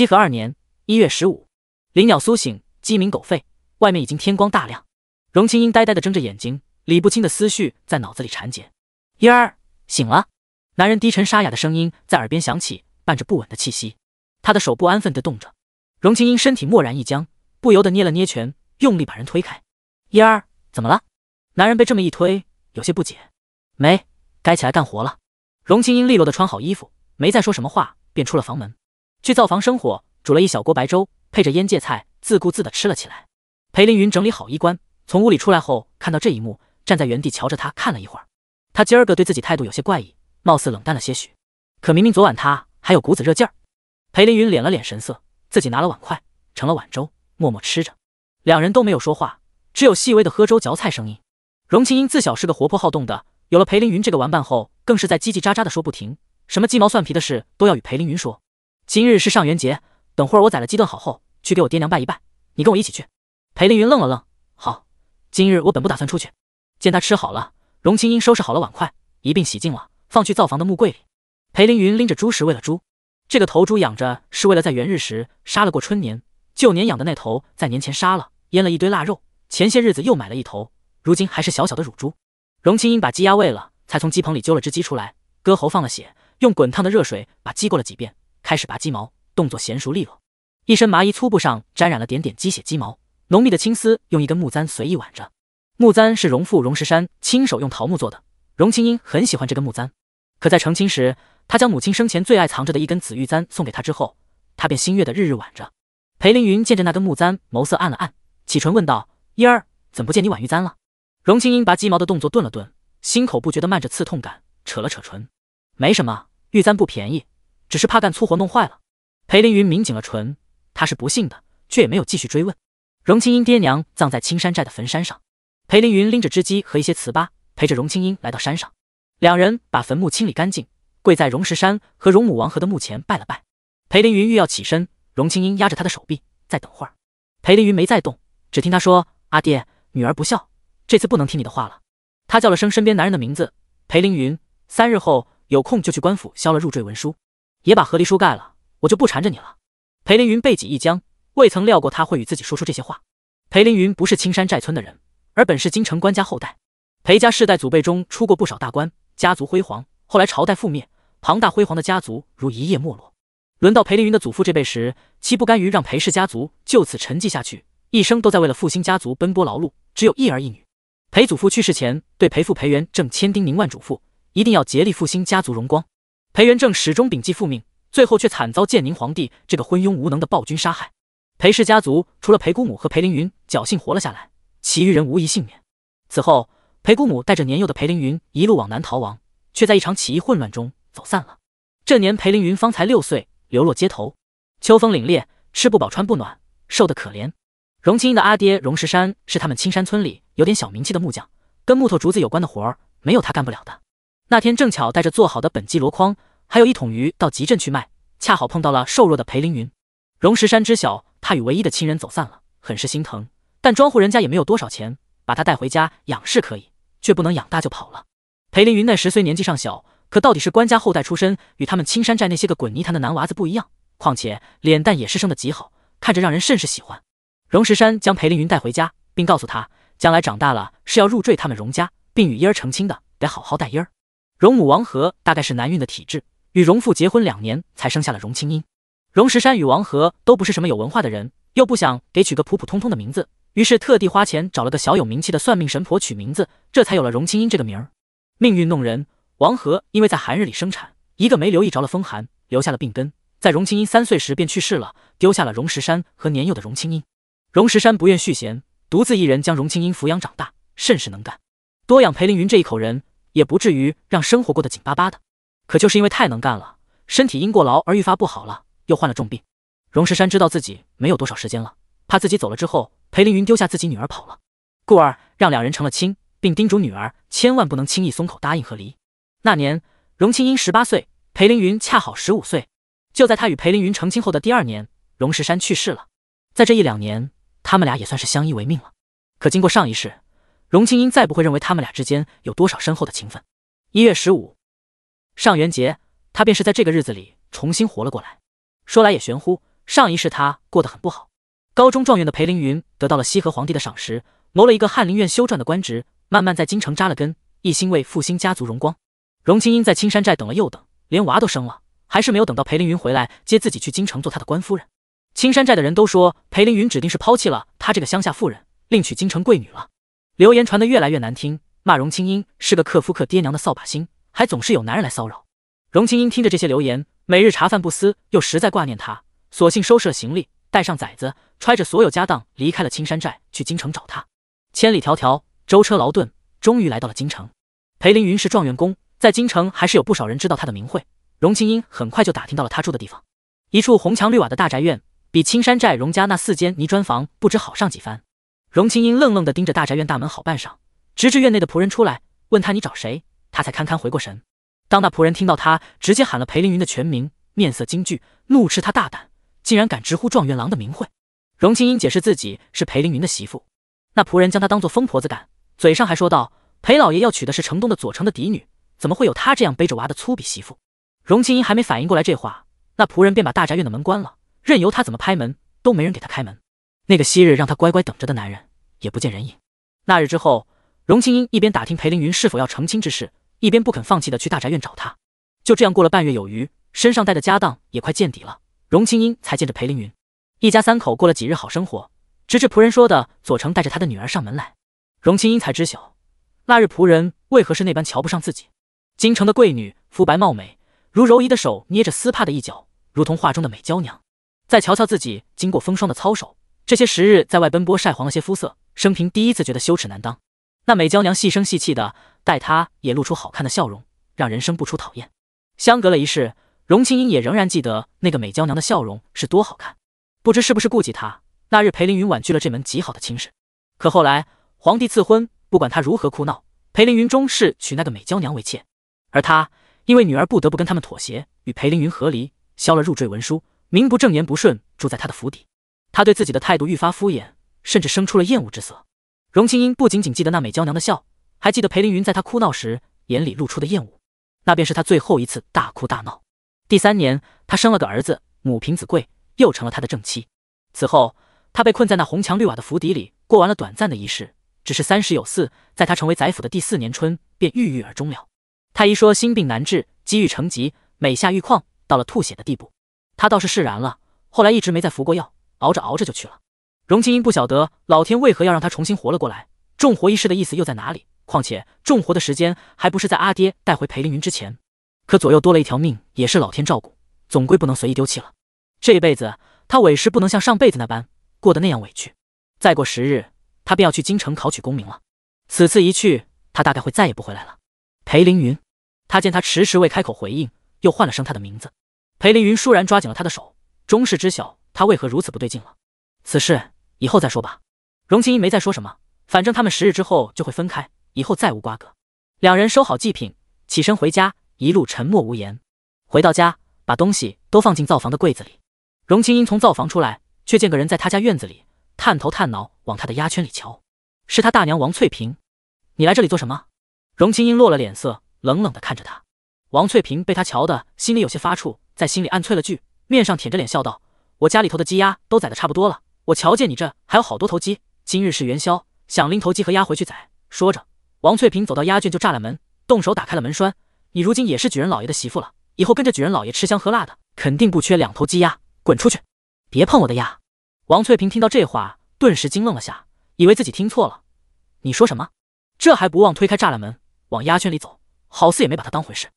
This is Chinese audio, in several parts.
熙和二年一月十五，林鸟苏醒，鸡鸣狗吠，外面已经天光大亮。荣青英呆呆地睁着眼睛，理不清的思绪在脑子里缠结。燕儿醒了，男人低沉沙哑的声音在耳边响起，伴着不稳的气息。他的手不安分地动着，荣青英身体蓦然一僵，不由得捏了捏拳，用力把人推开。燕儿怎么了？男人被这么一推，有些不解。没，该起来干活了。荣青英利落地穿好衣服，没再说什么话，便出了房门。去灶房生火，煮了一小锅白粥，配着腌芥菜，自顾自的吃了起来。裴凌云整理好衣冠，从屋里出来后，看到这一幕，站在原地瞧着他看了一会儿。他今儿个对自己态度有些怪异，貌似冷淡了些许，可明明昨晚他还有股子热劲儿。裴凌云敛了敛神色，自己拿了碗筷，盛了碗粥，默默吃着。两人都没有说话，只有细微的喝粥嚼菜声音。荣琴英自小是个活泼好动的，有了裴凌云这个玩伴后，更是在叽叽喳喳的说不停，什么鸡毛蒜皮的事都要与裴凌云说。今日是上元节，等会儿我宰了鸡炖好后，去给我爹娘拜一拜。你跟我一起去。裴凌云愣了愣，好，今日我本不打算出去。见他吃好了，荣青英收拾好了碗筷，一并洗净了，放去灶房的木柜里。裴凌云拎着猪食喂了猪，这个头猪养着是为了在元日时杀了过春年。旧年养的那头在年前杀了，腌了一堆腊肉。前些日子又买了一头，如今还是小小的乳猪。荣青英把鸡鸭喂了，才从鸡棚里揪了只鸡出来，割喉放了血，用滚烫的热水把鸡过了几遍。开始拔鸡毛，动作娴熟利落，一身麻衣粗布上沾染了点点鸡血鸡毛，浓密的青丝用一根木簪随意挽着，木簪是荣父荣石山亲手用桃木做的，荣清英很喜欢这根木簪，可在成亲时，他将母亲生前最爱藏着的一根紫玉簪送给她之后，她便心悦的日日挽着。裴凌云见着那根木簪，眸色暗了暗，启唇问道：“嫣儿，怎不见你挽玉簪了？”荣清英拔鸡毛的动作顿了顿，心口不觉的漫着刺痛感，扯了扯唇：“没什么，玉簪不便宜。”只是怕干粗活弄坏了。裴凌云抿紧了唇，他是不信的，却也没有继续追问。荣青英爹娘葬在青山寨的坟山上，裴凌云拎着织机和一些糍粑，陪着荣青英来到山上，两人把坟墓清理干净，跪在荣石山和荣母王河的墓前拜了拜。裴凌云欲要起身，荣青英压着他的手臂，再等会儿。裴凌云没再动，只听他说：“阿爹，女儿不孝，这次不能听你的话了。”他叫了声身边男人的名字，裴凌云。三日后有空就去官府销了入赘文书。也把和离书盖了，我就不缠着你了。裴凌云背脊一僵，未曾料过他会与自己说出这些话。裴凌云不是青山寨村的人，而本是京城官家后代。裴家世代祖辈中出过不少大官，家族辉煌。后来朝代覆灭，庞大辉煌的家族如一夜没落。轮到裴凌云的祖父这辈时，其不甘于让裴氏家族就此沉寂下去，一生都在为了复兴家族奔波劳碌。只有一儿一女，裴祖父去世前对裴父裴元正千叮咛万嘱咐，一定要竭力复兴家族荣光。裴元正始终摒弃父命，最后却惨遭建宁皇帝这个昏庸无能的暴君杀害。裴氏家族除了裴姑母和裴凌云侥幸活了下来，其余人无一幸免。此后，裴姑母带着年幼的裴凌云一路往南逃亡，却在一场起义混乱中走散了。这年裴凌云方才六岁，流落街头，秋风凛冽，吃不饱穿不暖，瘦得可怜。荣清英的阿爹荣石山是他们青山村里有点小名气的木匠，跟木头竹子有关的活儿没有他干不了的。那天正巧带着做好的本鸡箩筐，还有一桶鱼到集镇去卖，恰好碰到了瘦弱的裴凌云。荣石山知晓他与唯一的亲人走散了，很是心疼。但庄户人家也没有多少钱，把他带回家养是可以，却不能养大就跑了。裴凌云那时虽年纪尚小，可到底是官家后代出身，与他们青山寨那些个滚泥潭的男娃子不一样。况且脸蛋也是生得极好，看着让人甚是喜欢。荣石山将裴凌云带回家，并告诉他，将来长大了是要入赘他们荣家，并与音儿成亲的，得好好待音儿。荣母王和大概是南运的体质，与荣父结婚两年才生下了荣清音。荣石山与王和都不是什么有文化的人，又不想给取个普普通通的名字，于是特地花钱找了个小有名气的算命神婆取名字，这才有了荣清英这个名儿。命运弄人，王和因为在寒日里生产，一个没留意着了风寒，留下了病根，在荣清英三岁时便去世了，丢下了荣石山和年幼的荣清英。荣石山不愿续弦，独自一人将荣清英抚养长大，甚是能干。多养裴凌云这一口人。也不至于让生活过得紧巴巴的，可就是因为太能干了，身体因过劳而愈发不好了，又患了重病。荣石山知道自己没有多少时间了，怕自己走了之后，裴凌云丢下自己女儿跑了，故而让两人成了亲，并叮嘱女儿千万不能轻易松口答应和离。那年，荣青英十八岁，裴凌云恰好十五岁。就在他与裴凌云成亲后的第二年，荣石山去世了。在这一两年，他们俩也算是相依为命了。可经过上一世。荣青英再不会认为他们俩之间有多少深厚的情分。一月十五，上元节，他便是在这个日子里重新活了过来。说来也玄乎，上一世他过得很不好。高中状元的裴凌云得到了西河皇帝的赏识，谋了一个翰林院修撰的官职，慢慢在京城扎了根，一心为复兴家族荣光。荣青英在青山寨等了又等，连娃都生了，还是没有等到裴凌云回来接自己去京城做他的官夫人。青山寨的人都说，裴凌云指定是抛弃了他这个乡下妇人，另娶京城贵女了。流言传得越来越难听，骂荣清英是个克夫克爹娘的扫把星，还总是有男人来骚扰。荣清英听着这些流言，每日茶饭不思，又实在挂念他，索性收拾了行李，带上崽子，揣着所有家当，离开了青山寨，去京城找他。千里迢迢，舟车劳顿，终于来到了京城。裴凌云是状元公，在京城还是有不少人知道他的名讳。荣清英很快就打听到了他住的地方，一处红墙绿瓦的大宅院，比青山寨荣家那四间泥砖房不知好上几番。荣清英愣愣地盯着大宅院大门，好半晌，直至院内的仆人出来，问他：“你找谁？”他才堪堪回过神。当那仆人听到他直接喊了裴凌云的全名，面色惊惧，怒斥他大胆，竟然敢直呼状元郎的名讳。荣清英解释自己是裴凌云的媳妇，那仆人将她当做疯婆子赶，嘴上还说道：“裴老爷要娶的是城东的左城的嫡女，怎么会有他这样背着娃的粗鄙媳妇？”荣清英还没反应过来这话，那仆人便把大宅院的门关了，任由他怎么拍门，都没人给他开门。那个昔日让他乖乖等着的男人也不见人影。那日之后，荣青英一边打听裴凌云是否要成亲之事，一边不肯放弃的去大宅院找他。就这样过了半月有余，身上带的家当也快见底了，荣青英才见着裴凌云。一家三口过了几日好生活，直至仆人说的左成带着他的女儿上门来，荣青英才知晓那日仆人为何是那般瞧不上自己。京城的贵女肤白貌美，如柔仪的手捏着丝帕的一角，如同画中的美娇娘。再瞧瞧自己经过风霜的操守，这些时日在外奔波，晒黄了些肤色，生平第一次觉得羞耻难当。那美娇娘细声细气的，待她也露出好看的笑容，让人生不出讨厌。相隔了一世，荣庆英也仍然记得那个美娇娘的笑容是多好看。不知是不是顾及她，那日裴凌云婉拒了这门极好的亲事。可后来皇帝赐婚，不管他如何哭闹，裴凌云终是娶那个美娇娘为妾。而她因为女儿不得不跟他们妥协，与裴凌云和离，削了入赘文书，名不正言不顺，住在他的府邸。他对自己的态度愈发敷衍，甚至生出了厌恶之色。荣清英不仅仅记得那美娇娘的笑，还记得裴凌云在她哭闹时眼里露出的厌恶，那便是他最后一次大哭大闹。第三年，他生了个儿子，母凭子贵，又成了他的正妻。此后，他被困在那红墙绿瓦的府邸里，过完了短暂的一世，只是三十有四。在他成为宰府的第四年春，便郁郁而终了。太医说心病难治，积郁成疾，每下愈况，到了吐血的地步。他倒是释然了，后来一直没再服过药。熬着熬着就去了。荣庆英不晓得老天为何要让他重新活了过来，重活一世的意思又在哪里？况且重活的时间还不是在阿爹带回裴凌云之前。可左右多了一条命，也是老天照顾，总归不能随意丢弃了。这一辈子他委实不能像上辈子那般过得那样委屈。再过十日，他便要去京城考取功名了。此次一去，他大概会再也不回来了。裴凌云，他见他迟迟未开口回应，又唤了声他的名字。裴凌云倏然抓紧了他的手，终是知晓。他为何如此不对劲了？此事以后再说吧。荣青音没再说什么，反正他们十日之后就会分开，以后再无瓜葛。两人收好祭品，起身回家，一路沉默无言。回到家，把东西都放进灶房的柜子里。荣青英从灶房出来，却见个人在她家院子里探头探脑往她的鸭圈里瞧，是她大娘王翠萍。你来这里做什么？荣青英落了脸色，冷冷地看着她。王翠萍被她瞧得心里有些发怵，在心里暗啐了句，面上舔着脸笑道。我家里头的鸡鸭都宰的差不多了，我瞧见你这还有好多头鸡，今日是元宵，想拎头鸡和鸭回去宰。说着，王翠萍走到鸭圈，就炸了门，动手打开了门栓。你如今也是举人老爷的媳妇了，以后跟着举人老爷吃香喝辣的，肯定不缺两头鸡鸭。滚出去，别碰我的鸭！王翠萍听到这话，顿时惊愣了下，以为自己听错了。你说什么？这还不忘推开栅栏门，往鸭圈里走，好似也没把他当回事。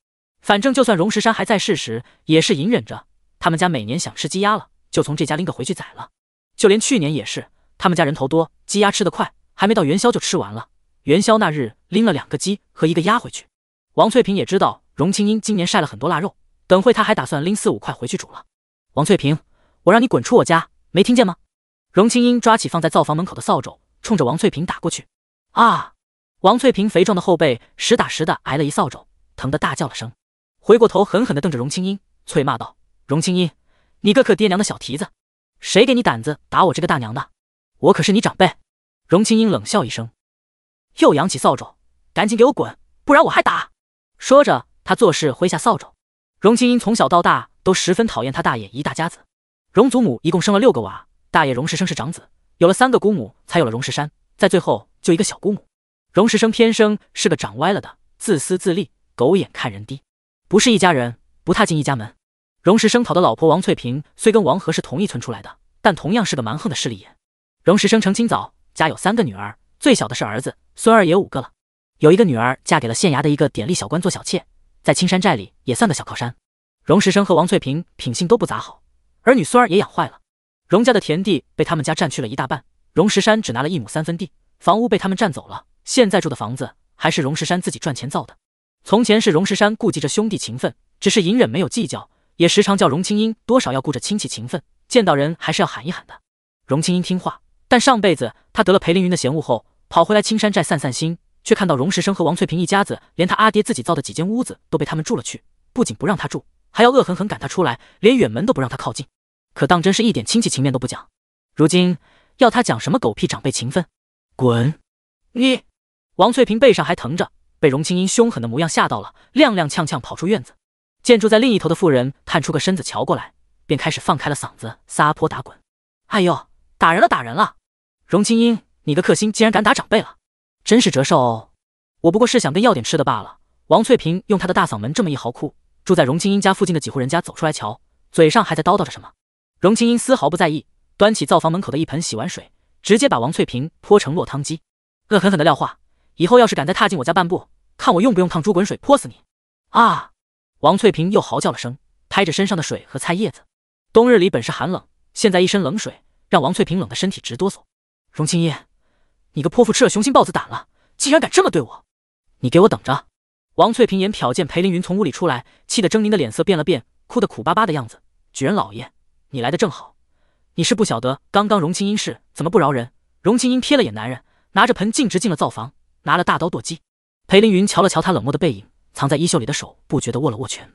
反正就算荣石山还在世时，也是隐忍着，他们家每年想吃鸡鸭了。就从这家拎个回去宰了，就连去年也是，他们家人头多，鸡鸭吃得快，还没到元宵就吃完了。元宵那日，拎了两个鸡和一个鸭回去。王翠平也知道，荣青英今年晒了很多腊肉，等会他还打算拎四五块回去煮了。王翠平，我让你滚出我家，没听见吗？荣青英抓起放在灶房门口的扫帚，冲着王翠平打过去。啊！王翠平肥壮的后背实打实的挨了一扫帚，疼得大叫了声，回过头狠狠地瞪着荣青英，翠骂道：“荣青英！”你个克爹娘的小蹄子，谁给你胆子打我这个大娘的？我可是你长辈。荣青英冷笑一声，又扬起扫帚，赶紧给我滚，不然我还打！说着，他做事挥下扫帚。荣青英从小到大都十分讨厌他大爷一大家子。荣祖母一共生了六个娃，大爷荣石生是长子，有了三个姑母，才有了荣石山，在最后就一个小姑母。荣石生天生是个长歪了的，自私自利，狗眼看人低，不是一家人不踏进一家门。荣石生讨的老婆王翠萍虽跟王和是同一村出来的，但同样是个蛮横的势利眼。荣石生成亲早，家有三个女儿，最小的是儿子孙儿也五个了。有一个女儿嫁给了县衙的一个典吏小官做小妾，在青山寨里也算个小靠山。荣石生和王翠萍品性都不咋好，儿女孙儿也养坏了。荣家的田地被他们家占去了一大半，荣石山只拿了一亩三分地，房屋被他们占走了。现在住的房子还是荣石山自己赚钱造的。从前是荣石山顾及着兄弟情分，只是隐忍没有计较。也时常叫荣青音，多少要顾着亲戚情分，见到人还是要喊一喊的。荣青音听话，但上辈子他得了裴凌云的嫌恶后，跑回来青山寨散散心，却看到荣石生和王翠萍一家子，连他阿爹自己造的几间屋子都被他们住了去，不仅不让他住，还要恶狠狠赶他出来，连远门都不让他靠近。可当真是一点亲戚情面都不讲。如今要他讲什么狗屁长辈情分？滚！你王翠萍背上还疼着，被荣青音凶狠的模样吓到了，踉踉跄跄跑出院子。见住在另一头的妇人探出个身子瞧过来，便开始放开了嗓子撒泼打滚。哎呦，打人了，打人了！荣青英，你个克星，竟然敢打长辈了，真是折寿！我不过是想跟要点吃的罢了。王翠萍用她的大嗓门这么一嚎哭，住在荣青英家附近的几户人家走出来瞧，嘴上还在叨叨着什么。荣青英丝毫不在意，端起灶房门口的一盆洗碗水，直接把王翠萍泼成落汤鸡，恶狠狠的撂话：以后要是敢再踏进我家半步，看我用不用烫猪滚水泼死你！啊！王翠萍又嚎叫了声，拍着身上的水和菜叶子。冬日里本是寒冷，现在一身冷水让王翠萍冷的身体直哆嗦。荣青叶，你个泼妇，吃了雄心豹子胆了，竟然敢这么对我！你给我等着！王翠萍眼瞟见裴凌云从屋里出来，气得狰狞的脸色变了变，哭得苦巴巴的样子。举人老爷，你来的正好。你是不晓得，刚刚荣青英是怎么不饶人。荣青英瞥了眼男人，拿着盆径直进了灶房，拿了大刀剁鸡。裴凌云瞧了瞧他冷漠的背影。藏在衣袖里的手不觉的握了握拳，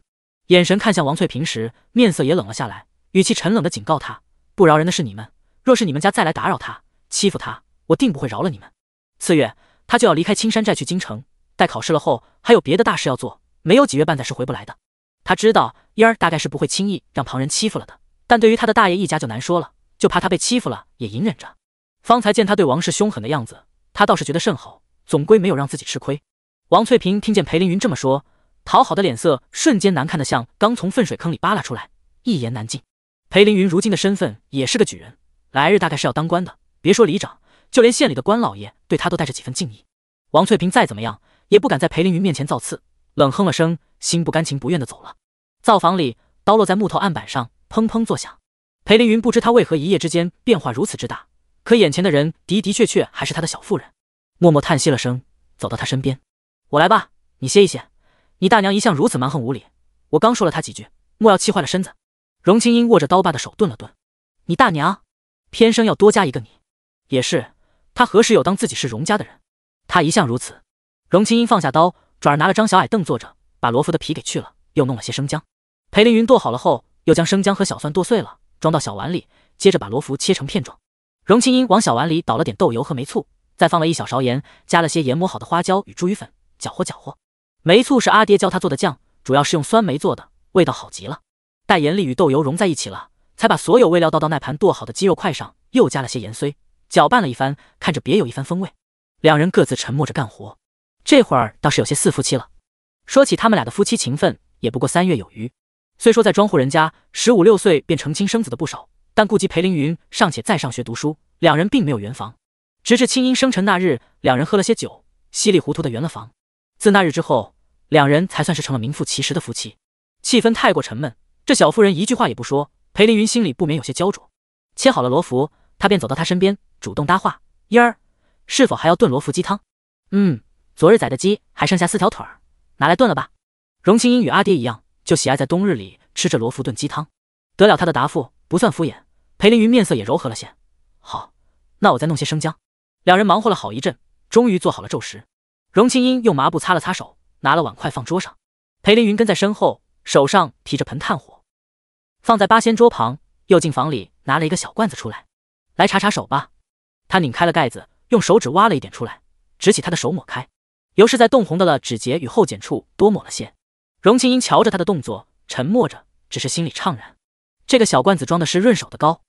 眼神看向王翠平时，面色也冷了下来，语气沉冷的警告她：“不饶人的是你们，若是你们家再来打扰她、欺负她，我定不会饶了你们。”次月，他就要离开青山寨去京城，待考试了后，还有别的大事要做，没有几月半载是回不来的。他知道嫣儿大概是不会轻易让旁人欺负了的，但对于他的大爷一家就难说了，就怕他被欺负了也隐忍着。方才见他对王氏凶狠的样子，他倒是觉得甚好，总归没有让自己吃亏。王翠平听见裴凌云这么说，讨好的脸色瞬间难看的像刚从粪水坑里扒拉出来，一言难尽。裴凌云如今的身份也是个举人，来日大概是要当官的。别说里长，就连县里的官老爷对他都带着几分敬意。王翠平再怎么样也不敢在裴凌云面前造次，冷哼了声，心不甘情不愿的走了。灶房里，刀落在木头案板上，砰砰作响。裴凌云不知他为何一夜之间变化如此之大，可眼前的人的的确确还是他的小妇人，默默叹息了声，走到他身边。我来吧，你歇一歇。你大娘一向如此蛮横无理，我刚说了她几句，莫要气坏了身子。荣青英握着刀把的手顿了顿。你大娘，偏生要多加一个你，也是。她何时有当自己是荣家的人？她一向如此。荣青英放下刀，转而拿了张小矮凳坐着，把罗福的皮给去了，又弄了些生姜。裴凌云剁好了后，又将生姜和小蒜剁碎了，装到小碗里，接着把罗福切成片状。荣青英往小碗里倒了点豆油和梅醋，再放了一小勺盐，加了些研磨好的花椒与茱萸粉。搅和搅和，梅醋是阿爹教他做的酱，主要是用酸梅做的，味道好极了。待盐粒与豆油融在一起了，才把所有味料倒到那盘剁好的鸡肉块上，又加了些盐碎，搅拌了一番，看着别有一番风味。两人各自沉默着干活，这会儿倒是有些似夫妻了。说起他们俩的夫妻情分，也不过三月有余。虽说在庄户人家，十五六岁便成亲生子的不少，但顾及裴凌云尚且在上学读书，两人并没有圆房。直至清音生辰那日，两人喝了些酒，稀里糊涂的圆了房。自那日之后，两人才算是成了名副其实的夫妻。气氛太过沉闷，这小妇人一句话也不说，裴凌云心里不免有些焦灼。切好了罗浮，他便走到她身边，主动搭话：“嫣儿，是否还要炖罗浮鸡汤？”“嗯，昨日宰的鸡还剩下四条腿儿，拿来炖了吧。”荣青英与阿爹一样，就喜爱在冬日里吃着罗浮炖鸡汤。得了她的答复，不算敷衍，裴凌云面色也柔和了些。“好，那我再弄些生姜。”两人忙活了好一阵，终于做好了昼食。荣清音用麻布擦了擦手，拿了碗筷放桌上。裴凌云跟在身后，手上提着盆炭火，放在八仙桌旁，又进房里拿了一个小罐子出来，来擦擦手吧。他拧开了盖子，用手指挖了一点出来，指起他的手抹开，尤是在冻红的了指节与后茧处多抹了些。荣清音瞧着他的动作，沉默着，只是心里怅然。这个小罐子装的是润手的膏，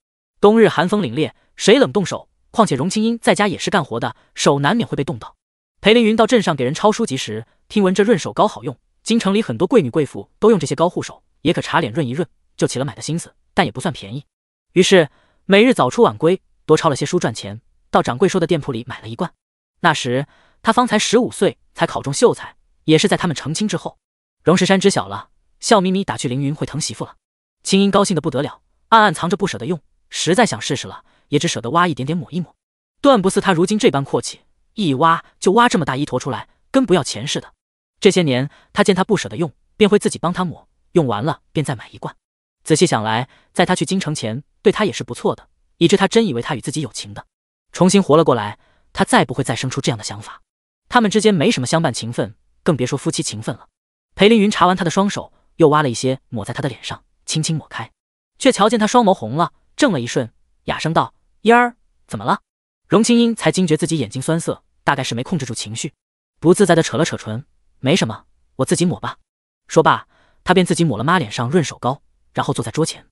冬日寒风凛冽，水冷冻手，况且荣清音在家也是干活的，手难免会被冻到。裴凌云到镇上给人抄书籍时，听闻这润手膏好用，京城里很多贵女贵妇都用这些膏护手，也可搽脸润一润，就起了买的心思，但也不算便宜。于是每日早出晚归，多抄了些书赚钱，到掌柜说的店铺里买了一罐。那时他方才十五岁，才考中秀才，也是在他们成亲之后。荣石山知晓了，笑眯眯打趣凌云会疼媳妇了。青音高兴的不得了，暗暗藏着不舍得用，实在想试试了，也只舍得挖一点点抹一抹，断不似他如今这般阔气。一挖就挖这么大一坨出来，跟不要钱似的。这些年，他见他不舍得用，便会自己帮他抹，用完了便再买一罐。仔细想来，在他去京城前，对他也是不错的，以致他真以为他与自己有情的。重新活了过来，他再不会再生出这样的想法。他们之间没什么相伴情分，更别说夫妻情分了。裴凌云查完他的双手，又挖了一些抹在他的脸上，轻轻抹开，却瞧见他双眸红了，怔了一瞬，哑声道：“嫣儿，怎么了？”荣青英才惊觉自己眼睛酸涩。大概是没控制住情绪，不自在的扯了扯唇。没什么，我自己抹吧。说罢，他便自己抹了妈脸上润手膏，然后坐在桌前，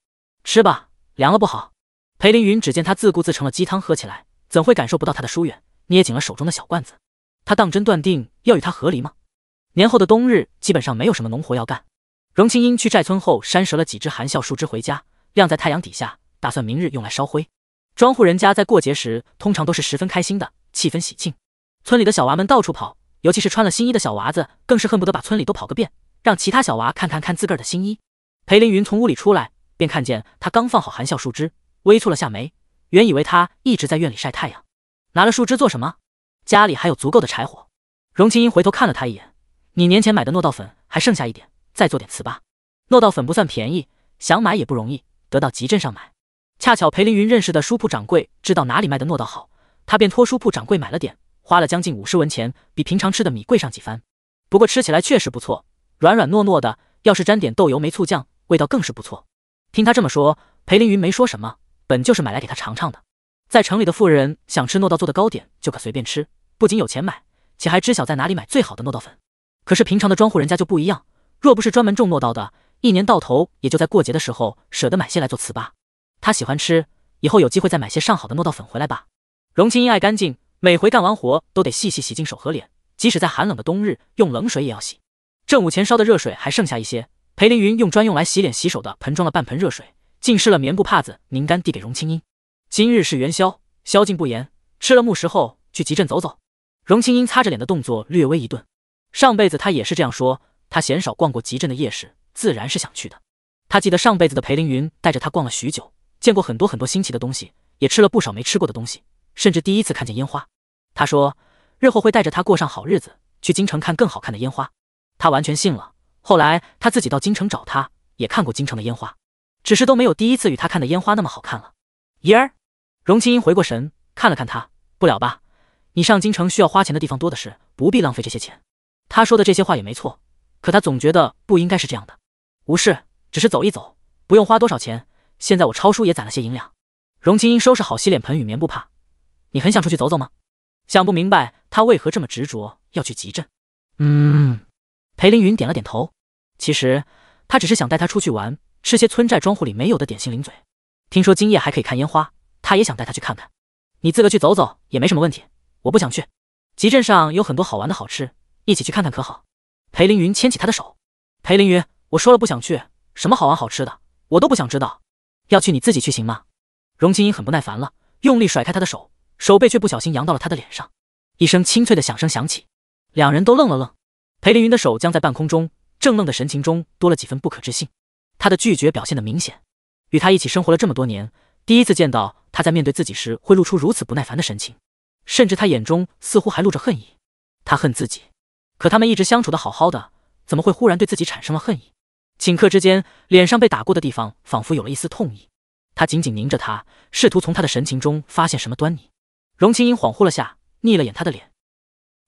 吃吧，凉了不好。裴凌云只见他自顾自盛了鸡汤喝起来，怎会感受不到他的疏远？捏紧了手中的小罐子，他当真断定要与他和离吗？年后的冬日基本上没有什么农活要干，荣青英去寨村后山折了几枝含笑树枝回家，晾在太阳底下，打算明日用来烧灰。庄户人家在过节时通常都是十分开心的，气氛喜庆。村里的小娃们到处跑，尤其是穿了新衣的小娃子，更是恨不得把村里都跑个遍，让其他小娃看看看自个儿的新衣。裴凌云从屋里出来，便看见他刚放好含笑树枝，微蹙了下眉，原以为他一直在院里晒太阳，拿了树枝做什么？家里还有足够的柴火。荣清英回头看了他一眼：“你年前买的糯稻粉还剩下一点，再做点糍粑。糯稻粉不算便宜，想买也不容易，得到集镇上买。恰巧裴凌云认识的书铺掌柜知道哪里卖的糯稻好，他便托书铺掌柜买了点。”花了将近五十文钱，比平常吃的米贵上几番，不过吃起来确实不错，软软糯糯的，要是沾点豆油梅醋酱，味道更是不错。听他这么说，裴凌云没说什么，本就是买来给他尝尝的。在城里的富人想吃糯稻做的糕点就可随便吃，不仅有钱买，且还知晓在哪里买最好的糯稻粉。可是平常的庄户人家就不一样，若不是专门种糯稻的，一年到头也就在过节的时候舍得买些来做糍粑。他喜欢吃，以后有机会再买些上好的糯稻粉回来吧。荣清因爱干净。每回干完活都得细细洗净手和脸，即使在寒冷的冬日，用冷水也要洗。正午前烧的热水还剩下一些，裴凌云用专用来洗脸洗手的盆装了半盆热水，浸湿了棉布帕子，拧干递给荣青音。今日是元宵，宵禁不严，吃了木石后去集镇走走。荣青音擦着脸的动作略微一顿，上辈子他也是这样说。他嫌少逛过集镇的夜市，自然是想去的。他记得上辈子的裴凌云带着他逛了许久，见过很多很多新奇的东西，也吃了不少没吃过的东西。甚至第一次看见烟花，他说日后会带着他过上好日子，去京城看更好看的烟花。他完全信了。后来他自己到京城找他，也看过京城的烟花，只是都没有第一次与他看的烟花那么好看了。耶儿，荣清英回过神，看了看他，不了吧？你上京城需要花钱的地方多的是，不必浪费这些钱。他说的这些话也没错，可他总觉得不应该是这样的。无事，只是走一走，不用花多少钱。现在我抄书也攒了些银两。荣清英收拾好洗脸盆与棉布帕。你很想出去走走吗？想不明白他为何这么执着要去集镇。嗯，裴凌云点了点头。其实他只是想带他出去玩，吃些村寨庄户里没有的点心零嘴。听说今夜还可以看烟花，他也想带他去看看。你自个去走走也没什么问题。我不想去，集镇上有很多好玩的好吃，一起去看看可好？裴凌云牵起他的手。裴凌云，我说了不想去，什么好玩好吃的，我都不想知道。要去你自己去行吗？荣青音很不耐烦了，用力甩开他的手。手背却不小心扬到了他的脸上，一声清脆的响声响起，两人都愣了愣。裴凌云的手僵在半空中，怔愣的神情中多了几分不可置信。他的拒绝表现的明显，与他一起生活了这么多年，第一次见到他在面对自己时会露出如此不耐烦的神情，甚至他眼中似乎还露着恨意。他恨自己，可他们一直相处的好好的，怎么会忽然对自己产生了恨意？顷刻之间，脸上被打过的地方仿佛有了一丝痛意，他紧紧凝着他，试图从他的神情中发现什么端倪。荣清音恍惚了下，睨了眼他的脸，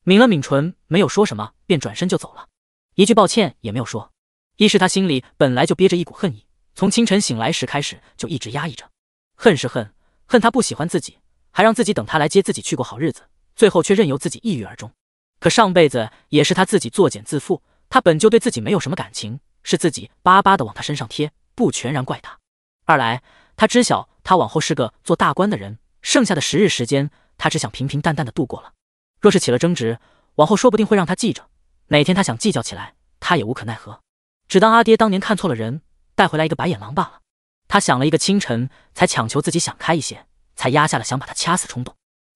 抿了抿唇，没有说什么，便转身就走了，一句抱歉也没有说。一是他心里本来就憋着一股恨意，从清晨醒来时开始就一直压抑着，恨是恨，恨他不喜欢自己，还让自己等他来接自己去过好日子，最后却任由自己抑郁而终。可上辈子也是他自己作茧自缚，他本就对自己没有什么感情，是自己巴巴的往他身上贴，不全然怪他。二来，他知晓他往后是个做大官的人。剩下的十日时间，他只想平平淡淡的度过了。若是起了争执，往后说不定会让他记着，哪天他想计较起来，他也无可奈何，只当阿爹当年看错了人，带回来一个白眼狼罢了。他想了一个清晨，才强求自己想开一些，才压下了想把他掐死冲动。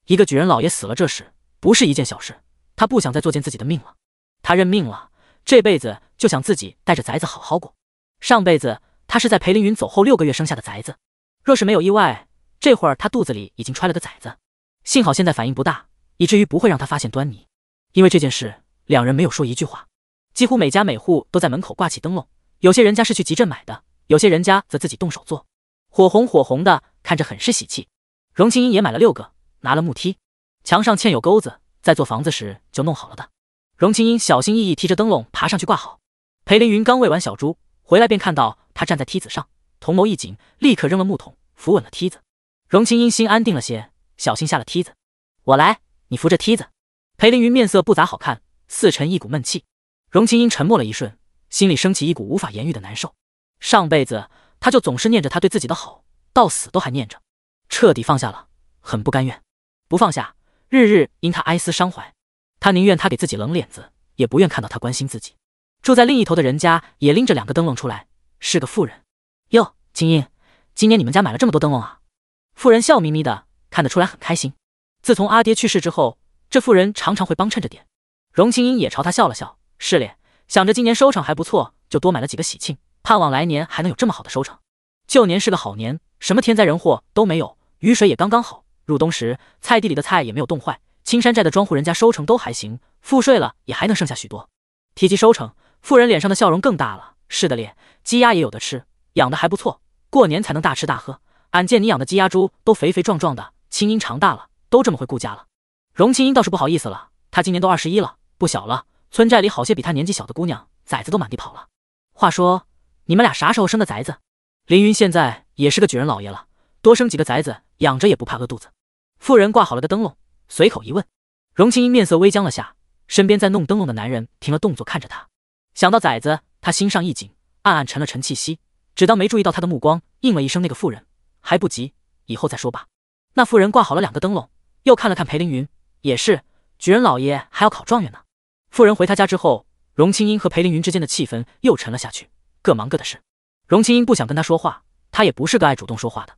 一个举人老爷死了，这事不是一件小事，他不想再作践自己的命了。他认命了，这辈子就想自己带着宅子好好过。上辈子他是在裴凌云走后六个月生下的宅子，若是没有意外。这会儿他肚子里已经揣了个崽子，幸好现在反应不大，以至于不会让他发现端倪。因为这件事，两人没有说一句话。几乎每家每户都在门口挂起灯笼，有些人家是去集镇买的，有些人家则自己动手做，火红火红的，看着很是喜气。荣青音也买了六个，拿了木梯，墙上嵌有钩子，在做房子时就弄好了的。荣青音小心翼翼提着灯笼爬上去挂好。裴凌云刚喂完小猪回来，便看到他站在梯子上，瞳眸一紧，立刻扔了木桶，扶稳了梯子。荣青音心安定了些，小心下了梯子，我来，你扶着梯子。裴凌云面色不咋好看，似沉一股闷气。荣青音沉默了一瞬，心里升起一股无法言喻的难受。上辈子他就总是念着他对自己的好，到死都还念着。彻底放下了，很不甘愿。不放下，日日因他哀思伤怀。他宁愿他给自己冷脸子，也不愿看到他关心自己。住在另一头的人家也拎着两个灯笼出来，是个妇人。哟，青音，今年你们家买了这么多灯笼啊？妇人笑眯眯的，看得出来很开心。自从阿爹去世之后，这妇人常常会帮衬着点。荣青英也朝她笑了笑：“是咧，想着今年收成还不错，就多买了几个喜庆，盼望来年还能有这么好的收成。旧年是个好年，什么天灾人祸都没有，雨水也刚刚好。入冬时，菜地里的菜也没有冻坏，青山寨的庄户人家收成都还行，赋税了也还能剩下许多。”提及收成，妇人脸上的笑容更大了：“是的咧，鸡鸭也有的吃，养的还不错，过年才能大吃大喝。”俺见你养的鸡鸭猪都肥肥壮壮的，青音长大了，都这么会顾家了。荣青音倒是不好意思了，她今年都二十一了，不小了。村寨里好些比她年纪小的姑娘，崽子都满地跑了。话说你们俩啥时候生的崽子？凌云现在也是个举人老爷了，多生几个崽子养着也不怕饿肚子。妇人挂好了个灯笼，随口一问，荣青音面色微僵了下，身边在弄灯笼的男人停了动作看着她，想到崽子，她心上一紧，暗暗沉了沉气息，只当没注意到他的目光，应了一声那个妇人。还不急，以后再说吧。那妇人挂好了两个灯笼，又看了看裴凌云，也是，举人老爷还要考状元呢。妇人回他家之后，荣青英和裴凌云之间的气氛又沉了下去，各忙各的事。荣青英不想跟他说话，他也不是个爱主动说话的。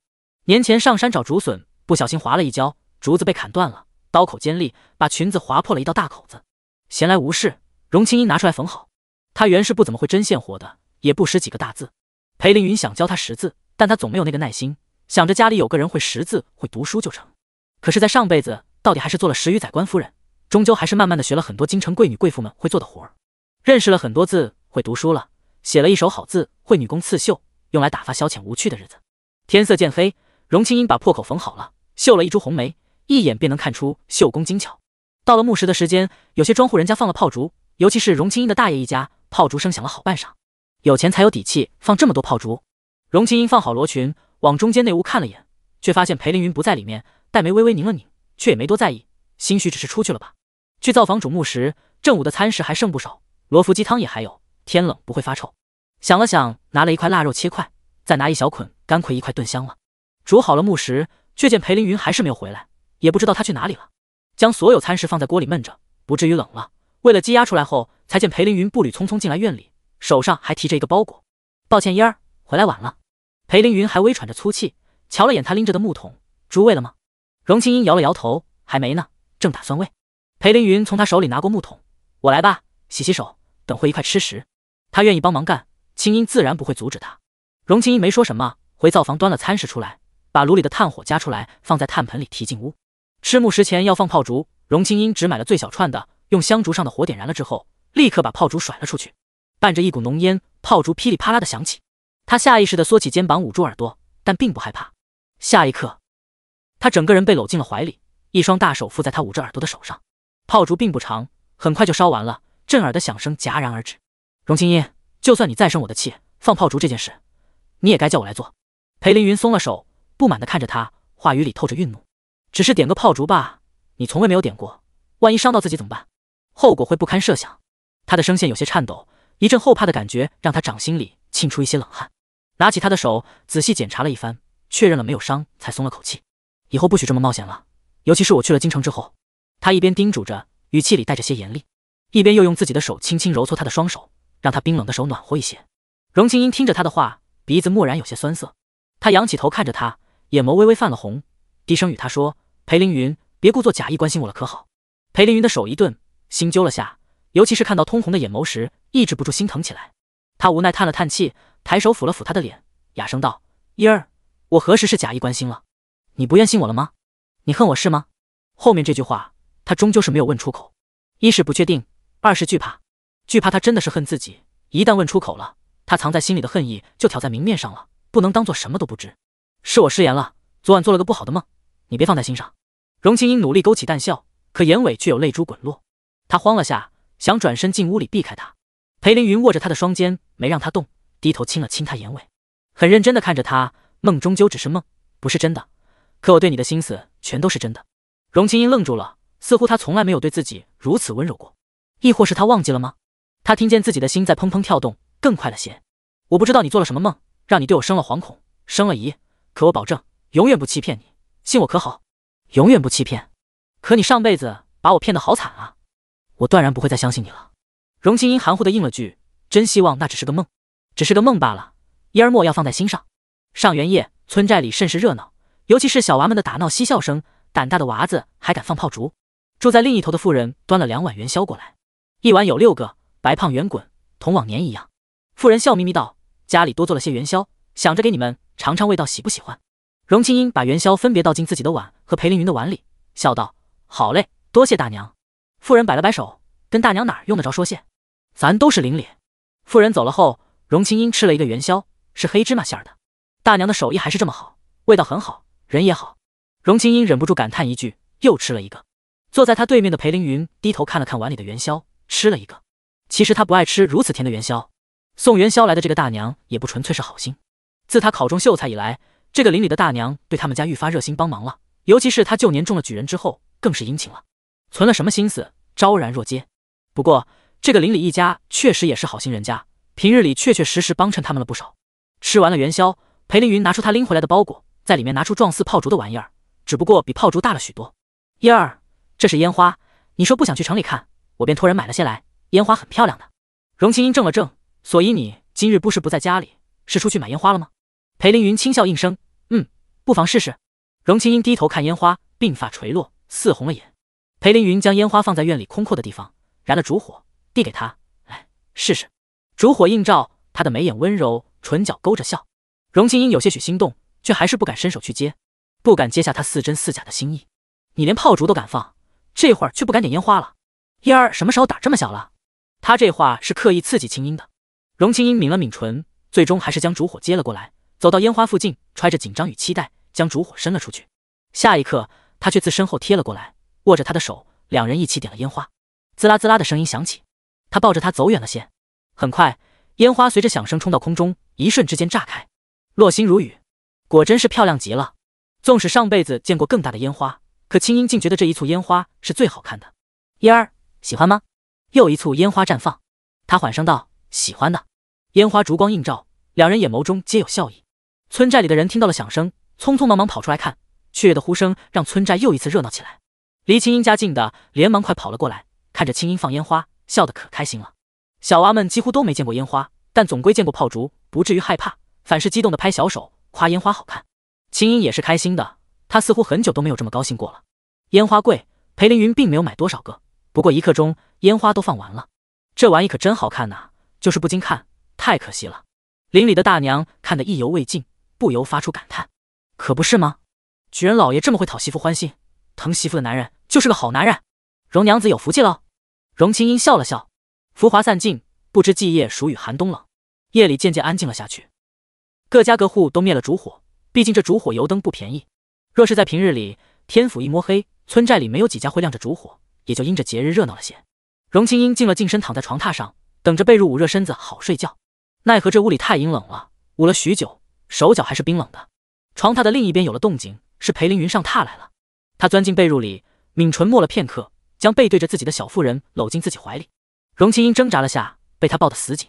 年前上山找竹笋，不小心划了一跤，竹子被砍断了，刀口尖利，把裙子划破了一道大口子。闲来无事，荣青英拿出来缝好。他原是不怎么会针线活的，也不识几个大字。裴凌云想教他识字，但他总没有那个耐心。想着家里有个人会识字会读书就成，可是，在上辈子到底还是做了十余载官夫人，终究还是慢慢的学了很多京城贵女贵妇们会做的活儿，认识了很多字，会读书了，写了一手好字，会女工刺绣，用来打发消遣无趣的日子。天色渐黑，荣青英把破口缝好了，绣了一株红梅，一眼便能看出绣工精巧。到了暮时的时间，有些庄户人家放了炮竹，尤其是荣青英的大爷一家，炮竹声响了好半晌。有钱才有底气放这么多炮竹。荣青英放好罗裙。往中间那屋看了眼，却发现裴凌云不在里面，黛眉微微拧了拧，却也没多在意，兴许只是出去了吧。去灶房煮木石，正午的餐食还剩不少，罗浮鸡汤也还有，天冷不会发臭。想了想，拿了一块腊肉切块，再拿一小捆干葵一块炖香了。煮好了木石，却见裴凌云还是没有回来，也不知道他去哪里了。将所有餐食放在锅里闷着，不至于冷了。为了鸡鸭出来后，才见裴凌云步履匆匆进来院里，手上还提着一个包裹。抱歉，嫣儿，回来晚了。裴凌云还微喘着粗气，瞧了眼他拎着的木桶，猪喂了吗？荣青音摇了摇头，还没呢，正打算喂。裴凌云从他手里拿过木桶，我来吧，洗洗手，等会一块吃食。他愿意帮忙干，青音自然不会阻止他。荣青音没说什么，回灶房端了餐食出来，把炉里的炭火夹出来，放在炭盆里提进屋。吃木食前要放炮竹，荣青音只买了最小串的，用香烛上的火点燃了之后，立刻把炮竹甩了出去，伴着一股浓烟，炮竹噼里啪啦的响起。他下意识的缩起肩膀，捂住耳朵，但并不害怕。下一刻，他整个人被搂进了怀里，一双大手覆在他捂着耳朵的手上。炮竹并不长，很快就烧完了，震耳的响声戛然而止。荣青音，就算你再生我的气，放炮竹这件事，你也该叫我来做。裴凌云松了手，不满的看着他，话语里透着愠怒。只是点个炮竹吧，你从未没有点过，万一伤到自己怎么办？后果会不堪设想。他的声线有些颤抖，一阵后怕的感觉让他掌心里沁出一些冷汗。拿起他的手，仔细检查了一番，确认了没有伤，才松了口气。以后不许这么冒险了，尤其是我去了京城之后。他一边叮嘱着，语气里带着些严厉，一边又用自己的手轻轻揉搓他的双手，让他冰冷的手暖和一些。荣青音听着他的话，鼻子蓦然有些酸涩。他仰起头看着他，眼眸微微泛了红，低声与他说：“裴凌云，别故作假意关心我了，可好？”裴凌云的手一顿，心揪了下，尤其是看到通红的眼眸时，抑制不住心疼起来。他无奈叹了叹气，抬手抚了抚她的脸，哑声道：“嫣儿，我何时是假意关心了？你不愿信我了吗？你恨我是吗？”后面这句话他终究是没有问出口，一是不确定，二是惧怕，惧怕他真的是恨自己，一旦问出口了，他藏在心里的恨意就挑在明面上了，不能当做什么都不知。是我失言了，昨晚做了个不好的梦，你别放在心上。荣青英努力勾起淡笑，可眼尾却有泪珠滚落。他慌了下，想转身进屋里避开他。裴凌云握着他的双肩，没让他动，低头亲了亲他眼尾，很认真的看着他。梦终究只是梦，不是真的。可我对你的心思全都是真的。荣青音愣住了，似乎他从来没有对自己如此温柔过，亦或是他忘记了吗？他听见自己的心在砰砰跳动，更快了些。我不知道你做了什么梦，让你对我生了惶恐，生了疑。可我保证，永远不欺骗你，信我可好？永远不欺骗。可你上辈子把我骗得好惨啊，我断然不会再相信你了。荣青音含糊的应了句：“真希望那只是个梦，只是个梦罢了，儿莫要放在心上。”上元夜，村寨里甚是热闹，尤其是小娃们的打闹嬉笑声，胆大的娃子还敢放炮竹。住在另一头的妇人端了两碗元宵过来，一碗有六个，白胖圆滚，同往年一样。妇人笑眯眯道：“家里多做了些元宵，想着给你们尝尝味道，喜不喜欢？”荣青音把元宵分别倒进自己的碗和裴凌云的碗里，笑道：“好嘞，多谢大娘。”妇人摆了摆手，跟大娘哪用得着说谢。咱都是邻里。妇人走了后，荣清英吃了一个元宵，是黑芝麻馅儿的。大娘的手艺还是这么好，味道很好，人也好。荣清英忍不住感叹一句，又吃了一个。坐在他对面的裴凌云低头看了看碗里的元宵，吃了一个。其实他不爱吃如此甜的元宵。送元宵来的这个大娘也不纯粹是好心。自他考中秀才以来，这个邻里的大娘对他们家愈发热心帮忙了，尤其是他旧年中了举人之后，更是殷勤了。存了什么心思，昭然若揭。不过。这个邻里一家确实也是好心人家，平日里确确实实帮衬他们了不少。吃完了元宵，裴凌云拿出他拎回来的包裹，在里面拿出状似炮竹的玩意儿，只不过比炮竹大了许多。燕儿，这是烟花，你说不想去城里看，我便托人买了些来。烟花很漂亮的。荣青音怔了怔，所以你今日不是不在家里，是出去买烟花了吗？裴凌云轻笑应声，嗯，不妨试试。荣青音低头看烟花，鬓发垂落，似红了眼。裴凌云将烟花放在院里空阔的地方，燃了烛火。递给他，来试试。烛火映照他的眉眼温柔，唇角勾着笑。荣青英有些许心动，却还是不敢伸手去接，不敢接下他似真似假的心意。你连炮竹都敢放，这会儿却不敢点烟花了。燕儿什么时候胆这么小了？他这话是刻意刺激青音的。荣青英抿了抿唇，最终还是将烛火接了过来，走到烟花附近，揣着紧张与期待，将烛火伸了出去。下一刻，他却自身后贴了过来，握着他的手，两人一起点了烟花，滋啦滋啦的声音响起。他抱着他走远了些，很快，烟花随着响声冲到空中，一瞬之间炸开，落星如雨，果真是漂亮极了。纵使上辈子见过更大的烟花，可青樱竟觉得这一簇烟花是最好看的。烟儿喜欢吗？又一簇烟花绽放，他缓声道：“喜欢的。”烟花烛光映照，两人眼眸中皆有笑意。村寨里的人听到了响声，匆匆忙忙跑出来看，雀跃的呼声让村寨又一次热闹起来。离青樱家近的连忙快跑了过来，看着青樱放烟花。笑得可开心了，小娃们几乎都没见过烟花，但总归见过炮竹，不至于害怕，反是激动的拍小手，夸烟花好看。秦英也是开心的，她似乎很久都没有这么高兴过了。烟花贵，裴凌云并没有买多少个，不过一刻钟，烟花都放完了。这玩意可真好看呐，就是不禁看，太可惜了。邻里的大娘看得意犹未尽，不由发出感叹：“可不是吗？举人老爷这么会讨媳妇欢心，疼媳妇的男人就是个好男人。荣娘子有福气喽。”荣清音笑了笑，浮华散尽，不知季夜暑雨寒冬冷。夜里渐渐安静了下去，各家各户都灭了烛火，毕竟这烛火油灯不便宜。若是在平日里，天府一摸黑，村寨里没有几家会亮着烛火，也就因着节日热闹了些。荣清音静了静身，躺在床榻上，等着被褥捂热身子好睡觉。奈何这屋里太阴冷了，捂了许久，手脚还是冰冷的。床榻的另一边有了动静，是裴凌云上榻来了。他钻进被褥里，抿唇默了片刻。将背对着自己的小妇人搂进自己怀里，荣青音挣扎了下，被他抱得死紧。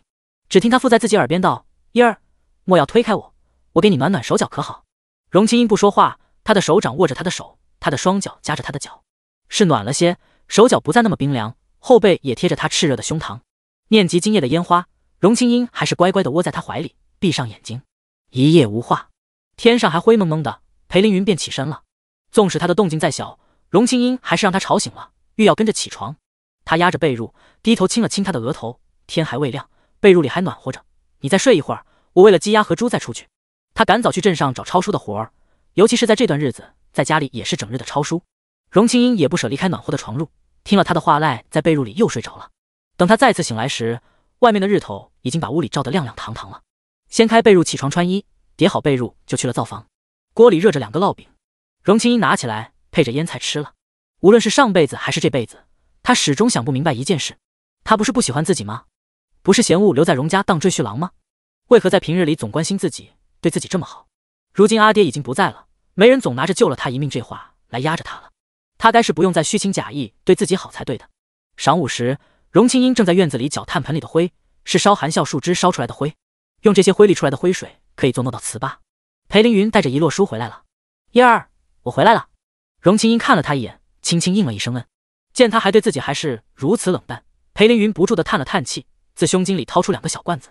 只听他附在自己耳边道：“樱儿，莫要推开我，我给你暖暖手脚可好？”荣青音不说话，他的手掌握着她的手，他的双脚夹着她的脚，是暖了些，手脚不再那么冰凉，后背也贴着他炽热的胸膛。念及今夜的烟花，荣青音还是乖乖地窝在他怀里，闭上眼睛。一夜无话，天上还灰蒙蒙的，裴凌云便起身了。纵使他的动静再小，荣青音还是让他吵醒了。欲要跟着起床，他压着被褥，低头亲了亲他的额头。天还未亮，被褥里还暖和着，你再睡一会儿。我喂了鸡鸭和猪再出去。他赶早去镇上找抄书的活儿，尤其是在这段日子，在家里也是整日的抄书。荣青英也不舍离开暖和的床褥，听了他的话，赖在被褥里又睡着了。等他再次醒来时，外面的日头已经把屋里照得亮亮堂堂了。掀开被褥起床穿衣，叠好被褥就去了灶房，锅里热着两个烙饼，荣青英拿起来配着腌菜吃了。无论是上辈子还是这辈子，他始终想不明白一件事：他不是不喜欢自己吗？不是嫌恶留在荣家当赘婿郎吗？为何在平日里总关心自己，对自己这么好？如今阿爹已经不在了，没人总拿着救了他一命这话来压着他了，他该是不用再虚情假意对自己好才对的。晌午时，荣青英正在院子里搅炭盆里的灰，是烧含笑树枝烧出来的灰，用这些灰里出来的灰水可以做糯到糍粑。裴凌云带着一摞书回来了，燕儿，我回来了。荣青英看了他一眼。轻轻应了一声“嗯”，见他还对自己还是如此冷淡，裴凌云不住的叹了叹气，自胸襟里掏出两个小罐子：“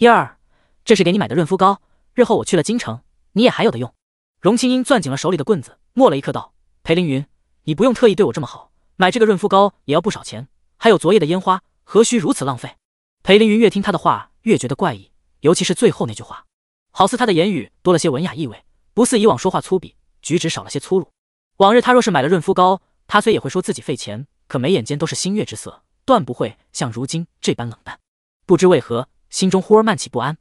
燕儿，这是给你买的润肤膏，日后我去了京城，你也还有的用。”荣青英攥紧了手里的棍子，默了一刻，道：“裴凌云，你不用特意对我这么好，买这个润肤膏也要不少钱，还有昨夜的烟花，何须如此浪费？”裴凌云越听他的话越觉得怪异，尤其是最后那句话，好似他的言语多了些文雅意味，不似以往说话粗鄙，举止少了些粗鲁。往日他若是买了润肤膏，他虽也会说自己费钱，可眉眼间都是欣悦之色，断不会像如今这般冷淡。不知为何，心中忽而漫起不安。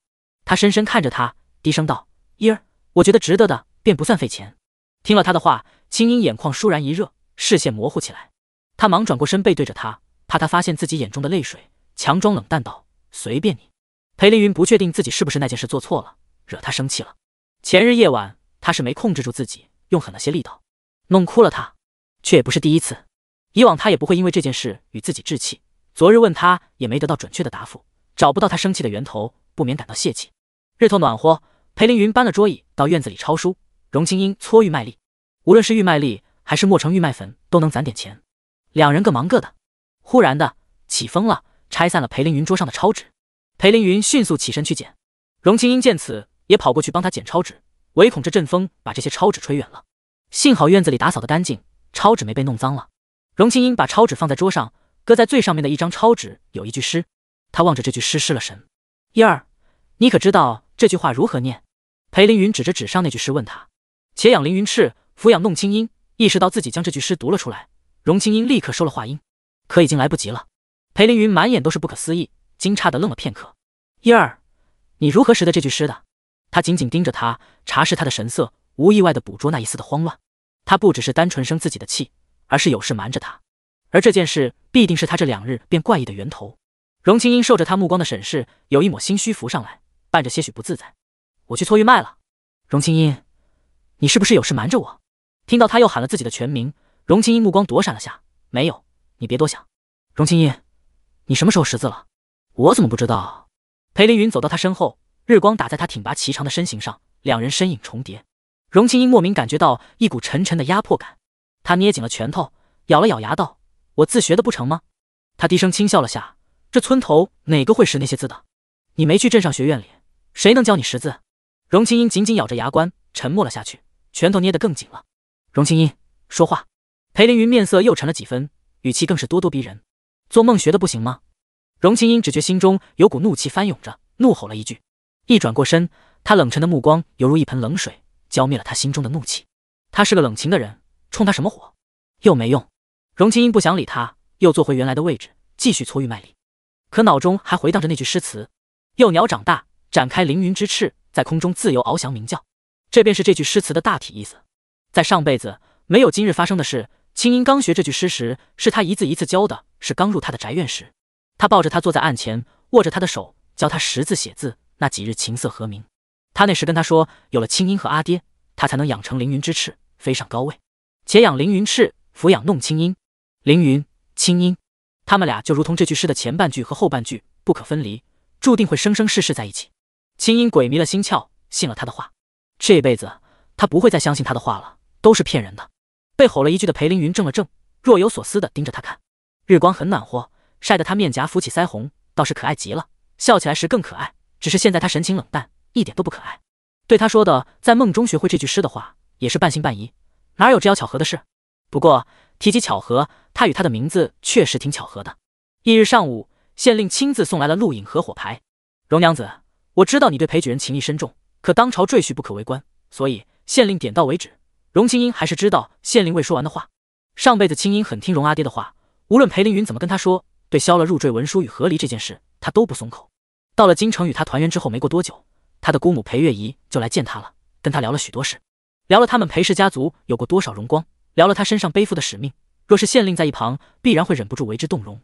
他深深看着他，低声道：“依儿，我觉得值得的，便不算费钱。”听了他的话，青樱眼眶倏然一热，视线模糊起来。他忙转过身背对着他，怕他发现自己眼中的泪水，强装冷淡道：“随便你。”裴凌云不确定自己是不是那件事做错了，惹他生气了。前日夜晚，他是没控制住自己，用狠了些力道，弄哭了他。却也不是第一次，以往他也不会因为这件事与自己置气。昨日问他也没得到准确的答复，找不到他生气的源头，不免感到泄气。日头暖和，裴凌云搬了桌椅到院子里抄书，荣清英搓玉麦粒。无论是玉麦粒还是磨成玉麦粉，都能攒点钱。两人各忙各的。忽然的起风了，拆散了裴凌云桌上的抄纸。裴凌云迅速起身去捡，荣清英见此也跑过去帮他捡抄纸，唯恐这阵风把这些抄纸吹远了。幸好院子里打扫的干净。抄纸没被弄脏了。荣清英把抄纸放在桌上，搁在最上面的一张抄纸有一句诗，他望着这句诗失了神。燕儿，你可知道这句话如何念？裴凌云指着纸上那句诗问他。且养凌云翅，抚养弄清音，意识到自己将这句诗读了出来，荣清英立刻收了话音，可已经来不及了。裴凌云满眼都是不可思议，惊诧的愣了片刻。燕儿，你如何识得这句诗的？他紧紧盯着他，察视他的神色，无意外的捕捉那一丝的慌乱。他不只是单纯生自己的气，而是有事瞒着他，而这件事必定是他这两日变怪异的源头。荣青音受着他目光的审视，有一抹心虚浮上来，伴着些许不自在。我去搓玉脉了，荣青音，你是不是有事瞒着我？听到他又喊了自己的全名，荣青音目光躲闪了下，没有，你别多想。荣青音，你什么时候识字了？我怎么不知道？裴凌云走到他身后，日光打在他挺拔颀长的身形上，两人身影重叠。荣青音莫名感觉到一股沉沉的压迫感，她捏紧了拳头，咬了咬牙道：“我自学的不成吗？”她低声轻笑了下：“这村头哪个会识那些字的？你没去镇上学院里，谁能教你识字？”荣青音紧紧咬着牙关，沉默了下去，拳头捏得更紧了。荣青音说话，裴凌云面色又沉了几分，语气更是咄咄逼人：“做梦学的不行吗？”荣青音只觉心中有股怒气翻涌着，怒吼了一句，一转过身，她冷沉的目光犹如一盆冷水。浇灭了他心中的怒气。他是个冷情的人，冲他什么火，又没用。荣青音不想理他，又坐回原来的位置，继续搓玉麦力。可脑中还回荡着那句诗词：“幼鸟长大，展开凌云之翅，在空中自由翱翔鸣叫。”这便是这句诗词的大体意思。在上辈子没有今日发生的事，青音刚学这句诗时，是他一字一字教的。是刚入他的宅院时，他抱着他坐在案前，握着他的手教他识字写字。那几日琴瑟和鸣。他那时跟他说，有了青音和阿爹，他才能养成凌云之翅，飞上高位。且养凌云翅，抚养弄青音。凌云、青音，他们俩就如同这句诗的前半句和后半句，不可分离，注定会生生世世在一起。青音鬼迷了心窍，信了他的话。这辈子他不会再相信他的话了，都是骗人的。被吼了一句的裴凌云怔了怔，若有所思地盯着他看。日光很暖和，晒得他面颊浮起腮红，倒是可爱极了。笑起来时更可爱。只是现在他神情冷淡。一点都不可爱。对他说的在梦中学会这句诗的话，也是半信半疑。哪有这样巧合的事？不过提起巧合，他与他的名字确实挺巧合的。翌日上午，县令亲自送来了录影合伙牌。荣娘子，我知道你对裴举人情谊深重，可当朝赘婿不可为官，所以县令点到为止。荣青英还是知道县令未说完的话。上辈子青英很听荣阿爹的话，无论裴凌云怎么跟他说，对消了入赘文书与和离这件事，他都不松口。到了京城与他团圆之后，没过多久。他的姑母裴月姨就来见他了，跟他聊了许多事，聊了他们裴氏家族有过多少荣光，聊了他身上背负的使命。若是县令在一旁，必然会忍不住为之动容。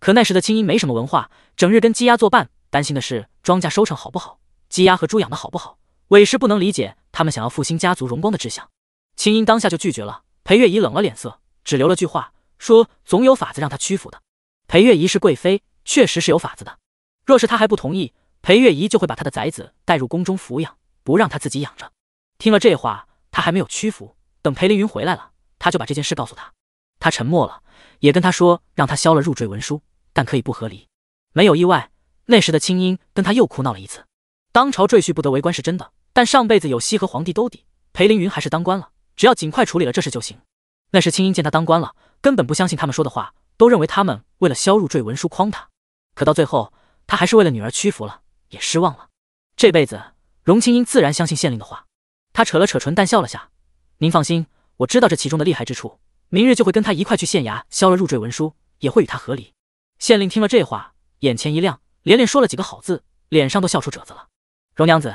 可那时的青音没什么文化，整日跟鸡鸭作伴，担心的是庄稼收成好不好，鸡鸭和猪养的好不好。委实不能理解他们想要复兴家族荣光的志向。青音当下就拒绝了。裴月姨冷了脸色，只留了句话，说总有法子让他屈服的。裴月姨是贵妃，确实是有法子的。若是他还不同意。裴月仪就会把他的崽子带入宫中抚养，不让他自己养着。听了这话，他还没有屈服。等裴凌云回来了，他就把这件事告诉他。他沉默了，也跟他说让他消了入赘文书，但可以不合离。没有意外，那时的青音跟他又哭闹了一次。当朝赘婿不得为官是真的，但上辈子有西河皇帝兜底，裴凌云还是当官了。只要尽快处理了这事就行。那时青音见他当官了，根本不相信他们说的话，都认为他们为了消入赘文书诓他。可到最后，他还是为了女儿屈服了。也失望了。这辈子，荣青英自然相信县令的话。他扯了扯唇，淡笑了下：“您放心，我知道这其中的厉害之处。明日就会跟他一块去县衙销了入赘文书，也会与他和离。”县令听了这话，眼前一亮，连连说了几个好字，脸上都笑出褶子了。“荣娘子，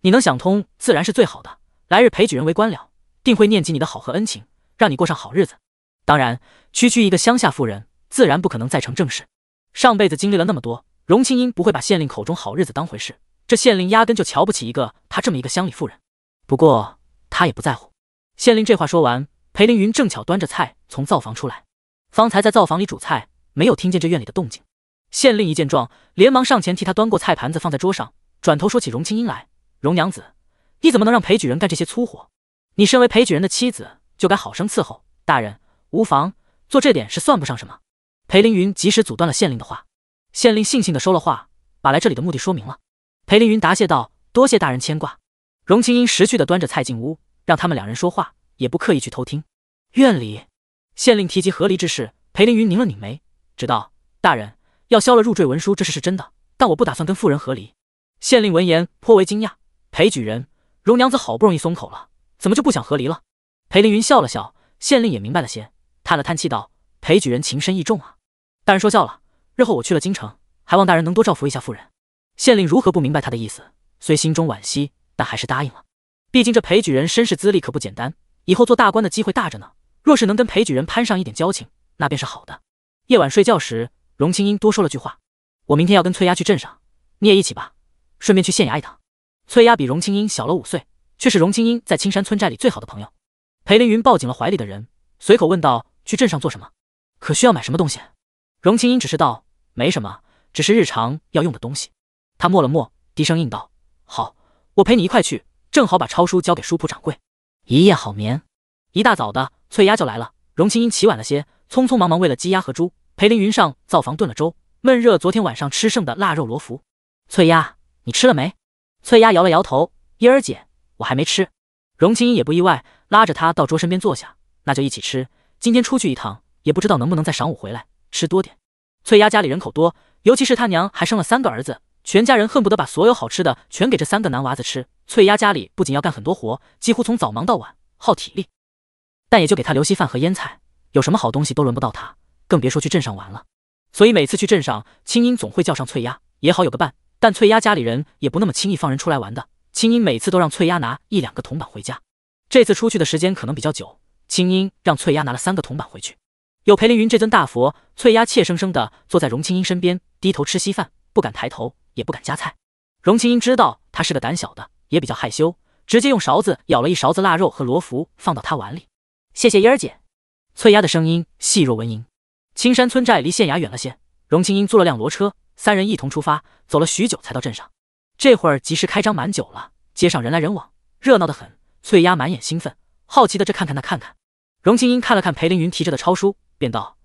你能想通，自然是最好的。来日裴举人为官了，定会念及你的好和恩情，让你过上好日子。当然，区区一个乡下妇人，自然不可能再成正事。上辈子经历了那么多。”荣清英不会把县令口中好日子当回事，这县令压根就瞧不起一个他这么一个乡里妇人。不过他也不在乎。县令这话说完，裴凌云正巧端着菜从灶房出来，方才在灶房里煮菜，没有听见这院里的动静。县令一见状，连忙上前替他端过菜盘子放在桌上，转头说起荣清英来：“荣娘子，你怎么能让裴举人干这些粗活？你身为裴举人的妻子，就该好生伺候。大人无妨，做这点是算不上什么。”裴凌云及时阻断了县令的话。县令悻悻地收了话，把来这里的目的说明了。裴凌云答谢道：“多谢大人牵挂。”荣青音识趣地端着菜进屋，让他们两人说话，也不刻意去偷听。院里，县令提及和离之事，裴凌云拧了拧眉，直道：“大人要消了入赘文书，这事是真的。但我不打算跟妇人和离。”县令闻言颇为惊讶：“裴举人，荣娘子好不容易松口了，怎么就不想和离了？”裴凌云笑了笑。县令也明白了些，叹了叹气道：“裴举人情深意重啊，大人说笑了。”日后我去了京城，还望大人能多照拂一下夫人。县令如何不明白他的意思，虽心中惋惜，但还是答应了。毕竟这裴举人身世资历可不简单，以后做大官的机会大着呢。若是能跟裴举人攀上一点交情，那便是好的。夜晚睡觉时，荣青英多说了句话：“我明天要跟翠丫去镇上，你也一起吧，顺便去县衙一趟。”翠丫比荣青英小了五岁，却是荣青英在青山村寨里最好的朋友。裴凌云抱紧了怀里的人，随口问道：“去镇上做什么？可需要买什么东西？”荣青英只是道。没什么，只是日常要用的东西。他默了默，低声应道：“好，我陪你一块去，正好把抄书交给书铺掌柜。”一夜好眠，一大早的翠丫就来了。荣青音起晚了些，匆匆忙忙喂了鸡鸭和猪，陪凌云上灶房炖了粥，闷热。昨天晚上吃剩的腊肉罗浮。翠丫，你吃了没？翠丫摇了摇头：“英儿姐，我还没吃。”荣青音也不意外，拉着他到桌身边坐下：“那就一起吃。今天出去一趟，也不知道能不能在晌午回来，吃多点。”翠丫家里人口多，尤其是他娘还生了三个儿子，全家人恨不得把所有好吃的全给这三个男娃子吃。翠丫家里不仅要干很多活，几乎从早忙到晚，耗体力，但也就给他留稀饭和腌菜，有什么好东西都轮不到他，更别说去镇上玩了。所以每次去镇上，青音总会叫上翠丫，也好有个伴。但翠丫家里人也不那么轻易放人出来玩的，青音每次都让翠丫拿一两个铜板回家。这次出去的时间可能比较久，青音让翠丫拿了三个铜板回去。有裴凌云这尊大佛，翠丫怯生生的坐在荣青音身边，低头吃稀饭，不敢抬头，也不敢夹菜。荣青音知道她是个胆小的，也比较害羞，直接用勺子舀了一勺子腊肉和罗浮放到他碗里。谢谢英儿姐。翠丫的声音细若蚊蝇。青山村寨离县衙远了些，荣青音租了辆骡车，三人一同出发，走了许久才到镇上。这会儿集市开张蛮久了，街上人来人往，热闹得很。翠丫满眼兴奋，好奇的这看看那看看。荣青音看了看裴凌云提着的抄书。便道：“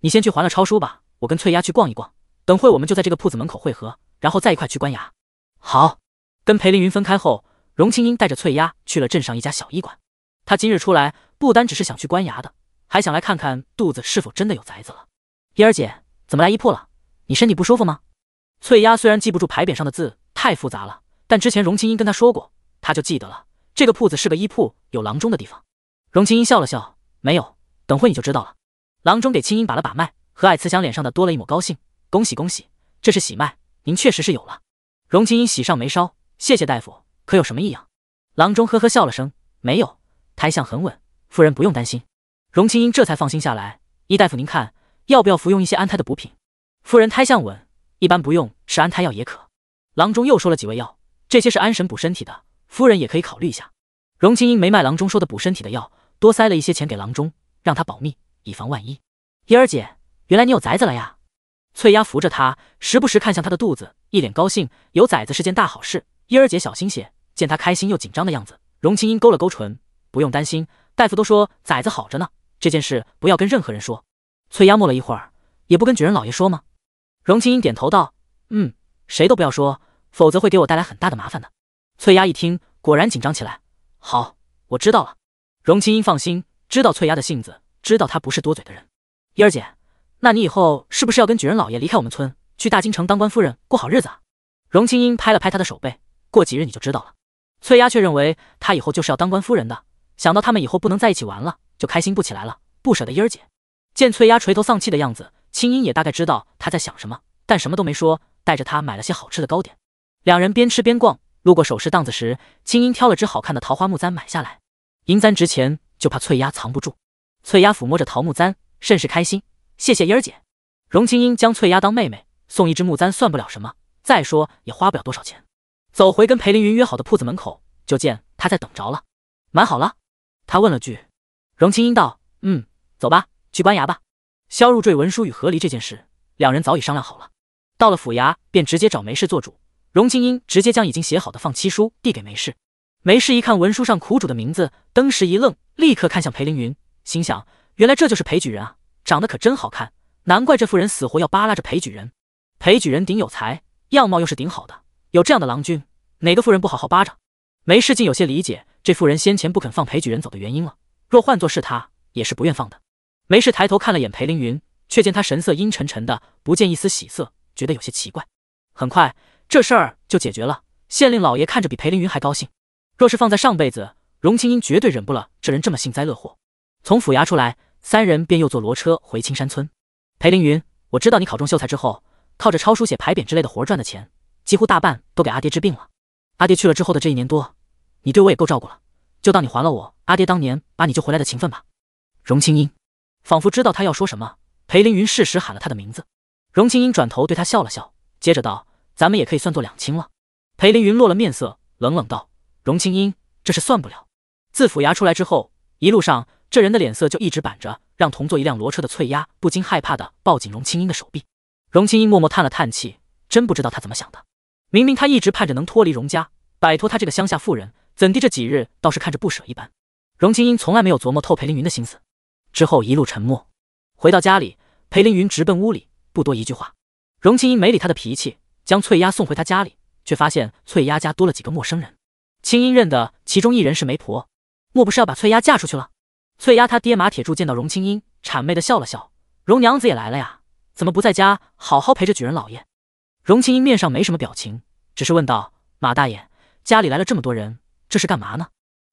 你先去还了抄书吧，我跟翠丫去逛一逛。等会我们就在这个铺子门口汇合，然后再一块去官衙。”好。跟裴凌云分开后，荣青英带着翠丫去了镇上一家小医馆。她今日出来不单只是想去官衙的，还想来看看肚子是否真的有崽子了。燕儿姐怎么来医铺了？你身体不舒服吗？翠丫虽然记不住牌匾上的字太复杂了，但之前荣青英跟她说过，她就记得了。这个铺子是个医铺，有郎中的地方。荣青英笑了笑：“没有，等会你就知道了。”郎中给青樱把了把脉，和蔼慈祥，脸上的多了一抹高兴。恭喜恭喜，这是喜脉，您确实是有了。荣青樱喜上眉梢，谢谢大夫。可有什么异样？郎中呵呵笑了声，没有，胎象很稳，夫人不用担心。荣青樱这才放心下来。医大夫您看，要不要服用一些安胎的补品？夫人胎象稳，一般不用吃安胎药也可。郎中又说了几味药，这些是安神补身体的，夫人也可以考虑一下。荣青樱没卖郎中说的补身体的药，多塞了一些钱给郎中，让他保密。以防万一，燕儿姐，原来你有崽子了呀！翠丫扶着她，时不时看向她的肚子，一脸高兴。有崽子是件大好事，燕儿姐小心些。见她开心又紧张的样子，荣青音勾了勾唇，不用担心，大夫都说崽子好着呢。这件事不要跟任何人说。翠丫默了一会儿，也不跟举人老爷说吗？荣青音点头道：“嗯，谁都不要说，否则会给我带来很大的麻烦的。”翠丫一听，果然紧张起来。好，我知道了。荣青音放心，知道翠丫的性子。知道他不是多嘴的人，英儿姐，那你以后是不是要跟举人老爷离开我们村，去大京城当官夫人过好日子啊？荣青英拍了拍她的手背，过几日你就知道了。翠丫却认为他以后就是要当官夫人的，想到他们以后不能在一起玩了，就开心不起来了，不舍得英儿姐。见翠丫垂头丧气的样子，青英也大概知道她在想什么，但什么都没说，带着她买了些好吃的糕点。两人边吃边逛，路过首饰档子时，青英挑了只好看的桃花木簪买下来，银簪值钱，就怕翠丫藏不住。翠丫抚摸着桃木簪，甚是开心。谢谢英儿姐。荣青音将翠丫当妹妹，送一只木簪算不了什么，再说也花不了多少钱。走回跟裴凌云约好的铺子门口，就见他在等着了。买好了，他问了句。荣青音道：“嗯，走吧，去官衙吧。萧入赘文书与何离这件事，两人早已商量好了。到了府衙，便直接找梅氏做主。荣青音直接将已经写好的放妻书递给梅氏。梅氏一看文书上苦主的名字，登时一愣，立刻看向裴凌云。”心想，原来这就是裴举人啊，长得可真好看，难怪这妇人死活要扒拉着裴举人。裴举人顶有才，样貌又是顶好的，有这样的郎君，哪个妇人不好好巴着？梅世竟有些理解这妇人先前不肯放裴举人走的原因了。若换作是他，也是不愿放的。梅氏抬头看了眼裴凌云，却见他神色阴沉沉的，不见一丝喜色，觉得有些奇怪。很快，这事儿就解决了。县令老爷看着比裴凌云还高兴。若是放在上辈子，荣清英绝对忍不了这人这么幸灾乐祸。从府衙出来，三人便又坐骡车回青山村。裴凌云，我知道你考中秀才之后，靠着抄书写牌匾之类的活赚的钱，几乎大半都给阿爹治病了。阿爹去了之后的这一年多，你对我也够照顾了，就当你还了我阿爹当年把你救回来的情分吧。荣青英仿佛知道他要说什么，裴凌云适时喊了他的名字。荣青英转头对他笑了笑，接着道：“咱们也可以算作两清了。”裴凌云落了面色，冷冷道：“荣青英，这是算不了。自府衙出来之后，一路上。”这人的脸色就一直板着，让同坐一辆骡车的翠丫不禁害怕的抱紧荣青音的手臂。荣青音默默叹了叹气，真不知道他怎么想的。明明他一直盼着能脱离荣家，摆脱他这个乡下妇人，怎地这几日倒是看着不舍一般？荣青音从来没有琢磨透裴凌云的心思。之后一路沉默，回到家里，裴凌云直奔屋里，不多一句话。荣青音没理他的脾气，将翠丫送回他家里，却发现翠丫家多了几个陌生人。青音认得其中一人是媒婆，莫不是要把翠丫嫁出去了？翠丫，她爹马铁柱见到荣青英，谄媚的笑了笑。荣娘子也来了呀？怎么不在家好好陪着举人老爷？荣青英面上没什么表情，只是问道：“马大爷，家里来了这么多人，这是干嘛呢？”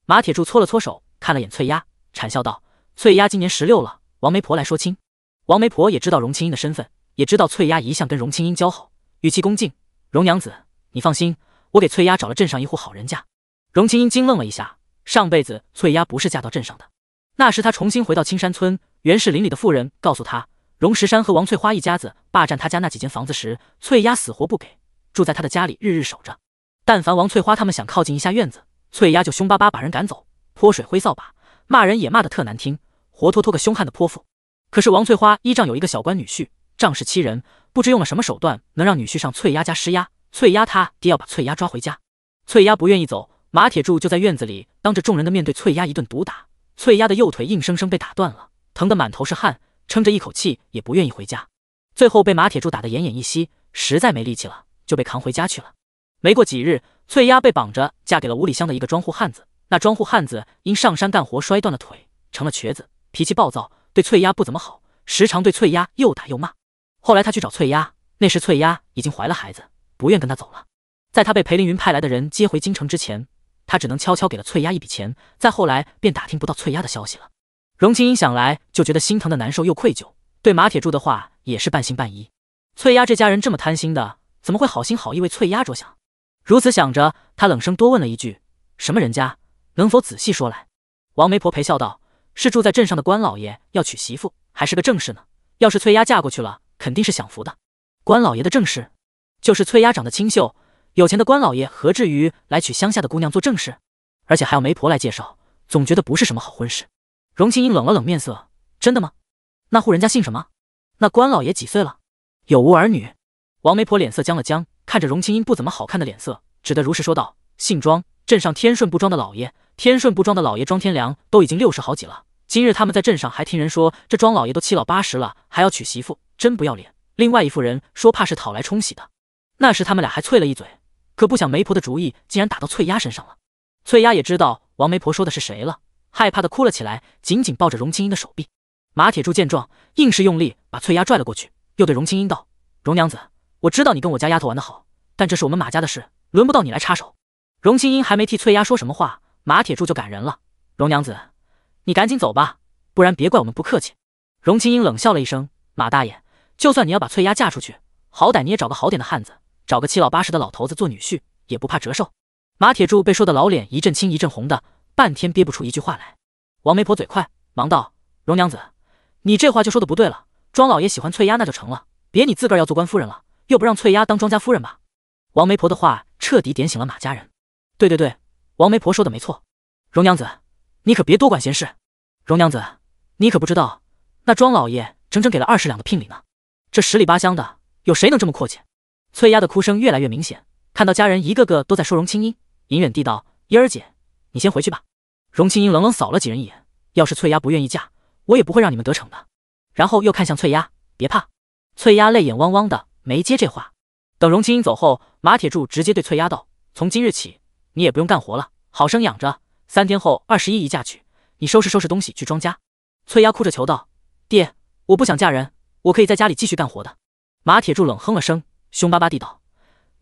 马铁柱搓了搓手，看了眼翠丫，谄笑道：“翠丫今年十六了，王媒婆来说亲。王媒婆也知道荣青英的身份，也知道翠丫一向跟荣青英交好，语气恭敬。荣娘子，你放心，我给翠丫找了镇上一户好人家。”荣青英惊愣了一下，上辈子翠丫不是嫁到镇上的。那时，他重新回到青山村，袁氏林里的妇人告诉他，荣石山和王翠花一家子霸占他家那几间房子时，翠丫死活不给住在他的家里，日日守着。但凡王翠花他们想靠近一下院子，翠丫就凶巴巴把人赶走，泼水挥扫把，骂人也骂得特难听，活脱脱个凶悍的泼妇。可是王翠花依仗有一个小官女婿，仗势欺人，不知用了什么手段，能让女婿上翠丫家施压。翠丫他爹要把翠丫抓回家，翠丫不愿意走，马铁柱就在院子里当着众人的面对翠丫一顿毒打。翠丫的右腿硬生生被打断了，疼得满头是汗，撑着一口气也不愿意回家，最后被马铁柱打得奄奄一息，实在没力气了，就被扛回家去了。没过几日，翠丫被绑着嫁给了五里乡的一个庄户汉子。那庄户汉子因上山干活摔断了腿，成了瘸子，脾气暴躁，对翠丫不怎么好，时常对翠丫又打又骂。后来他去找翠丫，那时翠丫已经怀了孩子，不愿跟他走了。在他被裴凌云派来的人接回京城之前。他只能悄悄给了翠丫一笔钱，再后来便打听不到翠丫的消息了。荣清音想来就觉得心疼的难受又愧疚，对马铁柱的话也是半信半疑。翠丫这家人这么贪心的，怎么会好心好意为翠丫着想？如此想着，她冷声多问了一句：“什么人家？能否仔细说来？”王媒婆陪笑道：“是住在镇上的官老爷要娶媳妇，还是个正事呢？要是翠丫嫁过去了，肯定是享福的。官老爷的正事，就是翠丫长得清秀。”有钱的官老爷何至于来娶乡下的姑娘做正事，而且还要媒婆来介绍，总觉得不是什么好婚事。荣庆英冷了冷面色，真的吗？那户人家姓什么？那官老爷几岁了？有无儿女？王媒婆脸色僵了僵，看着荣庆英不怎么好看的脸色，只得如实说道：“姓庄，镇上天顺不庄的老爷，天顺不庄的老爷庄天良都已经六十好几了。今日他们在镇上还听人说，这庄老爷都七老八十了，还要娶媳妇，真不要脸。另外一户人说，怕是讨来冲喜的。那时他们俩还啐了一嘴。”可不想媒婆的主意竟然打到翠丫身上了，翠丫也知道王媒婆说的是谁了，害怕的哭了起来，紧紧抱着荣青英的手臂。马铁柱见状，硬是用力把翠丫拽了过去，又对荣青英道：“荣娘子，我知道你跟我家丫头玩得好，但这是我们马家的事，轮不到你来插手。”荣青英还没替翠丫说什么话，马铁柱就赶人了：“荣娘子，你赶紧走吧，不然别怪我们不客气。”荣青英冷笑了一声：“马大爷，就算你要把翠丫嫁出去，好歹你也找个好点的汉子。”找个七老八十的老头子做女婿，也不怕折寿。马铁柱被说的老脸一阵青一阵红的，半天憋不出一句话来。王媒婆嘴快，忙道：“荣娘子，你这话就说的不对了。庄老爷喜欢翠丫，那就成了。别你自个要做官夫人了，又不让翠丫当庄家夫人吧？”王媒婆的话彻底点醒了马家人。对对对，王媒婆说的没错。荣娘子，你可别多管闲事。荣娘子，你可不知道，那庄老爷整整给了二十两的聘礼呢。这十里八乡的，有谁能这么阔气？翠丫的哭声越来越明显，看到家人一个个都在说，荣青音，隐远地道：“英儿姐，你先回去吧。”荣青音冷冷扫了几人一眼，要是翠丫不愿意嫁，我也不会让你们得逞的。然后又看向翠丫：“别怕。”翠丫泪眼汪汪的，没接这话。等荣青音走后，马铁柱直接对翠丫道：“从今日起，你也不用干活了，好生养着。三天后二十一姨嫁娶，你收拾收拾东西去庄家。”翠丫哭着求道：“爹，我不想嫁人，我可以在家里继续干活的。”马铁柱冷哼了声。凶巴巴地道：“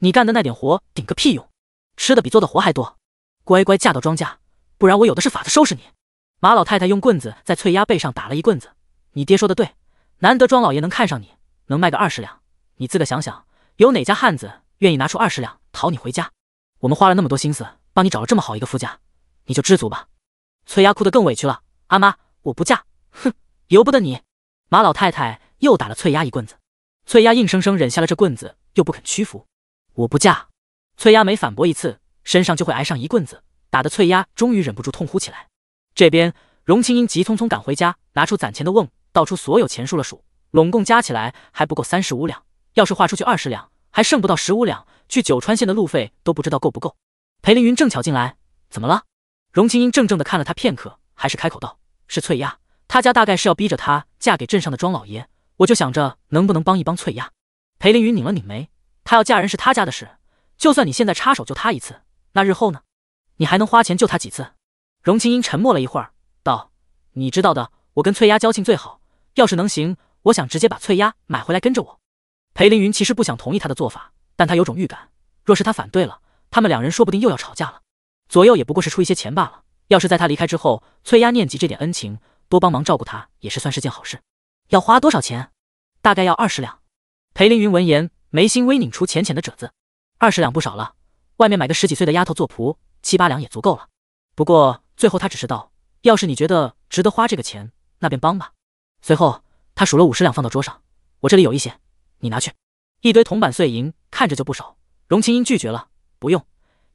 你干的那点活顶个屁用，吃的比做的活还多，乖乖嫁到庄家，不然我有的是法子收拾你。”马老太太用棍子在翠丫背上打了一棍子。“你爹说的对，难得庄老爷能看上你，能卖个二十两，你自个想想，有哪家汉子愿意拿出二十两讨你回家？我们花了那么多心思帮你找了这么好一个夫家，你就知足吧。”翠丫哭得更委屈了，“阿妈，我不嫁！”哼，由不得你。”马老太太又打了翠丫一棍子，翠丫硬生生忍下了这棍子。又不肯屈服，我不嫁。翠丫每反驳一次，身上就会挨上一棍子，打得翠丫终于忍不住痛呼起来。这边，荣青英急匆匆赶回家，拿出攒钱的瓮，倒出所有钱数了数，拢共加起来还不够三十五两。要是花出去二十两，还剩不到十五两，去九川县的路费都不知道够不够。裴凌云正巧进来，怎么了？荣青英怔怔的看了他片刻，还是开口道：“是翠丫，她家大概是要逼着她嫁给镇上的庄老爷，我就想着能不能帮一帮翠丫。”裴凌云拧了拧眉，她要嫁人是她家的事，就算你现在插手救她一次，那日后呢？你还能花钱救他几次？荣青音沉默了一会儿，道：“你知道的，我跟翠丫交情最好，要是能行，我想直接把翠丫买回来跟着我。”裴凌云其实不想同意她的做法，但他有种预感，若是他反对了，他们两人说不定又要吵架了。左右也不过是出一些钱罢了，要是在他离开之后，翠丫念及这点恩情，多帮忙照顾他也是算是件好事。要花多少钱？大概要二十两。裴凌云闻言，眉心微拧出浅浅的褶子。二十两不少了，外面买个十几岁的丫头做仆，七八两也足够了。不过最后他只是道：“要是你觉得值得花这个钱，那便帮吧。”随后他数了五十两放到桌上：“我这里有一些，你拿去。”一堆铜板碎银看着就不少。荣青英拒绝了：“不用，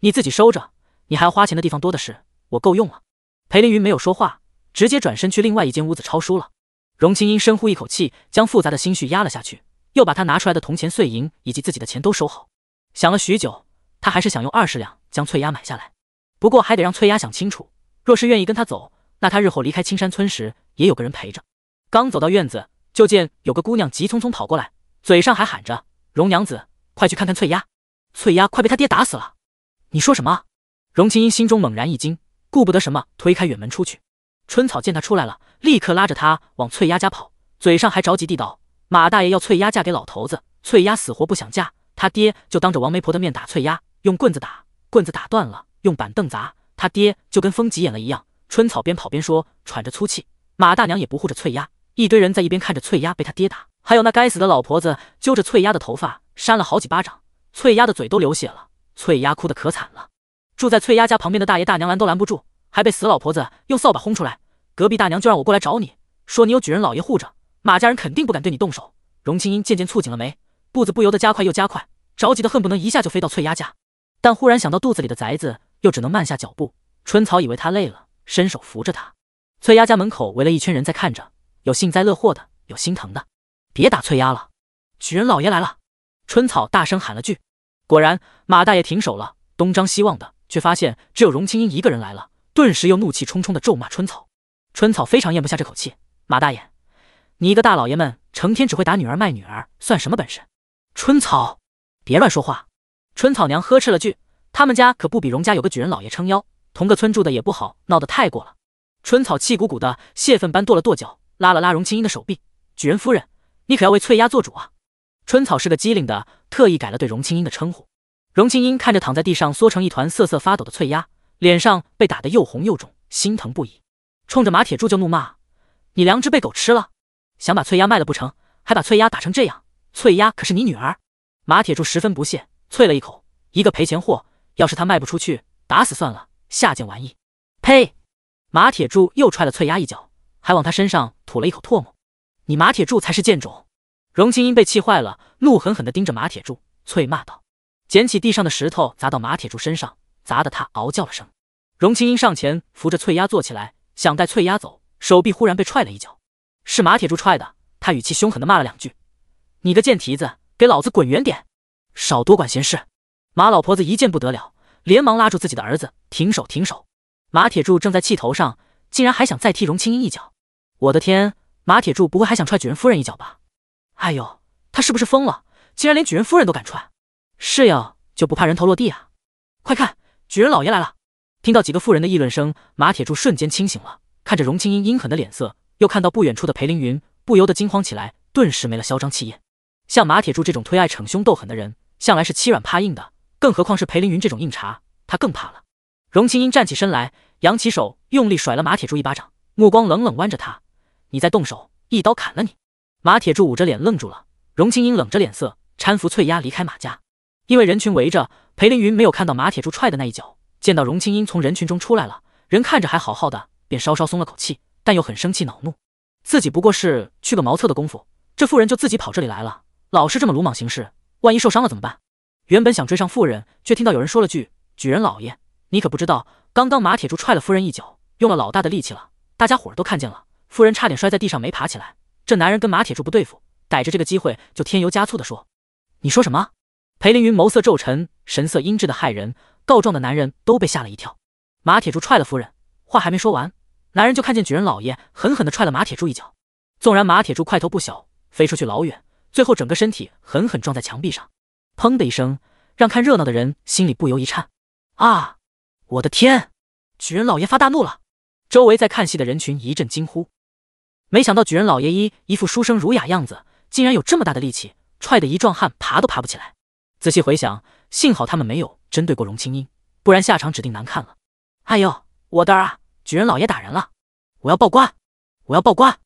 你自己收着，你还要花钱的地方多的是，我够用了。”裴凌云没有说话，直接转身去另外一间屋子抄书了。荣青英深呼一口气，将复杂的心绪压了下去。又把他拿出来的铜钱、碎银以及自己的钱都收好。想了许久，他还是想用二十两将翠丫买下来。不过还得让翠丫想清楚，若是愿意跟他走，那他日后离开青山村时也有个人陪着。刚走到院子，就见有个姑娘急匆匆跑过来，嘴上还喊着：“荣娘子，快去看看翠丫，翠丫快被他爹打死了！”你说什么？荣青英心中猛然一惊，顾不得什么，推开远门出去。春草见他出来了，立刻拉着他往翠丫家跑，嘴上还着急地道。马大爷要翠丫嫁给老头子，翠丫死活不想嫁，他爹就当着王媒婆的面打翠丫，用棍子打，棍子打断了，用板凳砸，他爹就跟疯急眼了一样。春草边跑边说，喘着粗气。马大娘也不护着翠丫，一堆人在一边看着翠丫被他爹打，还有那该死的老婆子揪着翠丫的头发扇了好几巴掌，翠丫的嘴都流血了，翠丫哭得可惨了。住在翠丫家旁边的大爷大娘拦都拦不住，还被死老婆子用扫把轰出来。隔壁大娘就让我过来找你，说你有举人老爷护着。马家人肯定不敢对你动手。荣青音渐渐蹙紧了眉，步子不由得加快又加快，着急的恨不能一下就飞到翠丫家。但忽然想到肚子里的崽子，又只能慢下脚步。春草以为他累了，伸手扶着他。翠丫家门口围了一圈人在看着，有幸灾乐祸的，有心疼的。别打翠丫了，举人老爷来了！春草大声喊了句。果然，马大爷停手了，东张西望的，却发现只有荣青音一个人来了，顿时又怒气冲冲的咒骂春草。春草非常咽不下这口气，马大爷。你一个大老爷们，成天只会打女儿卖女儿，算什么本事？春草，别乱说话！”春草娘呵斥了句：“他们家可不比荣家，有个举人老爷撑腰，同个村住的也不好，闹得太过了。”春草气鼓鼓的，泄愤般跺了跺脚，拉了拉荣青音的手臂：“举人夫人，你可要为翠丫做主啊！”春草是个机灵的，特意改了对荣青音的称呼。荣青音看着躺在地上缩成一团、瑟瑟发抖的翠丫，脸上被打得又红又肿，心疼不已，冲着马铁柱就怒骂：“你良知被狗吃了！”想把翠丫卖了不成？还把翠丫打成这样！翠丫可是你女儿！马铁柱十分不屑，啐了一口：“一个赔钱货！要是他卖不出去，打死算了，下贱玩意！”呸！马铁柱又踹了翠丫一脚，还往他身上吐了一口唾沫：“你马铁柱才是贱种！”荣青音被气坏了，怒狠狠地盯着马铁柱，啐骂道：“捡起地上的石头砸到马铁柱身上，砸得他嗷叫了声。”荣青音上前扶着翠丫坐起来，想带翠丫走，手臂忽然被踹了一脚。是马铁柱踹的，他语气凶狠地骂了两句：“你个贱蹄子，给老子滚远点，少多管闲事！”马老婆子一见不得了，连忙拉住自己的儿子：“停手，停手！”马铁柱正在气头上，竟然还想再踢荣青音一脚。我的天，马铁柱不会还想踹举人夫人一脚吧？哎呦，他是不是疯了？竟然连举人夫人都敢踹？是哟，就不怕人头落地啊？快看，举人老爷来了！听到几个妇人的议论声，马铁柱瞬间清醒了，看着荣青音阴狠的脸色。又看到不远处的裴凌云，不由得惊慌起来，顿时没了嚣张气焰。像马铁柱这种推爱逞凶斗狠的人，向来是欺软怕硬的，更何况是裴凌云这种硬茬，他更怕了。荣青英站起身来，扬起手，用力甩了马铁柱一巴掌，目光冷冷弯着他：“你再动手，一刀砍了你！”马铁柱捂着脸愣住了。荣青英冷着脸色，搀扶翠丫离开马家。因为人群围着，裴凌云没有看到马铁柱踹的那一脚，见到荣青英从人群中出来了，人看着还好好的，便稍稍松了口气。但又很生气恼怒，自己不过是去个茅厕的功夫，这妇人就自己跑这里来了，老是这么鲁莽行事，万一受伤了怎么办？原本想追上妇人，却听到有人说了句：“举人老爷，你可不知道，刚刚马铁柱踹了夫人一脚，用了老大的力气了，大家伙都看见了，夫人差点摔在地上没爬起来。”这男人跟马铁柱不对付，逮着这个机会就添油加醋的说：“你说什么？”裴凌云眸色骤沉，神色阴鸷的骇人，告状的男人都被吓了一跳。马铁柱踹了夫人，话还没说完。男人就看见举人老爷狠狠地踹了马铁柱一脚，纵然马铁柱块头不小，飞出去老远，最后整个身体狠狠撞在墙壁上，砰的一声，让看热闹的人心里不由一颤。啊！我的天！举人老爷发大怒了！周围在看戏的人群一阵惊呼。没想到举人老爷一一副书生儒雅样子，竟然有这么大的力气，踹得一壮汉爬都爬不起来。仔细回想，幸好他们没有针对过荣青音，不然下场指定难看了。哎呦，我的儿啊！举人老爷打人了，我要报官！我要报官！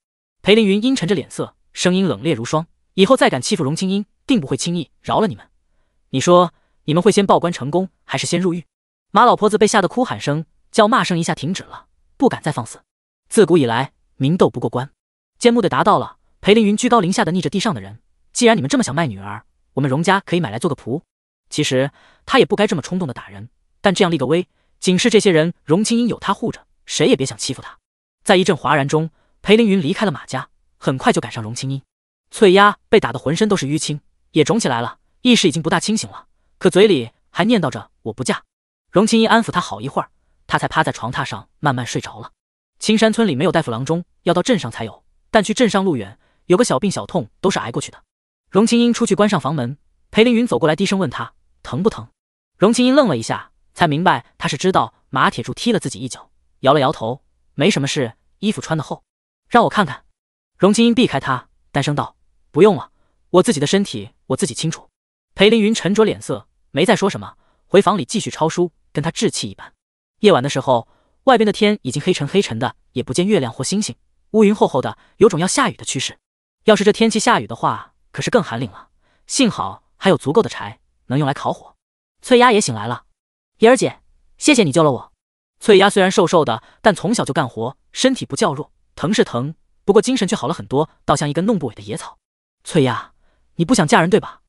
裴凌云阴沉着脸色，声音冷冽如霜：“以后再敢欺负荣青音，定不会轻易饶了你们。你说，你们会先报官成功，还是先入狱？”马老婆子被吓得哭喊声、叫骂声一下停止了，不敢再放肆。自古以来，民斗不过官。见目的达到了，裴凌云居高临下的睨着地上的人：“既然你们这么想卖女儿，我们荣家可以买来做个仆。”其实他也不该这么冲动的打人，但这样立个威，警示这些人：荣青音有他护着。谁也别想欺负他。在一阵哗然中，裴凌云离开了马家，很快就赶上荣青音。翠丫被打得浑身都是淤青，也肿起来了，意识已经不大清醒了，可嘴里还念叨着“我不嫁”。荣青音安抚她好一会儿，她才趴在床榻上慢慢睡着了。青山村里没有大夫郎中，要到镇上才有。但去镇上路远，有个小病小痛都是挨过去的。荣青音出去关上房门，裴凌云走过来，低声问她：“疼不疼？”荣青音愣了一下，才明白他是知道马铁柱踢了自己一脚。摇了摇头，没什么事，衣服穿的厚，让我看看。荣金英避开他，淡声道：“不用了，我自己的身体我自己清楚。”裴凌云沉着脸色，没再说什么，回房里继续抄书，跟他置气一般。夜晚的时候，外边的天已经黑沉黑沉的，也不见月亮或星星，乌云厚厚的，有种要下雨的趋势。要是这天气下雨的话，可是更寒冷了。幸好还有足够的柴，能用来烤火。翠丫也醒来了，英儿姐，谢谢你救了我。翠丫虽然瘦瘦的，但从小就干活，身体不较弱。疼是疼，不过精神却好了很多，倒像一根弄不萎的野草。翠丫，你不想嫁人对吧？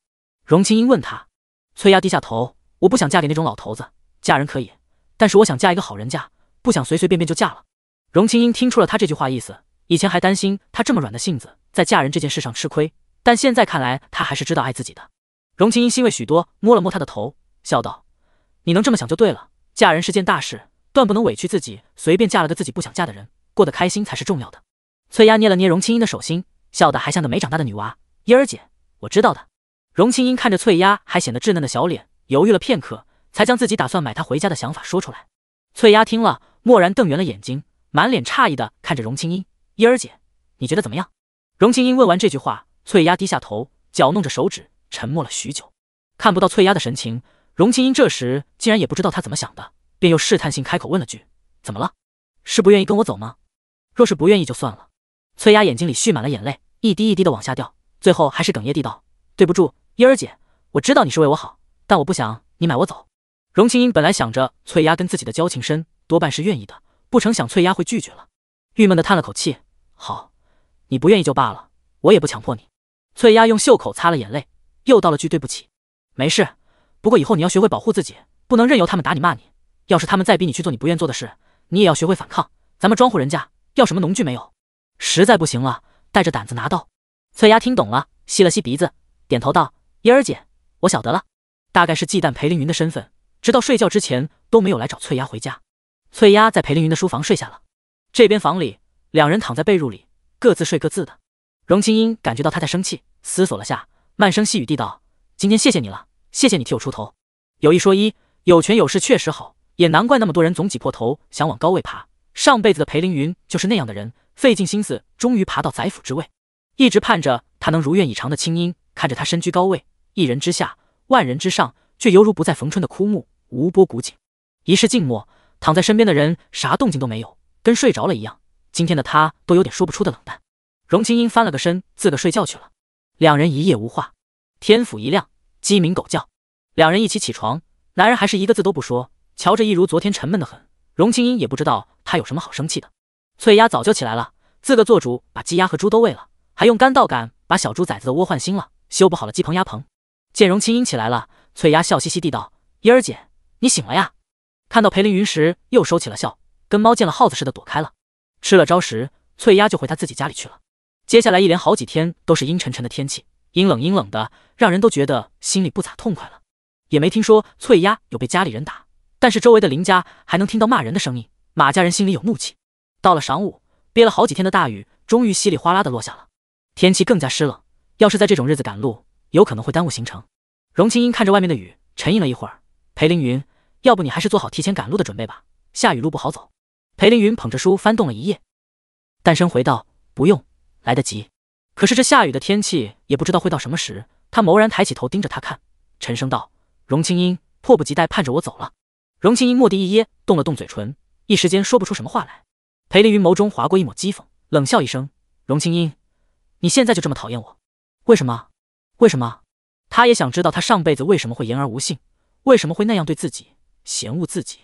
荣清英问他。翠丫低下头：“我不想嫁给那种老头子。嫁人可以，但是我想嫁一个好人家，不想随随便便就嫁了。”荣清英听出了她这句话意思，以前还担心她这么软的性子在嫁人这件事上吃亏，但现在看来，她还是知道爱自己的。荣清英欣慰许多，摸了摸她的头，笑道：“你能这么想就对了，嫁人是件大事。”断不能委屈自己，随便嫁了个自己不想嫁的人，过得开心才是重要的。翠丫捏了捏荣青音的手心，笑得还像个没长大的女娃：“嫣儿姐，我知道的。”荣青音看着翠丫还显得稚嫩的小脸，犹豫了片刻，才将自己打算买她回家的想法说出来。翠丫听了，蓦然瞪圆了眼睛，满脸诧异的看着荣青音。嫣儿姐，你觉得怎么样？”荣青音问完这句话，翠丫低下头，搅弄着手指，沉默了许久。看不到翠丫的神情，荣青音这时竟然也不知道她怎么想的。便又试探性开口问了句：“怎么了？是不愿意跟我走吗？若是不愿意就算了。”翠丫眼睛里蓄满了眼泪，一滴一滴的往下掉，最后还是哽咽地道：“对不住，英儿姐，我知道你是为我好，但我不想你买我走。”荣清音本来想着翠丫跟自己的交情深，多半是愿意的，不成想翠丫会拒绝了，郁闷的叹了口气：“好，你不愿意就罢了，我也不强迫你。”翠丫用袖口擦了眼泪，又道了句：“对不起。”“没事，不过以后你要学会保护自己，不能任由他们打你骂你。”要是他们再逼你去做你不愿做的事，你也要学会反抗。咱们庄户人家要什么农具没有？实在不行了，带着胆子拿到。翠丫听懂了，吸了吸鼻子，点头道：“嫣儿姐，我晓得了。”大概是忌惮裴凌云的身份，直到睡觉之前都没有来找翠丫回家。翠丫在裴凌云的书房睡下了。这边房里，两人躺在被褥里，各自睡各自的。荣清音感觉到她在生气，思索了下，慢声细语地道：“今天谢谢你了，谢谢你替我出头。有一说一，有权有势确实好。”也难怪那么多人总挤破头想往高位爬，上辈子的裴凌云就是那样的人，费尽心思终于爬到宰府之位，一直盼着他能如愿以偿的青樱看着他身居高位，一人之下，万人之上，却犹如不再逢春的枯木，无波古井，一世静默。躺在身边的人啥动静都没有，跟睡着了一样。今天的他都有点说不出的冷淡。荣青音翻了个身，自个睡觉去了。两人一夜无话，天府一亮，鸡鸣狗叫，两人一起起床，男人还是一个字都不说。瞧着一如昨天，沉闷的很。荣青音也不知道他有什么好生气的。翠丫早就起来了，自个做主把鸡鸭和猪都喂了，还用干道杆把小猪崽子的窝换新了，修补好了鸡棚鸭棚。见荣青音起来了，翠丫笑嘻嘻地道：“英儿姐，你醒了呀？”看到裴凌云时，又收起了笑，跟猫见了耗子似的躲开了。吃了朝食，翠丫就回他自己家里去了。接下来一连好几天都是阴沉沉的天气，阴冷阴冷的，让人都觉得心里不咋痛快了。也没听说翠丫有被家里人打。但是周围的林家还能听到骂人的声音，马家人心里有怒气。到了晌午，憋了好几天的大雨终于稀里哗啦的落下了，天气更加湿冷。要是在这种日子赶路，有可能会耽误行程。荣青英看着外面的雨，沉吟了一会儿。裴凌云，要不你还是做好提前赶路的准备吧，下雨路不好走。裴凌云捧着书翻动了一夜，淡声回道：“不用，来得及。”可是这下雨的天气也不知道会到什么时。他谋然抬起头盯着他看，沉声道：“荣青英，迫不及待盼着我走了。”荣青音蓦地一噎，动了动嘴唇，一时间说不出什么话来。裴凌云眸中划过一抹讥讽，冷笑一声：“荣青音，你现在就这么讨厌我？为什么？为什么？”她也想知道，她上辈子为什么会言而无信，为什么会那样对自己，嫌恶自己。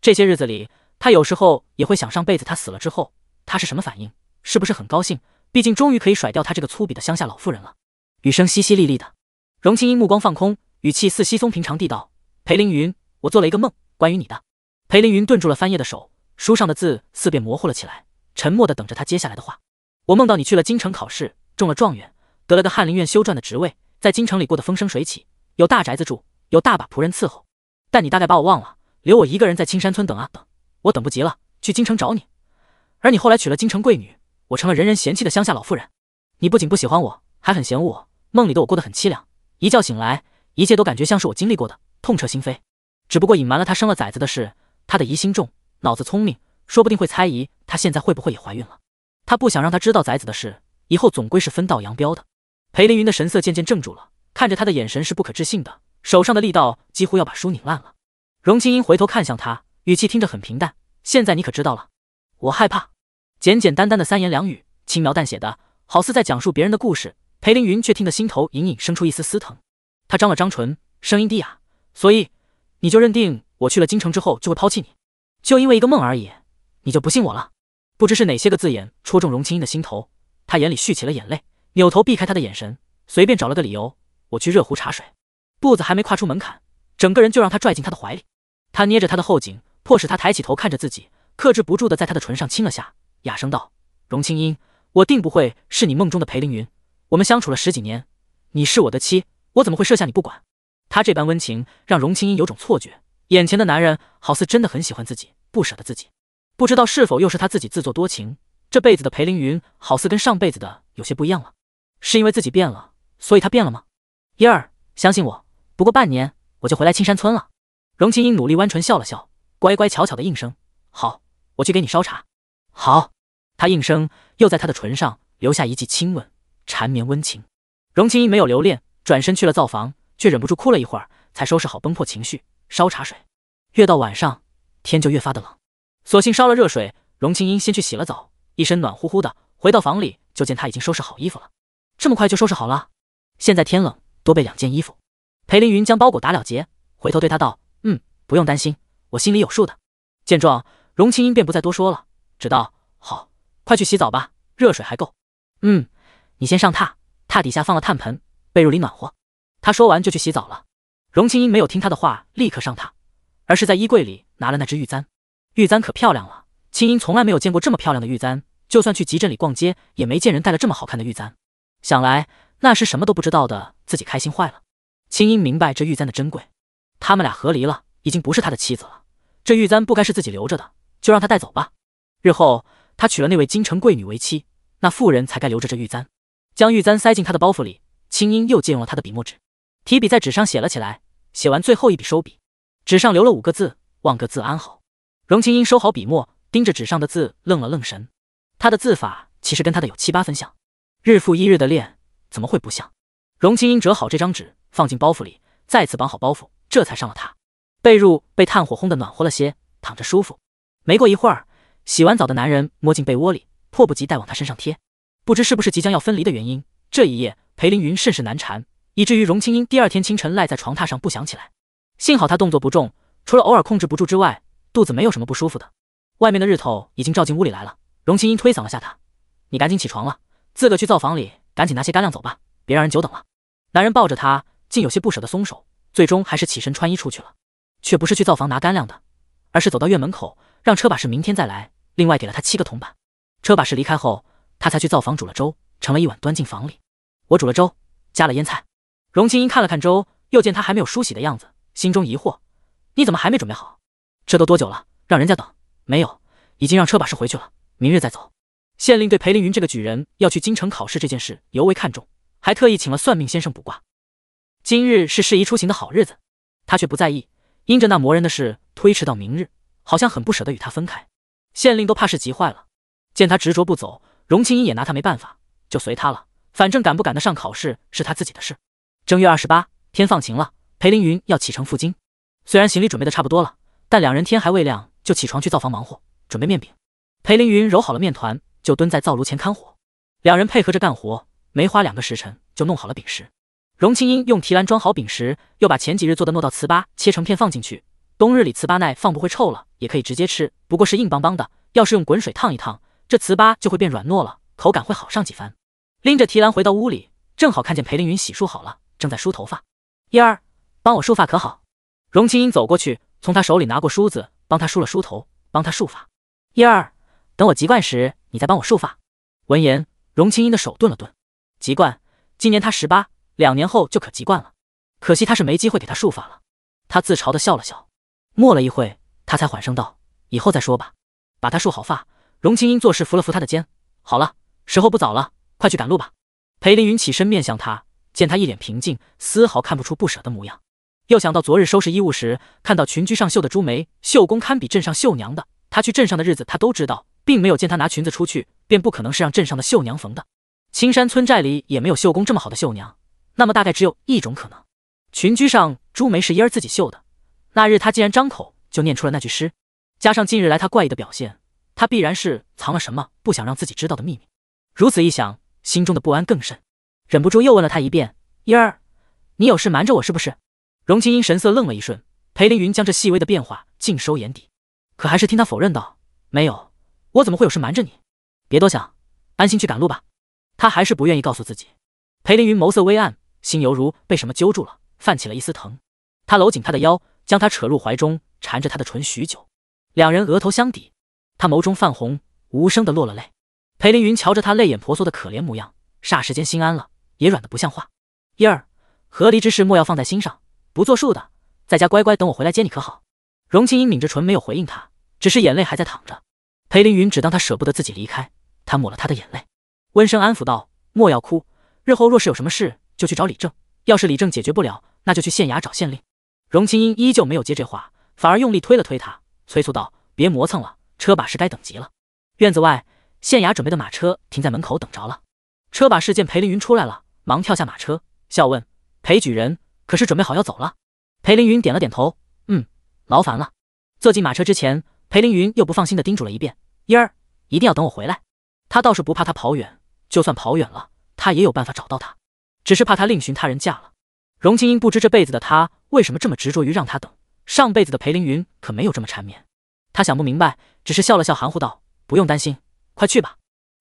这些日子里，她有时候也会想，上辈子她死了之后，她是什么反应？是不是很高兴？毕竟终于可以甩掉她这个粗鄙的乡下老妇人了。雨声淅淅沥沥的，荣青音目光放空，语气似稀松平常地道：“裴凌云，我做了一个梦。”关于你的，裴凌云顿住了翻页的手，书上的字似变模糊了起来，沉默的等着他接下来的话。我梦到你去了京城考试，中了状元，得了个翰林院修撰的职位，在京城里过得风生水起，有大宅子住，有大把仆人伺候。但你大概把我忘了，留我一个人在青山村等啊等。我等不及了，去京城找你。而你后来娶了京城贵女，我成了人人嫌弃的乡下老妇人。你不仅不喜欢我，还很嫌我。梦里的我过得很凄凉，一觉醒来，一切都感觉像是我经历过的，痛彻心扉。只不过隐瞒了他生了崽子的事，他的疑心重，脑子聪明，说不定会猜疑他现在会不会也怀孕了。他不想让他知道崽子的事，以后总归是分道扬镳的。裴凌云的神色渐渐怔住了，看着他的眼神是不可置信的，手上的力道几乎要把书拧烂了。荣青英回头看向他，语气听着很平淡：“现在你可知道了？”我害怕。简简单单的三言两语，轻描淡写的，好似在讲述别人的故事。裴凌云却听得心头隐隐生出一丝丝疼。他张了张唇，声音低哑：“所以。”你就认定我去了京城之后就会抛弃你？就因为一个梦而已，你就不信我了？不知是哪些个字眼戳中荣青音的心头，他眼里蓄起了眼泪，扭头避开他的眼神，随便找了个理由，我去热壶茶水。步子还没跨出门槛，整个人就让他拽进他的怀里，他捏着他的后颈，迫使他抬起头看着自己，克制不住的在他的唇上亲了下，哑声道：“荣青音，我定不会是你梦中的裴凌云。我们相处了十几年，你是我的妻，我怎么会设下你不管？”他这般温情，让荣青英有种错觉，眼前的男人好似真的很喜欢自己，不舍得自己。不知道是否又是他自己自作多情？这辈子的裴凌云好似跟上辈子的有些不一样了，是因为自己变了，所以他变了吗？燕儿，相信我，不过半年我就回来青山村了。荣青英努力弯唇笑了笑，乖乖巧巧的应声：“好，我去给你烧茶。”好，他应声，又在他的唇上留下一记亲吻，缠绵温情。荣青英没有留恋，转身去了灶房。却忍不住哭了一会儿，才收拾好崩破情绪，烧茶水。越到晚上，天就越发的冷，索性烧了热水。荣清英先去洗了澡，一身暖乎乎的，回到房里就见他已经收拾好衣服了。这么快就收拾好了？现在天冷，多备两件衣服。裴凌云将包裹打了结，回头对他道：“嗯，不用担心，我心里有数的。”见状，荣清英便不再多说了，只道：“好，快去洗澡吧，热水还够。”“嗯，你先上榻，榻底下放了炭盆，被褥里暖和。”他说完就去洗澡了，荣青英没有听他的话，立刻上榻，而是在衣柜里拿了那只玉簪。玉簪可漂亮了，青英从来没有见过这么漂亮的玉簪，就算去集镇里逛街也没见人戴了这么好看的玉簪。想来那时什么都不知道的，自己开心坏了。青英明白这玉簪的珍贵，他们俩合离了，已经不是他的妻子了，这玉簪不该是自己留着的，就让他带走吧。日后他娶了那位京城贵女为妻，那妇人才该留着这玉簪。将玉簪塞进他的包袱里，青英又借用了他的笔墨纸。提笔在纸上写了起来，写完最后一笔收笔，纸上留了五个字：望各自安好。荣青音收好笔墨，盯着纸上的字愣了愣神。他的字法其实跟他的有七八分像，日复一日的练，怎么会不像？荣青音折好这张纸，放进包袱里，再次绑好包袱，这才上了榻。被褥被炭火烘得暖和了些，躺着舒服。没过一会儿，洗完澡的男人摸进被窝里，迫不及待往他身上贴。不知是不是即将要分离的原因，这一夜裴凌云甚是难缠。以至于荣清英第二天清晨赖在床榻上不想起来，幸好他动作不重，除了偶尔控制不住之外，肚子没有什么不舒服的。外面的日头已经照进屋里来了，荣清英推搡了下他：“你赶紧起床了，自个去灶房里赶紧拿些干粮走吧，别让人久等了。”男人抱着他，竟有些不舍得松手，最终还是起身穿衣出去了，却不是去灶房拿干粮的，而是走到院门口，让车把式明天再来，另外给了他七个铜板。车把式离开后，他才去灶房煮了粥，盛了一碗端进房里。我煮了粥，加了腌菜。荣庆英看了看周，又见他还没有梳洗的样子，心中疑惑：“你怎么还没准备好？这都多久了？让人家等没有，已经让车把式回去了，明日再走。”县令对裴凌云这个举人要去京城考试这件事尤为看重，还特意请了算命先生卜卦。今日是适宜出行的好日子，他却不在意，因着那磨人的事推迟到明日，好像很不舍得与他分开。县令都怕是急坏了，见他执着不走，荣庆英也拿他没办法，就随他了。反正赶不赶得上考试是他自己的事。正月二十八，天放晴了，裴凌云要启程赴京。虽然行李准备的差不多了，但两人天还未亮就起床去灶房忙活，准备面饼。裴凌云揉好了面团，就蹲在灶炉前看火。两人配合着干活，没花两个时辰就弄好了饼食。荣清英用提篮装好饼食，又把前几日做的糯到糍粑切成片放进去。冬日里糍粑耐放不会臭了，也可以直接吃，不过是硬邦邦的。要是用滚水烫一烫，这糍粑就会变软糯了，口感会好上几番。拎着提篮回到屋里，正好看见裴凌云洗漱好了。正在梳头发，燕儿，帮我梳发可好？荣青音走过去，从他手里拿过梳子，帮他梳了梳头，帮他束发。燕儿，等我习惯时，你再帮我束发。闻言，荣青音的手顿了顿。籍贯，今年他十八，两年后就可籍贯了。可惜他是没机会给他束发了。他自嘲地笑了笑。默了一会，他才缓声道：“以后再说吧，把他束好发。”荣青音做事扶了扶他的肩：“好了，时候不早了，快去赶路吧。”裴凌云起身面向他。见他一脸平静，丝毫看不出不舍的模样，又想到昨日收拾衣物时看到群居上绣的朱梅，绣工堪比镇上绣娘的，他去镇上的日子他都知道，并没有见他拿裙子出去，便不可能是让镇上的绣娘缝的。青山村寨里也没有绣工这么好的绣娘，那么大概只有一种可能，群居上朱梅是嫣儿自己绣的。那日他竟然张口就念出了那句诗，加上近日来他怪异的表现，他必然是藏了什么不想让自己知道的秘密。如此一想，心中的不安更甚。忍不住又问了他一遍：“燕儿，你有事瞒着我是不是？”荣青音神色愣了一瞬，裴凌云将这细微的变化尽收眼底，可还是听他否认道：“没有，我怎么会有事瞒着你？别多想，安心去赶路吧。”他还是不愿意告诉自己。裴凌云眸色微暗，心犹如被什么揪住了，泛起了一丝疼。他搂紧他的腰，将他扯入怀中，缠着他的唇许久。两人额头相抵，他眸中泛红，无声的落了泪。裴凌云瞧着他泪眼婆娑的可怜模样，霎时间心安了。也软的不像话，燕儿，和离之事莫要放在心上，不作数的，在家乖乖等我回来接你可好？荣青英抿着唇没有回应他，只是眼泪还在淌着。裴凌云只当他舍不得自己离开，他抹了他的眼泪，温声安抚道：“莫要哭，日后若是有什么事，就去找李正。要是李正解决不了，那就去县衙找县令。”荣青英依旧没有接这话，反而用力推了推他，催促道：“别磨蹭了，车把式该等急了。”院子外，县衙准备的马车停在门口等着了。车把式见裴凌云出来了。忙跳下马车，笑问：“裴举人，可是准备好要走了？”裴凌云点了点头，嗯，劳烦了。坐进马车之前，裴凌云又不放心的叮嘱了一遍：“嫣儿，一定要等我回来。”他倒是不怕他跑远，就算跑远了，他也有办法找到他，只是怕他另寻他人嫁了。荣青英不知这辈子的他为什么这么执着于让他等，上辈子的裴凌云可没有这么缠绵。他想不明白，只是笑了笑，含糊道：“不用担心，快去吧。”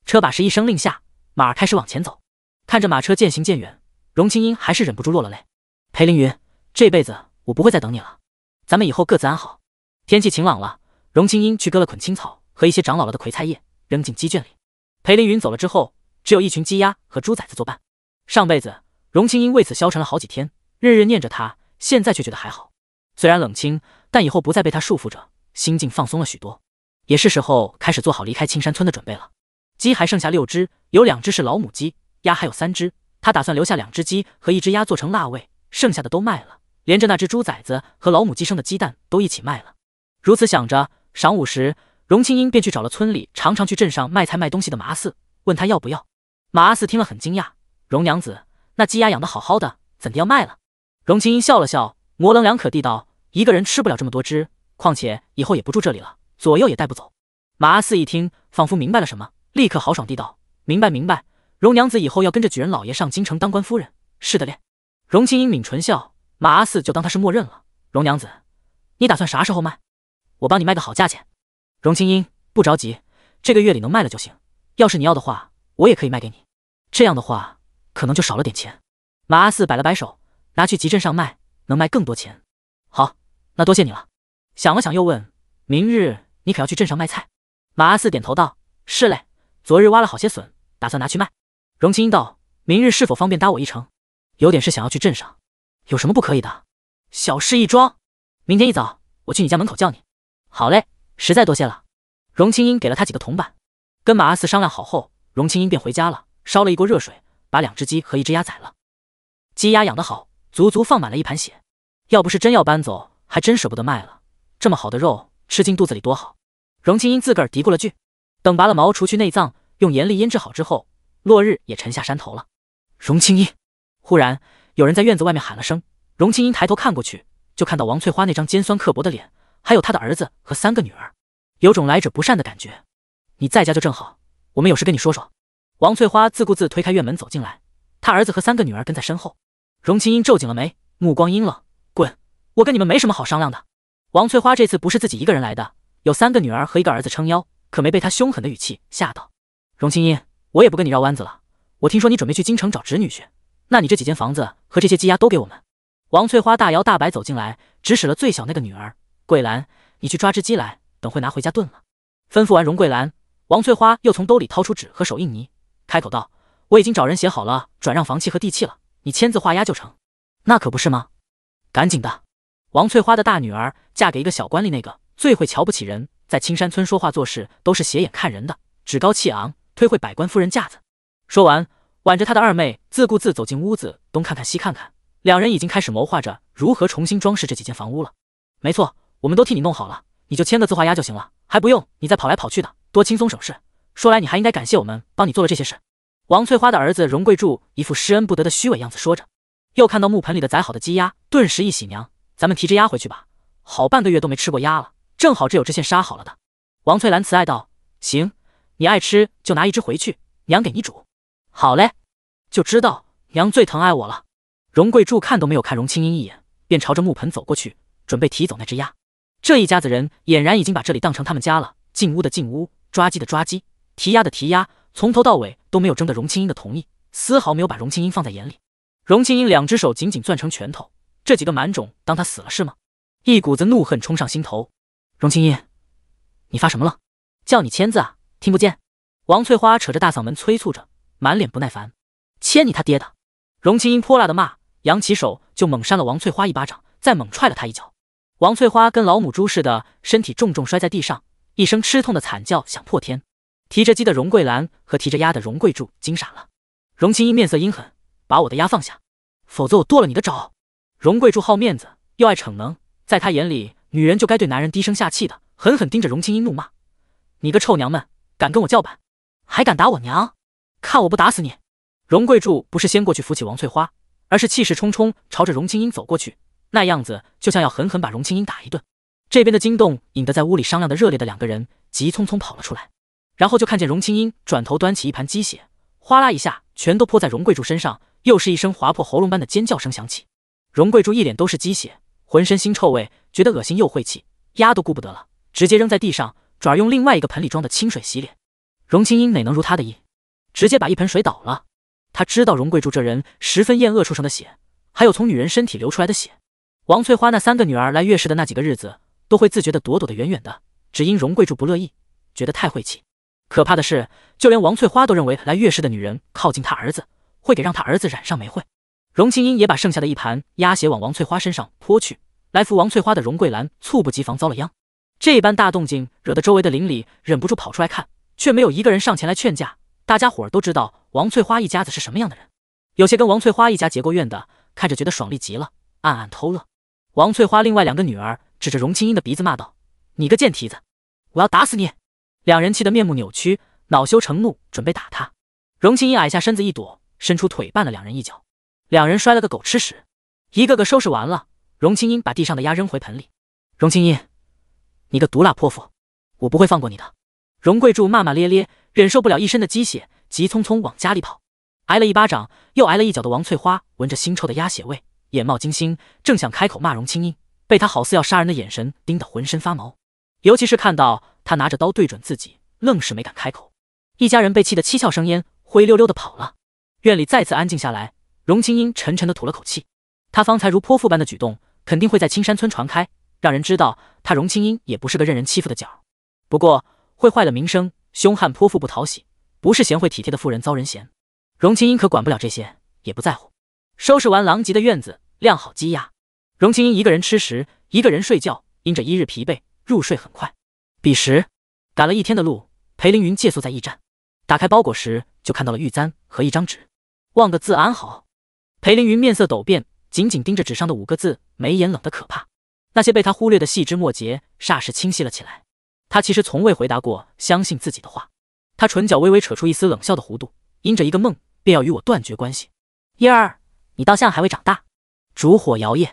车把式一声令下，马儿开始往前走。看着马车渐行渐远，荣青英还是忍不住落了泪。裴凌云，这辈子我不会再等你了。咱们以后各自安好。天气晴朗了，荣青英去割了捆青草和一些长老了的葵菜叶，扔进鸡圈里。裴凌云走了之后，只有一群鸡鸭和猪崽子作伴。上辈子荣青英为此消沉了好几天，日日念着他，现在却觉得还好。虽然冷清，但以后不再被他束缚着，心境放松了许多。也是时候开始做好离开青山村的准备了。鸡还剩下六只，有两只是老母鸡。鸭还有三只，他打算留下两只鸡和一只鸭做成腊味，剩下的都卖了，连着那只猪崽子和老母鸡生的鸡蛋都一起卖了。如此想着，晌午时，荣青英便去找了村里常常去镇上卖菜卖东西的麻四，问他要不要。麻阿四听了很惊讶，荣娘子那鸡鸭养的好好的，怎的要卖了？荣青英笑了笑，模棱两可地道：“一个人吃不了这么多只，况且以后也不住这里了，左右也带不走。”麻阿四一听，仿佛明白了什么，立刻豪爽地道：“明白明白。”荣娘子以后要跟着举人老爷上京城当官夫人，是的咧。荣青英抿唇笑，马阿四就当他是默认了。荣娘子，你打算啥时候卖？我帮你卖个好价钱。荣青英不着急，这个月里能卖了就行。要是你要的话，我也可以卖给你。这样的话，可能就少了点钱。马阿四摆了摆手，拿去集镇上卖，能卖更多钱。好，那多谢你了。想了想，又问：明日你可要去镇上卖菜？马阿四点头道：是嘞，昨日挖了好些笋，打算拿去卖。荣清英道：“明日是否方便搭我一程？有点事想要去镇上，有什么不可以的？小事一桩。明天一早我去你家门口叫你。好嘞，实在多谢了。”荣清英给了他几个铜板，跟马阿四商量好后，荣清英便回家了。烧了一锅热水，把两只鸡和一只鸭宰了。鸡鸭养得好，足足放满了一盘血。要不是真要搬走，还真舍不得卖了。这么好的肉，吃进肚子里多好。荣清英自个儿嘀咕了句：“等拔了毛，除去内脏，用盐粒腌制好之后。”落日也沉下山头了。荣青音，忽然有人在院子外面喊了声。荣青音抬头看过去，就看到王翠花那张尖酸刻薄的脸，还有她的儿子和三个女儿，有种来者不善的感觉。你在家就正好，我们有事跟你说说。王翠花自顾自推开院门走进来，她儿子和三个女儿跟在身后。荣青音皱紧了眉，目光阴冷。滚！我跟你们没什么好商量的。王翠花这次不是自己一个人来的，有三个女儿和一个儿子撑腰，可没被她凶狠的语气吓到。荣青音，我也不跟你绕弯子了。我听说你准备去京城找侄女婿，那你这几间房子和这些鸡鸭都给我们。王翠花大摇大摆走进来，指使了最小那个女儿桂兰：“你去抓只鸡来，等会拿回家炖了。”吩咐完荣桂兰，王翠花又从兜里掏出纸和手印泥，开口道：“我已经找人写好了转让房契和地契了，你签字画押就成。”那可不是吗？赶紧的。王翠花的大女儿嫁给一个小官吏，那个最会瞧不起人，在青山村说话做事都是斜眼看人的，趾高气昂。推会百官夫人架子。说完，挽着他的二妹自顾自走进屋子，东看看西看看。两人已经开始谋划着如何重新装饰这几间房屋了。没错，我们都替你弄好了，你就签个字画押就行了，还不用你再跑来跑去的，多轻松省事。说来你还应该感谢我们帮你做了这些事。王翠花的儿子荣贵柱一副施恩不得的虚伪样子，说着，又看到木盆里的宰好的鸡鸭，顿时一喜娘，咱们提只鸭回去吧，好半个月都没吃过鸭了，正好这有只现杀好了的。王翠兰慈爱道：“行。”你爱吃就拿一只回去，娘给你煮。好嘞，就知道娘最疼爱我了。荣贵柱看都没有看荣青音一眼，便朝着木盆走过去，准备提走那只鸭。这一家子人俨然已经把这里当成他们家了。进屋的进屋，抓鸡的抓鸡，提鸭的提鸭，从头到尾都没有征得荣青音的同意，丝毫没有把荣青音放在眼里。荣青音两只手紧紧攥成拳头，这几个蛮种当他死了是吗？一股子怒恨冲上心头。荣青音，你发什么了？叫你签字啊！听不见！王翠花扯着大嗓门催促着，满脸不耐烦。切你他爹的！荣清英泼辣的骂，扬起手就猛扇了王翠花一巴掌，再猛踹了她一脚。王翠花跟老母猪似的，身体重重摔在地上，一声吃痛的惨叫响破天。提着鸡的荣桂兰和提着鸭的荣桂柱惊傻了。荣清英面色阴狠，把我的鸭放下，否则我剁了你的爪。荣桂柱好面子又爱逞能，在他眼里，女人就该对男人低声下气的。狠狠盯着荣清英怒骂：“你个臭娘们！”敢跟我叫板，还敢打我娘，看我不打死你！荣贵柱不是先过去扶起王翠花，而是气势冲冲朝着荣青英走过去，那样子就像要狠狠把荣青英打一顿。这边的惊动引得在屋里商量的热烈的两个人急匆匆跑了出来，然后就看见荣青英转头端起一盘鸡血，哗啦一下全都泼在荣贵柱身上，又是一声划破喉咙般的尖叫声响起。荣贵柱一脸都是鸡血，浑身腥臭味，觉得恶心又晦气，压都顾不得了，直接扔在地上。转而用另外一个盆里装的清水洗脸，荣清英哪能如他的意，直接把一盆水倒了。她知道荣贵柱这人十分厌恶畜生的血，还有从女人身体流出来的血。王翠花那三个女儿来月事的那几个日子，都会自觉的躲躲得远远的，只因荣贵柱不乐意，觉得太晦气。可怕的是，就连王翠花都认为来月事的女人靠近她儿子，会给让她儿子染上霉晦。荣清英也把剩下的一盘鸭血往王翠花身上泼去，来扶王翠花的荣桂兰猝不及防遭了殃。这般大动静，惹得周围的邻里忍不住跑出来看，却没有一个人上前来劝架。大家伙儿都知道王翠花一家子是什么样的人，有些跟王翠花一家结过怨的，看着觉得爽利极了，暗暗偷乐。王翠花另外两个女儿指着荣青英的鼻子骂道：“你个贱蹄子，我要打死你！”两人气得面目扭曲，恼羞成怒，准备打他。荣青英矮下身子一躲，伸出腿绊了两人一脚，两人摔了个狗吃屎。一个个收拾完了，荣青英把地上的鸭扔回盆里。荣青英。你个毒辣泼妇，我不会放过你的！荣贵柱骂骂咧咧，忍受不了一身的鸡血，急匆匆往家里跑。挨了一巴掌，又挨了一脚的王翠花，闻着腥臭的鸭血味，眼冒金星，正想开口骂荣青音，被她好似要杀人的眼神盯得浑身发毛。尤其是看到她拿着刀对准自己，愣是没敢开口。一家人被气得七窍生烟，灰溜溜的跑了。院里再次安静下来，荣青音沉沉的吐了口气。她方才如泼妇般的举动，肯定会在青山村传开。让人知道他荣清英也不是个任人欺负的角儿，不过会坏了名声，凶悍泼妇不讨喜，不是贤惠体贴的妇人遭人嫌。荣清英可管不了这些，也不在乎。收拾完狼藉的院子，晾好鸡鸭，荣清英一个人吃食，一个人睡觉。因着一日疲惫，入睡很快。彼时，赶了一天的路，裴凌云借宿在驿站。打开包裹时，就看到了玉簪和一张纸，望个字安好。裴凌云面色陡变，紧紧盯着纸上的五个字，眉眼冷得可怕。那些被他忽略的细枝末节，霎时清晰了起来。他其实从未回答过相信自己的话。他唇角微微扯出一丝冷笑的弧度，因着一个梦，便要与我断绝关系。燕儿，你倒像还未长大。烛火摇曳，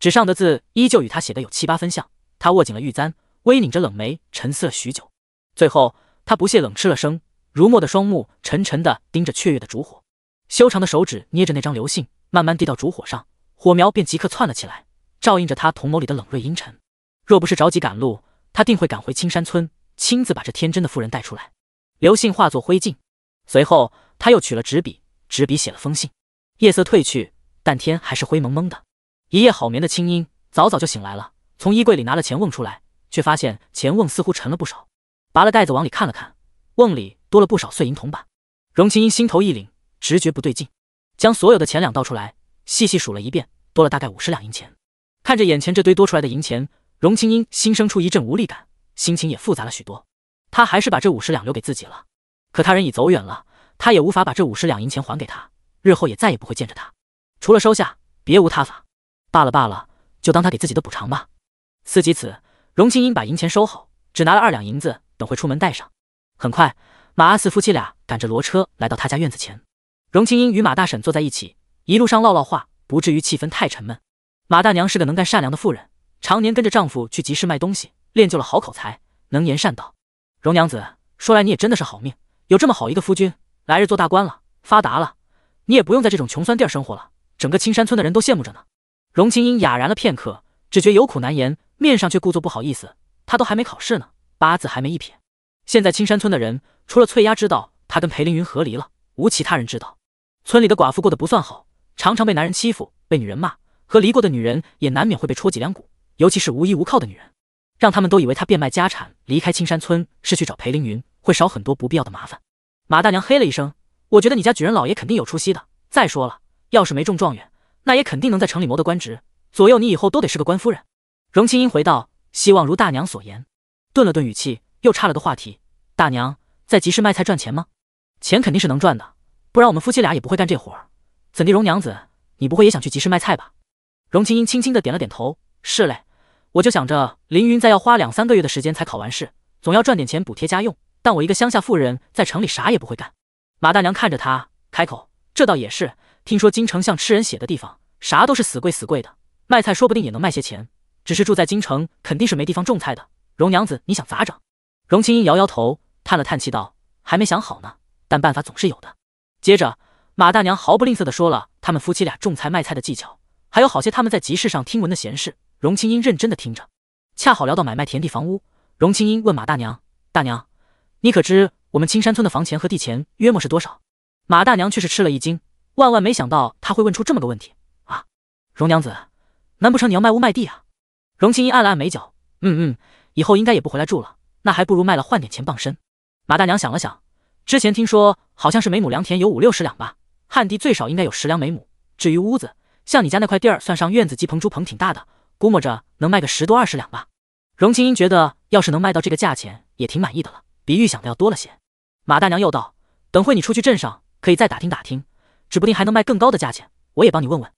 纸上的字依旧与他写的有七八分像。他握紧了玉簪，微拧着冷眉，沉思了许久。最后，他不屑冷嗤了声，如墨的双目沉沉的盯着雀跃的烛火，修长的手指捏着那张流信，慢慢递到烛火上，火苗便即刻窜了起来。照应着他瞳眸里的冷锐阴沉，若不是着急赶路，他定会赶回青山村，亲自把这天真的妇人带出来。刘信化作灰烬，随后他又取了纸笔，纸笔写了封信。夜色褪去，但天还是灰蒙蒙的。一夜好眠的青音早早就醒来了，从衣柜里拿了钱瓮出来，却发现钱瓮似乎沉了不少。拔了盖子往里看了看，瓮里多了不少碎银铜板。荣青音心头一凛，直觉不对劲，将所有的钱两倒出来，细细数了一遍，多了大概五十两银钱。看着眼前这堆多出来的银钱，荣青英心生出一阵无力感，心情也复杂了许多。他还是把这五十两留给自己了，可他人已走远了，他也无法把这五十两银钱还给他，日后也再也不会见着他，除了收下，别无他法。罢了罢了，就当他给自己的补偿吧。思及此，荣青英把银钱收好，只拿了二两银子，等会出门带上。很快，马阿四夫妻俩赶着骡车来到他家院子前，荣青英与马大婶坐在一起，一路上唠唠话，不至于气氛太沉闷。马大娘是个能干善良的妇人，常年跟着丈夫去集市卖东西，练就了好口才，能言善道。荣娘子，说来你也真的是好命，有这么好一个夫君，来日做大官了，发达了，你也不用在这种穷酸地儿生活了。整个青山村的人都羡慕着呢。荣青英哑然了片刻，只觉有苦难言，面上却故作不好意思。她都还没考试呢，八字还没一撇。现在青山村的人，除了翠丫知道她跟裴凌云和离了，无其他人知道。村里的寡妇过得不算好，常常被男人欺负，被女人骂。和离过的女人也难免会被戳脊梁骨，尤其是无依无靠的女人，让他们都以为她变卖家产离开青山村是去找裴凌云，会少很多不必要的麻烦。马大娘嘿了一声：“我觉得你家举人老爷肯定有出息的。再说了，要是没中状元，那也肯定能在城里谋得官职，左右你以后都得是个官夫人。”荣清英回道：“希望如大娘所言。”顿了顿语气，又岔了个话题：“大娘在集市卖菜赚钱吗？钱肯定是能赚的，不然我们夫妻俩也不会干这活儿。怎地，荣娘子，你不会也想去集市卖菜吧？”荣清音轻轻的点了点头，是嘞，我就想着凌云再要花两三个月的时间才考完试，总要赚点钱补贴家用。但我一个乡下妇人，在城里啥也不会干。马大娘看着她，开口：“这倒也是，听说京城像吃人血的地方，啥都是死贵死贵的。卖菜说不定也能卖些钱，只是住在京城肯定是没地方种菜的。荣娘子，你想咋整？”荣清音摇摇头，叹了叹气道：“还没想好呢，但办法总是有的。”接着，马大娘毫不吝啬的说了他们夫妻俩种菜卖菜的技巧。还有好些他们在集市上听闻的闲事，荣清英认真的听着，恰好聊到买卖田地房屋，荣清英问马大娘：“大娘，你可知我们青山村的房钱和地钱约莫是多少？”马大娘却是吃了一惊，万万没想到他会问出这么个问题啊！荣娘子，难不成你要卖屋卖地啊？荣清英按了按眉角，嗯嗯，以后应该也不回来住了，那还不如卖了换点钱傍身。马大娘想了想，之前听说好像是每亩良田有五六十两吧，旱地最少应该有十两每亩，至于屋子。像你家那块地儿，算上院子、鸡棚、猪棚，挺大的，估摸着能卖个十多二十两吧。荣青英觉得，要是能卖到这个价钱，也挺满意的了，比预想的要多了些。马大娘又道：“等会你出去镇上，可以再打听打听，指不定还能卖更高的价钱。我也帮你问问。”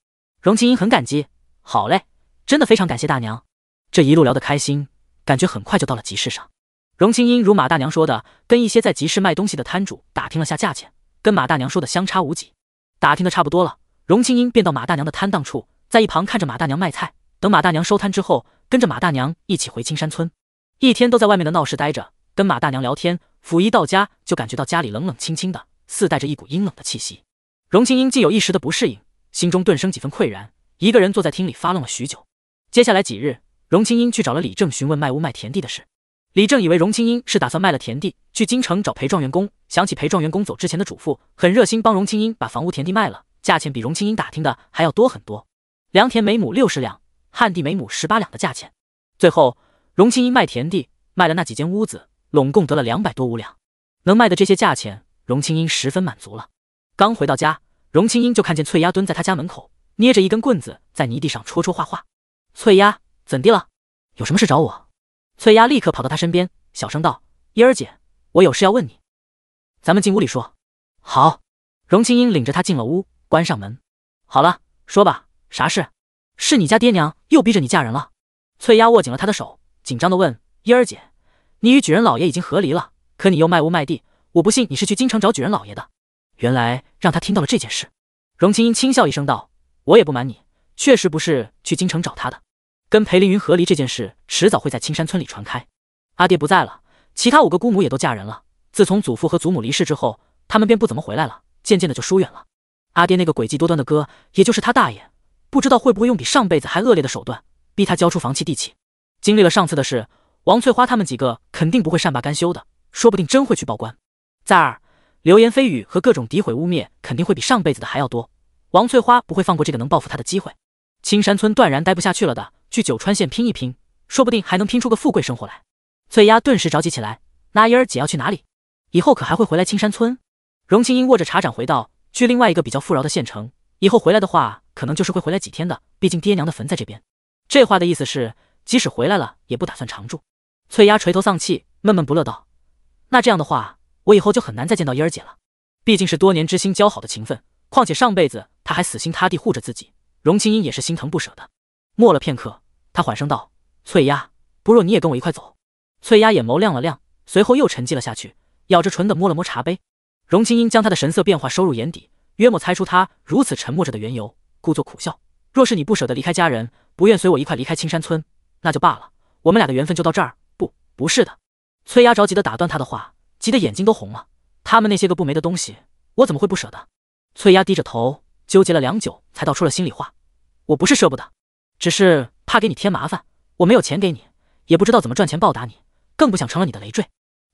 荣青英很感激：“好嘞，真的非常感谢大娘。”这一路聊得开心，感觉很快就到了集市上。荣青英如马大娘说的，跟一些在集市卖东西的摊主打听了下价钱，跟马大娘说的相差无几。打听的差不多了。荣青英便到马大娘的摊档处，在一旁看着马大娘卖菜。等马大娘收摊之后，跟着马大娘一起回青山村。一天都在外面的闹市待着，跟马大娘聊天。甫一到家，就感觉到家里冷冷清清的，似带着一股阴冷的气息。荣青英竟有一时的不适应，心中顿生几分愧然，一个人坐在厅里发愣了许久。接下来几日，荣青英去找了李正询问卖屋卖田地的事。李正以为荣青英是打算卖了田地去京城找裴状元公，想起裴状元公走之前的嘱咐，很热心帮荣青英把房屋田地卖了。价钱比荣青英打听的还要多很多，良田每亩六十两，旱地每亩十八两的价钱。最后，荣青英卖田地，卖了那几间屋子，拢共得了两百多五两。能卖的这些价钱，荣青英十分满足了。刚回到家，荣青英就看见翠丫蹲在他家门口，捏着一根棍子在泥地上戳戳画画。翠丫怎地了？有什么事找我？翠丫立刻跑到她身边，小声道：“英儿姐，我有事要问你，咱们进屋里说。”好。荣青英领着她进了屋。关上门。好了，说吧，啥事？是你家爹娘又逼着你嫁人了？翠丫握紧了他的手，紧张地问：“嫣儿姐，你与举人老爷已经和离了，可你又卖屋卖地，我不信你是去京城找举人老爷的。”原来让他听到了这件事。荣青音轻笑一声道：“我也不瞒你，确实不是去京城找他的。跟裴凌云和离这件事，迟早会在青山村里传开。阿爹不在了，其他五个姑母也都嫁人了。自从祖父和祖母离世之后，他们便不怎么回来了，渐渐的就疏远了。”阿爹那个诡计多端的哥，也就是他大爷，不知道会不会用比上辈子还恶劣的手段，逼他交出房契地契。经历了上次的事，王翠花他们几个肯定不会善罢甘休的，说不定真会去报官。再二，流言蜚语和各种诋毁污蔑肯定会比上辈子的还要多。王翠花不会放过这个能报复他的机会，青山村断然待不下去了的，去九川县拼一拼，说不定还能拼出个富贵生活来。翠丫顿时着急起来：“那英儿姐要去哪里？以后可还会回来青山村？”荣青英握着茶盏回道。去另外一个比较富饶的县城，以后回来的话，可能就是会回来几天的。毕竟爹娘的坟在这边。这话的意思是，即使回来了，也不打算常住。翠丫垂头丧气，闷闷不乐道：“那这样的话，我以后就很难再见到嫣儿姐了。毕竟是多年知心交好的情分，况且上辈子她还死心塌地护着自己。”荣青音也是心疼不舍的。默了片刻，她缓声道：“翠丫，不若你也跟我一块走。”翠丫眼眸亮了亮，随后又沉寂了下去，咬着唇的摸了摸茶杯。荣清音将他的神色变化收入眼底，约莫猜出他如此沉默着的缘由，故作苦笑。若是你不舍得离开家人，不愿随我一块离开青山村，那就罢了，我们俩的缘分就到这儿。不，不是的。翠丫着急的打断他的话，急得眼睛都红了。他们那些个不没的东西，我怎么会不舍得？翠丫低着头，纠结了良久，才道出了心里话：我不是舍不得，只是怕给你添麻烦。我没有钱给你，也不知道怎么赚钱报答你，更不想成了你的累赘。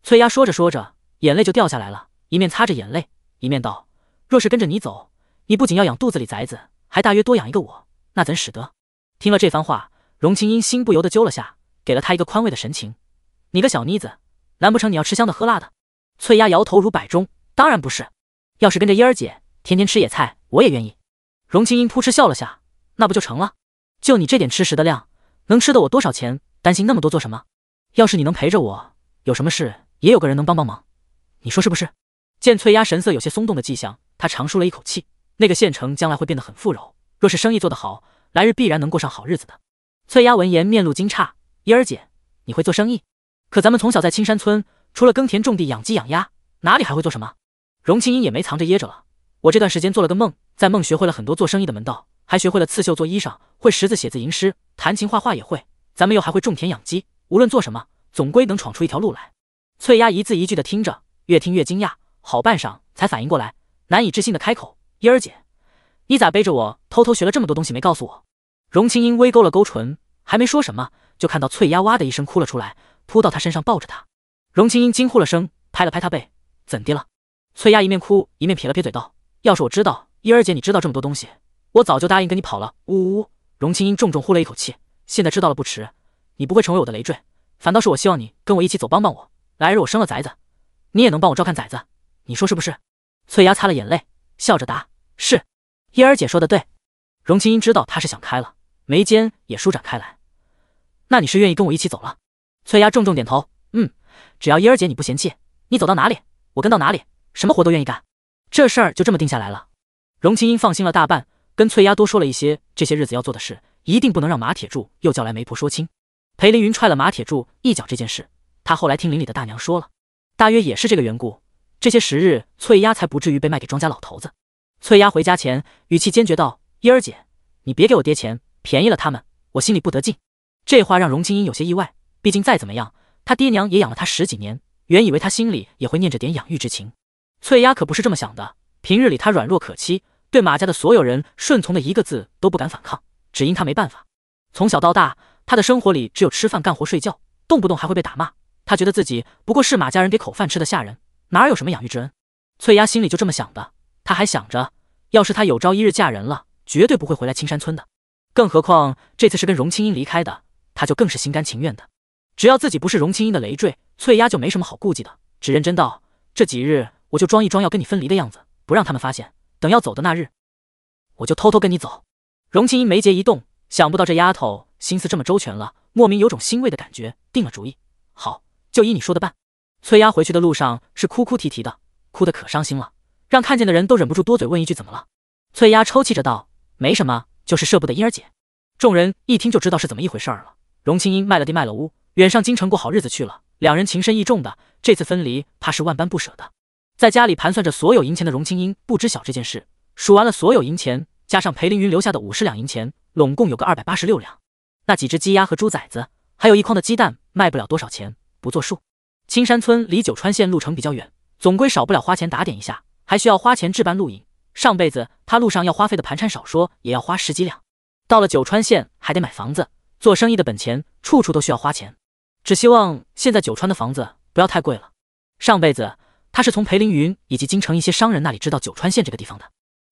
翠丫说着说着，眼泪就掉下来了。一面擦着眼泪，一面道：“若是跟着你走，你不仅要养肚子里崽子，还大约多养一个我，那怎使得？”听了这番话，荣清英心不由得揪了下，给了他一个宽慰的神情：“你个小妮子，难不成你要吃香的喝辣的？”翠丫摇头如摆钟：“当然不是。要是跟着燕儿姐，天天吃野菜，我也愿意。”荣清英扑哧笑了下：“那不就成了？就你这点吃食的量，能吃得我多少钱？担心那么多做什么？要是你能陪着我，有什么事也有个人能帮帮忙，你说是不是？”见翠丫神色有些松动的迹象，她长舒了一口气。那个县城将来会变得很富饶，若是生意做得好，来日必然能过上好日子的。翠丫闻言面露惊诧：“嫣儿姐，你会做生意？可咱们从小在青山村，除了耕田种地、养鸡养鸭，哪里还会做什么？”荣青英也没藏着掖着了：“我这段时间做了个梦，在梦学会了很多做生意的门道，还学会了刺绣做衣裳，会识字写字吟诗，弹琴画画也会。咱们又还会种田养鸡，无论做什么，总归能闯出一条路来。”翠丫一字一句的听着，越听越惊讶。好半晌才反应过来，难以置信的开口：“英儿姐，你咋背着我偷偷学了这么多东西没告诉我？”荣青音微勾了勾唇，还没说什么，就看到翠丫哇的一声哭了出来，扑到她身上抱着她。荣青音惊呼了声，拍了拍她背：“怎的了？”翠丫一面哭一面撇了撇嘴道：“要是我知道英儿姐你知道这么多东西，我早就答应跟你跑了。”呜呜。荣青音重重呼了一口气：“现在知道了不迟，你不会成为我的累赘，反倒是我希望你跟我一起走，帮帮我。来日我生了崽子，你也能帮我照看崽子。”你说是不是？翠丫擦了眼泪，笑着答：“是。”嫣儿姐说的对。荣青音知道她是想开了，眉间也舒展开来。那你是愿意跟我一起走了？翠丫重重点头：“嗯，只要嫣儿姐你不嫌弃，你走到哪里，我跟到哪里，什么活都愿意干。”这事儿就这么定下来了。荣青音放心了大半，跟翠丫多说了一些这些日子要做的事，一定不能让马铁柱又叫来媒婆说亲。裴凌云踹了马铁柱一脚，这件事他后来听邻里的大娘说了，大约也是这个缘故。这些时日，翠丫才不至于被卖给庄家老头子。翠丫回家前，语气坚决道：“燕儿姐，你别给我爹钱，便宜了他们，我心里不得劲。”这话让荣青英有些意外。毕竟再怎么样，她爹娘也养了她十几年，原以为她心里也会念着点养育之情。翠丫可不是这么想的。平日里她软弱可欺，对马家的所有人顺从的一个字都不敢反抗，只因她没办法。从小到大，她的生活里只有吃饭、干活、睡觉，动不动还会被打骂。她觉得自己不过是马家人给口饭吃的下人。哪有什么养育之恩？翠丫心里就这么想的。她还想着，要是她有朝一日嫁人了，绝对不会回来青山村的。更何况这次是跟荣青英离开的，她就更是心甘情愿的。只要自己不是荣青英的累赘，翠丫就没什么好顾忌的。只认真道：“这几日我就装一装要跟你分离的样子，不让他们发现。等要走的那日，我就偷偷跟你走。”荣青英眉睫一动，想不到这丫头心思这么周全了，莫名有种欣慰的感觉。定了主意，好，就依你说的办。翠丫回去的路上是哭哭啼啼的，哭得可伤心了，让看见的人都忍不住多嘴问一句怎么了。翠丫抽泣着道：“没什么，就是舍不得英儿姐。”众人一听就知道是怎么一回事了。荣青英卖了地，卖了屋，远上京城过好日子去了。两人情深意重的，这次分离怕是万般不舍的。在家里盘算着所有银钱的荣青英不知晓这件事，数完了所有银钱，加上裴凌云留下的五十两银钱，拢共有个二百八十六两。那几只鸡鸭和猪崽子，还有一筐的鸡蛋，卖不了多少钱，不作数。青山村离九川县路程比较远，总归少不了花钱打点一下，还需要花钱置办路引。上辈子他路上要花费的盘缠，少说也要花十几两。到了九川县还得买房子，做生意的本钱，处处都需要花钱。只希望现在九川的房子不要太贵了。上辈子他是从裴凌云以及京城一些商人那里知道九川县这个地方的。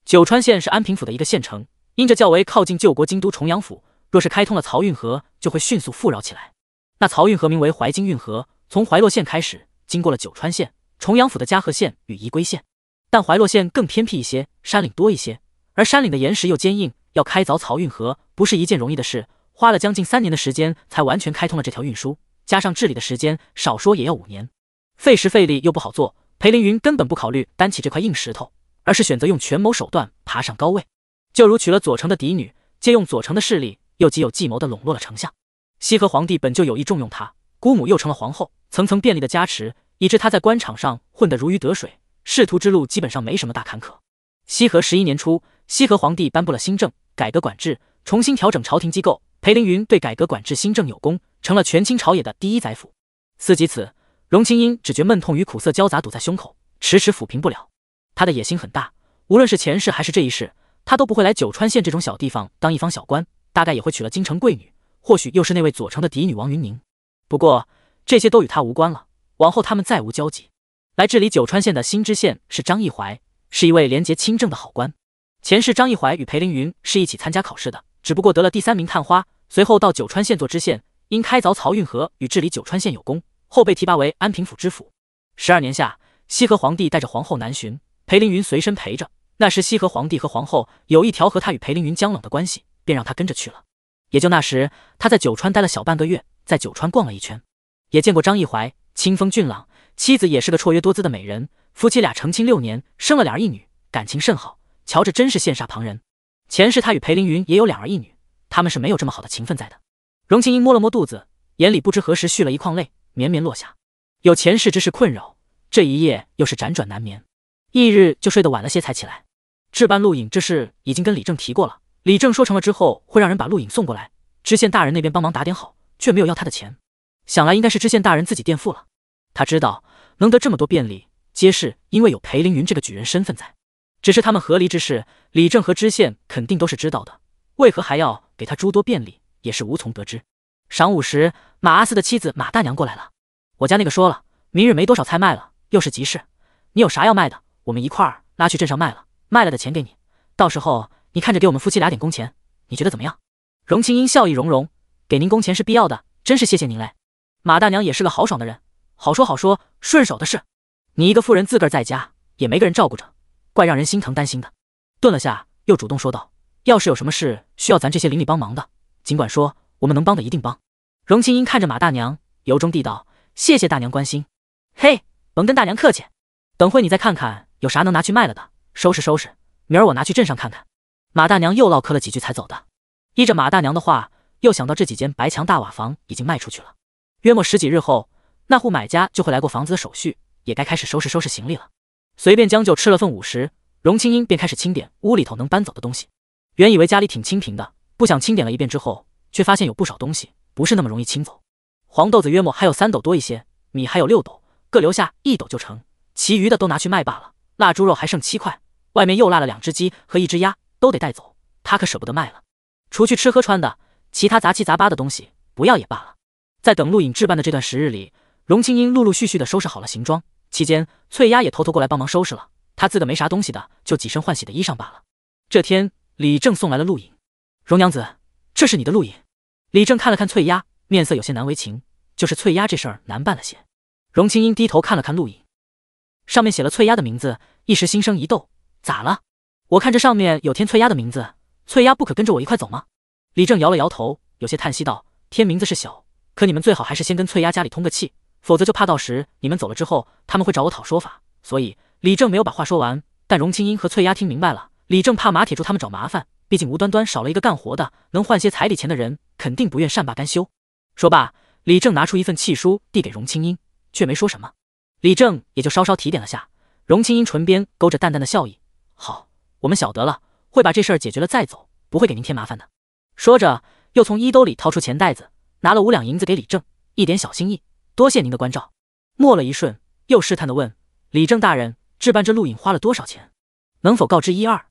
九川县是安平府的一个县城，因着较为靠近旧国京都重阳府，若是开通了漕运河，就会迅速富饶起来。那漕运河名为淮京运河。从怀洛县开始，经过了九川县、重阳府的嘉禾县与宜归县，但怀洛县更偏僻一些，山岭多一些，而山岭的岩石又坚硬，要开凿漕运河不是一件容易的事，花了将近三年的时间才完全开通了这条运输，加上治理的时间，少说也要五年，费时费力又不好做。裴凌云根本不考虑担起这块硬石头，而是选择用权谋手段爬上高位，就如娶了左丞的嫡女，借用左丞的势力，又极有计谋地笼络了丞相。西河皇帝本就有意重用他。姑母又成了皇后，层层便利的加持，以致他在官场上混得如鱼得水，仕途之路基本上没什么大坎坷。西河十一年初，西河皇帝颁布了新政改革管制，重新调整朝廷机构。裴凌云对改革管制新政有功，成了权倾朝野的第一宰辅。思及此，荣清英只觉闷痛与苦涩交杂堵在胸口，迟迟抚平不了。他的野心很大，无论是前世还是这一世，他都不会来九川县这种小地方当一方小官，大概也会娶了京城贵女，或许又是那位左城的嫡女王云宁。不过这些都与他无关了。往后他们再无交集。来治理九川县的新知县是张一怀，是一位廉洁清正的好官。前世张一怀与裴凌云是一起参加考试的，只不过得了第三名探花，随后到九川县做知县，因开凿漕运河与治理九川县有功，后被提拔为安平府知府。十二年夏，西河皇帝带着皇后南巡，裴凌云随身陪着。那时西河皇帝和皇后有意调和他与裴凌云江冷的关系，便让他跟着去了。也就那时，他在九川待了小半个月。在九川逛了一圈，也见过张一怀，清风俊朗，妻子也是个绰约多姿的美人，夫妻俩成亲六年，生了俩儿一女，感情甚好，瞧着真是羡煞旁人。前世他与裴凌云也有两儿一女，他们是没有这么好的情分在的。荣庆英摸了摸肚子，眼里不知何时蓄了一眶泪，绵绵落下。有前世之事困扰，这一夜又是辗转难眠，翌日就睡得晚了些才起来。置办录影这事已经跟李正提过了，李正说成了之后会让人把录影送过来，知县大人那边帮忙打点好。却没有要他的钱，想来应该是知县大人自己垫付了。他知道能得这么多便利，皆是因为有裴凌云这个举人身份在。只是他们和离之事，李正和知县肯定都是知道的，为何还要给他诸多便利，也是无从得知。晌午时，马阿四的妻子马大娘过来了。我家那个说了，明日没多少菜卖了，又是急事，你有啥要卖的，我们一块儿拉去镇上卖了，卖了的钱给你，到时候你看着给我们夫妻俩点工钱，你觉得怎么样？荣清英笑意融融。给您工钱是必要的，真是谢谢您嘞！马大娘也是个豪爽的人，好说好说，顺手的事。你一个妇人自个儿在家，也没个人照顾着，怪让人心疼担心的。顿了下，又主动说道：“要是有什么事需要咱这些邻里帮忙的，尽管说，我们能帮的一定帮。”荣青英看着马大娘，由衷地道：“谢谢大娘关心。”嘿，甭跟大娘客气。等会你再看看有啥能拿去卖了的，收拾收拾，明儿我拿去镇上看看。马大娘又唠嗑了几句才走的。依着马大娘的话。又想到这几间白墙大瓦房已经卖出去了，约莫十几日后，那户买家就会来过房子的手续，也该开始收拾收拾行李了。随便将就吃了份午食，荣青英便开始清点屋里头能搬走的东西。原以为家里挺清贫的，不想清点了一遍之后，却发现有不少东西不是那么容易清走。黄豆子约莫还有三斗多一些，米还有六斗，各留下一斗就成，其余的都拿去卖罢了。腊猪肉还剩七块，外面又腊了两只鸡和一只鸭，都得带走，他可舍不得卖了。除去吃喝穿的。其他杂七杂八的东西不要也罢了。在等陆影置办的这段时日里，荣青英陆陆续续的收拾好了行装。期间，翠丫也偷偷过来帮忙收拾了。她自个没啥东西的，就几身换洗的衣裳罢了。这天，李正送来了陆影。荣娘子，这是你的陆影。李正看了看翠丫，面色有些难为情，就是翠丫这事儿难办了些。荣青英低头看了看陆影，上面写了翠丫的名字，一时心生一逗，咋了？我看这上面有添翠丫的名字，翠丫不可跟着我一块走吗？李正摇了摇头，有些叹息道：“天名字是小，可你们最好还是先跟翠丫家里通个气，否则就怕到时你们走了之后，他们会找我讨说法。”所以李正没有把话说完，但荣青英和翠丫听明白了。李正怕马铁柱他们找麻烦，毕竟无端端少了一个干活的，能换些彩礼钱的人肯定不愿善罢甘休。说罢，李正拿出一份契书递给荣青英，却没说什么。李正也就稍稍提点了下。荣青英唇边勾着淡淡的笑意：“好，我们晓得了，会把这事儿解决了再走，不会给您添麻烦的。”说着，又从衣兜里掏出钱袋子，拿了五两银子给李正一点小心意，多谢您的关照。默了一瞬，又试探的问：“李正大人，置办这录影花了多少钱？能否告知一二？”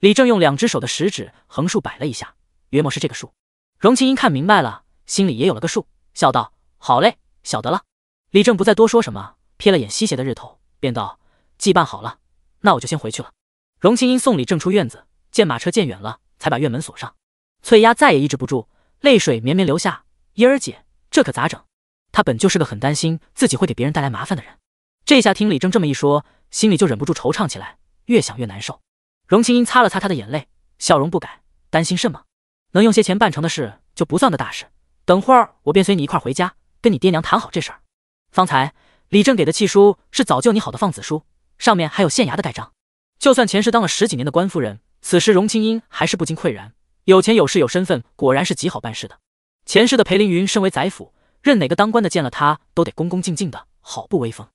李正用两只手的食指横竖摆了一下，约莫是这个数。荣庆英看明白了，心里也有了个数，笑道：“好嘞，晓得了。”李正不再多说什么，瞥了眼西斜的日头，便道：“祭办好了，那我就先回去了。”荣庆英送李正出院子，见马车渐远了，才把院门锁上。翠丫再也抑制不住，泪水绵绵流下。嫣儿姐，这可咋整？她本就是个很担心自己会给别人带来麻烦的人，这下听李正这么一说，心里就忍不住惆怅起来，越想越难受。荣青音擦了擦她的眼泪，笑容不改：“担心什么？能用些钱办成的事就不算个大事。等会儿我便随你一块回家，跟你爹娘谈好这事儿。方才李正给的契书是早就拟好的放子书，上面还有县衙的盖章。就算前世当了十几年的官夫人，此时荣青音还是不禁愧然。”有钱有势有身份，果然是极好办事的。前世的裴凌云身为宰府，任哪个当官的见了他都得恭恭敬敬的，好不威风。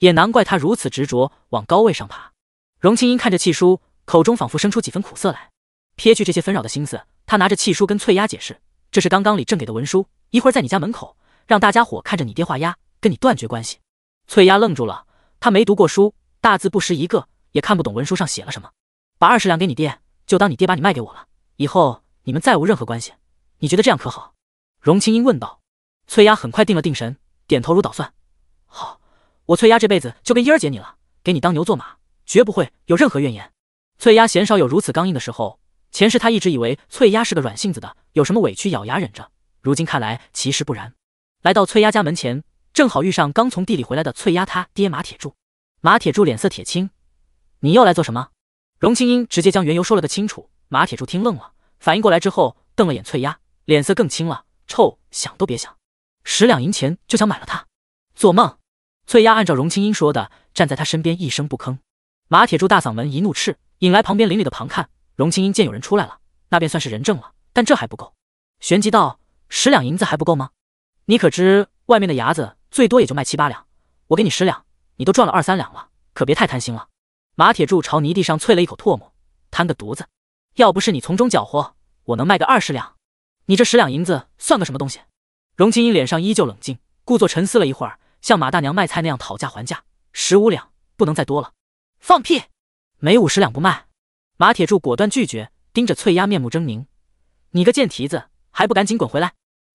也难怪他如此执着往高位上爬。荣青英看着契书，口中仿佛生出几分苦涩来。撇去这些纷扰的心思，他拿着契书跟翠丫解释：“这是刚刚李正给的文书，一会儿在你家门口，让大家伙看着你爹画押，跟你断绝关系。”翠丫愣住了，她没读过书，大字不识一个，也看不懂文书上写了什么。把二十两给你爹，就当你爹把你卖给我了。以后你们再无任何关系，你觉得这样可好？荣青英问道。翠丫很快定了定神，点头如捣蒜：“好，我翠丫这辈子就跟英儿姐你了，给你当牛做马，绝不会有任何怨言。”翠丫鲜少有如此刚硬的时候。前世她一直以为翠丫是个软性子的，有什么委屈咬牙忍着。如今看来，其实不然。来到翠丫家门前，正好遇上刚从地里回来的翠丫，她爹马铁柱。马铁柱脸色铁青：“你又来做什么？”荣青英直接将缘由说了个清楚。马铁柱听愣了，反应过来之后瞪了眼翠丫，脸色更青了。臭想都别想，十两银钱就想买了他，做梦！翠丫按照荣青英说的，站在他身边一声不吭。马铁柱大嗓门一怒斥，引来旁边邻里的旁看。荣青英见有人出来了，那便算是人证了。但这还不够，旋即道：“十两银子还不够吗？你可知外面的牙子最多也就卖七八两？我给你十两，你都赚了二三两了，可别太贪心了。”马铁柱朝泥地上啐了一口唾沫，贪个犊子！要不是你从中搅和，我能卖个二十两？你这十两银子算个什么东西？荣青英脸上依旧冷静，故作沉思了一会儿，像马大娘卖菜那样讨价还价：“十五两，不能再多了。”放屁！没五十两不卖。马铁柱果断拒绝，盯着翠丫，面目狰狞：“你个贱蹄子，还不赶紧滚回来！”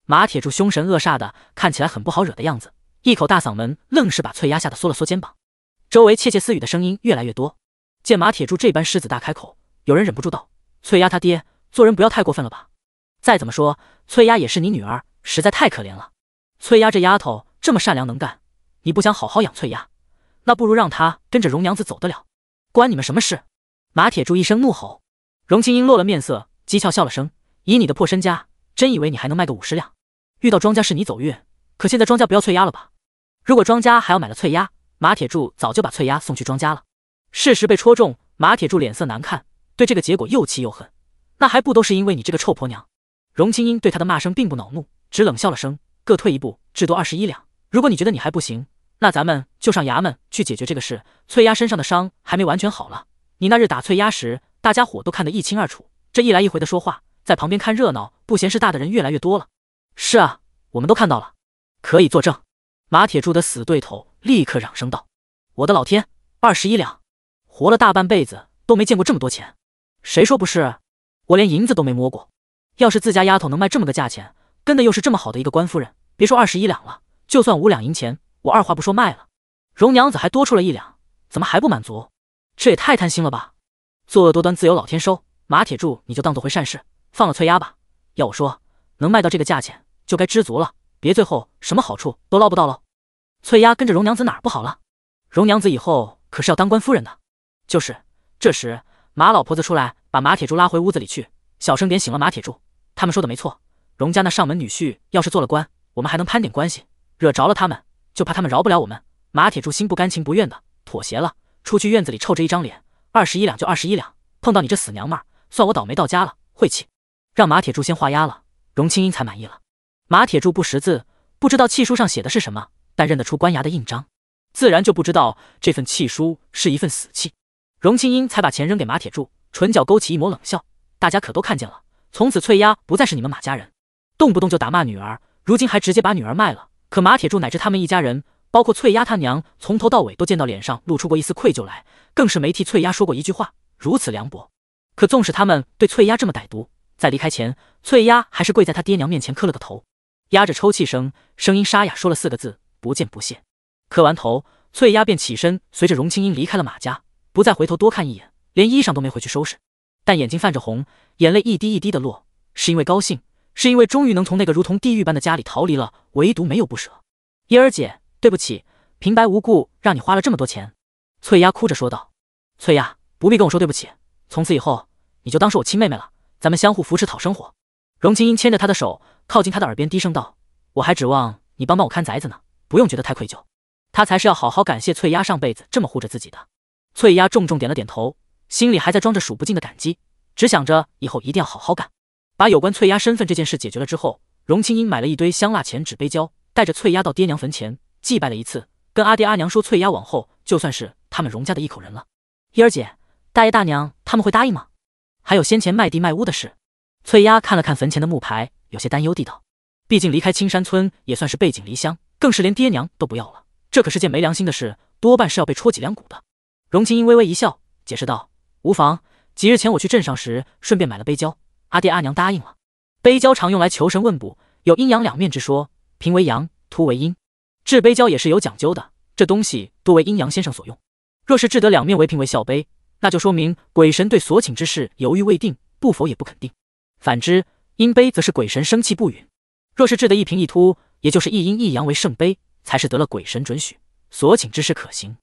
马铁柱凶神恶煞的，看起来很不好惹的样子，一口大嗓门，愣是把翠丫吓得缩了缩肩膀。周围窃窃私语的声音越来越多。见马铁柱这般狮子大开口，有人忍不住道。翠丫她爹，做人不要太过分了吧！再怎么说，翠丫也是你女儿，实在太可怜了。翠丫这丫头这么善良能干，你不想好好养翠丫，那不如让她跟着荣娘子走得了，关你们什么事？马铁柱一声怒吼，荣青英落了面色，讥诮笑了声：“以你的破身家，真以为你还能卖个五十两？遇到庄家是你走运，可现在庄家不要翠丫了吧？如果庄家还要买了翠丫，马铁柱早就把翠丫送去庄家了。”事实被戳中，马铁柱脸色难看。对这个结果又气又恨，那还不都是因为你这个臭婆娘！荣青音对他的骂声并不恼怒，只冷笑了声。各退一步，至多二十一两。如果你觉得你还不行，那咱们就上衙门去解决这个事。翠丫身上的伤还没完全好了，你那日打翠丫时，大家伙都看得一清二楚。这一来一回的说话，在旁边看热闹不嫌事大的人越来越多了。是啊，我们都看到了，可以作证。马铁柱的死对头立刻嚷声道：“我的老天，二十一两！活了大半辈子都没见过这么多钱。”谁说不是？我连银子都没摸过。要是自家丫头能卖这么个价钱，跟的又是这么好的一个官夫人，别说二十一两了，就算五两银钱，我二话不说卖了。荣娘子还多出了一两，怎么还不满足？这也太贪心了吧！作恶多端，自有老天收。马铁柱，你就当做回善事，放了翠丫吧。要我说，能卖到这个价钱，就该知足了，别最后什么好处都捞不到了。翠丫跟着荣娘子哪儿不好了？荣娘子以后可是要当官夫人的。就是，这时。马老婆子出来，把马铁柱拉回屋子里去，小声点，醒了马铁柱。他们说的没错，荣家那上门女婿要是做了官，我们还能攀点关系；惹着了他们，就怕他们饶不了我们。马铁柱心不甘情不愿的妥协了，出去院子里臭着一张脸。二十一两就二十一两，碰到你这死娘们，算我倒霉到家了，晦气！让马铁柱先画押了，荣青英才满意了。马铁柱不识字，不知道契书上写的是什么，但认得出官衙的印章，自然就不知道这份契书是一份死契。荣青英才把钱扔给马铁柱，唇角勾起一抹冷笑。大家可都看见了。从此，翠丫不再是你们马家人，动不动就打骂女儿，如今还直接把女儿卖了。可马铁柱乃至他们一家人，包括翠丫他娘，从头到尾都见到脸上露出过一丝愧疚来，更是没替翠丫说过一句话。如此凉薄。可纵使他们对翠丫这么歹毒，在离开前，翠丫还是跪在他爹娘面前磕了个头，压着抽泣声，声音沙哑说了四个字：“不见不谢。”磕完头，翠丫便起身，随着荣青英离开了马家。不再回头多看一眼，连衣裳都没回去收拾，但眼睛泛着红，眼泪一滴一滴的落，是因为高兴，是因为终于能从那个如同地狱般的家里逃离了，唯独没有不舍。英儿姐，对不起，平白无故让你花了这么多钱。翠丫哭着说道。翠丫，不必跟我说对不起，从此以后你就当是我亲妹妹了，咱们相互扶持讨生活。荣青英牵着她的手，靠近她的耳边低声道：“我还指望你帮帮我看宅子呢，不用觉得太愧疚。”他才是要好好感谢翠丫上辈子这么护着自己的。翠丫重重点了点头，心里还在装着数不尽的感激，只想着以后一定要好好干。把有关翠丫身份这件事解决了之后，荣青英买了一堆香蜡钱、纸杯、胶，带着翠丫到爹娘坟前祭拜了一次，跟阿爹阿娘说，翠丫往后就算是他们荣家的一口人了。英儿姐，大爷大娘他们会答应吗？还有先前卖地卖屋的事，翠丫看了看坟前的木牌，有些担忧地道，毕竟离开青山村也算是背井离乡，更是连爹娘都不要了，这可是件没良心的事，多半是要被戳脊梁骨的。荣清英微微一笑，解释道：“无妨，几日前我去镇上时，顺便买了杯胶。阿爹阿娘答应了。杯胶常用来求神问卜，有阴阳两面之说，平为阳，凸为阴。制杯胶也是有讲究的。这东西多为阴阳先生所用。若是制得两面为平为笑杯，那就说明鬼神对所请之事犹豫未定，不否也不肯定；反之，阴杯则是鬼神生气不允。若是制得一平一凸，也就是一阴一阳为圣杯，才是得了鬼神准许，所请之事可行。”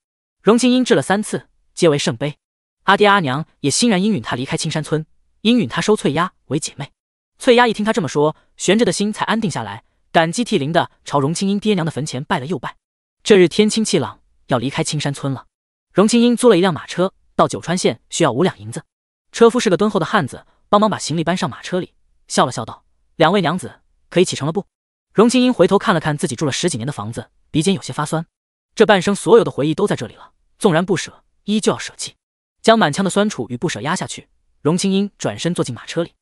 荣青英治了三次，皆为圣杯。阿爹阿娘也欣然应允他离开青山村，应允他收翠丫为姐妹。翠丫一听他这么说，悬着的心才安定下来，感激涕零的朝荣青英爹娘的坟前拜了又拜。这日天清气朗，要离开青山村了。荣青英租了一辆马车，到九川县需要五两银子。车夫是个敦厚的汉子，帮忙把行李搬上马车里，笑了笑道：“两位娘子，可以启程了不？”荣青英回头看了看自己住了十几年的房子，鼻尖有些发酸，这半生所有的回忆都在这里了。纵然不舍，依旧要舍弃。将满腔的酸楚与不舍压下去，荣青英转身坐进马车里，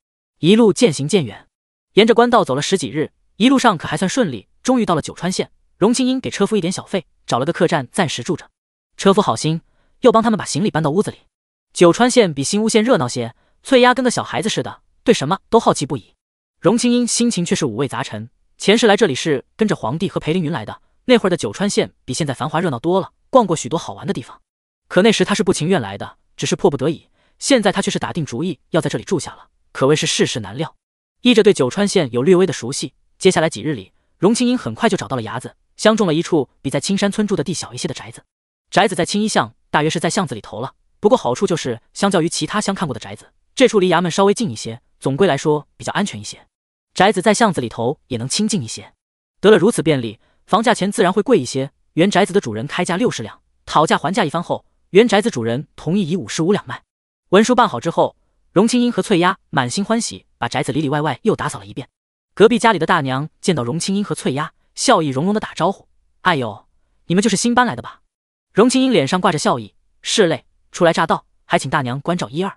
一路渐行渐远。沿着官道走了十几日，一路上可还算顺利。终于到了九川县，荣青英给车夫一点小费，找了个客栈暂时住着。车夫好心，又帮他们把行李搬到屋子里。九川县比新乌县热闹些，翠丫跟个小孩子似的，对什么都好奇不已。荣青英心情却是五味杂陈。前世来这里是跟着皇帝和裴凌云来的，那会儿的九川县比现在繁华热闹多了。逛过许多好玩的地方，可那时他是不情愿来的，只是迫不得已。现在他却是打定主意要在这里住下了，可谓是世事难料。依着对九川县有略微的熟悉，接下来几日里，荣清英很快就找到了衙子，相中了一处比在青山村住的地小一些的宅子。宅子在青衣巷，大约是在巷子里头了。不过好处就是，相较于其他乡看过的宅子，这处离衙门稍微近一些，总归来说比较安全一些。宅子在巷子里头也能清静一些，得了如此便利，房价钱自然会贵一些。原宅子的主人开价六十两，讨价还价一番后，原宅子主人同意以五十五两卖。文书办好之后，荣清英和翠丫满心欢喜，把宅子里里外外又打扫了一遍。隔壁家里的大娘见到荣清英和翠丫，笑意融融的打招呼：“哎呦，你们就是新搬来的吧？”荣清英脸上挂着笑意：“是嘞，初来乍到，还请大娘关照一二。”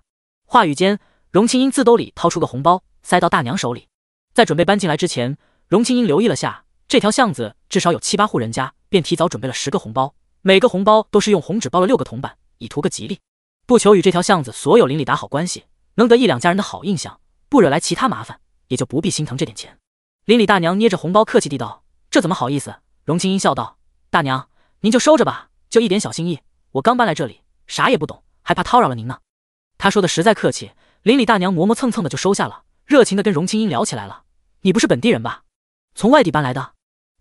话语间，荣清英自兜里掏出个红包，塞到大娘手里。在准备搬进来之前，荣清英留意了下。这条巷子至少有七八户人家，便提早准备了十个红包，每个红包都是用红纸包了六个铜板，以图个吉利。不求与这条巷子所有邻里打好关系，能得一两家人的好印象，不惹来其他麻烦，也就不必心疼这点钱。邻里大娘捏着红包，客气地道：“这怎么好意思？”荣青音笑道：“大娘，您就收着吧，就一点小心意。我刚搬来这里，啥也不懂，还怕叨扰了您呢。”他说的实在客气，邻里大娘磨磨蹭蹭的就收下了，热情的跟荣青音聊起来了：“你不是本地人吧？从外地搬来的？”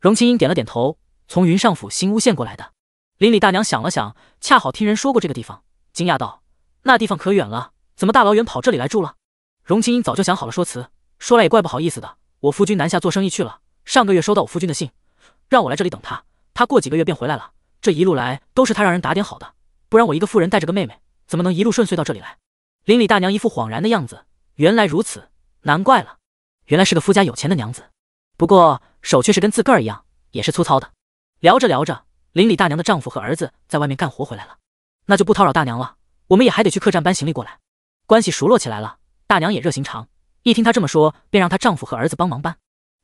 荣清英点了点头，从云上府新屋县过来的。邻里大娘想了想，恰好听人说过这个地方，惊讶道：“那地方可远了，怎么大老远跑这里来住了？”荣清英早就想好了说辞，说来也怪不好意思的：“我夫君南下做生意去了，上个月收到我夫君的信，让我来这里等他，他过几个月便回来了。这一路来都是他让人打点好的，不然我一个妇人带着个妹妹，怎么能一路顺遂到这里来？”邻里大娘一副恍然的样子：“原来如此，难怪了，原来是个夫家有钱的娘子。”不过手却是跟自个儿一样，也是粗糙的。聊着聊着，邻里大娘的丈夫和儿子在外面干活回来了，那就不叨扰大娘了。我们也还得去客栈搬行李过来。关系熟络起来了，大娘也热心肠，一听她这么说，便让她丈夫和儿子帮忙搬。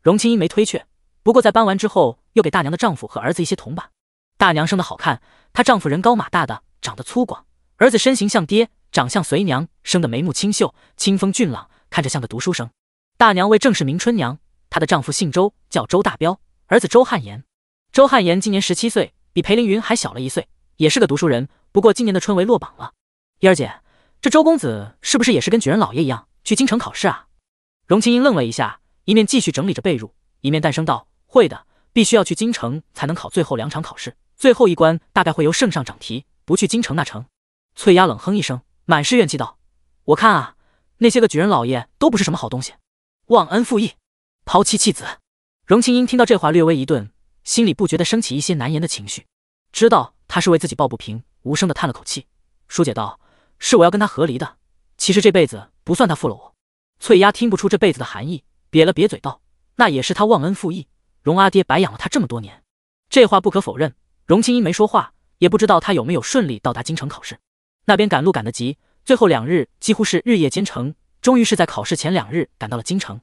荣青英没推却，不过在搬完之后，又给大娘的丈夫和儿子一些铜板。大娘生的好看，她丈夫人高马大的，长得粗犷，儿子身形像爹，长相随娘，生得眉目清秀，清风俊朗，看着像个读书生。大娘为正室名春娘。她的丈夫姓周，叫周大彪，儿子周汉言。周汉言今年十七岁，比裴凌云还小了一岁，也是个读书人。不过今年的春闱落榜了。燕儿姐，这周公子是不是也是跟举人老爷一样去京城考试啊？荣青英愣了一下，一面继续整理着被褥，一面淡声道：“会的，必须要去京城才能考最后两场考试。最后一关大概会由圣上掌题，不去京城那成？”翠丫冷哼一声，满是怨气道：“我看啊，那些个举人老爷都不是什么好东西，忘恩负义。”抛妻弃子，荣青英听到这话，略微一顿，心里不觉得升起一些难言的情绪，知道他是为自己抱不平，无声的叹了口气。舒姐道：“是我要跟他和离的，其实这辈子不算他负了我。”翠丫听不出这辈子的含义，瘪了瘪嘴道：“那也是他忘恩负义，荣阿爹白养了他这么多年。”这话不可否认。荣青英没说话，也不知道他有没有顺利到达京城考试。那边赶路赶得急，最后两日几乎是日夜兼程，终于是在考试前两日赶到了京城。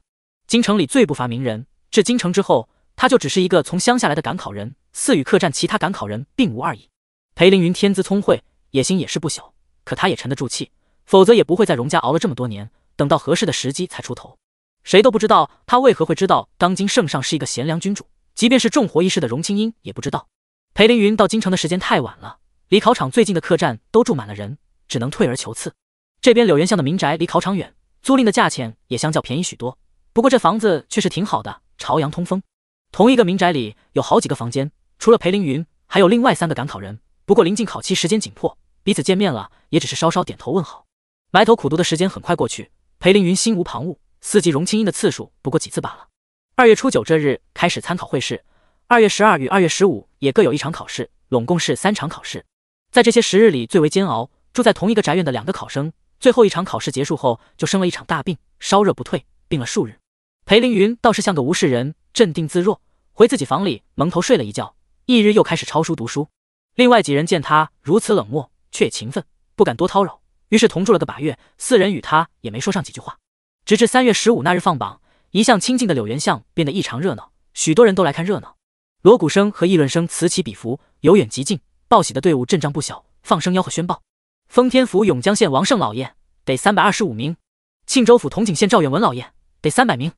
京城里最不乏名人。至京城之后，他就只是一个从乡下来的赶考人，似与客栈其他赶考人并无二异。裴凌云天资聪慧，野心也是不小，可他也沉得住气，否则也不会在荣家熬了这么多年，等到合适的时机才出头。谁都不知道他为何会知道当今圣上是一个贤良君主，即便是重活一世的荣清英也不知道。裴凌云到京城的时间太晚了，离考场最近的客栈都住满了人，只能退而求次。这边柳园巷的民宅离考场远，租赁的价钱也相较便宜许多。不过这房子却是挺好的，朝阳通风。同一个民宅里有好几个房间，除了裴凌云，还有另外三个赶考人。不过临近考期，时间紧迫，彼此见面了也只是稍稍点头问好。埋头苦读的时间很快过去，裴凌云心无旁骛，四季荣清音的次数不过几次罢了。二月初九这日开始参考会试，二月十二与二月十五也各有一场考试，拢共是三场考试。在这些十日里最为煎熬。住在同一个宅院的两个考生，最后一场考试结束后就生了一场大病，烧热不退，病了数日。裴凌云倒是像个无事人，镇定自若，回自己房里蒙头睡了一觉。翌日又开始抄书读书。另外几人见他如此冷漠，却也勤奋，不敢多叨扰，于是同住了个把月。四人与他也没说上几句话，直至三月十五那日放榜，一向清静的柳园巷变得异常热闹，许多人都来看热闹，锣鼓声和议论声此起彼伏，由远及近。报喜的队伍阵仗不小，放声吆喝宣报：丰天府永江县王胜老爷得三百二十五名，庆州府同井县赵远文老爷得三百名。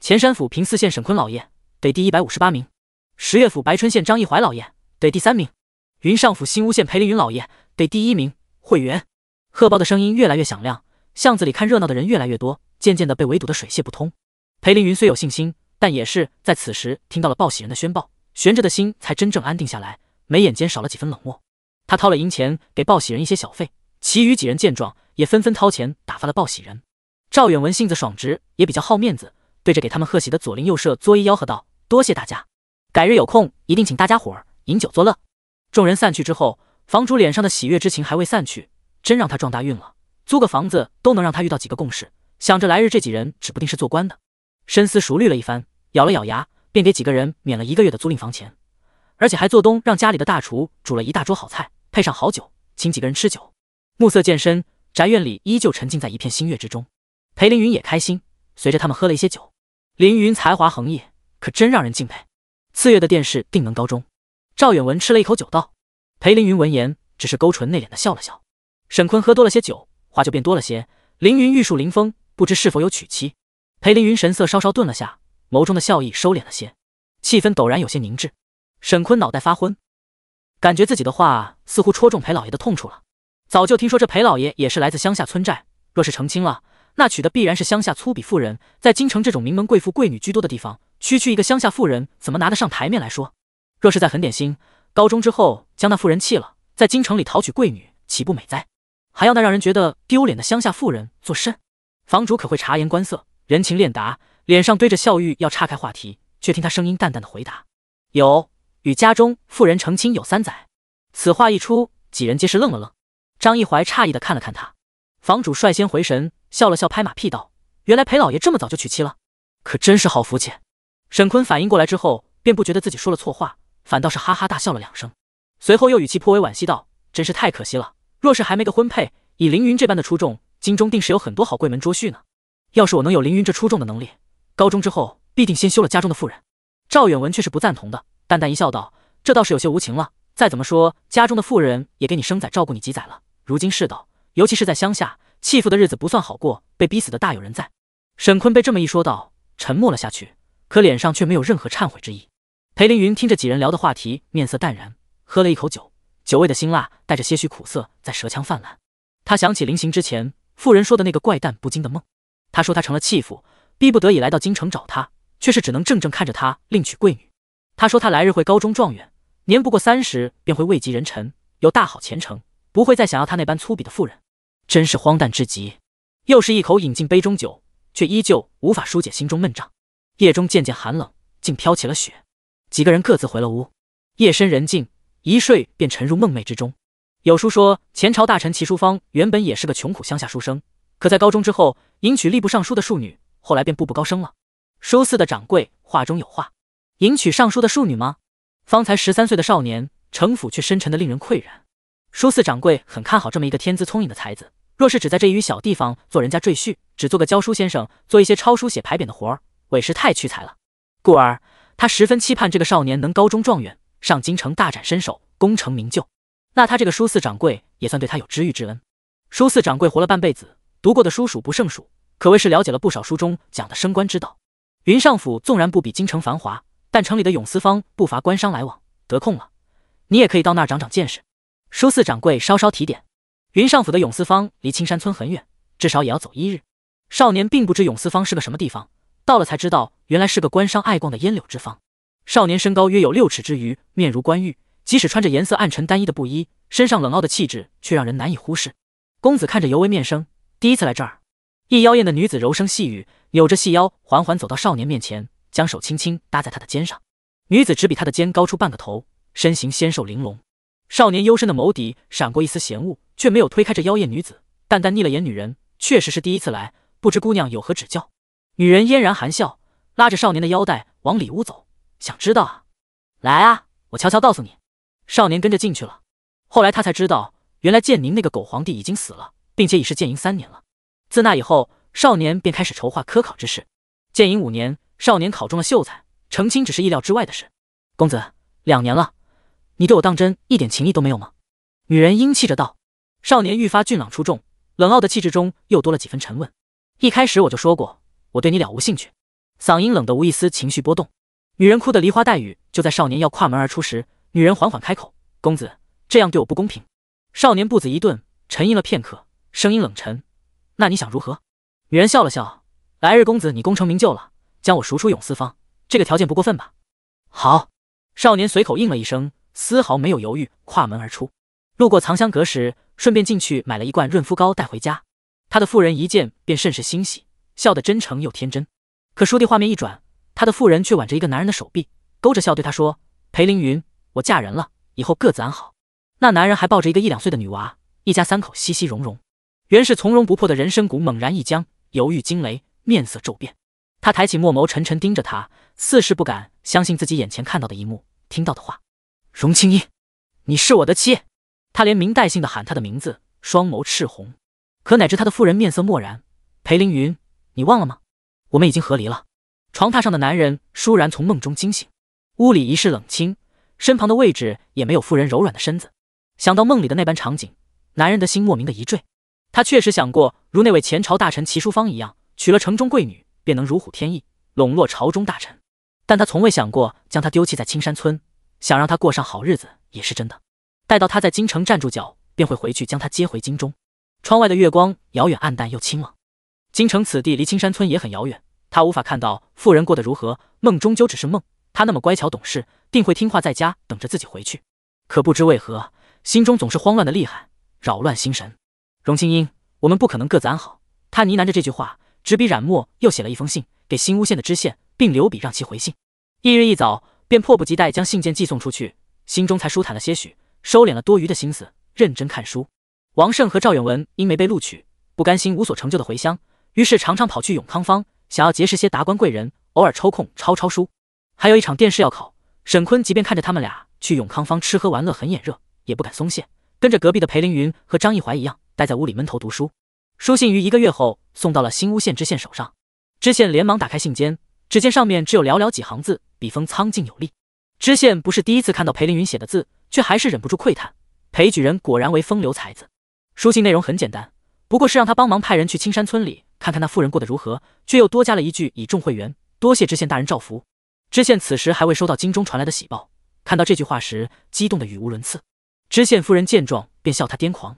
前山府平四县沈坤老爷得第一百五十八名，十月府白春县张义怀老爷得第三名，云上府新乌县裴凌云老爷得第一名。会员贺报的声音越来越响亮，巷子里看热闹的人越来越多，渐渐的被围堵的水泄不通。裴凌云虽有信心，但也是在此时听到了报喜人的宣报，悬着的心才真正安定下来，眉眼间少了几分冷漠。他掏了银钱给报喜人一些小费，其余几人见状也纷纷掏钱打发了报喜人。赵远文性子爽直，也比较好面子。对着给他们贺喜的左邻右舍作揖吆喝道：“多谢大家，改日有空一定请大家伙儿饮酒作乐。”众人散去之后，房主脸上的喜悦之情还未散去，真让他撞大运了，租个房子都能让他遇到几个共事。想着来日这几人指不定是做官的，深思熟虑了一番，咬了咬牙，便给几个人免了一个月的租赁房钱，而且还做东让家里的大厨煮了一大桌好菜，配上好酒，请几个人吃酒。暮色渐深，宅院里依旧沉浸在一片新月之中。裴凌云也开心，随着他们喝了一些酒。凌云才华横溢，可真让人敬佩。次月的殿试定能高中。赵远文吃了一口酒，道：“裴凌云闻言，只是勾唇，内敛的笑了笑。”沈坤喝多了些酒，话就变多了些。凌云玉树临风，不知是否有娶妻。裴凌云神色稍稍顿了下，眸中的笑意收敛了些，气氛陡然有些凝滞。沈坤脑袋发昏，感觉自己的话似乎戳中裴老爷的痛处了。早就听说这裴老爷也是来自乡下村寨，若是成亲了……那娶的必然是乡下粗鄙妇人，在京城这种名门贵妇贵女居多的地方，区区一个乡下妇人怎么拿得上台面来说？若是在狠点心，高中之后将那妇人气了，在京城里讨娶贵女，岂不美哉？还要那让人觉得丢脸的乡下妇人做甚？房主可会察言观色，人情练达，脸上堆着笑，意要岔开话题，却听他声音淡淡的回答：“有，与家中妇人成亲有三载。”此话一出，几人皆是愣了愣。张一怀诧异的看了看他，房主率先回神。笑了笑，拍马屁道：“原来裴老爷这么早就娶妻了，可真是好福气。”沈坤反应过来之后，便不觉得自己说了错话，反倒是哈哈大笑了两声，随后又语气颇为惋惜道：“真是太可惜了，若是还没个婚配，以凌云这般的出众，京中定是有很多好贵门卓婿呢。要是我能有凌云这出众的能力，高中之后必定先休了家中的妇人。”赵远文却是不赞同的，淡淡一笑道：“这倒是有些无情了。再怎么说，家中的妇人也给你生仔，照顾你几载了。如今世道，尤其是在乡下。”弃妇的日子不算好过，被逼死的大有人在。沈坤被这么一说道，沉默了下去，可脸上却没有任何忏悔之意。裴凌云听着几人聊的话题，面色淡然，喝了一口酒，酒味的辛辣带着些许苦涩在舌腔泛滥。他想起临行之前妇人说的那个怪诞不经的梦，他说他成了弃妇，逼不得以来到京城找他，却是只能怔怔看着他另娶贵女。他说他来日会高中状元，年不过三十便会位极人臣，有大好前程，不会再想要他那般粗鄙的妇人。真是荒诞至极！又是一口饮尽杯中酒，却依旧无法疏解心中闷胀。夜中渐渐寒冷，竟飘起了雪。几个人各自回了屋。夜深人静，一睡便沉入梦寐之中。有书说，前朝大臣齐书芳原本也是个穷苦乡下书生，可在高中之后迎娶吏部尚书的庶女，后来便步步高升了。书肆的掌柜话中有话：“迎娶尚书的庶女吗？”方才十三岁的少年，城府却深沉的令人愧然。书四掌柜很看好这么一个天资聪颖的才子。若是只在这一隅小地方做人家赘婿，只做个教书先生，做一些抄书写牌匾的活儿，委实太屈才了。故而他十分期盼这个少年能高中状元，上京城大展身手，功成名就。那他这个书四掌柜也算对他有知遇之恩。书四掌柜活了半辈子，读过的书数不胜数，可谓是了解了不少书中讲的升官之道。云上府纵然不比京城繁华，但城里的永思坊不乏官商来往。得空了，你也可以到那儿长长见识。书四掌柜稍稍提点。云上府的永思坊离青山村很远，至少也要走一日。少年并不知永思坊是个什么地方，到了才知道，原来是个官商爱逛的烟柳之方。少年身高约有六尺之余，面如冠玉，即使穿着颜色暗沉单一的布衣，身上冷傲的气质却让人难以忽视。公子看着尤为面生，第一次来这儿。一妖艳的女子柔声细语，扭着细腰，缓缓走到少年面前，将手轻轻搭在他的肩上。女子只比他的肩高出半个头，身形纤瘦玲珑。少年幽深的眸底闪过一丝嫌恶。却没有推开这妖艳女子，淡淡睨了眼女人，确实是第一次来，不知姑娘有何指教。女人嫣然含笑，拉着少年的腰带往里屋走，想知道啊，来啊，我悄悄告诉你。少年跟着进去了，后来他才知道，原来建宁那个狗皇帝已经死了，并且已是建营三年了。自那以后，少年便开始筹划科考之事。建营五年，少年考中了秀才，成亲只是意料之外的事。公子，两年了，你对我当真一点情意都没有吗？女人阴气着道。少年愈发俊朗出众，冷傲的气质中又多了几分沉稳。一开始我就说过，我对你了无兴趣。嗓音冷得无一丝情绪波动。女人哭得梨花带雨。就在少年要跨门而出时，女人缓缓开口：“公子，这样对我不公平。”少年步子一顿，沉吟了片刻，声音冷沉：“那你想如何？”女人笑了笑：“来日公子你功成名就了，将我赎出永思方，这个条件不过分吧？”好。少年随口应了一声，丝毫没有犹豫，跨门而出。路过藏香阁时。顺便进去买了一罐润肤膏带回家，他的妇人一见便甚是欣喜，笑得真诚又天真。可书弟画面一转，他的妇人却挽着一个男人的手臂，勾着笑对他说：“裴凌云，我嫁人了，以后各自安好。”那男人还抱着一个一两岁的女娃，一家三口熙熙融融。原是从容不迫的人参谷猛然一僵，犹豫惊雷，面色骤变。他抬起墨眸，沉沉盯着他，似是不敢相信自己眼前看到的一幕，听到的话。荣青衣，你是我的妻。他连名带姓的喊他的名字，双眸赤红，可哪知他的妇人面色漠然。裴凌云，你忘了吗？我们已经和离了。床榻上的男人倏然从梦中惊醒，屋里一室冷清，身旁的位置也没有妇人柔软的身子。想到梦里的那般场景，男人的心莫名的一坠。他确实想过如那位前朝大臣齐淑芳一样，娶了城中贵女，便能如虎添翼，笼络朝中大臣。但他从未想过将她丢弃在青山村，想让她过上好日子也是真的。待到他在京城站住脚，便会回去将他接回京中。窗外的月光遥远、暗淡又清冷。京城此地离青山村也很遥远，他无法看到妇人过得如何。梦终究只是梦，他那么乖巧懂事，定会听话，在家等着自己回去。可不知为何，心中总是慌乱的厉害，扰乱心神。荣清英，我们不可能各自安好。他呢喃着这句话，执笔染墨，又写了一封信给新乌县的知县，并留笔让其回信。翌日一早，便迫不及待将信件寄送出去，心中才舒坦了些许。收敛了多余的心思，认真看书。王胜和赵远文因没被录取，不甘心无所成就的回乡，于是常常跑去永康坊，想要结识些达官贵人，偶尔抽空抄抄书。还有一场殿试要考，沈坤即便看着他们俩去永康坊吃喝玩乐很眼热，也不敢松懈，跟着隔壁的裴凌云和张一怀一样，待在屋里闷头读书。书信于一个月后送到了新乌县知县手上，知县连忙打开信笺，只见上面只有寥寥几行字，笔锋苍劲有力。知县不是第一次看到裴凌云写的字。却还是忍不住喟叹：“裴举人果然为风流才子。”书信内容很简单，不过是让他帮忙派人去青山村里看看那妇人过得如何，却又多加了一句：“以重会员，多谢知县大人照拂。”知县此时还未收到京中传来的喜报，看到这句话时，激动的语无伦次。知县夫人见状，便笑他癫狂。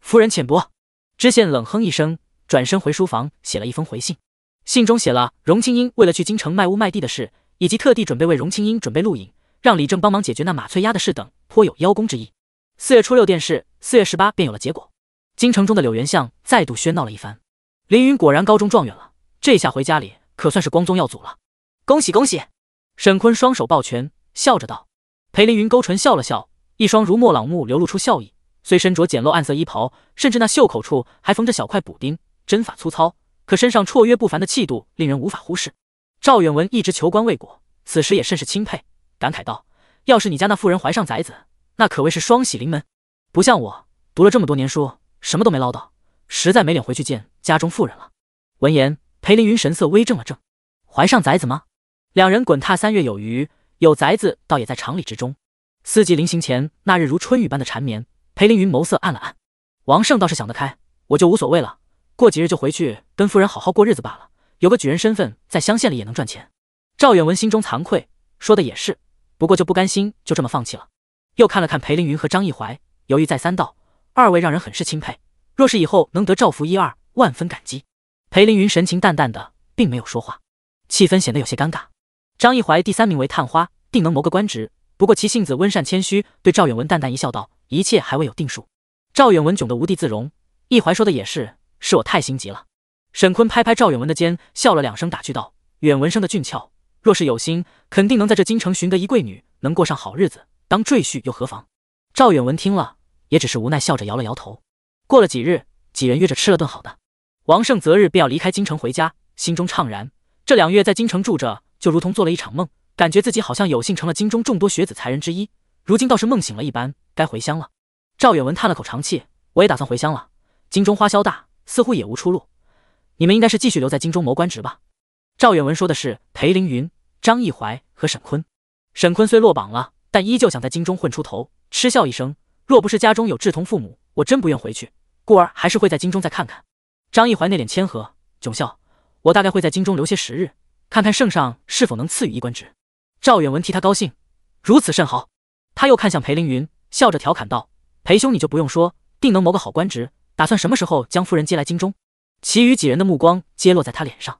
夫人浅薄，知县冷哼一声，转身回书房写了一封回信。信中写了荣青英为了去京城卖屋卖地的事，以及特地准备为荣青英准备录影，让李正帮忙解决那马翠丫的事等，颇有邀功之意。四月初六殿试，四月十八便有了结果。京城中的柳元相再度喧闹了一番。凌云果然高中状元了，这下回家里可算是光宗耀祖了。恭喜恭喜！沈坤双手抱拳，笑着道。裴凌云勾唇笑了笑，一双如墨朗目流露出笑意。虽身着简陋暗色衣袍，甚至那袖口处还缝着小块补丁，针法粗糙，可身上绰约不凡的气度令人无法忽视。赵远文一直求官未果，此时也甚是钦佩。感慨道：“要是你家那妇人怀上崽子，那可谓是双喜临门。不像我，读了这么多年书，什么都没捞到，实在没脸回去见家中妇人了。”闻言，裴凌云神色微怔了怔：“怀上崽子吗？”两人滚踏三月有余，有崽子倒也在常理之中。司机临行前那日如春雨般的缠绵，裴凌云眸色暗了暗。王胜倒是想得开，我就无所谓了，过几日就回去跟夫人好好过日子罢了。有个举人身份，在乡县里也能赚钱。赵远文心中惭愧，说的也是。不过就不甘心就这么放弃了，又看了看裴凌云和张义怀，犹豫再三道：“二位让人很是钦佩，若是以后能得照拂一二，万分感激。”裴凌云神情淡淡的，并没有说话，气氛显得有些尴尬。张义怀第三名为探花，定能谋个官职。不过其性子温善谦虚，对赵远文淡淡一笑，道：“一切还未有定数。”赵远文窘得无地自容。一怀说的也是，是我太心急了。沈坤拍拍赵远文的肩，笑了两声，打趣道：“远文生的俊俏。”若是有心，肯定能在这京城寻得一贵女，能过上好日子，当赘婿又何妨？赵远文听了，也只是无奈笑着摇了摇头。过了几日，几人约着吃了顿好的。王胜择日便要离开京城回家，心中怅然。这两月在京城住着，就如同做了一场梦，感觉自己好像有幸成了京中众多学子才人之一。如今倒是梦醒了一般，该回乡了。赵远文叹了口气：“我也打算回乡了。京中花销大，似乎也无出路。你们应该是继续留在京中谋官职吧？”赵远文说的是裴凌云、张逸怀和沈坤。沈坤虽落榜了，但依旧想在京中混出头。嗤笑一声，若不是家中有志同父母，我真不愿回去，故而还是会在京中再看看。张一怀那脸谦和，窘笑，我大概会在京中留些时日，看看圣上是否能赐予一官职。赵远文替他高兴，如此甚好。他又看向裴凌云，笑着调侃道：“裴兄，你就不用说，定能谋个好官职。打算什么时候将夫人接来京中？”其余几人的目光皆落在他脸上。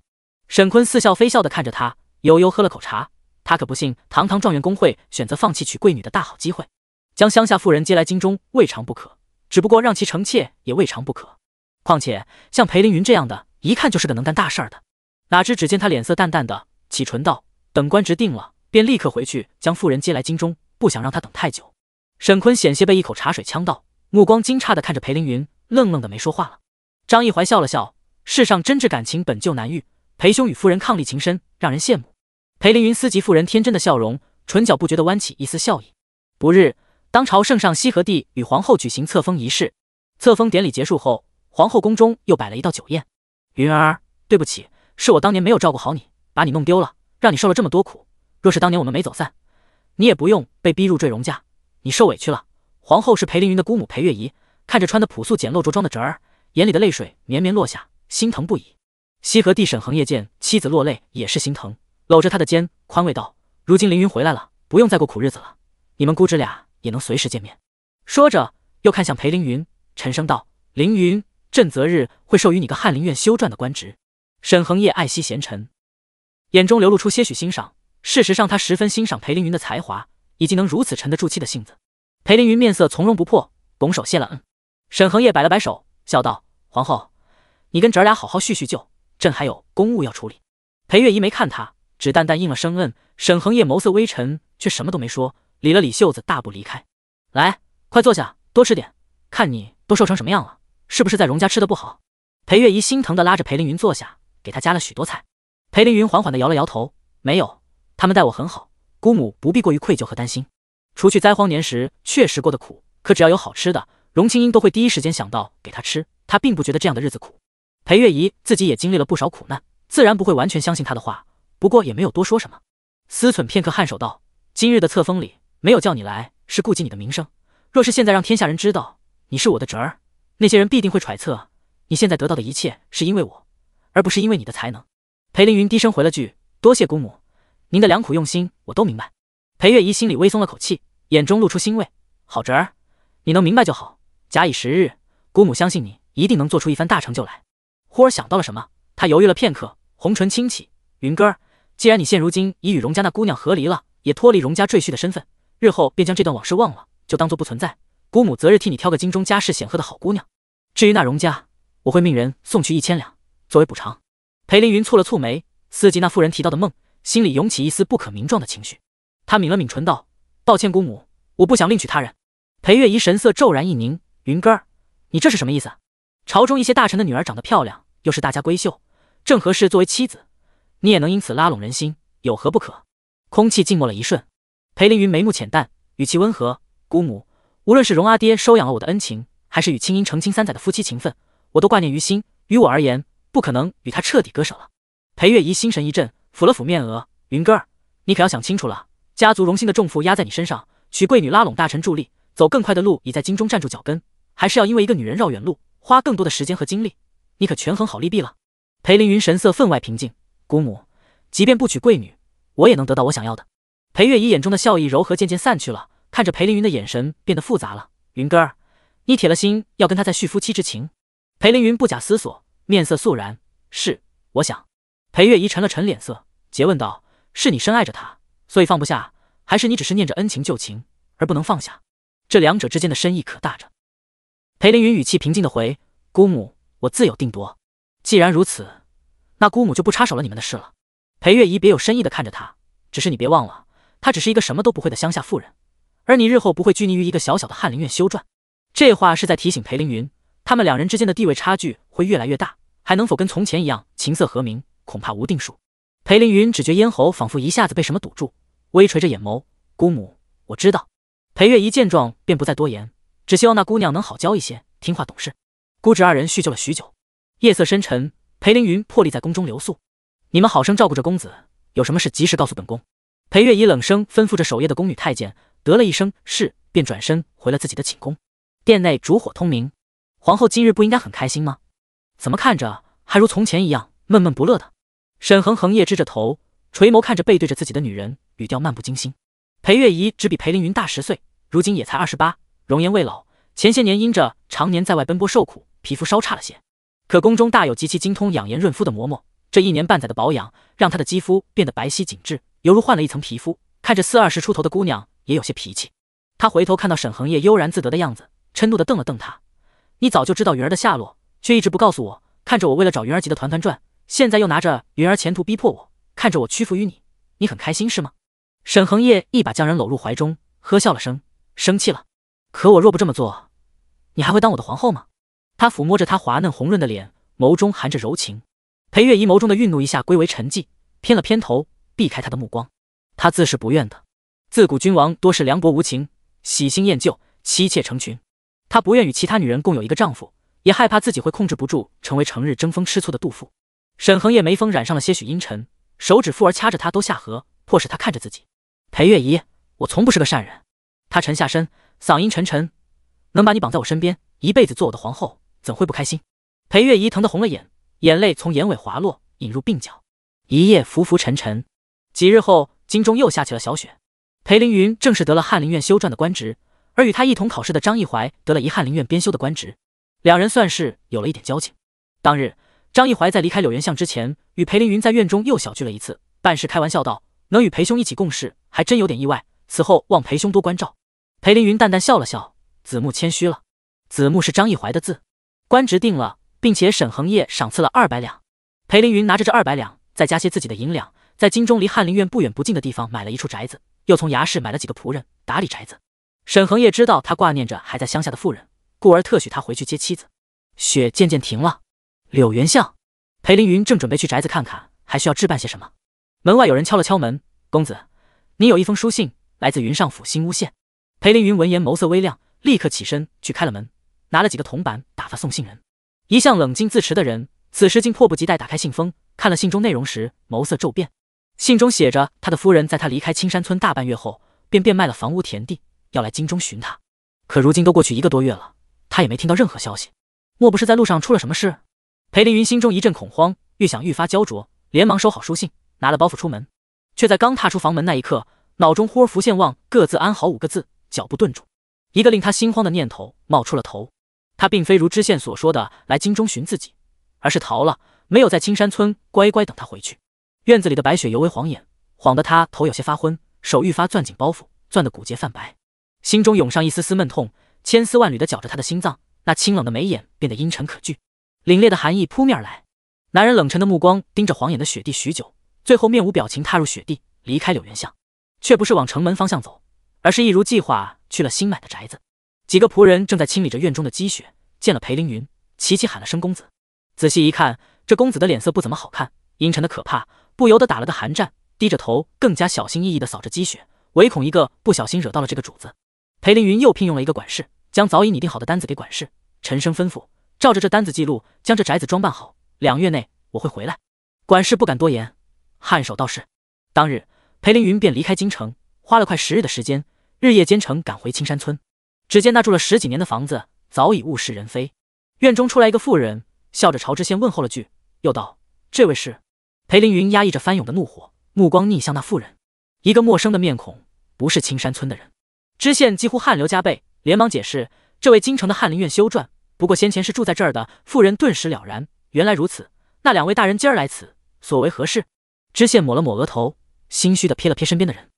沈坤似笑非笑的看着他，悠悠喝了口茶。他可不信堂堂状元公会选择放弃娶贵女的大好机会，将乡下妇人接来京中未尝不可。只不过让其成妾也未尝不可。况且像裴凌云这样的，一看就是个能干大事的。哪知只见他脸色淡淡的，启唇道：“等官职定了，便立刻回去将妇人接来京中，不想让他等太久。”沈坤险些被一口茶水呛到，目光惊诧的看着裴凌云，愣愣的没说话了。张一怀笑了笑：“世上真挚感情本就难遇。”裴兄与夫人伉俪情深，让人羡慕。裴凌云思及夫人天真的笑容，唇角不觉的弯起一丝笑意。不日，当朝圣上西河帝与皇后举行册封仪式，册封典礼结束后，皇后宫中又摆了一道酒宴。云儿，对不起，是我当年没有照顾好你，把你弄丢了，让你受了这么多苦。若是当年我们没走散，你也不用被逼入赘荣家，你受委屈了。皇后是裴凌云的姑母裴月仪，看着穿的朴素简陋着装的侄儿，眼里的泪水绵绵落下，心疼不已。西河帝沈恒业见妻子落泪，也是心疼，搂着她的肩，宽慰道：“如今凌云回来了，不用再过苦日子了，你们姑侄俩也能随时见面。”说着，又看向裴凌云，沉声道：“凌云，朕择日会授予你个翰林院修撰的官职。”沈恒业爱惜贤臣，眼中流露出些许欣赏。事实上，他十分欣赏裴凌云的才华以及能如此沉得住气的性子。裴凌云面色从容不迫，拱手谢了恩。沈恒业摆了摆手，笑道：“皇后，你跟侄儿俩好好叙叙旧。”朕还有公务要处理。裴月怡没看他，只淡淡应了声“嗯”。沈恒业眸色微沉，却什么都没说，理了理袖子，大步离开。来，快坐下，多吃点，看你都瘦成什么样了，是不是在荣家吃的不好？裴月怡心疼的拉着裴凌云坐下，给他加了许多菜。裴凌云缓缓的摇了摇头，没有，他们待我很好，姑母不必过于愧疚和担心。除去灾荒年时确实过得苦，可只要有好吃的，荣青英都会第一时间想到给他吃，他并不觉得这样的日子苦。裴月仪自己也经历了不少苦难，自然不会完全相信他的话，不过也没有多说什么。思忖片刻，颔首道：“今日的册封礼没有叫你来，是顾及你的名声。若是现在让天下人知道你是我的侄儿，那些人必定会揣测你现在得到的一切是因为我，而不是因为你的才能。”裴凌云低声回了句：“多谢姑母，您的良苦用心我都明白。”裴月仪心里微松了口气，眼中露出欣慰：“好侄儿，你能明白就好。假以时日，姑母相信你一定能做出一番大成就来。”忽而想到了什么，他犹豫了片刻，红唇轻启：“云哥儿，既然你现如今已与荣家那姑娘和离了，也脱离荣家赘婿的身份，日后便将这段往事忘了，就当做不存在。姑母择日替你挑个京中家世显赫的好姑娘。至于那荣家，我会命人送去一千两作为补偿。”裴凌云蹙了蹙眉，思及那妇人提到的梦，心里涌起一丝不可名状的情绪。他抿了抿唇道：“抱歉，姑母，我不想另娶他人。”裴月仪神色骤然一凝：“云哥儿，你这是什么意思？”朝中一些大臣的女儿长得漂亮，又是大家闺秀，正合适作为妻子，你也能因此拉拢人心，有何不可？空气静默了一瞬，裴凌云眉目浅淡，语气温和。姑母，无论是容阿爹收养了我的恩情，还是与青音成亲三载的夫妻情分，我都挂念于心。于我而言，不可能与他彻底割舍了。裴月仪心神一震，抚了抚面额，云哥儿，你可要想清楚了。家族荣兴的重负压在你身上，娶贵女拉拢大臣助力，走更快的路，已在京中站住脚跟，还是要因为一个女人绕远路？花更多的时间和精力，你可权衡好利弊了。裴凌云神色分外平静，姑母，即便不娶贵女，我也能得到我想要的。裴月仪眼中的笑意柔和渐渐散去了，看着裴凌云的眼神变得复杂了。云哥儿，你铁了心要跟她再续夫妻之情？裴凌云不假思索，面色肃然：“是，我想。”裴月仪沉了沉脸色，诘问道：“是你深爱着她，所以放不下？还是你只是念着恩情旧情而不能放下？这两者之间的深意可大着。”裴凌云语气平静的回：“姑母，我自有定夺。既然如此，那姑母就不插手了你们的事了。”裴月姨别有深意的看着他，只是你别忘了，她只是一个什么都不会的乡下妇人，而你日后不会拘泥于一个小小的翰林院修撰。这话是在提醒裴凌云，他们两人之间的地位差距会越来越大，还能否跟从前一样琴瑟和鸣，恐怕无定数。裴凌云只觉咽喉仿佛一下子被什么堵住，微垂着眼眸：“姑母，我知道。”裴月姨见状便不再多言。只希望那姑娘能好教一些，听话懂事。姑侄二人叙旧了许久，夜色深沉，裴凌云破例在宫中留宿。你们好生照顾着公子，有什么事及时告诉本宫。裴月仪冷声吩咐着守夜的宫女太监，得了一声是，便转身回了自己的寝宫。殿内烛火通明，皇后今日不应该很开心吗？怎么看着还如从前一样闷闷不乐的？沈恒恒夜支着头，垂眸看着背对着自己的女人，语调漫不经心。裴月仪只比裴凌云大十岁，如今也才二十八。容颜未老，前些年因着常年在外奔波受苦，皮肤稍差了些。可宫中大有极其精通养颜润肤的嬷嬷，这一年半载的保养，让她的肌肤变得白皙紧致，犹如换了一层皮肤。看着四二十出头的姑娘，也有些脾气。他回头看到沈恒业悠然自得的样子，嗔怒地瞪了瞪他：“你早就知道云儿的下落，却一直不告诉我。看着我为了找云儿急得团团转，现在又拿着云儿前途逼迫我，看着我屈服于你，你很开心是吗？”沈恒业一把将人搂入怀中，呵笑了声：“生气了？”可我若不这么做，你还会当我的皇后吗？他抚摸着她滑嫩红润的脸，眸中含着柔情。裴月仪眸中的愠怒一下归为沉寂，偏了偏头，避开他的目光。他自是不愿的。自古君王多是凉薄无情，喜新厌旧，妻妾成群。他不愿与其他女人共有一个丈夫，也害怕自己会控制不住，成为成日争风吃醋的妒妇。沈恒夜眉峰染上了些许阴沉，手指负而掐着他都下颌，迫使他看着自己。裴月仪，我从不是个善人。他沉下身。嗓音沉沉，能把你绑在我身边一辈子做我的皇后，怎会不开心？裴月仪疼得红了眼，眼泪从眼尾滑落，引入鬓角。一夜浮浮沉沉，几日后，京中又下起了小雪。裴凌云正是得了翰林院修撰的官职，而与他一同考试的张义怀得了一翰林院编修的官职，两人算是有了一点交情。当日，张义怀在离开柳园巷之前，与裴凌云在院中又小聚了一次，半是开玩笑道：“能与裴兄一起共事，还真有点意外。此后望裴兄多关照。”裴凌云淡淡笑了笑，子木谦虚了。子木是张一怀的字，官职定了，并且沈恒业赏赐了二百两。裴凌云拿着这二百两，再加些自己的银两，在京中离翰林院不远不近的地方买了一处宅子，又从衙市买了几个仆人打理宅子。沈恒业知道他挂念着还在乡下的妇人，故而特许他回去接妻子。雪渐渐停了，柳园巷，裴凌云正准备去宅子看看，还需要置办些什么。门外有人敲了敲门，公子，你有一封书信，来自云上府新屋县。裴凌云闻言眸色微亮，立刻起身去开了门，拿了几个铜板打发送信人。一向冷静自持的人，此时竟迫不及待打开信封，看了信中内容时，眸色骤变。信中写着他的夫人在他离开青山村大半月后，便变卖了房屋田地，要来京中寻他。可如今都过去一个多月了，他也没听到任何消息。莫不是在路上出了什么事？裴凌云心中一阵恐慌，预想愈发焦灼，连忙收好书信，拿了包袱出门。却在刚踏出房门那一刻，脑中忽而浮现“望各自安好”五个字。脚步顿住，一个令他心慌的念头冒出了头。他并非如知县所说的来京中寻自己，而是逃了，没有在青山村乖乖等他回去。院子里的白雪尤为晃眼，晃得他头有些发昏，手愈发攥紧包袱，攥得骨节泛白。心中涌上一丝丝闷痛，千丝万缕的绞着他的心脏。那清冷的眉眼变得阴沉可惧，凛冽的寒意扑面而来。男人冷沉的目光盯着晃眼的雪地许久，最后面无表情踏入雪地，离开柳园巷，却不是往城门方向走。而是一如计划去了新买的宅子，几个仆人正在清理着院中的积雪，见了裴凌云，齐齐喊了声“公子”。仔细一看，这公子的脸色不怎么好看，阴沉的可怕，不由得打了个寒战，低着头，更加小心翼翼地扫着积雪，唯恐一个不小心惹到了这个主子。裴凌云又聘用了一个管事，将早已拟定好的单子给管事，沉声吩咐，照着这单子记录，将这宅子装扮好，两月内我会回来。管事不敢多言，颔首道是。当日，裴凌云便离开京城。花了快十日的时间，日夜兼程赶回青山村。只见那住了十几年的房子早已物是人非，院中出来一个妇人，笑着朝知县问候了句，又道：“这位是……”裴凌云压抑着翻涌的怒火，目光逆向那妇人，一个陌生的面孔，不是青山村的人。知县几乎汗流浃背，连忙解释：“这位京城的翰林院修撰，不过先前是住在这儿的。”妇人顿时了然，原来如此。那两位大人今儿来此，所为何事？知县抹了抹额头，心虚的瞥了瞥身边的人。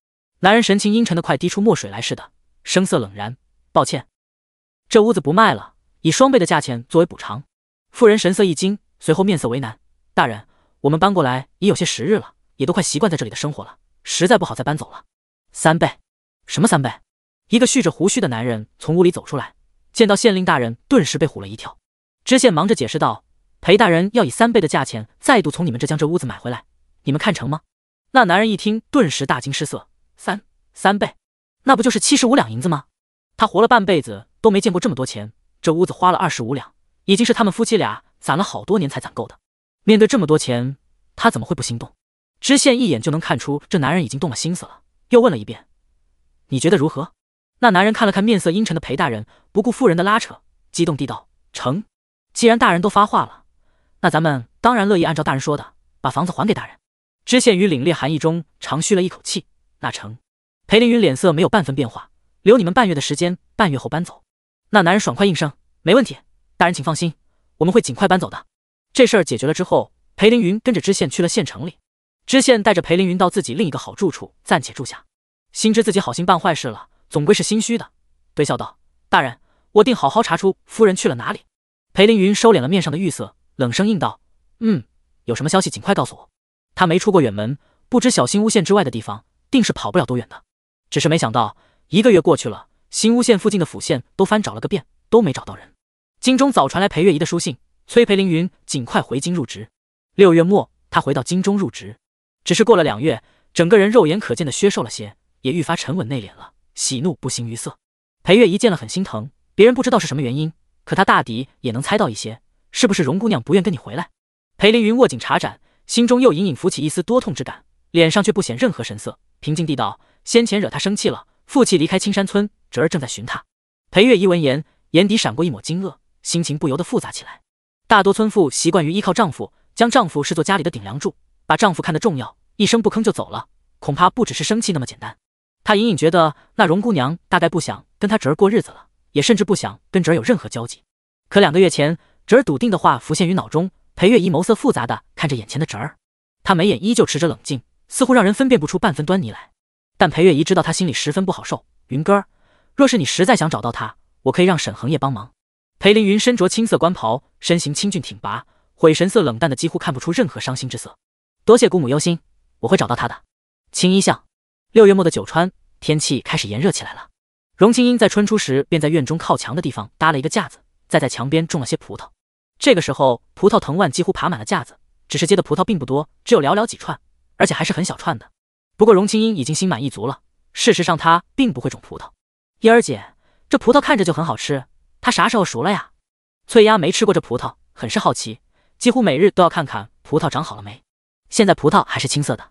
男人神情阴沉的快滴出墨水来似的，声色冷然。抱歉，这屋子不卖了，以双倍的价钱作为补偿。妇人神色一惊，随后面色为难。大人，我们搬过来已有些时日了，也都快习惯在这里的生活了，实在不好再搬走了。三倍？什么三倍？一个蓄着胡须的男人从屋里走出来，见到县令大人，顿时被唬了一跳。知县忙着解释道：“裴大人要以三倍的价钱再度从你们这将这屋子买回来，你们看成吗？”那男人一听，顿时大惊失色。三三倍，那不就是七十五两银子吗？他活了半辈子都没见过这么多钱，这屋子花了二十五两，已经是他们夫妻俩攒了好多年才攒够的。面对这么多钱，他怎么会不心动？知县一眼就能看出这男人已经动了心思了，又问了一遍：“你觉得如何？”那男人看了看面色阴沉的裴大人，不顾妇人的拉扯，激动地道：“成！既然大人都发话了，那咱们当然乐意按照大人说的，把房子还给大人。”知县于凛冽寒意中长吁了一口气。那成，裴凌云脸色没有半分变化，留你们半月的时间，半月后搬走。那男人爽快应声，没问题，大人请放心，我们会尽快搬走的。这事儿解决了之后，裴凌云跟着知县去了县城里，知县带着裴凌云到自己另一个好住处暂且住下，心知自己好心办坏事了，总归是心虚的，堆笑道：“大人，我定好好查出夫人去了哪里。”裴凌云收敛了面上的郁色，冷声应道：“嗯，有什么消息尽快告诉我。”他没出过远门，不知小心屋县之外的地方。定是跑不了多远的，只是没想到一个月过去了，新乌县附近的府县都翻找了个遍，都没找到人。京中早传来裴月仪的书信，催裴凌云尽快回京入职。六月末，他回到京中入职，只是过了两月，整个人肉眼可见的削瘦了些，也愈发沉稳内敛了，喜怒不形于色。裴月仪见了很心疼，别人不知道是什么原因，可他大抵也能猜到一些，是不是容姑娘不愿跟你回来？裴凌云握紧茶盏，心中又隐隐浮起一丝多痛之感，脸上却不显任何神色。平静地道：“先前惹他生气了，负气离开青山村。侄儿正在寻他。”裴月一闻言，眼底闪过一抹惊愕，心情不由得复杂起来。大多村妇习惯于依靠丈夫，将丈夫视作家里的顶梁柱，把丈夫看得重要，一声不吭就走了，恐怕不只是生气那么简单。她隐隐觉得，那荣姑娘大概不想跟她侄儿过日子了，也甚至不想跟侄儿有任何交集。可两个月前，侄儿笃定的话浮现于脑中，裴月一眸色复杂的看着眼前的侄儿，她眉眼依旧持着冷静。似乎让人分辨不出半分端倪来，但裴月怡知道他心里十分不好受。云哥儿，若是你实在想找到他，我可以让沈恒业帮忙。裴凌云身着青色官袍，身形清俊挺拔，悔神色冷淡的几乎看不出任何伤心之色。多谢姑母忧心，我会找到他的。青衣巷，六月末的九川天气开始炎热起来了。荣青音在春初时便在院中靠墙的地方搭了一个架子，再在墙边种了些葡萄。这个时候，葡萄藤蔓几乎爬满了架子，只是结的葡萄并不多，只有寥寥几串。而且还是很小串的，不过荣清英已经心满意足了。事实上，她并不会种葡萄。燕儿姐，这葡萄看着就很好吃，它啥时候熟了呀？翠丫没吃过这葡萄，很是好奇，几乎每日都要看看葡萄长好了没。现在葡萄还是青色的，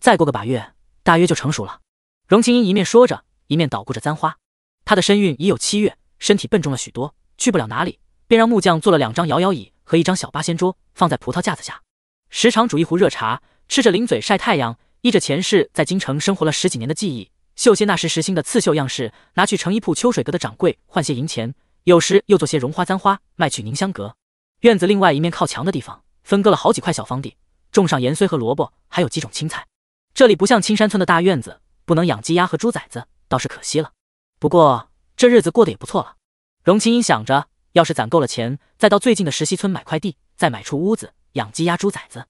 再过个把月，大约就成熟了。荣清英一面说着，一面捣鼓着簪花。她的身孕已有七月，身体笨重了许多，去不了哪里，便让木匠做了两张摇摇椅和一张小八仙桌，放在葡萄架子下，时常煮一壶热茶。吃着零嘴晒太阳，依着前世在京城生活了十几年的记忆，绣些那时时兴的刺绣样式，拿去成衣铺秋水阁的掌柜换些银钱。有时又做些绒花簪花，卖去宁香阁。院子另外一面靠墙的地方，分割了好几块小方地，种上盐荽和萝卜，还有几种青菜。这里不像青山村的大院子，不能养鸡鸭和猪崽子，倒是可惜了。不过这日子过得也不错了。荣青音想着，要是攒够了钱，再到最近的石溪村买块地，再买处屋子，养鸡鸭猪崽子。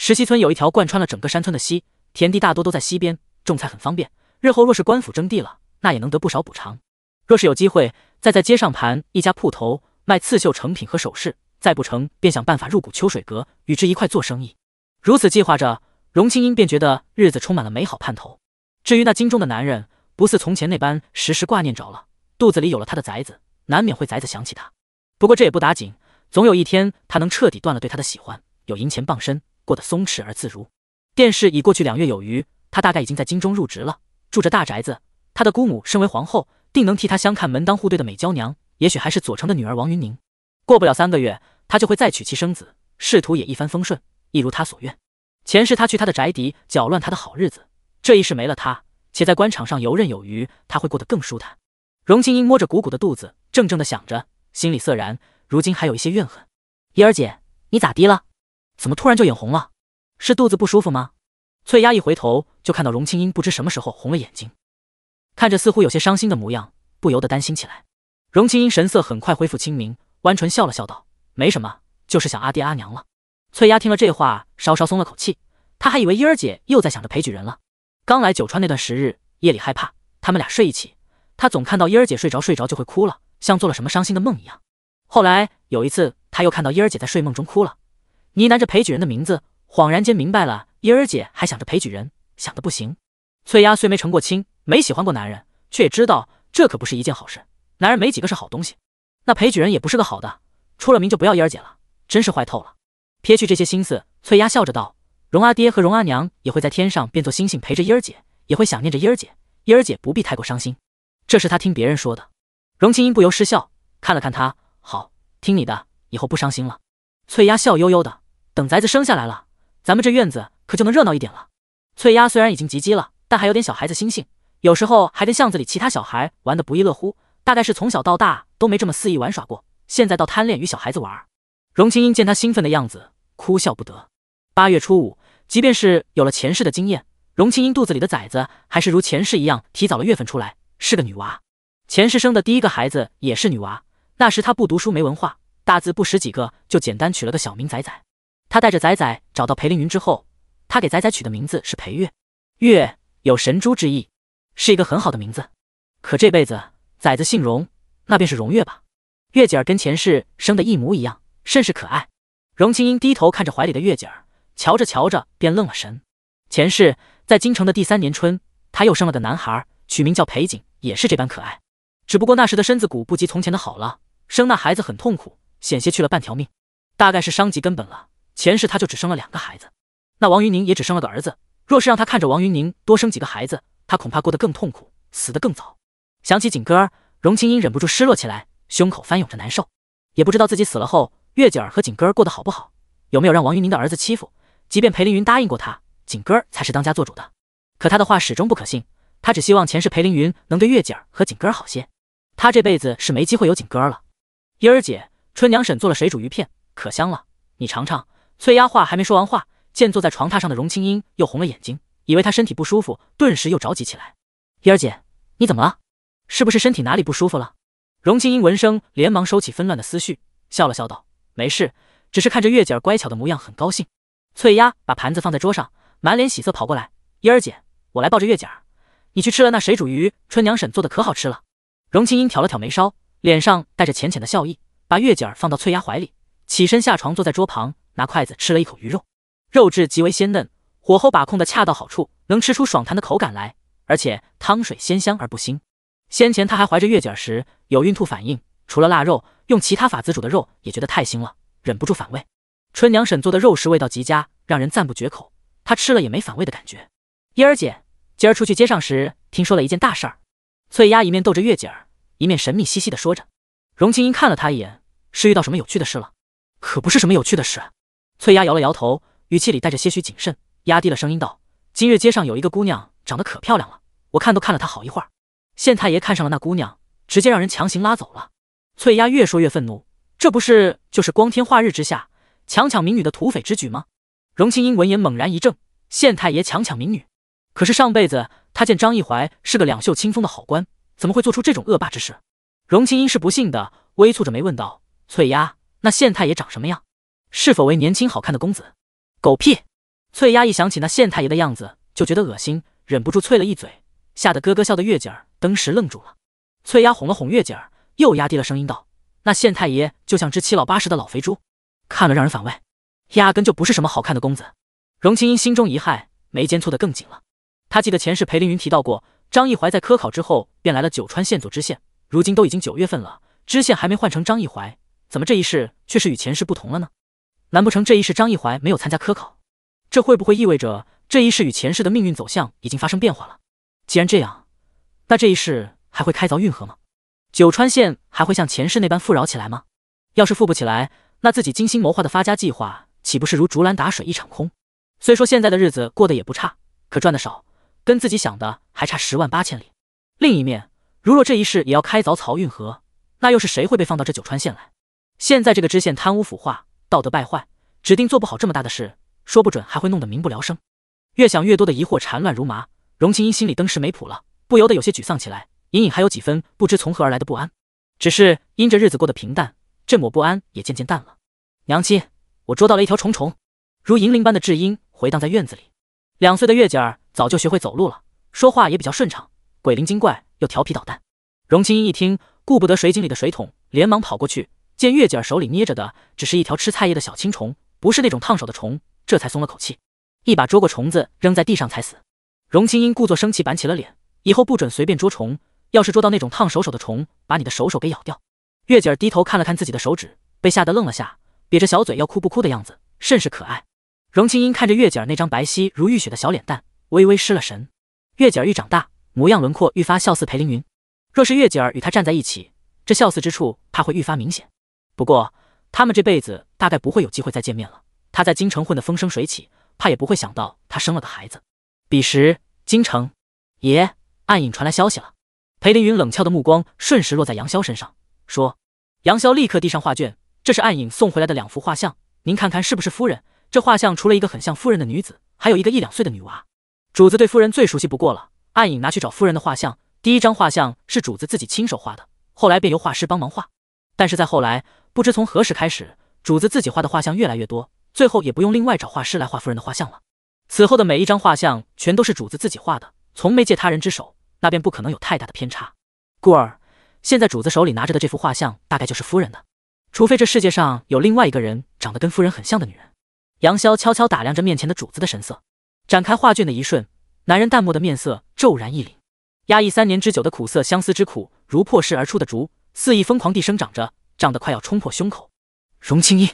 石溪村有一条贯穿了整个山村的溪，田地大多都在溪边，种菜很方便。日后若是官府征地了，那也能得不少补偿。若是有机会，再在街上盘一家铺头，卖刺绣成品和首饰；再不成，便想办法入股秋水阁，与之一块做生意。如此计划着，荣青英便觉得日子充满了美好盼头。至于那京中的男人，不似从前那般时时挂念着了。肚子里有了他的崽子，难免会崽子想起他。不过这也不打紧，总有一天他能彻底断了对他的喜欢，有银钱傍身。过得松弛而自如，殿试已过去两月有余，他大概已经在京中入职了，住着大宅子。他的姑母身为皇后，定能替他相看门当户对的美娇娘，也许还是左丞的女儿王云宁。过不了三个月，他就会再娶妻生子，仕途也一帆风顺，一如他所愿。前世他去他的宅邸搅乱他的好日子，这一世没了他，且在官场上游刃有余，他会过得更舒坦。荣庆英摸着鼓鼓的肚子，怔怔的想着，心里涩然。如今还有一些怨恨，燕儿姐，你咋的了？怎么突然就眼红了？是肚子不舒服吗？翠丫一回头就看到荣清音不知什么时候红了眼睛，看着似乎有些伤心的模样，不由得担心起来。荣清音神色很快恢复清明，弯唇笑了笑道：“没什么，就是想阿爹阿娘了。”翠丫听了这话，稍稍松了口气。她还以为英儿姐又在想着裴举人了。刚来九川那段时日，夜里害怕，他们俩睡一起，她总看到英儿姐睡着睡着就会哭了，像做了什么伤心的梦一样。后来有一次，她又看到英儿姐在睡梦中哭了。呢喃着裴举人的名字，恍然间明白了，嫣儿姐还想着裴举人，想的不行。翠丫虽没成过亲，没喜欢过男人，却也知道这可不是一件好事。男人没几个是好东西，那裴举人也不是个好的，出了名就不要嫣儿姐了，真是坏透了。撇去这些心思，翠丫笑着道：“荣阿爹和荣阿娘也会在天上变作星星陪着嫣儿姐，也会想念着嫣儿姐。嫣儿姐不必太过伤心。”这是她听别人说的。荣清英不由失笑，看了看她，好，听你的，以后不伤心了。翠丫笑悠悠的。等崽子生下来了，咱们这院子可就能热闹一点了。翠丫虽然已经及笄了，但还有点小孩子心性，有时候还跟巷子里其他小孩玩得不亦乐乎。大概是从小到大都没这么肆意玩耍过，现在倒贪恋与小孩子玩。荣青英见她兴奋的样子，哭笑不得。八月初五，即便是有了前世的经验，荣青英肚子里的崽子还是如前世一样提早了月份出来，是个女娃。前世生的第一个孩子也是女娃，那时她不读书没文化，大字不识几个，就简单取了个小名“崽崽”。他带着仔仔找到裴凌云之后，他给仔仔取的名字是裴月，月有神珠之意，是一个很好的名字。可这辈子崽子姓荣，那便是荣月吧？月姐儿跟前世生的一模一样，甚是可爱。荣清英低头看着怀里的月姐儿，瞧着瞧着便愣了神。前世在京城的第三年春，他又生了个男孩，取名叫裴景，也是这般可爱。只不过那时的身子骨不及从前的好了，生那孩子很痛苦，险些去了半条命，大概是伤及根本了。前世他就只生了两个孩子，那王云宁也只生了个儿子。若是让他看着王云宁多生几个孩子，他恐怕过得更痛苦，死得更早。想起景哥儿，荣青英忍不住失落起来，胸口翻涌着难受。也不知道自己死了后，月姐儿和景哥儿过得好不好，有没有让王云宁的儿子欺负。即便裴凌云答应过他，景哥儿才是当家做主的，可他的话始终不可信。他只希望前世裴凌云能对月姐儿和景哥儿好些。他这辈子是没机会有景哥儿了。英儿姐，春娘婶做了水煮鱼片，可香了，你尝尝。翠丫话还没说完，话见坐在床榻上的荣青音又红了眼睛，以为她身体不舒服，顿时又着急起来。嫣儿姐，你怎么了？是不是身体哪里不舒服了？荣青音闻声连忙收起纷乱的思绪，笑了笑道：“没事，只是看着月姐儿乖巧的模样，很高兴。”翠丫把盘子放在桌上，满脸喜色跑过来：“嫣儿姐，我来抱着月姐儿，你去吃了那水煮鱼，春娘婶做的可好吃了。”荣青音挑了挑眉梢，脸上带着浅浅的笑意，把月姐儿放到翠丫怀里，起身下床坐在桌旁。拿筷子吃了一口鱼肉，肉质极为鲜嫩，火候把控的恰到好处，能吃出爽弹的口感来，而且汤水鲜香而不腥。先前她还怀着月姐儿时，有孕吐反应，除了腊肉，用其他法子煮的肉也觉得太腥了，忍不住反胃。春娘婶做的肉食味道极佳，让人赞不绝口，她吃了也没反胃的感觉。英儿姐今儿出去街上时，听说了一件大事儿。翠丫一面逗着月姐儿，一面神秘兮兮的说着。荣青英看了她一眼，是遇到什么有趣的事了？可不是什么有趣的事。翠丫摇了摇头，语气里带着些许谨慎，压低了声音道：“今日街上有一个姑娘，长得可漂亮了，我看都看了她好一会儿。县太爷看上了那姑娘，直接让人强行拉走了。”翠丫越说越愤怒：“这不是就是光天化日之下强抢民女的土匪之举吗？”荣清英闻言猛然一怔：“县太爷强抢民女？可是上辈子他见张义怀是个两袖清风的好官，怎么会做出这种恶霸之事？”荣清英是不信的，微蹙着眉问道：“翠丫，那县太爷长什么样？”是否为年轻好看的公子？狗屁！翠丫一想起那县太爷的样子，就觉得恶心，忍不住啐了一嘴，吓得咯咯笑的月姐儿登时愣住了。翠丫哄了哄月姐儿，又压低了声音道：“那县太爷就像只七老八十的老肥猪，看了让人反胃，压根就不是什么好看的公子。”荣青音心中一害，眉间蹙得更紧了。她记得前世裴凌云提到过，张一怀在科考之后便来了九川县做知县，如今都已经九月份了，知县还没换成张一怀，怎么这一世却是与前世不同了呢？难不成这一世张一怀没有参加科考？这会不会意味着这一世与前世的命运走向已经发生变化了？既然这样，那这一世还会开凿运河吗？九川县还会像前世那般富饶起来吗？要是富不起来，那自己精心谋划的发家计划岂不是如竹篮打水一场空？虽说现在的日子过得也不差，可赚的少，跟自己想的还差十万八千里。另一面，如若这一世也要开凿漕运河，那又是谁会被放到这九川县来？现在这个知县贪污腐化。道德败坏，指定做不好这么大的事，说不准还会弄得民不聊生。越想越多的疑惑缠乱如麻，荣青英心里登时没谱了，不由得有些沮丧起来，隐隐还有几分不知从何而来的不安。只是因着日子过得平淡，这抹不安也渐渐淡了。娘亲，我捉到了一条虫虫，如银铃般的稚音回荡在院子里。两岁的月姐儿早就学会走路了，说话也比较顺畅，鬼灵精怪又调皮捣蛋。荣青英一听，顾不得水井里的水桶，连忙跑过去。见月姐儿手里捏着的只是一条吃菜叶的小青虫，不是那种烫手的虫，这才松了口气，一把捉过虫子扔在地上踩死。荣青音故作生气，板起了脸，以后不准随便捉虫，要是捉到那种烫手手的虫，把你的手手给咬掉。月姐儿低头看了看自己的手指，被吓得愣了下，瘪着小嘴要哭不哭的样子甚是可爱。荣青音看着月姐儿那张白皙如玉雪的小脸蛋，微微失了神。月姐儿愈长大，模样轮廓愈发笑似裴凌云，若是月姐儿与她站在一起，这笑似之处怕会愈发明显。不过，他们这辈子大概不会有机会再见面了。他在京城混得风生水起，怕也不会想到他生了个孩子。彼时，京城，爷，暗影传来消息了。裴凌云冷峭的目光瞬时落在杨潇身上，说：“杨潇立刻递上画卷，这是暗影送回来的两幅画像，您看看是不是夫人？这画像除了一个很像夫人的女子，还有一个一两岁的女娃。主子对夫人最熟悉不过了。暗影拿去找夫人的画像，第一张画像，是主子自己亲手画的，后来便由画师帮忙画。”但是，在后来，不知从何时开始，主子自己画的画像越来越多，最后也不用另外找画师来画夫人的画像了。此后的每一张画像全都是主子自己画的，从没借他人之手，那便不可能有太大的偏差。故而，现在主子手里拿着的这幅画像，大概就是夫人的，除非这世界上有另外一个人长得跟夫人很像的女人。杨潇悄悄打量着面前的主子的神色，展开画卷的一瞬，男人淡漠的面色骤然一凛，压抑三年之久的苦涩相思之苦如破势而出的竹。肆意疯狂地生长着，长得快要冲破胸口。荣青衣，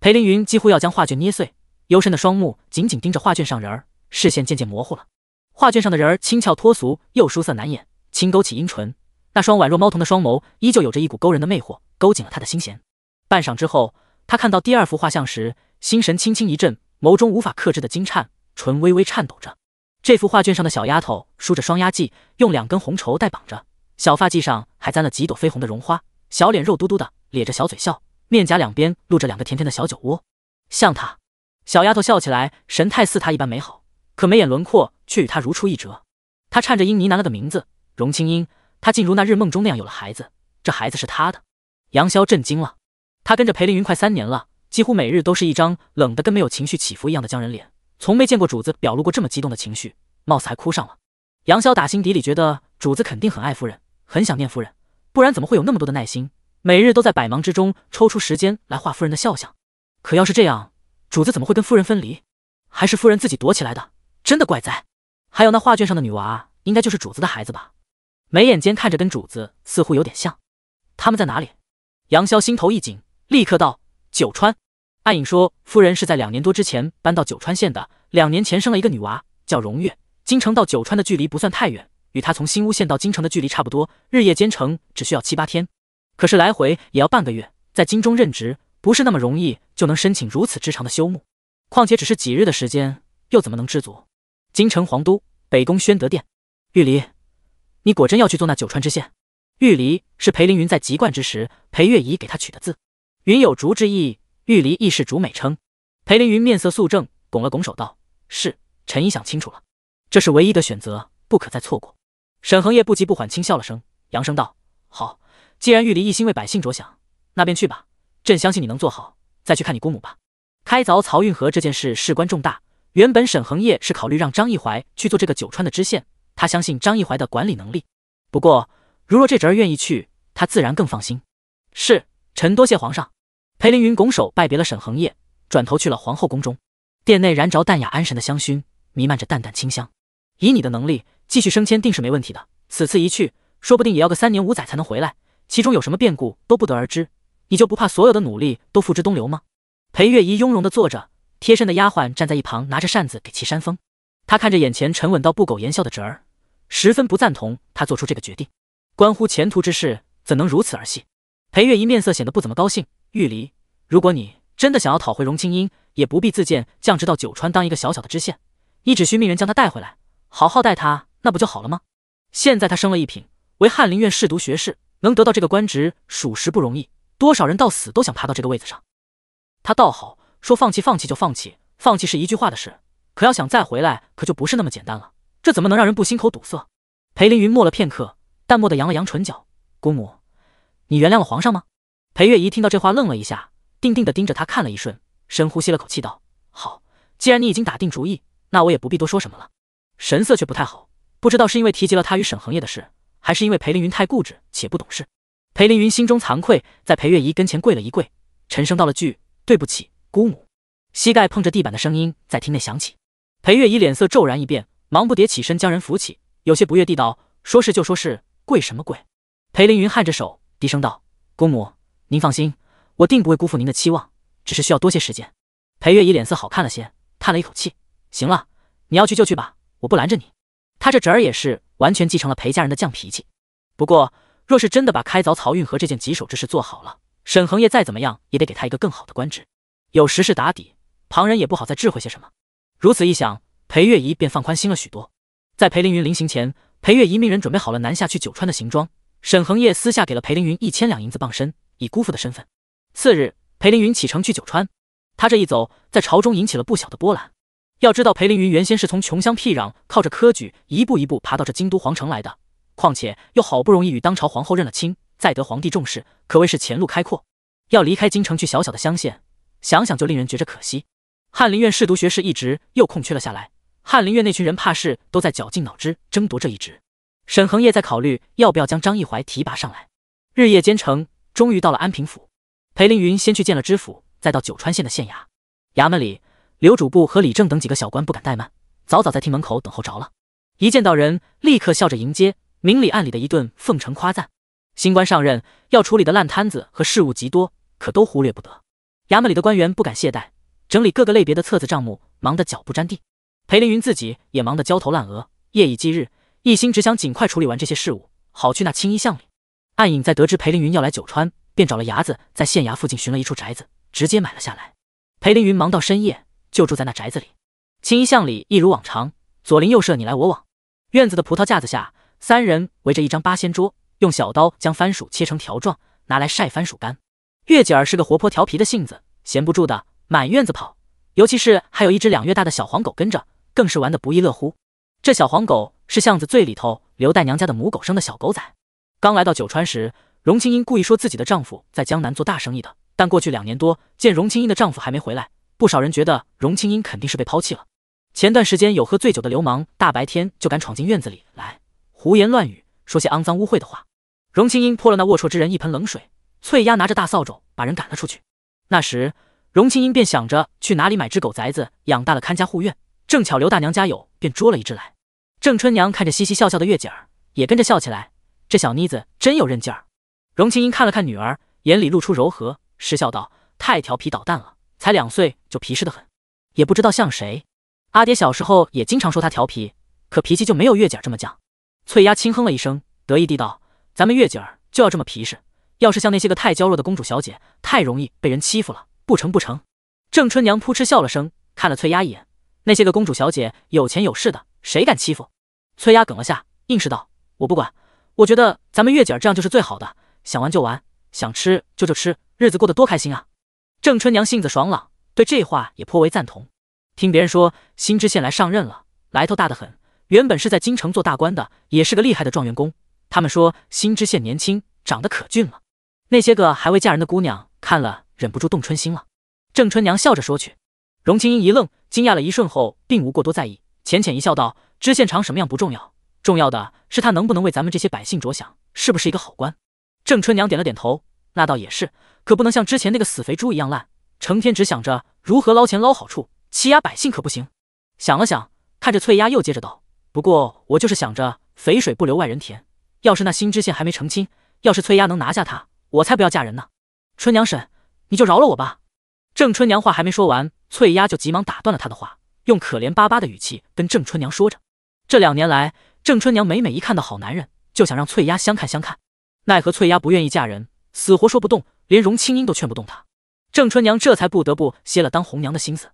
裴凌云几乎要将画卷捏碎，幽深的双目紧紧盯着画卷上人儿，视线渐渐模糊了。画卷上的人儿轻俏脱俗，又书色难掩，轻勾起阴唇，那双宛若猫瞳的双眸依旧有着一股勾人的魅惑，勾紧了他的心弦。半晌之后，他看到第二幅画像时，心神轻轻一震，眸中无法克制的惊颤，唇微微颤抖着。这幅画卷上的小丫头梳着双丫髻，用两根红绸带绑着。小发髻上还簪了几朵绯红的绒花，小脸肉嘟嘟的，咧着小嘴笑，面颊两边露着两个甜甜的小酒窝，像她。小丫头笑起来，神态似她一般美好，可眉眼轮廓却与她如出一辙。她颤着音呢喃了个名字：“荣青音。”她竟如那日梦中那样有了孩子，这孩子是她的。杨潇震惊了，他跟着裴凌云快三年了，几乎每日都是一张冷得跟没有情绪起伏一样的僵人脸，从没见过主子表露过这么激动的情绪，貌似还哭上了。杨潇打心底里觉得主子肯定很爱夫人。很想念夫人，不然怎么会有那么多的耐心，每日都在百忙之中抽出时间来画夫人的肖像？可要是这样，主子怎么会跟夫人分离？还是夫人自己躲起来的？真的怪哉！还有那画卷上的女娃，应该就是主子的孩子吧？眉眼间看着跟主子似乎有点像。他们在哪里？杨潇心头一紧，立刻道：“九川暗影说，夫人是在两年多之前搬到九川县的，两年前生了一个女娃，叫荣月。京城到九川的距离不算太远。”与他从新乌县到京城的距离差不多，日夜兼程只需要七八天，可是来回也要半个月。在京中任职不是那么容易就能申请如此之长的休沐，况且只是几日的时间，又怎么能知足？京城皇都北宫宣德殿，玉离，你果真要去做那九川知县？玉离是裴凌云在籍贯之时，裴月仪给他取的字，云有竹之意，玉离亦是竹美称。裴凌云面色肃正，拱了拱手道：“是，臣已想清楚了，这是唯一的选择，不可再错过。”沈恒业不急不缓，轻笑了声，扬声道：“好，既然玉离一心为百姓着想，那便去吧。朕相信你能做好。再去看你姑母吧。开凿漕运河这件事事关重大，原本沈恒业是考虑让张义怀去做这个九川的知县，他相信张义怀的管理能力。不过，如若这侄儿愿意去，他自然更放心。是臣多谢皇上。”裴凌云拱手拜别了沈恒业，转头去了皇后宫中。殿内燃着淡雅安神的香薰，弥漫着淡淡清香。以你的能力。继续升迁定是没问题的。此次一去，说不定也要个三年五载才能回来，其中有什么变故都不得而知。你就不怕所有的努力都付之东流吗？裴月仪雍容地坐着，贴身的丫鬟站在一旁，拿着扇子给其扇风。她看着眼前沉稳到不苟言笑的侄儿，十分不赞同他做出这个决定。关乎前途之事，怎能如此儿戏？裴月仪面色显得不怎么高兴。玉离，如果你真的想要讨回荣青音，也不必自荐降职到九川当一个小小的知县，你只需命人将他带回来，好好待他。那不就好了吗？现在他升了一品，为翰林院侍读学士，能得到这个官职，属实不容易。多少人到死都想爬到这个位子上，他倒好，说放弃，放弃就放弃，放弃是一句话的事。可要想再回来，可就不是那么简单了。这怎么能让人不心口堵塞？裴凌云默了片刻，淡漠的扬了扬唇角：“姑母，你原谅了皇上吗？”裴月姨听到这话，愣了一下，定定的盯着他看了一瞬，深呼吸了口气，道：“好，既然你已经打定主意，那我也不必多说什么了。”神色却不太好。不知道是因为提及了他与沈恒业的事，还是因为裴凌云太固执且不懂事，裴凌云心中惭愧，在裴月仪跟前跪了一跪，沉声道了句：“对不起，姑母。”膝盖碰着地板的声音在厅内响起，裴月仪脸色骤然一变，忙不迭起身将人扶起，有些不悦地道：“说是就说是，跪什么跪？”裴凌云颔着手，低声道：“姑母，您放心，我定不会辜负您的期望，只是需要多些时间。”裴月仪脸色好看了些，叹了一口气：“行了，你要去就去吧，我不拦着你。”他这侄儿也是完全继承了裴家人的犟脾气，不过若是真的把开凿漕运河这件棘手之事做好了，沈恒业再怎么样也得给他一个更好的官职，有实事打底，旁人也不好再智慧些什么。如此一想，裴月仪便放宽心了许多。在裴凌云临行前，裴月仪命人准备好了南下去九川的行装。沈恒业私下给了裴凌云一千两银子傍身，以姑父的身份。次日，裴凌云启程去九川，他这一走，在朝中引起了不小的波澜。要知道，裴凌云原先是从穷乡僻壤靠着科举一步一步爬到这京都皇城来的，况且又好不容易与当朝皇后认了亲，再得皇帝重视，可谓是前路开阔。要离开京城去小小的乡县，想想就令人觉着可惜。翰林院试读学士一职又空缺了下来，翰林院那群人怕是都在绞尽脑汁争夺这一职。沈恒业在考虑要不要将张亦怀提拔上来。日夜兼程，终于到了安平府。裴凌云先去见了知府，再到九川县的县衙。衙门里。刘主簿和李正等几个小官不敢怠慢，早早在厅门口等候着了。一见到人，立刻笑着迎接，明里暗里的一顿奉承夸赞。新官上任要处理的烂摊子和事务极多，可都忽略不得。衙门里的官员不敢懈怠，整理各个类别的册子账目，忙得脚不沾地。裴凌云自己也忙得焦头烂额，夜以继日，一心只想尽快处理完这些事务，好去那青衣巷里。暗影在得知裴凌云要来九川，便找了伢子，在县衙附近寻了一处宅子，直接买了下来。裴凌云忙到深夜。就住在那宅子里。青衣巷里一如往常，左邻右舍你来我往。院子的葡萄架子下，三人围着一张八仙桌，用小刀将番薯切成条状，拿来晒番薯干。月姐儿是个活泼调皮的性子，闲不住的，满院子跑。尤其是还有一只两月大的小黄狗跟着，更是玩得不亦乐乎。这小黄狗是巷子最里头刘大娘家的母狗生的小狗仔。刚来到九川时，荣青英故意说自己的丈夫在江南做大生意的，但过去两年多，见荣青英的丈夫还没回来。不少人觉得荣青音肯定是被抛弃了。前段时间有喝醉酒的流氓，大白天就敢闯进院子里来，胡言乱语，说些肮脏污秽的话。荣青音泼了那龌龊之人一盆冷水，翠丫拿着大扫帚把人赶了出去。那时，荣青音便想着去哪里买只狗崽子养大了看家护院。正巧刘大娘家有，便捉了一只来。郑春娘看着嘻嘻笑笑的月姐儿，也跟着笑起来。这小妮子真有韧劲儿。荣青音看了看女儿，眼里露出柔和，失笑道：“太调皮捣蛋了。”才两岁就皮实的很，也不知道像谁。阿爹小时候也经常说他调皮，可脾气就没有月姐儿这么犟。翠丫轻哼了一声，得意地道：“咱们月姐儿就要这么皮实，要是像那些个太娇弱的公主小姐，太容易被人欺负了，不成不成。”郑春娘扑哧笑了声，看了翠丫一眼：“那些个公主小姐有钱有势的，谁敢欺负？”翠丫哽了下，硬是道：“我不管，我觉得咱们月姐儿这样就是最好的，想玩就玩，想吃就就吃，日子过得多开心啊！”郑春娘性子爽朗，对这话也颇为赞同。听别人说，新知县来上任了，来头大得很。原本是在京城做大官的，也是个厉害的状元公。他们说新知县年轻，长得可俊了。那些个还未嫁人的姑娘看了，忍不住动春心了。郑春娘笑着说：“去。”荣青英一愣，惊讶了一瞬后，并无过多在意，浅浅一笑，道：“知县长什么样不重要，重要的是他能不能为咱们这些百姓着想，是不是一个好官？”郑春娘点了点头。那倒也是，可不能像之前那个死肥猪一样烂，成天只想着如何捞钱捞好处，欺压百姓可不行。想了想，看着翠丫，又接着道：“不过我就是想着肥水不流外人田，要是那新知县还没成亲，要是翠丫能拿下他，我才不要嫁人呢。”春娘婶，你就饶了我吧。郑春娘话还没说完，翠丫就急忙打断了她的话，用可怜巴巴的语气跟郑春娘说着：“这两年来，郑春娘每每一看到好男人，就想让翠丫相看相看，奈何翠丫不愿意嫁人。”死活说不动，连荣青音都劝不动他。郑春娘这才不得不歇了当红娘的心思。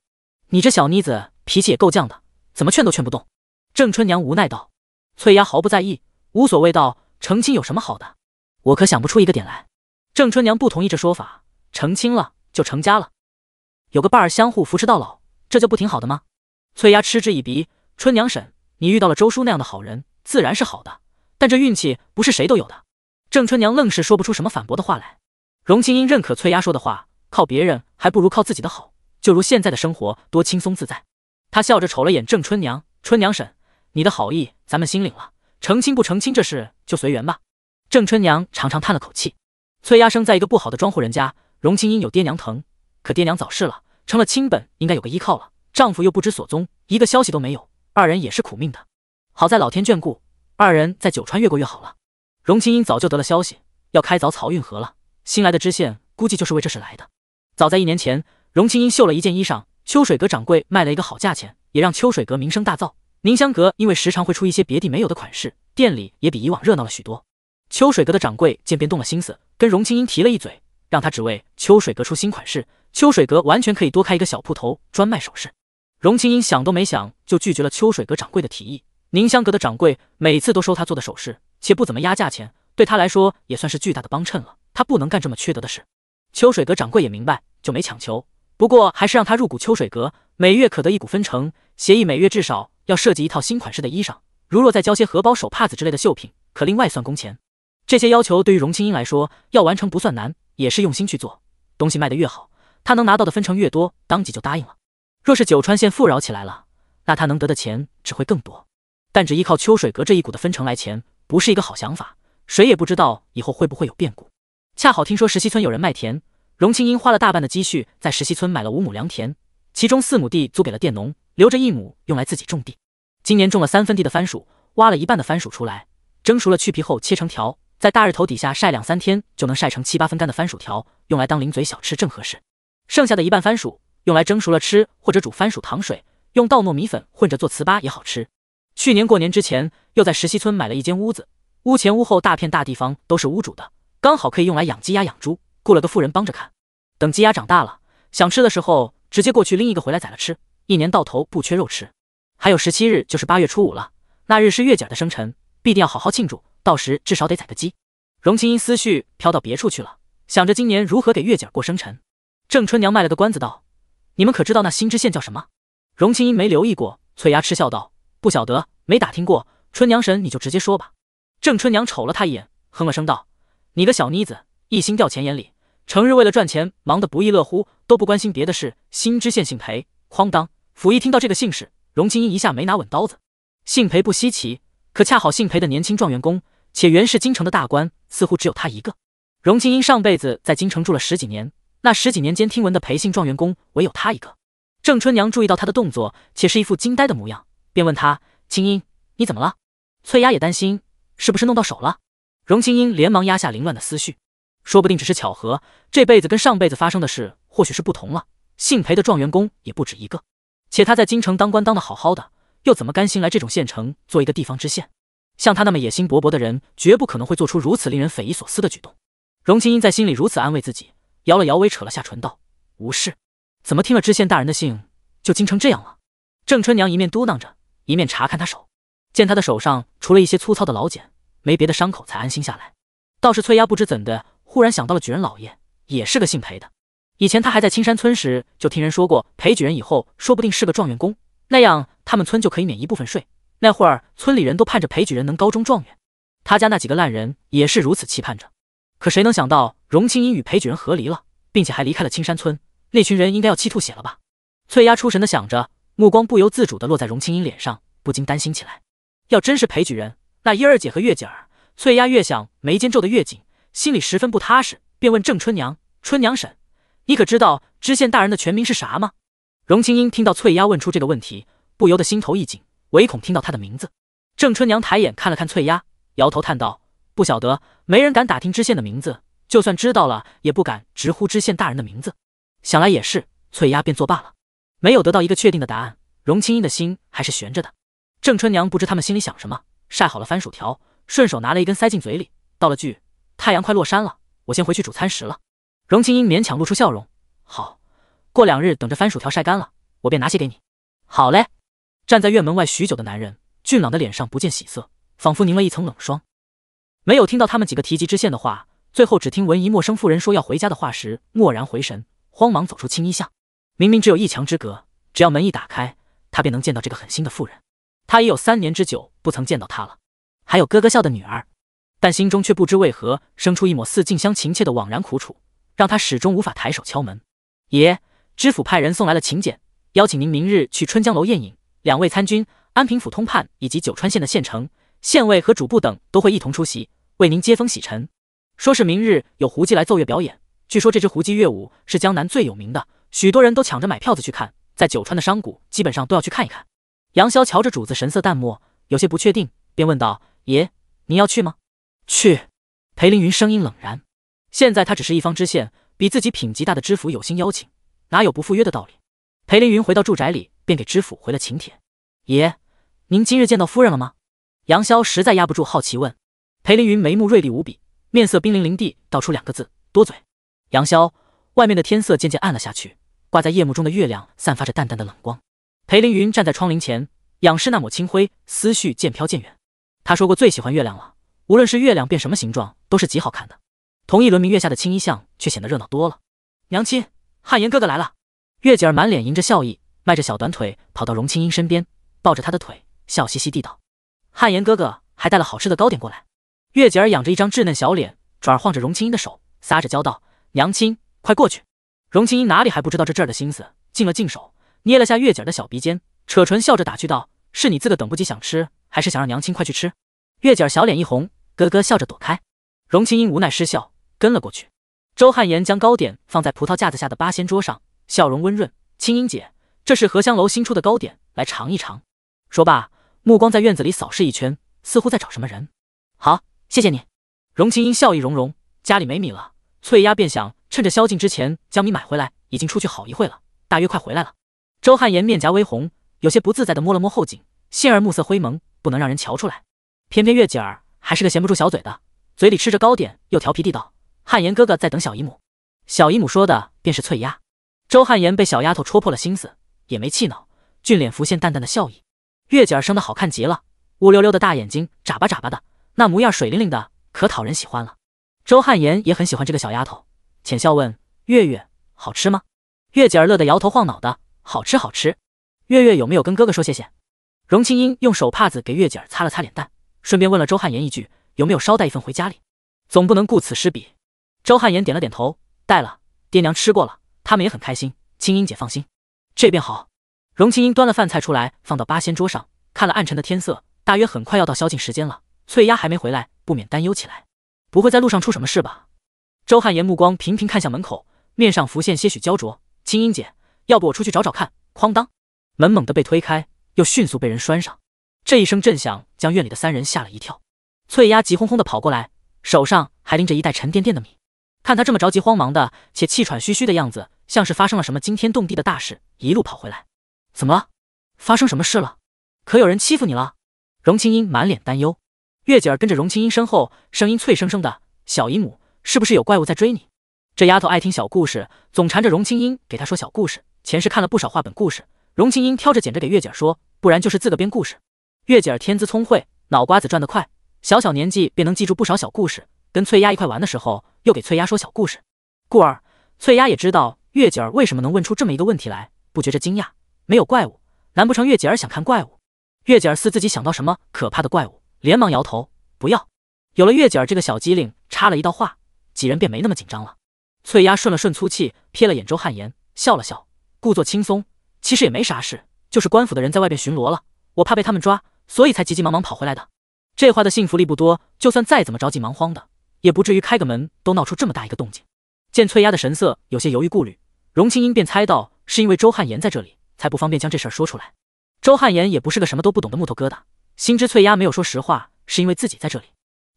你这小妮子脾气也够犟的，怎么劝都劝不动。郑春娘无奈道：“翠丫毫不在意，无所谓道：成亲有什么好的？我可想不出一个点来。”郑春娘不同意这说法，成亲了就成家了，有个伴儿相互扶持到老，这就不挺好的吗？翠丫嗤之以鼻：“春娘婶，你遇到了周叔那样的好人，自然是好的，但这运气不是谁都有的。”郑春娘愣是说不出什么反驳的话来。荣青英认可翠丫说的话，靠别人还不如靠自己的好。就如现在的生活多轻松自在。她笑着瞅了眼郑春娘，春娘婶，你的好意咱们心领了。成亲不成亲这事就随缘吧。郑春娘长长叹了口气。翠丫生在一个不好的庄户人家，荣青英有爹娘疼，可爹娘早逝了，成了亲本应该有个依靠了，丈夫又不知所踪，一个消息都没有，二人也是苦命的。好在老天眷顾，二人在九川越过越好了。荣清音早就得了消息，要开凿漕运河了。新来的知县估计就是为这事来的。早在一年前，荣清音绣了一件衣裳，秋水阁掌柜卖了一个好价钱，也让秋水阁名声大噪。宁香阁因为时常会出一些别地没有的款式，店里也比以往热闹了许多。秋水阁的掌柜见便动了心思，跟荣清音提了一嘴，让他只为秋水阁出新款式。秋水阁完全可以多开一个小铺头，专卖首饰。荣清音想都没想就拒绝了秋水阁掌柜的提议。宁香阁的掌柜每次都收他做的首饰。且不怎么压价钱，对他来说也算是巨大的帮衬了。他不能干这么缺德的事。秋水阁掌柜也明白，就没强求，不过还是让他入股秋水阁，每月可得一股分成。协议每月至少要设计一套新款式的衣裳，如若再交些荷包、手帕子之类的绣品，可另外算工钱。这些要求对于荣青英来说，要完成不算难，也是用心去做。东西卖得越好，他能拿到的分成越多。当即就答应了。若是九川县富饶起来了，那他能得的钱只会更多。但只依靠秋水阁这一股的分成来钱。不是一个好想法，谁也不知道以后会不会有变故。恰好听说石溪村有人卖田，荣青英花了大半的积蓄在石溪村买了五亩良田，其中四亩地租给了佃农，留着一亩用来自己种地。今年种了三分地的番薯，挖了一半的番薯出来，蒸熟了去皮后切成条，在大日头底下晒两三天，就能晒成七八分干的番薯条，用来当零嘴小吃正合适。剩下的一半番薯用来蒸熟了吃，或者煮番薯糖水，用稻糯米粉混着做糍粑也好吃。去年过年之前，又在石溪村买了一间屋子，屋前屋后大片大地方都是屋主的，刚好可以用来养鸡鸭养猪，雇了个富人帮着看。等鸡鸭长大了，想吃的时候直接过去拎一个回来宰了吃，一年到头不缺肉吃。还有十七日就是八月初五了，那日是月姐儿的生辰，必定要好好庆祝，到时至少得宰个鸡。荣青音思绪飘到别处去了，想着今年如何给月姐儿过生辰。郑春娘卖了个关子道：“你们可知道那新知县叫什么？”荣青音没留意过，翠丫嗤笑道。不晓得，没打听过。春娘神，你就直接说吧。郑春娘瞅了他一眼，哼了声道：“你个小妮子，一心掉钱眼里，成日为了赚钱忙得不亦乐乎，都不关心别的事。”新知县姓裴。哐当！府一听到这个姓氏，荣清音一下没拿稳刀子。姓裴不稀奇，可恰好姓裴的年轻状元公，且原是京城的大官，似乎只有他一个。荣清音上辈子在京城住了十几年，那十几年间听闻的裴姓状元公，唯有他一个。郑春娘注意到他的动作，且是一副惊呆的模样。便问他：“青音，你怎么了？”翠丫也担心：“是不是弄到手了？”荣青音连忙压下凌乱的思绪，说不定只是巧合。这辈子跟上辈子发生的事，或许是不同了。姓裴的状元公也不止一个，且他在京城当官当的好好的，又怎么甘心来这种县城做一个地方知县？像他那么野心勃勃的人，绝不可能会做出如此令人匪夷所思的举动。荣青音在心里如此安慰自己，摇了摇尾，扯了下唇道：“无事。怎么听了知县大人的信就惊成这样了？”郑春娘一面嘟囔着。一面查看他手，见他的手上除了一些粗糙的老茧，没别的伤口，才安心下来。倒是翠丫不知怎的，忽然想到了举人老爷也是个姓裴的，以前他还在青山村时，就听人说过裴举人以后说不定是个状元公，那样他们村就可以免一部分税。那会儿村里人都盼着裴举人能高中状元，他家那几个烂人也是如此期盼着。可谁能想到荣清英与裴举人和离了，并且还离开了青山村，那群人应该要气吐血了吧？翠丫出神的想着。目光不由自主地落在荣青音脸上，不禁担心起来。要真是裴举人，那英儿姐和月姐儿，翠丫越想，眉间皱得越紧，心里十分不踏实，便问郑春娘：“春娘婶，你可知道知县大人的全名是啥吗？”荣青音听到翠丫问出这个问题，不由得心头一紧，唯恐听到她的名字。郑春娘抬眼看了看翠丫，摇头叹道：“不晓得，没人敢打听知县的名字，就算知道了，也不敢直呼知县大人的名字。”想来也是，翠丫便作罢了。没有得到一个确定的答案，荣青音的心还是悬着的。郑春娘不知他们心里想什么，晒好了番薯条，顺手拿了一根塞进嘴里，道了句：“太阳快落山了，我先回去煮餐食了。”荣青音勉强露出笑容：“好，过两日等着番薯条晒干了，我便拿些给你。”“好嘞。”站在院门外许久的男人，俊朗的脸上不见喜色，仿佛凝了一层冷霜。没有听到他们几个提及知县的话，最后只听闻一陌生妇人说要回家的话时，蓦然回神，慌忙走出青衣巷。明明只有一墙之隔，只要门一打开，他便能见到这个狠心的妇人。他已有三年之久不曾见到她了，还有哥哥笑的女儿，但心中却不知为何生出一抹似近乡情怯的枉然苦楚，让他始终无法抬手敲门。爷，知府派人送来了请柬，邀请您明日去春江楼宴饮。两位参军、安平府通判以及九川县的县城、县尉和主簿等都会一同出席，为您接风洗尘。说是明日有胡姬来奏乐表演，据说这支胡姬乐舞是江南最有名的。许多人都抢着买票子去看，在九川的商贾基本上都要去看一看。杨潇瞧着主子神色淡漠，有些不确定，便问道：“爷，您要去吗？”“去。”裴凌云声音冷然。现在他只是一方知县，比自己品级大的知府有心邀请，哪有不赴约的道理？裴凌云回到住宅里，便给知府回了请帖。“爷，您今日见到夫人了吗？”杨潇实在压不住好奇，问。裴凌云眉目锐利无比，面色冰凌凌地道出两个字：“多嘴。”杨潇。外面的天色渐渐暗了下去。挂在夜幕中的月亮散发着淡淡的冷光，裴凌云站在窗棂前仰视那抹清辉，思绪渐飘渐远。他说过最喜欢月亮了，无论是月亮变什么形状，都是极好看的。同一轮明月下的青衣巷却显得热闹多了。娘亲，汉言哥哥来了。月姐儿满脸迎着笑意，迈着小短腿跑到荣青音身边，抱着她的腿笑嘻嘻地道：“汉言哥哥还带了好吃的糕点过来。”月姐儿仰着一张稚嫩小脸，转而晃着荣青音的手，撒着娇道：“娘亲，快过去。”荣青音哪里还不知道这阵儿的心思，净了净手，捏了下月姐的小鼻尖，扯唇笑着打趣道：“是你自个等不及想吃，还是想让娘亲快去吃？”月姐儿小脸一红，咯咯笑着躲开。荣青音无奈失笑，跟了过去。周汉言将糕点放在葡萄架子下的八仙桌上，笑容温润：“青音姐，这是荷香楼新出的糕点，来尝一尝。”说罢，目光在院子里扫视一圈，似乎在找什么人。好，谢谢你。荣青音笑意融融。家里没米了，翠丫便想。趁着宵禁之前将米买回来，已经出去好一会了，大约快回来了。周汉言面颊微红，有些不自在的摸了摸后颈，杏儿暮色灰蒙，不能让人瞧出来。偏偏月姐儿还是个闲不住小嘴的，嘴里吃着糕点，又调皮地道：“汉言哥哥在等小姨母。”小姨母说的便是翠丫。周汉言被小丫头戳破了心思，也没气恼，俊脸浮现淡淡的笑意。月姐儿生的好看极了，乌溜溜的大眼睛眨巴眨巴的，那模样水灵灵的，可讨人喜欢了。周汉言也很喜欢这个小丫头。浅笑问：“月月，好吃吗？”月姐儿乐得摇头晃脑的：“好吃，好吃。”月月有没有跟哥哥说谢谢？荣青英用手帕子给月姐儿擦了擦脸蛋，顺便问了周汉言一句：“有没有捎带一份回家里？总不能顾此失彼。”周汉言点了点头：“带了，爹娘吃过了，他们也很开心。”青英姐放心，这便好。荣青英端了饭菜出来，放到八仙桌上，看了暗沉的天色，大约很快要到宵禁时间了。翠丫还没回来，不免担忧起来：“不会在路上出什么事吧？”周汉言目光频频看向门口，面上浮现些许焦灼。青音姐，要不我出去找找看？哐当，门猛地被推开，又迅速被人拴上。这一声震响将院里的三人吓了一跳。翠丫急哄哄的跑过来，手上还拎着一袋沉甸甸的米。看她这么着急慌忙的，且气喘吁吁的样子，像是发生了什么惊天动地的大事，一路跑回来。怎么了？发生什么事了？可有人欺负你了？荣青音满脸担忧。月姐儿跟着荣青音身后，声音脆生生的：“小姨母。”是不是有怪物在追你？这丫头爱听小故事，总缠着荣青音给她说小故事。前世看了不少话本故事，荣青音挑着拣着给月姐儿说，不然就是自个编故事。月姐儿天资聪慧，脑瓜子转得快，小小年纪便能记住不少小故事。跟翠丫一块玩的时候，又给翠丫说小故事。故而，翠丫也知道月姐儿为什么能问出这么一个问题来，不觉着惊讶。没有怪物，难不成月姐儿想看怪物？月姐儿似自己想到什么可怕的怪物，连忙摇头，不要。有了月姐儿这个小机灵，插了一道话。几人便没那么紧张了。翠丫顺了顺粗气，瞥了眼周汉言，笑了笑，故作轻松。其实也没啥事，就是官府的人在外边巡逻了，我怕被他们抓，所以才急急忙忙跑回来的。这话的信服力不多，就算再怎么着急忙慌的，也不至于开个门都闹出这么大一个动静。见翠丫的神色有些犹豫顾虑，荣青英便猜到是因为周汉言在这里，才不方便将这事说出来。周汉言也不是个什么都不懂的木头疙瘩，心知翠丫没有说实话，是因为自己在这里，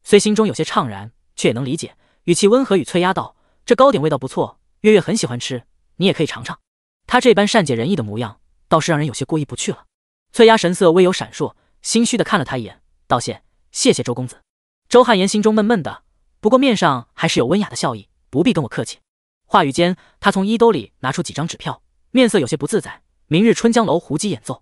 虽心中有些怅然，却也能理解。语气温和，与翠丫道：“这糕点味道不错，月月很喜欢吃，你也可以尝尝。”他这般善解人意的模样，倒是让人有些过意不去了。翠丫神色微有闪烁，心虚的看了他一眼，道谢：“谢谢周公子。”周汉言心中闷闷的，不过面上还是有温雅的笑意：“不必跟我客气。”话语间，他从衣兜里拿出几张纸票，面色有些不自在：“明日春江楼胡姬演奏，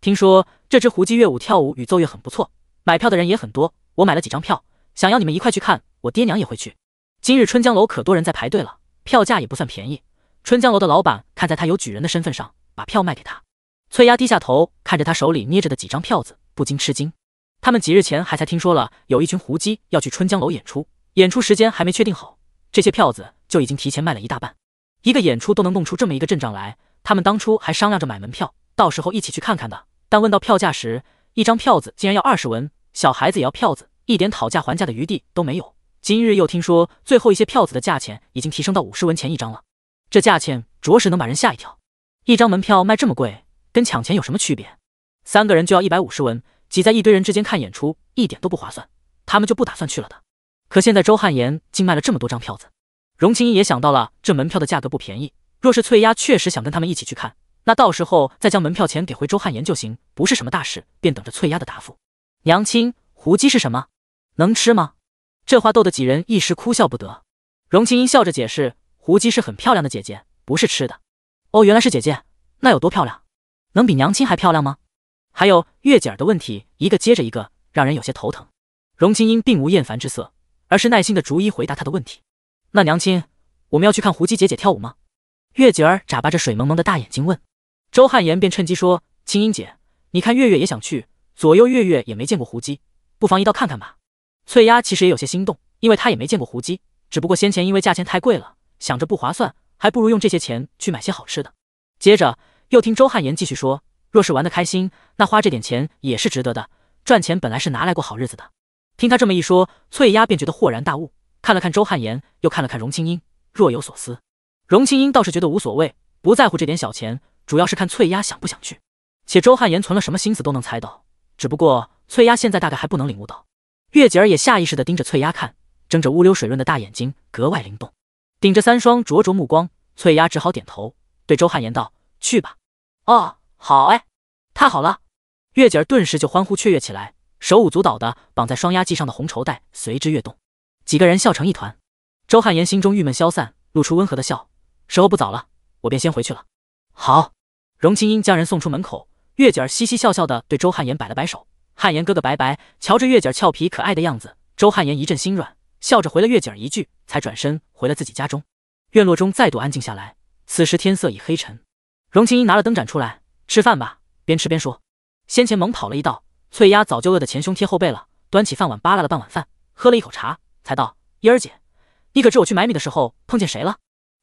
听说这支胡姬乐舞跳舞与奏乐很不错，买票的人也很多，我买了几张票，想要你们一块去看。”我爹娘也会去，今日春江楼可多人在排队了，票价也不算便宜。春江楼的老板看在他有举人的身份上，把票卖给他。翠丫低下头，看着他手里捏着的几张票子，不禁吃惊。他们几日前还才听说了有一群狐姬要去春江楼演出，演出时间还没确定好，这些票子就已经提前卖了一大半。一个演出都能弄出这么一个阵仗来，他们当初还商量着买门票，到时候一起去看看的。但问到票价时，一张票子竟然要二十文，小孩子也要票子，一点讨价还价的余地都没有。今日又听说最后一些票子的价钱已经提升到五十文钱一张了，这价钱着实能把人吓一跳。一张门票卖这么贵，跟抢钱有什么区别？三个人就要一百五十文，挤在一堆人之间看演出，一点都不划算。他们就不打算去了的。可现在周汉言竟卖了这么多张票子，荣青衣也想到了这门票的价格不便宜。若是翠丫确实想跟他们一起去看，那到时候再将门票钱给回周汉言就行，不是什么大事。便等着翠丫的答复。娘亲，胡姬是什么？能吃吗？这话逗得几人一时哭笑不得。荣青音笑着解释：“胡姬是很漂亮的姐姐，不是吃的。”哦，原来是姐姐，那有多漂亮？能比娘亲还漂亮吗？还有月姐儿的问题，一个接着一个，让人有些头疼。荣青音并无厌烦之色，而是耐心的逐一回答她的问题。那娘亲，我们要去看胡姬姐姐跳舞吗？月姐儿眨巴着水蒙蒙的大眼睛问。周汉言便趁机说：“青音姐，你看月月也想去，左右月月也没见过胡姬，不妨一道看看吧。”翠丫其实也有些心动，因为她也没见过胡姬，只不过先前因为价钱太贵了，想着不划算，还不如用这些钱去买些好吃的。接着又听周汉言继续说，若是玩得开心，那花这点钱也是值得的。赚钱本来是拿来过好日子的。听他这么一说，翠丫便觉得豁然大悟，看了看周汉言，又看了看荣青英，若有所思。荣青英倒是觉得无所谓，不在乎这点小钱，主要是看翠丫想不想去。且周汉言存了什么心思都能猜到，只不过翠丫现在大概还不能领悟到。月姐儿也下意识地盯着翠丫看，睁着乌溜水润的大眼睛，格外灵动。顶着三双灼灼目光，翠丫只好点头，对周汉言道：“去吧。”“哦，好哎，太好了！”月姐儿顿时就欢呼雀跃起来，手舞足蹈的绑在双鸭髻上的红绸带随之跃动。几个人笑成一团。周汉言心中郁闷消散，露出温和的笑：“时候不早了，我便先回去了。”“好。”荣清英将人送出门口，月姐儿嘻嘻笑笑的对周汉言摆了摆手。汉言哥哥，拜拜！瞧着月姐俏皮可爱的样子，周汉言一阵心软，笑着回了月姐儿一句，才转身回了自己家中。院落中再度安静下来。此时天色已黑沉，荣青音拿了灯盏出来，吃饭吧，边吃边说。先前猛跑了一道，翠丫早就饿得前胸贴后背了，端起饭碗扒拉了半碗饭，喝了一口茶，才道：“英儿姐，你可知我去买米的时候碰见谁了？”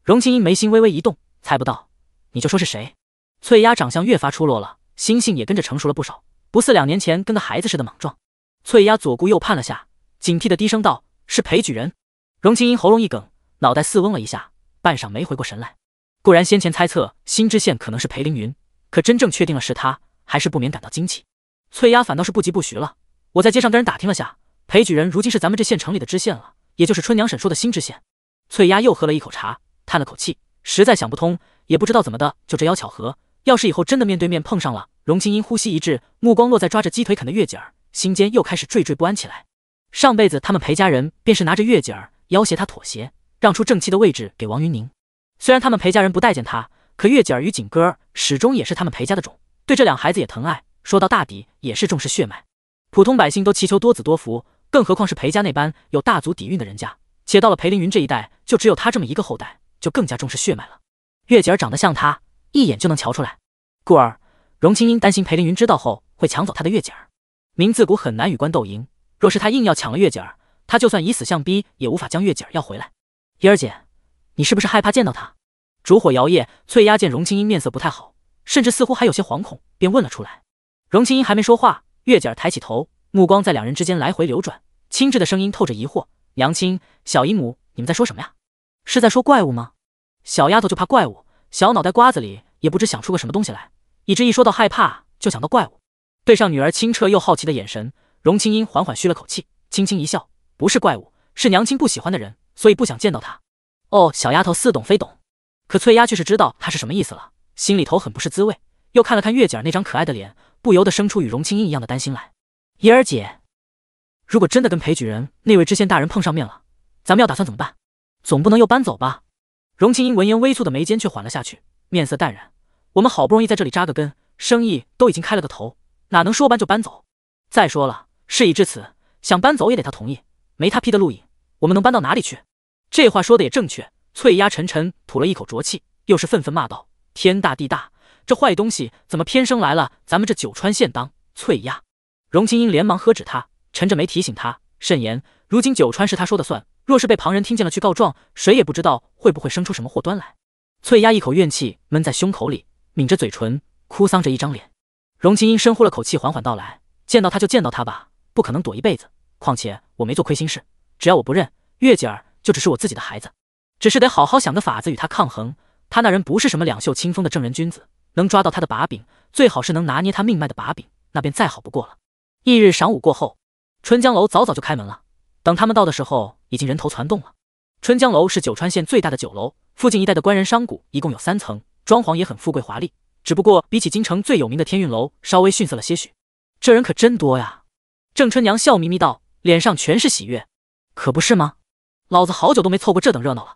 荣青音眉心微微一动，猜不到，你就说是谁。翠丫长相越发出落了，心性也跟着成熟了不少。不似两年前跟个孩子似的莽撞。翠丫左顾右盼了下，警惕的低声道：“是裴举人。”荣青英喉咙一梗，脑袋似嗡了一下，半晌没回过神来。固然先前猜测新知县可能是裴凌云，可真正确定了是他，还是不免感到惊奇。翠丫反倒是不急不徐了：“我在街上跟人打听了下，裴举人如今是咱们这县城里的知县了，也就是春娘婶说的新知县。”翠丫又喝了一口茶，叹了口气，实在想不通，也不知道怎么的就这妖巧合。要是以后真的面对面碰上了，荣清音呼吸一滞，目光落在抓着鸡腿啃的月姐儿，心间又开始惴惴不安起来。上辈子他们裴家人便是拿着月姐儿要挟他妥协，让出正妻的位置给王云宁。虽然他们裴家人不待见他，可月姐儿与景哥儿始终也是他们裴家的种，对这两孩子也疼爱。说到大抵也是重视血脉。普通百姓都祈求多子多福，更何况是裴家那般有大族底蕴的人家。且到了裴凌云这一代，就只有他这么一个后代，就更加重视血脉了。月姐儿长得像他，一眼就能瞧出来，故而。荣青音担心裴凌云知道后会抢走她的月姐儿，明自古很难与官斗赢。若是他硬要抢了月姐儿，她就算以死相逼也无法将月姐儿要回来。英儿姐，你是不是害怕见到他？烛火摇曳，翠丫见荣青音面色不太好，甚至似乎还有些惶恐，便问了出来。荣青音还没说话，月姐儿抬起头，目光在两人之间来回流转，清稚的声音透着疑惑：“娘亲，小姨母，你们在说什么呀？是在说怪物吗？小丫头就怕怪物，小脑袋瓜子里也不知想出个什么东西来。”以至于说到害怕就想到怪物，对上女儿清澈又好奇的眼神，荣清音缓缓吁了口气，轻轻一笑：“不是怪物，是娘亲不喜欢的人，所以不想见到他。”哦，小丫头似懂非懂，可翠丫却是知道她是什么意思了，心里头很不是滋味，又看了看月姐儿那张可爱的脸，不由得生出与荣清音一样的担心来。嫣儿姐，如果真的跟裴举人那位知县大人碰上面了，咱们要打算怎么办？总不能又搬走吧？荣清音闻言微蹙的眉间却缓了下去，面色淡然。我们好不容易在这里扎个根，生意都已经开了个头，哪能说搬就搬走？再说了，事已至此，想搬走也得他同意，没他批的录影，我们能搬到哪里去？这话说的也正确。翠丫沉沉吐了一口浊气，又是愤愤骂道：“天大地大，这坏东西怎么偏生来了咱们这九川县当？”翠丫、荣青英连忙喝止他，沉着眉提醒他慎言。如今九川是他说的算，若是被旁人听见了去告状，谁也不知道会不会生出什么祸端来。翠丫一口怨气闷在胸口里。抿着嘴唇，哭丧着一张脸，荣青英深呼了口气，缓缓道来：“见到他就见到他吧，不可能躲一辈子。况且我没做亏心事，只要我不认，月姐儿就只是我自己的孩子。只是得好好想个法子与他抗衡。他那人不是什么两袖清风的正人君子，能抓到他的把柄，最好是能拿捏他命脉的把柄，那便再好不过了。”翌日晌午过后，春江楼早早就开门了。等他们到的时候，已经人头攒动了。春江楼是九川县最大的酒楼，附近一带的官人商贾一共有三层。装潢也很富贵华丽，只不过比起京城最有名的天运楼稍微逊色了些许。这人可真多呀！郑春娘笑眯眯道，脸上全是喜悦。可不是吗？老子好久都没凑过这等热闹了。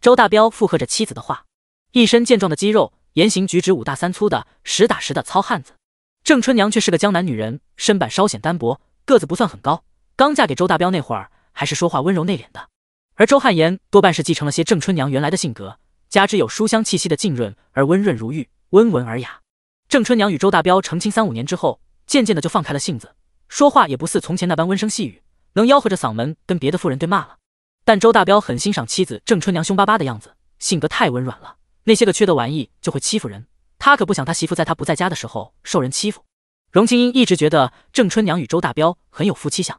周大彪附和着妻子的话，一身健壮的肌肉，言行举止五大三粗的，实打实的糙汉子。郑春娘却是个江南女人，身板稍显单薄，个子不算很高。刚嫁给周大彪那会儿，还是说话温柔内敛的。而周汉岩多半是继承了些郑春娘原来的性格。加之有书香气息的浸润，而温润如玉，温文尔雅。郑春娘与周大彪成亲三五年之后，渐渐的就放开了性子，说话也不似从前那般温声细语，能吆喝着嗓门跟别的妇人对骂了。但周大彪很欣赏妻子郑春娘凶巴巴的样子，性格太温软了，那些个缺德玩意就会欺负人。他可不想他媳妇在他不在家的时候受人欺负。荣清英一直觉得郑春娘与周大彪很有夫妻相。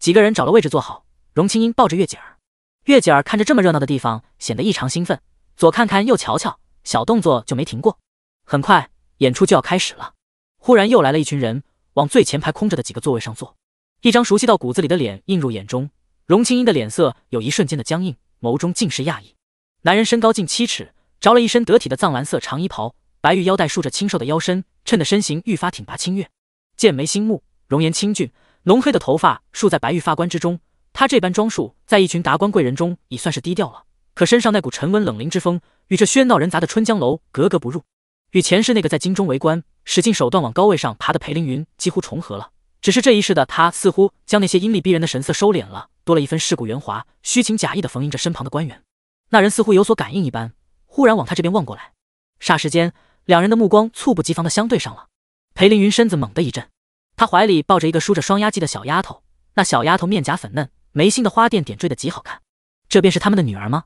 几个人找了位置坐好，荣清英抱着月姐儿，月姐儿看着这么热闹的地方，显得异常兴奋。左看看，右瞧瞧，小动作就没停过。很快，演出就要开始了。忽然，又来了一群人，往最前排空着的几个座位上坐。一张熟悉到骨子里的脸映入眼中，荣青音的脸色有一瞬间的僵硬，眸中尽是讶异。男人身高近七尺，着了一身得体的藏蓝色长衣袍，白玉腰带束着清瘦的腰身，衬得身形愈发挺拔清越。剑眉星目，容颜清俊，浓黑的头发束在白玉发冠之中。他这般装束，在一群达官贵人中已算是低调了。可身上那股沉稳冷凌之风，与这喧闹人杂的春江楼格格不入，与前世那个在京中为官，使尽手段往高位上爬的裴凌云几乎重合了。只是这一世的他，似乎将那些阴厉逼人的神色收敛了，多了一分世故圆滑，虚情假意的逢迎着身旁的官员。那人似乎有所感应一般，忽然往他这边望过来，霎时间，两人的目光猝不及防的相对上了。裴凌云身子猛地一震，他怀里抱着一个梳着双丫髻的小丫头，那小丫头面颊粉嫩，眉心的花钿点缀的极好看，这便是他们的女儿吗？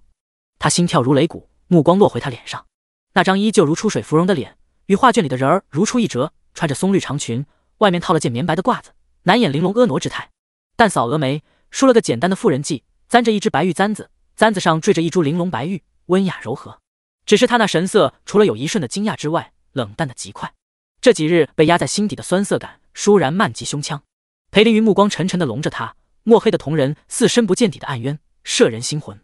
他心跳如擂鼓，目光落回她脸上，那张依旧如出水芙蓉的脸，与画卷里的人儿如出一辙。穿着松绿长裙，外面套了件棉白的褂子，难掩玲珑婀娜之态。淡扫峨眉，梳了个简单的妇人髻，簪着一只白玉簪子，簪子上缀着一株玲珑白玉，温雅柔和。只是他那神色，除了有一瞬的惊讶之外，冷淡的极快。这几日被压在心底的酸涩感，倏然漫及胸腔。裴凌云目光沉沉的笼着她，墨黑的瞳仁似深不见底的暗渊，摄人心魂。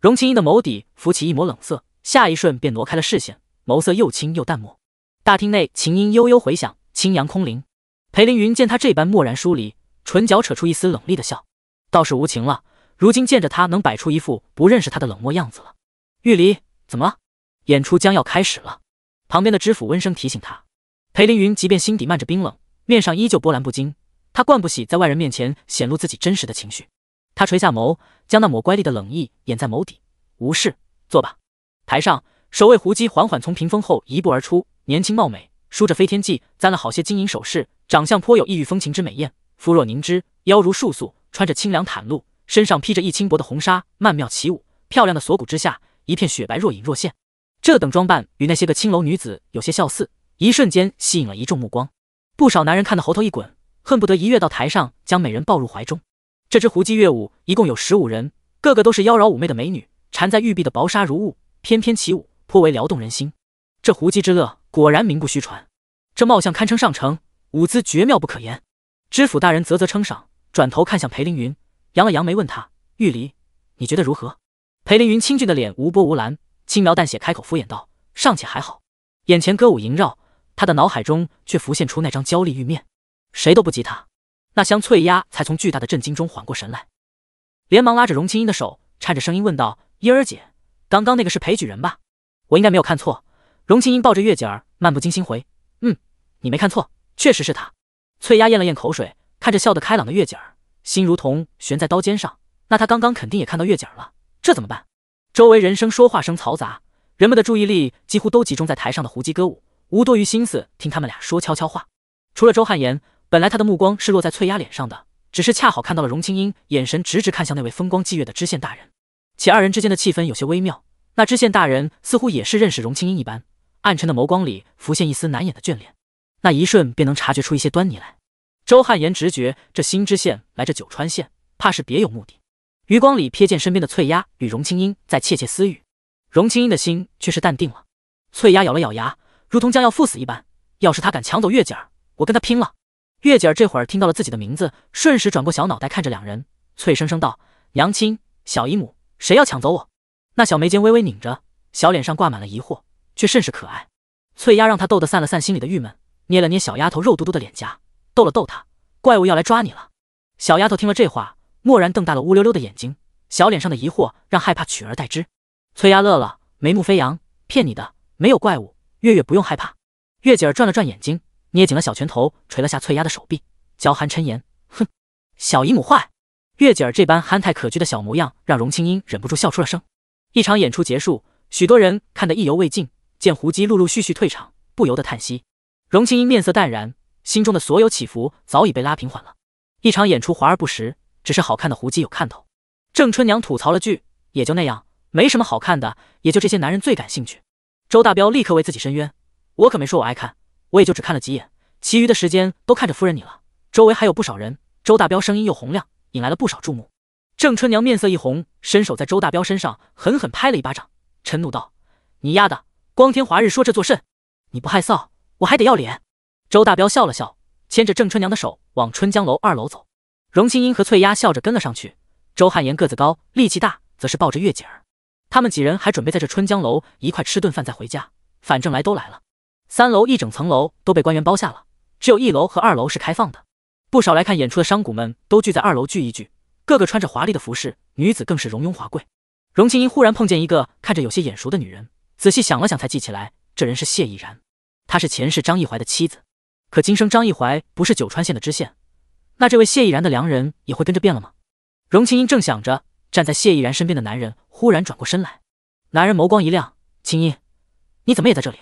荣青音的眸底浮起一抹冷色，下一瞬便挪开了视线，眸色又清又淡漠。大厅内琴音悠悠回响，清扬空灵。裴凌云见他这般漠然疏离，唇角扯出一丝冷厉的笑，倒是无情了。如今见着他能摆出一副不认识他的冷漠样子了。玉离，怎么了？演出将要开始了，旁边的知府温声提醒他。裴凌云即便心底漫着冰冷，面上依旧波澜不惊。他惯不喜在外人面前显露自己真实的情绪。他垂下眸，将那抹乖戾的冷意掩在眸底，无事，坐吧。台上守卫胡姬缓缓从屏风后一步而出，年轻貌美，梳着飞天髻，簪了好些金银首饰，长相颇有异域风情之美艳，肤若凝脂，腰如束素，穿着清凉袒露，身上披着一轻薄的红纱，曼妙起舞。漂亮的锁骨之下，一片雪白若隐若现。这等装扮与那些个青楼女子有些相似，一瞬间吸引了一众目光，不少男人看得喉头一滚，恨不得一跃到台上将美人抱入怀中。这支胡姬乐舞一共有十五人，个个都是妖娆妩媚的美女，缠在玉臂的薄纱如雾，翩翩起舞，颇为撩动人心。这胡姬之乐果然名不虚传，这貌相堪称上乘，舞姿绝妙不可言。知府大人啧啧称赏，转头看向裴凌云，扬了扬眉问他：“玉离，你觉得如何？”裴凌云清俊的脸无波无澜，轻描淡写开口敷衍道：“尚且还好。”眼前歌舞萦绕，他的脑海中却浮现出那张娇丽玉面，谁都不及他。那香翠丫才从巨大的震惊中缓过神来，连忙拉着荣清音的手，颤着声音问道：“嫣儿姐，刚刚那个是裴举人吧？我应该没有看错。”荣清英抱着月姐儿，漫不经心回：“嗯，你没看错，确实是他。”翠丫咽了咽口水，看着笑得开朗的月姐儿，心如同悬在刀尖上。那他刚刚肯定也看到月姐儿了，这怎么办？周围人声说话声嘈杂，人们的注意力几乎都集中在台上的胡姬歌舞，无多余心思听他们俩说悄悄话。除了周汉言。本来他的目光是落在翠丫脸上的，只是恰好看到了荣青音眼神直直看向那位风光霁月的知县大人，且二人之间的气氛有些微妙。那知县大人似乎也是认识荣青音一般，暗沉的眸光里浮现一丝难掩的眷恋。那一瞬便能察觉出一些端倪来。周汉言直觉这新知县来这九川县，怕是别有目的。余光里瞥见身边的翠丫与荣青音在窃窃私语，荣青音的心却是淡定了。翠丫咬了咬牙，如同将要赴死一般：“要是他敢抢走月姐儿，我跟他拼了！”月姐儿这会儿听到了自己的名字，瞬时转过小脑袋看着两人，脆生生道：“娘亲，小姨母，谁要抢走我？”那小眉尖微微拧着，小脸上挂满了疑惑，却甚是可爱。翠丫让她逗得散了散心里的郁闷，捏了捏小丫头肉嘟嘟的脸颊，逗了逗她：“怪物要来抓你了。”小丫头听了这话，蓦然瞪大了乌溜溜的眼睛，小脸上的疑惑让害怕取而代之。翠丫乐了，眉目飞扬：“骗你的，没有怪物，月月不用害怕。”月姐儿转了转眼睛。捏紧了小拳头，捶了下翠丫的手臂，娇憨嗔言：“哼，小姨母坏。”月姐儿这般憨态可掬的小模样，让荣青音忍不住笑出了声。一场演出结束，许多人看得意犹未尽，见胡姬陆陆续续退场，不由得叹息。荣青音面色淡然，心中的所有起伏早已被拉平缓了。一场演出华而不实，只是好看的胡姬有看头。郑春娘吐槽了句：“也就那样，没什么好看的，也就这些男人最感兴趣。”周大彪立刻为自己申冤：“我可没说我爱看。”我也就只看了几眼，其余的时间都看着夫人你了。周围还有不少人。周大彪声音又洪亮，引来了不少注目。郑春娘面色一红，伸手在周大彪身上狠狠拍了一巴掌，嗔怒道：“你丫的，光天化日说这作甚？你不害臊，我还得要脸。”周大彪笑了笑，牵着郑春娘的手往春江楼二楼走。荣青英和翠丫笑着跟了上去。周汉炎个子高，力气大，则是抱着月姐儿。他们几人还准备在这春江楼一块吃顿饭再回家，反正来都来了。三楼一整层楼都被官员包下了，只有一楼和二楼是开放的。不少来看演出的商贾们都聚在二楼聚一聚，个个穿着华丽的服饰，女子更是容雍华贵。荣青音忽然碰见一个看着有些眼熟的女人，仔细想了想才记起来，这人是谢毅然，她是前世张亦怀的妻子。可今生张亦怀不是九川县的知县，那这位谢毅然的良人也会跟着变了吗？荣青音正想着，站在谢毅然身边的男人忽然转过身来，男人眸光一亮：“青音，你怎么也在这里？”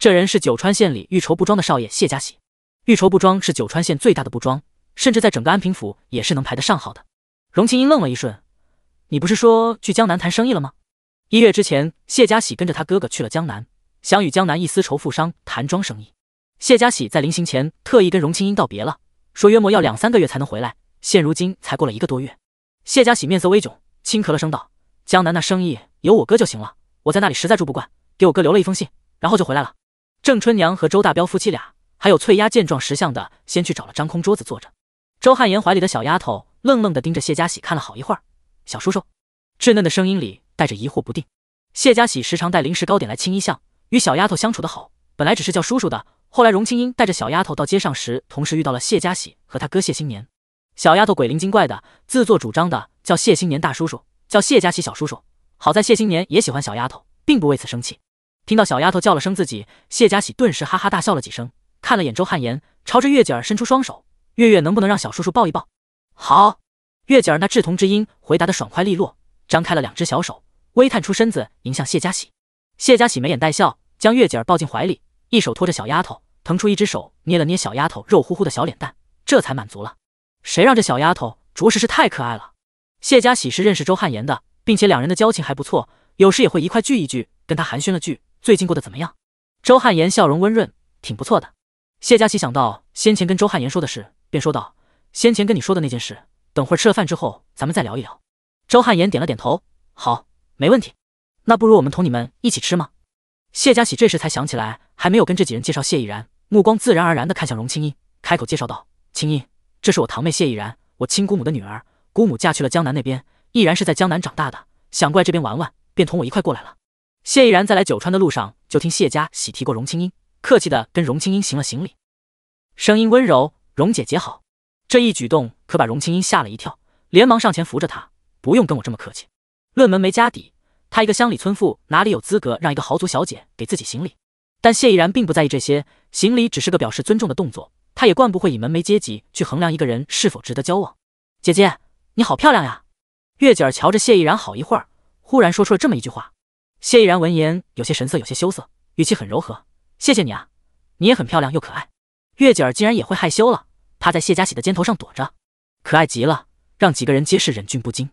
这人是九川县里御绸布庄的少爷谢家喜。御绸布庄是九川县最大的布庄，甚至在整个安平府也是能排得上号的。荣清英愣了一瞬：“你不是说去江南谈生意了吗？”一月之前，谢家喜跟着他哥哥去了江南，想与江南一丝绸富商谈庄生意。谢家喜在临行前特意跟荣清英道别了，说约莫要两三个月才能回来。现如今才过了一个多月，谢家喜面色微窘，轻咳了声道：“江南那生意有我哥就行了，我在那里实在住不惯，给我哥留了一封信，然后就回来了。”郑春娘和周大彪夫妻俩，还有翠丫见状识相的，先去找了张空桌子坐着。周汉言怀里的小丫头愣愣的盯着谢家喜看了好一会儿，小叔叔，稚嫩的声音里带着疑惑不定。谢家喜时常带零食糕点来青衣巷，与小丫头相处的好，本来只是叫叔叔的。后来荣清英带着小丫头到街上时，同时遇到了谢家喜和他哥谢新年，小丫头鬼灵精怪的，自作主张的叫谢新年大叔叔，叫谢家喜小叔叔。好在谢新年也喜欢小丫头，并不为此生气。听到小丫头叫了声自己，谢家喜顿时哈哈大笑了几声，看了眼周汉言，朝着月姐儿伸出双手：“月月，能不能让小叔叔抱一抱？”“好。”月姐儿那稚童之音回答的爽快利落，张开了两只小手，微探出身子迎向谢家喜。谢家喜眉眼带笑，将月姐儿抱进怀里，一手托着小丫头，腾出一只手捏了捏小丫头肉乎乎的小脸蛋，这才满足了。谁让这小丫头着实是太可爱了。谢家喜是认识周汉言的，并且两人的交情还不错，有时也会一块聚一聚，跟他寒暄了句。最近过得怎么样？周汉言笑容温润，挺不错的。谢佳喜想到先前跟周汉言说的事，便说道：“先前跟你说的那件事，等会儿吃了饭之后，咱们再聊一聊。”周汉言点了点头：“好，没问题。那不如我们同你们一起吃吗？”谢佳喜这时才想起来还没有跟这几人介绍谢逸然，目光自然而然的看向荣青音，开口介绍道：“青音，这是我堂妹谢逸然，我亲姑母的女儿。姑母嫁去了江南那边，逸然是在江南长大的，想过来这边玩玩，便同我一块过来了。”谢毅然在来九川的路上就听谢家喜提过荣青音，客气的跟荣青音行了行礼，声音温柔：“荣姐姐好。”这一举动可把荣青音吓了一跳，连忙上前扶着她：“不用跟我这么客气，论门楣家底，她一个乡里村妇哪里有资格让一个豪族小姐给自己行礼？”但谢毅然并不在意这些，行礼只是个表示尊重的动作，他也惯不会以门楣阶级去衡量一个人是否值得交往。姐姐，你好漂亮呀！月姐儿瞧着谢毅然好一会儿，忽然说出了这么一句话。谢毅然闻言，有些神色，有些羞涩，语气很柔和：“谢谢你啊，你也很漂亮又可爱。”月姐儿竟然也会害羞了，趴在谢家喜的肩头上躲着，可爱极了，让几个人皆是忍俊不禁。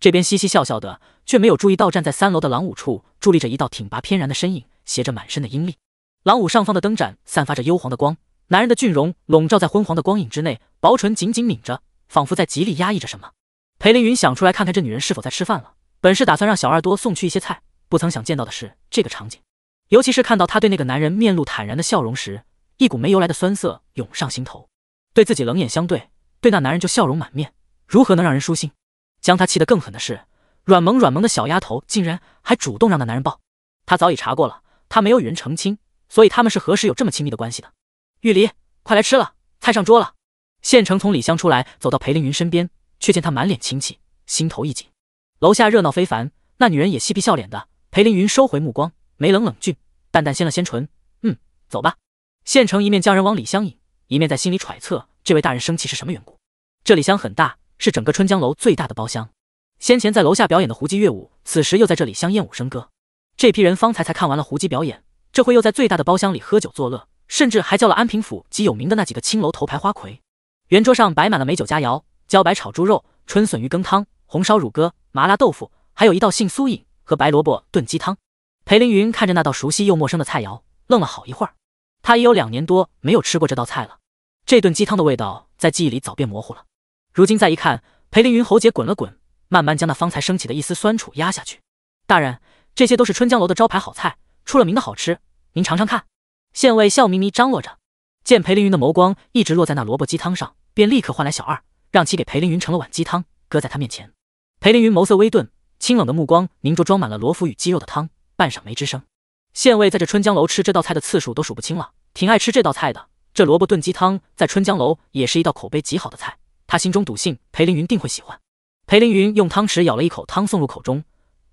这边嘻嘻笑笑的，却没有注意到站在三楼的狼舞处伫立着一道挺拔翩然的身影，携着满身的阴力。狼舞上方的灯盏散发着幽黄的光，男人的俊容笼罩在昏黄的光影之内，薄唇紧紧抿着，仿佛在极力压抑着什么。裴凌云想出来看看这女人是否在吃饭了，本是打算让小二多送去一些菜。不曾想见到的是这个场景，尤其是看到他对那个男人面露坦然的笑容时，一股没由来的酸涩涌上心头。对自己冷眼相对，对那男人就笑容满面，如何能让人舒心？将他气得更狠的是，软萌软萌的小丫头竟然还主动让那男人抱。他早已查过了，她没有与人成亲，所以他们是何时有这么亲密的关系的？玉离，快来吃了，菜上桌了。县城从李湘出来，走到裴凌云身边，却见他满脸亲戚，心头一紧。楼下热闹非凡，那女人也嬉皮笑脸的。裴凌云收回目光，眉冷冷峻，淡淡掀了掀唇，嗯，走吧。县城一面将人往里引，一面在心里揣测这位大人生气是什么缘故。这里厢很大，是整个春江楼最大的包厢。先前在楼下表演的胡姬乐舞，此时又在这里相艳舞笙歌。这批人方才才看完了胡姬表演，这会又在最大的包厢里喝酒作乐，甚至还叫了安平府极有名的那几个青楼头牌花魁。圆桌上摆满了美酒佳肴，茭白炒猪肉、春笋鱼羹汤、红烧乳鸽、麻辣豆腐，还有一道杏酥饮。和白萝卜炖鸡汤，裴凌云看着那道熟悉又陌生的菜肴，愣了好一会儿。他已有两年多没有吃过这道菜了，这顿鸡汤的味道在记忆里早变模糊了。如今再一看，裴凌云喉结滚了滚，慢慢将那方才升起的一丝酸楚压下去。大人，这些都是春江楼的招牌好菜，出了名的好吃，您尝尝看。县尉笑眯眯张罗着，见裴凌云的眸光一直落在那萝卜鸡汤上，便立刻唤来小二，让其给裴凌云盛了碗鸡汤，搁在他面前。裴凌云眸色微顿。清冷的目光凝着装满了罗浮与鸡肉的汤，半晌没吱声。县尉在这春江楼吃这道菜的次数都数不清了，挺爱吃这道菜的。这萝卜炖鸡汤在春江楼也是一道口碑极好的菜，他心中笃信裴凌云定会喜欢。裴凌云用汤匙舀了一口汤送入口中，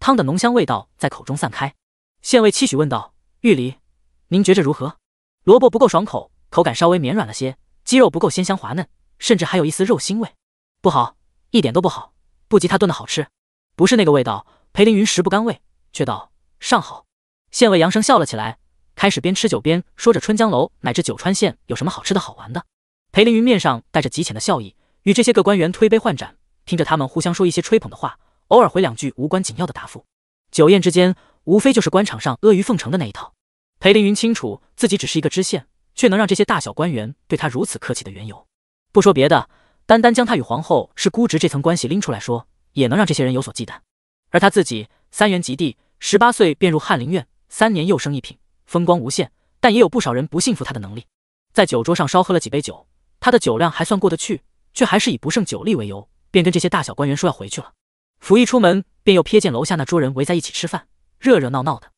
汤的浓香味道在口中散开。县尉期许问道：“玉离，您觉着如何？萝卜不够爽口，口感稍微绵软了些；鸡肉不够鲜香滑嫩，甚至还有一丝肉腥味，不好，一点都不好，不及他炖的好吃。”不是那个味道，裴凌云食不甘味，却道上好。县尉杨生笑了起来，开始边吃酒边说着春江楼乃至九川县有什么好吃的好玩的。裴凌云面上带着极浅的笑意，与这些个官员推杯换盏，听着他们互相说一些吹捧的话，偶尔回两句无关紧要的答复。酒宴之间，无非就是官场上阿谀奉承的那一套。裴凌云清楚自己只是一个知县，却能让这些大小官员对他如此客气的缘由，不说别的，单单将他与皇后是姑侄这层关系拎出来说。也能让这些人有所忌惮，而他自己三元及第，十八岁便入翰林院，三年又升一品，风光无限。但也有不少人不信服他的能力。在酒桌上稍喝了几杯酒，他的酒量还算过得去，却还是以不胜酒力为由，便跟这些大小官员说要回去了。甫一出门，便又瞥见楼下那桌人围在一起吃饭，热热闹闹的。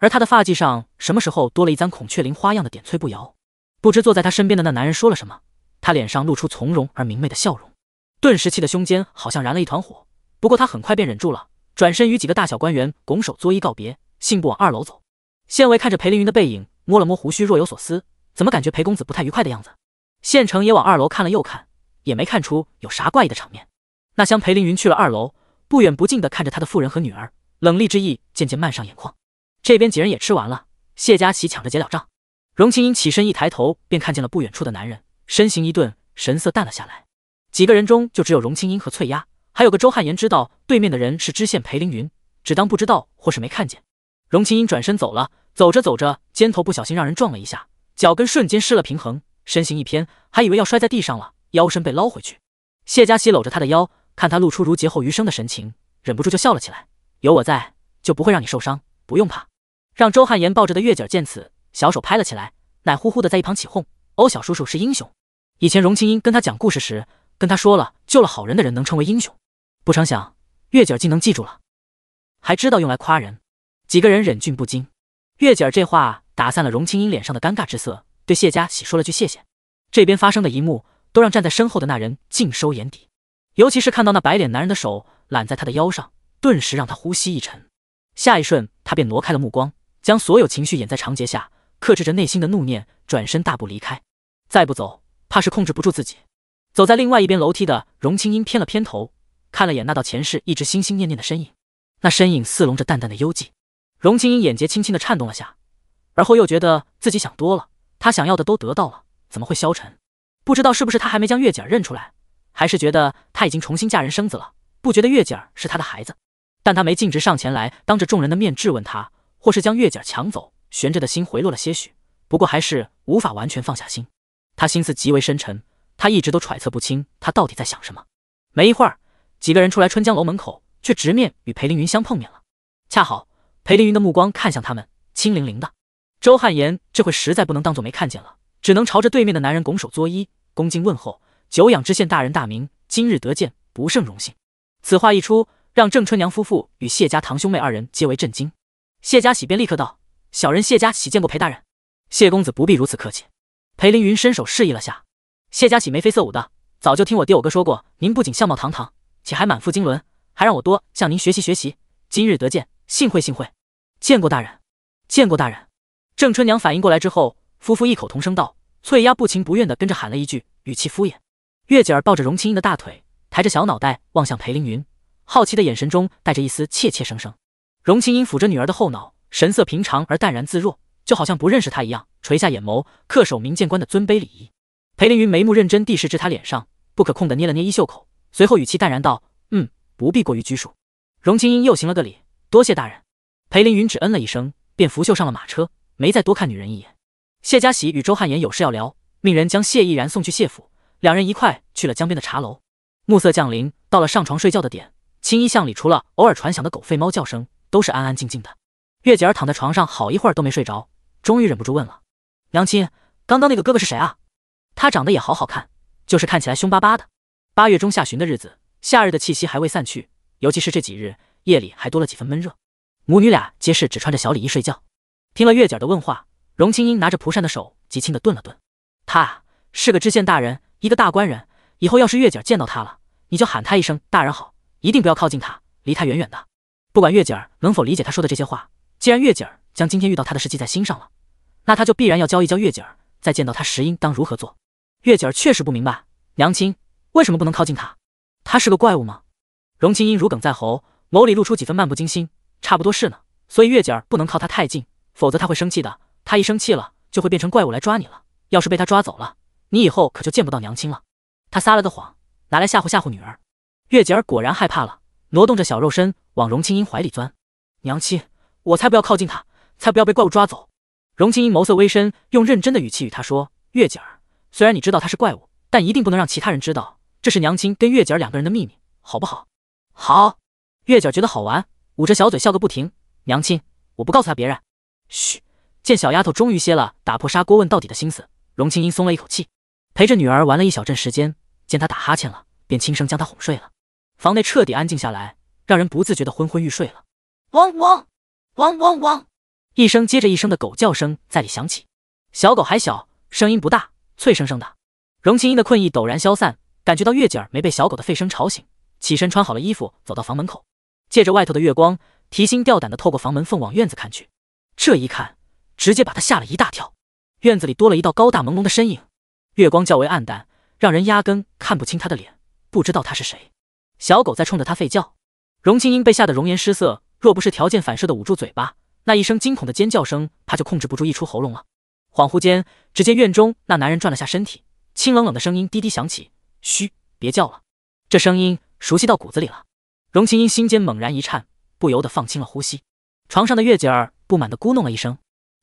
而他的发髻上什么时候多了一簪孔雀翎花样的点翠步摇？不知坐在他身边的那男人说了什么，他脸上露出从容而明媚的笑容，顿时气得胸间好像燃了一团火。不过他很快便忍住了，转身与几个大小官员拱手作揖告别，信步往二楼走。县尉看着裴凌云的背影，摸了摸胡须，若有所思，怎么感觉裴公子不太愉快的样子？县城也往二楼看了又看，也没看出有啥怪异的场面。那厢裴凌云去了二楼，不远不近的看着他的妇人和女儿，冷厉之意渐渐漫上眼眶。这边几人也吃完了，谢佳琪抢着结了账。荣青英起身一抬头，便看见了不远处的男人，身形一顿，神色淡了下来。几个人中就只有荣青英和翠丫。还有个周汉言知道对面的人是知县裴凌云，只当不知道或是没看见。荣清英转身走了，走着走着，肩头不小心让人撞了一下，脚跟瞬间失了平衡，身形一偏，还以为要摔在地上了，腰身被捞回去。谢佳希搂着他的腰，看他露出如劫后余生的神情，忍不住就笑了起来。有我在，就不会让你受伤，不用怕。让周汉言抱着的月姐见此，小手拍了起来，奶乎乎的在一旁起哄：“欧小叔叔是英雄。”以前荣清英跟他讲故事时，跟他说了救了好人的人能称为英雄。不成想，月姐儿竟能记住了，还知道用来夸人。几个人忍俊不禁。月姐儿这话打散了荣青英脸上的尴尬之色，对谢家喜说了句谢谢。这边发生的一幕都让站在身后的那人尽收眼底，尤其是看到那白脸男人的手揽在他的腰上，顿时让他呼吸一沉。下一瞬，他便挪开了目光，将所有情绪掩在长睫下，克制着内心的怒念，转身大步离开。再不走，怕是控制不住自己。走在另外一边楼梯的荣青英偏了偏头。看了眼那道前世一直心心念念的身影，那身影似笼着淡淡的幽寂。荣青音眼睫轻轻的颤动了下，而后又觉得自己想多了。她想要的都得到了，怎么会消沉？不知道是不是她还没将月姐儿认出来，还是觉得他已经重新嫁人生子了，不觉得月姐儿是他的孩子。但他没径直上前来当着众人的面质问他，或是将月姐儿抢走。悬着的心回落了些许，不过还是无法完全放下心。他心思极为深沉，他一直都揣测不清他到底在想什么。没一会儿。几个人出来春江楼门口，却直面与裴凌云相碰面了。恰好裴凌云的目光看向他们，清凌凌的。周汉言这回实在不能当做没看见了，只能朝着对面的男人拱手作揖，恭敬问候：“久仰知县大人大名，今日得见，不胜荣幸。”此话一出，让郑春娘夫妇与谢家堂兄妹二人皆为震惊。谢家喜便立刻道：“小人谢家喜见过裴大人，谢公子不必如此客气。”裴凌云伸手示意了下，谢家喜眉飞色舞的，早就听我爹我哥说过，您不仅相貌堂堂。且还满腹经纶，还让我多向您学习学习。今日得见，幸会幸会。见过大人，见过大人。郑春娘反应过来之后，夫妇异口同声道。翠丫不情不愿地跟着喊了一句，语气敷衍。月姐儿抱着荣青音的大腿，抬着小脑袋望向裴凌云，好奇的眼神中带着一丝怯怯生生。荣青音抚着女儿的后脑，神色平常而淡然自若，就好像不认识她一样，垂下眼眸，恪守民鉴官的尊卑礼仪。裴凌云眉目认真地视至他脸上，不可控地捏了捏衣袖口。随后语气淡然道：“嗯，不必过于拘束。”荣青音又行了个礼，多谢大人。裴凌云只嗯了一声，便拂袖上了马车，没再多看女人一眼。谢家喜与周汉言有事要聊，命人将谢毅然送去谢府，两人一块去了江边的茶楼。暮色降临，到了上床睡觉的点，青衣巷里除了偶尔传响的狗吠猫叫声，都是安安静静的。月姐儿躺在床上好一会儿都没睡着，终于忍不住问了：“娘亲，刚刚那个哥哥是谁啊？他长得也好好看，就是看起来凶巴巴的。”八月中下旬的日子，夏日的气息还未散去，尤其是这几日夜里还多了几分闷热。母女俩皆是只穿着小礼衣睡觉。听了月姐儿的问话，荣青英拿着蒲扇的手极轻的顿了顿。他是个知县大人，一个大官人，以后要是月姐儿见到他了，你就喊他一声大人好，一定不要靠近他，离他远远的。不管月姐儿能否理解她说的这些话，既然月姐儿将今天遇到他的事记在心上了，那他就必然要教一教月姐儿，再见到他时应当如何做。月姐儿确实不明白，娘亲。为什么不能靠近他？他是个怪物吗？荣青音如鲠在喉，眸里露出几分漫不经心。差不多是呢，所以月姐儿不能靠他太近，否则他会生气的。他一生气了，就会变成怪物来抓你了。要是被他抓走了，你以后可就见不到娘亲了。他撒了个谎，拿来吓唬吓唬女儿。月姐儿果然害怕了，挪动着小肉身往荣青音怀里钻。娘亲，我才不要靠近他，才不要被怪物抓走。荣青音眸色微深，用认真的语气与他说：“月姐儿，虽然你知道他是怪物，但一定不能让其他人知道。”这是娘亲跟月姐儿两个人的秘密，好不好？好。月姐儿觉得好玩，捂着小嘴笑个不停。娘亲，我不告诉他别人。嘘。见小丫头终于歇了打破砂锅问到底的心思，荣青音松了一口气，陪着女儿玩了一小阵时间。见她打哈欠了，便轻声将她哄睡了。房内彻底安静下来，让人不自觉的昏昏欲睡了。汪汪汪汪汪！一声接着一声的狗叫声在里响起。小狗还小，声音不大，脆生生的。荣青音的困意陡然消散。感觉到月姐儿没被小狗的吠声吵醒，起身穿好了衣服，走到房门口，借着外头的月光，提心吊胆的透过房门缝往院子看去。这一看，直接把他吓了一大跳。院子里多了一道高大朦胧的身影，月光较为暗淡，让人压根看不清他的脸，不知道他是谁。小狗在冲着他吠叫，荣青英被吓得容颜失色，若不是条件反射的捂住嘴巴，那一声惊恐的尖叫声，怕就控制不住溢出喉咙了。恍惚间，只见院中那男人转了下身体，清冷冷的声音低低响起。嘘，别叫了。这声音熟悉到骨子里了。荣琴音心间猛然一颤，不由得放轻了呼吸。床上的月姐儿不满地咕哝了一声，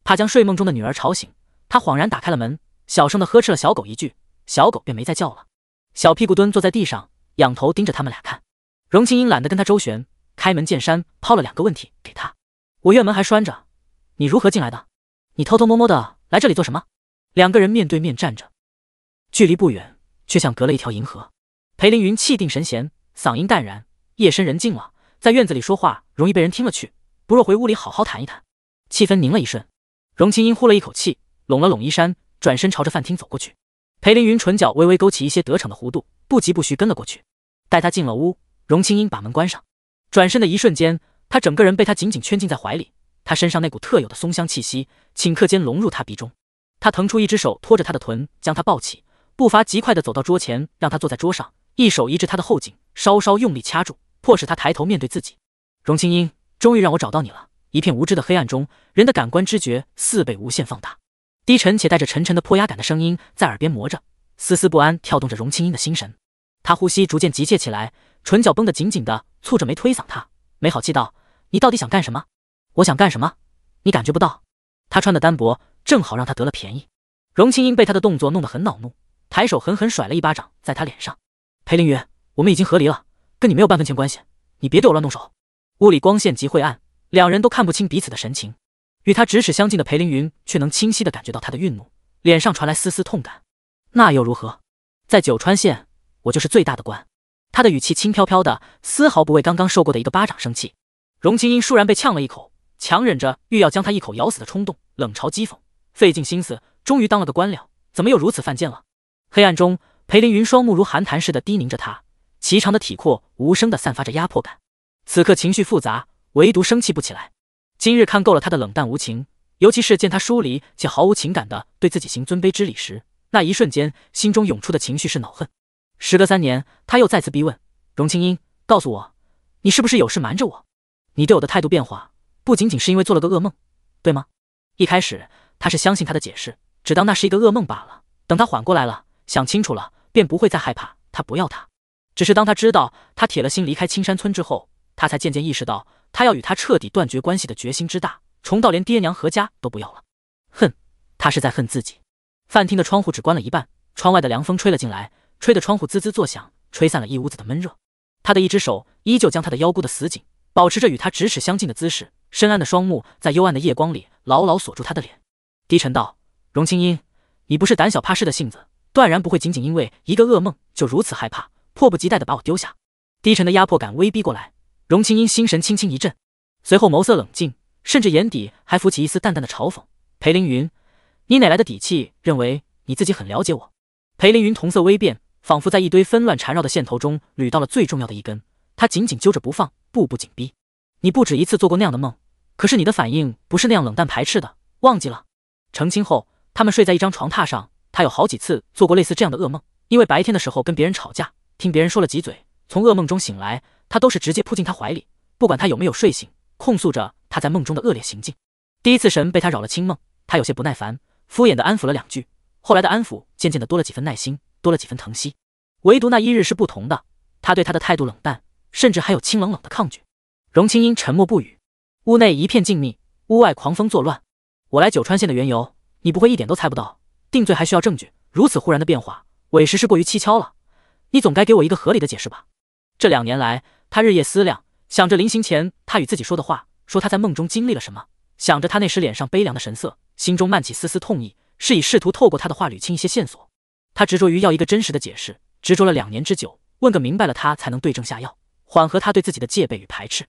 怕将睡梦中的女儿吵醒，她恍然打开了门，小声地呵斥了小狗一句，小狗便没再叫了。小屁股蹲坐在地上，仰头盯着他们俩看。荣琴音懒得跟他周旋，开门见山抛了两个问题给他：“我院门还拴着，你如何进来的？你偷偷摸摸的来这里做什么？”两个人面对面站着，距离不远。却像隔了一条银河。裴凌云气定神闲，嗓音淡然。夜深人静了，在院子里说话容易被人听了去，不若回屋里好好谈一谈。气氛凝了一瞬，荣青音呼了一口气，拢了拢衣衫，转身朝着饭厅走过去。裴凌云唇角微微勾起一些得逞的弧度，不急不徐跟了过去。待他进了屋，荣青音把门关上，转身的一瞬间，他整个人被他紧紧圈禁在怀里，他身上那股特有的松香气息顷刻间融入他鼻中。他腾出一只手托着他的臀，将他抱起。步伐极快地走到桌前，让他坐在桌上，一手移至他的后颈，稍稍用力掐住，迫使他抬头面对自己。荣清音，终于让我找到你了。一片无知的黑暗中，人的感官知觉似被无限放大，低沉且带着沉沉的破压感的声音在耳边磨着，丝丝不安跳动着荣清音的心神。他呼吸逐渐急切起来，唇角绷得紧紧的，蹙着眉推搡他，没好气道：“你到底想干什么？”“我想干什么？你感觉不到？”他穿的单薄，正好让他得了便宜。荣清音被他的动作弄得很恼怒。抬手狠狠甩了一巴掌在他脸上，裴凌云，我们已经和离了，跟你没有半分钱关系，你别对我乱动手。屋里光线极晦暗，两人都看不清彼此的神情。与他咫尺相近的裴凌云却能清晰的感觉到他的愠怒，脸上传来丝丝痛感。那又如何？在九川县，我就是最大的官。他的语气轻飘飘的，丝毫不为刚刚受过的一个巴掌生气。荣清音倏然被呛了一口，强忍着欲要将他一口咬死的冲动，冷嘲讥讽，费尽心思，终于当了个官僚，怎么又如此犯贱了？黑暗中，裴凌云双目如寒潭似的低凝着，他颀长的体阔无声的散发着压迫感。此刻情绪复杂，唯独生气不起来。今日看够了他的冷淡无情，尤其是见他疏离且毫无情感的对自己行尊卑之礼时，那一瞬间心中涌出的情绪是恼恨。时隔三年，他又再次逼问荣清音：“告诉我，你是不是有事瞒着我？你对我的态度变化，不仅仅是因为做了个噩梦，对吗？”一开始他是相信他的解释，只当那是一个噩梦罢了。等他缓过来了。想清楚了，便不会再害怕他不要他。只是当他知道他铁了心离开青山村之后，他才渐渐意识到，他要与他彻底断绝关系的决心之大，重到连爹娘和家都不要了。恨，他是在恨自己。饭厅的窗户只关了一半，窗外的凉风吹了进来，吹得窗户滋滋作响，吹散了一屋子的闷热。他的一只手依旧将他的腰箍得死紧，保持着与他咫尺相近的姿势，深暗的双目在幽暗的夜光里牢牢锁住他的脸，低沉道：“荣青音，你不是胆小怕事的性子。”断然不会仅仅因为一个噩梦就如此害怕，迫不及待的把我丢下。低沉的压迫感威逼过来，荣清音心神轻轻一震，随后眸色冷静，甚至眼底还浮起一丝淡淡的嘲讽。裴凌云，你哪来的底气认为你自己很了解我？裴凌云瞳色微变，仿佛在一堆纷乱缠绕的线头中捋到了最重要的一根，他紧紧揪着不放，步步紧逼。你不止一次做过那样的梦，可是你的反应不是那样冷淡排斥的。忘记了？成亲后，他们睡在一张床榻上。他有好几次做过类似这样的噩梦，因为白天的时候跟别人吵架，听别人说了几嘴，从噩梦中醒来，他都是直接扑进他怀里，不管他有没有睡醒，控诉着他在梦中的恶劣行径。第一次神被他扰了清梦，他有些不耐烦，敷衍的安抚了两句，后来的安抚渐渐的多了几分耐心，多了几分疼惜。唯独那一日是不同的，他对他的态度冷淡，甚至还有清冷冷的抗拒。荣清音沉默不语，屋内一片静谧，屋外狂风作乱。我来九川县的缘由，你不会一点都猜不到。定罪还需要证据，如此忽然的变化，委实是过于蹊跷了。你总该给我一个合理的解释吧？这两年来，他日夜思量，想着临行前他与自己说的话，说他在梦中经历了什么，想着他那时脸上悲凉的神色，心中漫起丝丝痛意，是以试图透过他的话捋清一些线索。他执着于要一个真实的解释，执着了两年之久，问个明白了，他才能对症下药，缓和他对自己的戒备与排斥。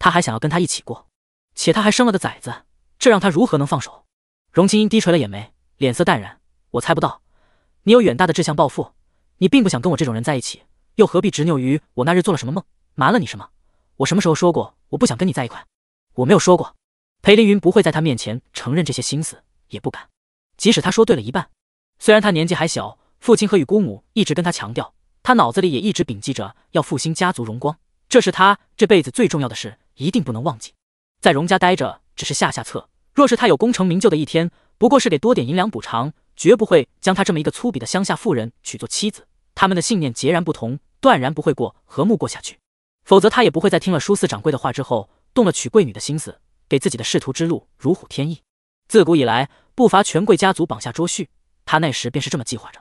他还想要跟他一起过，且他还生了个崽子，这让他如何能放手？荣清音低垂了眼眉，脸色淡然。我猜不到，你有远大的志向，抱负，你并不想跟我这种人在一起，又何必执拗于我那日做了什么梦，瞒了你什么？我什么时候说过我不想跟你在一块？我没有说过。裴凌云不会在他面前承认这些心思，也不敢。即使他说对了一半，虽然他年纪还小，父亲和与姑母一直跟他强调，他脑子里也一直铭记着要复兴家族荣光，这是他这辈子最重要的事，一定不能忘记。在荣家待着只是下下策，若是他有功成名就的一天，不过是给多点银两补偿。绝不会将他这么一个粗鄙的乡下妇人娶做妻子，他们的信念截然不同，断然不会过和睦过下去。否则，他也不会在听了舒四掌柜的话之后，动了娶贵女的心思，给自己的仕途之路如虎添翼。自古以来，不乏权贵家族绑下捉婿，他那时便是这么计划着。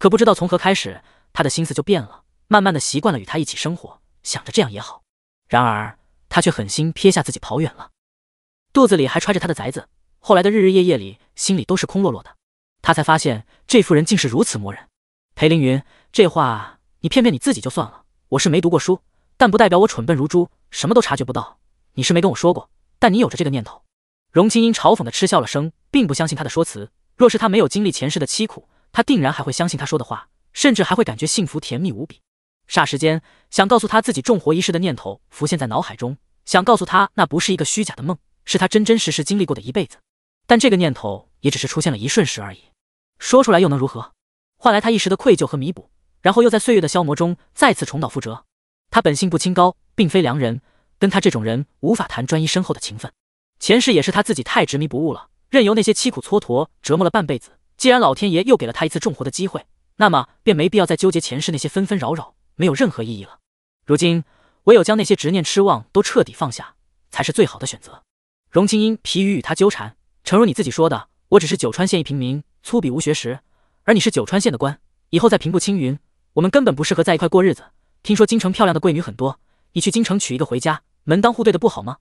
可不知道从何开始，他的心思就变了，慢慢的习惯了与他一起生活，想着这样也好。然而，他却狠心撇下自己跑远了，肚子里还揣着他的崽子。后来的日日夜夜里，心里都是空落落的。他才发现，这妇人竟是如此磨人。裴凌云，这话你骗骗你自己就算了。我是没读过书，但不代表我蠢笨如猪，什么都察觉不到。你是没跟我说过，但你有着这个念头。荣青英嘲讽的嗤笑了声，并不相信他的说辞。若是他没有经历前世的凄苦，他定然还会相信他说的话，甚至还会感觉幸福甜蜜无比。霎时间，想告诉他自己重活一世的念头浮现在脑海中，想告诉他那不是一个虚假的梦，是他真真实实经历过的一辈子。但这个念头也只是出现了一瞬时而已。说出来又能如何？换来他一时的愧疚和弥补，然后又在岁月的消磨中再次重蹈覆辙。他本性不清高，并非良人，跟他这种人无法谈专一深厚的情分。前世也是他自己太执迷不悟了，任由那些凄苦蹉跎折磨了半辈子。既然老天爷又给了他一次重活的机会，那么便没必要再纠结前世那些纷纷扰扰，没有任何意义了。如今唯有将那些执念、痴妄都彻底放下，才是最好的选择。荣清英疲于与他纠缠，诚如你自己说的，我只是九川县一平民。粗鄙无学识，而你是九川县的官，以后再平步青云。我们根本不适合在一块过日子。听说京城漂亮的贵女很多，你去京城娶一个回家，门当户对的不好吗？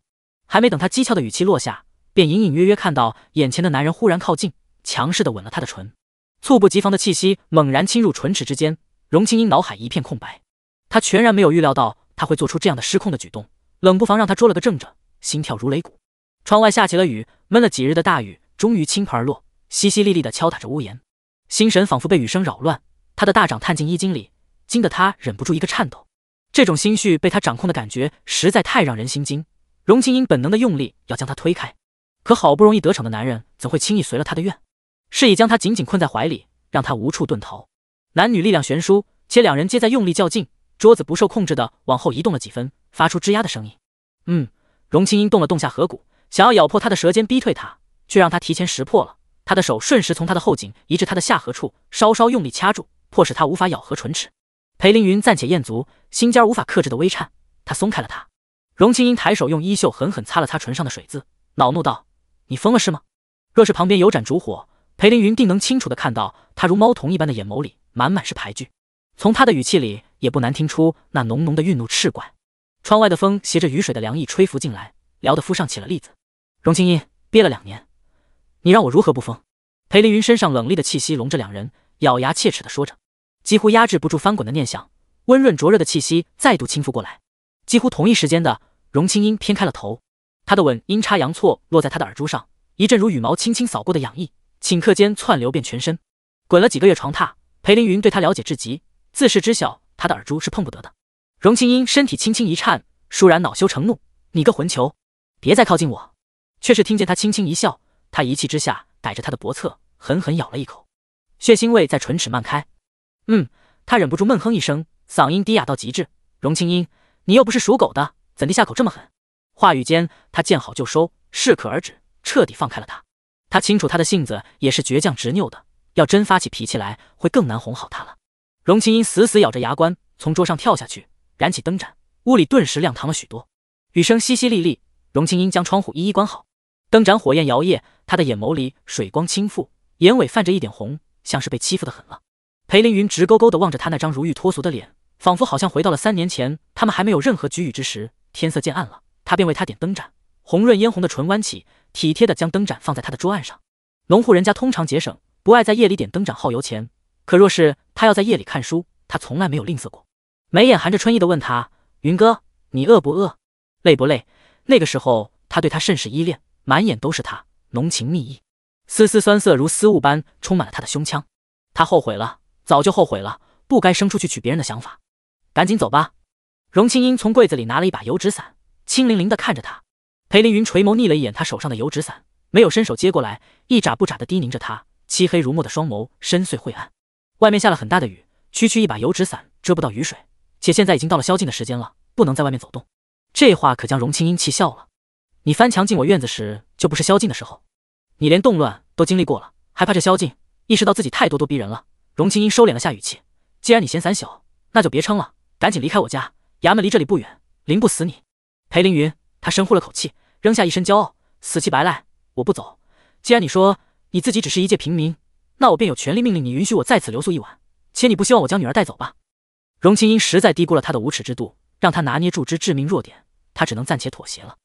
还没等他讥诮的语气落下，便隐隐约约看到眼前的男人忽然靠近，强势的吻了他的唇。猝不及防的气息猛然侵入唇齿之间，荣青音脑海一片空白，她全然没有预料到他会做出这样的失控的举动，冷不防让他捉了个正着，心跳如擂鼓。窗外下起了雨，闷了几日的大雨终于倾盆而落。淅淅沥沥的敲打着屋檐，心神仿佛被雨声扰乱。他的大掌探进衣襟里，惊得他忍不住一个颤抖。这种心绪被他掌控的感觉实在太让人心惊。荣青音本能的用力要将他推开，可好不容易得逞的男人怎会轻易随了他的愿？是以将他紧紧困在怀里，让他无处遁逃。男女力量悬殊，且两人皆在用力较劲，桌子不受控制的往后移动了几分，发出吱呀的声音。嗯，荣青音动了动下颌骨，想要咬破他的舌尖逼退他，却让他提前识破了。他的手瞬时从他的后颈移至他的下颌处，稍稍用力掐住，迫使他无法咬合唇齿。裴凌云暂且咽足，心尖无法克制的微颤，他松开了他。荣青音抬手用衣袖狠狠擦了擦唇上的水渍，恼怒道：“你疯了是吗？”若是旁边有盏烛火，裴凌云定能清楚的看到他如猫瞳一般的眼眸里满满是排拒。从他的语气里也不难听出那浓浓的愠怒斥怪。窗外的风携着雨水的凉意吹拂进来，撩得肤上起了栗子。荣青音憋了两年。你让我如何不疯？裴凌云身上冷冽的气息笼着两人，咬牙切齿的说着，几乎压制不住翻滚的念想。温润灼热的气息再度倾覆过来。几乎同一时间的，荣清音偏开了头，他的吻阴差阳错落在他的耳珠上，一阵如羽毛轻轻扫过的痒意，顷刻间窜流遍全身。滚了几个月床榻，裴凌云对他了解至极，自是知晓他的耳珠是碰不得的。荣清音身体轻轻一颤，倏然恼羞成怒：“你个混球，别再靠近我！”却是听见他轻轻一笑。他一气之下，逮着他的脖侧，狠狠咬了一口，血腥味在唇齿漫开。嗯，他忍不住闷哼一声，嗓音低哑到极致。荣清音，你又不是属狗的，怎地下口这么狠？话语间，他见好就收，适可而止，彻底放开了他。他清楚他的性子也是倔强执拗的，要真发起脾气来，会更难哄好他了。荣清音死死咬着牙关，从桌上跳下去，燃起灯盏，屋里顿时亮堂了许多。雨声淅淅沥沥，荣清音将窗户一一关好。灯盏火焰摇曳，他的眼眸里水光倾覆，眼尾泛着一点红，像是被欺负的狠了。裴凌云直勾勾的望着他那张如玉脱俗的脸，仿佛好像回到了三年前，他们还没有任何龃龉之时。天色渐暗了，他便为他点灯盏，红润嫣红的唇弯起，体贴的将灯盏放在他的桌案上。农户人家通常节省，不爱在夜里点灯盏耗油钱，可若是他要在夜里看书，他从来没有吝啬过。眉眼含着春意的问他：“云哥，你饿不饿？累不累？”那个时候，他对他甚是依恋。满眼都是他浓情蜜意，丝丝酸涩如丝雾般充满了他的胸腔。他后悔了，早就后悔了，不该生出去娶别人的想法。赶紧走吧。荣青音从柜子里拿了一把油纸伞，清凌凌的看着他。裴凌云垂眸睨了一眼他手上的油纸伞，没有伸手接过来，一眨不眨的低凝着他漆黑如墨的双眸，深邃晦暗。外面下了很大的雨，区区一把油纸伞遮不到雨水，且现在已经到了宵禁的时间了，不能在外面走动。这话可将荣青音气笑了。你翻墙进我院子时，就不是宵禁的时候。你连动乱都经历过了，还怕这宵禁？意识到自己太咄咄逼人了，荣青音收敛了下语气。既然你嫌伞小，那就别撑了，赶紧离开我家。衙门离这里不远，淋不死你。裴凌云，他深呼了口气，扔下一身骄傲，死气白赖：“我不走。既然你说你自己只是一介平民，那我便有权利命令你，允许我在此留宿一晚。且你不希望我将女儿带走吧？”荣青音实在低估了他的无耻之度，让他拿捏住之致命弱点，他只能暂且妥协了。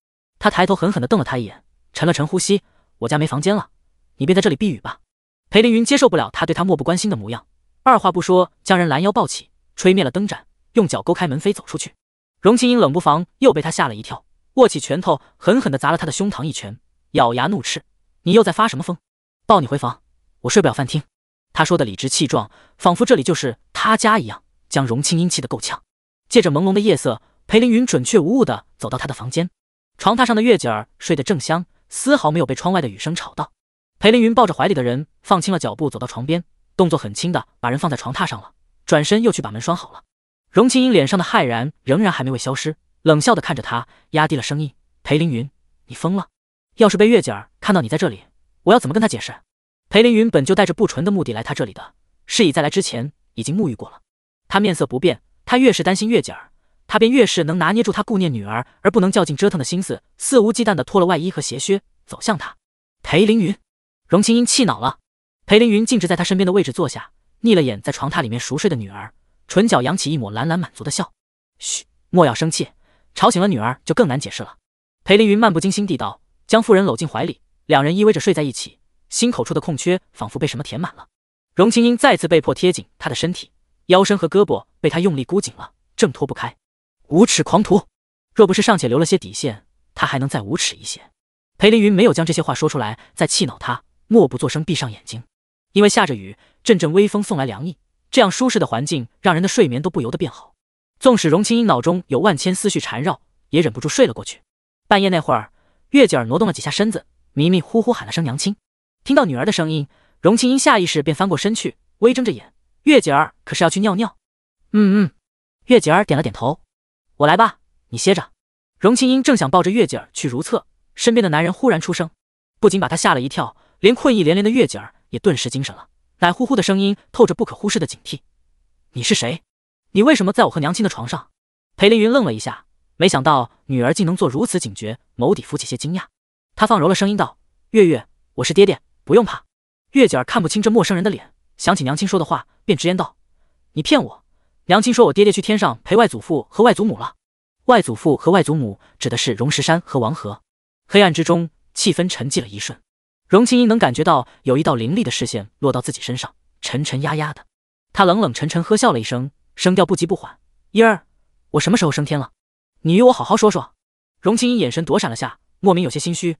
他抬头狠狠地瞪了他一眼，沉了沉呼吸。我家没房间了，你便在这里避雨吧。裴凌云接受不了他对他漠不关心的模样，二话不说将人拦腰抱起，吹灭了灯盏，用脚勾开门扉走出去。荣青英冷不防又被他吓了一跳，握起拳头狠狠地砸了他的胸膛一拳，咬牙怒斥：“你又在发什么疯？抱你回房，我睡不了饭厅。”他说的理直气壮，仿佛这里就是他家一样，将荣青英气得够呛。借着朦胧的夜色，裴凌云准确无误地走到他的房间。床榻上的月姐儿睡得正香，丝毫没有被窗外的雨声吵到。裴凌云抱着怀里的人，放轻了脚步，走到床边，动作很轻的把人放在床榻上了，转身又去把门拴好了。荣青英脸上的骇然仍然还没未消失，冷笑的看着他，压低了声音：“裴凌云，你疯了？要是被月姐儿看到你在这里，我要怎么跟她解释？”裴凌云本就带着不纯的目的来他这里的，是以在来之前已经沐浴过了。他面色不变，他越是担心月姐儿。他便越是能拿捏住他顾念女儿而不能较劲折腾的心思，肆无忌惮地脱了外衣和鞋靴，走向他。裴凌云，荣青英气恼了。裴凌云径直在他身边的位置坐下，睨了眼在床榻里面熟睡的女儿，唇角扬起一抹懒懒满足的笑。嘘，莫要生气，吵醒了女儿就更难解释了。裴凌云漫不经心地道，将妇人搂进怀里，两人依偎着睡在一起，心口处的空缺仿佛被什么填满了。荣青英再次被迫贴紧他的身体，腰身和胳膊被他用力箍紧了，挣脱不开。无耻狂徒！若不是尚且留了些底线，他还能再无耻一些。裴凌云没有将这些话说出来，再气恼他，默不作声，闭上眼睛。因为下着雨，阵阵微风送来凉意，这样舒适的环境让人的睡眠都不由得变好。纵使荣青英脑中有万千思绪缠绕，也忍不住睡了过去。半夜那会儿，月姐儿挪动了几下身子，迷迷糊糊喊了声“娘亲”。听到女儿的声音，荣青英下意识便翻过身去，微睁着眼。月姐儿可是要去尿尿？嗯嗯。月姐儿点了点头。我来吧，你歇着。荣清英正想抱着月姐儿去如厕，身边的男人忽然出声，不仅把她吓了一跳，连困意连连的月姐儿也顿时精神了。奶呼呼的声音透着不可忽视的警惕：“你是谁？你为什么在我和娘亲的床上？”裴凌云愣了一下，没想到女儿竟能做如此警觉，眸底浮起些惊讶。他放柔了声音道：“月月，我是爹爹，不用怕。”月姐儿看不清这陌生人的脸，想起娘亲说的话，便直言道：“你骗我！”娘亲说：“我爹爹去天上陪外祖父和外祖母了。”外祖父和外祖母指的是荣石山和王和。黑暗之中，气氛沉寂了一瞬。荣青音能感觉到有一道凌厉的视线落到自己身上，沉沉压压的。她冷冷沉沉呵笑了一声，声调不急不缓：“嫣儿，我什么时候升天了？你与我好好说说。”荣青音眼神躲闪了下，莫名有些心虚，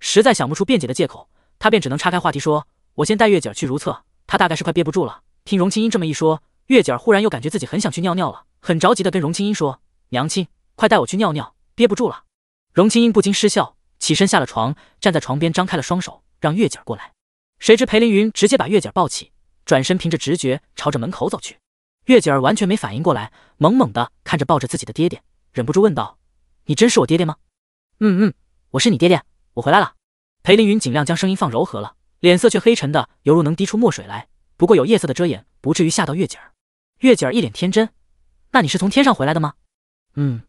实在想不出辩解的借口，她便只能岔开话题说：“我先带月姐去如厕，她大概是快憋不住了。”听荣青音这么一说。月姐儿忽然又感觉自己很想去尿尿了，很着急的跟荣清英说：“娘亲，快带我去尿尿，憋不住了。”荣清英不禁失笑，起身下了床，站在床边张开了双手，让月姐儿过来。谁知裴凌云直接把月姐儿抱起，转身凭着直觉朝着门口走去。月姐儿完全没反应过来，懵懵的看着抱着自己的爹爹，忍不住问道：“你真是我爹爹吗？”“嗯嗯，我是你爹爹，我回来了。”裴凌云尽量将声音放柔和了，脸色却黑沉的犹如能滴出墨水来。不过有夜色的遮掩，不至于吓到月姐儿。月姐儿一脸天真，那你是从天上回来的吗？嗯，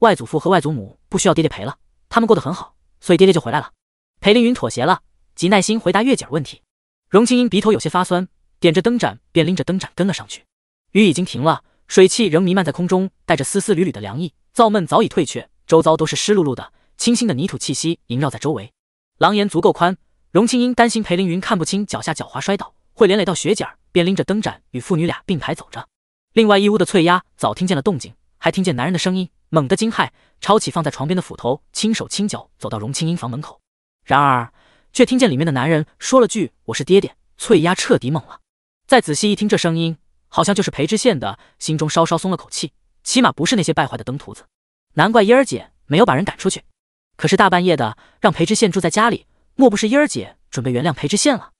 外祖父和外祖母不需要爹爹陪了，他们过得很好，所以爹爹就回来了。裴凌云妥协了，极耐心回答月姐儿问题。荣青音鼻头有些发酸，点着灯盏，便拎着灯盏跟了上去。雨已经停了，水汽仍弥漫在空中，带着丝丝缕缕的凉意，燥闷早已退却，周遭都是湿漉漉的，清新的泥土气息萦绕在周围。狼檐足够宽，荣青音担心裴凌云看不清脚下，脚滑摔倒会连累到雪姐儿，便拎着灯盏与父女俩并排走着。另外一屋的翠丫早听见了动静，还听见男人的声音，猛地惊骇，抄起放在床边的斧头，轻手轻脚走到荣清英房门口。然而却听见里面的男人说了句：“我是爹爹。”翠丫彻底懵了。再仔细一听，这声音好像就是裴知县的，心中稍稍松了口气，起码不是那些败坏的登徒子。难怪英儿姐没有把人赶出去。可是大半夜的让裴知县住在家里，莫不是英儿姐准备原谅裴知县了？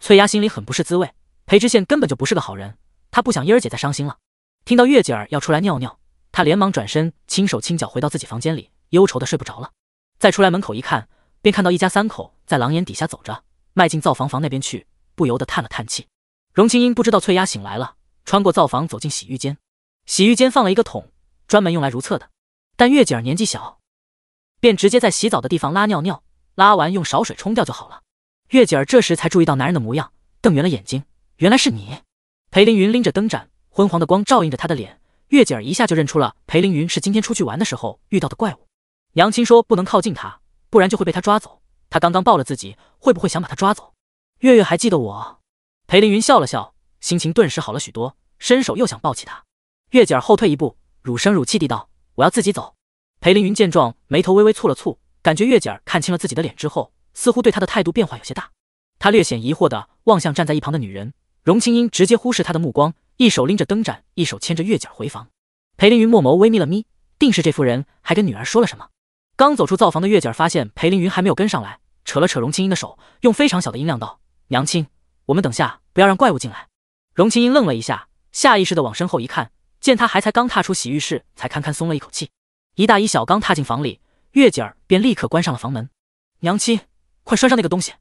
翠丫心里很不是滋味。裴知县根本就不是个好人。他不想英儿姐再伤心了。听到月姐儿要出来尿尿，他连忙转身，轻手轻脚回到自己房间里，忧愁的睡不着了。再出来门口一看，便看到一家三口在廊檐底下走着，迈进灶房房那边去，不由得叹了叹气。荣青英不知道翠丫醒来了，穿过灶房走进洗浴间，洗浴间放了一个桶，专门用来如厕的。但月姐儿年纪小，便直接在洗澡的地方拉尿尿，拉完用勺水冲掉就好了。月姐儿这时才注意到男人的模样，瞪圆了眼睛，原来是你。裴凌云拎着灯盏，昏黄的光照映着他的脸。月姐儿一下就认出了裴凌云是今天出去玩的时候遇到的怪物。娘亲说不能靠近他，不然就会被他抓走。他刚刚抱了自己，会不会想把他抓走？月月还记得我。裴凌云笑了笑，心情顿时好了许多，伸手又想抱起他。月姐儿后退一步，乳声乳气地道：“我要自己走。”裴凌云见状，眉头微微蹙了蹙，感觉月姐儿看清了自己的脸之后，似乎对他的态度变化有些大。他略显疑惑地望向站在一旁的女人。荣青音直接忽视他的目光，一手拎着灯盏，一手牵着月姐回房。裴凌云墨眸微眯了眯，定是这妇人还跟女儿说了什么。刚走出灶房的月姐发现裴凌云还没有跟上来，扯了扯荣青音的手，用非常小的音量道：“娘亲，我们等下不要让怪物进来。”荣青音愣了一下，下意识的往身后一看，见他还才刚踏出洗浴室，才堪堪松了一口气。一大一小刚踏进房里，月姐儿便立刻关上了房门。“娘亲，快拴上那个东西。”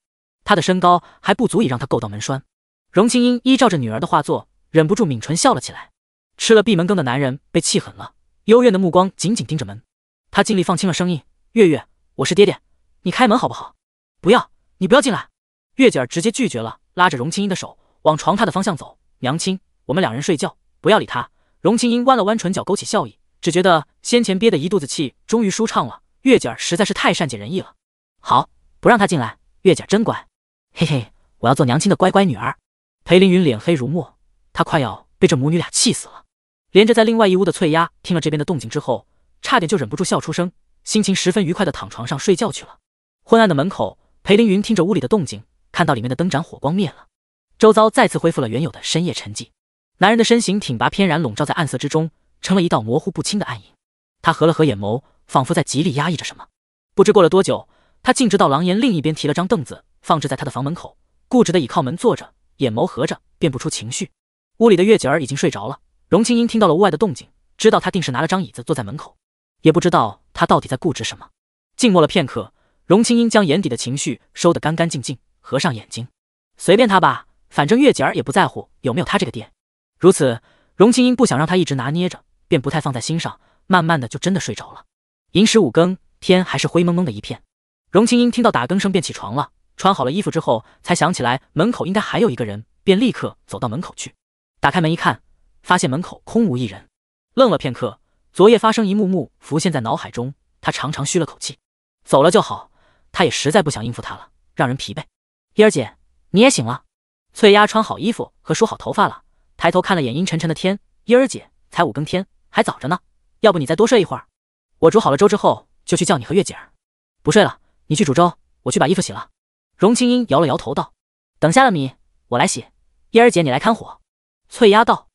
她的身高还不足以让她够到门栓。荣青英依照着女儿的画作，忍不住抿唇笑了起来。吃了闭门羹的男人被气狠了，幽怨的目光紧紧盯着门。他尽力放轻了声音：“月月，我是爹爹，你开门好不好？不要，你不要进来。”月姐儿直接拒绝了，拉着荣青英的手往床榻的方向走。“娘亲，我们两人睡觉，不要理他。”荣青英弯了弯唇角，勾起笑意，只觉得先前憋的一肚子气终于舒畅了。月姐儿实在是太善解人意了。好，不让他进来。月姐儿真乖。嘿嘿，我要做娘亲的乖乖女儿。裴凌云脸黑如墨，他快要被这母女俩气死了。连着在另外一屋的翠丫听了这边的动静之后，差点就忍不住笑出声，心情十分愉快的躺床上睡觉去了。昏暗的门口，裴凌云听着屋里的动静，看到里面的灯盏火光灭了，周遭再次恢复了原有的深夜沉寂。男人的身形挺拔翩然，笼罩在暗色之中，成了一道模糊不清的暗影。他合了合眼眸，仿佛在极力压抑着什么。不知过了多久，他径直到廊檐另一边提了张凳子，放置在他的房门口，固执的倚靠门坐着。眼眸合着，辨不出情绪。屋里的月姐儿已经睡着了。荣青英听到了屋外的动静，知道她定是拿了张椅子坐在门口，也不知道她到底在固执什么。静默了片刻，荣青英将眼底的情绪收得干干净净，合上眼睛，随便他吧，反正月姐儿也不在乎有没有他这个爹。如此，荣青英不想让他一直拿捏着，便不太放在心上，慢慢的就真的睡着了。寅时五更，天还是灰蒙蒙的一片。荣青英听到打更声便起床了。穿好了衣服之后，才想起来门口应该还有一个人，便立刻走到门口去，打开门一看，发现门口空无一人。愣了片刻，昨夜发生一幕幕浮现在脑海中，他长长吁了口气，走了就好。他也实在不想应付他了，让人疲惫。燕儿姐，你也醒了？翠丫穿好衣服和梳好头发了，抬头看了眼阴沉沉的天。燕儿姐，才五更天，还早着呢，要不你再多睡一会儿？我煮好了粥之后就去叫你和月姐儿。不睡了，你去煮粥，我去把衣服洗了。荣青英摇了摇头，道：“等下了米，我来洗。燕儿姐，你来看火。”翠丫道：“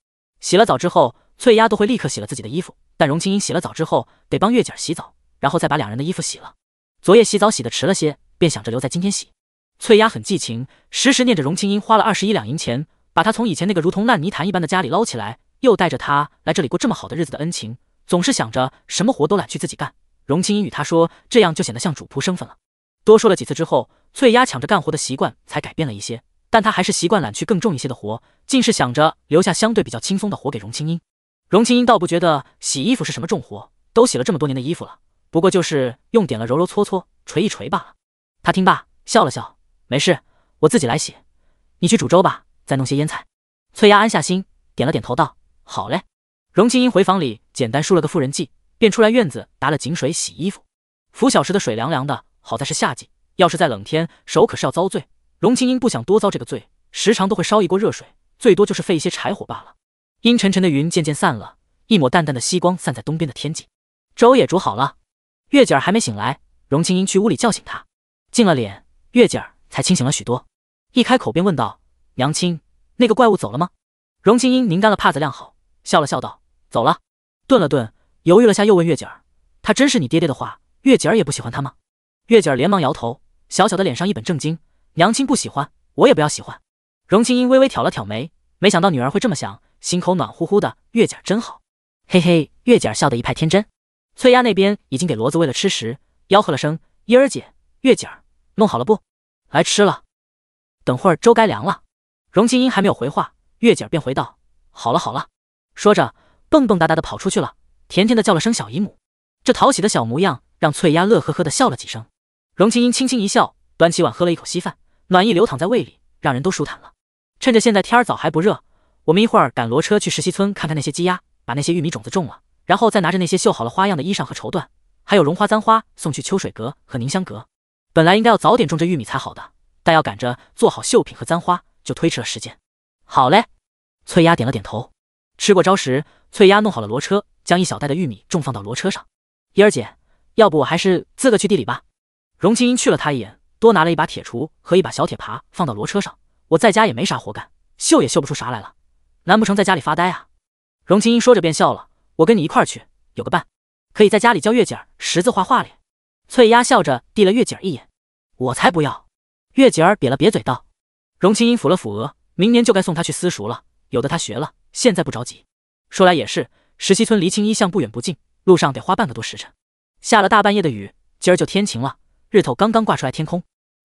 洗了澡之后，翠丫都会立刻洗了自己的衣服。但荣青英洗了澡之后，得帮月姐儿洗澡，然后再把两人的衣服洗了。昨夜洗澡洗的迟了些，便想着留在今天洗。”翠丫很寄情，时时念着荣青英花了二十一两银钱，把她从以前那个如同烂泥潭一般的家里捞起来，又带着她来这里过这么好的日子的恩情，总是想着什么活都揽去自己干。荣青英与她说：“这样就显得像主仆身份了。”多说了几次之后。翠丫抢着干活的习惯才改变了一些，但她还是习惯揽去更重一些的活，尽是想着留下相对比较轻松的活给荣青音。荣青音倒不觉得洗衣服是什么重活，都洗了这么多年的衣服了，不过就是用点了揉揉搓搓、捶一捶罢了。她听罢笑了笑，没事，我自己来洗。你去煮粥吧，再弄些腌菜。翠丫安下心，点了点头，道：“好嘞。”荣青音回房里简单梳了个妇人髻，便出来院子打了井水洗衣服。拂晓时的水凉凉的，好在是夏季。要是在冷天，手可是要遭罪。荣青英不想多遭这个罪，时常都会烧一锅热水，最多就是费一些柴火罢了。阴沉沉的云渐渐散了，一抹淡淡的曦光散在东边的天际。粥也煮好了，月姐儿还没醒来。荣青英去屋里叫醒她，进了脸，月姐儿才清醒了许多。一开口便问道：“娘亲，那个怪物走了吗？”荣青英拧干了帕子晾好，笑了笑道：“走了。”顿了顿，犹豫了下，又问月姐儿：“他真是你爹爹的话，月姐儿也不喜欢他吗？”月姐儿连忙摇头。小小的脸上一本正经，娘亲不喜欢，我也不要喜欢。荣青英微微挑了挑眉，没想到女儿会这么想，心口暖乎乎的。月姐真好，嘿嘿。月姐笑得一派天真。翠丫那边已经给骡子喂了吃食，吆喝了声：“英儿姐，月姐，弄好了不？来吃了。等会儿粥该凉了。”荣青英还没有回话，月姐便回道：“好了好了。”说着，蹦蹦哒哒的跑出去了，甜甜的叫了声“小姨母”，这讨喜的小模样让翠丫乐呵呵的笑了几声。荣青英轻轻一笑，端起碗喝了一口稀饭，暖意流淌在胃里，让人都舒坦了。趁着现在天儿早还不热，我们一会儿赶骡车去石溪村看看那些鸡鸭，把那些玉米种子种了，然后再拿着那些绣好了花样的衣裳和绸缎，还有绒花簪花送去秋水阁和凝香阁。本来应该要早点种这玉米才好的，但要赶着做好绣品和簪花，就推迟了时间。好嘞，翠丫点了点头。吃过朝食，翠丫弄好了骡车，将一小袋的玉米种放到骡车上。英儿姐，要不我还是自个去地里吧。荣青音去了他一眼，多拿了一把铁锄和一把小铁耙，放到骡车上。我在家也没啥活干，绣也绣不出啥来了，难不成在家里发呆啊？荣青音说着便笑了。我跟你一块去，有个伴，可以在家里教月姐儿识字画画哩。翠丫笑着递了月姐儿一眼，我才不要。月姐儿瘪了瘪嘴道。荣青音抚了抚额，明年就该送她去私塾了，有的她学了，现在不着急。说来也是，石溪村离青衣巷不远不近，路上得花半个多时辰。下了大半夜的雨，今儿就天晴了。日头刚刚挂出来，天空，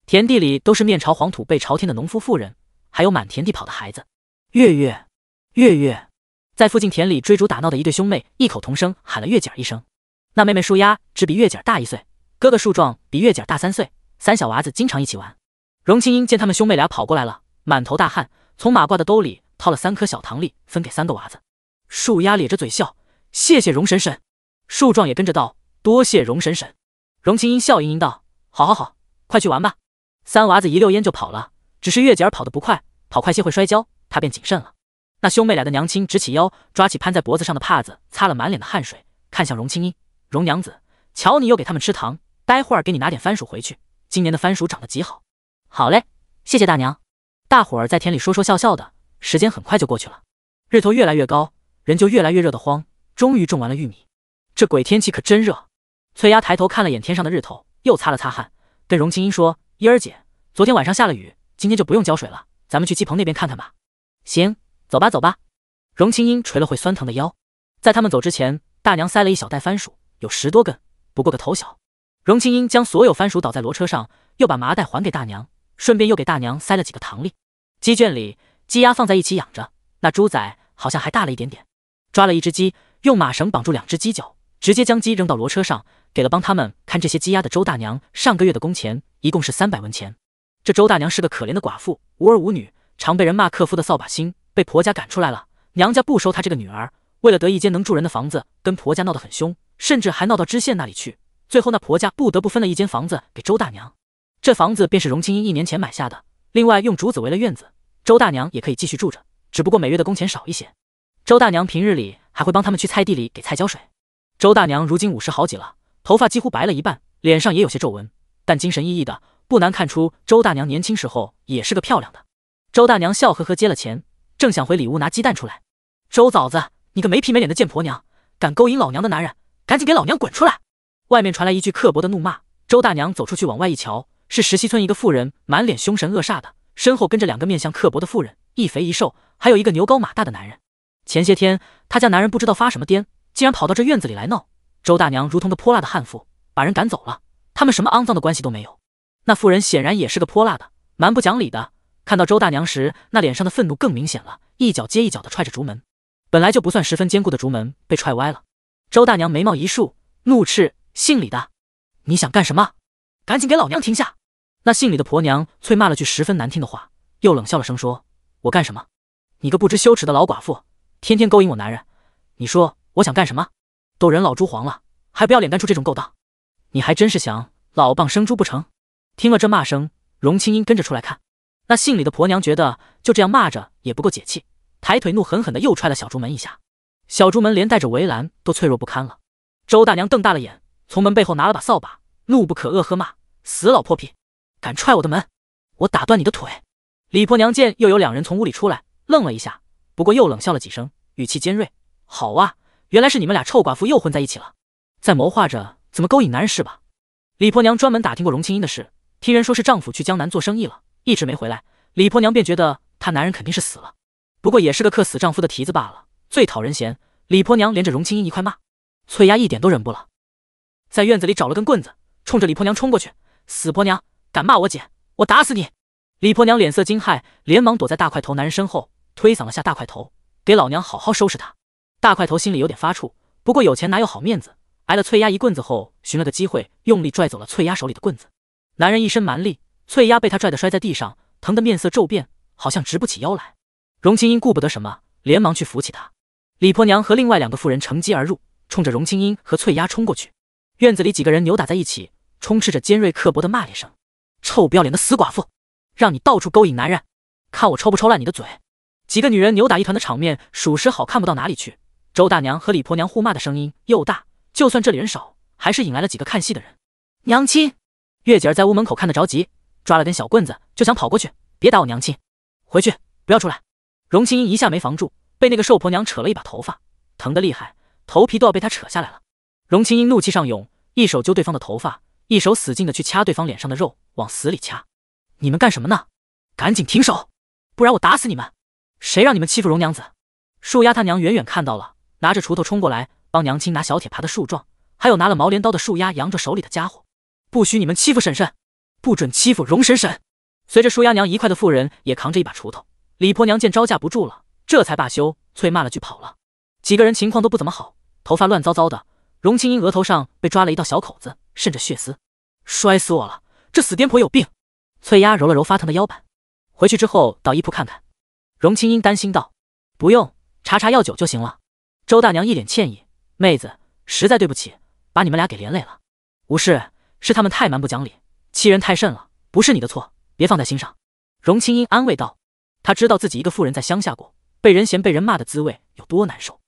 田地里都是面朝黄土背朝天的农夫妇人，还有满田地跑的孩子。月月、月月，在附近田里追逐打闹的一对兄妹，异口同声喊了月姐一声。那妹妹树丫只比月姐大一岁，哥哥树壮比月姐大三岁，三小娃子经常一起玩。荣青英见他们兄妹俩跑过来了，满头大汗，从马褂的兜里掏了三颗小糖粒，分给三个娃子。树丫咧着嘴笑，谢谢荣婶婶。树壮也跟着道，多谢荣婶婶。荣青英笑盈盈道。好好好，快去玩吧！三娃子一溜烟就跑了。只是月姐儿跑得不快，跑快些会摔跤，她便谨慎了。那兄妹俩的娘亲直起腰，抓起攀在脖子上的帕子，擦了满脸的汗水，看向荣青衣：“荣娘子：“瞧你又给他们吃糖，待会儿给你拿点番薯回去。今年的番薯长得极好。”“好嘞，谢谢大娘。”大伙儿在田里说说笑笑的，时间很快就过去了。日头越来越高，人就越来越热得慌。终于种完了玉米，这鬼天气可真热。翠丫抬头看了眼天上的日头。又擦了擦汗，跟荣青英说：“英儿姐，昨天晚上下了雨，今天就不用浇水了。咱们去鸡棚那边看看吧。”“行，走吧，走吧。”荣青英捶了会酸疼的腰。在他们走之前，大娘塞了一小袋番薯，有十多根，不过个头小。荣青英将所有番薯倒在骡车上，又把麻袋还给大娘，顺便又给大娘塞了几个糖粒。鸡圈里，鸡鸭放在一起养着，那猪崽好像还大了一点点。抓了一只鸡，用马绳绑住两只鸡脚，直接将鸡扔到骡车上。给了帮他们看这些鸡鸭的周大娘上个月的工钱一共是三百文钱。这周大娘是个可怜的寡妇，无儿无女，常被人骂克夫的扫把星，被婆家赶出来了。娘家不收她这个女儿，为了得一间能住人的房子，跟婆家闹得很凶，甚至还闹到知县那里去。最后那婆家不得不分了一间房子给周大娘。这房子便是荣清英一年前买下的，另外用竹子围了院子，周大娘也可以继续住着，只不过每月的工钱少一些。周大娘平日里还会帮他们去菜地里给菜浇水。周大娘如今五十好几了。头发几乎白了一半，脸上也有些皱纹，但精神奕奕的，不难看出周大娘年轻时候也是个漂亮的。周大娘笑呵呵接了钱，正想回里屋拿鸡蛋出来，周嫂子，你个没皮没脸的贱婆娘，敢勾引老娘的男人，赶紧给老娘滚出来！外面传来一句刻薄的怒骂。周大娘走出去往外一瞧，是石溪村一个妇人，满脸凶神恶煞的，身后跟着两个面相刻薄的妇人，一肥一瘦，还有一个牛高马大的男人。前些天他家男人不知道发什么癫，竟然跑到这院子里来闹。周大娘如同个泼辣的悍妇，把人赶走了。他们什么肮脏的关系都没有。那妇人显然也是个泼辣的，蛮不讲理的。看到周大娘时，那脸上的愤怒更明显了，一脚接一脚的踹着竹门。本来就不算十分坚固的竹门被踹歪了。周大娘眉毛一竖，怒斥：“姓李的，你想干什么？赶紧给老娘停下！”那姓李的婆娘啐骂了句十分难听的话，又冷笑了声说：“我干什么？你个不知羞耻的老寡妇，天天勾引我男人，你说我想干什么？”都人老珠黄了，还不要脸干出这种勾当，你还真是想老蚌生珠不成？听了这骂声，荣青音跟着出来看，那姓李的婆娘觉得就这样骂着也不够解气，抬腿怒狠狠的又踹了小竹门一下，小竹门连带着围栏都脆弱不堪了。周大娘瞪大了眼，从门背后拿了把扫把，怒不可遏喝骂：“死老泼皮，敢踹我的门，我打断你的腿！”李婆娘见又有两人从屋里出来，愣了一下，不过又冷笑了几声，语气尖锐：“好啊。”原来是你们俩臭寡妇又混在一起了，在谋划着怎么勾引男人是吧？李婆娘专门打听过荣青音的事，听人说是丈夫去江南做生意了，一直没回来。李婆娘便觉得她男人肯定是死了，不过也是个克死丈夫的蹄子罢了，最讨人嫌。李婆娘连着荣青音一块骂，翠丫一点都忍不了，在院子里找了根棍子，冲着李婆娘冲过去：“死婆娘，敢骂我姐，我打死你！”李婆娘脸色惊骇，连忙躲在大块头男人身后，推搡了下大块头，给老娘好好收拾他。大块头心里有点发怵，不过有钱哪有好面子？挨了翠丫一棍子后，寻了个机会，用力拽走了翠丫手里的棍子。男人一身蛮力，翠丫被他拽得摔在地上，疼得面色骤变，好像直不起腰来。荣青英顾不得什么，连忙去扶起他。李婆娘和另外两个妇人乘机而入，冲着荣青英和翠丫冲过去。院子里几个人扭打在一起，充斥着尖锐刻薄的骂咧声：“臭不要脸的死寡妇，让你到处勾引男人，看我抽不抽烂你的嘴！”几个女人扭打一团的场面，属实好看不到哪里去。周大娘和李婆娘互骂的声音又大，就算这里人少，还是引来了几个看戏的人。娘亲，月姐儿在屋门口看得着急，抓了根小棍子就想跑过去，别打我娘亲。回去，不要出来。荣青音一下没防住，被那个瘦婆娘扯了一把头发，疼得厉害，头皮都要被她扯下来了。荣青音怒气上涌，一手揪对方的头发，一手死劲的去掐对方脸上的肉，往死里掐。你们干什么呢？赶紧停手，不然我打死你们！谁让你们欺负荣娘子？树丫他娘远远看到了。拿着锄头冲过来，帮娘亲拿小铁耙的树状，还有拿了毛镰刀的树丫，扬着手里的家伙，不许你们欺负婶婶，不准欺负荣婶婶。随着树丫娘一块的妇人也扛着一把锄头。李婆娘见招架不住了，这才罢休，催骂了句跑了。几个人情况都不怎么好，头发乱糟糟的。荣青音额头上被抓了一道小口子，渗着血丝。摔死我了！这死癫婆有病。翠丫揉了揉发疼的腰板，回去之后到医铺看看。荣青英担心道：“不用，查查药酒就行了。”周大娘一脸歉意：“妹子，实在对不起，把你们俩给连累了。无事，是他们太蛮不讲理，欺人太甚了，不是你的错，别放在心上。”荣青英安慰道：“她知道自己一个妇人在乡下过，被人嫌被人骂的滋味有多难受。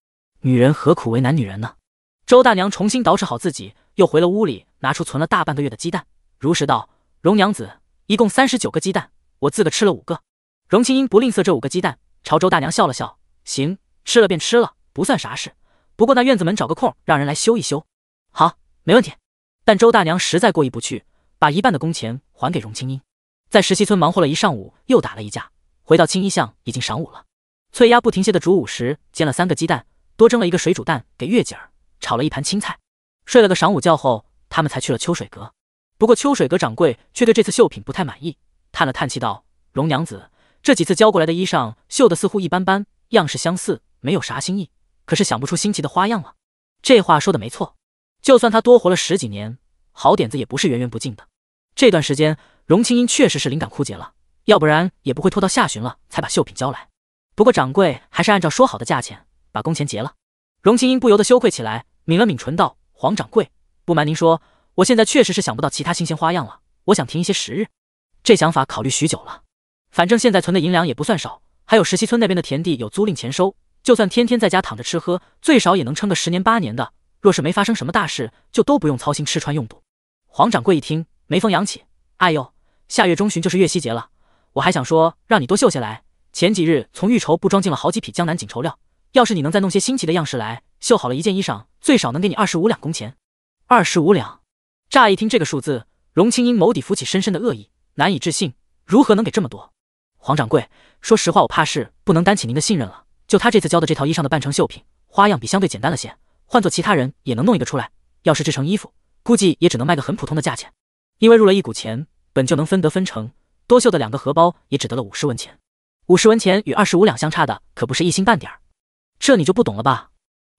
女人何苦为难女人呢？”周大娘重新捯饬好自己，又回了屋里，拿出存了大半个月的鸡蛋，如实道：“荣娘子，一共三十九个鸡蛋，我自个吃了五个。”荣青英不吝啬这五个鸡蛋，朝周大娘笑了笑：“行，吃了便吃了。”不算啥事，不过那院子门找个空让人来修一修，好，没问题。但周大娘实在过意不去，把一半的工钱还给荣青衣。在石溪村忙活了一上午，又打了一架，回到青衣巷已经晌午了。翠丫不停歇的煮午时，煎了三个鸡蛋，多蒸了一个水煮蛋给月姐儿，炒了一盘青菜。睡了个晌午觉后，他们才去了秋水阁。不过秋水阁掌柜却对这次绣品不太满意，叹了叹气道：“荣娘子，这几次交过来的衣裳绣的似乎一般般，样式相似，没有啥新意。”可是想不出新奇的花样了。这话说的没错，就算他多活了十几年，好点子也不是源源不尽的。这段时间，荣青音确实是灵感枯竭了，要不然也不会拖到下旬了才把绣品交来。不过掌柜还是按照说好的价钱把工钱结了。荣青音不由得羞愧起来，抿了抿唇道：“黄掌柜，不瞒您说，我现在确实是想不到其他新鲜花样了。我想停一些时日，这想法考虑许久了。反正现在存的银两也不算少，还有石溪村那边的田地有租赁钱收。”就算天天在家躺着吃喝，最少也能撑个十年八年的。若是没发生什么大事，就都不用操心吃穿用度。黄掌柜一听，眉峰扬起，哎呦，下月中旬就是月夕节了，我还想说让你多绣些来。前几日从玉绸布装进了好几匹江南锦绸料，要是你能再弄些新奇的样式来，绣好了一件衣裳，最少能给你二十五两工钱。二十五两，乍一听这个数字，荣青英眸底浮起深深的恶意，难以置信，如何能给这么多？黄掌柜，说实话，我怕是不能担起您的信任了。就他这次教的这套衣裳的半成绣品，花样比相对简单了些，换做其他人也能弄一个出来。要是制成衣服，估计也只能卖个很普通的价钱。因为入了一股钱，本就能分得分成，多绣的两个荷包也只得了五十文钱。五十文钱与二十五两相差的可不是一星半点儿，这你就不懂了吧？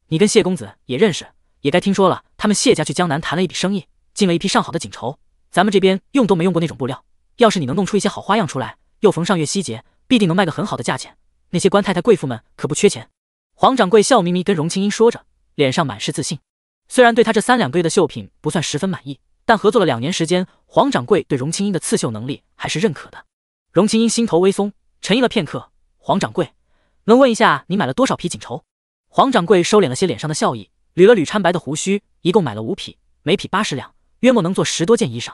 你跟谢公子也认识，也该听说了。他们谢家去江南谈了一笔生意，进了一批上好的锦绸，咱们这边用都没用过那种布料。要是你能弄出一些好花样出来，又逢上月夕节，必定能卖个很好的价钱。那些官太太、贵妇们可不缺钱。黄掌柜笑眯眯跟荣青英说着，脸上满是自信。虽然对他这三两个月的绣品不算十分满意，但合作了两年时间，黄掌柜对荣青英的刺绣能力还是认可的。荣青英心头微松，沉吟了片刻。黄掌柜，能问一下你买了多少匹锦绸？黄掌柜收敛了些脸上的笑意，捋了捋掺白的胡须，一共买了五匹，每匹八十两，约莫能做十多件衣裳。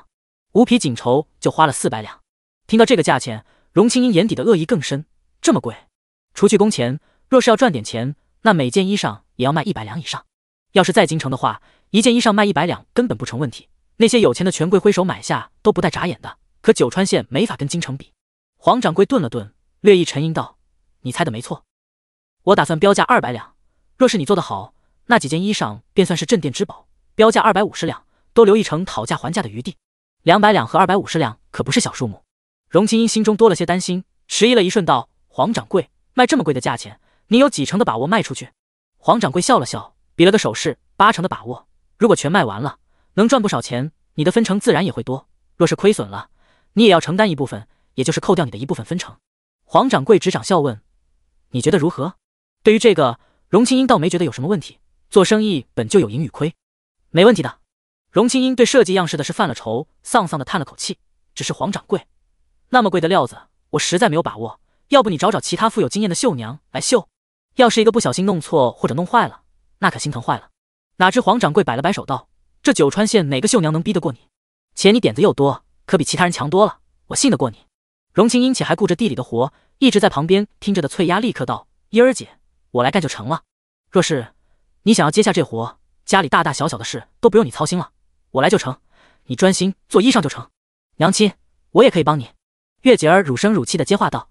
五匹锦绸就花了四百两。听到这个价钱，荣青英眼底的恶意更深。这么贵？除去工钱，若是要赚点钱，那每件衣裳也要卖一百两以上。要是在京城的话，一件衣裳卖一百两根本不成问题，那些有钱的权贵挥手买下都不带眨眼的。可九川县没法跟京城比。黄掌柜顿了顿，略一沉吟道：“你猜的没错，我打算标价二百两。若是你做得好，那几件衣裳便算是镇店之宝，标价二百五十两，都留一成讨价还价的余地。两百两和二百五十两可不是小数目。”荣清英心中多了些担心，迟疑了一瞬道：“黄掌柜。”卖这么贵的价钱，你有几成的把握卖出去？黄掌柜笑了笑，比了个手势，八成的把握。如果全卖完了，能赚不少钱，你的分成自然也会多。若是亏损了，你也要承担一部分，也就是扣掉你的一部分分成。黄掌柜执掌笑问：“你觉得如何？”对于这个，荣清英倒没觉得有什么问题。做生意本就有盈与亏，没问题的。荣清英对设计样式的事犯了愁，丧丧的叹了口气。只是黄掌柜那么贵的料子，我实在没有把握。要不你找找其他富有经验的绣娘来绣，要是一个不小心弄错或者弄坏了，那可心疼坏了。哪知黄掌柜摆了摆手道：“这九川县哪个绣娘能逼得过你？且你点子又多，可比其他人强多了，我信得过你。”荣清因且还顾着地里的活，一直在旁边听着的翠丫立刻道：“英儿姐，我来干就成了。若是你想要接下这活，家里大大小小的事都不用你操心了，我来就成，你专心做衣裳就成。娘亲，我也可以帮你。”月姐儿乳声乳气的接话道。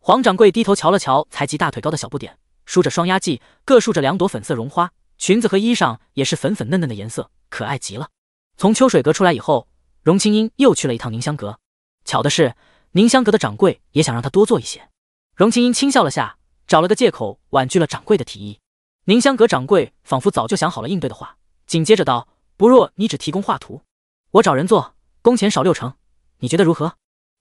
黄掌柜低头瞧了瞧才及大腿高的小不点，梳着双压髻，各束着两朵粉色绒花，裙子和衣裳也是粉粉嫩嫩的颜色，可爱极了。从秋水阁出来以后，荣青音又去了一趟宁香阁。巧的是，宁香阁的掌柜也想让他多做一些。荣青音轻笑了下，找了个借口婉拒了掌柜的提议。宁香阁掌柜仿佛早就想好了应对的话，紧接着道：“不若你只提供画图，我找人做，工钱少六成，你觉得如何？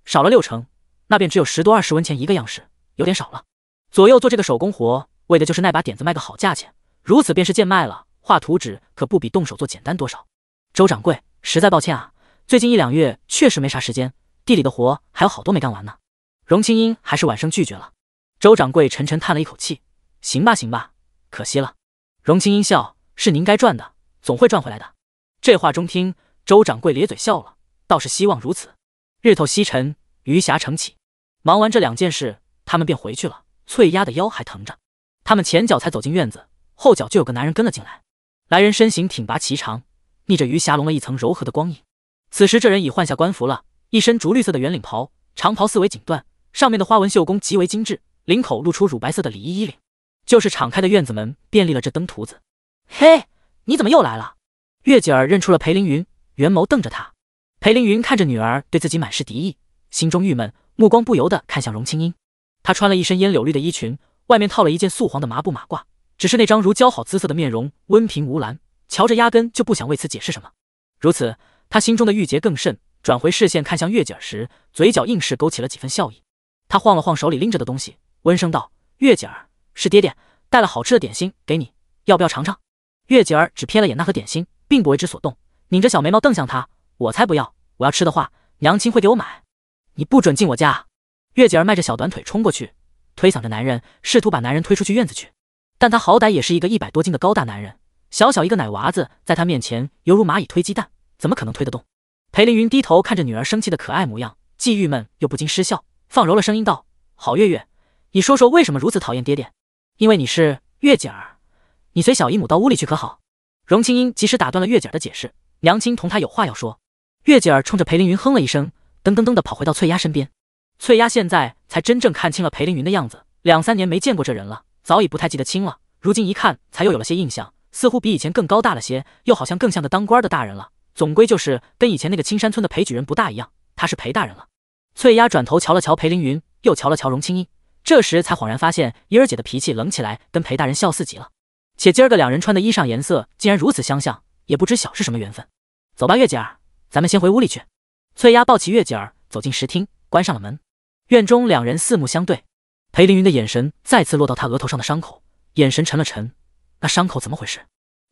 少了六成。”那便只有十多二十文钱一个样式，有点少了。左右做这个手工活，为的就是那把点子卖个好价钱。如此便是贱卖了。画图纸可不比动手做简单多少。周掌柜，实在抱歉啊，最近一两月确实没啥时间，地里的活还有好多没干完呢。荣青英还是婉声拒绝了。周掌柜沉沉叹了一口气：“行吧，行吧，可惜了。”荣青英笑：“是您该赚的，总会赚回来的。”这话中听，周掌柜咧嘴笑了，倒是希望如此。日头西沉，余霞成起，忙完这两件事，他们便回去了。翠丫的腰还疼着，他们前脚才走进院子，后脚就有个男人跟了进来。来人身形挺拔颀长，逆着余霞笼了一层柔和的光影。此时这人已换下官服了，一身竹绿色的圆领袍，长袍四围锦缎，上面的花纹绣工极为精致，领口露出乳白色的里衣衣领。就是敞开的院子门，便利了这登徒子。嘿，你怎么又来了？月姐儿认出了裴凌云，圆眸瞪着他。裴凌云看着女儿对自己满是敌意，心中郁闷。目光不由得看向荣青音。她穿了一身烟柳绿的衣裙，外面套了一件素黄的麻布马褂，只是那张如姣好姿色的面容温平无澜，瞧着压根就不想为此解释什么。如此，他心中的郁结更甚，转回视线看向月姐儿时，嘴角硬是勾起了几分笑意。他晃了晃手里拎着的东西，温声道：“月姐儿，是爹爹带了好吃的点心给你，要不要尝尝？”月姐儿只瞥了眼那盒点心，并不为之所动，拧着小眉毛瞪向他：“我才不要！我要吃的话，娘亲会给我买。”你不准进我家！月姐儿迈着小短腿冲过去，推搡着男人，试图把男人推出去院子去。但他好歹也是一个一百多斤的高大男人，小小一个奶娃子在他面前犹如蚂蚁推鸡蛋，怎么可能推得动？裴凌云低头看着女儿生气的可爱模样，既郁闷又不禁失笑，放柔了声音道：“好，月月，你说说为什么如此讨厌爹爹？因为你是月姐儿，你随小姨母到屋里去可好？”荣青英及时打断了月姐儿的解释：“娘亲同她有话要说。”月姐儿冲着裴凌云哼了一声。噔噔噔的跑回到翠丫身边，翠丫现在才真正看清了裴凌云的样子。两三年没见过这人了，早已不太记得清了。如今一看，才又有了些印象，似乎比以前更高大了些，又好像更像个当官的大人了。总归就是跟以前那个青山村的裴举人不大一样，他是裴大人了。翠丫转头瞧了瞧裴凌云，又瞧了瞧荣青衣，这时才恍然发现，怡儿姐的脾气冷起来跟裴大人笑似极了。且今儿个两人穿的衣裳颜色竟然如此相像，也不知晓是什么缘分。走吧，月姐儿，咱们先回屋里去。翠丫抱起月姐儿，走进石厅，关上了门。院中两人四目相对，裴凌云的眼神再次落到他额头上的伤口，眼神沉了沉。那伤口怎么回事？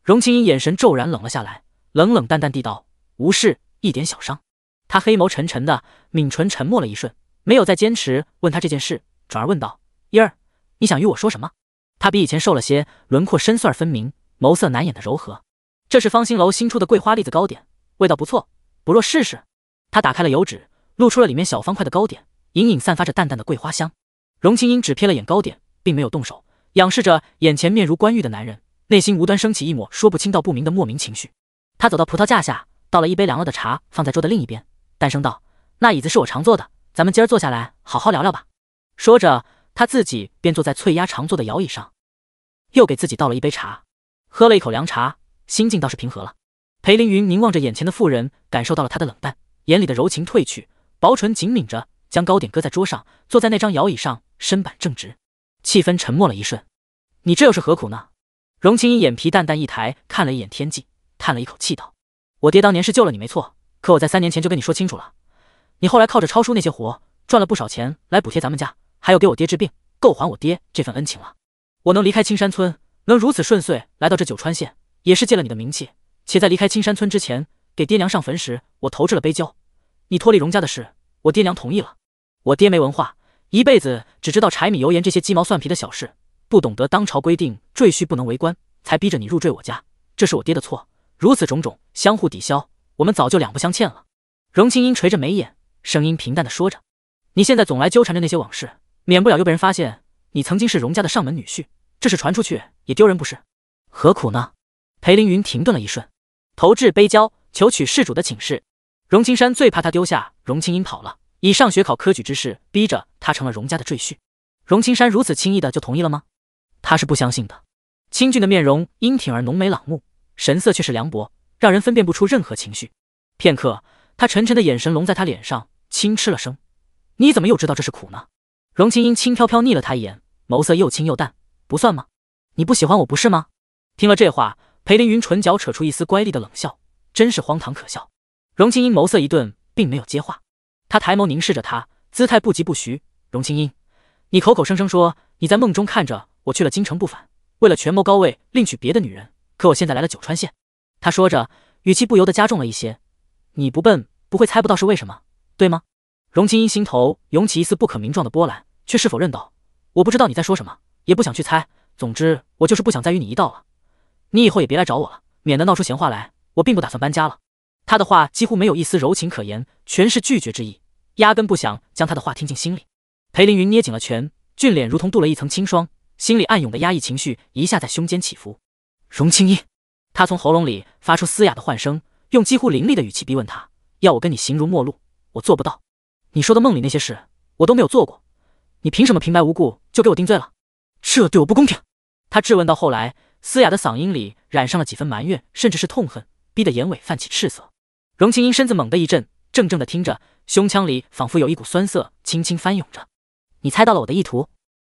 荣青音眼神骤然冷了下来，冷冷淡淡地道：“无事，一点小伤。”他黑眸沉沉的，抿唇沉默了一瞬，没有再坚持问他这件事，转而问道：“樱儿，你想与我说什么？”他比以前瘦了些，轮廓深邃而分明，眸色难掩的柔和。这是方兴楼新出的桂花栗子糕点，味道不错，不若试试。他打开了油纸，露出了里面小方块的糕点，隐隐散发着淡淡的桂花香。荣青英只瞥了眼糕点，并没有动手，仰视着眼前面如冠玉的男人，内心无端升起一抹说不清道不明的莫名情绪。他走到葡萄架下，倒了一杯凉了的茶，放在桌的另一边，淡声道：“那椅子是我常坐的，咱们今儿坐下来好好聊聊吧。”说着，他自己便坐在翠丫常坐的摇椅上，又给自己倒了一杯茶，喝了一口凉茶，心境倒是平和了。裴凌云凝望着眼前的妇人，感受到了她的冷淡。眼里的柔情褪去，薄唇紧抿着，将糕点搁在桌上，坐在那张摇椅上，身板正直。气氛沉默了一瞬，你这又是何苦呢？荣青衣眼皮淡淡一抬，看了一眼天际，叹了一口气道：“我爹当年是救了你没错，可我在三年前就跟你说清楚了，你后来靠着抄书那些活赚了不少钱来补贴咱们家，还有给我爹治病，够还我爹这份恩情了。我能离开青山村，能如此顺遂来到这九川县，也是借了你的名气。且在离开青山村之前。”给爹娘上坟时，我投掷了杯胶。你脱离荣家的事，我爹娘同意了。我爹没文化，一辈子只知道柴米油盐这些鸡毛蒜皮的小事，不懂得当朝规定赘婿不能为官，才逼着你入赘我家。这是我爹的错。如此种种相互抵消，我们早就两不相欠了。荣青音垂着眉眼，声音平淡的说着：“你现在总来纠缠着那些往事，免不了又被人发现你曾经是荣家的上门女婿，这事传出去也丢人不是？何苦呢？”裴凌云停顿了一瞬，投掷杯胶，求娶事主的请示，荣青山最怕他丢下荣青音跑了。以上学考科举之事，逼着他成了荣家的赘婿。荣青山如此轻易的就同意了吗？他是不相信的。清俊的面容，英挺而浓眉朗目，神色却是凉薄，让人分辨不出任何情绪。片刻，他沉沉的眼神笼在他脸上，轻嗤了声：“你怎么又知道这是苦呢？”荣青音轻飘飘睨了他一眼，眸色又轻又淡，不算吗？你不喜欢我不是吗？听了这话，裴凌云唇角扯出一丝乖戾的冷笑。真是荒唐可笑。荣清音眸色一顿，并没有接话。他抬眸凝视着她，姿态不疾不徐。荣清音，你口口声声说你在梦中看着我去了京城不返，为了权谋高位另娶别的女人，可我现在来了九川县。他说着，语气不由得加重了一些。你不笨，不会猜不到是为什么，对吗？荣清音心头涌起一丝不可名状的波澜，却是否认道：“我不知道你在说什么，也不想去猜。总之，我就是不想再与你一道了。你以后也别来找我了，免得闹出闲话来。”我并不打算搬家了。他的话几乎没有一丝柔情可言，全是拒绝之意，压根不想将他的话听进心里。裴凌云捏紧了拳，俊脸如同镀了一层清霜，心里暗涌的压抑情绪一下在胸间起伏。荣青衣，他从喉咙里发出嘶哑的唤声，用几乎凌厉的语气逼问他：“要我跟你形如陌路，我做不到。你说的梦里那些事，我都没有做过，你凭什么平白无故就给我定罪了？这对我不公平！”他质问到后来，嘶哑的嗓音里染上了几分埋怨，甚至是痛恨。逼得眼尾泛起赤色，荣青音身子猛地一震，怔怔的听着，胸腔里仿佛有一股酸涩轻轻翻涌着。你猜到了我的意图？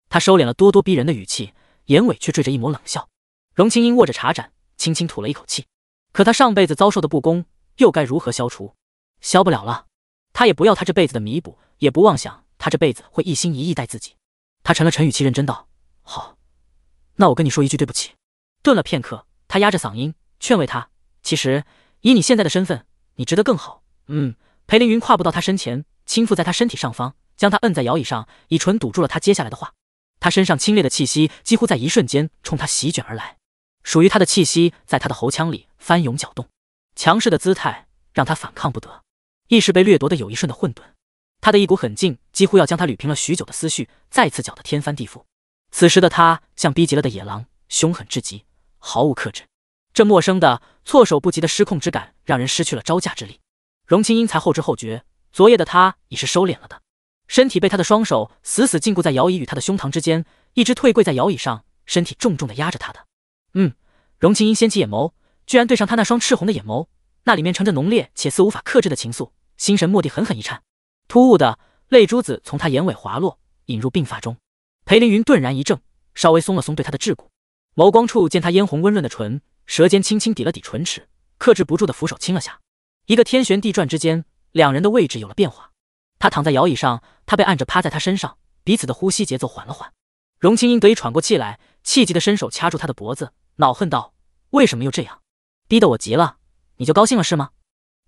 他收敛了咄咄逼人的语气，眼尾却缀着一抹冷笑。荣青音握着茶盏，轻轻吐了一口气。可他上辈子遭受的不公，又该如何消除？消不了了。他也不要他这辈子的弥补，也不妄想他这辈子会一心一意待自己。他沉了沉语气，认真道：“好，那我跟你说一句对不起。”顿了片刻，他压着嗓音劝慰他。其实，以你现在的身份，你值得更好。嗯，裴凌云跨步到他身前，轻附在他身体上方，将他摁在摇椅上，以唇堵住了他接下来的话。他身上清冽的气息几乎在一瞬间冲他席卷而来，属于他的气息在他的喉腔里翻涌搅动，强势的姿态让他反抗不得，意识被掠夺的有一瞬的混沌。他的一股狠劲几乎要将他捋平了许久的思绪再次搅得天翻地覆。此时的他像逼急了的野狼，凶狠至极，毫无克制。这陌生的、措手不及的失控之感，让人失去了招架之力。荣清英才后知后觉，昨夜的他已是收敛了的。身体被他的双手死死禁锢在摇椅与他的胸膛之间，一只退跪在摇椅上，身体重重的压着他的。嗯，荣清英掀起眼眸，居然对上他那双赤红的眼眸，那里面盛着浓烈且似无法克制的情愫，心神蓦地狠狠一颤。突兀的泪珠子从他眼尾滑落，引入鬓发中。裴凌云顿然一怔，稍微松了松对他的桎梏，眸光处见他嫣红温润的唇。舌尖轻轻抵了抵唇齿，克制不住的扶手轻了下，一个天旋地转之间，两人的位置有了变化。他躺在摇椅上，他被按着趴在他身上，彼此的呼吸节奏缓了缓。荣青英得以喘过气来，气急的伸手掐住他的脖子，恼恨道：“为什么又这样？逼得我急了，你就高兴了是吗？”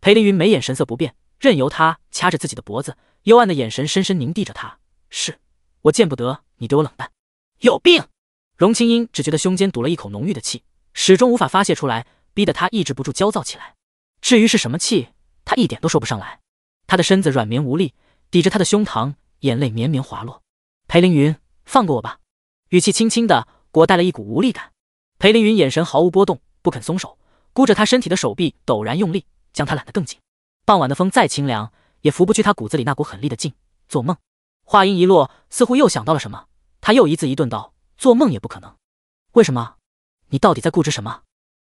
裴凌云眉眼神色不变，任由他掐着自己的脖子，幽暗的眼神深深凝视着他：“是，我见不得你对我冷淡。”有病！荣青英只觉得胸间堵了一口浓郁的气。始终无法发泄出来，逼得他抑制不住焦躁起来。至于是什么气，他一点都说不上来。他的身子软绵无力，抵着他的胸膛，眼泪绵绵滑落。裴凌云，放过我吧。语气轻轻的，裹带了一股无力感。裴凌云眼神毫无波动，不肯松手，箍着他身体的手臂陡然用力，将他揽得更紧。傍晚的风再清凉，也拂不去他骨子里那股狠厉的劲。做梦。话音一落，似乎又想到了什么，他又一字一顿道：“做梦也不可能。”为什么？你到底在固执什么？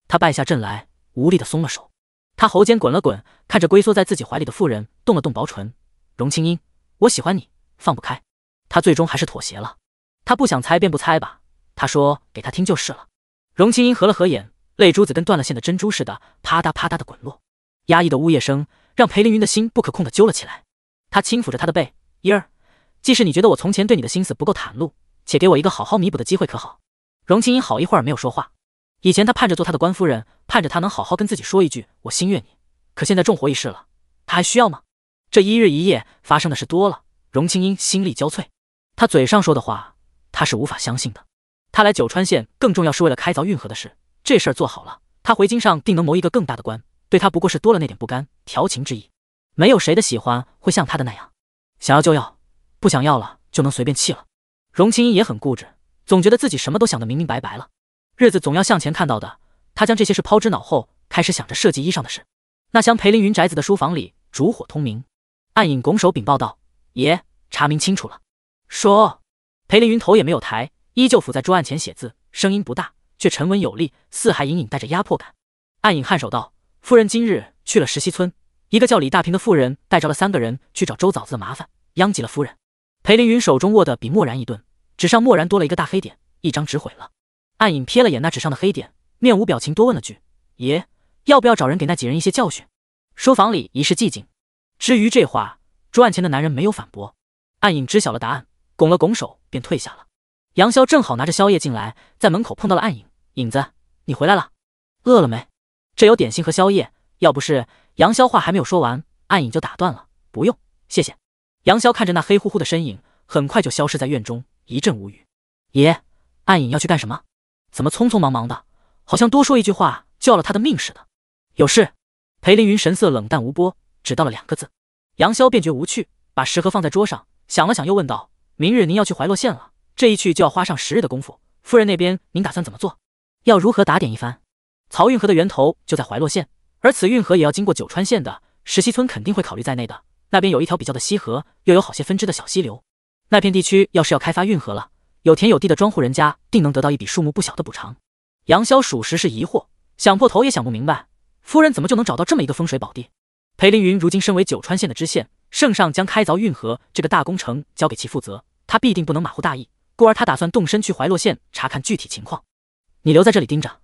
他败下阵来，无力的松了手。他喉间滚了滚，看着龟缩在自己怀里的妇人，动了动薄唇。荣青音，我喜欢你，放不开。他最终还是妥协了。他不想猜便不猜吧，他说给他听就是了。荣青音合了合眼，泪珠子跟断了线的珍珠似的，啪嗒啪嗒的滚落，压抑的呜咽声让裴凌云的心不可控的揪了起来。他轻抚着她的背，嫣儿，即使你觉得我从前对你的心思不够袒露，且给我一个好好弥补的机会可好？荣青音好一会儿没有说话。以前她盼着做他的官夫人，盼着他能好好跟自己说一句“我心悦你”，可现在重活一世了，他还需要吗？这一日一夜发生的事多了，荣青音心力交瘁。他嘴上说的话，她是无法相信的。他来九川县更重要是为了开凿运河的事，这事儿做好了，他回京上定能谋一个更大的官。对他不过是多了那点不甘调情之意。没有谁的喜欢会像他的那样，想要就要，不想要了就能随便弃了。荣青音也很固执。总觉得自己什么都想得明明白白了，日子总要向前看到的。他将这些事抛之脑后，开始想着设计衣裳的事。那厢裴凌云宅子的书房里，烛火通明，暗影拱手禀报道：“爷，查明清楚了。”说，裴凌云头也没有抬，依旧伏在桌案前写字，声音不大，却沉稳有力，似还隐隐带着压迫感。暗影颔首道：“夫人今日去了石溪村，一个叫李大平的妇人带着了三个人去找周嫂子的麻烦，殃及了夫人。”裴凌云手中握的笔蓦然一顿。纸上蓦然多了一个大黑点，一张纸毁了。暗影瞥了眼那纸上的黑点，面无表情，多问了句：“爷，要不要找人给那几人一些教训？”书房里一时寂静。至于这话，桌案前的男人没有反驳。暗影知晓了答案，拱了拱手，便退下了。杨潇正好拿着宵夜进来，在门口碰到了暗影：“影子，你回来了，饿了没？这有点心和宵夜。要不是……”杨潇话还没有说完，暗影就打断了：“不用，谢谢。”杨潇看着那黑乎乎的身影，很快就消失在院中。一阵无语，爷，暗影要去干什么？怎么匆匆忙忙的，好像多说一句话就要了他的命似的。有事，裴凌云神色冷淡无波，只道了两个字。杨潇便觉无趣，把食盒放在桌上，想了想，又问道：“明日您要去怀洛县了，这一去就要花上十日的功夫。夫人那边您打算怎么做？要如何打点一番？漕运河的源头就在怀洛县，而此运河也要经过九川县的石溪村，肯定会考虑在内的。那边有一条比较的溪河，又有好些分支的小溪流。”那片地区要是要开发运河了，有田有地的庄户人家定能得到一笔数目不小的补偿。杨潇属实是疑惑，想破头也想不明白，夫人怎么就能找到这么一个风水宝地？裴凌云如今身为九川县的知县，圣上将开凿运河这个大工程交给其负责，他必定不能马虎大意，故而他打算动身去怀洛县查看具体情况。你留在这里盯着。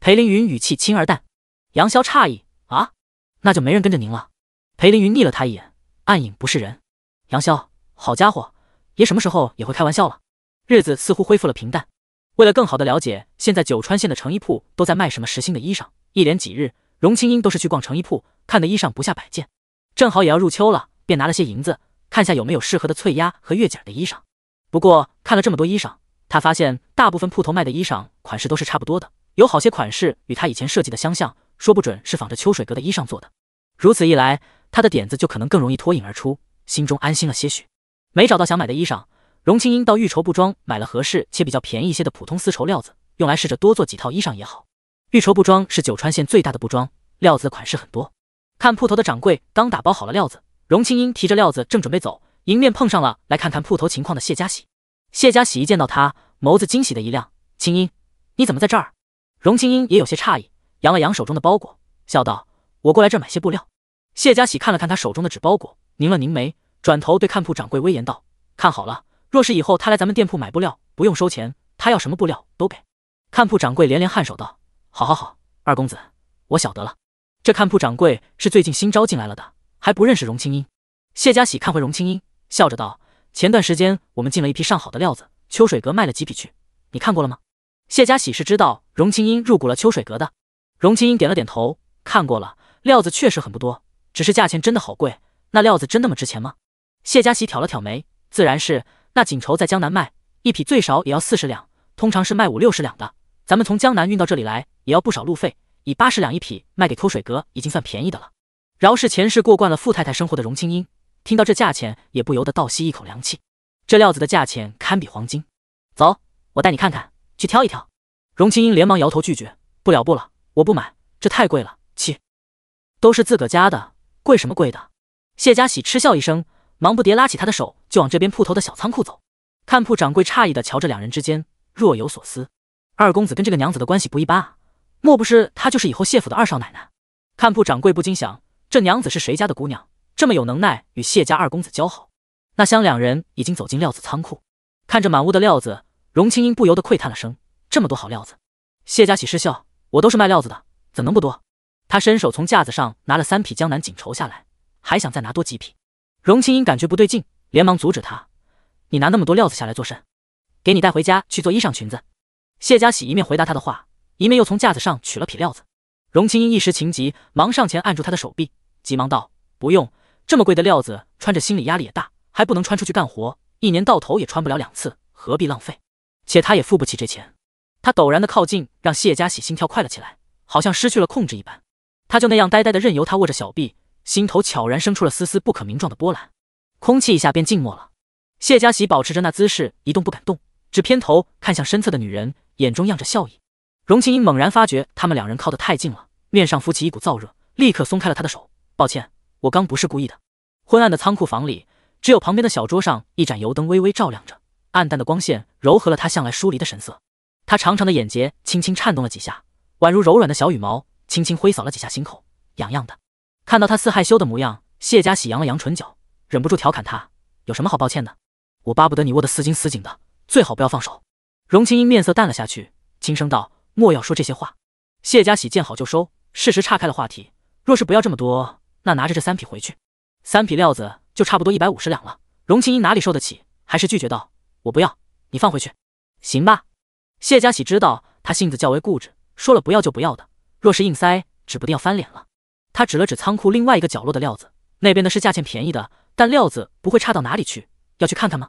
裴凌云语气轻而淡。杨潇诧异，啊？那就没人跟着您了？裴凌云睨了他一眼，暗影不是人。杨潇，好家伙！爷什么时候也会开玩笑了？日子似乎恢复了平淡。为了更好的了解现在九川县的成衣铺都在卖什么时兴的衣裳，一连几日，荣清英都是去逛成衣铺，看的衣裳不下百件。正好也要入秋了，便拿了些银子，看下有没有适合的翠鸭和月姐的衣裳。不过看了这么多衣裳，他发现大部分铺头卖的衣裳款式都是差不多的，有好些款式与他以前设计的相像，说不准是仿着秋水阁的衣裳做的。如此一来，他的点子就可能更容易脱颖而出，心中安心了些许。没找到想买的衣裳，荣清英到御绸布庄买了合适且比较便宜一些的普通丝绸料子，用来试着多做几套衣裳也好。御绸布庄是九川县最大的布庄，料子款式很多。看铺头的掌柜刚打包好了料子，荣清英提着料子正准备走，迎面碰上了来看看铺头情况的谢家喜。谢家喜一见到他，眸子惊喜的一亮：“清英，你怎么在这儿？”荣清英也有些诧异，扬了扬手中的包裹，笑道：“我过来这儿买些布料。”谢家喜看了看他手中的纸包裹，拧了拧眉。转头对看铺掌柜威严道：“看好了，若是以后他来咱们店铺买布料，不用收钱，他要什么布料都给。”看铺掌柜连连颔首道：“好，好，好，二公子，我晓得了。”这看铺掌柜是最近新招进来了的，还不认识荣清英。谢家喜看回荣清英，笑着道：“前段时间我们进了一批上好的料子，秋水阁卖了几匹去，你看过了吗？”谢家喜是知道荣清英入股了秋水阁的。荣清英点了点头：“看过了，料子确实很不多，只是价钱真的好贵。那料子真那么值钱吗？”谢家喜挑了挑眉，自然是那锦绸在江南卖一匹最少也要四十两，通常是卖五六十两的。咱们从江南运到这里来，也要不少路费，以八十两一匹卖给抠水阁已经算便宜的了。饶是前世过惯了富太太生活的荣青英，听到这价钱也不由得倒吸一口凉气。这料子的价钱堪比黄金。走，我带你看看，去挑一挑。荣青英连忙摇头拒绝，不了不了，我不买，这太贵了。七，都是自个家的，贵什么贵的？谢家喜嗤笑一声。忙不迭拉起他的手，就往这边铺头的小仓库走。看铺掌柜诧异的瞧着两人之间，若有所思。二公子跟这个娘子的关系不一般啊，莫不是她就是以后谢府的二少奶奶？看铺掌柜不禁想，这娘子是谁家的姑娘，这么有能耐与谢家二公子交好？那厢两人已经走进料子仓库，看着满屋的料子，荣青英不由得喟叹了声：“这么多好料子。”谢家喜失笑：“我都是卖料子的，怎能不多？”他伸手从架子上拿了三匹江南锦绸下来，还想再拿多几匹。荣青英感觉不对劲，连忙阻止他：“你拿那么多料子下来做甚？给你带回家去做衣裳裙子。”谢家喜一面回答他的话，一面又从架子上取了匹料子。荣青英一时情急，忙上前按住他的手臂，急忙道：“不用这么贵的料子，穿着心理压力也大，还不能穿出去干活，一年到头也穿不了两次，何必浪费？且他也付不起这钱。”他陡然的靠近，让谢家喜心跳快了起来，好像失去了控制一般。他就那样呆呆的任由他握着小臂。心头悄然生出了丝丝不可名状的波澜，空气一下便静默了。谢佳喜保持着那姿势一动不敢动，只偏头看向身侧的女人，眼中漾着笑意。荣清英猛然发觉他们两人靠得太近了，面上浮起一股燥热，立刻松开了他的手。抱歉，我刚不是故意的。昏暗的仓库房里，只有旁边的小桌上一盏油灯微微照亮着，暗淡的光线柔和了他向来疏离的神色。他长长的眼睫轻轻颤动了几下，宛如柔软的小羽毛，轻轻挥扫了几下心口，痒痒的。看到他似害羞的模样，谢家喜扬了扬唇角，忍不住调侃他：“有什么好抱歉的？我巴不得你握得死紧死紧的，最好不要放手。”荣青音面色淡了下去，轻声道：“莫要说这些话。”谢家喜见好就收，适时岔开了话题：“若是不要这么多，那拿着这三匹回去，三匹料子就差不多一百五十两了。”荣青音哪里受得起，还是拒绝道：“我不要，你放回去，行吧？”谢家喜知道他性子较为固执，说了不要就不要的，若是硬塞，指不定要翻脸了。他指了指仓库另外一个角落的料子，那边的是价钱便宜的，但料子不会差到哪里去。要去看看吗？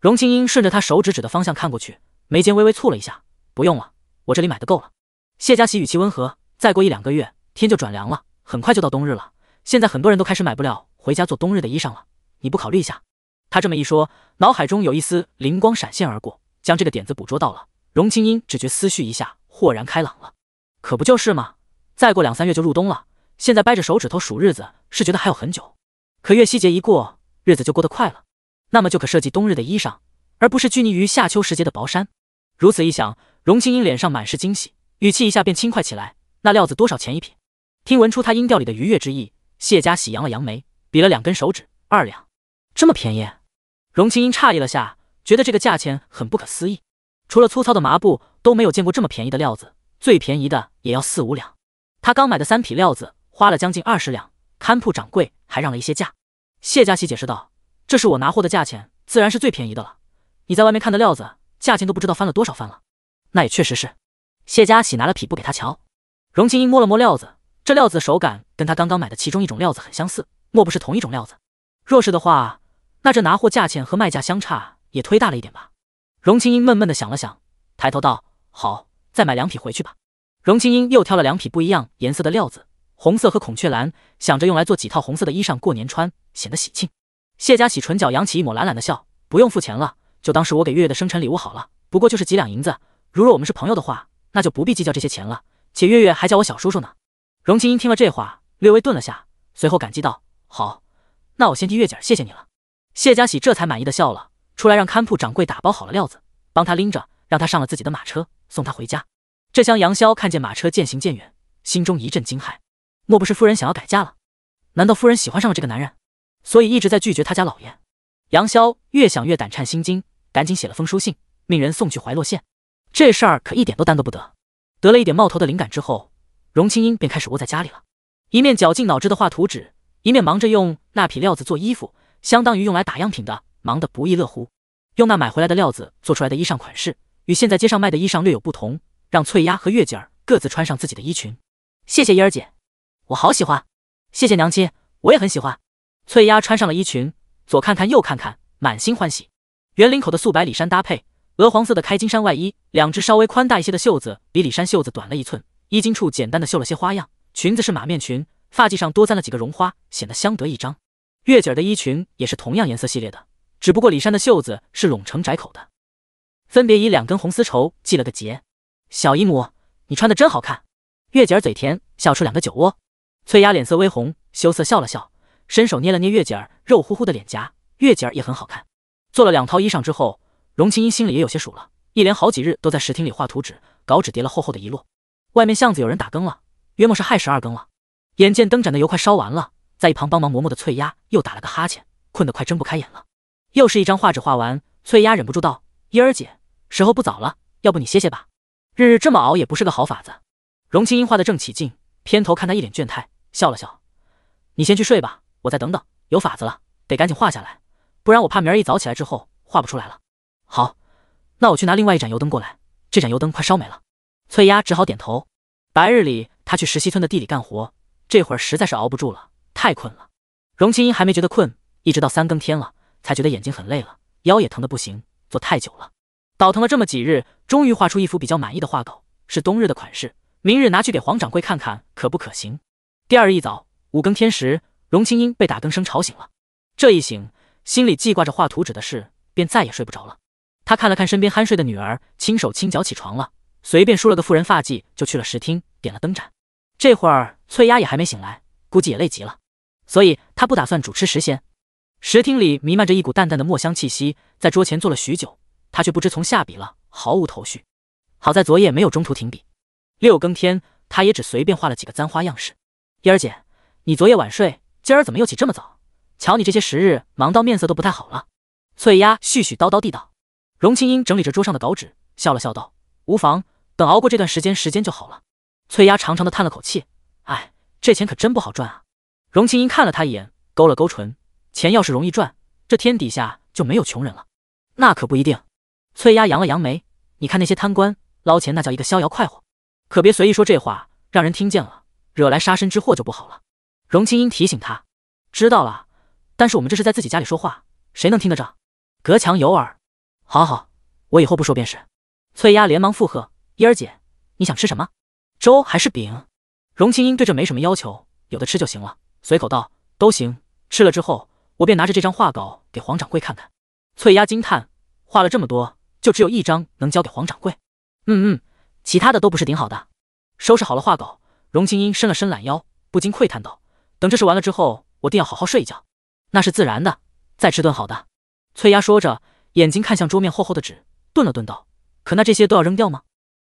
荣青英顺着他手指指的方向看过去，眉间微微蹙了一下。不用了，我这里买的够了。谢家琪语气温和，再过一两个月天就转凉了，很快就到冬日了。现在很多人都开始买不了回家做冬日的衣裳了。你不考虑一下？他这么一说，脑海中有一丝灵光闪现而过，将这个点子捕捉到了。荣青英只觉思绪一下豁然开朗了。可不就是吗？再过两三月就入冬了。现在掰着手指头数日子，是觉得还有很久。可月夕节一过，日子就过得快了。那么就可设计冬日的衣裳，而不是拘泥于夏秋时节的薄衫。如此一想，荣青英脸上满是惊喜，语气一下便轻快起来。那料子多少钱一匹？听闻出他音调里的愉悦之意，谢家喜扬了扬眉，比了两根手指，二两。这么便宜？荣青英诧异了下，觉得这个价钱很不可思议。除了粗糙的麻布，都没有见过这么便宜的料子。最便宜的也要四五两。他刚买的三匹料子。花了将近二十两，看铺掌柜还让了一些价。谢家喜解释道：“这是我拿货的价钱，自然是最便宜的了。你在外面看的料子，价钱都不知道翻了多少番了。那也确实是。”谢家喜拿了匹布给他瞧。荣青英摸了摸料子，这料子的手感跟他刚刚买的其中一种料子很相似，莫不是同一种料子？若是的话，那这拿货价钱和卖价相差也忒大了一点吧？荣青英闷闷的想了想，抬头道：“好，再买两匹回去吧。”荣青英又挑了两匹不一样颜色的料子。红色和孔雀蓝，想着用来做几套红色的衣裳，过年穿，显得喜庆。谢家喜唇角扬起一抹懒懒的笑，不用付钱了，就当是我给月月的生辰礼物好了。不过就是几两银子，如若我们是朋友的话，那就不必计较这些钱了。且月月还叫我小叔叔呢。荣庆英听了这话，略微顿了下，随后感激道：“好，那我先替月姐谢谢你了。”谢家喜这才满意的笑了出来，让看铺掌柜打包好了料子，帮他拎着，让他上了自己的马车，送他回家。这厢杨潇看见马车渐行渐远，心中一阵惊骇。莫不是夫人想要改嫁了？难道夫人喜欢上了这个男人，所以一直在拒绝他家老爷？杨潇越想越胆颤心惊，赶紧写了封书信，命人送去怀洛县。这事儿可一点都耽搁不得。得了一点冒头的灵感之后，荣青英便开始窝在家里了，一面绞尽脑汁的画图纸，一面忙着用那匹料子做衣服，相当于用来打样品的，忙得不亦乐乎。用那买回来的料子做出来的衣裳款式，与现在街上卖的衣裳略有不同，让翠丫和月姐儿各自穿上自己的衣裙。谢谢燕儿姐。我好喜欢，谢谢娘亲，我也很喜欢。翠丫穿上了衣裙，左看看右看看，满心欢喜。圆领口的素白里衫搭配鹅黄色的开襟衫外衣，两只稍微宽大一些的袖子比里衫袖子短了一寸，衣襟处简单的绣了些花样。裙子是马面裙，发髻上多簪了几个绒花，显得相得益彰。月姐儿的衣裙也是同样颜色系列的，只不过里衫的袖子是拢成窄口的，分别以两根红丝绸系了个结。小姨母，你穿的真好看。月姐儿嘴甜，笑出两个酒窝。翠丫脸色微红，羞涩笑了笑，伸手捏了捏月姐儿肉乎乎的脸颊。月姐儿也很好看。做了两套衣裳之后，荣青音心里也有些数了。一连好几日都在石厅里画图纸，稿纸叠了厚厚的一摞。外面巷子有人打更了，约莫是亥时二更了。眼见灯盏的油快烧完了，在一旁帮忙磨墨的翠丫又打了个哈欠，困得快睁不开眼了。又是一张画纸画完，翠丫忍不住道：“嫣儿姐，时候不早了，要不你歇歇吧？日日这么熬也不是个好法子。”荣青音画的正起劲。偏头看他一脸倦态，笑了笑：“你先去睡吧，我再等等，有法子了，得赶紧画下来，不然我怕明儿一早起来之后画不出来了。”“好，那我去拿另外一盏油灯过来，这盏油灯快烧没了。”翠丫只好点头。白日里她去石溪村的地里干活，这会儿实在是熬不住了，太困了。荣青英还没觉得困，一直到三更天了，才觉得眼睛很累了，腰也疼得不行，坐太久了。倒腾了这么几日，终于画出一幅比较满意的画稿，是冬日的款式。明日拿去给黄掌柜看看，可不可行？第二日一早，五更天时，荣青英被打更声吵醒了。这一醒，心里记挂着画图纸的事，便再也睡不着了。他看了看身边酣睡的女儿，轻手轻脚起床了，随便梳了个妇人发髻，就去了石厅，点了灯盏。这会儿翠丫也还没醒来，估计也累极了，所以他不打算主持食先。石厅里弥漫着一股淡淡的墨香气息，在桌前坐了许久，他却不知从下笔了，毫无头绪。好在昨夜没有中途停笔。六更天，他也只随便画了几个簪花样式。燕儿姐，你昨夜晚睡，今儿怎么又起这么早？瞧你这些时日忙到面色都不太好了。翠丫絮絮叨叨地道。荣青音整理着桌上的稿纸，笑了笑道：“无妨，等熬过这段时间，时间就好了。”翠丫长长的叹了口气：“哎，这钱可真不好赚啊。”荣青音看了她一眼，勾了勾唇：“钱要是容易赚，这天底下就没有穷人了。”那可不一定。翠丫扬了扬眉：“你看那些贪官，捞钱那叫一个逍遥快活。”可别随意说这话，让人听见了，惹来杀身之祸就不好了。荣青英提醒他，知道了。但是我们这是在自己家里说话，谁能听得着？隔墙有耳。好好，我以后不说便是。翠丫连忙附和，英儿姐，你想吃什么？粥还是饼？荣青英对这没什么要求，有的吃就行了。随口道，都行。吃了之后，我便拿着这张画稿给黄掌柜看看。翠丫惊叹，画了这么多，就只有一张能交给黄掌柜？嗯嗯。其他的都不是顶好的。收拾好了画稿，荣清音伸了伸懒腰，不禁喟叹道：“等这事完了之后，我定要好好睡一觉。”那是自然的，再吃顿好的。翠丫说着，眼睛看向桌面厚厚的纸，顿了顿道：“可那这些都要扔掉吗？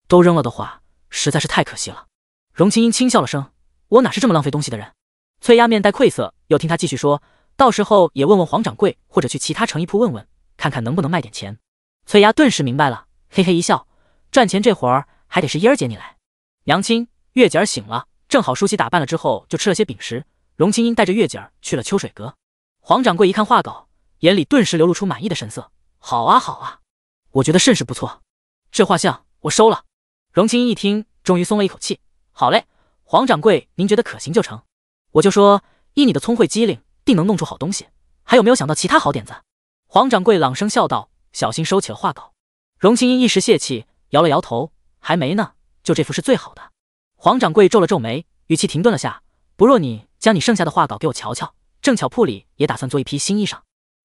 都扔了的话，实在是太可惜了。”荣清音轻笑了声：“我哪是这么浪费东西的人？”翠丫面带愧色，又听他继续说：“到时候也问问黄掌柜，或者去其他成衣铺问问，看看能不能卖点钱。”翠丫顿时明白了，嘿嘿一笑：“赚钱这活儿。”还得是茵儿姐你来，娘亲，月姐儿醒了，正好梳洗打扮了之后，就吃了些饼食。荣青英带着月姐儿去了秋水阁。黄掌柜一看画稿，眼里顿时流露出满意的神色。好啊，好啊，我觉得甚是不错，这画像我收了。荣青英一听，终于松了一口气。好嘞，黄掌柜您觉得可行就成。我就说依你的聪慧机灵，定能弄出好东西。还有没有想到其他好点子？黄掌柜朗声笑道，小心收起了画稿。荣青英一时泄气，摇了摇头。还没呢，就这幅是最好的。黄掌柜皱了皱眉，语气停顿了下，不若你将你剩下的画稿给我瞧瞧。正巧铺里也打算做一批新衣裳。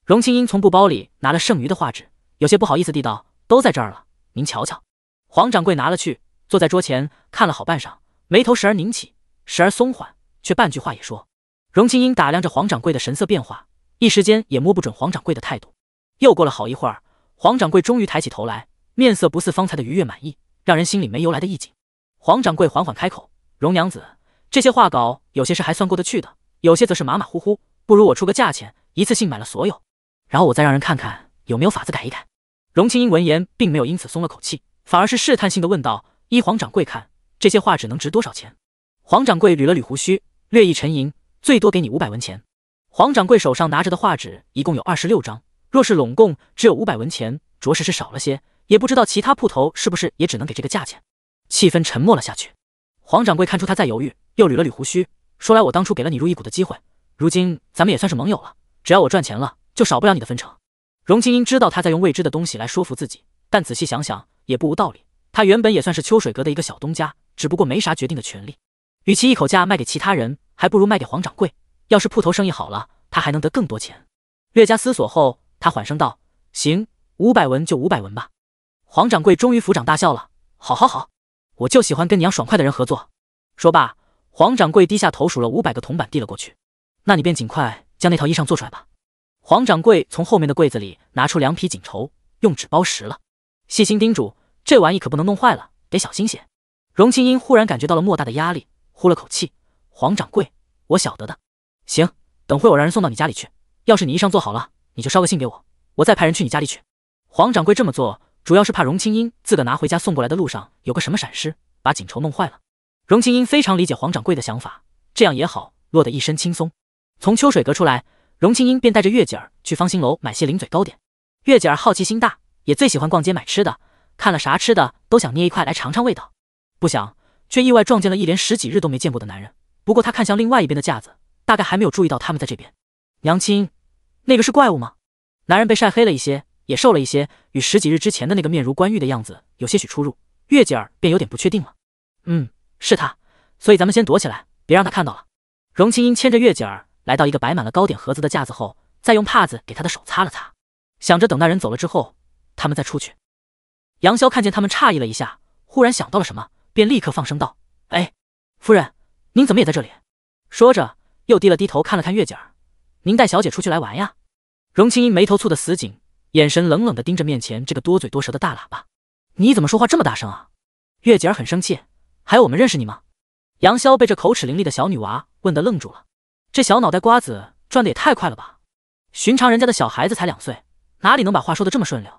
荣青英从布包里拿了剩余的画纸，有些不好意思地道：“都在这儿了，您瞧瞧。”黄掌柜拿了去，坐在桌前看了好半晌，眉头时而拧起，时而松缓，却半句话也说。荣青英打量着黄掌柜的神色变化，一时间也摸不准黄掌柜的态度。又过了好一会儿，黄掌柜终于抬起头来，面色不似方才的愉悦满意。让人心里没由来的意境。黄掌柜缓缓开口：“荣娘子，这些画稿有些是还算过得去的，有些则是马马虎虎。不如我出个价钱，一次性买了所有，然后我再让人看看有没有法子改一改。”荣青英闻言，并没有因此松了口气，反而是试探性的问道：“依黄掌柜看，这些画纸能值多少钱？”黄掌柜捋了捋胡须，略一沉吟：“最多给你五百文钱。”黄掌柜手上拿着的画纸一共有二十六张，若是拢共只有五百文钱，着实是少了些。也不知道其他铺头是不是也只能给这个价钱，气氛沉默了下去。黄掌柜看出他在犹豫，又捋了捋胡须，说：“来，我当初给了你入一股的机会，如今咱们也算是盟友了。只要我赚钱了，就少不了你的分成。”荣青英知道他在用未知的东西来说服自己，但仔细想想也不无道理。他原本也算是秋水阁的一个小东家，只不过没啥决定的权利。与其一口价卖给其他人，还不如卖给黄掌柜。要是铺头生意好了，他还能得更多钱。略加思索后，他缓声道：“行，五百文就五百文吧。”黄掌柜终于抚掌大笑了：“好好好，我就喜欢跟你样爽快的人合作。”说罢，黄掌柜低下头数了五百个铜板，递了过去。“那你便尽快将那套衣裳做出来吧。”黄掌柜从后面的柜子里拿出凉皮锦绸，用纸包实了，细心叮嘱：“这玩意可不能弄坏了，得小心些。”荣青英忽然感觉到了莫大的压力，呼了口气：“黄掌柜，我晓得的。行，等会我让人送到你家里去。要是你衣裳做好了，你就捎个信给我，我再派人去你家里取。”黄掌柜这么做。主要是怕荣青音自个拿回家送过来的路上有个什么闪失，把锦绸弄坏了。荣青音非常理解黄掌柜的想法，这样也好，落得一身轻松。从秋水阁出来，荣青音便带着月姐儿去方兴楼买些零嘴糕点。月姐儿好奇心大，也最喜欢逛街买吃的，看了啥吃的都想捏一块来尝尝味道。不想却意外撞见了一连十几日都没见过的男人。不过他看向另外一边的架子，大概还没有注意到他们在这边。娘亲，那个是怪物吗？男人被晒黑了一些。也瘦了一些，与十几日之前的那个面如冠玉的样子有些许出入。月姐儿便有点不确定了。嗯，是他，所以咱们先躲起来，别让他看到了。荣青音牵着月姐儿来到一个摆满了糕点盒子的架子后，再用帕子给她的手擦了擦，想着等那人走了之后，他们再出去。杨潇看见他们，诧异了一下，忽然想到了什么，便立刻放声道：“哎，夫人，您怎么也在这里？”说着，又低了低头看了看月姐儿，“您带小姐出去来玩呀？”荣青音眉头蹙得死紧。眼神冷冷的盯着面前这个多嘴多舌的大喇叭，“你怎么说话这么大声啊？”月姐儿很生气。还有，我们认识你吗？杨潇被这口齿伶俐的小女娃问得愣住了。这小脑袋瓜子转的也太快了吧！寻常人家的小孩子才两岁，哪里能把话说的这么顺溜？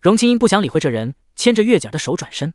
荣清英不想理会这人，牵着月姐儿的手转身。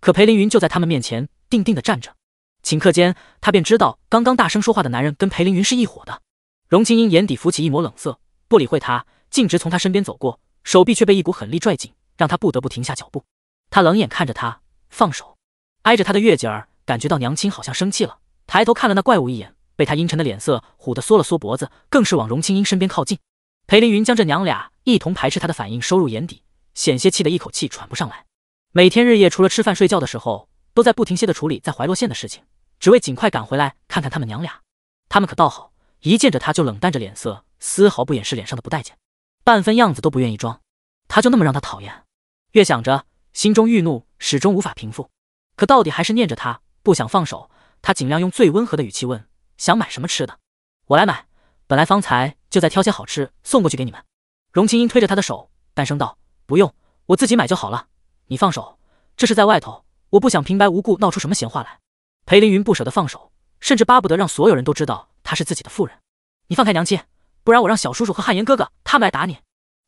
可裴凌云就在他们面前定定地站着。顷刻间，他便知道刚刚大声说话的男人跟裴凌云是一伙的。荣清英眼底浮起一抹冷色，不理会他，径直从他身边走过。手臂却被一股狠力拽紧，让他不得不停下脚步。他冷眼看着他放手，挨着他的月姐儿感觉到娘亲好像生气了，抬头看了那怪物一眼，被他阴沉的脸色唬得缩了缩脖子，更是往荣青音身边靠近。裴凌云将这娘俩一同排斥他的反应收入眼底，险些气得一口气喘不上来。每天日夜除了吃饭睡觉的时候，都在不停歇的处理在怀洛县的事情，只为尽快赶回来看看他们娘俩。他们可倒好，一见着他就冷淡着脸色，丝毫不掩饰脸上的不待见。半分样子都不愿意装，他就那么让他讨厌。越想着，心中郁怒，始终无法平复。可到底还是念着他，不想放手。他尽量用最温和的语气问：“想买什么吃的？我来买。本来方才就在挑些好吃，送过去给你们。”荣清英推着他的手，淡声道：“不用，我自己买就好了。你放手，这是在外头，我不想平白无故闹出什么闲话来。”裴凌云不舍得放手，甚至巴不得让所有人都知道她是自己的妇人。你放开娘亲。不然我让小叔叔和汉言哥哥他们来打你。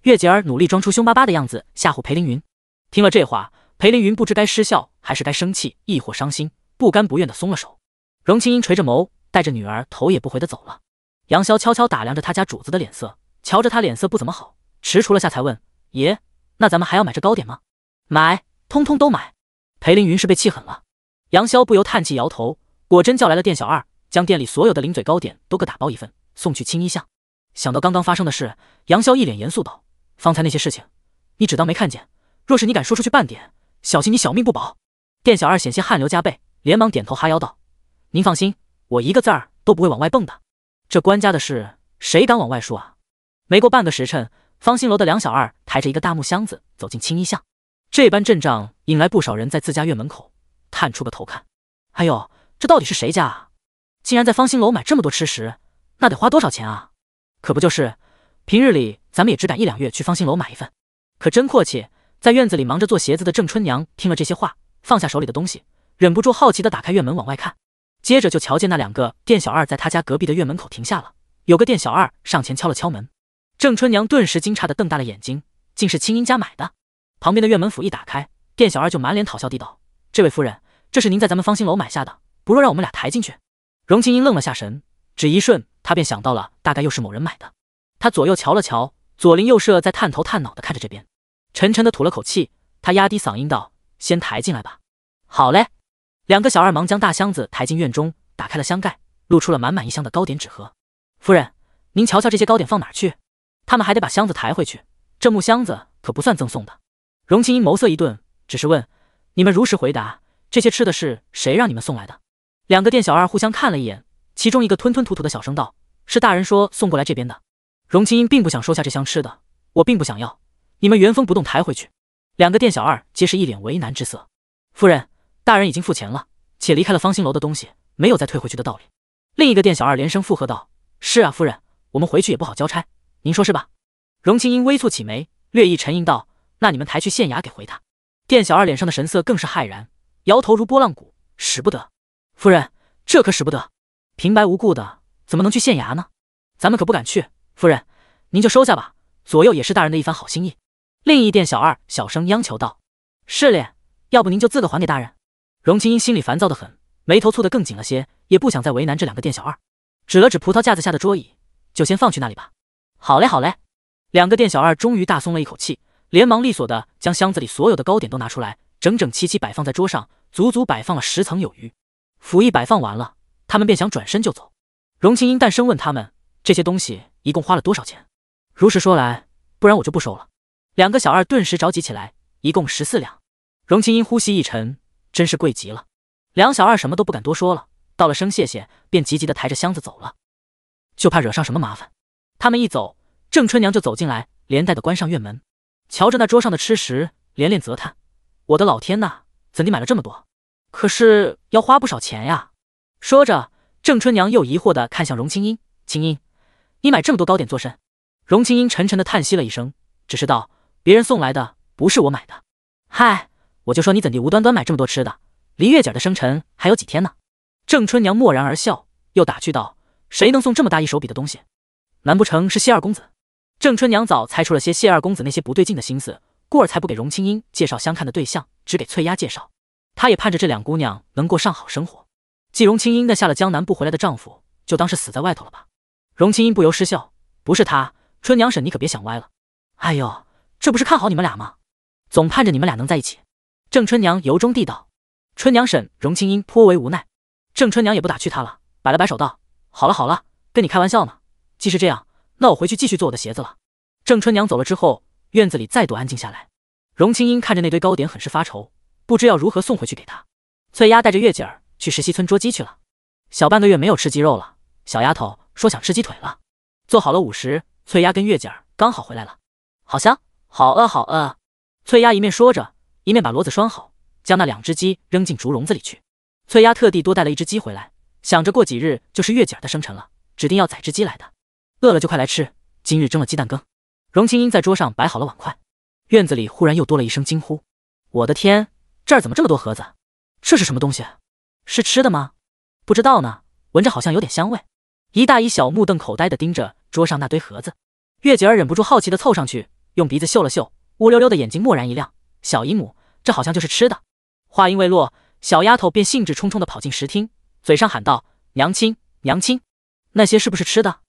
月姐儿努力装出凶巴巴的样子，吓唬裴凌云。听了这话，裴凌云不知该失笑还是该生气，亦或伤心，不甘不愿的松了手。荣青音垂着眸，带着女儿头也不回的走了。杨潇悄悄打量着他家主子的脸色，瞧着他脸色不怎么好，迟蹰了下才问：“爷，那咱们还要买这糕点吗？”“买，通通都买。”裴凌云是被气狠了。杨潇不由叹气，摇头。果真叫来了店小二，将店里所有的零嘴糕点都各打包一份，送去青衣巷。想到刚刚发生的事，杨潇一脸严肃道：“方才那些事情，你只当没看见。若是你敢说出去半点，小心你小命不保。”店小二险些汗流浃背，连忙点头哈腰道：“您放心，我一个字儿都不会往外蹦的。这官家的事，谁敢往外说啊？”没过半个时辰，方兴楼的两小二抬着一个大木箱子走进青衣巷。这般阵仗，引来不少人在自家院门口探出个头看。哎呦，这到底是谁家啊？竟然在方兴楼买这么多吃食，那得花多少钱啊？可不就是，平日里咱们也只敢一两月去方兴楼买一份，可真阔气。在院子里忙着做鞋子的郑春娘听了这些话，放下手里的东西，忍不住好奇的打开院门往外看，接着就瞧见那两个店小二在他家隔壁的院门口停下了，有个店小二上前敲了敲门，郑春娘顿时惊诧的瞪大了眼睛，竟是青音家买的。旁边的院门府一打开，店小二就满脸讨笑地道：“这位夫人，这是您在咱们方兴楼买下的，不若让我们俩抬进去。”荣青英愣了下神，只一瞬。他便想到了，大概又是某人买的。他左右瞧了瞧，左邻右舍在探头探脑的看着这边，沉沉的吐了口气，他压低嗓音道：“先抬进来吧。”“好嘞。”两个小二忙将大箱子抬进院中，打开了箱盖，露出了满满一箱的糕点纸盒。“夫人，您瞧瞧这些糕点放哪儿去？”他们还得把箱子抬回去，这木箱子可不算赠送的。荣庆英眸色一顿，只是问：“你们如实回答，这些吃的是谁让你们送来的？”两个店小二互相看了一眼。其中一个吞吞吐吐的小声道：“是大人说送过来这边的。”荣清英并不想收下这箱吃的，我并不想要，你们原封不动抬回去。两个店小二皆是一脸为难之色。夫人，大人已经付钱了，且离开了方兴楼的东西，没有再退回去的道理。另一个店小二连声附和道：“是啊，夫人，我们回去也不好交差，您说是吧？”荣清英微蹙起眉，略一沉吟道：“那你们抬去县衙给回他。”店小二脸上的神色更是骇然，摇头如拨浪鼓：“使不得，夫人，这可使不得。”平白无故的怎么能去县衙呢？咱们可不敢去。夫人，您就收下吧，左右也是大人的一番好心意。另一店小二小声央求道：“是嘞，要不您就自个还给大人。”荣青英心里烦躁的很，眉头蹙得更紧了些，也不想再为难这两个店小二，指了指葡萄架子下的桌椅，就先放去那里吧。好嘞，好嘞。两个店小二终于大松了一口气，连忙利索的将箱子里所有的糕点都拿出来，整整齐齐摆放在桌上，足足摆放了十层有余。府议摆放完了。他们便想转身就走，荣清英淡声问他们：“这些东西一共花了多少钱？”如实说来，不然我就不收了。两个小二顿时着急起来，一共十四两。荣清英呼吸一沉，真是贵极了。两小二什么都不敢多说了，道了声谢谢，便急急的抬着箱子走了，就怕惹上什么麻烦。他们一走，郑春娘就走进来，连带的关上院门，瞧着那桌上的吃食，连连责叹：“我的老天呐，怎地买了这么多？可是要花不少钱呀！”说着，郑春娘又疑惑的看向荣青音：“青音，你买这么多糕点做甚？荣青音沉沉的叹息了一声，只是道：“别人送来的，不是我买的。”嗨，我就说你怎地无端端买这么多吃的？离月姐的生辰还有几天呢？郑春娘默然而笑，又打趣道：“谁能送这么大一手笔的东西？难不成是谢二公子？”郑春娘早猜出了些谢二公子那些不对劲的心思，故而才不给荣青音介绍相看的对象，只给翠丫介绍。她也盼着这两姑娘能过上好生活。季荣清音那下了江南不回来的丈夫，就当是死在外头了吧？荣清音不由失笑，不是她，春娘婶你可别想歪了。哎呦，这不是看好你们俩吗？总盼着你们俩能在一起。郑春娘由衷地道。春娘婶，荣清音颇为无奈。郑春娘也不打趣她了，摆了摆手道：“好了好了，跟你开玩笑呢。既是这样，那我回去继续做我的鞋子了。”郑春娘走了之后，院子里再度安静下来。荣清音看着那堆糕点，很是发愁，不知要如何送回去给她。翠丫带着月姐儿。去石溪村捉鸡去了，小半个月没有吃鸡肉了。小丫头说想吃鸡腿了，做好了午食。翠丫跟月姐儿刚好回来了，好香，好饿，好饿。翠丫一面说着，一面把骡子拴好，将那两只鸡扔进竹笼子里去。翠丫特地多带了一只鸡回来，想着过几日就是月姐儿的生辰了，指定要宰只鸡来的。饿了就快来吃，今日蒸了鸡蛋羹。荣青英在桌上摆好了碗筷，院子里忽然又多了一声惊呼：“我的天，这儿怎么这么多盒子？这是什么东西？”是吃的吗？不知道呢，闻着好像有点香味。一大一小目瞪口呆地盯着桌上那堆盒子，月姐儿忍不住好奇地凑上去，用鼻子嗅了嗅，乌溜溜的眼睛蓦然一亮。小姨母，这好像就是吃的。话音未落，小丫头便兴致冲冲地跑进食厅，嘴上喊道：“娘亲，娘亲，那些是不是吃的？”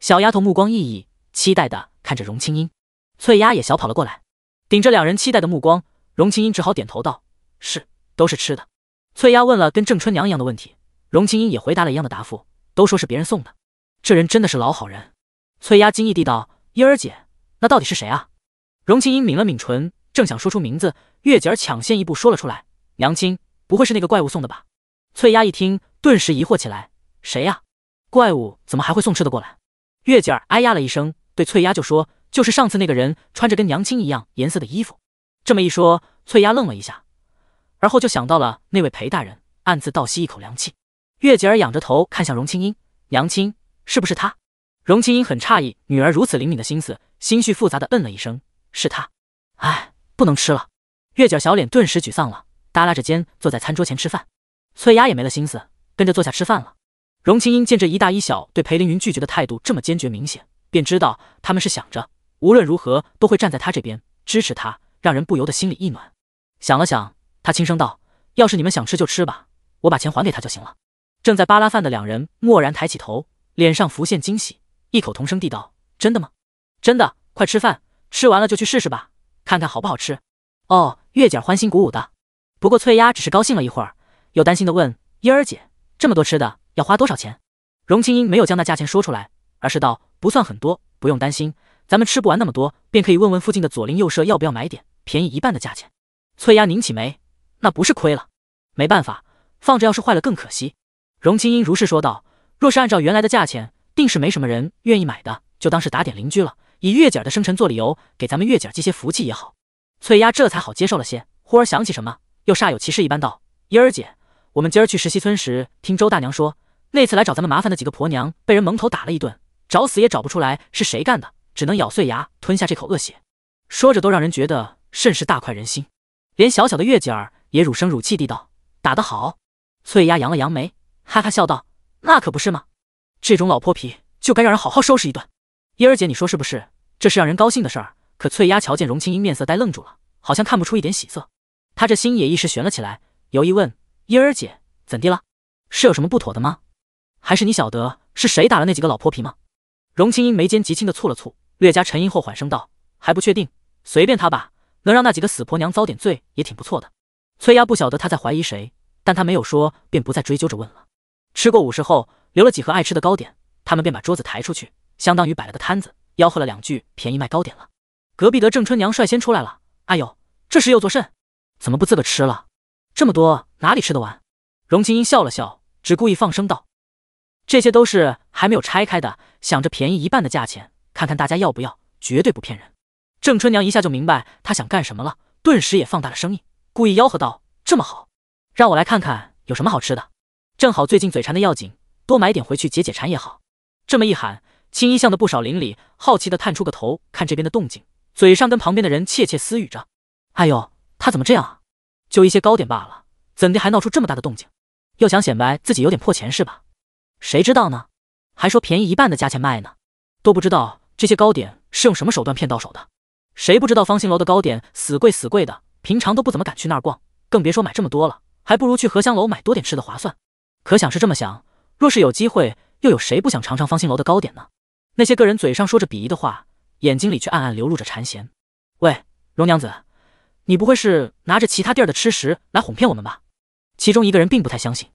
小丫头目光熠熠，期待的看着荣青音，翠丫也小跑了过来，顶着两人期待的目光，荣青音只好点头道：“是，都是吃的。”翠丫问了跟郑春娘一样的问题，荣清音也回答了一样的答复，都说是别人送的。这人真的是老好人。翠丫惊异地道：“英儿姐，那到底是谁啊？”荣清音抿了抿唇，正想说出名字，月姐儿抢先一步说了出来：“娘亲，不会是那个怪物送的吧？”翠丫一听，顿时疑惑起来：“谁呀？怪物怎么还会送吃的过来？”月姐儿哎呀了一声，对翠丫就说：“就是上次那个人，穿着跟娘亲一样颜色的衣服。”这么一说，翠丫愣了一下。而后就想到了那位裴大人，暗自倒吸一口凉气。月姐儿仰着头看向荣青音，娘亲是不是他？荣青音很诧异，女儿如此灵敏的心思，心绪复杂的嗯了一声，是他。哎，不能吃了。月姐儿小脸顿时沮丧了，耷拉着肩坐在餐桌前吃饭。翠丫也没了心思，跟着坐下吃饭了。荣青音见这一大一小对裴凌云拒绝的态度这么坚决明显，便知道他们是想着无论如何都会站在他这边支持他，让人不由得心里一暖。想了想。他轻声道：“要是你们想吃就吃吧，我把钱还给他就行了。”正在扒拉饭的两人蓦然抬起头，脸上浮现惊喜，异口同声地道：“真的吗？真的！快吃饭，吃完了就去试试吧，看看好不好吃。”哦，月姐欢欣鼓舞的。不过翠丫只是高兴了一会儿，又担心的问：“英儿姐，这么多吃的要花多少钱？”荣青英没有将那价钱说出来，而是道：“不算很多，不用担心，咱们吃不完那么多，便可以问问附近的左邻右舍，要不要买点便宜一半的价钱。”翠丫拧起眉。那不是亏了，没办法，放着要是坏了更可惜。荣清音如是说道：“若是按照原来的价钱，定是没什么人愿意买的，就当是打点邻居了。以月姐儿的生辰做理由，给咱们月姐儿积些福气也好。”翠丫这才好接受了些，忽而想起什么，又煞有其事一般道：“英儿姐，我们今儿去石溪村时，听周大娘说，那次来找咱们麻烦的几个婆娘，被人蒙头打了一顿，找死也找不出来是谁干的，只能咬碎牙吞下这口恶血。”说着都让人觉得甚是大快人心，连小小的月姐儿。也乳声乳气地道：“打得好！”翠丫扬了扬眉，哈哈笑道：“那可不是吗？这种老泼皮就该让人好好收拾一顿。”嫣儿姐，你说是不是？这是让人高兴的事儿。可翠丫瞧见荣青英面色呆愣住了，好像看不出一点喜色，她这心也一时悬了起来，犹豫问：“嫣儿姐，怎地了？是有什么不妥的吗？还是你晓得是谁打了那几个老泼皮吗？”荣青英眉间极轻的蹙了蹙，略加沉吟后缓声道：“还不确定。随便他吧，能让那几个死婆娘遭点罪也挺不错的。”崔丫不晓得他在怀疑谁，但他没有说，便不再追究着问了。吃过午食后，留了几盒爱吃的糕点，他们便把桌子抬出去，相当于摆了个摊子，吆喝了两句：“便宜卖糕点了。”隔壁的郑春娘率先出来了：“哎呦，这是又做甚？怎么不自个吃了？这么多哪里吃得完？”荣庆英笑了笑，只故意放声道：“这些都是还没有拆开的，想着便宜一半的价钱，看看大家要不要，绝对不骗人。”郑春娘一下就明白他想干什么了，顿时也放大了声音。故意吆喝道：“这么好，让我来看看有什么好吃的。正好最近嘴馋的要紧，多买点回去解解馋也好。”这么一喊，青衣巷的不少邻里好奇的探出个头看这边的动静，嘴上跟旁边的人窃窃私语着：“哎呦，他怎么这样啊？就一些糕点罢了，怎的还闹出这么大的动静？又想显摆自己有点破钱是吧？谁知道呢？还说便宜一半的价钱卖呢，都不知道这些糕点是用什么手段骗到手的。谁不知道方兴楼的糕点死贵死贵的？”平常都不怎么敢去那儿逛，更别说买这么多了，还不如去荷香楼买多点吃的划算。可想是这么想，若是有机会，又有谁不想尝尝方兴楼的糕点呢？那些个人嘴上说着鄙夷的话，眼睛里却暗暗流露着馋涎。喂，荣娘子，你不会是拿着其他地儿的吃食来哄骗我们吧？其中一个人并不太相信。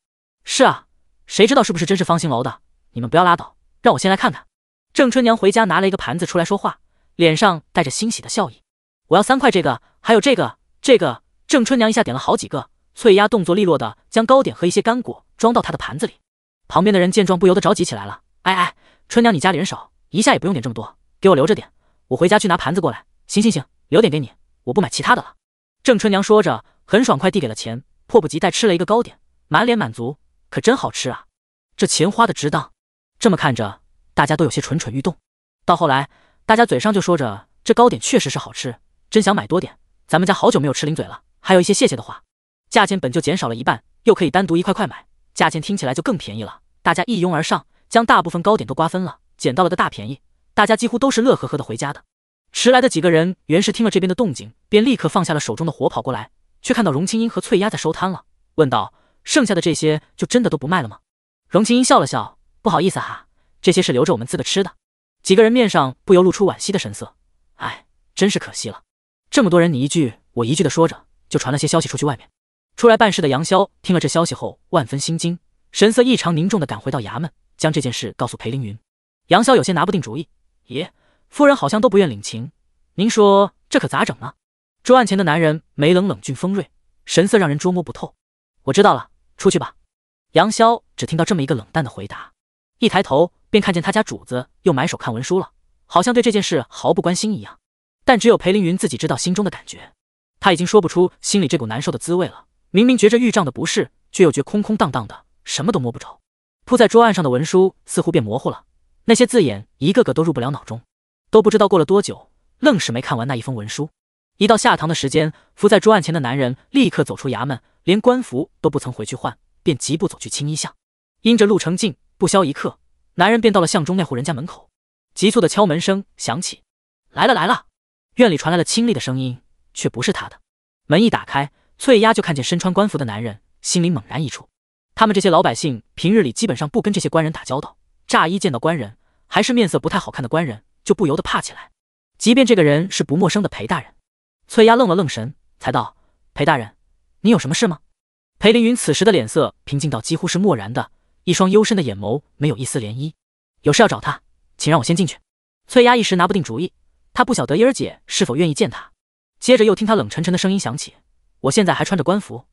是啊，谁知道是不是真是方兴楼的？你们不要拉倒，让我先来看看。郑春娘回家拿了一个盘子出来说话，脸上带着欣喜的笑意。我要三块这个，还有这个。这个郑春娘一下点了好几个，翠丫动作利落的将糕点和一些干果装到她的盘子里。旁边的人见状不由得着急起来了：“哎哎，春娘你家里人少，一下也不用点这么多，给我留着点，我回家去拿盘子过来。”“行行行，留点给你，我不买其他的了。”郑春娘说着，很爽快递给了钱，迫不及待吃了一个糕点，满脸满足，可真好吃啊！这钱花的值当。这么看着，大家都有些蠢蠢欲动。到后来，大家嘴上就说着：“这糕点确实是好吃，真想买多点。”咱们家好久没有吃零嘴了，还有一些谢谢的话。价钱本就减少了一半，又可以单独一块块买，价钱听起来就更便宜了。大家一拥而上，将大部分糕点都瓜分了，捡到了个大便宜。大家几乎都是乐呵呵的回家的。迟来的几个人，原是听了这边的动静，便立刻放下了手中的活，跑过来，却看到荣青英和翠丫在收摊了，问道：“剩下的这些，就真的都不卖了吗？”荣青英笑了笑，不好意思哈，这些是留着我们自个吃的。几个人面上不由露出惋惜的神色，哎，真是可惜了。这么多人，你一句我一句的说着，就传了些消息出去。外面出来办事的杨潇听了这消息后，万分心惊，神色异常凝重的赶回到衙门，将这件事告诉裴凌云。杨潇有些拿不定主意，爷、夫人好像都不愿领情，您说这可咋整呢？桌案前的男人眉冷，冷峻锋锐，神色让人捉摸不透。我知道了，出去吧。杨潇只听到这么一个冷淡的回答，一抬头便看见他家主子又埋首看文书了，好像对这件事毫不关心一样。但只有裴凌云自己知道心中的感觉，他已经说不出心里这股难受的滋味了。明明觉着玉帐的不适，却又觉空空荡荡的，什么都摸不着。铺在桌案上的文书似乎变模糊了，那些字眼一个个都入不了脑中，都不知道过了多久，愣是没看完那一封文书。一到下堂的时间，伏在桌案前的男人立刻走出衙门，连官服都不曾回去换，便疾步走去青衣巷。因着路程近，不消一刻，男人便到了巷中那户人家门口。急促的敲门声响起，来了，来了。院里传来了清丽的声音，却不是他的。门一打开，翠丫就看见身穿官服的男人，心里猛然一触。他们这些老百姓平日里基本上不跟这些官人打交道，乍一见到官人，还是面色不太好看的官人，就不由得怕起来。即便这个人是不陌生的裴大人，翠丫愣了愣神，才道：“裴大人，你有什么事吗？”裴凌云此时的脸色平静到几乎是漠然的，一双幽深的眼眸没有一丝涟漪。有事要找他，请让我先进去。翠丫一时拿不定主意。他不晓得伊儿姐是否愿意见他，接着又听他冷沉沉的声音响起：“我现在还穿着官服，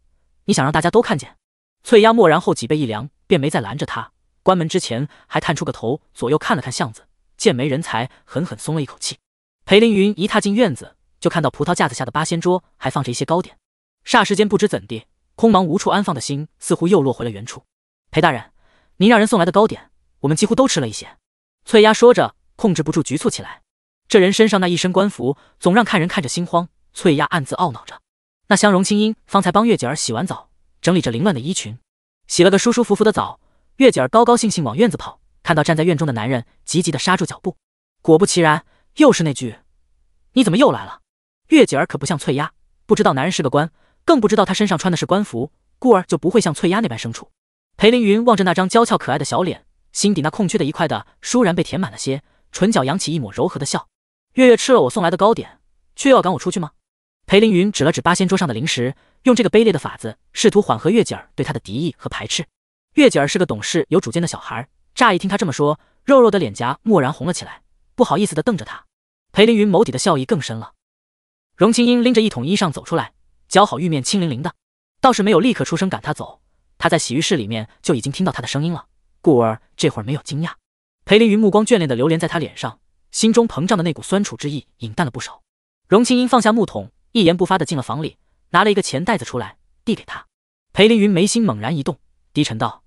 你想让大家都看见？”翠丫蓦然后脊背一凉，便没再拦着他。关门之前还探出个头，左右看了看巷子，见没人才，狠狠松了一口气。裴凌云一踏进院子，就看到葡萄架子下的八仙桌还放着一些糕点，霎时间不知怎地，空茫无处安放的心似乎又落回了原处。裴大人，您让人送来的糕点，我们几乎都吃了一些。翠丫说着，控制不住局促起来。这人身上那一身官服，总让看人看着心慌。翠丫暗自懊恼着。那相容清音方才帮月姐儿洗完澡，整理着凌乱的衣裙，洗了个舒舒服服的澡。月姐儿高高兴兴往院子跑，看到站在院中的男人，急急的刹住脚步。果不其然，又是那句：“你怎么又来了？”月姐儿可不像翠丫，不知道男人是个官，更不知道他身上穿的是官服，故而就不会像翠丫那般生畜。裴凌云望着那张娇俏可爱的小脸，心底那空缺的一块的倏然被填满了些，唇角扬起一抹柔和的笑。月月吃了我送来的糕点，却要赶我出去吗？裴凌云指了指八仙桌上的零食，用这个卑劣的法子试图缓和月姐儿对他的敌意和排斥。月姐儿是个懂事有主见的小孩，乍一听他这么说，肉肉的脸颊蓦然红了起来，不好意思的瞪着他。裴凌云眸底的笑意更深了。荣清英拎着一桶衣裳走出来，姣好玉面清零零的，倒是没有立刻出声赶他走。他在洗浴室里面就已经听到他的声音了，故而这会儿没有惊讶。裴凌云目光眷恋的流连在他脸上。心中膨胀的那股酸楚之意隐淡了不少。荣青英放下木桶，一言不发的进了房里，拿了一个钱袋子出来，递给他。裴凌云眉心猛然一动，低沉道：“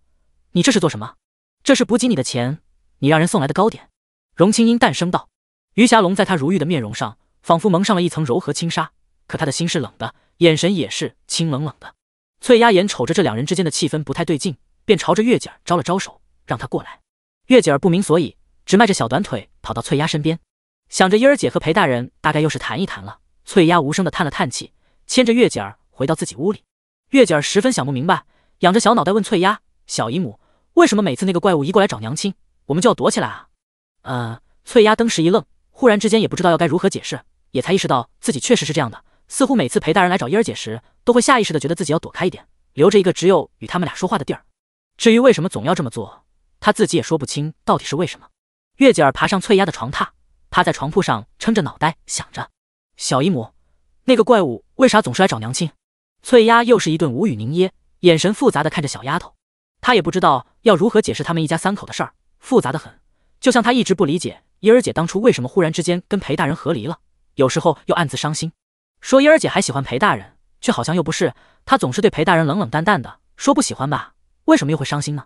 你这是做什么？这是补给你的钱，你让人送来的糕点。”荣青英淡声道：“余霞龙在他如玉的面容上，仿佛蒙上了一层柔和轻纱，可他的心是冷的，眼神也是清冷冷的。”翠丫眼瞅着这两人之间的气氛不太对劲，便朝着月姐儿招了招手，让她过来。月姐儿不明所以，只迈着小短腿。跑到翠丫身边，想着依儿姐和裴大人，大概又是谈一谈了。翠丫无声的叹了叹气，牵着月姐儿回到自己屋里。月姐儿十分想不明白，仰着小脑袋问翠丫：“小姨母，为什么每次那个怪物一过来找娘亲，我们就要躲起来啊？”呃，翠丫登时一愣，忽然之间也不知道要该如何解释，也才意识到自己确实是这样的。似乎每次裴大人来找依儿姐时，都会下意识的觉得自己要躲开一点，留着一个只有与他们俩说话的地儿。至于为什么总要这么做，她自己也说不清到底是为什么。月姐儿爬上翠丫的床榻，趴在床铺上撑着脑袋想着：“小姨母，那个怪物为啥总是来找娘亲？”翠丫又是一顿无语凝噎，眼神复杂的看着小丫头，她也不知道要如何解释他们一家三口的事儿，复杂的很。就像她一直不理解英儿姐当初为什么忽然之间跟裴大人和离了，有时候又暗自伤心，说英儿姐还喜欢裴大人，却好像又不是，她总是对裴大人冷冷淡淡的，说不喜欢吧，为什么又会伤心呢？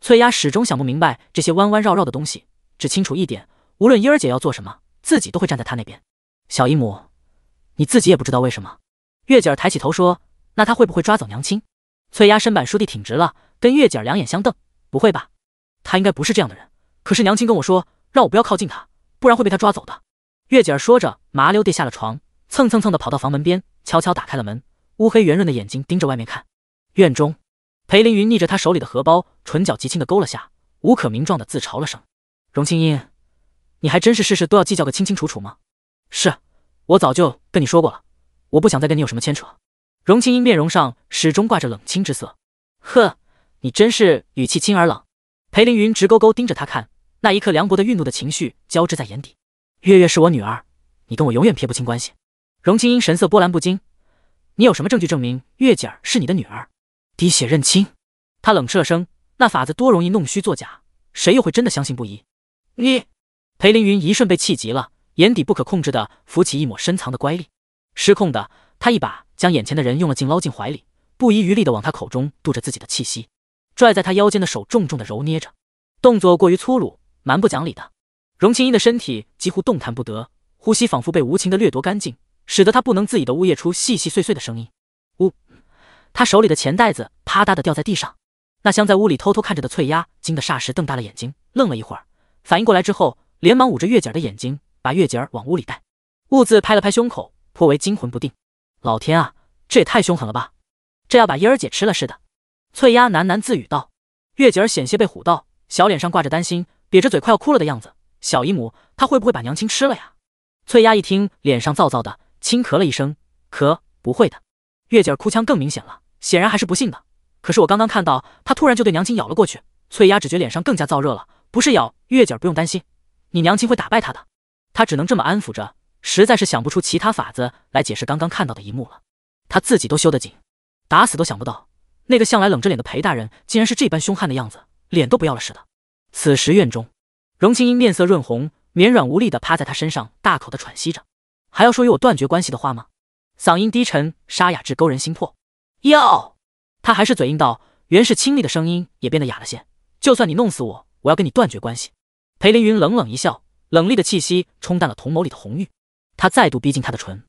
翠丫始终想不明白这些弯弯绕绕的东西。只清楚一点，无论英儿姐要做什么，自己都会站在她那边。小姨母，你自己也不知道为什么。月姐儿抬起头说：“那他会不会抓走娘亲？”翠丫身板倏地挺直了，跟月姐儿两眼相瞪：“不会吧？他应该不是这样的人。可是娘亲跟我说，让我不要靠近他，不然会被他抓走的。”月姐儿说着，麻溜地下了床，蹭蹭蹭地跑到房门边，悄悄打开了门，乌黑圆润的眼睛盯着外面看。院中，裴凌云逆着他手里的荷包，唇角极轻地勾了下，无可名状地自嘲了声。荣清音，你还真是事事都要计较个清清楚楚吗？是，我早就跟你说过了，我不想再跟你有什么牵扯。荣清音面容上始终挂着冷清之色。呵，你真是语气轻而冷。裴凌云直勾勾盯着他看，那一刻，凉薄的愠怒的情绪交织在眼底。月月是我女儿，你跟我永远撇不清关系。荣清音神色波澜不惊。你有什么证据证明月姐儿是你的女儿？滴血认亲？他冷斥了声，那法子多容易弄虚作假，谁又会真的相信不疑？你，裴凌云一瞬被气急了，眼底不可控制的浮起一抹深藏的乖戾。失控的他一把将眼前的人用了劲捞进怀里，不遗余力的往他口中渡着自己的气息，拽在他腰间的手重重的揉捏着，动作过于粗鲁，蛮不讲理的。荣清音的身体几乎动弹不得，呼吸仿佛被无情的掠夺干净，使得他不能自已的呜咽出细细碎碎的声音。呜，他手里的钱袋子啪嗒的掉在地上，那镶在屋里偷偷看着的翠丫惊得霎时瞪大了眼睛，愣了一会儿。反应过来之后，连忙捂着月姐儿的眼睛，把月姐儿往屋里带，兀自拍了拍胸口，颇为惊魂不定。老天啊，这也太凶狠了吧！这要把嫣儿姐吃了似的。翠丫喃喃自语道。月姐儿险些被唬到，小脸上挂着担心，瘪着嘴快要哭了的样子。小姨母，她会不会把娘亲吃了呀？翠丫一听，脸上燥燥的，轻咳了一声，咳，不会的。月姐儿哭腔更明显了，显然还是不信的。可是我刚刚看到，她突然就对娘亲咬了过去。翠丫只觉脸上更加燥热了。不是咬月姐儿不用担心，你娘亲会打败他的。他只能这么安抚着，实在是想不出其他法子来解释刚刚看到的一幕了。他自己都羞得紧，打死都想不到那个向来冷着脸的裴大人竟然是这般凶悍的样子，脸都不要了似的。此时院中，荣青英面色润红，绵软无力地趴在他身上，大口的喘息着，还要说与我断绝关系的话吗？嗓音低沉沙哑至勾人心魄。要他还是嘴硬道，袁氏清丽的声音也变得哑了些。就算你弄死我。我要跟你断绝关系。裴凌云冷冷一笑，冷冽的气息冲淡了瞳眸里的红玉。他再度逼近他的唇，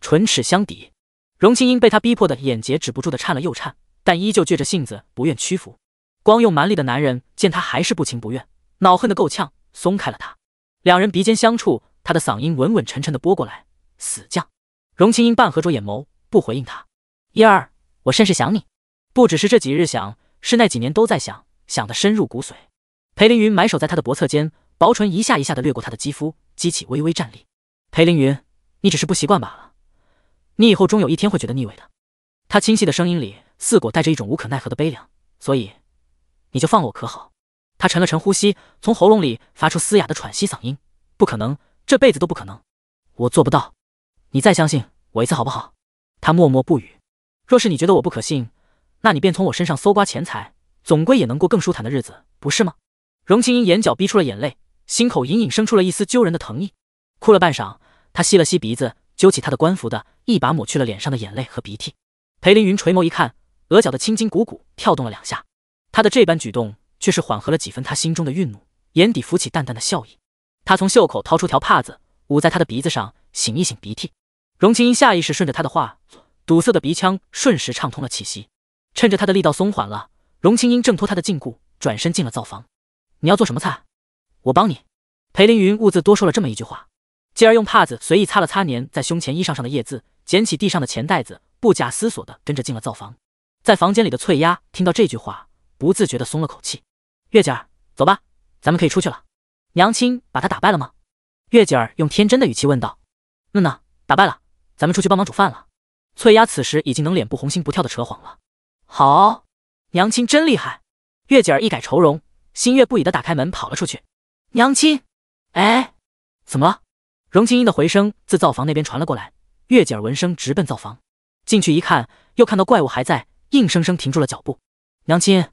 唇齿相抵。荣青英被他逼迫的眼睫止不住的颤了又颤，但依旧倔着性子不愿屈服。光用蛮力的男人见他还是不情不愿，恼恨的够呛，松开了他。两人鼻尖相触，他的嗓音稳稳沉沉的拨过来：“死犟。”荣青英半合着眼眸，不回应他。燕儿，我甚是想你，不只是这几日想，是那几年都在想，想的深入骨髓。裴凌云埋首在他的脖侧间，薄唇一下一下的掠过他的肌肤，激起微微战栗。裴凌云，你只是不习惯罢了，你以后终有一天会觉得腻味的。他清晰的声音里似裹带着一种无可奈何的悲凉，所以你就放了我可好？他沉了沉呼吸，从喉咙里发出嘶哑的喘息嗓音。不可能，这辈子都不可能，我做不到。你再相信我一次好不好？他默默不语。若是你觉得我不可信，那你便从我身上搜刮钱财，总归也能过更舒坦的日子，不是吗？荣青音眼角逼出了眼泪，心口隐隐生出了一丝揪人的疼意。哭了半晌，她吸了吸鼻子，揪起她的官服的一把，抹去了脸上的眼泪和鼻涕。裴凌云垂眸一看，额角的青筋鼓鼓跳动了两下。他的这般举动却是缓和了几分他心中的愠怒，眼底浮起淡淡的笑意。他从袖口掏出条帕子，捂在他的鼻子上，擤一擤鼻涕。荣青音下意识顺着他的话，堵塞的鼻腔瞬时畅通了气息。趁着他的力道松缓了，荣青音挣脱他的禁锢，转身进了灶房。你要做什么菜？我帮你。裴凌云兀自多说了这么一句话，继而用帕子随意擦了擦粘在胸前衣裳上的叶子，捡起地上的钱袋子，不假思索的跟着进了灶房。在房间里的翠丫听到这句话，不自觉的松了口气。月姐儿，走吧，咱们可以出去了。娘亲把她打败了吗？月姐儿用天真的语气问道。嗯呢，打败了，咱们出去帮忙煮饭了。翠丫此时已经能脸不红心不跳的扯谎了。好，娘亲真厉害。月姐儿一改愁容。心悦不已的打开门跑了出去，娘亲，哎，怎么了？荣青音的回声自灶房那边传了过来。月姐儿闻声直奔灶房，进去一看，又看到怪物还在，硬生生停住了脚步。娘亲，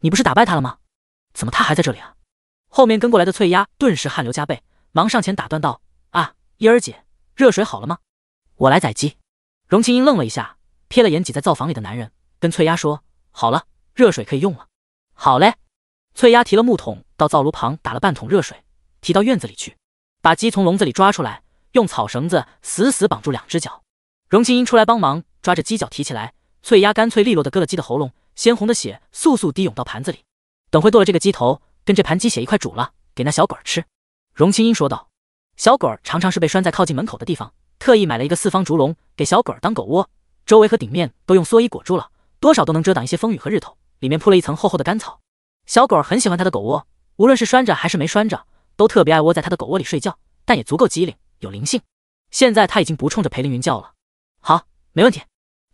你不是打败他了吗？怎么他还在这里啊？后面跟过来的翠丫顿时汗流浃背，忙上前打断道：“啊，英儿姐，热水好了吗？我来宰鸡。”荣青音愣了一下，瞥了眼挤在灶房里的男人，跟翠丫说：“好了，热水可以用了。”好嘞。翠丫提了木桶到灶炉旁打了半桶热水，提到院子里去，把鸡从笼子里抓出来，用草绳子死死绑住两只脚。荣青英出来帮忙，抓着鸡脚提起来。翠丫干脆利落的割了鸡的喉咙，鲜红的血簌簌滴涌到盘子里。等会剁了这个鸡头，跟这盘鸡血一块煮了，给那小狗儿吃。荣青英说道。小狗儿常常是被拴在靠近门口的地方，特意买了一个四方竹笼给小狗儿当狗窝，周围和顶面都用蓑衣裹住了，多少都能遮挡一些风雨和日头。里面铺了一层厚厚的干草。小狗很喜欢它的狗窝，无论是拴着还是没拴着，都特别爱窝在它的狗窝里睡觉。但也足够机灵，有灵性。现在它已经不冲着裴凌云叫了。好，没问题。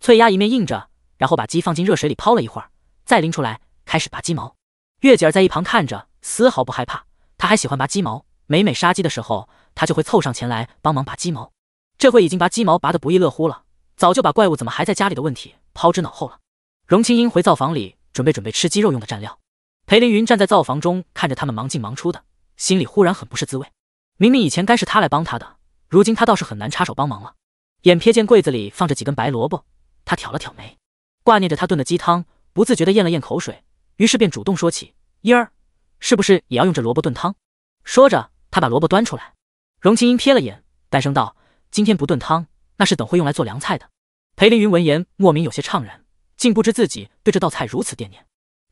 翠丫一面应着，然后把鸡放进热水里泡了一会儿，再拎出来开始拔鸡毛。月姐儿在一旁看着，丝毫不害怕。她还喜欢拔鸡毛，每每杀鸡的时候，她就会凑上前来帮忙拔鸡毛。这会已经拔鸡毛拔得不亦乐乎了，早就把怪物怎么还在家里的问题抛之脑后了。荣青英回灶房里准备准备吃鸡肉用的蘸料。裴凌云站在灶房中，看着他们忙进忙出的，心里忽然很不是滋味。明明以前该是他来帮他的，如今他倒是很难插手帮忙了。眼瞥见柜子里放着几根白萝卜，他挑了挑眉，挂念着他炖的鸡汤，不自觉的咽了咽口水，于是便主动说起：“英儿，是不是也要用这萝卜炖汤？”说着，他把萝卜端出来。荣清英瞥了眼，淡声道：“今天不炖汤，那是等会用来做凉菜的。”裴凌云闻言，莫名有些怅然，竟不知自己对这道菜如此惦念。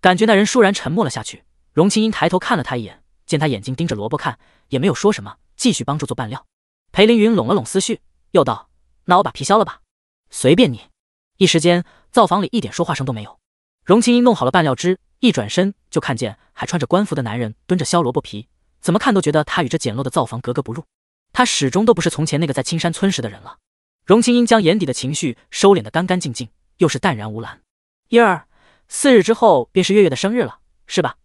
感觉那人倏然沉默了下去。荣青音抬头看了他一眼，见他眼睛盯着萝卜看，也没有说什么，继续帮助做拌料。裴凌云拢了拢思绪，又道：“那我把皮削了吧，随便你。”一时间，灶房里一点说话声都没有。荣青音弄好了拌料汁，一转身就看见还穿着官服的男人蹲着削萝卜皮，怎么看都觉得他与这简陋的灶房格格不入。他始终都不是从前那个在青山村时的人了。荣青音将眼底的情绪收敛得干干净净，又是淡然无澜。燕儿。四日之后便是月月的生日了，是吧？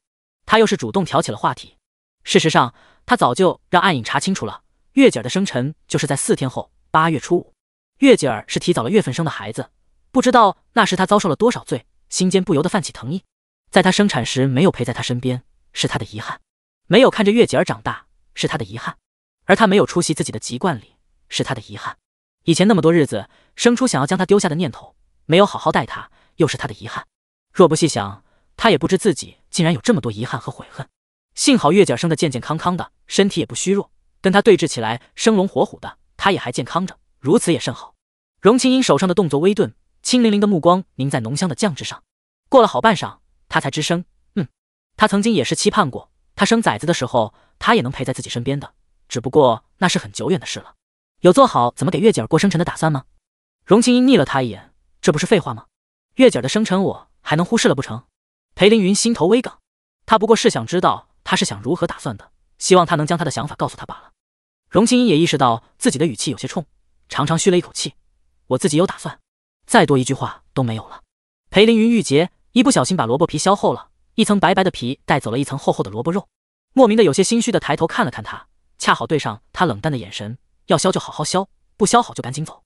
他又是主动挑起了话题。事实上，他早就让暗影查清楚了，月姐儿的生辰就是在四天后，八月初五。月姐儿是提早了月份生的孩子，不知道那时她遭受了多少罪，心间不由得泛起疼意。在他生产时没有陪在她身边，是他的遗憾；没有看着月姐儿长大，是他的遗憾；而他没有出席自己的籍贯里，是他的遗憾。以前那么多日子，生出想要将他丢下的念头，没有好好待他，又是他的遗憾。若不细想，他也不知自己竟然有这么多遗憾和悔恨。幸好月姐儿生得健健康康的，身体也不虚弱，跟他对峙起来生龙活虎的，他也还健康着，如此也甚好。荣青音手上的动作微顿，清凌凌的目光凝在浓香的酱汁上，过了好半晌，她才吱声：“嗯。”她曾经也是期盼过，他生崽子的时候，他也能陪在自己身边的，只不过那是很久远的事了。有做好怎么给月姐儿过生辰的打算吗？荣青音睨了他一眼：“这不是废话吗？月姐儿的生辰我……”还能忽视了不成？裴凌云心头微梗，他不过是想知道他是想如何打算的，希望他能将他的想法告诉他罢了。荣青音也意识到自己的语气有些冲，长长吁了一口气：“我自己有打算，再多一句话都没有了。”裴凌云郁结，一不小心把萝卜皮削厚了一层白白的皮，带走了一层厚厚的萝卜肉，莫名的有些心虚的抬头看了看他，恰好对上他冷淡的眼神：“要削就好好削，不削好就赶紧走。”“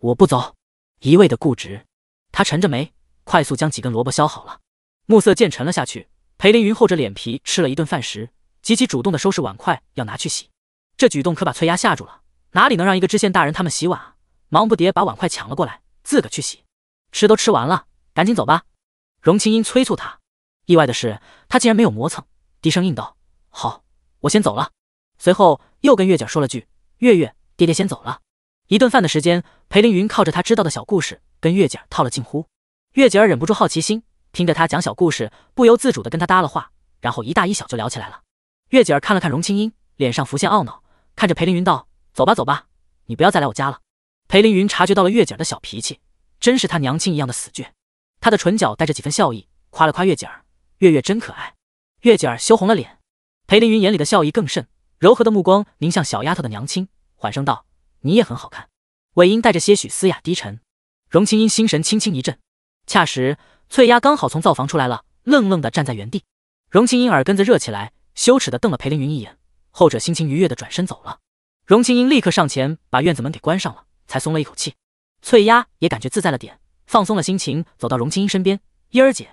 我不走。”一味的固执，他沉着眉。快速将几根萝卜削好了，暮色渐沉了下去。裴凌云厚着脸皮吃了一顿饭时，极其主动的收拾碗筷要拿去洗，这举动可把翠丫吓住了，哪里能让一个知县大人他们洗碗啊？忙不迭把碗筷抢了过来，自个去洗。吃都吃完了，赶紧走吧！荣青音催促他。意外的是，他竟然没有磨蹭，低声应道：“好，我先走了。”随后又跟月姐说了句：“月月，爹爹先走了。”一顿饭的时间，裴凌云靠着他知道的小故事跟月姐套了近乎。月姐儿忍不住好奇心，听着他讲小故事，不由自主的跟他搭了话，然后一大一小就聊起来了。月姐儿看了看荣清音，脸上浮现懊恼，看着裴凌云道：“走吧，走吧，你不要再来我家了。”裴凌云察觉到了月姐儿的小脾气，真是他娘亲一样的死倔。他的唇角带着几分笑意，夸了夸月姐儿：“月月真可爱。”月姐儿羞红了脸。裴凌云眼里的笑意更甚，柔和的目光凝向小丫头的娘亲，缓声道：“你也很好看。”尾音带着些许嘶哑低沉。荣清音心神轻轻一震。恰时，翠丫刚好从灶房出来了，愣愣地站在原地。荣青英耳根子热起来，羞耻地瞪了裴凌云一眼，后者心情愉悦地转身走了。荣青英立刻上前把院子门给关上了，才松了一口气。翠丫也感觉自在了点，放松了心情，走到荣青英身边：“英儿姐，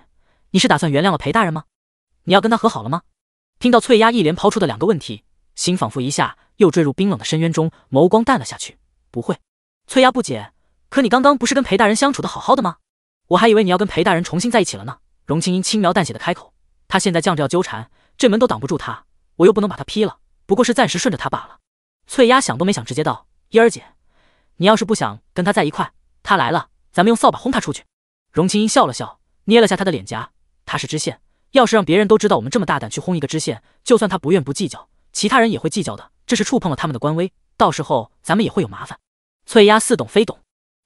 你是打算原谅了裴大人吗？你要跟他和好了吗？”听到翠丫一连抛出的两个问题，心仿佛一下又坠入冰冷的深渊中，眸光淡了下去。不会，翠丫不解，可你刚刚不是跟裴大人相处的好好的吗？我还以为你要跟裴大人重新在一起了呢。荣庆音轻描淡写的开口：“他现在犟着要纠缠，这门都挡不住他，我又不能把他劈了，不过是暂时顺着他罢了。”翠丫想都没想，直接道：“英儿姐，你要是不想跟他在一块，他来了，咱们用扫把轰他出去。”荣庆音笑了笑，捏了下她的脸颊：“他是知县，要是让别人都知道我们这么大胆去轰一个知县，就算他不愿不计较，其他人也会计较的。这是触碰了他们的官威，到时候咱们也会有麻烦。”翠丫似懂非懂。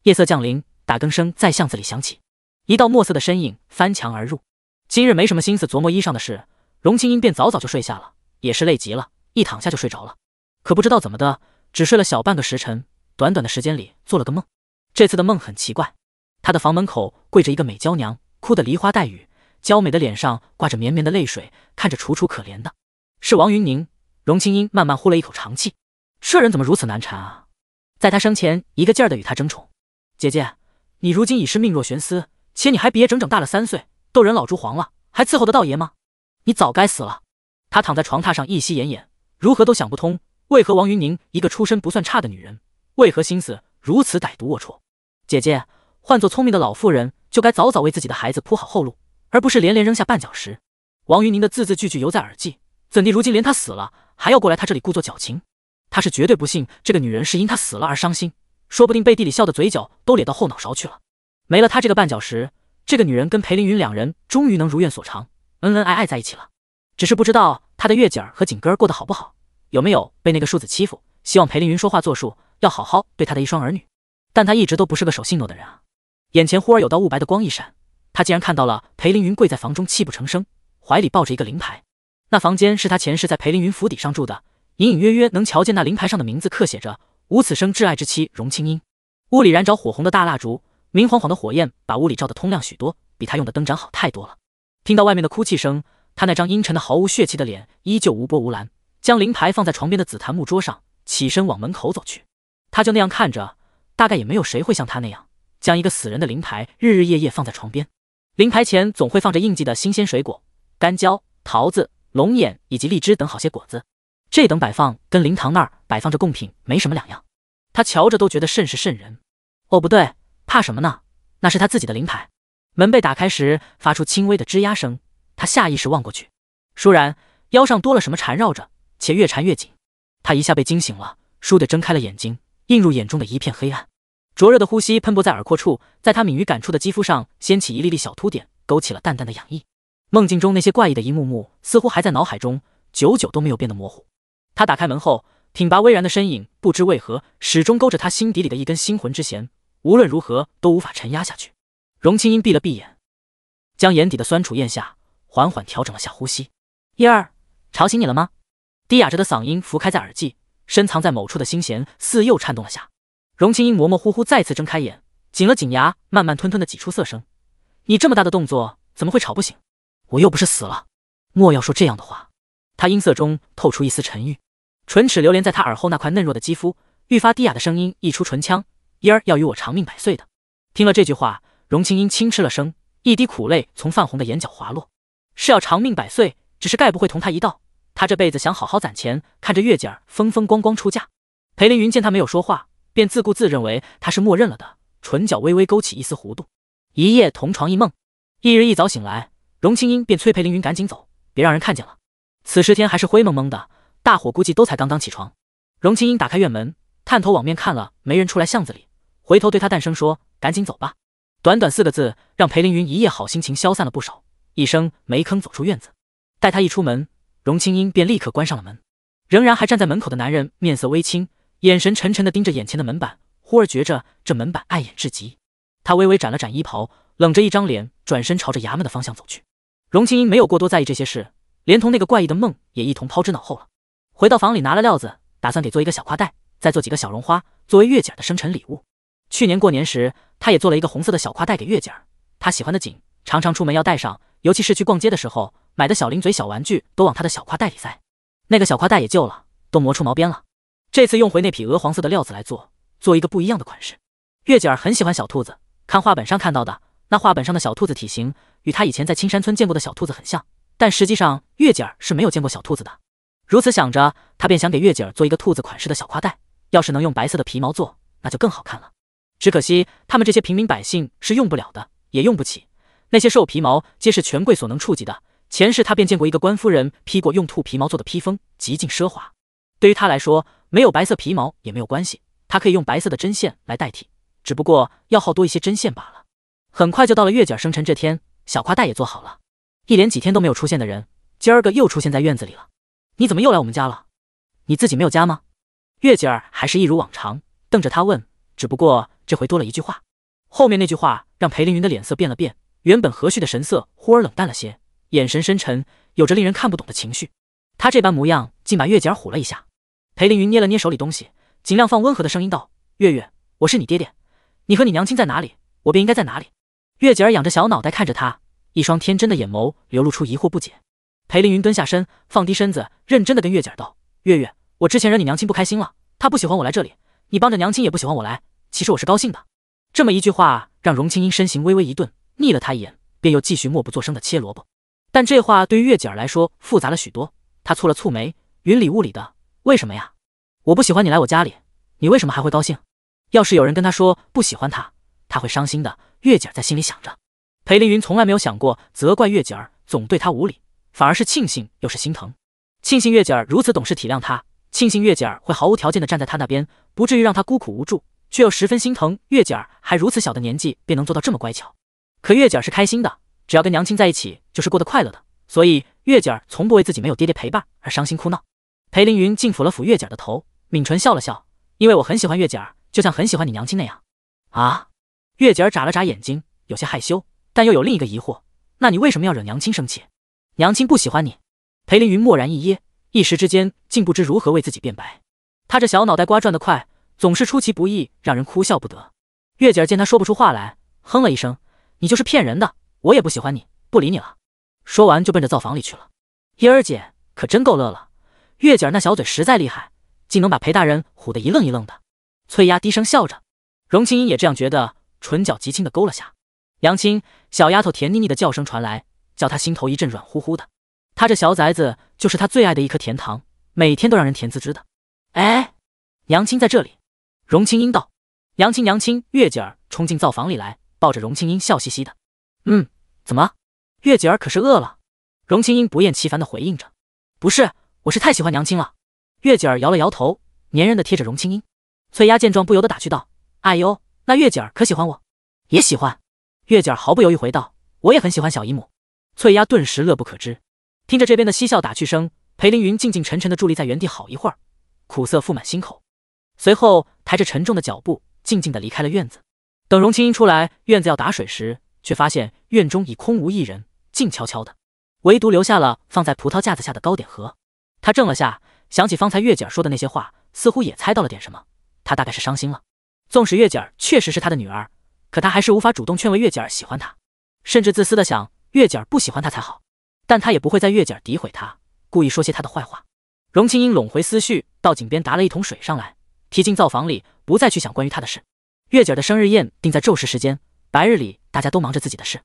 夜色降临，打更声在巷子里响起。一道墨色的身影翻墙而入。今日没什么心思琢磨衣裳的事，荣青英便早早就睡下了，也是累极了，一躺下就睡着了。可不知道怎么的，只睡了小半个时辰。短短的时间里，做了个梦。这次的梦很奇怪，他的房门口跪着一个美娇娘，哭得梨花带雨，娇美的脸上挂着绵绵的泪水，看着楚楚可怜的。是王云宁。荣青英慢慢呼了一口长气，这人怎么如此难缠啊？在他生前，一个劲儿的与他争宠。姐姐，你如今已是命若悬丝。且你还比爷整整大了三岁，都人老珠黄了，还伺候得道爷吗？你早该死了！他躺在床榻上，一息奄奄，如何都想不通，为何王云宁一个出身不算差的女人，为何心思如此歹毒龌龊？姐姐，换做聪明的老妇人，就该早早为自己的孩子铺好后路，而不是连连扔下绊脚石。王云宁的字字句句犹在耳际，怎地如今连她死了，还要过来他这里故作矫情？他是绝对不信这个女人是因他死了而伤心，说不定背地里笑的嘴角都咧到后脑勺去了。没了他这个绊脚石，这个女人跟裴凌云两人终于能如愿所偿，恩恩爱爱在一起了。只是不知道他的月姐儿和景哥儿过得好不好，有没有被那个庶子欺负？希望裴凌云说话作数，要好好对他的一双儿女。但他一直都不是个守信诺的人啊！眼前忽而有道雾白的光一闪，他竟然看到了裴凌云跪在房中泣不成声，怀里抱着一个灵牌。那房间是他前世在裴凌云府邸上住的，隐隐约约能瞧见那灵牌上的名字刻写着“吾此生挚爱之妻荣清音”。屋里燃着火红的大蜡烛。明晃晃的火焰把屋里照得通亮许多，比他用的灯盏好太多了。听到外面的哭泣声，他那张阴沉的、毫无血气的脸依旧无波无澜。将灵牌放在床边的紫檀木桌上，起身往门口走去。他就那样看着，大概也没有谁会像他那样，将一个死人的灵牌日日夜夜放在床边。灵牌前总会放着应季的新鲜水果，干椒、桃子、龙眼以及荔枝等好些果子。这等摆放跟灵堂那儿摆放着贡品没什么两样。他瞧着都觉得甚是瘆人。哦，不对。怕什么呢？那是他自己的灵牌。门被打开时，发出轻微的吱呀声，他下意识望过去，倏然腰上多了什么缠绕着，且越缠越紧。他一下被惊醒了，倏地睁开了眼睛，映入眼中的一片黑暗。灼热的呼吸喷薄在耳廓处，在他敏于感触的肌肤上掀起一粒粒小凸点，勾起了淡淡的痒意。梦境中那些怪异的一幕幕，似乎还在脑海中，久久都没有变得模糊。他打开门后，挺拔巍然的身影，不知为何始终勾着他心底里的一根心魂之弦。无论如何都无法沉压下去。荣青音闭了闭眼，将眼底的酸楚咽下，缓缓调整了下呼吸。叶儿，吵醒你了吗？低哑着的嗓音浮开在耳际，深藏在某处的心弦似又颤动了下。荣青音模模糊糊再次睁开眼，紧了紧牙，慢慢吞吞的挤出涩声：“你这么大的动作，怎么会吵不醒？我又不是死了。”莫要说这样的话。他音色中透出一丝沉郁，唇齿流连在他耳后那块嫩弱的肌肤，愈发低哑的声音溢出唇腔。嫣儿要与我长命百岁的。听了这句话，荣青音轻嗤了声，一滴苦泪从泛红的眼角滑落。是要长命百岁，只是概不会同他一道。他这辈子想好好攒钱，看着月姐儿风风光光出嫁。裴凌云见他没有说话，便自顾自认为他是默认了的，唇角微微勾起一丝弧度。一夜同床异梦，翌日一早醒来，荣青音便催裴凌云赶紧走，别让人看见了。此时天还是灰蒙蒙的，大伙估计都才刚刚起床。荣青音打开院门，探头往面看了，没人出来，巷子里。回头对他诞声说：“赶紧走吧！”短短四个字，让裴凌云一夜好心情消散了不少。一声没吭，走出院子。待他一出门，荣青英便立刻关上了门。仍然还站在门口的男人面色微青，眼神沉沉的盯着眼前的门板，忽而觉着这门板碍眼至极。他微微展了展衣袍，冷着一张脸，转身朝着衙门的方向走去。荣青英没有过多在意这些事，连同那个怪异的梦也一同抛之脑后了。回到房里拿了料子，打算给做一个小挎带，再做几个小绒花，作为月姐儿的生辰礼物。去年过年时，他也做了一个红色的小挎带给月姐儿。她喜欢的紧，常常出门要带上，尤其是去逛街的时候，买的小零嘴、小玩具都往她的小挎袋里塞。那个小挎带也旧了，都磨出毛边了。这次用回那匹鹅黄色的料子来做，做一个不一样的款式。月姐儿很喜欢小兔子，看画本上看到的，那画本上的小兔子体型与她以前在青山村见过的小兔子很像，但实际上月姐儿是没有见过小兔子的。如此想着，她便想给月姐儿做一个兔子款式的小挎带，要是能用白色的皮毛做，那就更好看了。只可惜，他们这些平民百姓是用不了的，也用不起。那些兽皮毛皆是权贵所能触及的。前世他便见过一个官夫人披过用兔皮毛做的披风，极尽奢华。对于他来说，没有白色皮毛也没有关系，他可以用白色的针线来代替，只不过要耗多一些针线罢了。很快就到了月儿生辰这天，小夸带也做好了。一连几天都没有出现的人，今儿个又出现在院子里了。你怎么又来我们家了？你自己没有家吗？月姐儿还是一如往常，瞪着他问。只不过这回多了一句话，后面那句话让裴凌云的脸色变了变，原本和煦的神色忽而冷淡了些，眼神深沉，有着令人看不懂的情绪。他这般模样，竟把月姐儿唬了一下。裴凌云捏了捏手里东西，尽量放温和的声音道：“月月，我是你爹爹，你和你娘亲在哪里，我便应该在哪里。”月姐儿仰着小脑袋看着他，一双天真的眼眸流露出疑惑不解。裴凌云蹲下身，放低身子，认真的跟月姐儿道：“月月，我之前惹你娘亲不开心了，她不喜欢我来这里。”你帮着娘亲也不喜欢我来，其实我是高兴的。这么一句话让荣青音身形微微一顿，睨了他一眼，便又继续默不作声的切萝卜。但这话对于月姐儿来说复杂了许多，她蹙了蹙眉，云里雾里的，为什么呀？我不喜欢你来我家里，你为什么还会高兴？要是有人跟她说不喜欢她，她会伤心的。月姐儿在心里想着，裴凌云从来没有想过责怪月姐儿总对他无礼，反而是庆幸又是心疼，庆幸月姐儿如此懂事体谅他。庆幸月姐儿会毫无条件的站在他那边，不至于让他孤苦无助，却又十分心疼月姐儿还如此小的年纪便能做到这么乖巧。可月姐儿是开心的，只要跟娘亲在一起，就是过得快乐的。所以月姐儿从不为自己没有爹爹陪伴而伤心哭闹。裴凌云竟抚了抚月姐儿的头，抿唇笑了笑，因为我很喜欢月姐儿，就像很喜欢你娘亲那样。啊！月姐儿眨了眨眼睛，有些害羞，但又有另一个疑惑：那你为什么要惹娘亲生气？娘亲不喜欢你？裴凌云默然一噎。一时之间竟不知如何为自己辩白，他这小脑袋瓜转得快，总是出其不意，让人哭笑不得。月姐儿见他说不出话来，哼了一声：“你就是骗人的，我也不喜欢你，不理你了。”说完就奔着灶房里去了。茵儿姐可真够乐了，月姐儿那小嘴实在厉害，竟能把裴大人唬得一愣一愣的。翠丫低声笑着，荣青音也这样觉得，唇角极轻的勾了下。杨青，小丫头甜腻腻的叫声传来，叫她心头一阵软乎乎的。他这小崽子就是他最爱的一颗甜糖，每天都让人甜滋滋的。哎，娘亲在这里。荣青音道：“娘亲，娘亲。”月姐儿冲进灶房里来，抱着荣青音笑嘻嘻的。嗯，怎么？月姐儿可是饿了。荣青音不厌其烦的回应着：“不是，我是太喜欢娘亲了。”月姐儿摇了摇头，粘人的贴着荣青音。翠丫见状不由得打趣道：“哎呦，那月姐儿可喜欢我？也喜欢。”月姐儿毫不犹豫回道：“我也很喜欢小姨母。”翠丫顿时乐不可支。听着这边的嬉笑打趣声，裴凌云静静沉沉的伫立在原地好一会儿，苦涩覆满心口，随后抬着沉重的脚步，静静的离开了院子。等荣青音出来院子要打水时，却发现院中已空无一人，静悄悄的，唯独留下了放在葡萄架子下的糕点盒。他怔了下，想起方才月姐儿说的那些话，似乎也猜到了点什么。他大概是伤心了。纵使月姐儿确实是他的女儿，可他还是无法主动劝慰月姐儿喜欢他，甚至自私的想月姐儿不喜欢他才好。但他也不会在月姐儿诋毁他，故意说些他的坏话。荣清英拢回思绪，到井边打了一桶水上来，提进灶房里，不再去想关于他的事。月姐儿的生日宴定在昼时时间，白日里大家都忙着自己的事。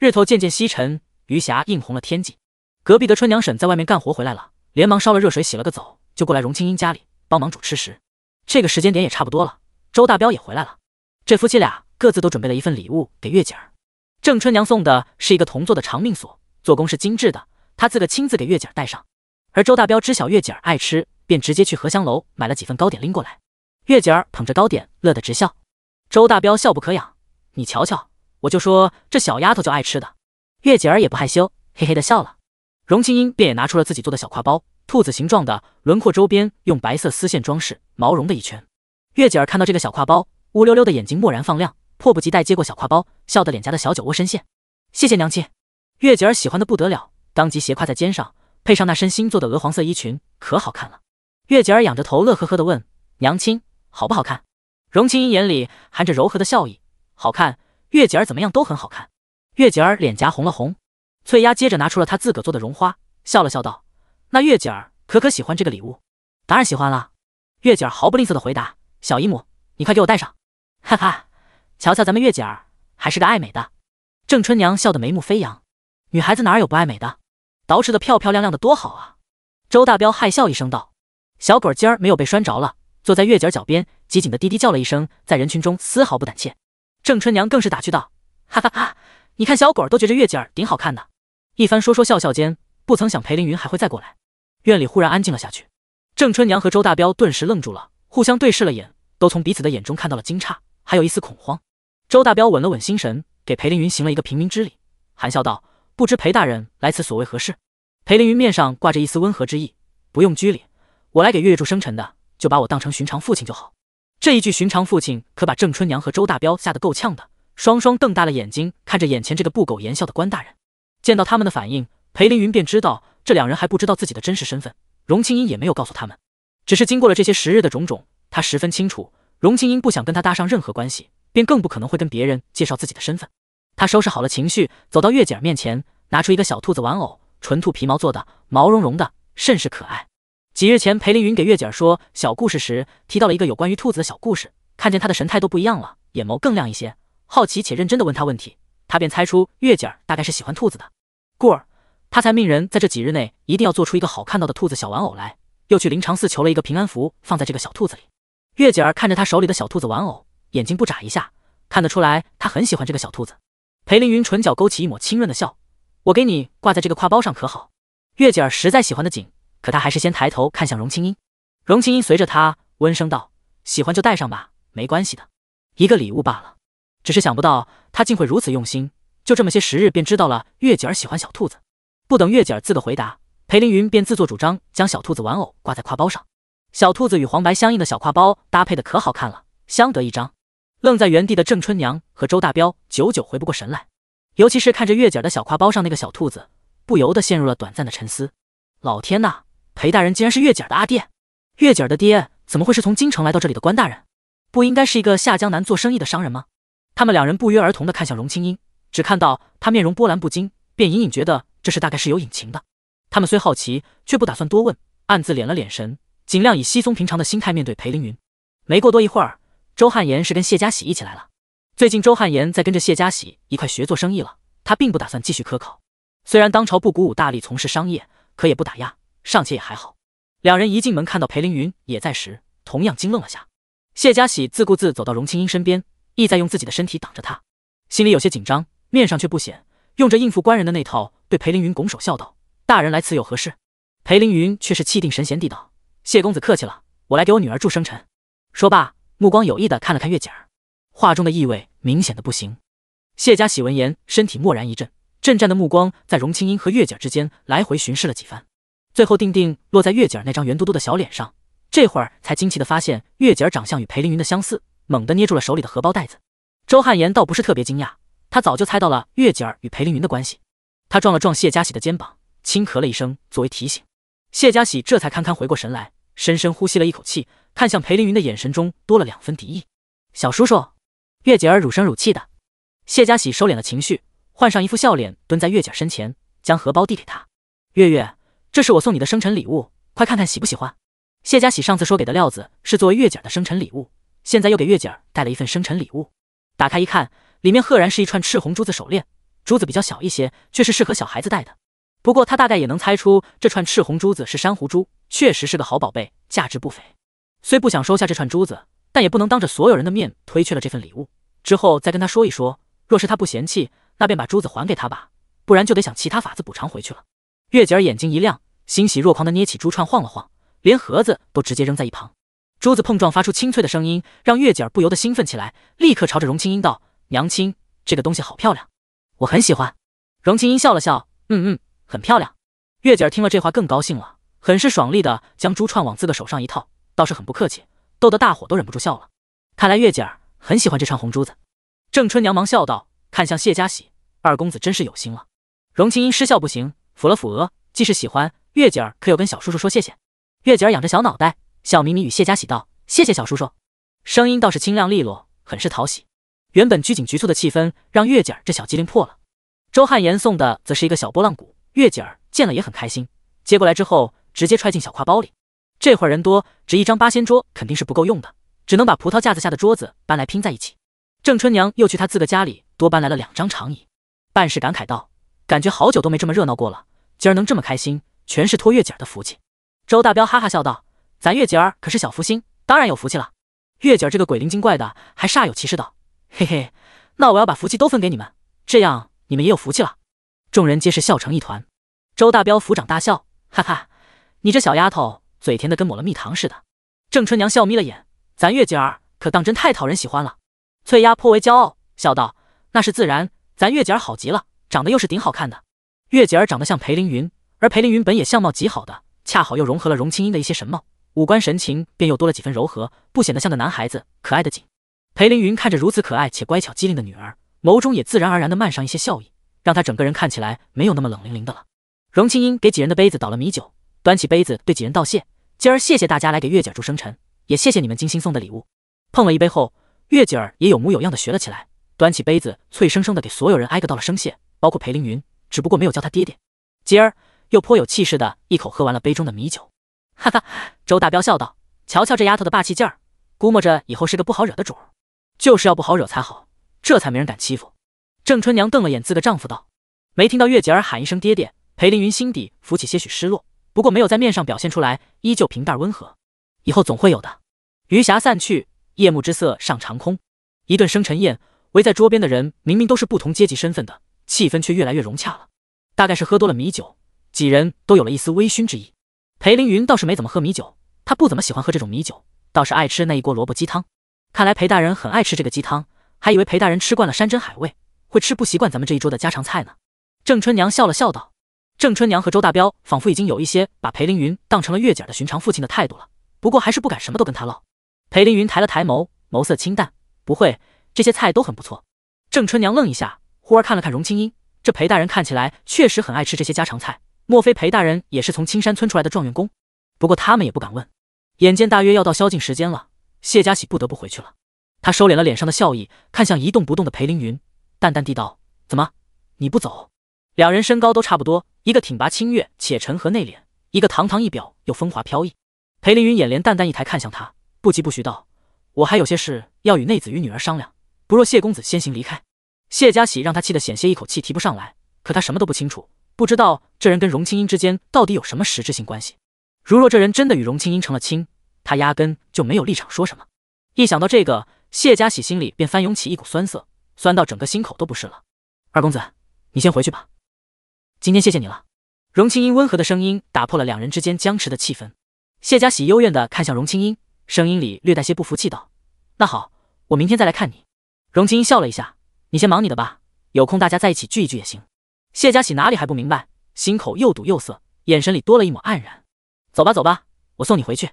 日头渐渐西沉，余霞映红了天际。隔壁的春娘婶在外面干活回来了，连忙烧了热水洗了个澡，就过来荣清英家里帮忙煮吃食。这个时间点也差不多了，周大彪也回来了。这夫妻俩各自都准备了一份礼物给月姐儿。郑春娘送的是一个铜做的长命锁。做工是精致的，他自个亲自给月姐儿带上。而周大彪知晓月姐儿爱吃，便直接去荷香楼买了几份糕点拎过来。月姐儿捧着糕点，乐得直笑。周大彪笑不可仰，你瞧瞧，我就说这小丫头就爱吃的。月姐儿也不害羞，嘿嘿的笑了。荣清英便也拿出了自己做的小挎包，兔子形状的，轮廓周边用白色丝线装饰，毛绒的一圈。月姐儿看到这个小挎包，乌溜溜的眼睛蓦然放亮，迫不及待接过小挎包，笑得脸颊的小酒窝深陷。谢谢娘亲。月姐儿喜欢的不得了，当即斜挎在肩上，配上那身新做的鹅黄色衣裙，可好看了。月姐儿仰着头乐呵呵地问：“娘亲，好不好看？”荣青音眼里含着柔和的笑意：“好看，月姐儿怎么样都很好看。”月姐儿脸颊红了红。翠丫接着拿出了她自个做的绒花，笑了笑道：“那月姐儿可可喜欢这个礼物？”“当然喜欢了。”月姐儿毫不吝啬地回答。“小姨母，你快给我戴上。”“哈哈，瞧瞧咱们月姐儿，还是个爱美的。”郑春娘笑得眉目飞扬。女孩子哪有不爱美的，捯饬的漂漂亮亮的多好啊！周大彪害笑一声道：“小鬼今儿没有被拴着了，坐在月姐脚边，机警的滴滴叫了一声，在人群中丝毫不胆怯。”郑春娘更是打趣道：“哈哈哈，你看小鬼儿都觉着月姐儿顶好看的。”一番说说笑笑间，不曾想裴凌云还会再过来。院里忽然安静了下去，郑春娘和周大彪顿时愣住了，互相对视了眼，都从彼此的眼中看到了惊诧，还有一丝恐慌。周大彪稳了稳心神，给裴凌云行了一个平民之礼，含笑道。不知裴大人来此所谓何事？裴凌云面上挂着一丝温和之意，不用拘礼，我来给月月祝生辰的，就把我当成寻常父亲就好。这一句寻常父亲，可把郑春娘和周大彪吓得够呛的，双双瞪大了眼睛看着眼前这个不苟言笑的关大人。见到他们的反应，裴凌云便知道这两人还不知道自己的真实身份，荣青英也没有告诉他们。只是经过了这些时日的种种，他十分清楚，荣青英不想跟他搭上任何关系，便更不可能会跟别人介绍自己的身份。他收拾好了情绪，走到月姐儿面前，拿出一个小兔子玩偶，纯兔皮毛做的，毛茸茸的，甚是可爱。几日前，裴凌云给月姐儿说小故事时，提到了一个有关于兔子的小故事，看见他的神态都不一样了，眼眸更亮一些，好奇且认真的问他问题，他便猜出月姐儿大概是喜欢兔子的，故而他才命人在这几日内一定要做出一个好看到的兔子小玩偶来，又去灵长寺求了一个平安符放在这个小兔子里。月姐儿看着他手里的小兔子玩偶，眼睛不眨一下，看得出来他很喜欢这个小兔子。裴凌云唇角勾起一抹清润的笑，我给你挂在这个挎包上可好？月姐儿实在喜欢的紧，可她还是先抬头看向荣清音，荣清音随着她温声道：“喜欢就带上吧，没关系的，一个礼物罢了。只是想不到他竟会如此用心，就这么些时日便知道了月姐儿喜欢小兔子。”不等月姐儿自个回答，裴凌云便自作主张将小兔子玩偶挂在挎包上，小兔子与黄白相应的小挎包搭配的可好看了，相得益彰。愣在原地的郑春娘和周大彪久久回不过神来，尤其是看着月姐的小挎包上那个小兔子，不由得陷入了短暂的沉思。老天呐，裴大人竟然是月姐的阿爹！月姐的爹怎么会是从京城来到这里的官大人？不应该是一个下江南做生意的商人吗？他们两人不约而同地看向荣青音，只看到她面容波澜不惊，便隐隐觉得这事大概是有隐情的。他们虽好奇，却不打算多问，暗自敛了敛神，尽量以稀松平常的心态面对裴凌云。没过多一会儿。周汉言是跟谢家喜一起来了。最近，周汉言在跟着谢家喜一块学做生意了。他并不打算继续科考。虽然当朝不鼓舞、大力从事商业，可也不打压，尚且也还好。两人一进门看到裴凌云也在时，同样惊愣了下。谢家喜自顾自走到荣清英身边，意在用自己的身体挡着她，心里有些紧张，面上却不显，用着应付官人的那套，对裴凌云拱手笑道：“大人来此有何事？”裴凌云却是气定神闲地道：“谢公子客气了，我来给我女儿祝生辰。”说罢。目光有意的看了看月姐儿，话中的意味明显的不行。谢家喜闻言，身体蓦然一震，震颤的目光在荣清音和月姐儿之间来回巡视了几番，最后定定落在月姐儿那张圆嘟嘟的小脸上。这会儿才惊奇的发现月姐儿长相与裴凌云的相似，猛地捏住了手里的荷包袋子。周汉言倒不是特别惊讶，他早就猜到了月姐儿与裴凌云的关系。他撞了撞谢家喜的肩膀，轻咳了一声作为提醒。谢家喜这才堪堪回过神来。深深呼吸了一口气，看向裴凌云的眼神中多了两分敌意。小叔叔，月姐儿乳声乳气的。谢家喜收敛了情绪，换上一副笑脸，蹲在月姐儿身前，将荷包递给她。月月，这是我送你的生辰礼物，快看看喜不喜欢。谢家喜上次说给的料子是作为月姐儿的生辰礼物，现在又给月姐儿带了一份生辰礼物。打开一看，里面赫然是一串赤红珠子手链，珠子比较小一些，却是适合小孩子戴的。不过他大概也能猜出，这串赤红珠子是珊瑚珠。确实是个好宝贝，价值不菲。虽不想收下这串珠子，但也不能当着所有人的面推却了这份礼物。之后再跟他说一说，若是他不嫌弃，那便把珠子还给他吧。不然就得想其他法子补偿回去了。月姐儿眼睛一亮，欣喜若狂的捏起珠串晃了晃，连盒子都直接扔在一旁。珠子碰撞发出清脆的声音，让月姐儿不由得兴奋起来，立刻朝着荣青音道：“娘亲，这个东西好漂亮，我很喜欢。”荣青音笑了笑，嗯嗯，很漂亮。月姐儿听了这话更高兴了。很是爽利的将珠串往自个手上一套，倒是很不客气，逗得大伙都忍不住笑了。看来月姐儿很喜欢这串红珠子。郑春娘忙笑道，看向谢家喜：“二公子真是有心了。”荣清因失笑，不行，抚了抚额，既是喜欢，月姐儿可有跟小叔叔说谢谢？月姐儿仰着小脑袋，笑眯眯与谢家喜道：“谢谢小叔叔。”声音倒是清亮利落，很是讨喜。原本拘谨局促的气氛让月姐儿这小机灵破了。周汉言送的则是一个小拨浪鼓，月姐儿见了也很开心，接过来之后。直接揣进小挎包里。这会儿人多，只一张八仙桌肯定是不够用的，只能把葡萄架子下的桌子搬来拼在一起。郑春娘又去她自个家里多搬来了两张长椅。办事感慨道：“感觉好久都没这么热闹过了，今儿能这么开心，全是托月姐儿的福气。”周大彪哈哈笑道：“咱月姐儿可是小福星，当然有福气了。”月姐儿这个鬼灵精怪的，还煞有其事道：“嘿嘿，那我要把福气都分给你们，这样你们也有福气了。”众人皆是笑成一团。周大彪抚掌大笑：“哈哈。”你这小丫头嘴甜的跟抹了蜜糖似的，郑春娘笑眯了眼。咱月姐儿可当真太讨人喜欢了。翠丫颇为骄傲，笑道：“那是自然，咱月姐儿好极了，长得又是顶好看的。”月姐儿长得像裴凌云，而裴凌云本也相貌极好的，恰好又融合了荣清音的一些神貌，五官神情便又多了几分柔和，不显得像个男孩子，可爱的紧。裴凌云看着如此可爱且乖巧机灵的女儿，眸中也自然而然的漫上一些笑意，让她整个人看起来没有那么冷凌凌的了。荣清音给几人的杯子倒了米酒。端起杯子对几人道谢，今儿谢谢大家来给月姐儿祝生辰，也谢谢你们精心送的礼物。碰了一杯后，月姐儿也有模有样的学了起来，端起杯子脆生生的给所有人挨个道了声谢，包括裴凌云，只不过没有叫他爹爹。今儿又颇有气势的一口喝完了杯中的米酒。哈哈，周大彪笑道：“瞧瞧这丫头的霸气劲儿，估摸着以后是个不好惹的主儿，就是要不好惹才好，这才没人敢欺负。”郑春娘瞪了眼自个丈夫道：“没听到月姐儿喊一声爹爹？”裴凌云心底浮起些许失落。不过没有在面上表现出来，依旧平淡温和。以后总会有的。余霞散去，夜幕之色上长空。一顿生辰宴，围在桌边的人明明都是不同阶级身份的，气氛却越来越融洽了。大概是喝多了米酒，几人都有了一丝微醺之意。裴凌云倒是没怎么喝米酒，他不怎么喜欢喝这种米酒，倒是爱吃那一锅萝卜鸡汤。看来裴大人很爱吃这个鸡汤，还以为裴大人吃惯了山珍海味，会吃不习惯咱们这一桌的家常菜呢。郑春娘笑了笑道。郑春娘和周大彪仿佛已经有一些把裴凌云当成了月姐的寻常父亲的态度了，不过还是不敢什么都跟他唠。裴凌云抬了抬眸，眸色清淡，不会，这些菜都很不错。郑春娘愣一下，忽而看了看荣青音，这裴大人看起来确实很爱吃这些家常菜，莫非裴大人也是从青山村出来的状元公？不过他们也不敢问。眼见大约要到宵禁时间了，谢家喜不得不回去了。他收敛了脸上的笑意，看向一动不动的裴凌云，淡淡地道：“怎么，你不走？”两人身高都差不多，一个挺拔清越且沉和内敛，一个堂堂一表又风华飘逸。裴凌云眼帘淡淡一抬，看向他，不急不徐道：“我还有些事要与内子与女儿商量，不若谢公子先行离开。”谢家喜让他气得险些一口气提不上来，可他什么都不清楚，不知道这人跟荣清音之间到底有什么实质性关系。如若这人真的与荣清音成了亲，他压根就没有立场说什么。一想到这个，谢家喜心里便翻涌起一股酸涩，酸到整个心口都不是了。二公子，你先回去吧。今天谢谢你了，荣清音温和的声音打破了两人之间僵持的气氛。谢家喜幽怨的看向荣清音，声音里略带些不服气道：“那好，我明天再来看你。”荣清音笑了一下：“你先忙你的吧，有空大家在一起聚一聚也行。”谢家喜哪里还不明白，心口又堵又涩，眼神里多了一抹黯然。走吧走吧，我送你回去。”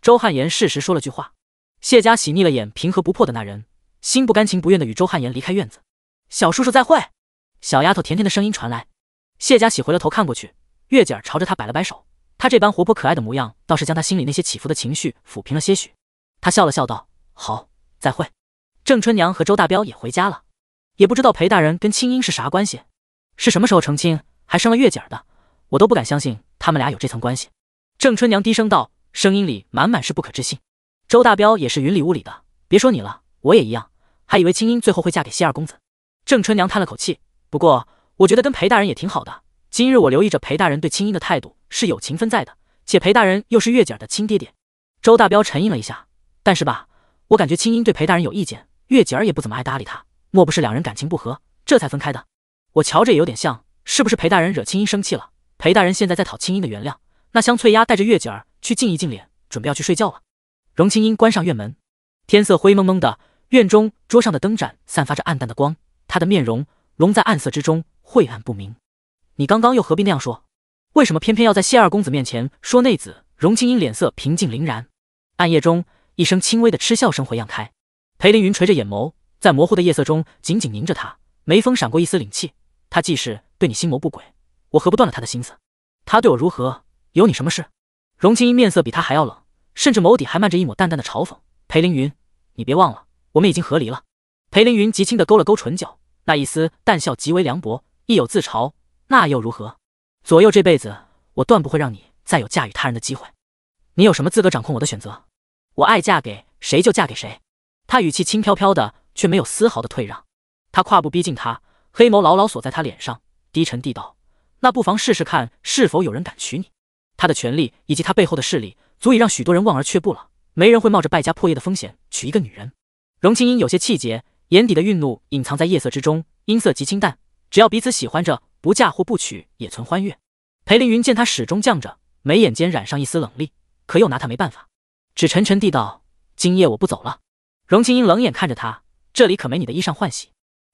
周汉岩适时说了句话。谢家喜睨了眼平和不破的那人，心不甘情不愿的与周汉岩离开院子。“小叔叔再会。”小丫头甜甜的声音传来。谢家喜回了头看过去，月姐儿朝着他摆了摆手，他这般活泼可爱的模样，倒是将他心里那些起伏的情绪抚平了些许。他笑了笑道：“好，再会。”郑春娘和周大彪也回家了，也不知道裴大人跟青樱是啥关系，是什么时候成亲，还生了月姐儿的，我都不敢相信他们俩有这层关系。郑春娘低声道，声音里满满是不可置信。周大彪也是云里雾里的，别说你了，我也一样，还以为青樱最后会嫁给谢二公子。郑春娘叹了口气，不过。我觉得跟裴大人也挺好的。今日我留意着裴大人对青音的态度是有情分在的，且裴大人又是月姐儿的亲爹爹。周大彪沉吟了一下，但是吧，我感觉青音对裴大人有意见，月姐儿也不怎么爱搭理他。莫不是两人感情不和，这才分开的？我瞧着也有点像，是不是裴大人惹青音生气了？裴大人现在在讨青音的原谅。那香翠丫带着月姐儿去静一静脸，准备要去睡觉了。荣青音关上院门，天色灰蒙蒙的，院中桌上的灯盏散发着暗淡的光，她的面容融在暗色之中。晦暗不明，你刚刚又何必那样说？为什么偏偏要在谢二公子面前说内子？荣青英脸色平静凛然，暗夜中一声轻微的嗤笑声回漾开。裴凌云垂着眼眸，在模糊的夜色中紧紧凝着他，眉峰闪过一丝凛气。他既是对你心谋不轨，我何不断了他的心思？他对我如何，有你什么事？荣青英面色比他还要冷，甚至眸底还漫着一抹淡淡的嘲讽。裴凌云，你别忘了，我们已经和离了。裴凌云极轻的勾了勾唇角，那一丝淡笑极为凉薄。亦有自嘲，那又如何？左右这辈子，我断不会让你再有嫁与他人的机会。你有什么资格掌控我的选择？我爱嫁给谁就嫁给谁。他语气轻飘飘的，却没有丝毫的退让。他跨步逼近他，黑眸牢牢锁在他脸上，低沉地道：“那不妨试试看，是否有人敢娶你？”他的权利以及他背后的势力，足以让许多人望而却步了。没人会冒着败家破业的风险娶一个女人。荣青音有些气结，眼底的愠怒隐藏在夜色之中，音色极清淡。只要彼此喜欢着，不嫁或不娶也存欢悦。裴凌云见他始终犟着，眉眼间染上一丝冷厉，可又拿他没办法，只沉沉地道：“今夜我不走了。”荣青英冷眼看着他，这里可没你的衣裳换洗。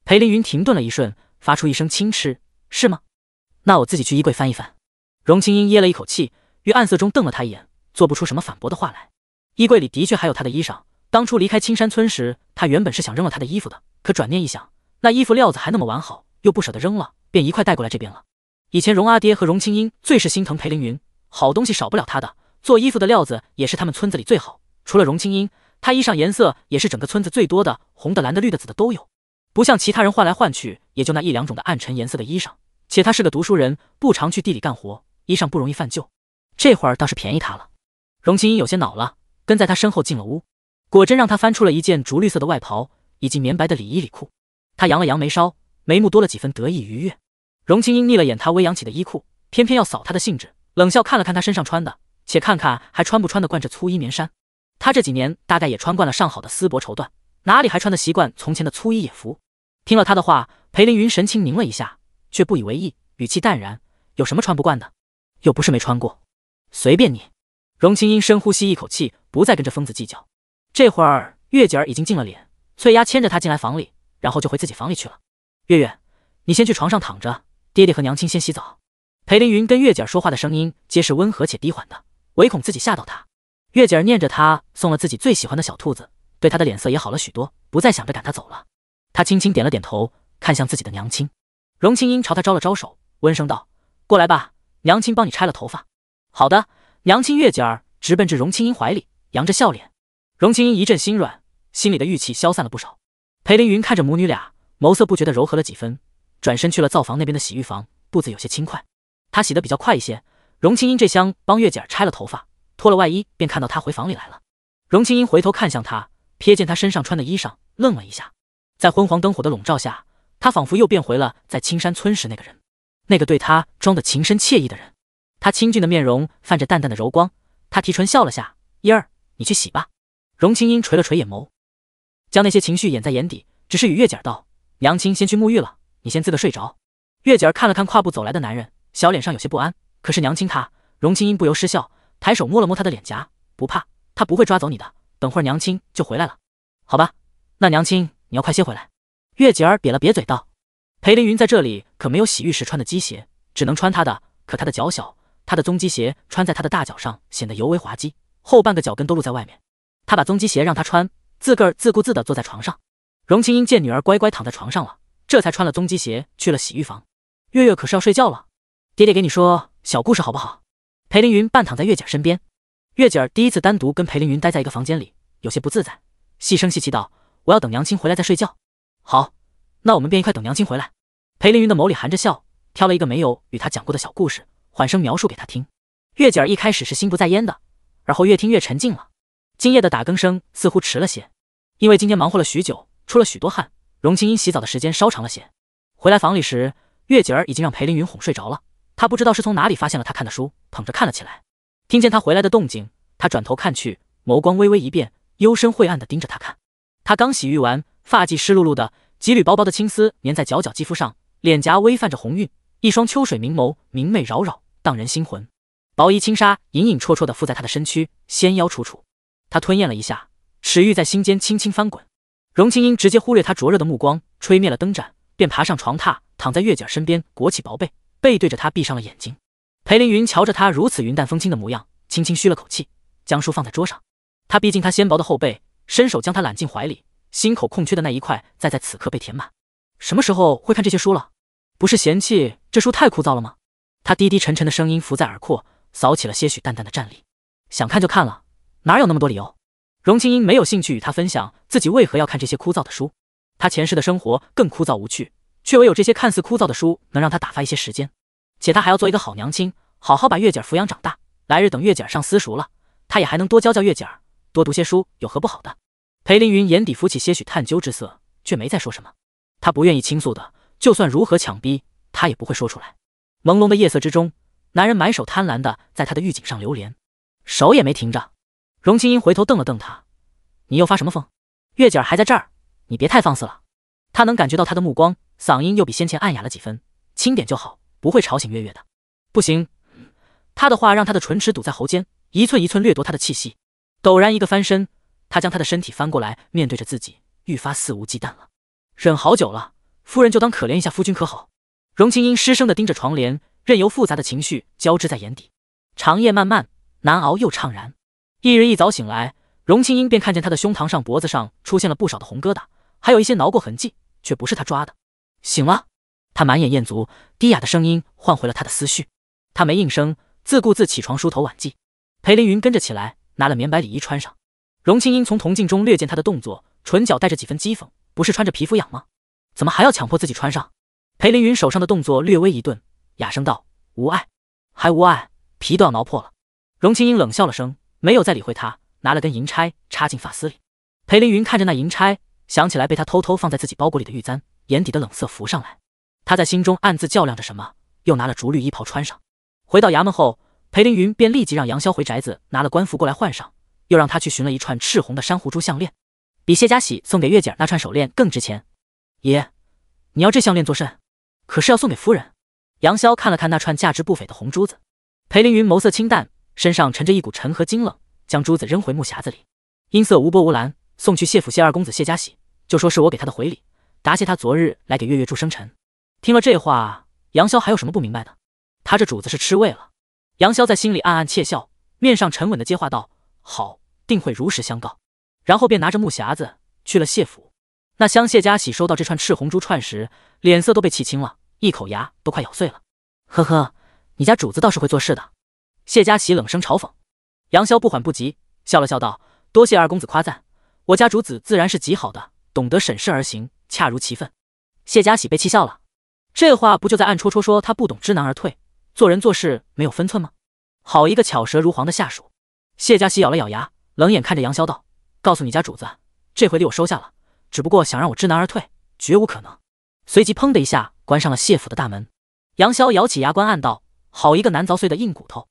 裴凌云停顿了一瞬，发出一声轻嗤：“是吗？那我自己去衣柜翻一翻。”荣青英噎了一口气，于暗色中瞪了他一眼，做不出什么反驳的话来。衣柜里的确还有他的衣裳。当初离开青山村时，他原本是想扔了他的衣服的，可转念一想，那衣服料子还那么完好。又不舍得扔了，便一块带过来这边了。以前荣阿爹和荣青英最是心疼裴凌云，好东西少不了他的。做衣服的料子也是他们村子里最好。除了荣青英，他衣裳颜色也是整个村子最多的，红的、蓝的、绿的、紫的都有。不像其他人换来换去，也就那一两种的暗沉颜色的衣裳。且他是个读书人，不常去地里干活，衣裳不容易泛旧。这会儿倒是便宜他了。荣青英有些恼了，跟在他身后进了屋，果真让他翻出了一件竹绿色的外袍，以及棉白的里衣里裤。他扬了扬眉梢。眉目多了几分得意愉悦，荣青音睨了眼他微扬起的衣裤，偏偏要扫他的兴致，冷笑看了看他身上穿的，且看看还穿不穿得惯这粗衣棉衫。他这几年大概也穿惯了上好的丝帛绸缎，哪里还穿得习惯从前的粗衣野服？听了他的话，裴凌云神情凝了一下，却不以为意，语气淡然：“有什么穿不惯的？又不是没穿过，随便你。”荣青音深呼吸一口气，不再跟这疯子计较。这会儿月姐儿已经进了脸，翠丫牵着她进来房里，然后就回自己房里去了。月月，你先去床上躺着。爹爹和娘亲先洗澡。裴凌云跟月姐儿说话的声音皆是温和且低缓的，唯恐自己吓到她。月姐儿念着他，送了自己最喜欢的小兔子，对他的脸色也好了许多，不再想着赶他走了。他轻轻点了点头，看向自己的娘亲。荣青英朝他招了招手，温声道：“过来吧，娘亲帮你拆了头发。”“好的。”娘亲月姐儿直奔至荣青英怀里，扬着笑脸。荣青英一阵心软，心里的郁气消散了不少。裴凌云看着母女俩。眸色不觉的柔和了几分，转身去了灶房那边的洗浴房，步子有些轻快。他洗得比较快一些。荣青音这厢帮月姐儿拆了头发，脱了外衣，便看到他回房里来了。荣青音回头看向他，瞥见他身上穿的衣裳，愣了一下。在昏黄灯火的笼罩下，他仿佛又变回了在青山村时那个人，那个对他装的情深惬意的人。他清俊的面容泛着淡淡的柔光，他提唇笑了下：“嫣儿，你去洗吧。”荣青音垂了垂眼眸，将那些情绪掩在眼底，只是与月姐儿道。娘亲先去沐浴了，你先自个睡着。月姐儿看了看跨步走来的男人，小脸上有些不安。可是娘亲她，荣青音不由失笑，抬手摸了摸她的脸颊，不怕，他不会抓走你的。等会儿娘亲就回来了，好吧？那娘亲你要快些回来。月姐儿瘪了瘪嘴道：“裴凌云在这里可没有洗浴时穿的鸡鞋，只能穿他的。可他的脚小，他的棕鸡鞋穿在他的大脚上显得尤为滑稽，后半个脚跟都露在外面。他把棕鸡鞋让他穿，自个儿自顾自的坐在床上。”荣青英见女儿乖乖躺在床上了，这才穿了踪迹鞋去了洗浴房。月月可是要睡觉了，爹爹给你说小故事好不好？裴凌云半躺在月姐身边，月姐儿第一次单独跟裴凌云待在一个房间里，有些不自在，细声细气道：“我要等娘亲回来再睡觉。”好，那我们便一块等娘亲回来。裴凌云的眸里含着笑，挑了一个没有与他讲过的小故事，缓声描述给他听。月姐儿一开始是心不在焉的，而后越听越沉静了。今夜的打更声似乎迟了些，因为今天忙活了许久。出了许多汗，荣青英洗澡的时间稍长了些，回来房里时，月姐儿已经让裴凌云哄睡着了。她不知道是从哪里发现了他看的书，捧着看了起来。听见他回来的动静，他转头看去，眸光微微一变，幽深晦暗的盯着他看。他刚洗浴完，发髻湿漉漉的，几缕薄薄的青丝粘在皎皎肌肤上，脸颊微泛着红晕，一双秋水明眸明媚扰扰，荡人心魂。薄衣轻纱隐隐绰绰的附在他的身躯，纤腰楚楚。他吞咽了一下，齿玉在心间轻轻翻滚。荣青英直接忽略他灼热的目光，吹灭了灯盏，便爬上床榻，躺在月姐身边，裹起薄被，背对着他，闭上了眼睛。裴凌云瞧着他如此云淡风轻的模样，轻轻吁了口气，将书放在桌上。他逼近他纤薄的后背，伸手将他揽进怀里，心口空缺的那一块，再在此刻被填满。什么时候会看这些书了？不是嫌弃这书太枯燥了吗？他低低沉沉的声音浮在耳廓，扫起了些许淡淡的战栗。想看就看了，哪有那么多理由？荣清音没有兴趣与他分享自己为何要看这些枯燥的书。她前世的生活更枯燥无趣，却唯有这些看似枯燥的书能让她打发一些时间。且她还要做一个好娘亲，好好把月姐儿抚养长大。来日等月姐儿上私塾了，她也还能多教教月姐儿，多读些书，有何不好的？裴凌云眼底浮起些许探究之色，却没再说什么。他不愿意倾诉的，就算如何强逼，他也不会说出来。朦胧的夜色之中，男人埋手贪婪的在他的玉颈上流连，手也没停着。荣清音回头瞪了瞪他：“你又发什么疯？月姐儿还在这儿，你别太放肆了。”他能感觉到他的目光，嗓音又比先前暗哑了几分：“轻点就好，不会吵醒月月的。”不行。他的话让他的唇齿堵在喉间，一寸一寸掠夺他的气息。陡然一个翻身，他将他的身体翻过来，面对着自己，愈发肆无忌惮了。忍好久了，夫人就当可怜一下夫君可好？荣清音失声的盯着床帘，任由复杂的情绪交织在眼底。长夜漫漫，难熬又怅然。翌日一早醒来，荣青音便看见他的胸膛上、脖子上出现了不少的红疙瘩，还有一些挠过痕迹，却不是他抓的。醒了，他满眼餍足，低哑的声音唤回了他的思绪。他没应声，自顾自起床梳头挽髻。裴凌云跟着起来，拿了棉白里衣穿上。荣青音从铜镜中略见他的动作，唇角带着几分讥讽：“不是穿着皮肤痒吗？怎么还要强迫自己穿上？”裴凌云手上的动作略微一顿，哑声道：“无碍，还无碍，皮都要挠破了。”荣青音冷笑了声。没有再理会他，拿了根银钗插进发丝里。裴凌云看着那银钗，想起来被他偷偷放在自己包裹里的玉簪，眼底的冷色浮上来。他在心中暗自较量着什么，又拿了竹绿衣袍穿上。回到衙门后，裴凌云便立即让杨潇回宅子拿了官服过来换上，又让他去寻了一串赤红的珊瑚珠项链，比谢家喜送给月姐那串手链更值钱。爷，你要这项链作甚？可是要送给夫人？杨潇看了看那串价值不菲的红珠子，裴凌云眸色清淡。身上沉着一股沉和精冷，将珠子扔回木匣子里，音色无波无澜，送去谢府谢二公子谢家喜，就说是我给他的回礼，答谢他昨日来给月月祝生辰。听了这话，杨潇还有什么不明白的？他这主子是吃味了。杨潇在心里暗暗窃笑，面上沉稳的接话道：“好，定会如实相告。”然后便拿着木匣子去了谢府。那厢谢家喜收到这串赤红珠串时，脸色都被气青了，一口牙都快咬碎了。“呵呵，你家主子倒是会做事的。”谢佳喜冷声嘲讽，杨潇不缓不急，笑了笑道：“多谢二公子夸赞，我家主子自然是极好的，懂得审视而行，恰如其分。”谢佳喜被气笑了，这话不就在暗戳戳说他不懂知难而退，做人做事没有分寸吗？好一个巧舌如簧的下属！谢佳喜咬了咬牙，冷眼看着杨潇道：“告诉你家主子，这回礼我收下了，只不过想让我知难而退，绝无可能。”随即砰的一下关上了谢府的大门。杨潇咬起牙关，暗道：“好一个难凿碎的硬骨头！”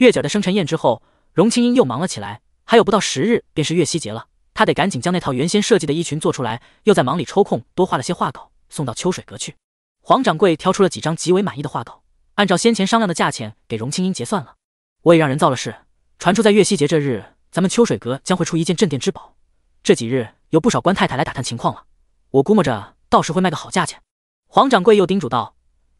月姐的生辰宴之后，荣青英又忙了起来。还有不到十日便是月夕节了，她得赶紧将那套原先设计的衣裙做出来。又在忙里抽空多画了些画稿，送到秋水阁去。黄掌柜挑出了几张极为满意的画稿，按照先前商量的价钱给荣青英结算了。我也让人造了事，传出在月夕节这日，咱们秋水阁将会出一件镇店之宝。这几日有不少官太太来打探情况了，我估摸着到时会卖个好价钱。黄掌柜又叮嘱道：“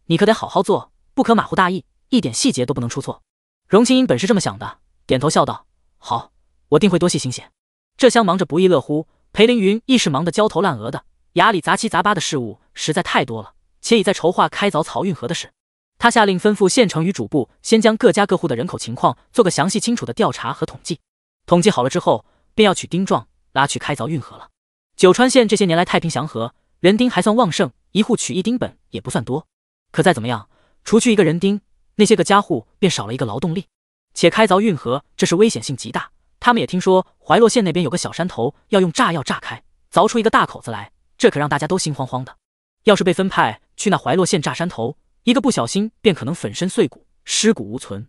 你可得好好做，不可马虎大意，一点细节都不能出错。”荣清英本是这么想的，点头笑道：“好，我定会多细心些。”这厢忙着不亦乐乎，裴凌云亦是忙得焦头烂额的，衙里杂七杂八的事物实在太多了，且已在筹划开凿漕运河的事。他下令吩咐县城与主簿，先将各家各户的人口情况做个详细清楚的调查和统计。统计好了之后，便要取丁壮拉去开凿运河了。九川县这些年来太平祥和，人丁还算旺盛，一户取一丁本也不算多。可再怎么样，除去一个人丁。那些个家伙便少了一个劳动力，且开凿运河，这是危险性极大。他们也听说怀洛县那边有个小山头要用炸药炸开，凿出一个大口子来，这可让大家都心慌慌的。要是被分派去那怀洛县炸山头，一个不小心便可能粉身碎骨，尸骨无存。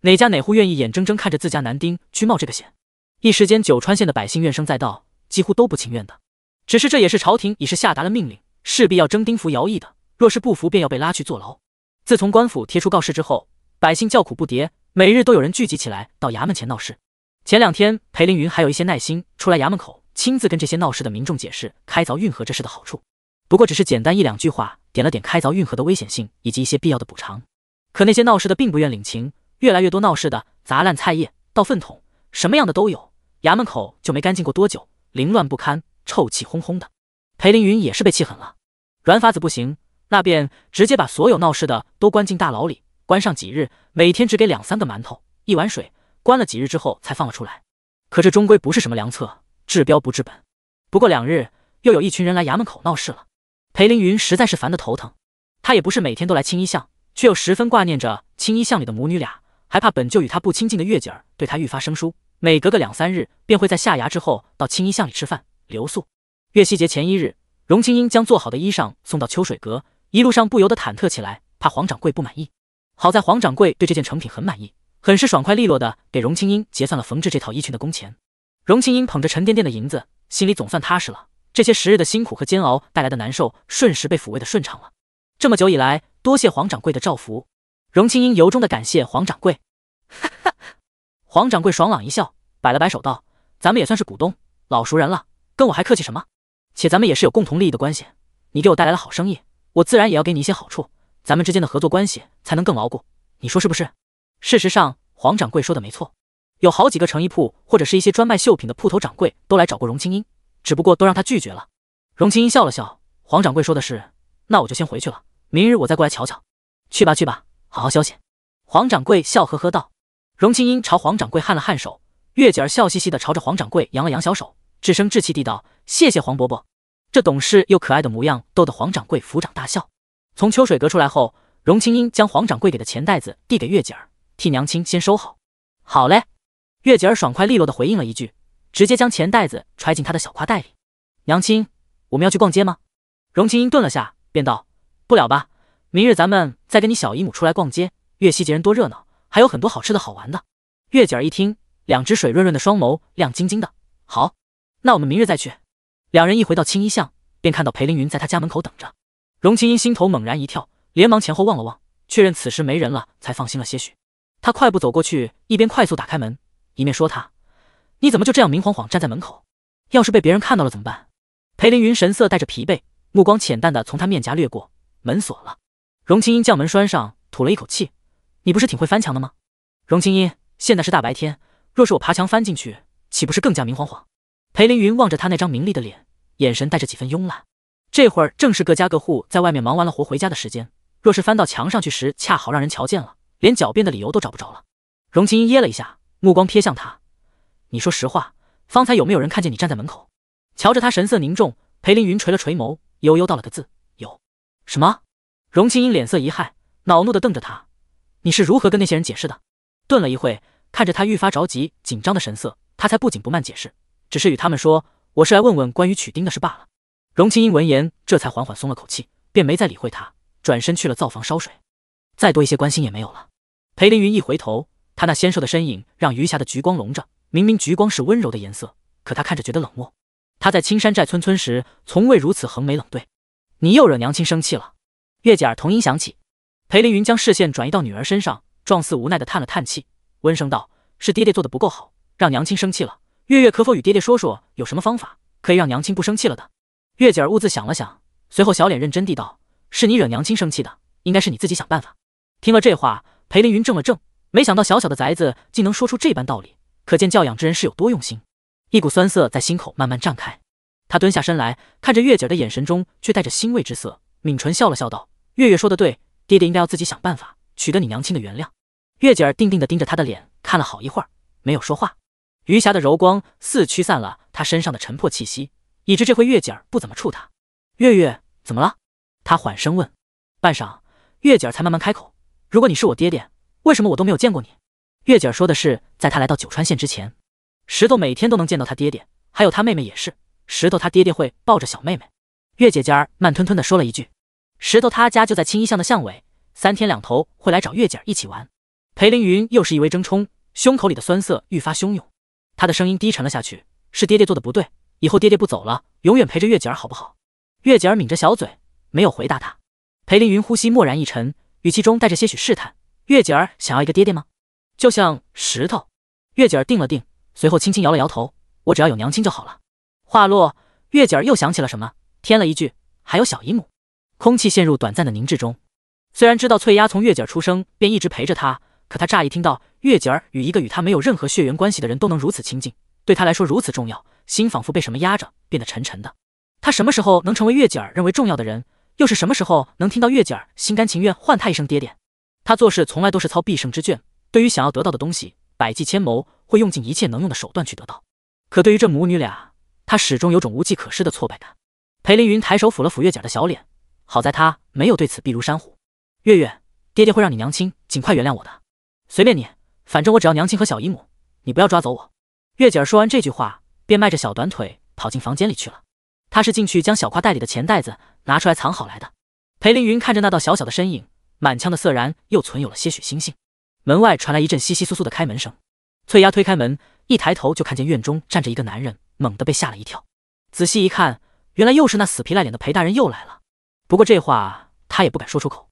哪家哪户愿意眼睁睁看着自家男丁去冒这个险？一时间，九川县的百姓怨声载道，几乎都不情愿的。只是这也是朝廷已是下达了命令，势必要征丁服徭役的，若是不服，便要被拉去坐牢。自从官府贴出告示之后，百姓叫苦不迭，每日都有人聚集起来到衙门前闹事。前两天，裴凌云还有一些耐心，出来衙门口亲自跟这些闹事的民众解释开凿运河这事的好处，不过只是简单一两句话，点了点开凿运河的危险性以及一些必要的补偿。可那些闹事的并不愿领情，越来越多闹事的砸烂菜叶、倒粪桶，什么样的都有，衙门口就没干净过多久，凌乱不堪，臭气哄哄的。裴凌云也是被气狠了，软法子不行。那便直接把所有闹事的都关进大牢里，关上几日，每天只给两三个馒头、一碗水。关了几日之后才放了出来，可这终归不是什么良策，治标不治本。不过两日，又有一群人来衙门口闹事了。裴凌云实在是烦得头疼，他也不是每天都来青衣巷，却又十分挂念着青衣巷里的母女俩，还怕本就与他不亲近的月姐儿对他愈发生疏。每隔个两三日，便会在下衙之后到青衣巷里吃饭、留宿。月夕节前一日，荣青英将做好的衣裳送到秋水阁。一路上不由得忐忑起来，怕黄掌柜不满意。好在黄掌柜对这件成品很满意，很是爽快利落的给荣青英结算了缝制这套衣裙的工钱。荣青英捧着沉甸甸的银子，心里总算踏实了。这些时日的辛苦和煎熬带来的难受，瞬时被抚慰的顺畅了。这么久以来，多谢黄掌柜的照拂，荣青英由衷的感谢黄掌柜。哈哈，黄掌柜爽朗一笑，摆了摆手道：“咱们也算是股东、老熟人了，跟我还客气什么？且咱们也是有共同利益的关系，你给我带来了好生意。”我自然也要给你一些好处，咱们之间的合作关系才能更牢固，你说是不是？事实上，黄掌柜说的没错，有好几个成衣铺或者是一些专卖绣品的铺头掌柜都来找过荣青英，只不过都让他拒绝了。荣青英笑了笑，黄掌柜说的是，那我就先回去了，明日我再过来瞧瞧。去吧去吧，好好休息。黄掌柜笑呵呵道。荣青英朝黄掌柜颔了颔手，月姐儿笑嘻嘻地朝着黄掌柜扬了扬小手，稚声稚气地道：“谢谢黄伯伯。”这懂事又可爱的模样，逗得黄掌柜抚掌大笑。从秋水阁出来后，荣青英将黄掌柜给的钱袋子递给月姐儿，替娘亲先收好。好嘞！月姐儿爽快利落的回应了一句，直接将钱袋子揣进他的小挎袋里。娘亲，我们要去逛街吗？荣青英顿了下，便道：不了吧，明日咱们再跟你小姨母出来逛街。月夕节人多热闹，还有很多好吃的好玩的。月姐儿一听，两只水润润的双眸亮晶晶的。好，那我们明日再去。两人一回到青衣巷，便看到裴凌云在他家门口等着。荣青音心头猛然一跳，连忙前后望了望，确认此时没人了，才放心了些许。他快步走过去，一边快速打开门，一面说：“他，你怎么就这样明晃晃站在门口？要是被别人看到了怎么办？”裴凌云神色带着疲惫，目光浅淡的从他面颊掠过。门锁了。荣青音将门栓上，吐了一口气：“你不是挺会翻墙的吗？”荣青音，现在是大白天，若是我爬墙翻进去，岂不是更加明晃晃？裴凌云望着他那张明丽的脸，眼神带着几分慵懒。这会儿正是各家各户在外面忙完了活回家的时间，若是翻到墙上去时恰好让人瞧见了，连狡辩的理由都找不着了。荣青音噎了一下，目光瞥向他：“你说实话，方才有没有人看见你站在门口？”瞧着他神色凝重，裴凌云垂了垂眸，悠悠道了个字：“有。”什么？荣青音脸色一骇，恼怒的瞪着他：“你是如何跟那些人解释的？”顿了一会，看着他愈发着急紧张的神色，他才不紧不慢解释。只是与他们说，我是来问问关于娶丁的事罢了。荣青英闻言，这才缓缓松了口气，便没再理会他，转身去了灶房烧水。再多一些关心也没有了。裴凌云一回头，他那纤瘦的身影让余霞的橘光笼着。明明橘光是温柔的颜色，可他看着觉得冷漠。他在青山寨村村时，从未如此横眉冷对。你又惹娘亲生气了。月姐儿童音响起，裴凌云将视线转移到女儿身上，状似无奈的叹了叹气，温声道：“是爹爹做的不够好，让娘亲生气了。”月月可否与爹爹说说，有什么方法可以让娘亲不生气了的？月姐儿兀自想了想，随后小脸认真地道：“是你惹娘亲生气的，应该是你自己想办法。”听了这话，裴凌云怔了怔，没想到小小的宅子竟能说出这般道理，可见教养之人是有多用心。一股酸涩在心口慢慢绽开，他蹲下身来，看着月姐儿的眼神中却带着欣慰之色，抿唇笑了笑道：“月月说的对，爹爹应该要自己想办法取得你娘亲的原谅。”月姐儿定定地盯着他的脸看了好一会儿，没有说话。余霞的柔光似驱散了他身上的陈破气息，以知这回月姐儿不怎么触他。月月，怎么了？他缓声问。半晌，月姐儿才慢慢开口：“如果你是我爹爹，为什么我都没有见过你？”月姐儿说的是，在他来到九川县之前，石头每天都能见到他爹爹，还有他妹妹也是。石头他爹爹会抱着小妹妹。月姐姐儿慢吞吞的说了一句：“石头他家就在青衣巷的巷尾，三天两头会来找月姐儿一起玩。”裴凌云又是一味争冲，胸口里的酸涩愈发汹涌。他的声音低沉了下去，是爹爹做的不对，以后爹爹不走了，永远陪着月姐儿，好不好？月姐儿抿着小嘴，没有回答他。裴凌云呼吸蓦然一沉，语气中带着些许试探。月姐儿想要一个爹爹吗？就像石头。月姐儿定了定，随后轻轻摇了摇头。我只要有娘亲就好了。话落，月姐儿又想起了什么，添了一句，还有小姨母。空气陷入短暂的凝滞中。虽然知道翠丫从月姐儿出生便一直陪着她。可他乍一听到月姐儿与一个与他没有任何血缘关系的人都能如此亲近，对他来说如此重要，心仿佛被什么压着，变得沉沉的。他什么时候能成为月姐儿认为重要的人？又是什么时候能听到月姐儿心甘情愿唤他一声爹爹？他做事从来都是操必胜之卷，对于想要得到的东西，百计千谋，会用尽一切能用的手段去得到。可对于这母女俩，他始终有种无计可施的挫败感。裴凌云抬手抚了抚月姐的小脸，好在他没有对此避如山虎。月月，爹爹会让你娘亲尽快原谅我的。随便你，反正我只要娘亲和小姨母，你不要抓走我。月姐儿说完这句话，便迈着小短腿跑进房间里去了。她是进去将小挎袋里的钱袋子拿出来藏好来的。裴凌云看着那道小小的身影，满腔的色然又存有了些许心性。门外传来一阵稀稀疏疏的开门声，翠丫推开门，一抬头就看见院中站着一个男人，猛地被吓了一跳。仔细一看，原来又是那死皮赖脸的裴大人又来了。不过这话他也不敢说出口。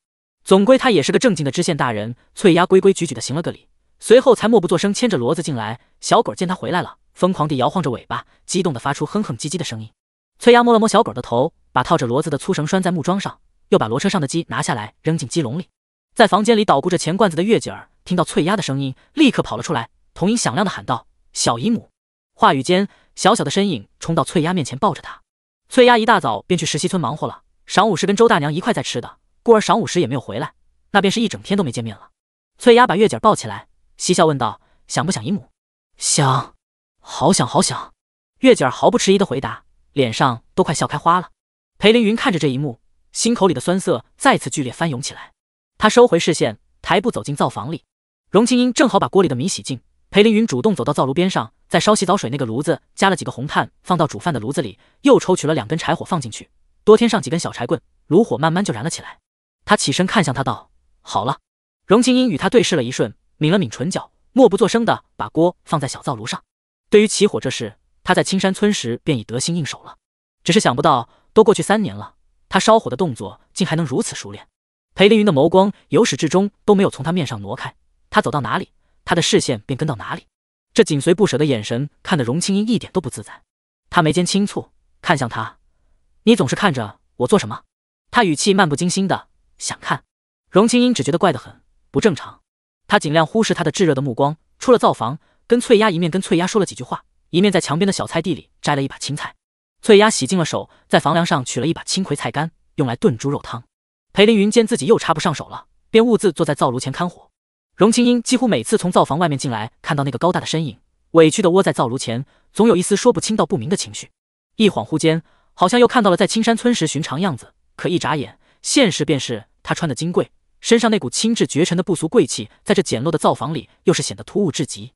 总归他也是个正经的知县大人，翠丫规规矩矩的行了个礼，随后才默不作声牵着骡子进来。小狗见他回来了，疯狂地摇晃着尾巴，激动地发出哼哼唧唧的声音。翠丫摸了摸小狗的头，把套着骡子的粗绳拴在木桩上，又把骡车上的鸡拿下来扔进鸡笼里。在房间里捣鼓着钱罐子的月姐儿听到翠丫的声音，立刻跑了出来，童音响亮地喊道：“小姨母！”话语间，小小的身影冲到翠丫面前，抱着她。翠丫一大早便去石溪村忙活了，晌午是跟周大娘一块在吃的。故而晌午时也没有回来，那便是一整天都没见面了。翠丫把月姐抱起来，嬉笑问道：“想不想姨母？”“想，好想好想。”月姐毫不迟疑的回答，脸上都快笑开花了。裴凌云看着这一幕，心口里的酸涩再次剧烈翻涌起来。他收回视线，抬步走进灶房里。荣青英正好把锅里的米洗净，裴凌云主动走到灶炉边上，在烧洗澡水那个炉子加了几个红炭，放到煮饭的炉子里，又抽取了两根柴火放进去，多添上几根小柴棍，炉火慢慢就燃了起来。他起身看向他，道：“好了。”荣青英与他对视了一瞬，抿了抿唇角，默不作声的把锅放在小灶炉上。对于起火这事，他在青山村时便已得心应手了，只是想不到都过去三年了，他烧火的动作竟还能如此熟练。裴凌云的眸光由始至终都没有从他面上挪开，他走到哪里，他的视线便跟到哪里，这紧随不舍的眼神看得荣青英一点都不自在。他眉间轻蹙，看向他：“你总是看着我做什么？”他语气漫不经心的。想看，荣青音只觉得怪得很，不正常。她尽量忽视他的炙热的目光，出了灶房，跟翠丫一面跟翠丫说了几句话，一面在墙边的小菜地里摘了一把青菜。翠丫洗净了手，在房梁上取了一把青葵菜干，用来炖猪肉汤。裴凌云见自己又插不上手了，便兀自坐在灶炉前看火。荣青音几乎每次从灶房外面进来，看到那个高大的身影，委屈的窝在灶炉前，总有一丝说不清道不明的情绪。一恍惚间，好像又看到了在青山村时寻常样子，可一眨眼。现实便是他穿的金贵，身上那股清质绝尘的不俗贵气，在这简陋的灶房里又是显得突兀至极。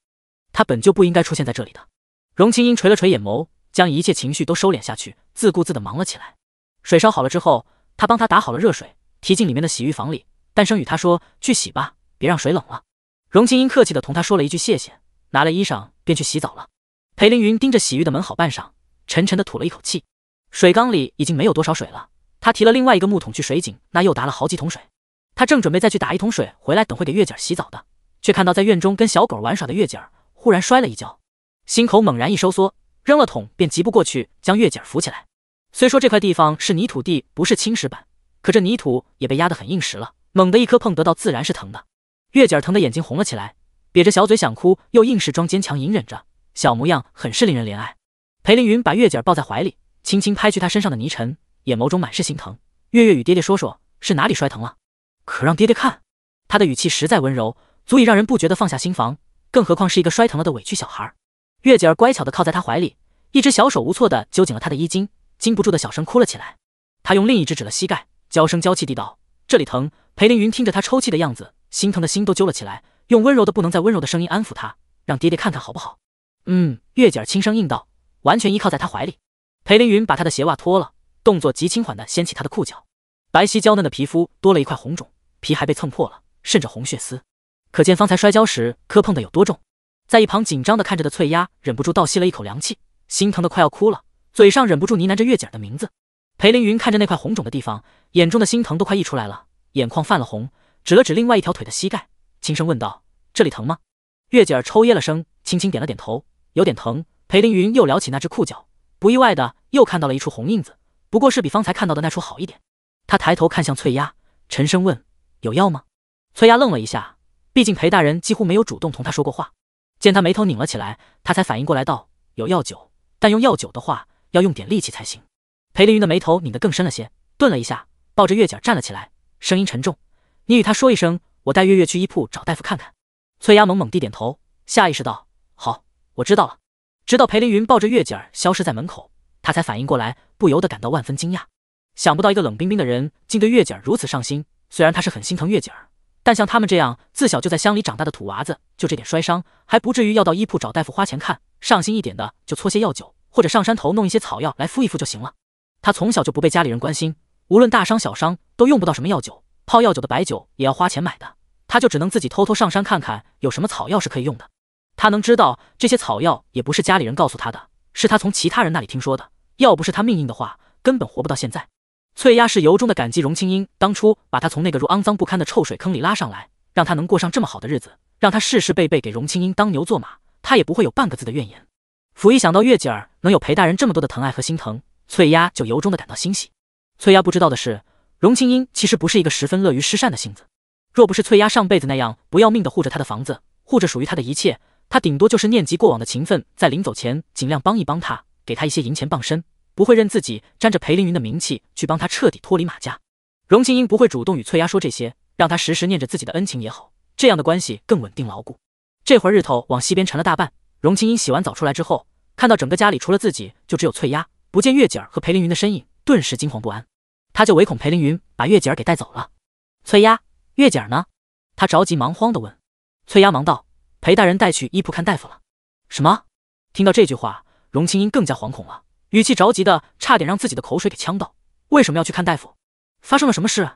他本就不应该出现在这里的。荣青音垂了垂眼眸，将一切情绪都收敛下去，自顾自地忙了起来。水烧好了之后，他帮他打好了热水，提进里面的洗浴房里，诞生与他说：“去洗吧，别让水冷了。”荣青音客气地同他说了一句谢谢，拿了衣裳便去洗澡了。裴凌云盯着洗浴的门好半晌，沉沉地吐了一口气。水缸里已经没有多少水了。他提了另外一个木桶去水井，那又打了好几桶水。他正准备再去打一桶水回来，等会给月姐洗澡的，却看到在院中跟小狗玩耍的月姐儿忽然摔了一跤，心口猛然一收缩，扔了桶便疾步过去将月姐儿扶起来。虽说这块地方是泥土地，不是青石板，可这泥土也被压得很硬实了，猛地一磕碰得到自然是疼的。月姐儿疼得眼睛红了起来，瘪着小嘴想哭，又硬是装坚强隐忍着，小模样很是令人怜爱。裴凌云把月姐儿抱在怀里，轻轻拍去她身上的泥尘。眼眸中满是心疼，月月与爹爹说说，是哪里摔疼了，可让爹爹看。他的语气实在温柔，足以让人不觉得放下心防，更何况是一个摔疼了的委屈小孩。月姐儿乖巧地靠在他怀里，一只小手无措地揪紧了他的衣襟，禁不住的小声哭了起来。他用另一只指了膝盖，娇声娇气地道：“这里疼。”裴凌云听着他抽泣的样子，心疼的心都揪了起来，用温柔的不能再温柔的声音安抚他：“让爹爹看看好不好？”嗯，月姐儿轻声应道，完全依靠在他怀里。裴凌云把他的鞋袜脱了。动作极轻缓地掀起她的裤脚，白皙娇嫩的皮肤多了一块红肿，皮还被蹭破了，渗着红血丝，可见方才摔跤时磕碰的有多重。在一旁紧张地看着的翠丫忍不住倒吸了一口凉气，心疼的快要哭了，嘴上忍不住呢喃着月姐儿的名字。裴凌云看着那块红肿的地方，眼中的心疼都快溢出来了，眼眶泛了红，指了指另外一条腿的膝盖，轻声问道：“这里疼吗？”月姐儿抽噎了声，轻轻点了点头，有点疼。裴凌云又撩起那只裤脚，不意外的又看到了一处红印子。不过是比方才看到的那出好一点。他抬头看向翠丫，沉声问：“有药吗？”翠丫愣了一下，毕竟裴大人几乎没有主动同他说过话。见他眉头拧了起来，他才反应过来，道：“有药酒，但用药酒的话，要用点力气才行。”裴凌云的眉头拧得更深了些，顿了一下，抱着月姐儿站了起来，声音沉重：“你与他说一声，我带月月去医铺找大夫看看。”翠丫猛猛地点头，下意识道：“好，我知道了。”直到裴凌云抱着月姐儿消失在门口。他才反应过来，不由得感到万分惊讶。想不到一个冷冰冰的人竟对月姐儿如此上心。虽然他是很心疼月姐儿，但像他们这样自小就在乡里长大的土娃子，就这点摔伤还不至于要到医铺找大夫花钱看。上心一点的就搓些药酒，或者上山头弄一些草药来敷一敷就行了。他从小就不被家里人关心，无论大伤小伤都用不到什么药酒，泡药酒的白酒也要花钱买的，他就只能自己偷偷上山看看有什么草药是可以用的。他能知道这些草药也不是家里人告诉他的，是他从其他人那里听说的。要不是他命硬的话，根本活不到现在。翠丫是由衷的感激荣青音，当初把她从那个如肮脏不堪的臭水坑里拉上来，让她能过上这么好的日子，让她事事辈辈给荣青音当牛做马，她也不会有半个字的怨言。甫一想到月姐儿能有裴大人这么多的疼爱和心疼，翠丫就由衷的感到欣喜。翠丫不知道的是，荣青音其实不是一个十分乐于施善的性子。若不是翠丫上辈子那样不要命的护着她的房子，护着属于她的一切，她顶多就是念及过往的情分，在临走前尽量帮一帮她。给他一些银钱傍身，不会认自己沾着裴凌云的名气去帮他彻底脱离马家。荣清英不会主动与翠丫说这些，让他时时念着自己的恩情也好，这样的关系更稳定牢固。这会儿日头往西边沉了大半，荣清英洗完澡出来之后，看到整个家里除了自己就只有翠丫，不见月姐儿和裴凌云的身影，顿时惊慌不安。他就唯恐裴凌云把月姐儿给带走了。翠丫，月姐儿呢？他着急忙慌的问。翠丫忙道：“裴大人带去医铺看大夫了。”什么？听到这句话。荣清音更加惶恐了，语气着急的，差点让自己的口水给呛到。为什么要去看大夫？发生了什么事？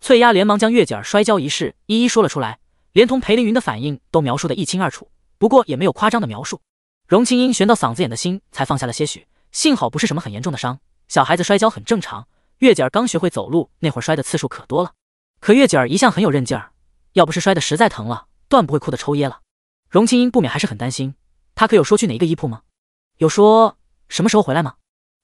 翠丫连忙将月姐儿摔跤一事一一说了出来，连同裴凌云的反应都描述的一清二楚。不过也没有夸张的描述。荣清音悬到嗓子眼的心才放下了些许，幸好不是什么很严重的伤，小孩子摔跤很正常。月姐儿刚学会走路那会儿摔的次数可多了，可月姐儿一向很有韧劲儿，要不是摔的实在疼了，断不会哭得抽噎了。荣清音不免还是很担心，她可有说去哪一个医铺吗？有说什么时候回来吗？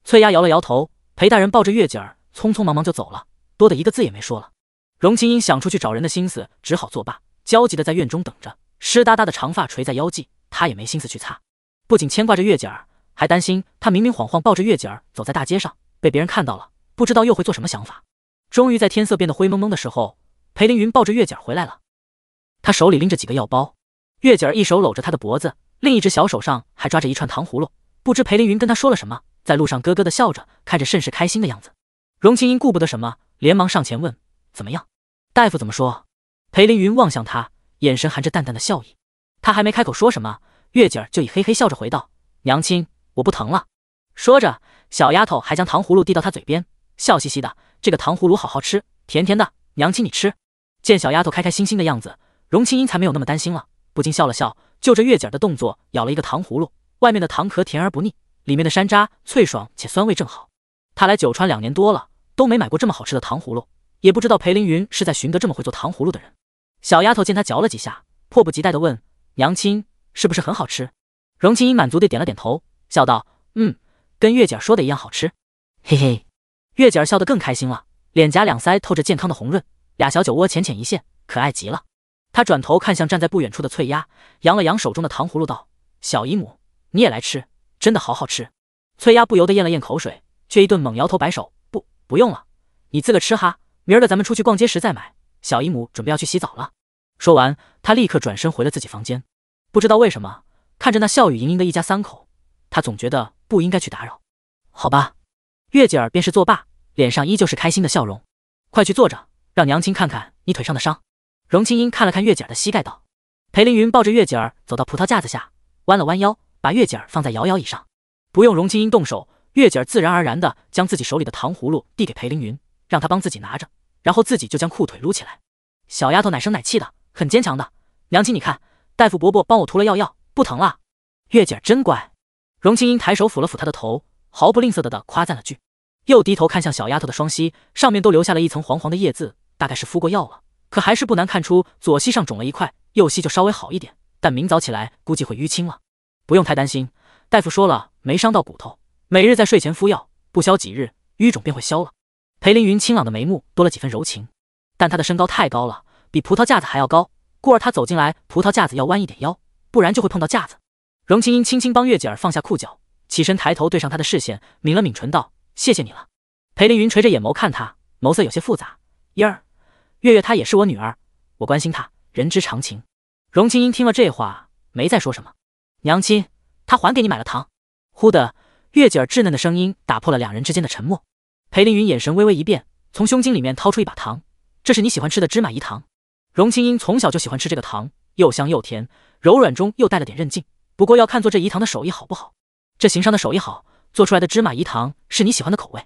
翠丫摇了摇头。裴大人抱着月姐儿，匆匆忙忙就走了，多的一个字也没说了。荣青音想出去找人的心思只好作罢，焦急的在院中等着。湿哒哒的长发垂在腰际，她也没心思去擦。不仅牵挂着月姐儿，还担心她明明晃晃抱着月姐儿走在大街上，被别人看到了，不知道又会做什么想法。终于在天色变得灰蒙蒙的时候，裴凌云抱着月姐儿回来了。她手里拎着几个药包，月姐儿一手搂着她的脖子，另一只小手上还抓着一串糖葫芦。不知裴凌云跟他说了什么，在路上咯咯的笑着，看着甚是开心的样子。荣青英顾不得什么，连忙上前问：“怎么样？大夫怎么说？”裴凌云望向他，眼神含着淡淡的笑意。他还没开口说什么，月姐儿就已嘿嘿笑着回道：“娘亲，我不疼了。”说着，小丫头还将糖葫芦递到她嘴边，笑嘻嘻的：“这个糖葫芦好好吃，甜甜的，娘亲你吃。”见小丫头开开心心的样子，荣青英才没有那么担心了，不禁笑了笑，就着月姐儿的动作咬了一个糖葫芦。外面的糖壳甜而不腻，里面的山楂脆爽且酸味正好。他来九川两年多了，都没买过这么好吃的糖葫芦，也不知道裴凌云是在寻得这么会做糖葫芦的人。小丫头见他嚼了几下，迫不及待地问：“娘亲，是不是很好吃？”荣青英满足地点了点头，笑道：“嗯，跟月姐儿说的一样好吃。”嘿嘿，月姐儿笑得更开心了，脸颊两腮透着健康的红润，俩小酒窝浅浅一现，可爱极了。她转头看向站在不远处的翠丫，扬了扬手中的糖葫芦，道：“小姨母。”你也来吃，真的好好吃。翠丫不由得咽了咽口水，却一顿猛摇头摆手，不，不用了，你自个吃哈。明儿个咱们出去逛街时再买。小姨母准备要去洗澡了。说完，她立刻转身回了自己房间。不知道为什么，看着那笑语盈盈的一家三口，她总觉得不应该去打扰。好吧，月姐儿便是作罢，脸上依旧是开心的笑容。快去坐着，让娘亲看看你腿上的伤。荣青英看了看月姐儿的膝盖，道。裴凌云抱着月姐儿走到葡萄架子下，弯了弯腰。把月姐儿放在摇摇椅上，不用荣青音动手，月姐儿自然而然的将自己手里的糖葫芦递给裴凌云，让他帮自己拿着，然后自己就将裤腿撸起来。小丫头奶声奶气的，很坚强的。娘亲，你看，大夫伯伯帮我涂了药药，不疼了。月姐儿真乖。荣青音抬手抚了抚她的头，毫不吝啬的夸赞了句，又低头看向小丫头的双膝，上面都留下了一层黄黄的叶渍，大概是敷过药了，可还是不难看出左膝上肿了一块，右膝就稍微好一点，但明早起来估计会淤青了。不用太担心，大夫说了，没伤到骨头。每日在睡前敷药，不消几日，瘀肿便会消了。裴凌云清朗的眉目多了几分柔情，但他的身高太高了，比葡萄架子还要高，故而他走进来，葡萄架子要弯一点腰，不然就会碰到架子。荣青英轻轻帮月姐儿放下裤脚，起身抬头对上他的视线，抿了抿唇道：“谢谢你了。”裴凌云垂着眼眸看他，眸色有些复杂。英儿，月月她也是我女儿，我关心她，人之常情。荣青英听了这话，没再说什么。娘亲，他还给你买了糖。忽的，月姐儿稚嫩的声音打破了两人之间的沉默。裴凌云眼神微微一变，从胸襟里面掏出一把糖，这是你喜欢吃的芝麻饴糖。荣青英从小就喜欢吃这个糖，又香又甜，柔软中又带了点韧劲。不过要看做这饴糖的手艺好不好。这行商的手艺好，做出来的芝麻饴糖是你喜欢的口味。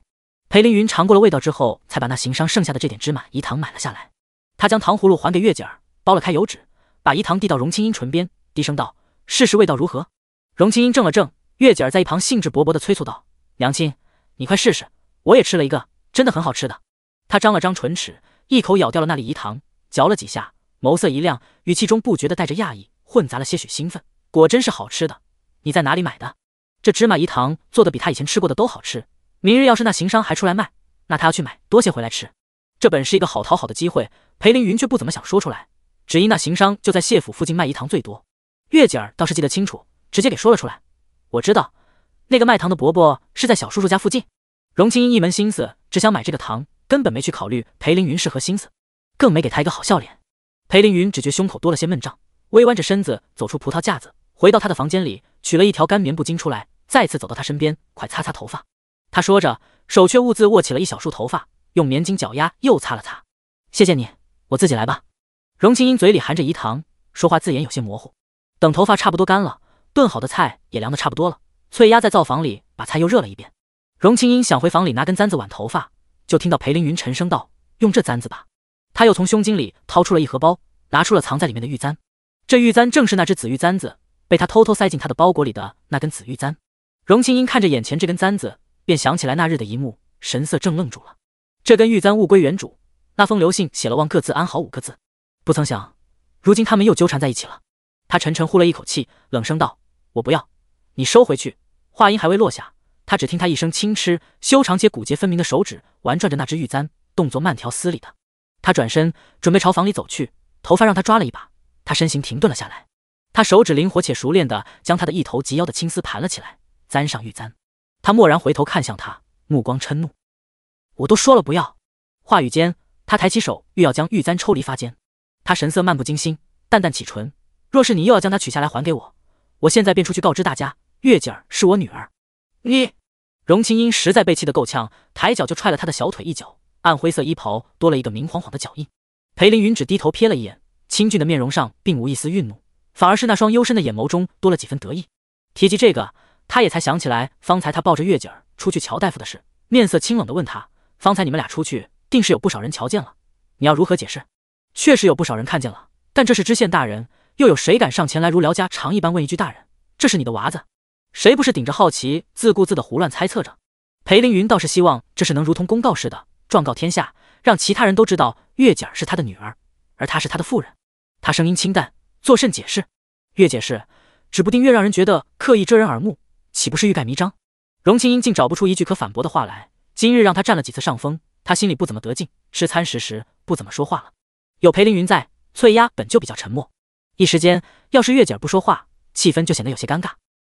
裴凌云尝过了味道之后，才把那行商剩下的这点芝麻饴糖买了下来。他将糖葫芦还给月姐儿，剥了开油纸，把饴糖递到荣青英唇边，低声道。试试味道如何？荣青音怔了怔，月姐儿在一旁兴致勃勃地催促道：“娘亲，你快试试，我也吃了一个，真的很好吃的。”她张了张唇齿，一口咬掉了那粒饴糖，嚼了几下，眸色一亮，语气中不觉的带着讶异，混杂了些许兴奋。果真是好吃的！你在哪里买的？这芝麻饴糖做的比她以前吃过的都好吃。明日要是那行商还出来卖，那她要去买多些回来吃。这本是一个好讨好的机会，裴凌云却不怎么想说出来，只因那行商就在谢府附近卖饴糖最多。月姐儿倒是记得清楚，直接给说了出来。我知道，那个卖糖的伯伯是在小叔叔家附近。荣青音一门心思只想买这个糖，根本没去考虑裴凌云是何心思，更没给他一个好笑脸。裴凌云只觉胸口多了些闷胀，微弯着身子走出葡萄架子，回到他的房间里，取了一条干棉布巾出来，再次走到他身边，快擦擦头发。他说着，手却兀自握起了一小束头发，用棉巾绞压又擦了擦。谢谢你，我自己来吧。荣青英嘴里含着饴糖，说话字眼有些模糊。等头发差不多干了，炖好的菜也凉的差不多了，翠丫在灶房里把菜又热了一遍。荣青音想回房里拿根簪子挽头发，就听到裴凌云沉声道：“用这簪子吧。”他又从胸襟里掏出了一盒包，拿出了藏在里面的玉簪。这玉簪正是那只紫玉簪子，被他偷偷塞进他的包裹里的那根紫玉簪。荣青音看着眼前这根簪子，便想起来那日的一幕，神色正愣住了。这根玉簪物归原主，那封留信写了“望各自安好”五个字。不曾想，如今他们又纠缠在一起了。他沉沉呼了一口气，冷声道：“我不要，你收回去。”话音还未落下，他只听他一声轻嗤，修长且骨节分明的手指玩转着那只玉簪，动作慢条斯理的。他转身准备朝房里走去，头发让他抓了一把，他身形停顿了下来。他手指灵活且熟练的将他的一头及腰的青丝盘了起来，簪上玉簪。他蓦然回头看向他，目光嗔怒：“我都说了不要。”话语间，他抬起手欲要将玉簪抽离发间，他神色漫不经心，淡淡启唇。若是你又要将她取下来还给我，我现在便出去告知大家，月姐儿是我女儿。你，荣青音实在被气得够呛，抬脚就踹了他的小腿一脚，暗灰色衣袍多了一个明晃晃的脚印。裴凌云只低头瞥了一眼，清俊的面容上并无一丝愠怒，反而是那双幽深的眼眸中多了几分得意。提及这个，他也才想起来方才他抱着月姐儿出去瞧大夫的事，面色清冷地问他：方才你们俩出去，定是有不少人瞧见了，你要如何解释？确实有不少人看见了，但这是知县大人。又有谁敢上前来如聊家常一般问一句大人，这是你的娃子？谁不是顶着好奇，自顾自的胡乱猜测着？裴凌云倒是希望这事能如同公告似的，状告天下，让其他人都知道月姐儿是他的女儿，而他是他的妇人。他声音清淡，作甚解释？越解释，指不定越让人觉得刻意遮人耳目，岂不是欲盖弥彰？荣清英竟找不出一句可反驳的话来。今日让他占了几次上风，他心里不怎么得劲。吃餐食时不怎么说话了。有裴凌云在，翠丫本就比较沉默。一时间，要是月姐儿不说话，气氛就显得有些尴尬。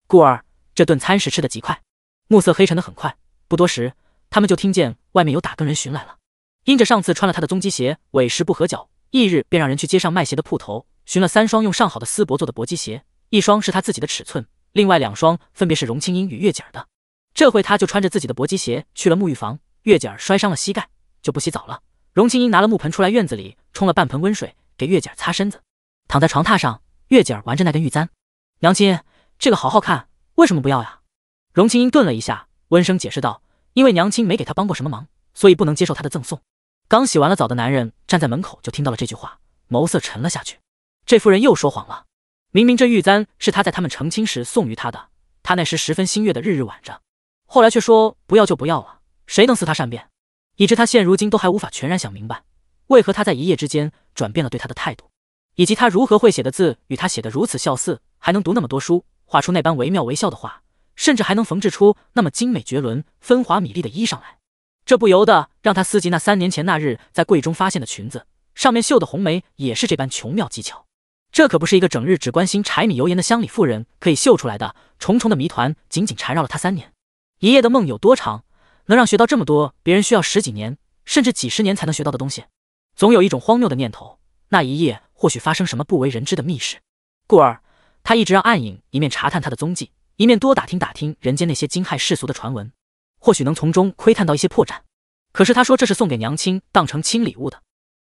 故而这顿餐食吃得极快，暮色黑沉得很快。不多时，他们就听见外面有打更人寻来了。因着上次穿了他的踪迹鞋委实不合脚，翌日便让人去街上卖鞋的铺头寻了三双用上好的丝帛做的搏击鞋，一双是他自己的尺寸，另外两双分别是荣青英与月姐儿的。这会他就穿着自己的搏击鞋去了沐浴房。月姐儿摔伤了膝盖，就不洗澡了。荣青英拿了木盆出来院子里，冲了半盆温水给月姐儿擦身子。躺在床榻上，月姐儿玩着那根玉簪。娘亲，这个好好看，为什么不要呀？荣青音顿了一下，温声解释道：“因为娘亲没给她帮过什么忙，所以不能接受她的赠送。”刚洗完了澡的男人站在门口，就听到了这句话，眸色沉了下去。这夫人又说谎了！明明这玉簪是她在他们成亲时送于他的，她那时十分心悦的，日日挽着，后来却说不要就不要了，谁能撕她善变？以致他现如今都还无法全然想明白，为何他在一夜之间转变了对他的态度。以及他如何会写的字，与他写的如此相似，还能读那么多书，画出那般惟妙惟肖的画，甚至还能缝制出那么精美绝伦、分华米粒的衣裳来，这不由得让他思及那三年前那日在柜中发现的裙子，上面绣的红梅也是这般穷妙技巧，这可不是一个整日只关心柴米油盐的乡里妇人可以绣出来的。重重的谜团紧紧缠绕了他三年，一夜的梦有多长，能让学到这么多别人需要十几年甚至几十年才能学到的东西？总有一种荒谬的念头，那一夜。或许发生什么不为人知的秘事，故而他一直让暗影一面查探他的踪迹，一面多打听打听人间那些惊骇世俗的传闻，或许能从中窥探到一些破绽。可是他说这是送给娘亲当成亲礼物的。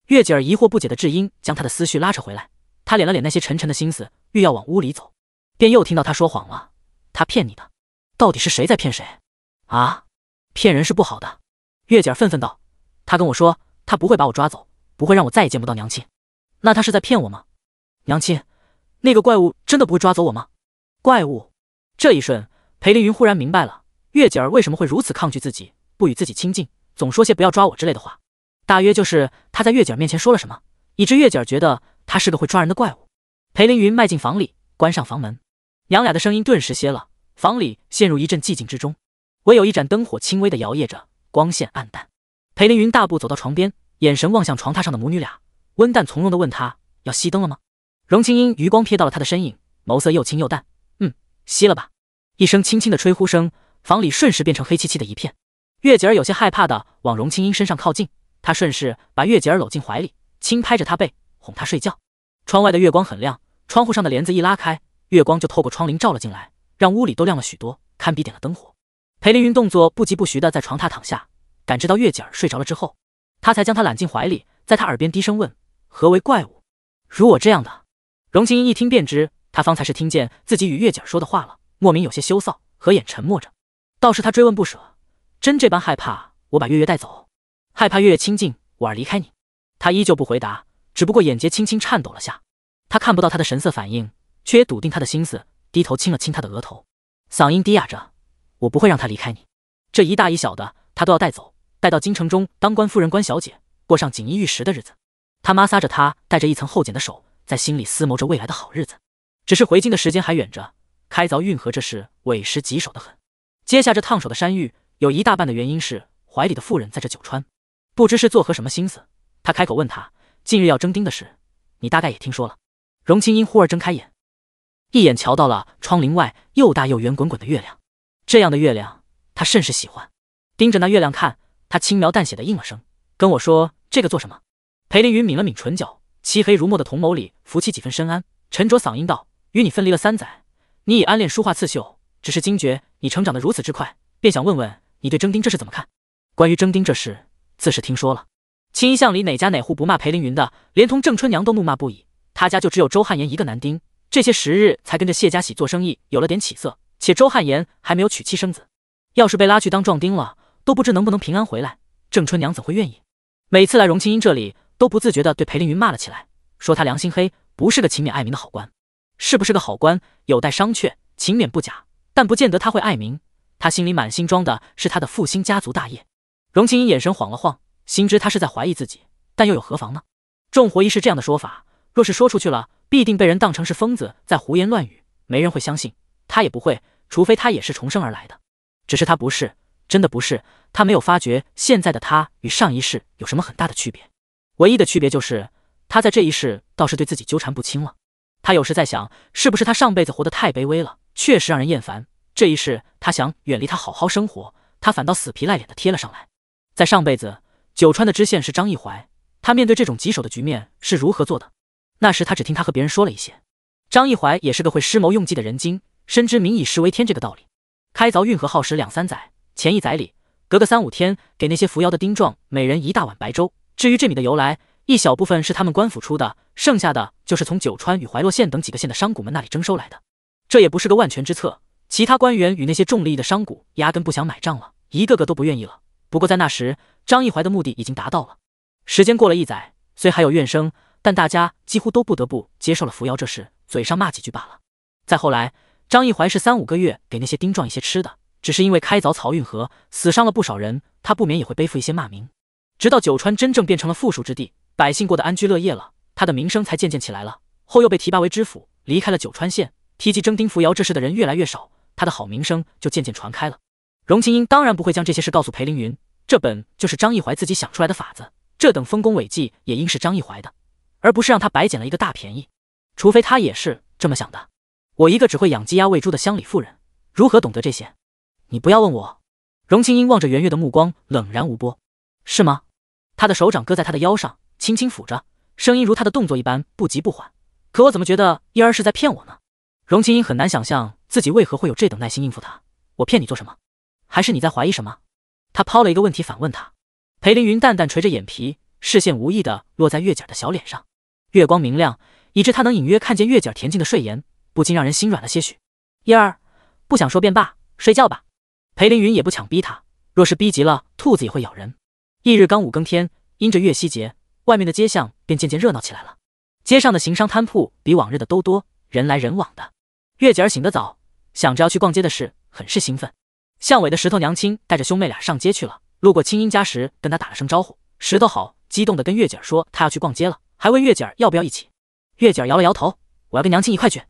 月姐儿疑惑不解的质音将他的思绪拉扯回来，他敛了敛那些沉沉的心思，欲要往屋里走，便又听到他说谎了。他骗你的，到底是谁在骗谁？啊！骗人是不好的。月姐儿愤愤道：“他跟我说，他不会把我抓走，不会让我再也见不到娘亲。”那他是在骗我吗？娘亲，那个怪物真的不会抓走我吗？怪物！这一瞬，裴凌云忽然明白了，月姐儿为什么会如此抗拒自己，不与自己亲近，总说些不要抓我之类的话。大约就是他在月姐儿面前说了什么，以致月姐儿觉得他是个会抓人的怪物。裴凌云迈进房里，关上房门，娘俩的声音顿时歇了，房里陷入一阵寂静之中，唯有一盏灯火轻微的摇曳着，光线暗淡。裴凌云大步走到床边，眼神望向床榻上的母女俩。温淡从容地问他：“要熄灯了吗？”荣青音余光瞥到了他的身影，眸色又清又淡。“嗯，熄了吧。”一声轻轻的吹呼声，房里瞬时变成黑漆漆的一片。月姐儿有些害怕地往荣青音身上靠近，她顺势把月姐儿搂进怀里，轻拍着她背，哄她睡觉。窗外的月光很亮，窗户上的帘子一拉开，月光就透过窗棂照了进来，让屋里都亮了许多，堪比点了灯火。裴凌云动作不疾不徐地在床榻躺下，感知到月姐儿睡着了之后，他才将她揽进怀里，在她耳边低声问。何为怪物？如我这样的，荣清一听便知，她方才是听见自己与月姐说的话了，莫名有些羞臊，合眼沉默着。倒是他追问不舍，真这般害怕我把月月带走，害怕月月亲近我而离开你？她依旧不回答，只不过眼睫轻轻颤抖了下。他看不到她的神色反应，却也笃定她的心思，低头亲了亲她的额头，嗓音低哑着：“我不会让她离开你，这一大一小的，他都要带走，带到京城中当官夫人、官小姐，过上锦衣玉食的日子。”他妈撒着他带着一层厚茧的手，在心里思谋着未来的好日子。只是回京的时间还远着，开凿运河这事委实棘手的很。接下这烫手的山芋，有一大半的原因是怀里的妇人在这九川，不知是做何什么心思。他开口问他，近日要征丁的事，你大概也听说了。荣青音忽而睁开眼，一眼瞧到了窗棂外又大又圆滚滚的月亮。这样的月亮，他甚是喜欢。盯着那月亮看，他轻描淡写的应了声：“跟我说这个做什么？”裴凌云抿了抿唇角，漆黑如墨的瞳眸里浮起几分深安，沉着嗓音道：“与你分离了三载，你已安恋书画刺绣，只是惊觉你成长得如此之快，便想问问你对征丁这事怎么看？关于征丁这事，自是听说了。青衣巷里哪家哪户不骂裴凌云的？连同郑春娘都怒骂不已。他家就只有周汉言一个男丁，这些时日才跟着谢家喜做生意，有了点起色。且周汉言还没有娶妻生子，要是被拉去当壮丁了，都不知能不能平安回来。郑春娘怎会愿意？每次来荣清英这里。”都不自觉地对裴凌云骂了起来，说他良心黑，不是个勤勉爱民的好官。是不是个好官，有待商榷。勤勉不假，但不见得他会爱民。他心里满心装的是他的复兴家族大业。荣青英眼神晃了晃，心知他是在怀疑自己，但又有何妨呢？众活一世这样的说法，若是说出去了，必定被人当成是疯子在胡言乱语，没人会相信，他也不会，除非他也是重生而来的。只是他不是，真的不是。他没有发觉现在的他与上一世有什么很大的区别。唯一的区别就是，他在这一世倒是对自己纠缠不清了。他有时在想，是不是他上辈子活得太卑微了，确实让人厌烦。这一世他想远离他，好好生活，他反倒死皮赖脸的贴了上来。在上辈子，九川的知县是张一怀，他面对这种棘手的局面是如何做的？那时他只听他和别人说了一些，张一怀也是个会施谋用计的人精，深知民以食为天这个道理。开凿运河耗时两三载，前一载里，隔个三五天，给那些扶摇的丁壮每人一大碗白粥。至于这米的由来，一小部分是他们官府出的，剩下的就是从九川与怀洛县等几个县的商贾们那里征收来的。这也不是个万全之策，其他官员与那些重利益的商贾压根不想买账了，一个个都不愿意了。不过在那时，张一怀的目的已经达到了。时间过了一载，虽还有怨声，但大家几乎都不得不接受了扶摇这事，嘴上骂几句罢了。再后来，张一怀是三五个月给那些丁壮一些吃的，只是因为开凿漕运河死伤了不少人，他不免也会背负一些骂名。直到九川真正变成了富庶之地，百姓过得安居乐业了，他的名声才渐渐起来了。后又被提拔为知府，离开了九川县。提及征丁扶摇这事的人越来越少，他的好名声就渐渐传开了。荣清英当然不会将这些事告诉裴凌云，这本就是张义怀自己想出来的法子。这等丰功伟绩也应是张义怀的，而不是让他白捡了一个大便宜。除非他也是这么想的。我一个只会养鸡鸭、喂猪的乡里妇人，如何懂得这些？你不要问我。荣清英望着圆月的目光冷然无波，是吗？他的手掌搁在他的腰上，轻轻抚着，声音如他的动作一般不急不缓。可我怎么觉得燕儿是在骗我呢？荣清音很难想象自己为何会有这等耐心应付他。我骗你做什么？还是你在怀疑什么？他抛了一个问题反问他。裴凌云淡淡垂着眼皮，视线无意的落在月姐的小脸上。月光明亮，以致他能隐约看见月姐恬静的睡颜，不禁让人心软了些许。燕儿，不想说便罢，睡觉吧。裴凌云也不强逼他，若是逼急了，兔子也会咬人。翌日刚五更天，因着月夕节，外面的街巷便渐渐热闹起来了。街上的行商摊铺比往日的都多，人来人往的。月姐儿醒得早，想着要去逛街的事，很是兴奋。巷尾的石头娘亲带着兄妹俩上街去了。路过青英家时，跟他打了声招呼。石头好激动的跟月姐儿说他要去逛街了，还问月姐儿要不要一起。月姐儿摇了摇头，我要跟娘亲一块去。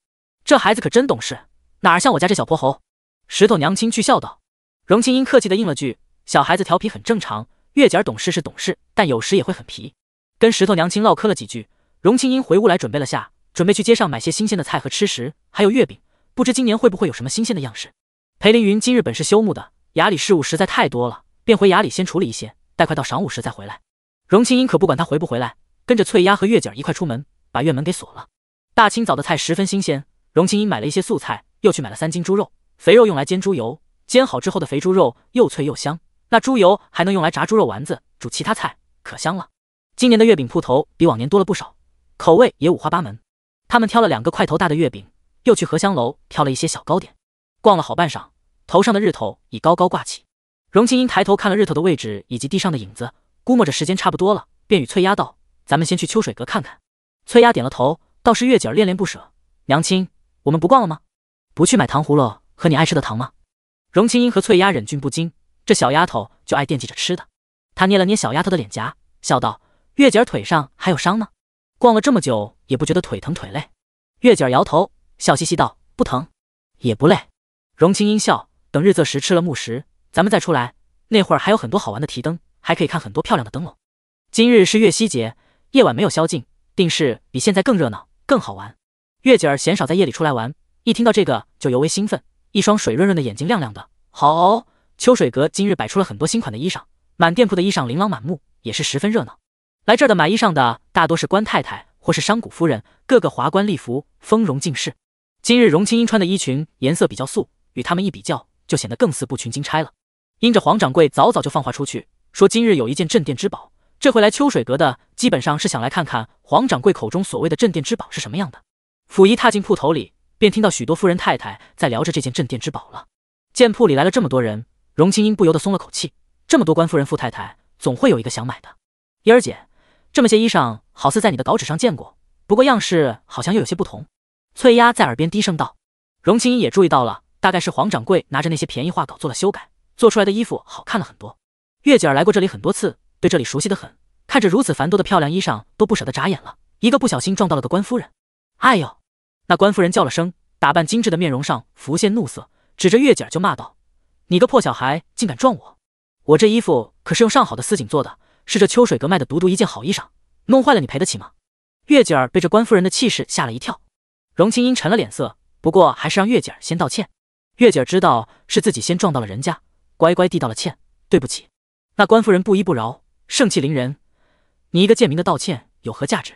这孩子可真懂事，哪像我家这小泼猴。石头娘亲去笑道。荣青英客气的应了句，小孩子调皮很正常。月姐儿懂事是懂事，但有时也会很皮。跟石头娘亲唠嗑了几句，荣青英回屋来准备了下，准备去街上买些新鲜的菜和吃食，还有月饼，不知今年会不会有什么新鲜的样式。裴凌云今日本是休沐的，衙里事务实在太多了，便回衙里先处理一些，待快到晌午时再回来。荣青英可不管他回不回来，跟着翠丫和月姐儿一块出门，把院门给锁了。大清早的菜十分新鲜，荣青英买了一些素菜，又去买了三斤猪肉，肥肉用来煎猪油，煎好之后的肥猪肉又脆又香。那猪油还能用来炸猪肉丸子、煮其他菜，可香了。今年的月饼铺头比往年多了不少，口味也五花八门。他们挑了两个块头大的月饼，又去荷香楼挑了一些小糕点，逛了好半晌，头上的日头已高高挂起。荣庆英抬头看了日头的位置以及地上的影子，估摸着时间差不多了，便与翠丫道：“咱们先去秋水阁看看。”翠丫点了头，倒是月姐儿恋恋不舍：“娘亲，我们不逛了吗？不去买糖葫芦和你爱吃的糖吗？”荣庆英和翠丫忍俊不禁。这小丫头就爱惦记着吃的，他捏了捏小丫头的脸颊，笑道：“月姐儿腿上还有伤呢，逛了这么久也不觉得腿疼腿累。”月姐儿摇头，笑嘻嘻道：“不疼，也不累。”荣清阴笑：“等日色时吃了木食，咱们再出来。那会儿还有很多好玩的提灯，还可以看很多漂亮的灯笼。今日是月夕节，夜晚没有宵禁，定是比现在更热闹、更好玩。”月姐儿嫌少在夜里出来玩，一听到这个就尤为兴奋，一双水润润的眼睛亮亮的。好。秋水阁今日摆出了很多新款的衣裳，满店铺的衣裳琳琅满目，也是十分热闹。来这儿的买衣裳的大多是官太太或是商贾夫人，个个华冠丽服，丰容尽世。今日荣青音穿的衣裙颜色比较素，与他们一比较，就显得更似布裙金钗了。因着黄掌柜早早就放话出去，说今日有一件镇店之宝，这回来秋水阁的基本上是想来看看黄掌柜口中所谓的镇店之宝是什么样的。溥仪踏进铺头里，便听到许多夫人太太在聊着这件镇店之宝了。见铺里来了这么多人。荣青音不由得松了口气，这么多官夫人、富太太，总会有一个想买的。嫣儿姐，这么些衣裳好似在你的稿纸上见过，不过样式好像又有些不同。翠丫在耳边低声道。荣青音也注意到了，大概是黄掌柜拿着那些便宜画稿做了修改，做出来的衣服好看了很多。月姐儿来过这里很多次，对这里熟悉的很，看着如此繁多的漂亮衣裳，都不舍得眨眼了。一个不小心撞到了个官夫人，哎呦！那官夫人叫了声，打扮精致的面容上浮现怒色，指着月姐儿就骂道。你个破小孩，竟敢撞我！我这衣服可是用上好的丝锦做的，是这秋水阁卖的独独一件好衣裳，弄坏了你赔得起吗？月姐儿被这官夫人的气势吓了一跳，荣青音沉了脸色，不过还是让月姐儿先道歉。月姐儿知道是自己先撞到了人家，乖乖地道了歉，对不起。那官夫人不依不饶，盛气凌人，你一个贱民的道歉有何价值？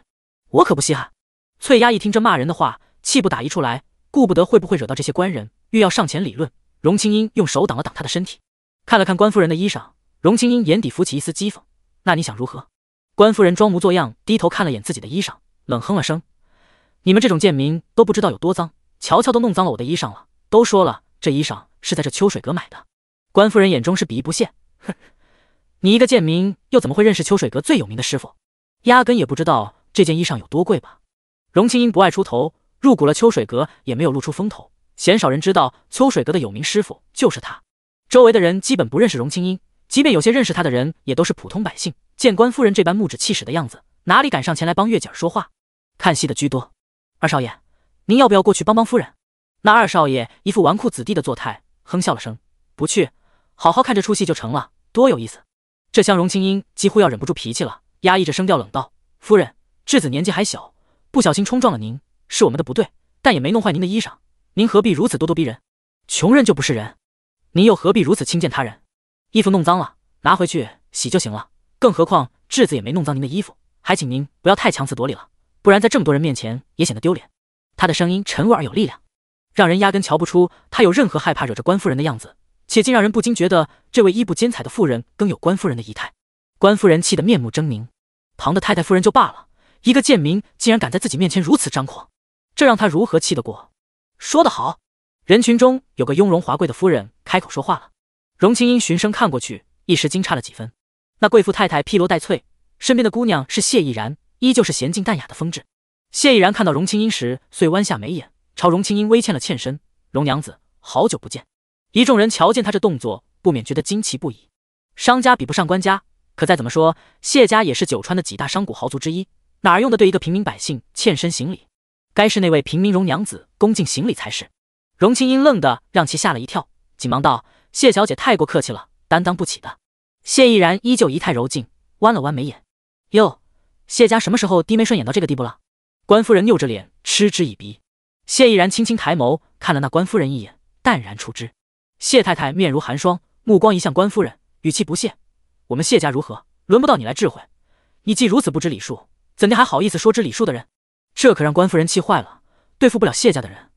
我可不稀罕。翠丫一听这骂人的话，气不打一处来，顾不得会不会惹到这些官人，欲要上前理论。荣青音用手挡了挡他的身体，看了看关夫人的衣裳，荣青音眼底浮起一丝讥讽：“那你想如何？”关夫人装模作样低头看了眼自己的衣裳，冷哼了声：“你们这种贱民都不知道有多脏，瞧瞧都弄脏了我的衣裳了。都说了，这衣裳是在这秋水阁买的。”关夫人眼中是鄙夷不屑：“哼，你一个贱民又怎么会认识秋水阁最有名的师傅？压根也不知道这件衣裳有多贵吧？”荣青音不爱出头，入股了秋水阁也没有露出风头。鲜少人知道秋水阁的有名师傅就是他，周围的人基本不认识荣青音，即便有些认识他的人，也都是普通百姓。见官夫人这般目指气使的样子，哪里敢上前来帮月姐说话？看戏的居多。二少爷，您要不要过去帮帮夫人？那二少爷一副纨绔子弟的作态，哼笑了声，不去，好好看这出戏就成了，多有意思。这厢荣青音几乎要忍不住脾气了，压抑着声调冷道：“夫人，质子年纪还小，不小心冲撞了您，是我们的不对，但也没弄坏您的衣裳。”您何必如此咄咄逼人？穷人就不是人？您又何必如此轻贱他人？衣服弄脏了，拿回去洗就行了。更何况质子也没弄脏您的衣服，还请您不要太强词夺理了，不然在这么多人面前也显得丢脸。他的声音沉稳而有力量，让人压根瞧不出他有任何害怕惹着官夫人的样子，且竟让人不禁觉得这位衣不兼彩的妇人更有关夫人的仪态。官夫人气得面目狰狞，旁的太太夫人就罢了，一个贱民竟然敢在自己面前如此张狂，这让他如何气得过？说得好！人群中有个雍容华贵的夫人开口说话了。荣清英循声看过去，一时惊诧了几分。那贵妇太太披罗带翠，身边的姑娘是谢逸然，依旧是娴静淡雅的风致。谢逸然看到荣清音时，遂弯下眉眼，朝荣清音微欠了欠身：“荣娘子，好久不见。”一众人瞧见他这动作，不免觉得惊奇不已。商家比不上官家，可再怎么说，谢家也是九川的几大商贾豪族之一，哪用得对一个平民百姓欠身行礼？该是那位平民荣娘子恭敬行礼才是。荣清英愣的让其吓了一跳，紧忙道：“谢小姐太过客气了，担当不起的。”谢毅然依旧仪态柔静，弯了弯眉眼。哟，谢家什么时候低眉顺眼到这个地步了？关夫人拗着脸嗤之以鼻。谢毅然轻轻抬眸看了那关夫人一眼，淡然处之。谢太太面如寒霜，目光一向关夫人，语气不屑：“我们谢家如何，轮不到你来智慧。你既如此不知礼数，怎地还好意思说知礼数的人？”这可让关夫人气坏了，对付不了谢家的人，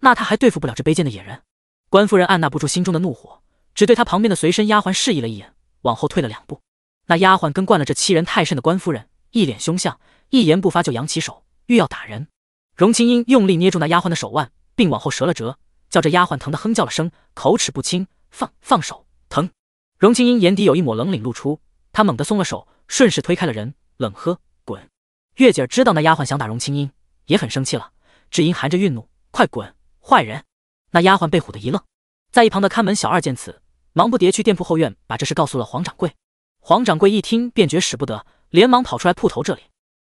那他还对付不了这卑贱的野人。关夫人按捺不住心中的怒火，只对他旁边的随身丫鬟示意了一眼，往后退了两步。那丫鬟跟惯了这欺人太甚的关夫人，一脸凶相，一言不发就扬起手，欲要打人。荣青英用力捏住那丫鬟的手腕，并往后折了折，叫这丫鬟疼得哼叫了声，口齿不清，放放手，疼。荣青英眼底有一抹冷凛露出，她猛地松了手，顺势推开了人，冷喝：“滚。”月姐儿知道那丫鬟想打荣青音，也很生气了，只因含着愠怒，快滚，坏人！那丫鬟被唬得一愣。在一旁的看门小二见此，忙不迭去店铺后院，把这事告诉了黄掌柜。黄掌柜一听便觉使不得，连忙跑出来铺头这里。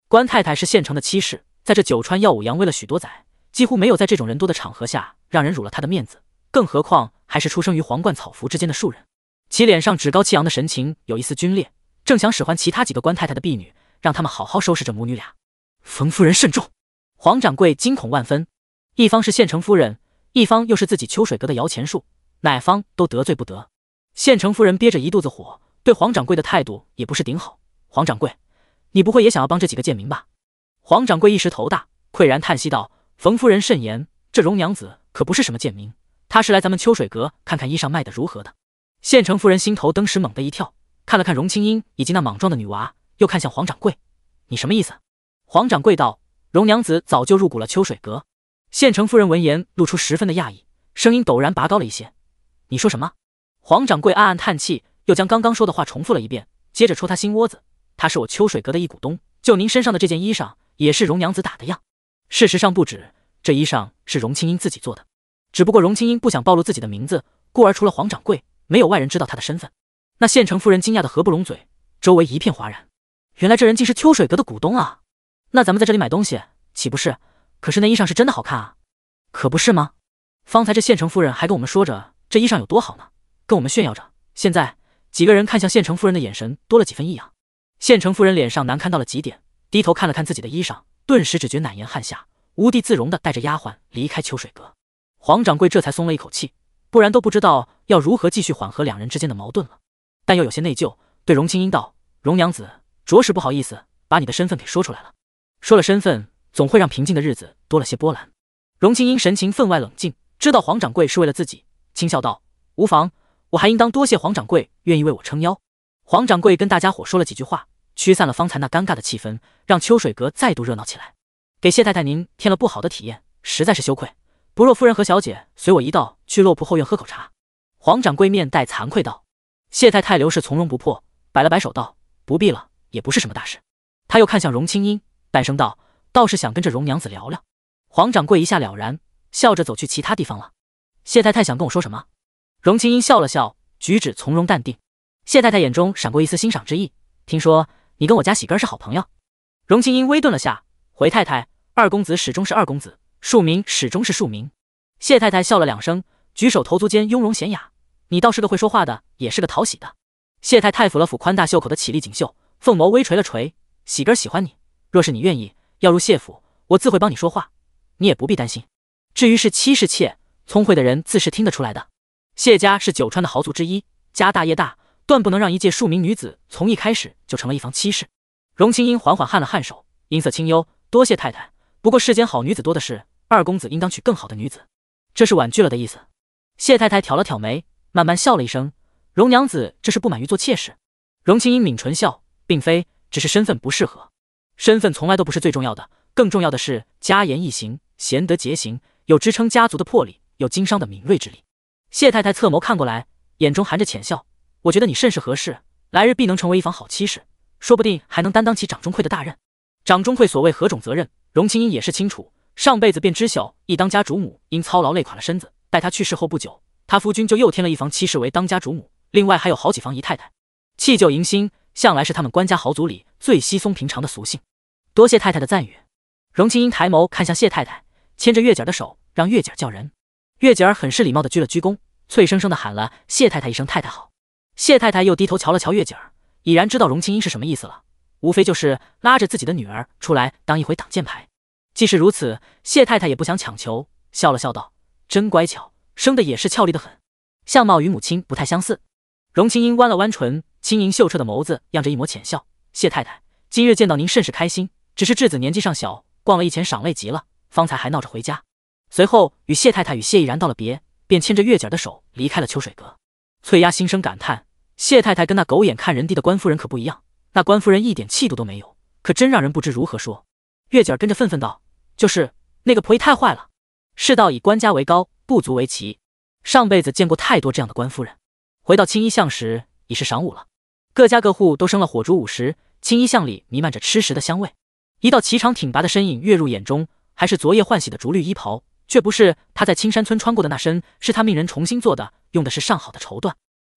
关太太是县城的妻室，在这九川耀武扬威了许多载，几乎没有在这种人多的场合下让人辱了他的面子，更何况还是出生于皇冠草服之间的庶人。其脸上趾高气扬的神情有一丝皲裂，正想使唤其他几个关太太的婢女。让他们好好收拾这母女俩，冯夫人慎重。黄掌柜惊恐万分，一方是县城夫人，一方又是自己秋水阁的摇钱树，哪方都得罪不得。县城夫人憋着一肚子火，对黄掌柜的态度也不是顶好。黄掌柜，你不会也想要帮这几个贱民吧？黄掌柜一时头大，喟然叹息道：“冯夫人慎言，这荣娘子可不是什么贱民，她是来咱们秋水阁看看衣裳卖得如何的。”县城夫人心头登时猛地一跳，看了看荣青音以及那莽撞的女娃。又看向黄掌柜，你什么意思？黄掌柜道：“荣娘子早就入股了秋水阁。”县城夫人闻言露出十分的讶异，声音陡然拔高了一些：“你说什么？”黄掌柜暗暗叹气，又将刚刚说的话重复了一遍，接着戳他心窝子：“他是我秋水阁的一股东，就您身上的这件衣裳也是荣娘子打的样。事实上不止，这衣裳是荣青英自己做的，只不过荣青英不想暴露自己的名字，故而除了黄掌柜，没有外人知道他的身份。”那县城夫人惊讶的合不拢嘴，周围一片哗然。原来这人竟是秋水阁的股东啊！那咱们在这里买东西岂不是？可是那衣裳是真的好看啊，可不是吗？方才这县城夫人还跟我们说着这衣裳有多好呢，跟我们炫耀着。现在几个人看向县城夫人的眼神多了几分异样。县城夫人脸上难看到了极点，低头看了看自己的衣裳，顿时只觉难言汗下，无地自容的带着丫鬟离开秋水阁。黄掌柜这才松了一口气，不然都不知道要如何继续缓和两人之间的矛盾了。但又有些内疚，对荣青英道：“荣娘子。”着实不好意思，把你的身份给说出来了。说了身份，总会让平静的日子多了些波澜。荣青英神情分外冷静，知道黄掌柜是为了自己，轻笑道：“无妨，我还应当多谢黄掌柜愿意为我撑腰。”黄掌柜跟大家伙说了几句话，驱散了方才那尴尬的气氛，让秋水阁再度热闹起来，给谢太太您添了不好的体验，实在是羞愧。不若夫人和小姐随我一道去落魄后院喝口茶。黄掌柜面带惭愧道：“谢太太，刘氏从容不迫，摆了摆手道：‘不必了。’”也不是什么大事。他又看向荣青音，淡声道：“倒是想跟这荣娘子聊聊。”黄掌柜一下了然，笑着走去其他地方了。谢太太想跟我说什么？荣青音笑了笑，举止从容淡定。谢太太眼中闪过一丝欣赏之意。听说你跟我家喜根是好朋友。荣青音微顿了下，回太太：“二公子始终是二公子，庶民始终是庶民。”谢太太笑了两声，举手投足间雍容娴雅。你倒是个会说话的，也是个讨喜的。谢太太抚了抚宽大袖口的绮丽锦绣。凤眸微垂了垂，喜根喜欢你，若是你愿意，要入谢府，我自会帮你说话，你也不必担心。至于是妻是妾，聪慧的人自是听得出来的。谢家是九川的豪族之一，家大业大，断不能让一介庶民女子从一开始就成了一房妻室。荣青音缓缓颔了颔首，音色清幽：“多谢太太，不过世间好女子多的是，二公子应当娶更好的女子。”这是婉拒了的意思。谢太太挑了挑眉，慢慢笑了一声：“荣娘子这是不满于做妾室？”荣青音抿唇笑。并非只是身份不适合，身份从来都不是最重要的，更重要的是家严一行，贤德节行，有支撑家族的魄力，有经商的敏锐之力。谢太太侧眸看过来，眼中含着浅笑，我觉得你甚是合适，来日必能成为一房好妻室，说不定还能担当起掌中馈的大任。掌中馈所谓何种责任，荣清音也是清楚，上辈子便知晓一当家主母因操劳累垮了身子，待她去世后不久，她夫君就又添了一房妻室为当家主母，另外还有好几房姨太太，弃旧迎新。向来是他们官家豪族里最稀松平常的俗性。多谢太太的赞誉。荣青英抬眸看向谢太太，牵着月姐儿的手，让月姐儿叫人。月姐儿很是礼貌的鞠了鞠躬，脆生生的喊了谢太太一声“太太好”。谢太太又低头瞧了瞧月姐儿，已然知道荣青英是什么意思了，无非就是拉着自己的女儿出来当一回挡箭牌。既是如此，谢太太也不想强求，笑了笑，道：“真乖巧，生的也是俏丽的很，相貌与母亲不太相似。”荣青英弯了弯唇。轻盈秀澈的眸子漾着一抹浅笑。谢太太今日见到您甚是开心，只是质子年纪尚小，逛了一前赏累极了，方才还闹着回家。随后与谢太太与谢毅然道了别，便牵着月姐儿的手离开了秋水阁。翠丫心生感叹：谢太太跟那狗眼看人低的官夫人可不一样。那官夫人一点气度都没有，可真让人不知如何说。月姐儿跟着愤愤道：“就是那个婆姨太坏了。世道以官家为高，不足为奇。上辈子见过太多这样的官夫人。”回到青衣巷时，已是晌午了。各家各户都生了火烛，舞时，青衣巷里弥漫着吃食的香味。一道颀长挺拔的身影跃入眼中，还是昨夜换洗的竹绿衣袍，却不是他在青山村穿过的那身，是他命人重新做的，用的是上好的绸缎。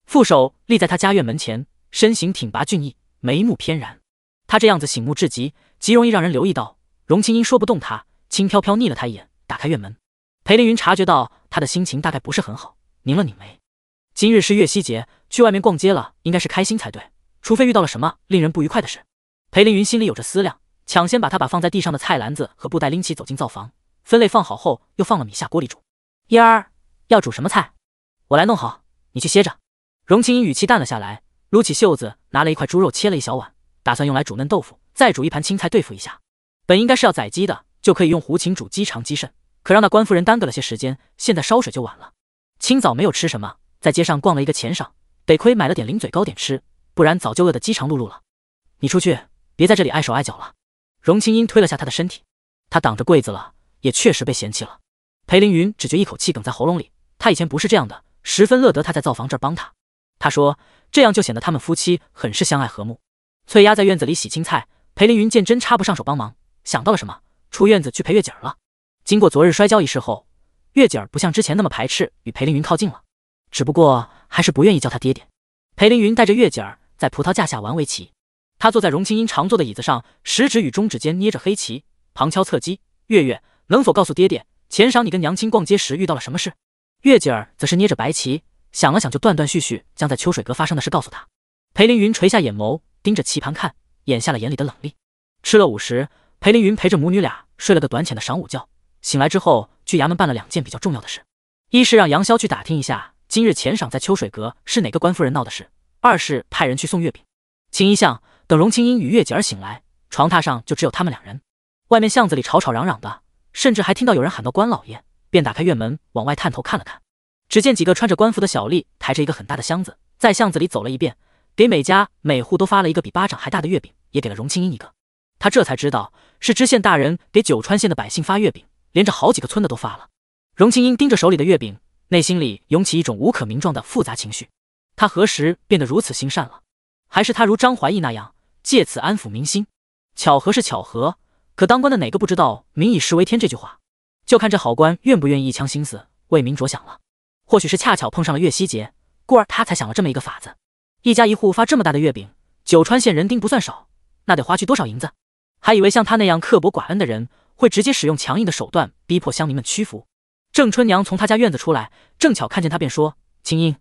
副手立在他家院门前，身形挺拔俊逸，眉目翩然。他这样子醒目至极，极容易让人留意到。荣青英说不动他，轻飘飘睨了他一眼，打开院门。裴凌云察觉到他的心情大概不是很好，拧了拧眉。今日是月夕节。去外面逛街了，应该是开心才对，除非遇到了什么令人不愉快的事。裴凌云心里有着思量，抢先把他把放在地上的菜篮子和布袋拎起，走进灶房，分类放好后，又放了米下锅里煮。燕儿要煮什么菜？我来弄好，你去歇着。荣清音语气淡了下来，撸起袖子，拿了一块猪肉切了一小碗，打算用来煮嫩豆腐，再煮一盘青菜对付一下。本应该是要宰鸡的，就可以用胡琴煮鸡肠、鸡肾，可让那官夫人耽搁了些时间，现在烧水就晚了。清早没有吃什么，在街上逛了一个钱晌。得亏买了点零嘴糕点吃，不然早就饿得饥肠辘辘了。你出去，别在这里碍手碍脚了。荣青音推了下他的身体，他挡着柜子了，也确实被嫌弃了。裴凌云只觉一口气梗在喉咙里，他以前不是这样的，十分乐得他在灶房这儿帮他。他说这样就显得他们夫妻很是相爱和睦。翠丫在院子里洗青菜，裴凌云见真插不上手帮忙，想到了什么，出院子去陪月姐儿了。经过昨日摔跤一事后，月姐儿不像之前那么排斥与裴凌云靠近了。只不过还是不愿意叫他爹爹。裴凌云带着月姐儿在葡萄架下玩围棋，他坐在荣青音常坐的椅子上，食指与中指间捏着黑棋，旁敲侧击：“月月，能否告诉爹爹，前晌你跟娘亲逛街时遇到了什么事？”月姐儿则是捏着白棋，想了想，就断断续续将在秋水阁发生的事告诉他。裴凌云垂下眼眸，盯着棋盘看，掩下了眼里的冷厉。吃了午食，裴凌云陪着母女俩睡了个短浅的晌午觉，醒来之后去衙门办了两件比较重要的事，一是让杨潇去打听一下。今日钱赏在秋水阁是哪个官夫人闹的事？二是派人去送月饼。青衣巷等荣青音与月姐儿醒来，床榻上就只有他们两人。外面巷子里吵吵嚷嚷的，甚至还听到有人喊到“关老爷”，便打开院门往外探头看了看。只见几个穿着官服的小吏抬着一个很大的箱子，在巷子里走了一遍，给每家每户都发了一个比巴掌还大的月饼，也给了荣青音一个。他这才知道是知县大人给九川县的百姓发月饼，连着好几个村的都发了。荣青英盯着手里的月饼。内心里涌起一种无可名状的复杂情绪，他何时变得如此心善了？还是他如张怀义那样借此安抚民心？巧合是巧合，可当官的哪个不知道“民以食为天”这句话？就看这好官愿不愿意一腔心思为民着想了。或许是恰巧碰上了月夕节，故而他才想了这么一个法子：一家一户发这么大的月饼。九川县人丁不算少，那得花去多少银子？还以为像他那样刻薄寡恩的人会直接使用强硬的手段逼迫乡民们屈服。郑春娘从他家院子出来，正巧看见他，便说：“青音，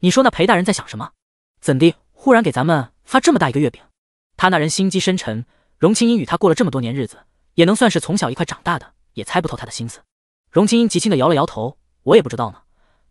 你说那裴大人在想什么？怎地忽然给咱们发这么大一个月饼？他那人心机深沉，荣青音与他过了这么多年日子，也能算是从小一块长大的，也猜不透他的心思。”荣青音急轻地摇了摇头：“我也不知道呢。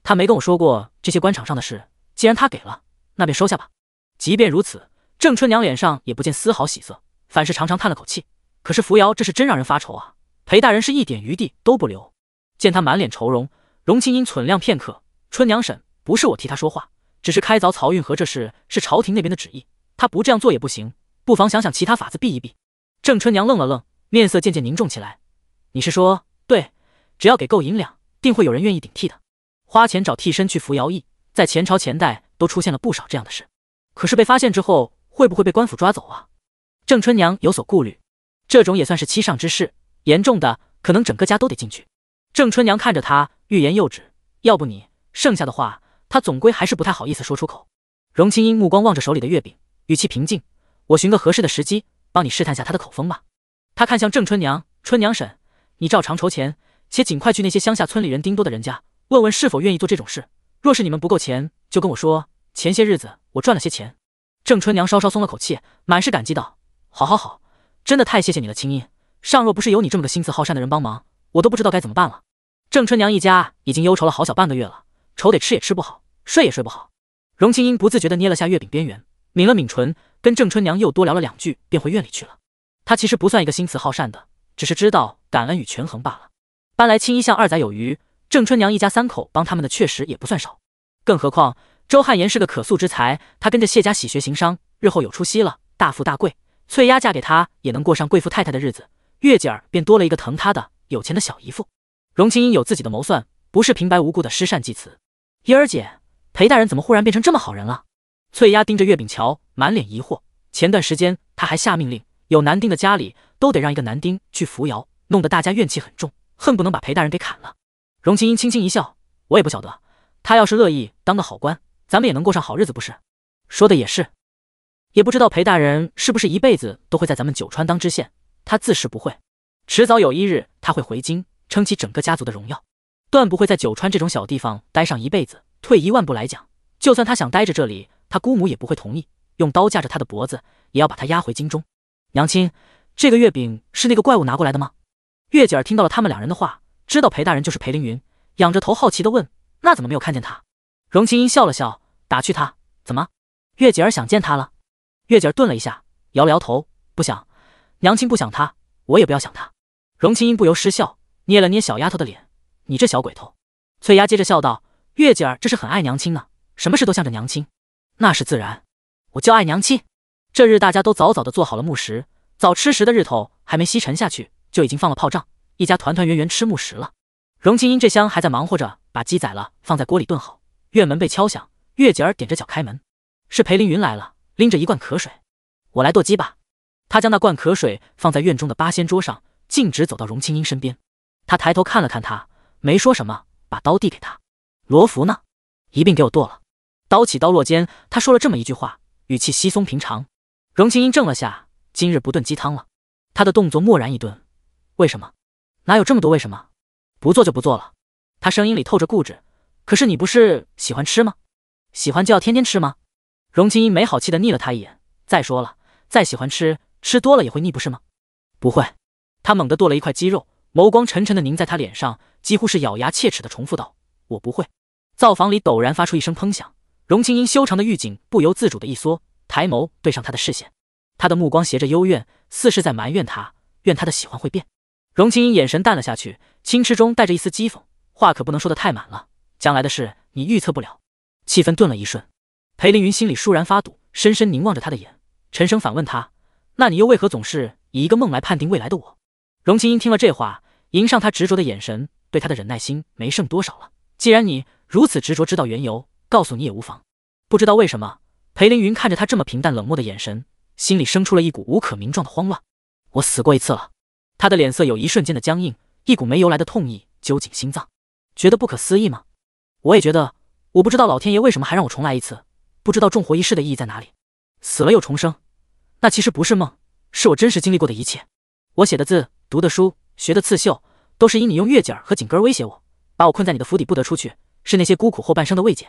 他没跟我说过这些官场上的事。既然他给了，那便收下吧。即便如此，郑春娘脸上也不见丝毫喜色，反是长长叹了口气。可是扶摇，这是真让人发愁啊！裴大人是一点余地都不留。”见他满脸愁容，荣清英忖量片刻，春娘婶，不是我替他说话，只是开凿漕运河这事是朝廷那边的旨意，他不这样做也不行，不妨想想其他法子避一避。郑春娘愣了愣，面色渐渐凝重起来。你是说，对，只要给够银两，定会有人愿意顶替的。花钱找替身去扶徭役，在前朝前代都出现了不少这样的事。可是被发现之后，会不会被官府抓走啊？郑春娘有所顾虑。这种也算是欺上之事，严重的可能整个家都得进去。郑春娘看着他，欲言又止。要不你剩下的话，她总归还是不太好意思说出口。荣青音目光望着手里的月饼，语气平静：“我寻个合适的时机，帮你试探下他的口风吧。”她看向郑春娘：“春娘婶，你照常筹钱，且尽快去那些乡下村里人丁多的人家，问问是否愿意做这种事。若是你们不够钱，就跟我说。前些日子我赚了些钱。”郑春娘稍稍松了口气，满是感激道：“好好好，真的太谢谢你了，青音。上若不是有你这么个心慈好善的人帮忙，我都不知道该怎么办了。”郑春娘一家已经忧愁了好小半个月了，愁得吃也吃不好，睡也睡不好。荣庆英不自觉地捏了下月饼边缘，抿了抿唇，跟郑春娘又多聊了两句，便回院里去了。他其实不算一个心慈好善的，只是知道感恩与权衡罢了。搬来青衣巷二载有余，郑春娘一家三口帮他们的确实也不算少。更何况周汉言是个可塑之才，他跟着谢家喜学行商，日后有出息了，大富大贵。翠丫嫁给他也能过上贵妇太太的日子，月姐儿便多了一个疼她的有钱的小姨父。荣青英有自己的谋算，不是平白无故的施善济慈。英儿姐，裴大人怎么忽然变成这么好人了？翠丫盯着月饼瞧，满脸疑惑。前段时间他还下命令，有男丁的家里都得让一个男丁去扶摇，弄得大家怨气很重，恨不能把裴大人给砍了。荣青英轻轻一笑：“我也不晓得，他要是乐意当个好官，咱们也能过上好日子，不是？说的也是。也不知道裴大人是不是一辈子都会在咱们九川当知县，他自是不会，迟早有一日他会回京。”撑起整个家族的荣耀，断不会在九川这种小地方待上一辈子。退一万步来讲，就算他想待着这里，他姑母也不会同意，用刀架着他的脖子，也要把他押回京中。娘亲，这个月饼是那个怪物拿过来的吗？月姐儿听到了他们两人的话，知道裴大人就是裴凌云，仰着头好奇地问：“那怎么没有看见他？”荣青音笑了笑，打趣他：“怎么，月姐儿想见他了？”月姐儿顿了一下，摇了摇头：“不想，娘亲不想他，我也不要想他。”荣青音不由失笑。捏了捏小丫头的脸，你这小鬼头！翠丫接着笑道：“月姐儿这是很爱娘亲呢，什么事都向着娘亲，那是自然，我就爱娘亲。”这日大家都早早的做好了木石，早吃食的日头还没西沉下去，就已经放了炮仗，一家团团圆圆吃木石了。荣青音这厢还在忙活着把鸡宰了，放在锅里炖好。院门被敲响，月姐儿踮着脚开门，是裴凌云来了，拎着一罐可水。我来剁鸡吧。他将那罐可水放在院中的八仙桌上，径直走到荣青英身边。他抬头看了看他，没说什么，把刀递给他。罗福呢？一并给我剁了。刀起刀落间，他说了这么一句话，语气稀松平常。荣清英怔了下，今日不炖鸡汤了。他的动作蓦然一顿。为什么？哪有这么多为什么？不做就不做了。他声音里透着固执。可是你不是喜欢吃吗？喜欢就要天天吃吗？荣清英没好气的睨了他一眼。再说了，再喜欢吃，吃多了也会腻不是吗？不会。他猛地剁了一块鸡肉。眸光沉沉的凝在他脸上，几乎是咬牙切齿的重复道：“我不会。”灶房里陡然发出一声砰响，荣青音修长的玉颈不由自主的一缩，抬眸对上他的视线。他的目光斜着幽怨，似是在埋怨他，怨他的喜欢会变。荣青音眼神淡了下去，轻嗤中带着一丝讥讽：“话可不能说的太满了，将来的事你预测不了。”气氛顿了一瞬，裴凌云心里倏然发堵，深深凝望着他的眼，沉声反问他：“那你又为何总是以一个梦来判定未来的我？”荣青音听了这话。迎上他执着的眼神，对他的忍耐心没剩多少了。既然你如此执着，知道缘由，告诉你也无妨。不知道为什么，裴凌云看着他这么平淡冷漠的眼神，心里生出了一股无可名状的慌乱。我死过一次了，他的脸色有一瞬间的僵硬，一股没由来的痛意揪紧心脏，觉得不可思议吗？我也觉得，我不知道老天爷为什么还让我重来一次，不知道重活一世的意义在哪里。死了又重生，那其实不是梦，是我真实经历过的一切。我写的字，读的书。学的刺绣都是因你用月姐儿和景根儿威胁我，把我困在你的府邸不得出去。是那些孤苦后半生的慰藉。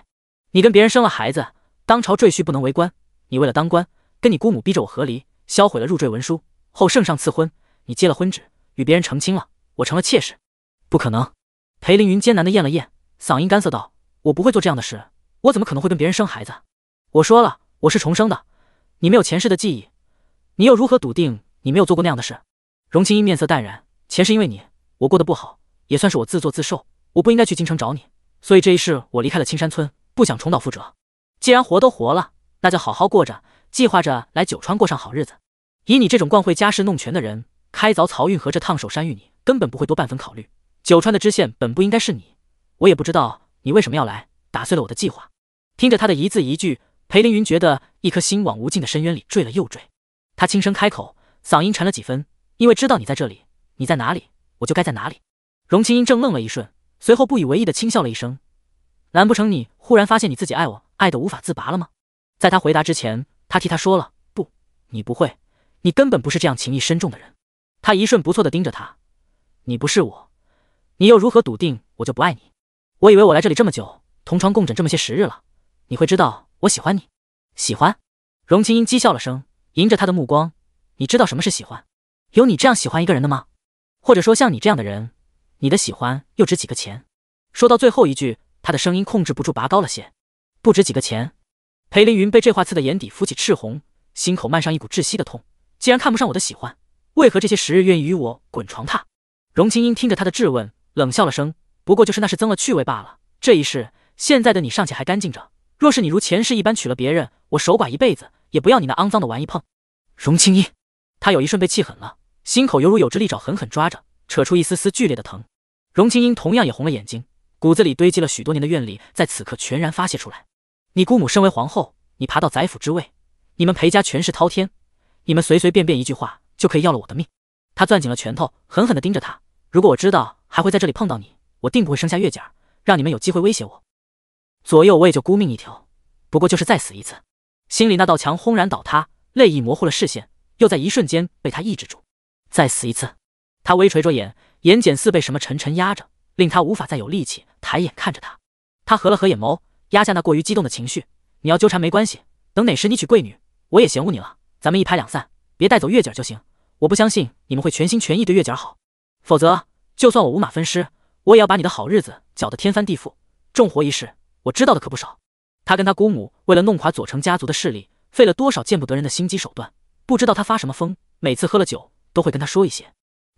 你跟别人生了孩子，当朝赘婿不能为官。你为了当官，跟你姑母逼着我和离，销毁了入赘文书。后圣上赐婚，你结了婚纸，与别人成亲了，我成了妾室。不可能。裴凌云艰难的咽了咽，嗓音干涩道：“我不会做这样的事，我怎么可能会跟别人生孩子？我说了，我是重生的，你没有前世的记忆，你又如何笃定你没有做过那样的事？”荣清音面色淡然。钱是因为你，我过得不好，也算是我自作自受。我不应该去京城找你，所以这一世我离开了青山村，不想重蹈覆辙。既然活都活了，那就好好过着，计划着来九川过上好日子。以你这种惯会家事弄权的人，开凿漕运河这烫手山芋，你根本不会多半分考虑。九川的知县本不应该是你，我也不知道你为什么要来，打碎了我的计划。听着他的一字一句，裴凌云觉得一颗心往无尽的深渊里坠了又坠。他轻声开口，嗓音沉了几分，因为知道你在这里。你在哪里，我就该在哪里。荣青英正愣了一瞬，随后不以为意的轻笑了一声。难不成你忽然发现你自己爱我爱的无法自拔了吗？在他回答之前，他替他说了不，你不会，你根本不是这样情意深重的人。他一瞬不错的盯着他，你不是我，你又如何笃定我就不爱你？我以为我来这里这么久，同床共枕这么些时日了，你会知道我喜欢你。喜欢？荣青英讥笑了声，迎着他的目光，你知道什么是喜欢？有你这样喜欢一个人的吗？或者说，像你这样的人，你的喜欢又值几个钱？说到最后一句，他的声音控制不住拔高了些，不值几个钱。裴凌云被这话刺得眼底浮起赤红，心口漫上一股窒息的痛。既然看不上我的喜欢，为何这些时日愿意与我滚床榻？荣青音听着他的质问，冷笑了声，不过就是那是增了趣味罢了。这一世，现在的你尚且还干净着，若是你如前世一般娶了别人，我守寡一辈子也不要你那肮脏的玩意碰。荣青音，他有一瞬被气狠了。心口犹如有只利爪狠狠抓着，扯出一丝丝剧烈的疼。荣青音同样也红了眼睛，骨子里堆积了许多年的怨力在此刻全然发泄出来。你姑母身为皇后，你爬到宰府之位，你们裴家权势滔天，你们随随便便一句话就可以要了我的命。她攥紧了拳头，狠狠地盯着他。如果我知道还会在这里碰到你，我定不会生下月姐儿，让你们有机会威胁我。左右我也就孤命一条，不过就是再死一次。心里那道墙轰然倒塌，泪意模糊了视线，又在一瞬间被他抑制住。再死一次，他微垂着眼，眼睑似被什么沉沉压着，令他无法再有力气抬眼看着他。他合了合眼眸，压下那过于激动的情绪。你要纠缠没关系，等哪时你娶贵女，我也嫌恶你了，咱们一拍两散，别带走月姐就行。我不相信你们会全心全意对月姐好，否则就算我五马分尸，我也要把你的好日子搅得天翻地覆。重活一事，我知道的可不少。他跟他姑母为了弄垮左城家族的势力，费了多少见不得人的心机手段，不知道他发什么疯，每次喝了酒。都会跟他说一些，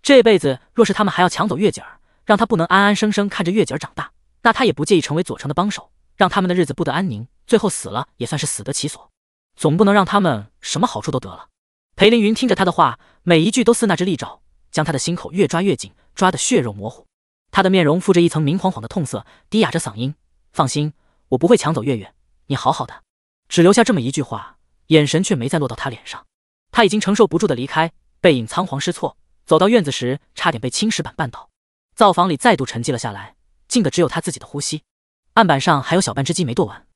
这辈子若是他们还要抢走月姐儿，让他不能安安生生看着月姐儿长大，那他也不介意成为左丞的帮手，让他们的日子不得安宁，最后死了也算是死得其所，总不能让他们什么好处都得了。裴凌云听着他的话，每一句都似那只利爪，将他的心口越抓越紧，抓得血肉模糊。他的面容覆着一层明晃晃的痛色，低哑着嗓音：“放心，我不会抢走月月，你好好的。”只留下这么一句话，眼神却没再落到他脸上。他已经承受不住的离开。背影仓皇失措，走到院子时差点被青石板绊倒。灶房里再度沉寂了下来，静的只有他自己的呼吸。案板上还有小半只鸡没剁完。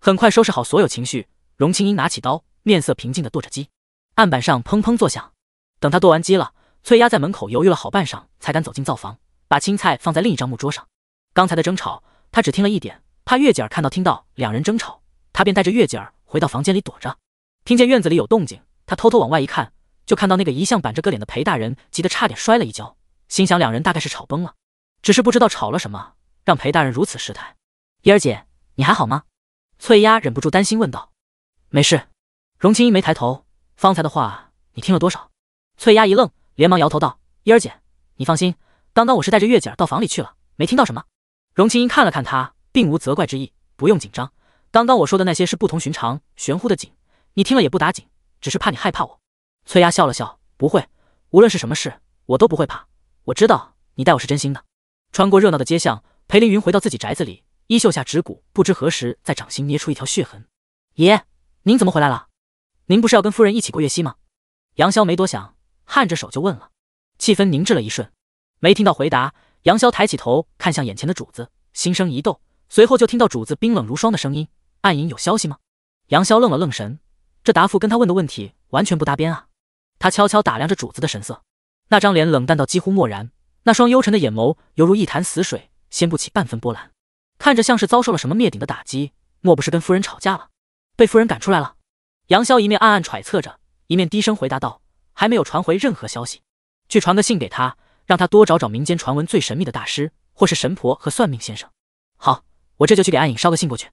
很快收拾好所有情绪，荣青英拿起刀，面色平静的剁着鸡，案板上砰砰作响。等他剁完鸡了，翠丫在门口犹豫了好半晌，才敢走进灶房，把青菜放在另一张木桌上。刚才的争吵，他只听了一点，怕月姐儿看到听到两人争吵，他便带着月姐儿回到房间里躲着。听见院子里有动静，他偷偷往外一看。就看到那个一向板着个脸的裴大人，急得差点摔了一跤。心想两人大概是吵崩了，只是不知道吵了什么，让裴大人如此失态。嫣儿姐，你还好吗？翠丫忍不住担心问道。没事。荣青衣没抬头。方才的话你听了多少？翠丫一愣，连忙摇头道：“嫣儿姐，你放心，刚刚我是带着月姐儿到房里去了，没听到什么。”荣青衣看了看她，并无责怪之意。不用紧张，刚刚我说的那些是不同寻常，玄乎的紧，你听了也不打紧，只是怕你害怕我。崔丫笑了笑，不会，无论是什么事，我都不会怕。我知道你待我是真心的。穿过热闹的街巷，裴凌云回到自己宅子里，衣袖下指骨不知何时在掌心捏出一条血痕。爷，您怎么回来了？您不是要跟夫人一起过月夕吗？杨潇没多想，颔着手就问了。气氛凝滞了一瞬，没听到回答，杨潇抬起头看向眼前的主子，心生一动，随后就听到主子冰冷如霜的声音：“暗影有消息吗？”杨潇愣了愣神，这答复跟他问的问题完全不搭边啊。他悄悄打量着主子的神色，那张脸冷淡到几乎漠然，那双幽沉的眼眸犹如一潭死水，掀不起半分波澜，看着像是遭受了什么灭顶的打击。莫不是跟夫人吵架了，被夫人赶出来了？杨潇一面暗暗揣测着，一面低声回答道：“还没有传回任何消息，去传个信给他，让他多找找民间传闻最神秘的大师，或是神婆和算命先生。”好，我这就去给暗影捎个信过去。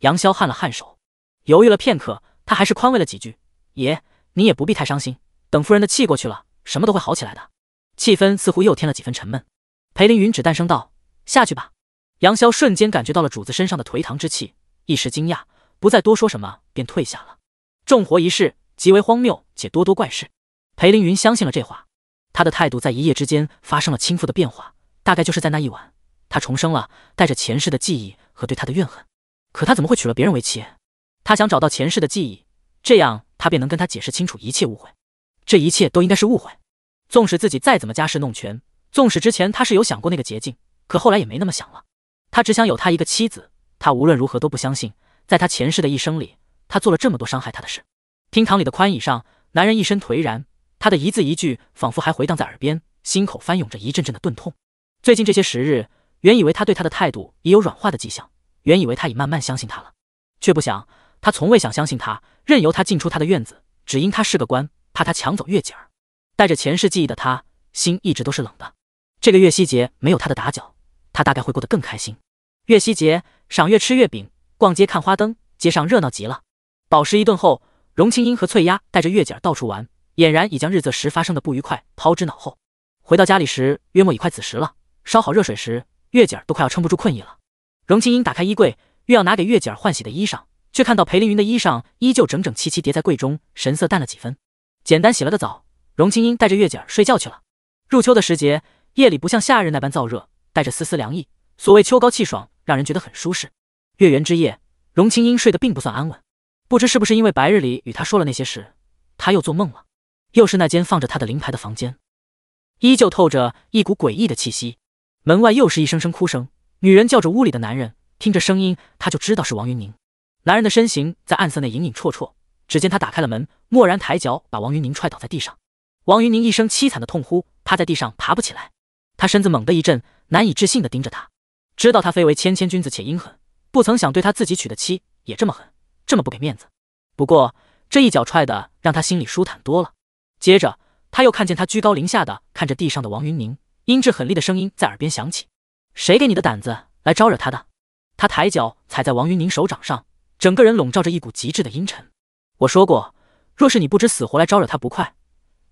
杨潇颔了颔首，犹豫了片刻，他还是宽慰了几句：“爷，您也不必太伤心。”等夫人的气过去了，什么都会好起来的。气氛似乎又添了几分沉闷。裴凌云只淡声道：“下去吧。”杨潇瞬间感觉到了主子身上的颓唐之气，一时惊讶，不再多说什么，便退下了。重活一世，极为荒谬且多多怪事。裴凌云相信了这话，他的态度在一夜之间发生了倾覆的变化。大概就是在那一晚，他重生了，带着前世的记忆和对他的怨恨。可他怎么会娶了别人为妻？他想找到前世的记忆，这样他便能跟他解释清楚一切误会。这一切都应该是误会。纵使自己再怎么家事弄权，纵使之前他是有想过那个捷径，可后来也没那么想了。他只想有他一个妻子。他无论如何都不相信，在他前世的一生里，他做了这么多伤害他的事。厅堂里的宽椅上，男人一身颓然，他的一字一句仿佛还回荡在耳边，心口翻涌着一阵阵的钝痛。最近这些时日，原以为他对他的态度已有软化的迹象，原以为他已慢慢相信他了，却不想他从未想相信他，任由他进出他的院子，只因他是个官。怕他抢走月姐儿，带着前世记忆的他心一直都是冷的。这个月夕节没有他的打搅，他大概会过得更开心。月夕节赏月、吃月饼、逛街、看花灯，街上热闹极了。饱食一顿后，荣青英和翠丫带着月姐儿到处玩，俨然已将日子时发生的不愉快抛之脑后。回到家里时，约莫已快子时了。烧好热水时，月姐儿都快要撑不住困意了。荣青英打开衣柜，欲要拿给月姐儿换洗的衣裳，却看到裴凌云的衣裳依旧整整齐齐叠在柜中，神色淡了几分。简单洗了个澡，荣清英带着月姐儿睡觉去了。入秋的时节，夜里不像夏日那般燥热，带着丝丝凉意。所谓秋高气爽，让人觉得很舒适。月圆之夜，荣清英睡得并不算安稳。不知是不是因为白日里与他说了那些事，他又做梦了。又是那间放着他的灵牌的房间，依旧透着一股诡异的气息。门外又是一声声哭声，女人叫着屋里的男人。听着声音，他就知道是王云宁。男人的身形在暗色内隐隐绰绰。只见他打开了门，蓦然抬脚把王云宁踹倒在地上。王云宁一声凄惨的痛呼，趴在地上爬不起来。他身子猛地一震，难以置信地盯着他，知道他非为谦谦君子且阴狠，不曾想对他自己娶的妻也这么狠，这么不给面子。不过这一脚踹的让他心里舒坦多了。接着他又看见他居高临下的看着地上的王云宁，阴鸷狠厉的声音在耳边响起：“谁给你的胆子来招惹他的？”他抬脚踩在王云宁手掌上，整个人笼罩着一股极致的阴沉。我说过，若是你不知死活来招惹他不快，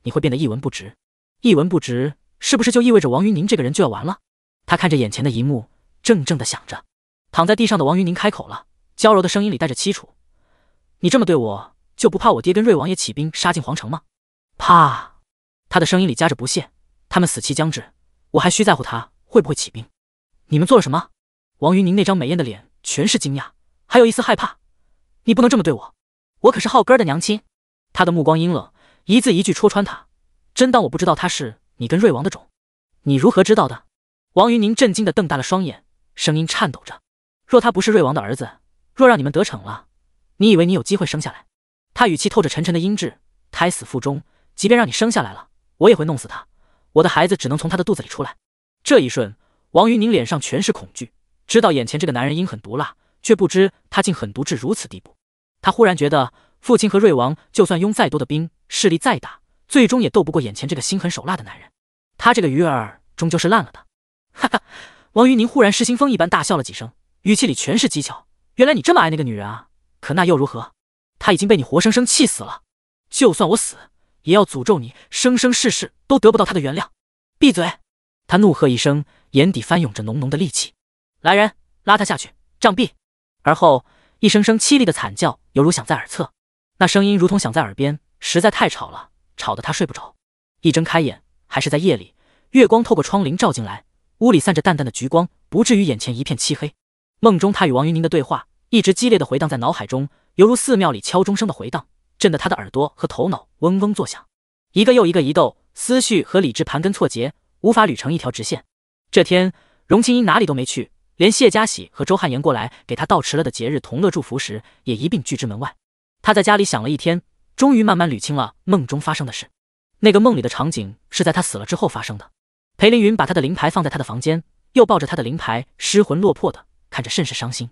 你会变得一文不值。一文不值，是不是就意味着王云宁这个人就要完了？他看着眼前的一幕，怔怔地想着。躺在地上的王云宁开口了，娇柔的声音里带着凄楚：“你这么对我，就不怕我爹跟瑞王爷起兵杀进皇城吗？”“怕。”他的声音里夹着不屑。他们死期将至，我还需在乎他会不会起兵？你们做了什么？王云宁那张美艳的脸全是惊讶，还有一丝害怕。你不能这么对我！我可是浩哥的娘亲，他的目光阴冷，一字一句戳穿他，真当我不知道他是你跟瑞王的种？你如何知道的？王云宁震惊的瞪大了双眼，声音颤抖着。若他不是瑞王的儿子，若让你们得逞了，你以为你有机会生下来？他语气透着沉沉的阴质，胎死腹中，即便让你生下来了，我也会弄死他。我的孩子只能从他的肚子里出来。这一瞬，王云宁脸上全是恐惧，知道眼前这个男人阴狠毒辣，却不知他竟狠毒至如此地步。他忽然觉得，父亲和瑞王就算拥再多的兵，势力再大，最终也斗不过眼前这个心狠手辣的男人。他这个鱼儿终究是烂了的。哈哈！王云宁忽然失心疯一般大笑了几声，语气里全是讥诮。原来你这么爱那个女人啊？可那又如何？他已经被你活生生气死了。就算我死，也要诅咒你生生世世都得不到她的原谅。闭嘴！他怒喝一声，眼底翻涌着浓浓的戾气。来人，拉他下去，杖毙。而后。一声声凄厉的惨叫，犹如响在耳侧，那声音如同响在耳边，实在太吵了，吵得他睡不着。一睁开眼，还是在夜里，月光透过窗棂照进来，屋里散着淡淡的橘光，不至于眼前一片漆黑。梦中他与王云宁的对话，一直激烈的回荡在脑海中，犹如寺庙里敲钟声的回荡，震得他的耳朵和头脑嗡嗡作响。一个又一个疑窦，思绪和理智盘根错节，无法捋成一条直线。这天，荣清音哪里都没去。连谢家喜和周汉言过来给他道迟了的节日同乐祝福时，也一并拒之门外。他在家里想了一天，终于慢慢捋清了梦中发生的事。那个梦里的场景是在他死了之后发生的。裴凌云把他的灵牌放在他的房间，又抱着他的灵牌失魂落魄的看着，甚是伤心。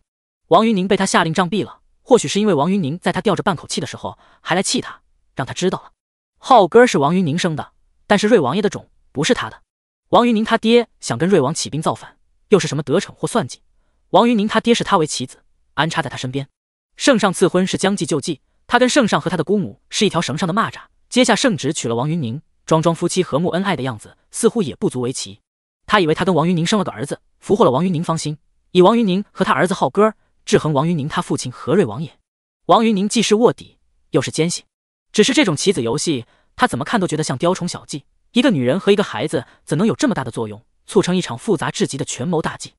王云宁被他下令杖毙了，或许是因为王云宁在他吊着半口气的时候还来气他，让他知道了。浩哥是王云宁生的，但是瑞王爷的种不是他的。王云宁他爹想跟瑞王起兵造反。又是什么得逞或算计？王云宁他爹视他为棋子，安插在他身边。圣上赐婚是将计就计，他跟圣上和他的姑母是一条绳上的蚂蚱。接下圣旨娶了王云宁，装装夫妻和睦恩爱的样子，似乎也不足为奇。他以为他跟王云宁生了个儿子，俘获了王云宁芳心，以王云宁和他儿子浩哥制衡王云宁他父亲何瑞王爷。王云宁既是卧底，又是奸细。只是这种棋子游戏，他怎么看都觉得像雕虫小技。一个女人和一个孩子，怎能有这么大的作用？促成一场复杂至极的权谋大计。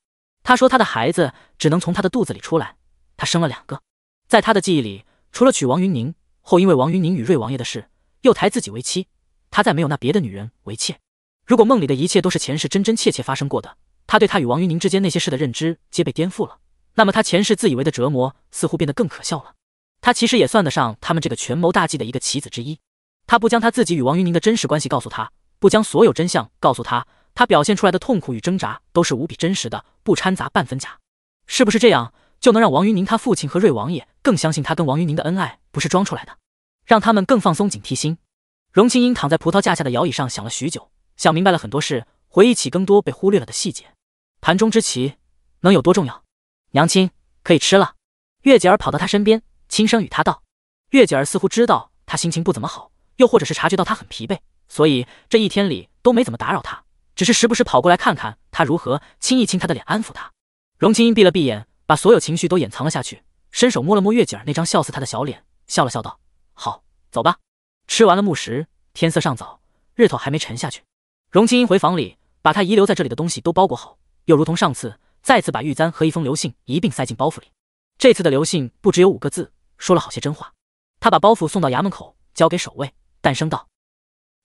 他说，他的孩子只能从他的肚子里出来。他生了两个。在他的记忆里，除了娶王云宁后，因为王云宁与瑞王爷的事，又抬自己为妻，他再没有纳别的女人为妾。如果梦里的一切都是前世真真切切发生过的，他对他与王云宁之间那些事的认知皆被颠覆了。那么他前世自以为的折磨，似乎变得更可笑了。他其实也算得上他们这个权谋大计的一个棋子之一。他不将他自己与王云宁的真实关系告诉他，不将所有真相告诉他。他表现出来的痛苦与挣扎都是无比真实的，不掺杂半分假，是不是这样就能让王云宁他父亲和瑞王爷更相信他跟王云宁的恩爱不是装出来的，让他们更放松警惕心？荣清英躺在葡萄架下的摇椅上想了许久，想明白了很多事，回忆起更多被忽略了的细节。盘中之棋能有多重要？娘亲，可以吃了。月姐儿跑到她身边，轻声与她道。月姐儿似乎知道她心情不怎么好，又或者是察觉到她很疲惫，所以这一天里都没怎么打扰她。只是时不时跑过来看看他如何亲一亲他的脸，安抚他。荣清音闭了闭眼，把所有情绪都掩藏了下去，伸手摸了摸月景儿那张笑死他的小脸，笑了笑道：“好，走吧。”吃完了木食，天色尚早，日头还没沉下去。荣清音回房里，把他遗留在这里的东西都包裹好，又如同上次，再次把玉簪和一封留信一并塞进包袱里。这次的留信不只有五个字，说了好些真话。他把包袱送到衙门口，交给守卫，诞声道：“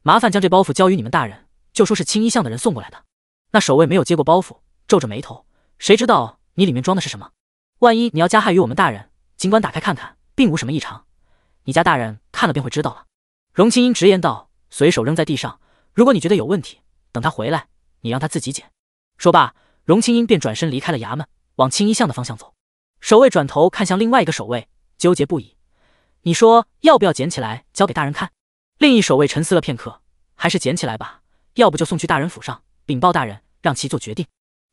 麻烦将这包袱交于你们大人。”就说是青衣巷的人送过来的。那守卫没有接过包袱，皱着眉头。谁知道你里面装的是什么？万一你要加害于我们大人，尽管打开看看，并无什么异常。你家大人看了便会知道了。荣青音直言道，随手扔在地上。如果你觉得有问题，等他回来，你让他自己捡。说罢，荣青音便转身离开了衙门，往青衣巷的方向走。守卫转头看向另外一个守卫，纠结不已。你说要不要捡起来交给大人看？另一守卫沉思了片刻，还是捡起来吧。要不就送去大人府上，禀报大人，让其做决定。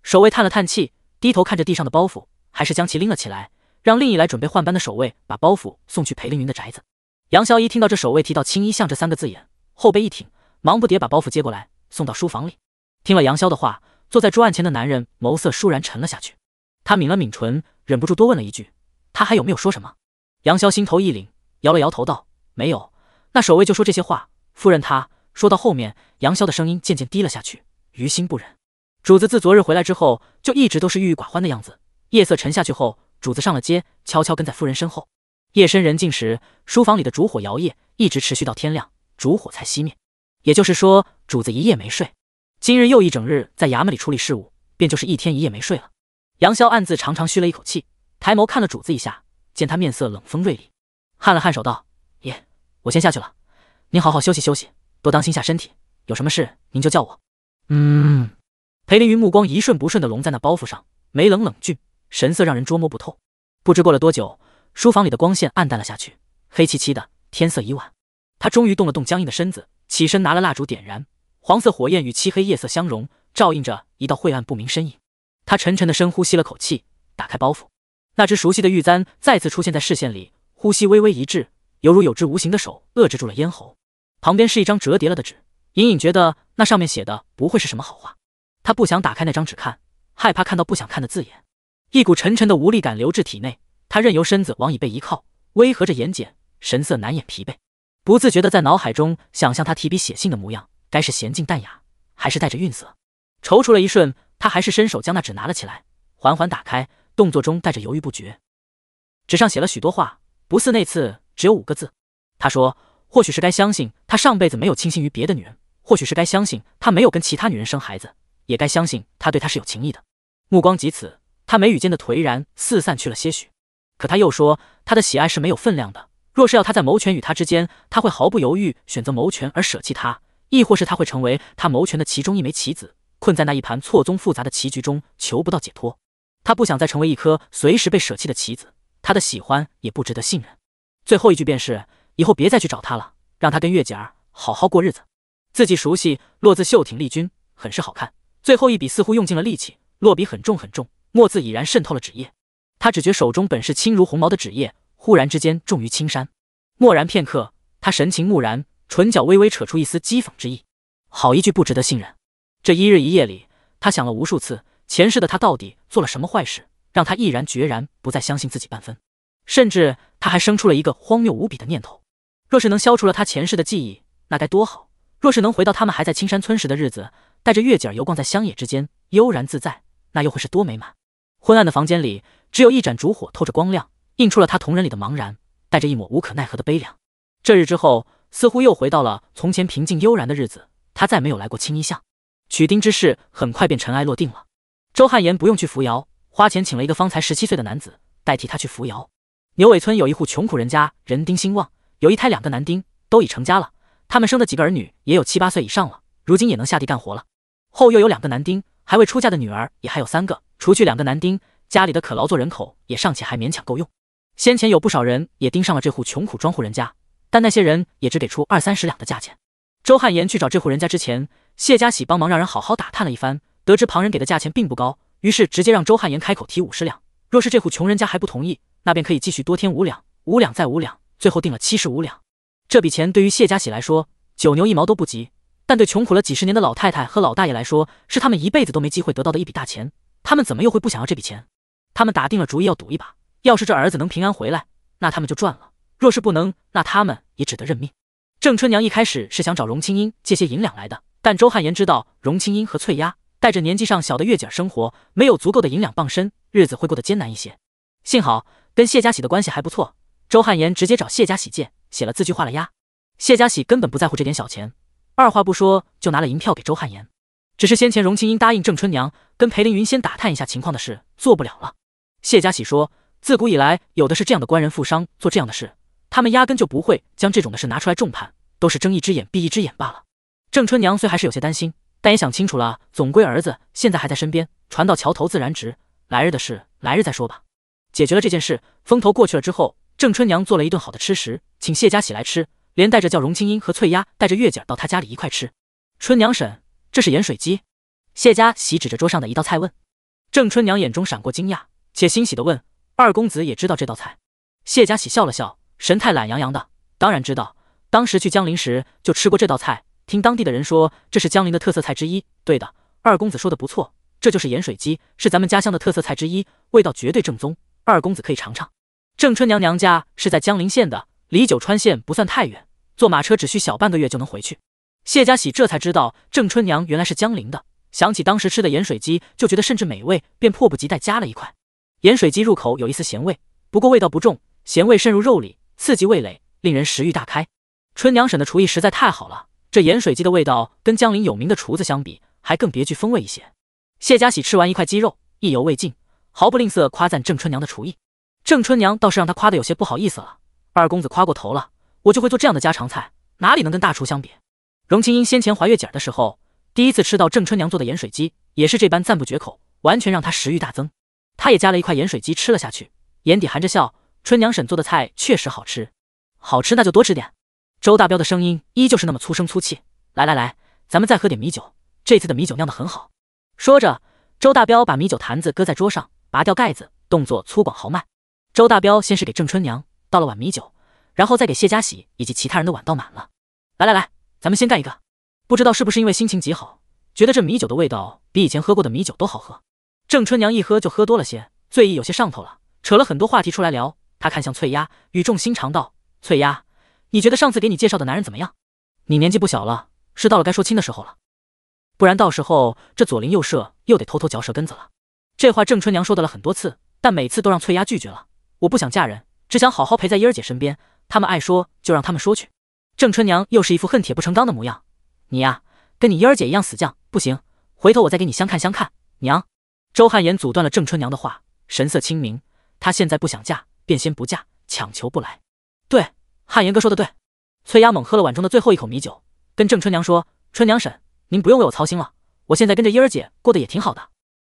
守卫叹了叹气，低头看着地上的包袱，还是将其拎了起来，让另一来准备换班的守卫把包袱送去裴凌云的宅子。杨潇一听到这守卫提到“青衣巷”这三个字眼，后背一挺，忙不迭把包袱接过来，送到书房里。听了杨潇的话，坐在桌案前的男人眸色倏然沉了下去，他抿了抿唇，忍不住多问了一句：“他还有没有说什么？”杨潇心头一凛，摇了摇头道：“没有。”那守卫就说这些话。夫人他。说到后面，杨潇的声音渐渐低了下去，于心不忍。主子自昨日回来之后，就一直都是郁郁寡欢的样子。夜色沉下去后，主子上了街，悄悄跟在夫人身后。夜深人静时，书房里的烛火摇曳，一直持续到天亮，烛火才熄灭。也就是说，主子一夜没睡。今日又一整日在衙门里处理事务，便就是一天一夜没睡了。杨潇暗自长长吁了一口气，抬眸看了主子一下，见他面色冷风锐利，颔了颔首道：“爷，我先下去了，您好好休息休息。”多当心下身体，有什么事您就叫我。嗯。裴凌云目光一瞬不瞬的笼在那包袱上，眉冷冷峻，神色让人捉摸不透。不知过了多久，书房里的光线暗淡了下去，黑漆漆的，天色已晚。他终于动了动僵硬的身子，起身拿了蜡烛点燃，黄色火焰与漆黑夜色相融，照映着一道晦暗不明身影。他沉沉的深呼吸了口气，打开包袱，那只熟悉的玉簪再次出现在视线里，呼吸微微一滞，犹如有只无形的手遏制住了咽喉。旁边是一张折叠了的纸，隐隐觉得那上面写的不会是什么好话。他不想打开那张纸看，害怕看到不想看的字眼。一股沉沉的无力感流至体内，他任由身子往椅背一靠，微合着眼睑，神色难掩疲惫。不自觉的在脑海中想象他提笔写信的模样，该是娴静淡雅，还是带着韵色？踌躇了一瞬，他还是伸手将那纸拿了起来，缓缓打开，动作中带着犹豫不决。纸上写了许多话，不似那次只有五个字。他说。或许是该相信他上辈子没有倾心于别的女人，或许是该相信他没有跟其他女人生孩子，也该相信他对他是有情意的。目光及此，他眉宇间的颓然四散去了些许。可他又说，他的喜爱是没有分量的。若是要他在谋权与他之间，他会毫不犹豫选择谋权而舍弃他，亦或是他会成为他谋权的其中一枚棋子，困在那一盘错综复杂的棋局中，求不到解脱。他不想再成为一颗随时被舍弃的棋子，他的喜欢也不值得信任。最后一句便是。以后别再去找他了，让他跟月姐儿好好过日子。自己熟悉落字秀挺利君，很是好看。最后一笔似乎用尽了力气，落笔很重很重，墨字已然渗透了纸页。他只觉手中本是轻如鸿毛的纸页，忽然之间重于青山。默然片刻，他神情木然，唇角微微扯出一丝讥讽之意。好一句不值得信任。这一日一夜里，他想了无数次，前世的他到底做了什么坏事，让他毅然决然不再相信自己半分？甚至他还生出了一个荒谬无比的念头。若是能消除了他前世的记忆，那该多好！若是能回到他们还在青山村时的日子，带着月姐儿游逛在乡野之间，悠然自在，那又会是多美满！昏暗的房间里，只有一盏烛火透着光亮，映出了他瞳仁里的茫然，带着一抹无可奈何的悲凉。这日之后，似乎又回到了从前平静悠然的日子。他再没有来过青衣巷。取丁之事很快便尘埃落定了。周汉岩不用去扶摇，花钱请了一个方才十七岁的男子代替他去扶摇。牛尾村有一户穷苦人家，人丁兴旺。有一胎两个男丁，都已成家了。他们生的几个儿女也有七八岁以上了，如今也能下地干活了。后又有两个男丁，还未出嫁的女儿也还有三个。除去两个男丁，家里的可劳作人口也尚且还勉强够用。先前有不少人也盯上了这户穷苦庄户人家，但那些人也只给出二三十两的价钱。周汉言去找这户人家之前，谢家喜帮忙让人好好打探了一番，得知旁人给的价钱并不高，于是直接让周汉言开口提五十两。若是这户穷人家还不同意，那便可以继续多添五两、五两再五两。最后定了七十五两，这笔钱对于谢家喜来说九牛一毛都不及，但对穷苦了几十年的老太太和老大爷来说，是他们一辈子都没机会得到的一笔大钱。他们怎么又会不想要这笔钱？他们打定了主意要赌一把，要是这儿子能平安回来，那他们就赚了；若是不能，那他们也只得认命。郑春娘一开始是想找荣青英借些银两来的，但周汉言知道荣青英和翠丫带着年纪上小的月姐儿生活，没有足够的银两傍身，日子会过得艰难一些。幸好跟谢家喜的关系还不错。周汉言直接找谢家喜借，写了字据，画了押。谢家喜根本不在乎这点小钱，二话不说就拿了银票给周汉言。只是先前荣清英答应郑春娘跟裴凌云先打探一下情况的事做不了了。谢家喜说，自古以来有的是这样的官人富商做这样的事，他们压根就不会将这种的事拿出来重判，都是睁一只眼闭一只眼罢了。郑春娘虽还是有些担心，但也想清楚了，总归儿子现在还在身边，船到桥头自然直，来日的事来日再说吧。解决了这件事，风头过去了之后。郑春娘做了一顿好的吃食，请谢家喜来吃，连带着叫荣青英和翠丫带着月姐到她家里一块吃。春娘婶，这是盐水鸡。谢家喜指着桌上的一道菜问。郑春娘眼中闪过惊讶且欣喜的问：“二公子也知道这道菜？”谢家喜笑了笑，神态懒洋洋的：“当然知道，当时去江陵时就吃过这道菜。听当地的人说，这是江陵的特色菜之一。对的，二公子说的不错，这就是盐水鸡，是咱们家乡的特色菜之一，味道绝对正宗。二公子可以尝尝。”郑春娘娘家是在江陵县的，离九川县不算太远，坐马车只需小半个月就能回去。谢家喜这才知道郑春娘原来是江陵的，想起当时吃的盐水鸡，就觉得甚至美味，便迫不及待夹了一块。盐水鸡入口有一丝咸味，不过味道不重，咸味渗入肉里，刺激味蕾，令人食欲大开。春娘婶的厨艺实在太好了，这盐水鸡的味道跟江陵有名的厨子相比，还更别具风味一些。谢家喜吃完一块鸡肉，意犹未尽，毫不吝啬夸赞郑春娘的厨艺。郑春娘倒是让他夸得有些不好意思了。二公子夸过头了，我就会做这样的家常菜，哪里能跟大厨相比？荣青英先前怀月姐的时候，第一次吃到郑春娘做的盐水鸡，也是这般赞不绝口，完全让她食欲大增。她也夹了一块盐水鸡吃了下去，眼底含着笑。春娘婶做的菜确实好吃，好吃那就多吃点。周大彪的声音依旧是那么粗声粗气。来来来，咱们再喝点米酒，这次的米酒酿得很好。说着，周大彪把米酒坛子搁在桌上，拔掉盖子，动作粗犷豪迈。周大彪先是给郑春娘倒了碗米酒，然后再给谢家喜以及其他人的碗倒满了。来来来，咱们先干一个。不知道是不是因为心情极好，觉得这米酒的味道比以前喝过的米酒都好喝。郑春娘一喝就喝多了些，醉意有些上头了，扯了很多话题出来聊。她看向翠丫，语重心长道：“翠丫，你觉得上次给你介绍的男人怎么样？你年纪不小了，是到了该说亲的时候了，不然到时候这左邻右舍又得偷偷嚼舌根子了。”这话郑春娘说的了很多次，但每次都让翠丫拒绝了。我不想嫁人，只想好好陪在伊儿姐身边。他们爱说就让他们说去。郑春娘又是一副恨铁不成钢的模样。你呀，跟你伊儿姐一样死犟，不行。回头我再给你相看相看。娘。周汉言阻断了郑春娘的话，神色清明。他现在不想嫁，便先不嫁，强求不来。对，汉言哥说的对。翠丫猛喝了碗中的最后一口米酒，跟郑春娘说：“春娘婶，您不用为我操心了，我现在跟着伊儿姐过得也挺好的。”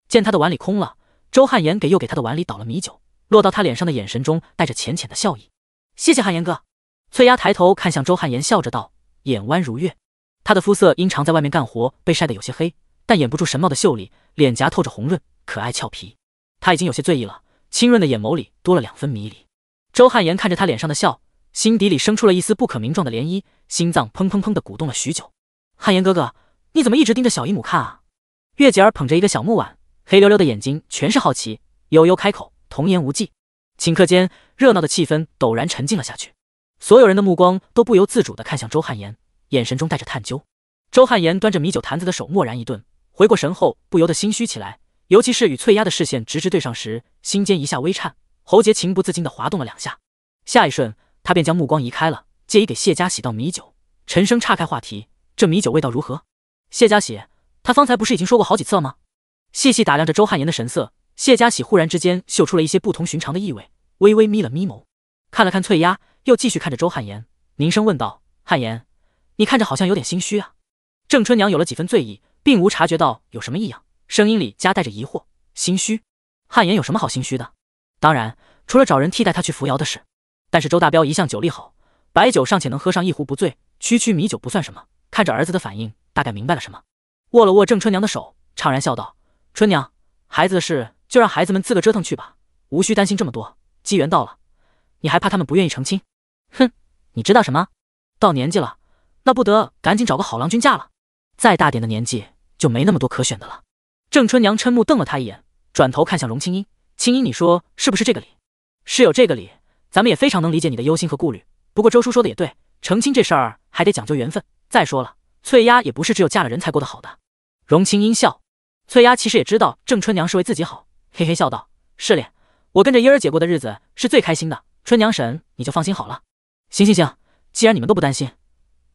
见她的碗里空了，周汉言给又给她的碗里倒了米酒。落到他脸上的眼神中带着浅浅的笑意。谢谢汉言哥。翠丫抬头看向周汉岩，笑着道，眼弯如月。她的肤色因常在外面干活被晒得有些黑，但掩不住神貌的秀丽，脸颊透着红润，可爱俏皮。她已经有些醉意了，清润的眼眸里多了两分迷离。周汉岩看着她脸上的笑，心底里生出了一丝不可名状的涟漪，心脏砰砰砰的鼓动了许久。汉言哥哥，你怎么一直盯着小姨母看啊？月姐儿捧着一个小木碗，黑溜溜的眼睛全是好奇，悠悠开口。童言无忌，顷刻间，热闹的气氛陡然沉静了下去，所有人的目光都不由自主的看向周汉言，眼神中带着探究。周汉言端着米酒坛子的手蓦然一顿，回过神后不由得心虚起来，尤其是与翠丫的视线直直对上时，心尖一下微颤，喉结情不自禁的滑动了两下。下一瞬，他便将目光移开了，借以给谢家喜倒米酒，沉声岔开话题：“这米酒味道如何？”谢家喜，他方才不是已经说过好几次了吗？细细打量着周汉言的神色。谢家喜忽然之间嗅出了一些不同寻常的意味，微微眯了眯眸，看了看翠丫，又继续看着周汉言，凝声问道：“汉言，你看着好像有点心虚啊？”郑春娘有了几分醉意，并无察觉到有什么异样，声音里夹带着疑惑：“心虚？汉言有什么好心虚的？当然，除了找人替代他去扶摇的事。但是周大彪一向酒力好，白酒尚且能喝上一壶不醉，区区米酒不算什么。看着儿子的反应，大概明白了什么，握了握郑春娘的手，怅然笑道：“春娘，孩子的事。”就让孩子们自个折腾去吧，无需担心这么多。机缘到了，你还怕他们不愿意成亲？哼，你知道什么？到年纪了，那不得赶紧找个好郎君嫁了？再大点的年纪就没那么多可选的了。郑春娘嗔目瞪了他一眼，转头看向荣青音。青音，你说是不是这个理？是有这个理。咱们也非常能理解你的忧心和顾虑。不过周叔说的也对，成亲这事儿还得讲究缘分。再说了，翠丫也不是只有嫁了人才过得好的。”荣青音笑，翠丫其实也知道郑春娘是为自己好。嘿嘿笑道：“是哩，我跟着英儿姐过的日子是最开心的。春娘婶，你就放心好了。行行行，既然你们都不担心，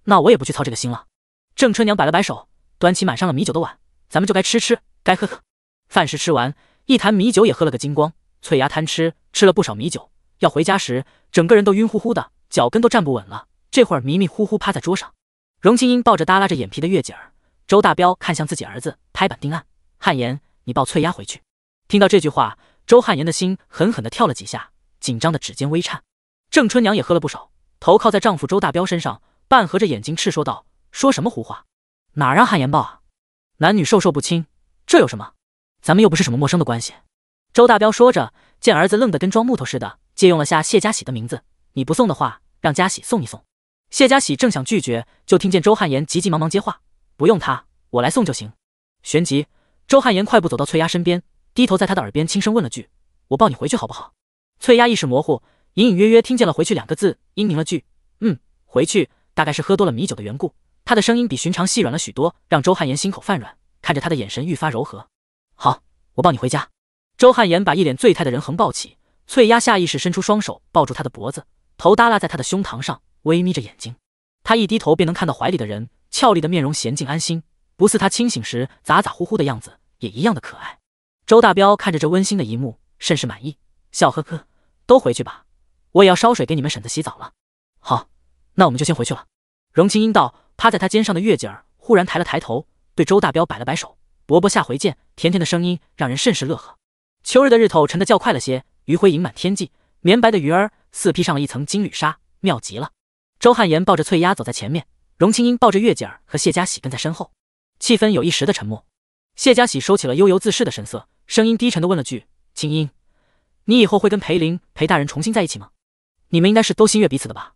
那我也不去操这个心了。”郑春娘摆了摆手，端起满上了米酒的碗，咱们就该吃吃，该喝喝。饭食吃完，一坛米酒也喝了个精光。翠丫贪吃，吃了不少米酒，要回家时，整个人都晕乎乎的，脚跟都站不稳了。这会儿迷迷糊糊趴在桌上，荣清英抱着耷拉着眼皮的月姐儿，周大彪看向自己儿子，拍板定案：“汉言，你抱翠丫回去。”听到这句话，周汉岩的心狠狠地跳了几下，紧张的指尖微颤。郑春娘也喝了不少，头靠在丈夫周大彪身上，半合着眼睛斥说道：“说什么胡话？哪让汉岩抱啊？男女授受不亲，这有什么？咱们又不是什么陌生的关系。”周大彪说着，见儿子愣得跟装木头似的，借用了下谢家喜的名字：“你不送的话，让家喜送一送。”谢家喜正想拒绝，就听见周汉岩急急忙忙接话：“不用他，我来送就行。”旋即，周汉岩快步走到翠丫身边。低头在他的耳边轻声问了句：“我抱你回去好不好？”翠丫意识模糊，隐隐约约听见了“回去”两个字，英明了句：“嗯，回去。”大概是喝多了米酒的缘故，她的声音比寻常细软了许多，让周汉岩心口泛软，看着他的眼神愈发柔和。好，我抱你回家。周汉岩把一脸醉态的人横抱起，翠丫下意识伸出双手抱住他的脖子，头耷拉在他的胸膛上，微眯着眼睛。他一低头便能看到怀里的人俏丽的面容，娴静安心，不似他清醒时咋咋呼呼的样子，也一样的可爱。周大彪看着这温馨的一幕，甚是满意，笑呵呵：“都回去吧，我也要烧水给你们婶子洗澡了。”“好，那我们就先回去了。”荣清英道。趴在他肩上的月姐儿忽然抬了抬头，对周大彪摆了摆手：“伯伯，下回见。”甜甜的声音让人甚是乐呵。秋日的日头沉得较快了些，余晖盈满天际，绵白的鱼儿似披上了一层金缕纱，妙极了。周汉言抱着翠丫走在前面，荣清英抱着月姐儿和谢家喜跟在身后，气氛有一时的沉默。谢家喜收起了悠游自适的神色。声音低沉的问了句：“青音，你以后会跟裴林裴大人重新在一起吗？你们应该是都心悦彼此的吧？”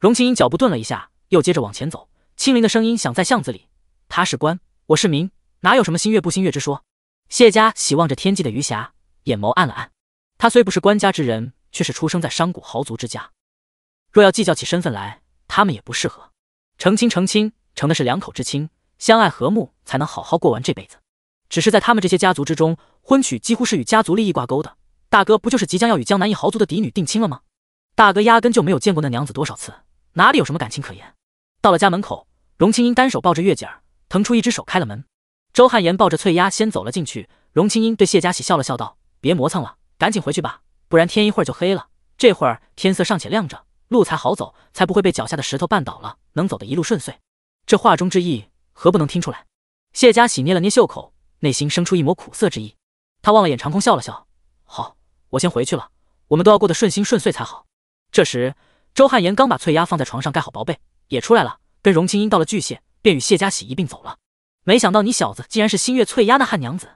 荣青音脚步顿了一下，又接着往前走。青林的声音响在巷子里：“他是官，我是民，哪有什么心悦不心悦之说？”谢家喜望着天际的余霞，眼眸暗了暗。他虽不是官家之人，却是出生在商贾豪族之家。若要计较起身份来，他们也不适合成亲。成亲，成的是两口之亲，相爱和睦，才能好好过完这辈子。只是在他们这些家族之中，婚娶几乎是与家族利益挂钩的。大哥不就是即将要与江南一豪族的嫡女定亲了吗？大哥压根就没有见过那娘子多少次，哪里有什么感情可言？到了家门口，荣青英单手抱着月姐儿，腾出一只手开了门。周汉岩抱着翠丫先走了进去。荣青英对谢家喜笑了笑，道：“别磨蹭了，赶紧回去吧，不然天一会儿就黑了。这会儿天色尚且亮着，路才好走，才不会被脚下的石头绊倒了，能走得一路顺遂。”这话中之意，何不能听出来？谢家喜捏了捏袖口。内心生出一抹苦涩之意，他望了眼长空，笑了笑：“好，我先回去了。我们都要过得顺心顺遂才好。”这时，周汉言刚把翠丫放在床上盖好薄被，也出来了，跟荣青英道了巨谢，便与谢家喜一并走了。没想到你小子竟然是新月翠丫的汉娘子。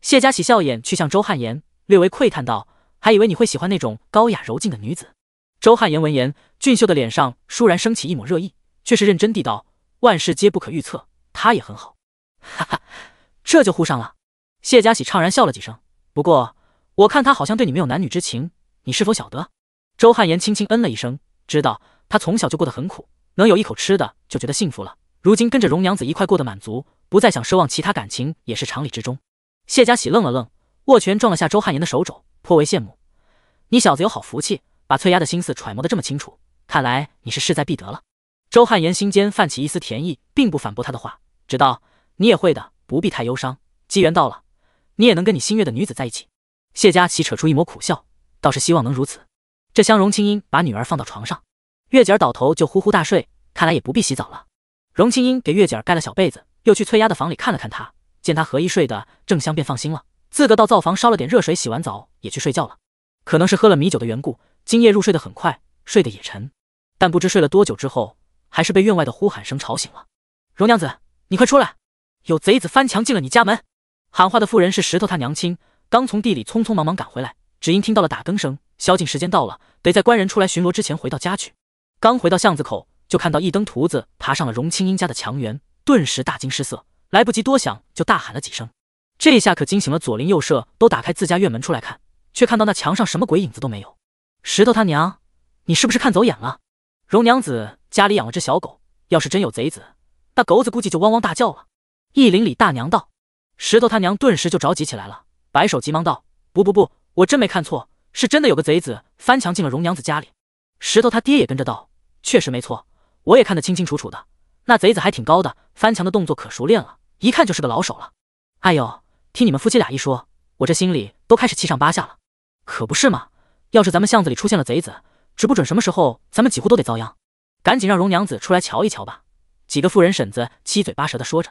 谢家喜笑眼去向周汉言，略微喟叹道：“还以为你会喜欢那种高雅柔静的女子。”周汉言闻言，俊秀的脸上倏然升起一抹热意，却是认真地道：“万事皆不可预测，她也很好。”哈哈。这就护上了，谢家喜怅然笑了几声。不过我看他好像对你没有男女之情，你是否晓得？周汉言轻轻嗯了一声，知道他从小就过得很苦，能有一口吃的就觉得幸福了。如今跟着荣娘子一块过得满足，不再想奢望其他感情也是常理之中。谢家喜愣了愣，握拳撞了下周汉言的手肘，颇为羡慕。你小子有好福气，把翠丫的心思揣摩得这么清楚，看来你是势在必得了。周汉言心间泛起一丝甜意，并不反驳他的话，只道你也会的。不必太忧伤，机缘到了，你也能跟你心悦的女子在一起。谢佳琪扯出一抹苦笑，倒是希望能如此。这厢荣清音把女儿放到床上，月姐儿倒头就呼呼大睡，看来也不必洗澡了。荣清音给月姐儿盖了小被子，又去翠丫的房里看了看她，见她和衣睡得正香，便放心了，自个到灶房烧了点热水，洗完澡也去睡觉了。可能是喝了米酒的缘故，今夜入睡得很快，睡得也沉。但不知睡了多久之后，还是被院外的呼喊声吵醒了。荣娘子，你快出来！有贼子翻墙进了你家门，喊话的妇人是石头他娘亲，刚从地里匆匆忙忙赶回来，只因听到了打更声，宵禁时间到了，得在官人出来巡逻之前回到家去。刚回到巷子口，就看到一灯徒子爬上了荣青英家的墙垣，顿时大惊失色，来不及多想，就大喊了几声。这一下可惊醒了左邻右舍，都打开自家院门出来看，却看到那墙上什么鬼影子都没有。石头他娘，你是不是看走眼了？荣娘子家里养了只小狗，要是真有贼子，那狗子估计就汪汪大叫了。义林里大娘道：“石头他娘顿时就着急起来了，摆手急忙道：‘不不不，我真没看错，是真的有个贼子翻墙进了荣娘子家里。’石头他爹也跟着道：‘确实没错，我也看得清清楚楚的。那贼子还挺高的，翻墙的动作可熟练了，一看就是个老手了。’哎呦，听你们夫妻俩一说，我这心里都开始七上八下了。可不是嘛，要是咱们巷子里出现了贼子，指不准什么时候咱们几乎都得遭殃。赶紧让荣娘子出来瞧一瞧吧。”几个妇人婶子七嘴八舌的说着。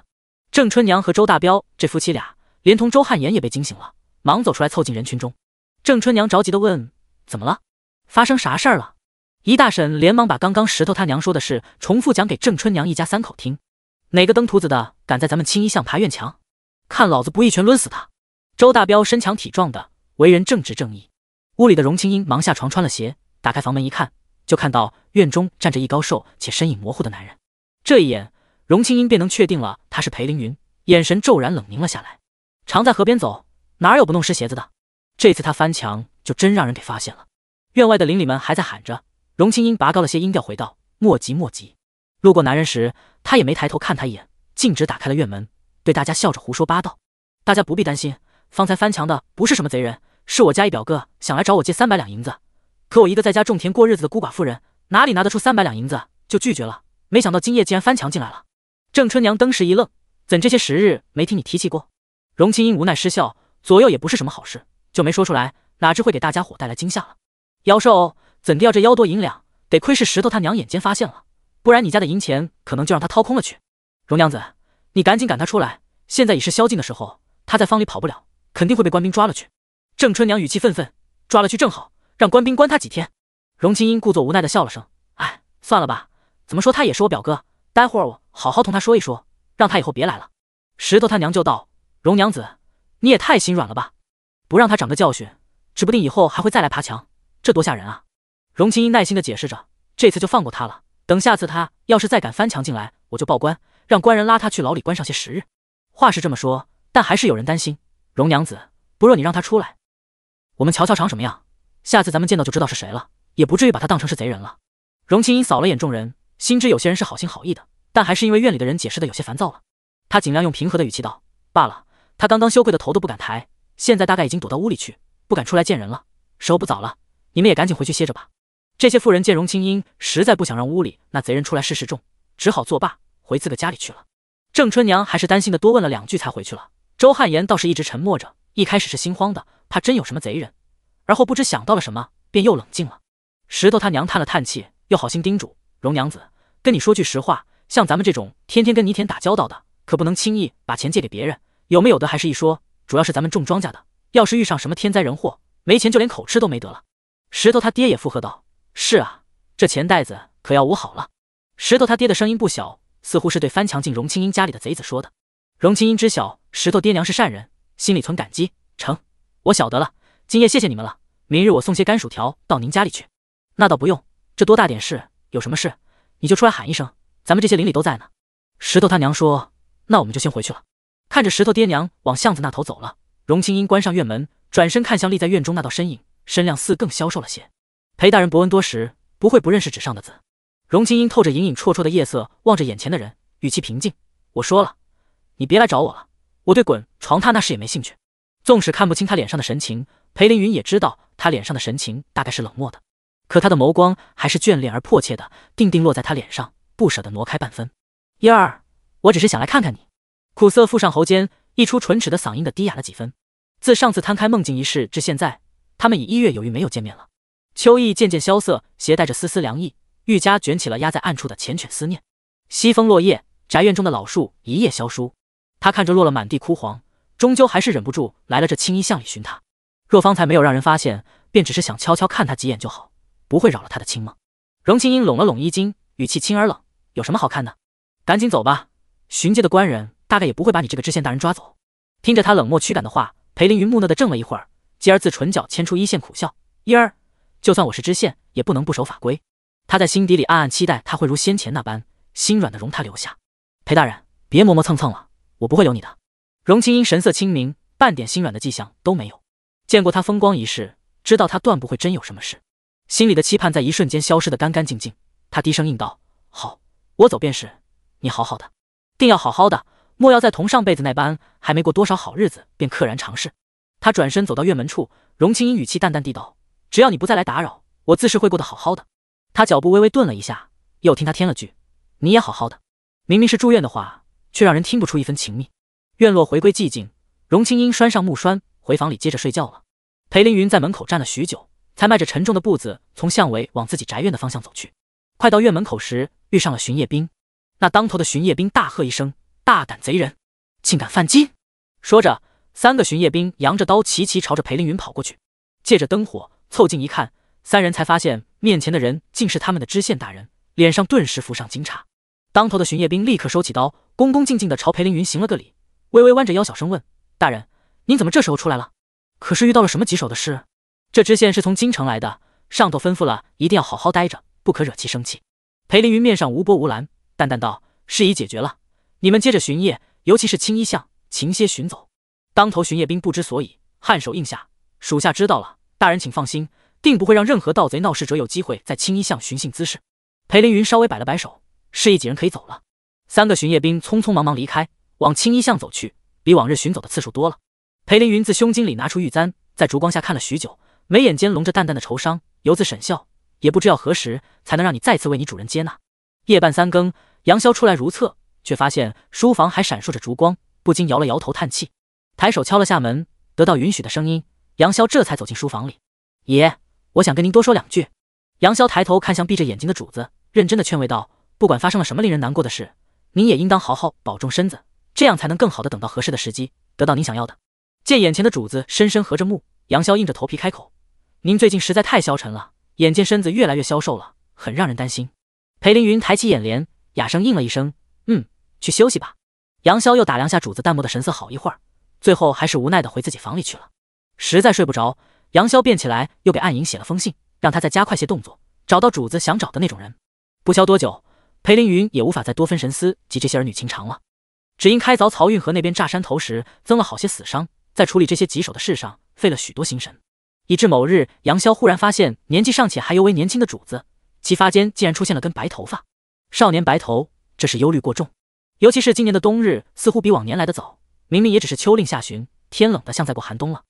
郑春娘和周大彪这夫妻俩，连同周汉言也被惊醒了，忙走出来凑进人群中。郑春娘着急地问：“怎么了？发生啥事儿了？”一大婶连忙把刚刚石头他娘说的事重复讲给郑春娘一家三口听。哪个登徒子的敢在咱们青衣巷爬院墙？看老子不一拳抡死他！周大彪身强体壮的，为人正直正义。屋里的荣青英忙下床穿了鞋，打开房门一看，就看到院中站着一高瘦且身影模糊的男人。这一眼。荣青音便能确定了他是裴凌云，眼神骤然冷凝了下来。常在河边走，哪有不弄湿鞋子的？这次他翻墙就真让人给发现了。院外的邻里们还在喊着，荣青音拔高了些音调回道：“莫急莫急。”路过男人时，他也没抬头看他一眼，径直打开了院门，对大家笑着胡说八道：“大家不必担心，方才翻墙的不是什么贼人，是我家一表哥想来找我借三百两银子，可我一个在家种田过日子的孤寡妇人，哪里拿得出三百两银子，就拒绝了。没想到今夜竟然翻墙进来了。”郑春娘登时一愣，怎这些时日没听你提起过？荣青英无奈失笑，左右也不是什么好事，就没说出来。哪知会给大家伙带来惊吓了。妖兽怎地要这妖多银两？得亏是石头他娘眼尖发现了，不然你家的银钱可能就让他掏空了去。荣娘子，你赶紧赶他出来，现在已是宵禁的时候，他在坊里跑不了，肯定会被官兵抓了去。郑春娘语气愤愤，抓了去正好，让官兵关他几天。荣青英故作无奈的笑了声，哎，算了吧，怎么说他也是我表哥。待会儿我好好同他说一说，让他以后别来了。石头他娘就道：“荣娘子，你也太心软了吧，不让他长个教训，指不定以后还会再来爬墙，这多吓人啊！”荣青音耐心的解释着：“这次就放过他了，等下次他要是再敢翻墙进来，我就报官，让官人拉他去牢里关上些时日。”话是这么说，但还是有人担心：“荣娘子，不若你让他出来，我们瞧瞧长什么样，下次咱们见到就知道是谁了，也不至于把他当成是贼人了。”荣青音扫了眼众人。心知有些人是好心好意的，但还是因为院里的人解释的有些烦躁了。他尽量用平和的语气道：“罢了，他刚刚羞愧的头都不敢抬，现在大概已经躲到屋里去，不敢出来见人了。时候不早了，你们也赶紧回去歇着吧。”这些妇人见荣青英实在不想让屋里那贼人出来试试众，只好作罢，回自个家里去了。郑春娘还是担心的，多问了两句才回去了。周汉言倒是一直沉默着，一开始是心慌的，怕真有什么贼人，而后不知想到了什么，便又冷静了。石头他娘叹了叹气，又好心叮嘱。荣娘子，跟你说句实话，像咱们这种天天跟泥田打交道的，可不能轻易把钱借给别人，有没有的还是一说。主要是咱们种庄稼的，要是遇上什么天灾人祸，没钱就连口吃都没得了。石头他爹也附和道：“是啊，这钱袋子可要捂好了。”石头他爹的声音不小，似乎是对翻墙进荣青英家里的贼子说的。荣青英知晓石头爹娘是善人，心里存感激，成，我晓得了，今夜谢谢你们了，明日我送些干薯条到您家里去。那倒不用，这多大点事。有什么事，你就出来喊一声，咱们这些邻里都在呢。石头他娘说：“那我们就先回去了。”看着石头爹娘往巷子那头走了，荣青音关上院门，转身看向立在院中那道身影，身量似更消瘦了些。裴大人博闻多识，不会不认识纸上的字。荣青音透着隐隐绰绰的夜色望着眼前的人，语气平静：“我说了，你别来找我了。我对滚床榻那事也没兴趣。纵使看不清他脸上的神情，裴凌云也知道他脸上的神情大概是冷漠的。”可他的眸光还是眷恋而迫切的，定定落在他脸上，不舍得挪开半分。燕儿，我只是想来看看你。苦涩附上喉间，溢出唇齿的嗓音的低哑了几分。自上次摊开梦境一事至现在，他们已一月有余没有见面了。秋意渐渐萧瑟，携带着丝丝凉意，愈加卷起了压在暗处的缱绻思念。西风落叶，宅院中的老树一夜萧疏。他看着落了满地枯黄，终究还是忍不住来了这青衣巷里寻他。若方才没有让人发现，便只是想悄悄看他几眼就好。不会扰了他的清吗？荣青英拢了拢衣襟，语气轻而冷：“有什么好看的？赶紧走吧。巡街的官人大概也不会把你这个知县大人抓走。”听着他冷漠驱赶的话，裴凌云木讷的怔了一会儿，继而自唇角牵出一线苦笑：“依儿，就算我是知县，也不能不守法规。”他在心底里暗暗期待他会如先前那般心软的容他留下。裴大人，别磨磨蹭蹭了，我不会留你的。荣青英神色清明，半点心软的迹象都没有。见过他风光一世，知道他断不会真有什么事。心里的期盼在一瞬间消失的干干净净。他低声应道：“好，我走便是。你好好的，定要好好的，莫要再同上辈子那般，还没过多少好日子便溘然长逝。”他转身走到院门处，荣青音语气淡淡地道：“只要你不再来打扰，我自是会过得好好的。”他脚步微微顿了一下，又听他添了句：“你也好好的。”明明是住院的话，却让人听不出一分情密。院落回归寂静，荣青音拴上木栓，回房里接着睡觉了。裴凌云在门口站了许久。才迈着沉重的步子，从巷尾往自己宅院的方向走去。快到院门口时，遇上了巡夜兵。那当头的巡夜兵大喝一声：“大胆贼人，竟敢犯禁！”说着，三个巡夜兵扬着刀，齐齐朝着裴凌云跑过去。借着灯火凑近一看，三人才发现面前的人竟是他们的知县大人，脸上顿时浮上惊诧。当头的巡夜兵立刻收起刀，恭恭敬敬地朝裴凌云行了个礼，微微弯着腰，小声问：“大人，您怎么这时候出来了？可是遇到了什么棘手的事？”这知县是从京城来的，上头吩咐了，一定要好好待着，不可惹其生气。裴凌云面上无波无澜，淡淡道：“事已解决了，你们接着巡夜，尤其是青衣巷，勤些巡走。”当头巡夜兵不知所以，颔首应下：“属下知道了，大人请放心，定不会让任何盗贼闹事者有机会在青衣巷寻衅滋事。”裴凌云稍微摆了摆手，示意几人可以走了。三个巡夜兵匆匆忙忙离开，往青衣巷走去，比往日巡走的次数多了。裴凌云自胸襟里拿出玉簪，在烛光下看了许久。眉眼间笼着淡淡的愁伤，由自沈笑，也不知要何时才能让你再次为你主人接纳。夜半三更，杨潇出来如厕，却发现书房还闪烁着烛光，不禁摇了摇头叹气，抬手敲了下门，得到允许的声音，杨潇这才走进书房里。爷，我想跟您多说两句。杨潇抬头看向闭着眼睛的主子，认真的劝慰道：“不管发生了什么令人难过的事，您也应当好好保重身子，这样才能更好的等到合适的时机，得到您想要的。”见眼前的主子深深合着目，杨潇硬着头皮开口。您最近实在太消沉了，眼见身子越来越消瘦了，很让人担心。裴凌云抬起眼帘，哑声应了一声：“嗯，去休息吧。”杨潇又打量下主子淡漠的神色，好一会儿，最后还是无奈的回自己房里去了。实在睡不着，杨潇便起来又给暗影写了封信，让他再加快些动作，找到主子想找的那种人。不消多久，裴凌云也无法再多分神思及这些儿女情长了，只因开凿漕运河那边炸山头时增了好些死伤，在处理这些棘手的事上费了许多心神。以致某日，杨潇忽然发现，年纪尚且还尤为年轻的主子，其发间竟然出现了根白头发。少年白头，这是忧虑过重。尤其是今年的冬日，似乎比往年来的早。明明也只是秋令下旬，天冷的像在过寒冬了。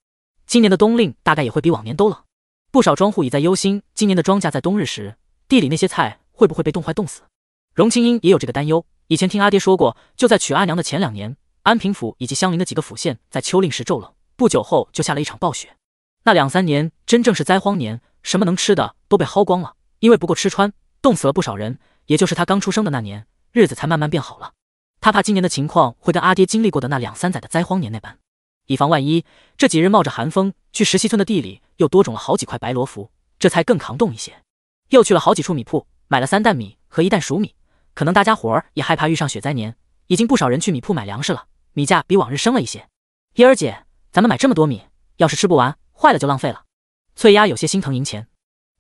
今年的冬令大概也会比往年都冷。不少庄户已在忧心，今年的庄稼在冬日时，地里那些菜会不会被冻坏、冻死？荣青英也有这个担忧。以前听阿爹说过，就在娶阿娘的前两年，安平府以及相邻的几个府县，在秋令时骤冷，不久后就下了一场暴雪。那两三年真正是灾荒年，什么能吃的都被薅光了，因为不够吃穿，冻死了不少人。也就是他刚出生的那年，日子才慢慢变好了。他怕今年的情况会跟阿爹经历过的那两三载的灾荒年那般，以防万一，这几日冒着寒风去石溪村的地里又多种了好几块白罗浮，这才更抗冻一些。又去了好几处米铺，买了三担米和一担熟米。可能大家伙儿也害怕遇上雪灾年，已经不少人去米铺买粮食了，米价比往日升了一些。英儿姐，咱们买这么多米，要是吃不完。坏了就浪费了，翠丫有些心疼银钱。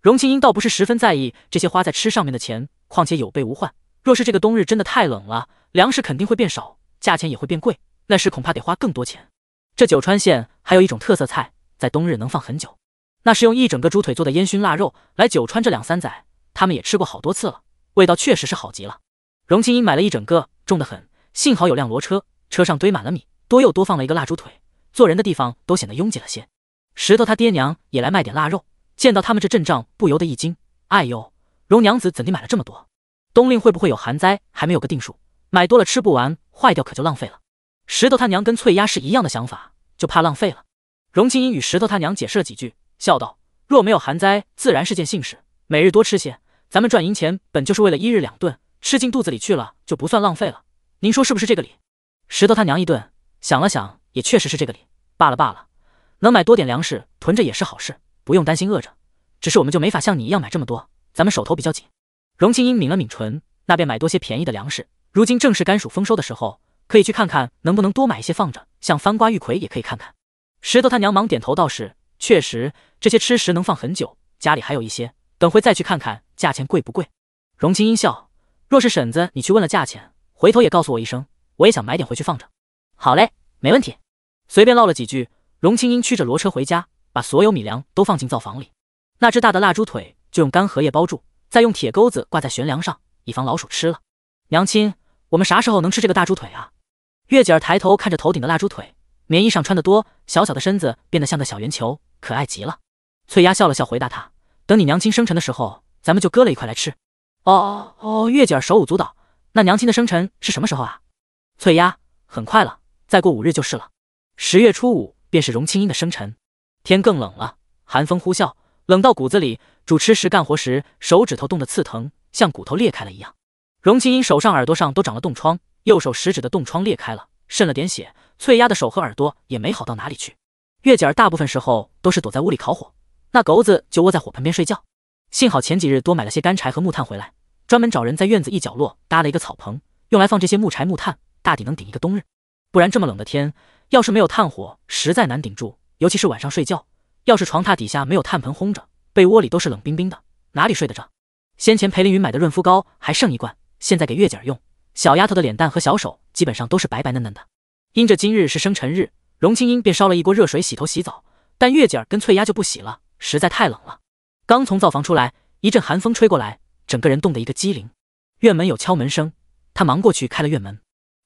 荣庆英倒不是十分在意这些花在吃上面的钱，况且有备无患。若是这个冬日真的太冷了，粮食肯定会变少，价钱也会变贵，那时恐怕得花更多钱。这九川县还有一种特色菜，在冬日能放很久，那是用一整个猪腿做的烟熏腊肉。来九川这两三载，他们也吃过好多次了，味道确实是好极了。荣庆英买了一整个，重得很，幸好有辆骡车，车上堆满了米，多又多放了一个腊猪腿，坐人的地方都显得拥挤了些。石头他爹娘也来卖点腊肉，见到他们这阵仗不由得一惊。哎呦，荣娘子怎地买了这么多？冬令会不会有寒灾，还没有个定数。买多了吃不完，坏掉可就浪费了。石头他娘跟翠丫是一样的想法，就怕浪费了。荣青英与石头他娘解释了几句，笑道：“若没有寒灾，自然是件幸事。每日多吃些，咱们赚银钱本就是为了一日两顿，吃进肚子里去了就不算浪费了。您说是不是这个理？”石头他娘一顿想了想，也确实是这个理。罢了罢了。能买多点粮食囤着也是好事，不用担心饿着。只是我们就没法像你一样买这么多，咱们手头比较紧。荣清英抿了抿唇，那便买多些便宜的粮食。如今正是甘薯丰收的时候，可以去看看能不能多买一些放着。像番瓜、玉葵也可以看看。石头他娘忙点头道：“是，确实，这些吃食能放很久。家里还有一些，等会再去看看价钱贵不贵。”荣清英笑：“若是婶子你去问了价钱，回头也告诉我一声，我也想买点回去放着。”好嘞，没问题。随便唠了几句。荣青英驱着骡车回家，把所有米粮都放进灶房里。那只大的腊猪腿就用干荷叶包住，再用铁钩子挂在悬梁上，以防老鼠吃了。娘亲，我们啥时候能吃这个大猪腿啊？月姐儿抬头看着头顶的腊猪腿，棉衣上穿得多，小小的身子变得像个小圆球，可爱极了。翠丫笑了笑，回答她：“等你娘亲生辰的时候，咱们就割了一块来吃。”哦哦哦！月姐儿手舞足蹈。那娘亲的生辰是什么时候啊？翠丫很快了，再过五日就是了，十月初五。便是荣清音的生辰，天更冷了，寒风呼啸，冷到骨子里。主持时干活时，手指头冻得刺疼，像骨头裂开了一样。荣清音手上、耳朵上都长了冻疮，右手食指的冻疮裂开了，渗了点血。翠丫的手和耳朵也没好到哪里去。月姐儿大部分时候都是躲在屋里烤火，那狗子就窝在火盆边睡觉。幸好前几日多买了些干柴和木炭回来，专门找人在院子一角落搭了一个草棚，用来放这些木柴木炭，大抵能顶一个冬日。不然这么冷的天。要是没有炭火，实在难顶住，尤其是晚上睡觉。要是床榻底下没有炭盆烘着，被窝里都是冷冰冰的，哪里睡得着？先前裴凌云买的润肤膏还剩一罐，现在给月姐儿用。小丫头的脸蛋和小手基本上都是白白嫩嫩的。因着今日是生辰日，荣青音便烧了一锅热水洗头洗澡，但月姐儿跟翠丫就不洗了，实在太冷了。刚从灶房出来，一阵寒风吹过来，整个人冻得一个机灵。院门有敲门声，她忙过去开了院门，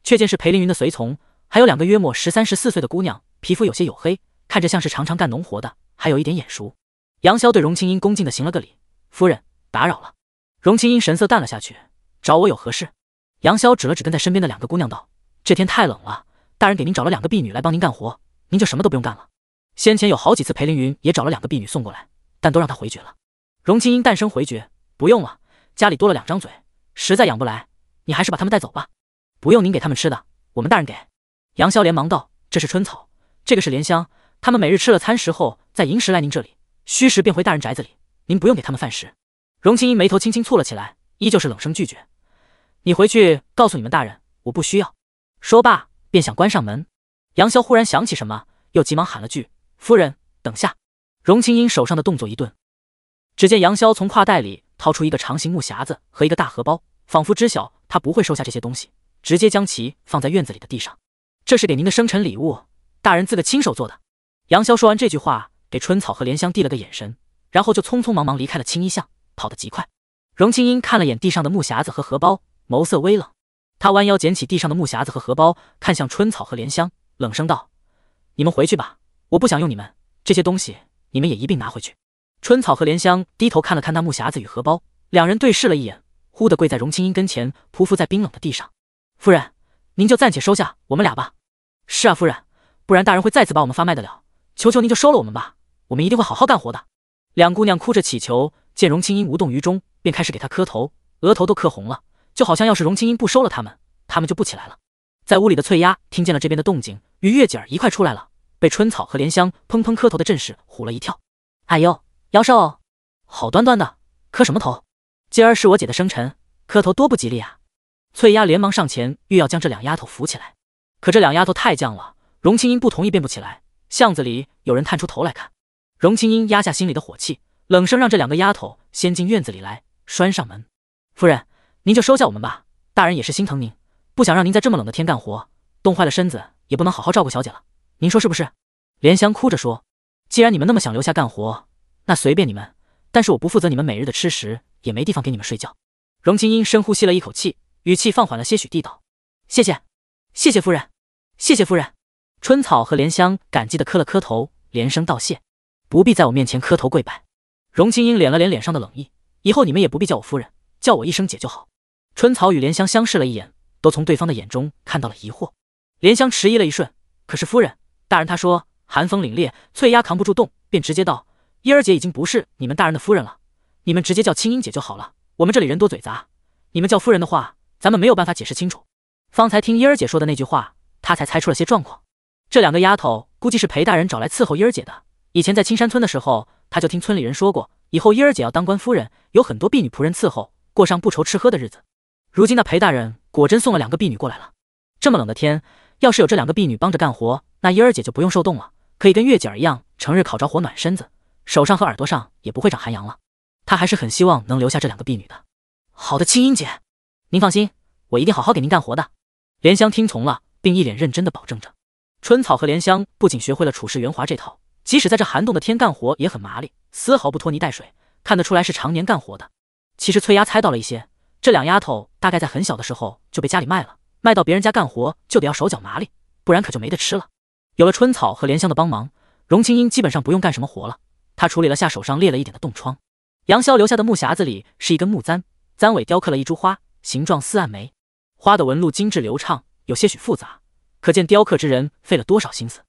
却见是裴凌云的随从。还有两个约莫十三、十四岁的姑娘，皮肤有些黝黑，看着像是常常干农活的，还有一点眼熟。杨潇对荣青英恭敬的行了个礼：“夫人，打扰了。”荣青英神色淡了下去：“找我有何事？”杨潇指了指跟在身边的两个姑娘，道：“这天太冷了，大人给您找了两个婢女来帮您干活，您就什么都不用干了。先前有好几次，裴凌云也找了两个婢女送过来，但都让他回绝了。”荣青英淡声回绝：“不用了，家里多了两张嘴，实在养不来。你还是把他们带走吧，不用您给他们吃的，我们大人给。”杨潇连忙道：“这是春草，这个是莲香。他们每日吃了餐食后，再寅时来您这里，戌时便回大人宅子里。您不用给他们饭食。”荣青音眉头轻轻蹙了起来，依旧是冷声拒绝：“你回去告诉你们大人，我不需要。”说罢，便想关上门。杨潇忽然想起什么，又急忙喊了句：“夫人，等下。”荣青英手上的动作一顿，只见杨潇从挎袋里掏出一个长形木匣子和一个大荷包，仿佛知晓他不会收下这些东西，直接将其放在院子里的地上。这是给您的生辰礼物，大人自个亲手做的。杨潇说完这句话，给春草和莲香递了个眼神，然后就匆匆忙忙离开了青衣巷，跑得极快。荣青音看了眼地上的木匣子和荷包，眸色微冷。他弯腰捡起地上的木匣子和荷包，看向春草和莲香，冷声道：“你们回去吧，我不想用你们这些东西，你们也一并拿回去。”春草和莲香低头看了看那木匣子与荷包，两人对视了一眼，忽地跪在荣青音跟前，匍匐在冰冷的地上，夫人。您就暂且收下我们俩吧。是啊，夫人，不然大人会再次把我们发卖的了。求求您就收了我们吧，我们一定会好好干活的。两姑娘哭着乞求，见荣青音无动于衷，便开始给她磕头，额头都磕红了，就好像要是荣青音不收了他们，他们就不起来了。在屋里的翠丫听见了这边的动静，与月姐儿一块出来了，被春草和莲香砰砰磕头的阵势唬了一跳。哎呦，妖兽，好端端的磕什么头？今儿是我姐的生辰，磕头多不吉利啊！翠丫连忙上前，欲要将这两丫头扶起来，可这两丫头太犟了。荣青音不同意，便不起来。巷子里有人探出头来看，荣青音压下心里的火气，冷声让这两个丫头先进院子里来，拴上门。夫人，您就收下我们吧。大人也是心疼您，不想让您在这么冷的天干活，冻坏了身子，也不能好好照顾小姐了。您说是不是？莲香哭着说：“既然你们那么想留下干活，那随便你们。但是我不负责你们每日的吃食，也没地方给你们睡觉。”荣青音深呼吸了一口气。语气放缓了些许，地道：“谢谢，谢谢夫人，谢谢夫人。”春草和莲香感激的磕了磕头，连声道谢。不必在我面前磕头跪拜。荣青英敛了敛脸上的冷意，以后你们也不必叫我夫人，叫我一声姐就好。春草与莲香相视了一眼，都从对方的眼中看到了疑惑。莲香迟疑了一瞬，可是夫人、大人他说寒风凛冽，翠丫扛不住冻，便直接道：“依儿姐已经不是你们大人的夫人了，你们直接叫青英姐就好了。我们这里人多嘴杂，你们叫夫人的话。”咱们没有办法解释清楚。方才听茵儿姐说的那句话，她才猜出了些状况。这两个丫头估计是裴大人找来伺候茵儿姐的。以前在青山村的时候，她就听村里人说过，以后茵儿姐要当官夫人，有很多婢女仆人伺候，过上不愁吃喝的日子。如今那裴大人果真送了两个婢女过来了。这么冷的天，要是有这两个婢女帮着干活，那茵儿姐就不用受冻了，可以跟月姐儿一样，成日烤着火暖身子，手上和耳朵上也不会长寒阳了。她还是很希望能留下这两个婢女的。好的，青音姐。您放心，我一定好好给您干活的。莲香听从了，并一脸认真的保证着。春草和莲香不仅学会了处事圆滑这套，即使在这寒冻的天干活也很麻利，丝毫不拖泥带水，看得出来是常年干活的。其实翠丫猜到了一些，这两丫头大概在很小的时候就被家里卖了，卖到别人家干活就得要手脚麻利，不然可就没得吃了。有了春草和莲香的帮忙，荣青英基本上不用干什么活了。她处理了下手上裂了一点的冻疮。杨潇留下的木匣子里是一根木簪，簪尾雕刻了一株花。形状似暗梅，花的纹路精致流畅，有些许复杂，可见雕刻之人费了多少心思。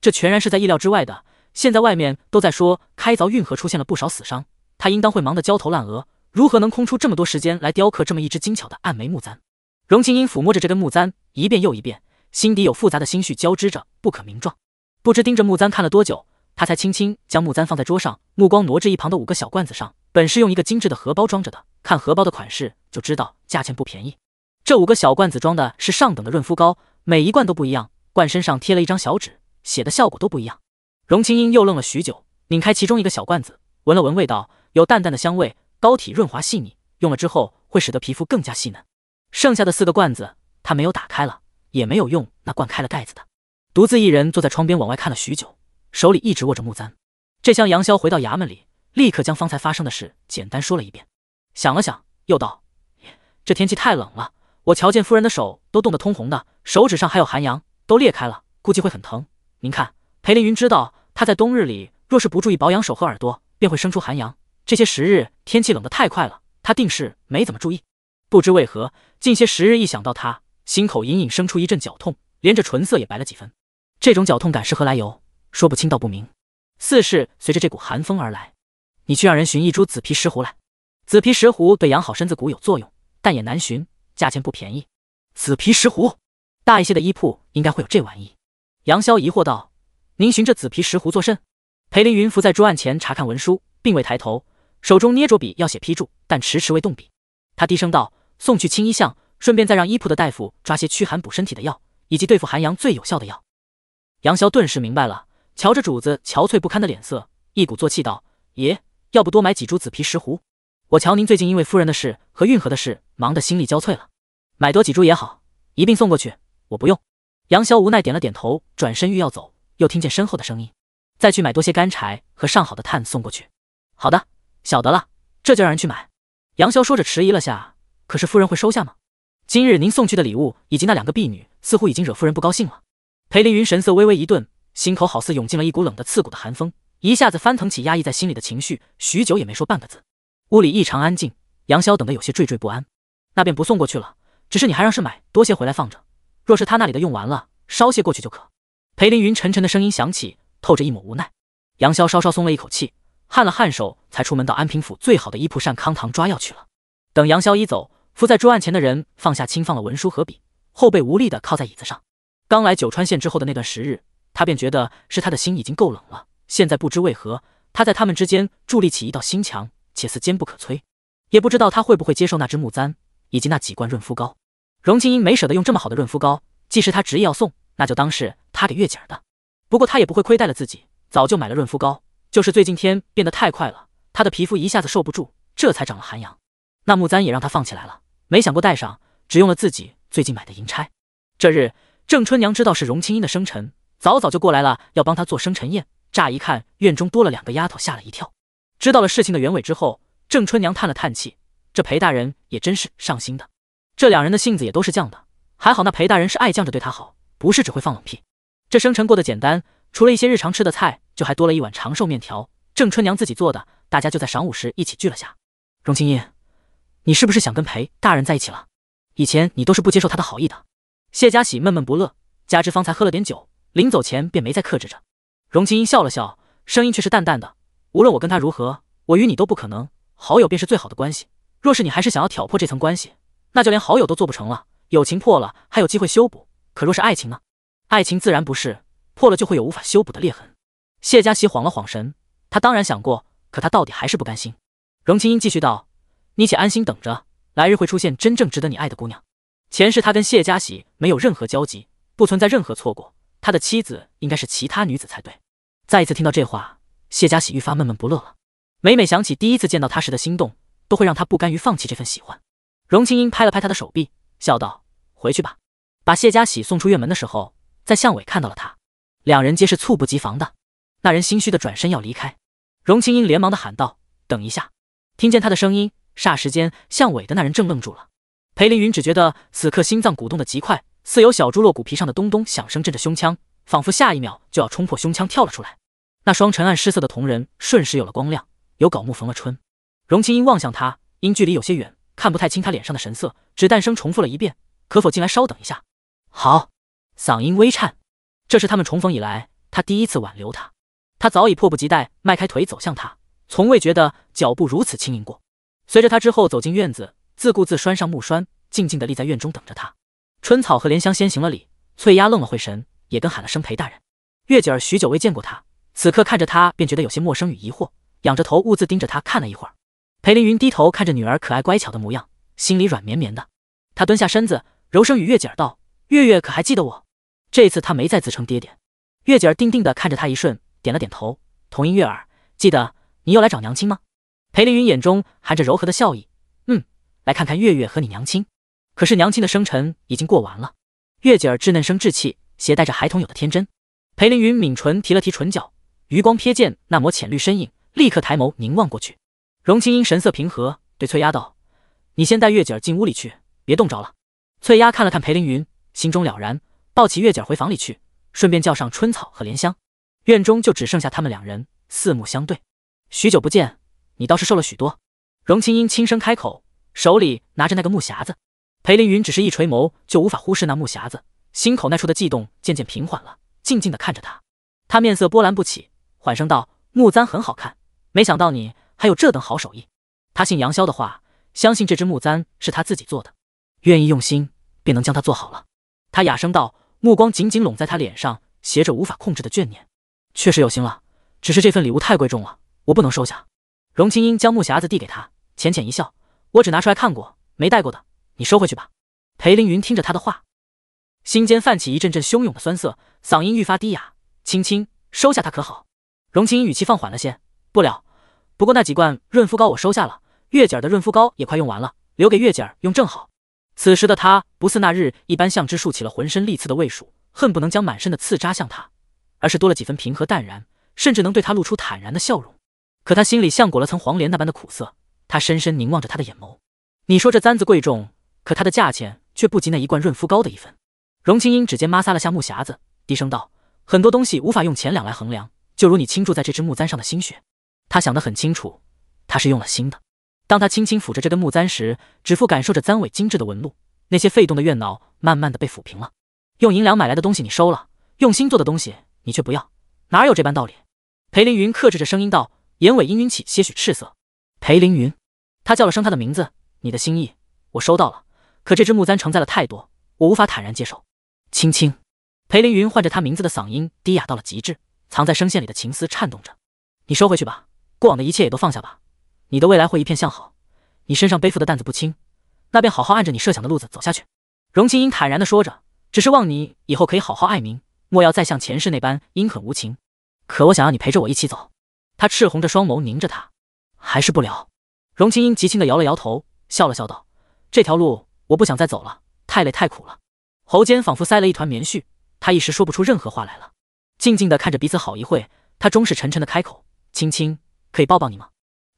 这全然是在意料之外的。现在外面都在说开凿运河出现了不少死伤，他应当会忙得焦头烂额，如何能空出这么多时间来雕刻这么一只精巧的暗梅木簪？荣青英抚摸着这根木簪，一遍又一遍，心底有复杂的心绪交织着，不可名状。不知盯着木簪看了多久，他才轻轻将木簪放在桌上，目光挪至一旁的五个小罐子上，本是用一个精致的荷包装着的。看荷包的款式就知道价钱不便宜。这五个小罐子装的是上等的润肤膏，每一罐都不一样。罐身上贴了一张小纸，写的效果都不一样。荣青英又愣了许久，拧开其中一个小罐子，闻了闻味道，有淡淡的香味，膏体润滑细腻，用了之后会使得皮肤更加细嫩。剩下的四个罐子她没有打开了，也没有用那罐开了盖子的，独自一人坐在窗边往外看了许久，手里一直握着木簪。这厢杨潇回到衙门里，立刻将方才发生的事简单说了一遍。想了想，又道：“这天气太冷了，我瞧见夫人的手都冻得通红的，手指上还有寒阳，都裂开了，估计会很疼。您看，裴凌云知道她在冬日里若是不注意保养手和耳朵，便会生出寒阳。这些时日天气冷得太快了，他定是没怎么注意。不知为何，近些时日一想到他，心口隐隐生出一阵绞痛，连着唇色也白了几分。这种绞痛感是何来由？说不清道不明，似是随着这股寒风而来。你去让人寻一株紫皮石斛来。”紫皮石斛对养好身子骨有作用，但也难寻，价钱不便宜。紫皮石斛，大一些的医铺应该会有这玩意。杨潇疑惑道：“您寻这紫皮石斛作甚？”裴凌云伏在桌案前查看文书，并未抬头，手中捏着笔要写批注，但迟迟未动笔。他低声道：“送去青衣巷，顺便再让医铺的大夫抓些驱寒补身体的药，以及对付寒阳最有效的药。”杨潇顿时明白了，瞧着主子憔悴不堪的脸色，一鼓作气道：“爷，要不多买几株紫皮石斛？”我瞧您最近因为夫人的事和运河的事忙得心力交瘁了，买多几株也好，一并送过去。我不用。杨潇无奈点了点头，转身欲要走，又听见身后的声音：“再去买多些干柴和上好的炭送过去。”“好的，晓得了，这就让人去买。”杨潇说着迟疑了下，可是夫人会收下吗？今日您送去的礼物以及那两个婢女，似乎已经惹夫人不高兴了。裴凌云神色微微一顿，心口好似涌进了一股冷的刺骨的寒风，一下子翻腾起压抑在心里的情绪，许久也没说半个字。屋里异常安静，杨潇等得有些惴惴不安。那便不送过去了，只是你还让是买多些回来放着。若是他那里的用完了，捎些过去就可。裴凌云沉沉的声音响起，透着一抹无奈。杨潇稍稍松了一口气，颔了颔首，才出门到安平府最好的医铺善康堂抓药去了。等杨潇一走，伏在桌案前的人放下轻放了文书和笔，后背无力的靠在椅子上。刚来九川县之后的那段时日，他便觉得是他的心已经够冷了。现在不知为何，他在他们之间筑立起一道心墙。且似坚不可摧，也不知道他会不会接受那只木簪以及那几罐润肤膏。荣青音没舍得用这么好的润肤膏，即使他执意要送，那就当是他给月姐儿的。不过他也不会亏待了自己，早就买了润肤膏，就是最近天变得太快了，他的皮肤一下子受不住，这才长了寒阳。那木簪也让他放起来了，没想过带上，只用了自己最近买的银钗。这日，郑春娘知道是荣青音的生辰，早早就过来了，要帮她做生辰宴。乍一看，院中多了两个丫头，吓了一跳。知道了事情的原委之后，郑春娘叹了叹气，这裴大人也真是上心的。这两人的性子也都是犟的，还好那裴大人是爱犟着对他好，不是只会放冷屁。这生辰过得简单，除了一些日常吃的菜，就还多了一碗长寿面条，郑春娘自己做的。大家就在晌午时一起聚了下。荣青音，你是不是想跟裴大人在一起了？以前你都是不接受他的好意的。谢家喜闷闷不乐，加之方才喝了点酒，临走前便没再克制着。荣青音笑了笑，声音却是淡淡的。无论我跟他如何，我与你都不可能好友，便是最好的关系。若是你还是想要挑破这层关系，那就连好友都做不成了。友情破了还有机会修补，可若是爱情呢？爱情自然不是破了就会有无法修补的裂痕。谢家喜晃了晃神，他当然想过，可他到底还是不甘心。荣清英继续道：“你且安心等着，来日会出现真正值得你爱的姑娘。前世他跟谢家喜没有任何交集，不存在任何错过，他的妻子应该是其他女子才对。”再一次听到这话。谢家喜愈发闷闷不乐了，每每想起第一次见到他时的心动，都会让他不甘于放弃这份喜欢。荣青英拍了拍他的手臂，笑道：“回去吧。”把谢家喜送出院门的时候，在巷尾看到了他，两人皆是猝不及防的。那人心虚的转身要离开，荣青英连忙的喊道：“等一下！”听见他的声音，霎时间巷尾的那人正愣住了。裴凌云只觉得此刻心脏鼓动的极快，似有小猪落骨皮上的咚咚响声震着胸腔，仿佛下一秒就要冲破胸腔跳了出来。那双沉暗失色的瞳仁瞬时有了光亮，有稿木逢了春。荣青音望向他，因距离有些远，看不太清他脸上的神色，只淡声重复了一遍：“可否进来稍等一下？”“好。”嗓音微颤，这是他们重逢以来他第一次挽留他。他早已迫不及待，迈开腿走向他，从未觉得脚步如此轻盈过。随着他之后走进院子，自顾自拴上木栓，静静地立在院中等着他。春草和莲香先行了礼，翠丫愣了会神，也跟喊了声“裴大人”。月姐儿许久未见过他。此刻看着他，便觉得有些陌生与疑惑，仰着头兀自盯着他看了一会儿。裴凌云低头看着女儿可爱乖巧的模样，心里软绵绵的。他蹲下身子，柔声与月姐儿道：“月月可还记得我？”这次他没再自称爹爹。月姐儿定定的看着他一瞬，点了点头，童音悦耳：“记得，你又来找娘亲吗？”裴凌云眼中含着柔和的笑意：“嗯，来看看月月和你娘亲。可是娘亲的生辰已经过完了。”月姐儿稚嫩生稚气，携带着孩童有的天真。裴凌云抿唇，提了提唇角。余光瞥见那抹浅绿身影，立刻抬眸凝望过去。荣青音神色平和，对翠丫道：“你先带月姐儿进屋里去，别冻着了。”翠丫看了看裴凌云，心中了然，抱起月姐儿回房里去，顺便叫上春草和莲香。院中就只剩下他们两人，四目相对。许久不见，你倒是瘦了许多。荣青音轻声开口，手里拿着那个木匣子。裴凌云只是一垂眸，就无法忽视那木匣子，心口那处的悸动渐渐平缓了，静静的看着她。她面色波澜不起。缓声道：“木簪很好看，没想到你还有这等好手艺。”他信杨潇的话，相信这只木簪是他自己做的，愿意用心便能将它做好了。他哑声道，目光紧紧拢在他脸上，携着无法控制的眷念。确实有心了，只是这份礼物太贵重了，我不能收下。荣青音将木匣子递给他，浅浅一笑：“我只拿出来看过，没带过的，你收回去吧。”裴凌云听着他的话，心间泛起一阵阵汹涌的酸涩，嗓音愈发低哑：“青青，收下它可好？”荣青英语气放缓了些，不了。不过那几罐润肤膏我收下了，月姐儿的润肤膏也快用完了，留给月姐儿用正好。此时的她不似那日一般像只竖起了浑身利刺的魏鼠，恨不能将满身的刺扎向他，而是多了几分平和淡然，甚至能对他露出坦然的笑容。可他心里像裹了层黄连那般的苦涩。他深深凝望着他的眼眸，你说这簪子贵重，可它的价钱却不及那一罐润肤膏的一分。荣清英指尖摩挲了下木匣子，低声道：“很多东西无法用钱两来衡量。”就如你倾注在这支木簪上的心血，他想得很清楚，他是用了心的。当他轻轻抚着这根木簪时，指腹感受着簪尾精致的纹路，那些废动的怨恼慢慢的被抚平了。用银两买来的东西你收了，用心做的东西你却不要，哪有这般道理？裴凌云克制着声音道，眼尾氤氲起些许赤色。裴凌云，他叫了声他的名字，你的心意我收到了，可这支木簪承载了太多，我无法坦然接受。青青，裴凌云唤着他名字的嗓音低哑到了极致。藏在声线里的情丝颤动着，你收回去吧，过往的一切也都放下吧，你的未来会一片向好，你身上背负的担子不轻，那便好好按着你设想的路子走下去。荣清音坦然地说着，只是望你以后可以好好爱民，莫要再像前世那般阴狠无情。可我想要你陪着我一起走，他赤红着双眸凝着他，还是不了。荣清音极轻地摇了摇头，笑了笑道：“这条路我不想再走了，太累太苦了。”喉间仿佛塞了一团棉絮，他一时说不出任何话来了。静静的看着彼此好一会，他终是沉沉的开口：“青青，可以抱抱你吗？”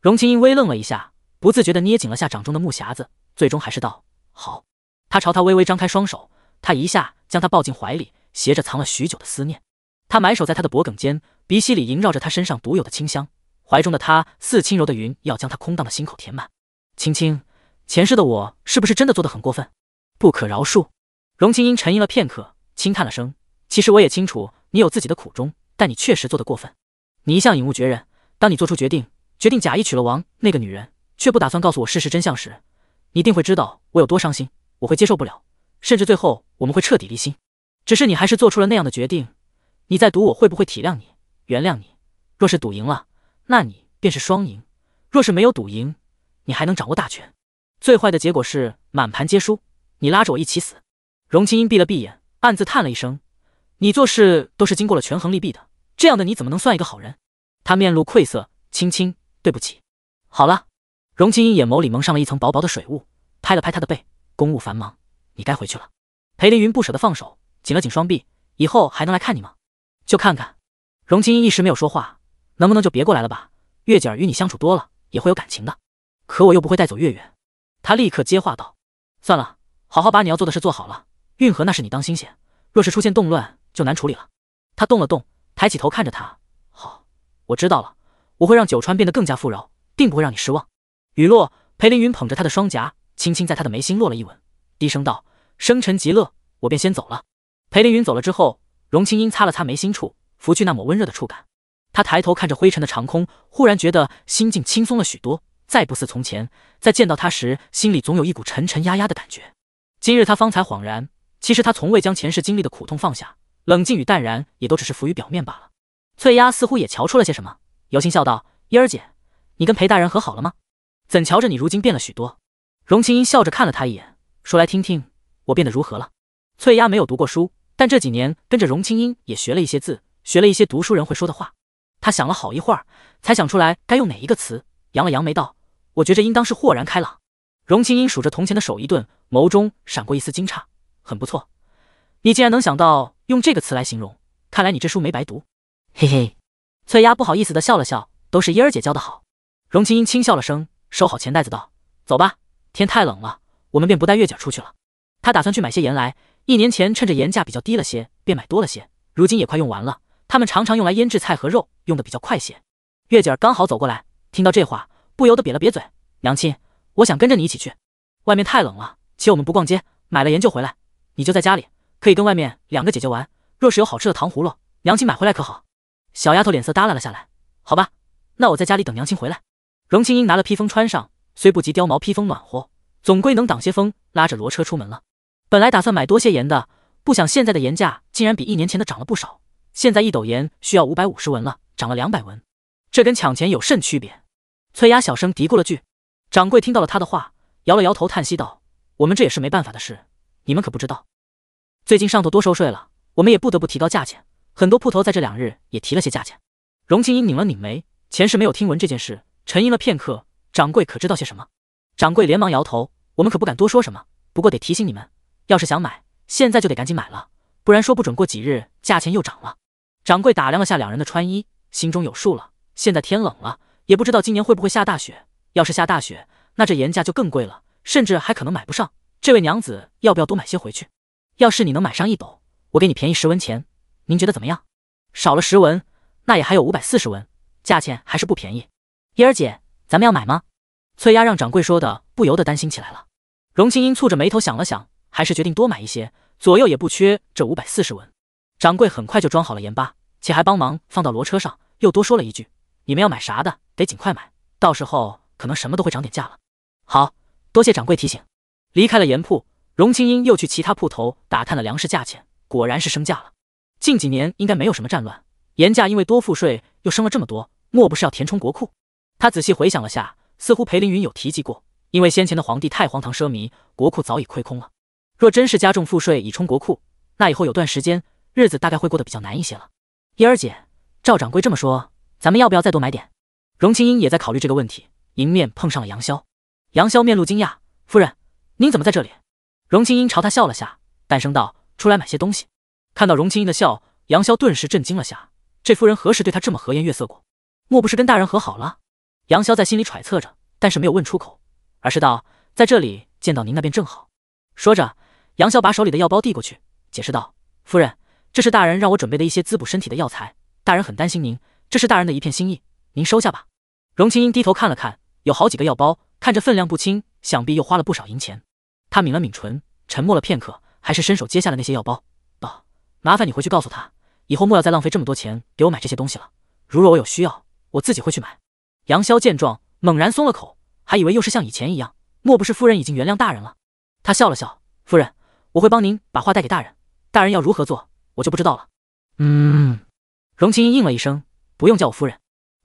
荣青音微愣了一下，不自觉的捏紧了下掌中的木匣子，最终还是道：“好。”他朝他微微张开双手，他一下将他抱进怀里，携着藏了许久的思念。他埋首在他的脖颈间，鼻息里萦绕着他身上独有的清香。怀中的他似轻柔的云，要将他空荡的心口填满。青青，前世的我是不是真的做的很过分，不可饶恕？荣青音沉吟了片刻，轻叹了声：“其实我也清楚。”你有自己的苦衷，但你确实做得过分。你一向隐恶绝人，当你做出决定，决定假意娶了王那个女人，却不打算告诉我事实真相时，你定会知道我有多伤心，我会接受不了，甚至最后我们会彻底离心。只是你还是做出了那样的决定，你在赌我会不会体谅你、原谅你。若是赌赢了，那你便是双赢；若是没有赌赢，你还能掌握大权。最坏的结果是满盘皆输，你拉着我一起死。荣清英闭了闭眼，暗自叹了一声。你做事都是经过了权衡利弊的，这样的你怎么能算一个好人？他面露愧色，青青，对不起。好了，荣青音眼眸里蒙上了一层薄薄的水雾，拍了拍他的背。公务繁忙，你该回去了。裴凌云不舍得放手，紧了紧双臂。以后还能来看你吗？就看看。荣青音一时没有说话，能不能就别过来了吧？月姐儿与你相处多了，也会有感情的。可我又不会带走月月。他立刻接话道：“算了，好好把你要做的事做好了。运河那是你当心些，若是出现动乱。”就难处理了。他动了动，抬起头看着他。好，我知道了，我会让九川变得更加富饶，定不会让你失望。雨落，裴凌云捧着他的双颊，轻轻在他的眉心落了一吻，低声道：“生辰极乐，我便先走了。”裴凌云走了之后，荣青音擦了擦眉心处，拂去那抹温热的触感。他抬头看着灰尘的长空，忽然觉得心境轻松了许多，再不似从前，在见到他时心里总有一股沉沉压压的感觉。今日他方才恍然，其实他从未将前世经历的苦痛放下。冷静与淡然也都只是浮于表面罢了。翠丫似乎也瞧出了些什么，由心笑道：“嫣儿姐，你跟裴大人和好了吗？怎瞧着你如今变了许多？”荣青英笑着看了她一眼，说：“来听听，我变得如何了？”翠丫没有读过书，但这几年跟着荣青英也学了一些字，学了一些读书人会说的话。她想了好一会儿，才想出来该用哪一个词，扬了扬眉道：“我觉着应当是豁然开朗。”荣青英数着铜钱的手一顿，眸中闪过一丝惊诧：“很不错。”你竟然能想到用这个词来形容，看来你这书没白读。嘿嘿，翠丫不好意思的笑了笑，都是燕儿姐教的好。荣青音轻笑了声，收好钱袋子道：“走吧，天太冷了，我们便不带月姐出去了。”她打算去买些盐来，一年前趁着盐价比较低了些，便买多了些，如今也快用完了。他们常常用来腌制菜和肉，用的比较快些。月姐儿刚好走过来，听到这话，不由得瘪了瘪嘴：“娘亲，我想跟着你一起去，外面太冷了，且我们不逛街，买了盐就回来，你就在家里。”可以跟外面两个姐姐玩。若是有好吃的糖葫芦，娘亲买回来可好？小丫头脸色耷拉了下来。好吧，那我在家里等娘亲回来。荣青英拿了披风穿上，虽不及貂毛披风暖和，总归能挡些风。拉着骡车出门了。本来打算买多些盐的，不想现在的盐价竟然比一年前的涨了不少。现在一斗盐需要五百五十文了，涨了两百文。这跟抢钱有甚区别？翠丫小声嘀咕了句。掌柜听到了他的话，摇了摇头，叹息道：“我们这也是没办法的事，你们可不知道。”最近上头多收税了，我们也不得不提高价钱。很多铺头在这两日也提了些价钱。荣庆英拧了拧眉，前世没有听闻这件事，沉吟了片刻。掌柜可知道些什么？掌柜连忙摇头，我们可不敢多说什么。不过得提醒你们，要是想买，现在就得赶紧买了，不然说不准过几日价钱又涨了。掌柜打量了下两人的穿衣，心中有数了。现在天冷了，也不知道今年会不会下大雪。要是下大雪，那这盐价就更贵了，甚至还可能买不上。这位娘子要不要多买些回去？要是你能买上一斗，我给你便宜十文钱，您觉得怎么样？少了十文，那也还有五百四十文，价钱还是不便宜。燕儿姐，咱们要买吗？翠丫让掌柜说的，不由得担心起来了。荣青英蹙着眉头想了想，还是决定多买一些，左右也不缺这五百四十文。掌柜很快就装好了盐巴，且还帮忙放到骡车上，又多说了一句：“你们要买啥的，得尽快买，到时候可能什么都会涨点价了。”好多谢掌柜提醒。离开了盐铺。荣清英又去其他铺头打探了粮食价钱，果然是升价了。近几年应该没有什么战乱，盐价因为多赋税又升了这么多，莫不是要填充国库？他仔细回想了下，似乎裴凌云有提及过，因为先前的皇帝太荒唐奢靡，国库早已亏空了。若真是加重赋税以充国库，那以后有段时间日子大概会过得比较难一些了。燕儿姐，赵掌柜这么说，咱们要不要再多买点？荣清英也在考虑这个问题，迎面碰上了杨潇，杨潇面露惊讶：“夫人，您怎么在这里？”荣青音朝他笑了下，淡声道：“出来买些东西。”看到荣青音的笑，杨潇顿时震惊了下。这夫人何时对她这么和颜悦色过？莫不是跟大人和好了？杨潇在心里揣测着，但是没有问出口，而是道：“在这里见到您，那边正好。”说着，杨潇把手里的药包递过去，解释道：“夫人，这是大人让我准备的一些滋补身体的药材。大人很担心您，这是大人的一片心意，您收下吧。”荣青音低头看了看，有好几个药包，看着分量不轻，想必又花了不少银钱。他抿了抿唇，沉默了片刻，还是伸手接下了那些药包，道：“麻烦你回去告诉他，以后莫要再浪费这么多钱给我买这些东西了。如若我有需要，我自己会去买。”杨潇见状，猛然松了口，还以为又是像以前一样，莫不是夫人已经原谅大人了？他笑了笑，夫人，我会帮您把话带给大人，大人要如何做，我就不知道了。嗯，荣青英应了一声，不用叫我夫人，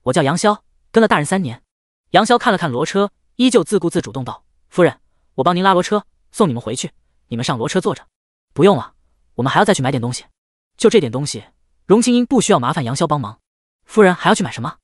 我叫杨潇，跟了大人三年。杨潇看了看罗车，依旧自顾自主动道：“夫人，我帮您拉罗车。”送你们回去，你们上骡车坐着。不用了，我们还要再去买点东西。就这点东西，荣青英不需要麻烦杨潇帮忙。夫人还要去买什么？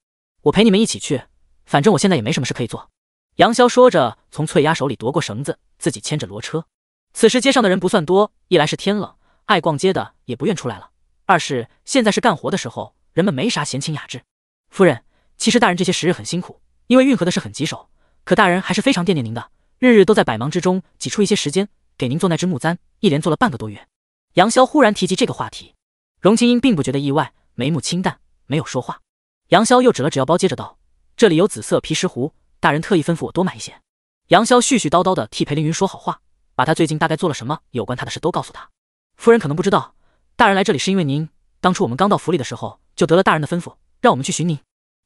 我陪你们一起去，反正我现在也没什么事可以做。杨潇说着，从翠丫手里夺过绳子，自己牵着骡车。此时街上的人不算多，一来是天冷，爱逛街的也不愿出来了；二是现在是干活的时候，人们没啥闲情雅致。夫人，其实大人这些时日很辛苦，因为运河的事很棘手，可大人还是非常惦念您的。日日都在百忙之中挤出一些时间给您做那只木簪，一连做了半个多月。杨潇忽然提及这个话题，荣清英并不觉得意外，眉目清淡，没有说话。杨潇又指了指药包，接着道：“这里有紫色皮石斛，大人特意吩咐我多买一些。”杨潇絮絮叨叨的替裴凌云说好话，把他最近大概做了什么有关他的事都告诉他。夫人可能不知道，大人来这里是因为您当初我们刚到府里的时候，就得了大人的吩咐，让我们去寻您。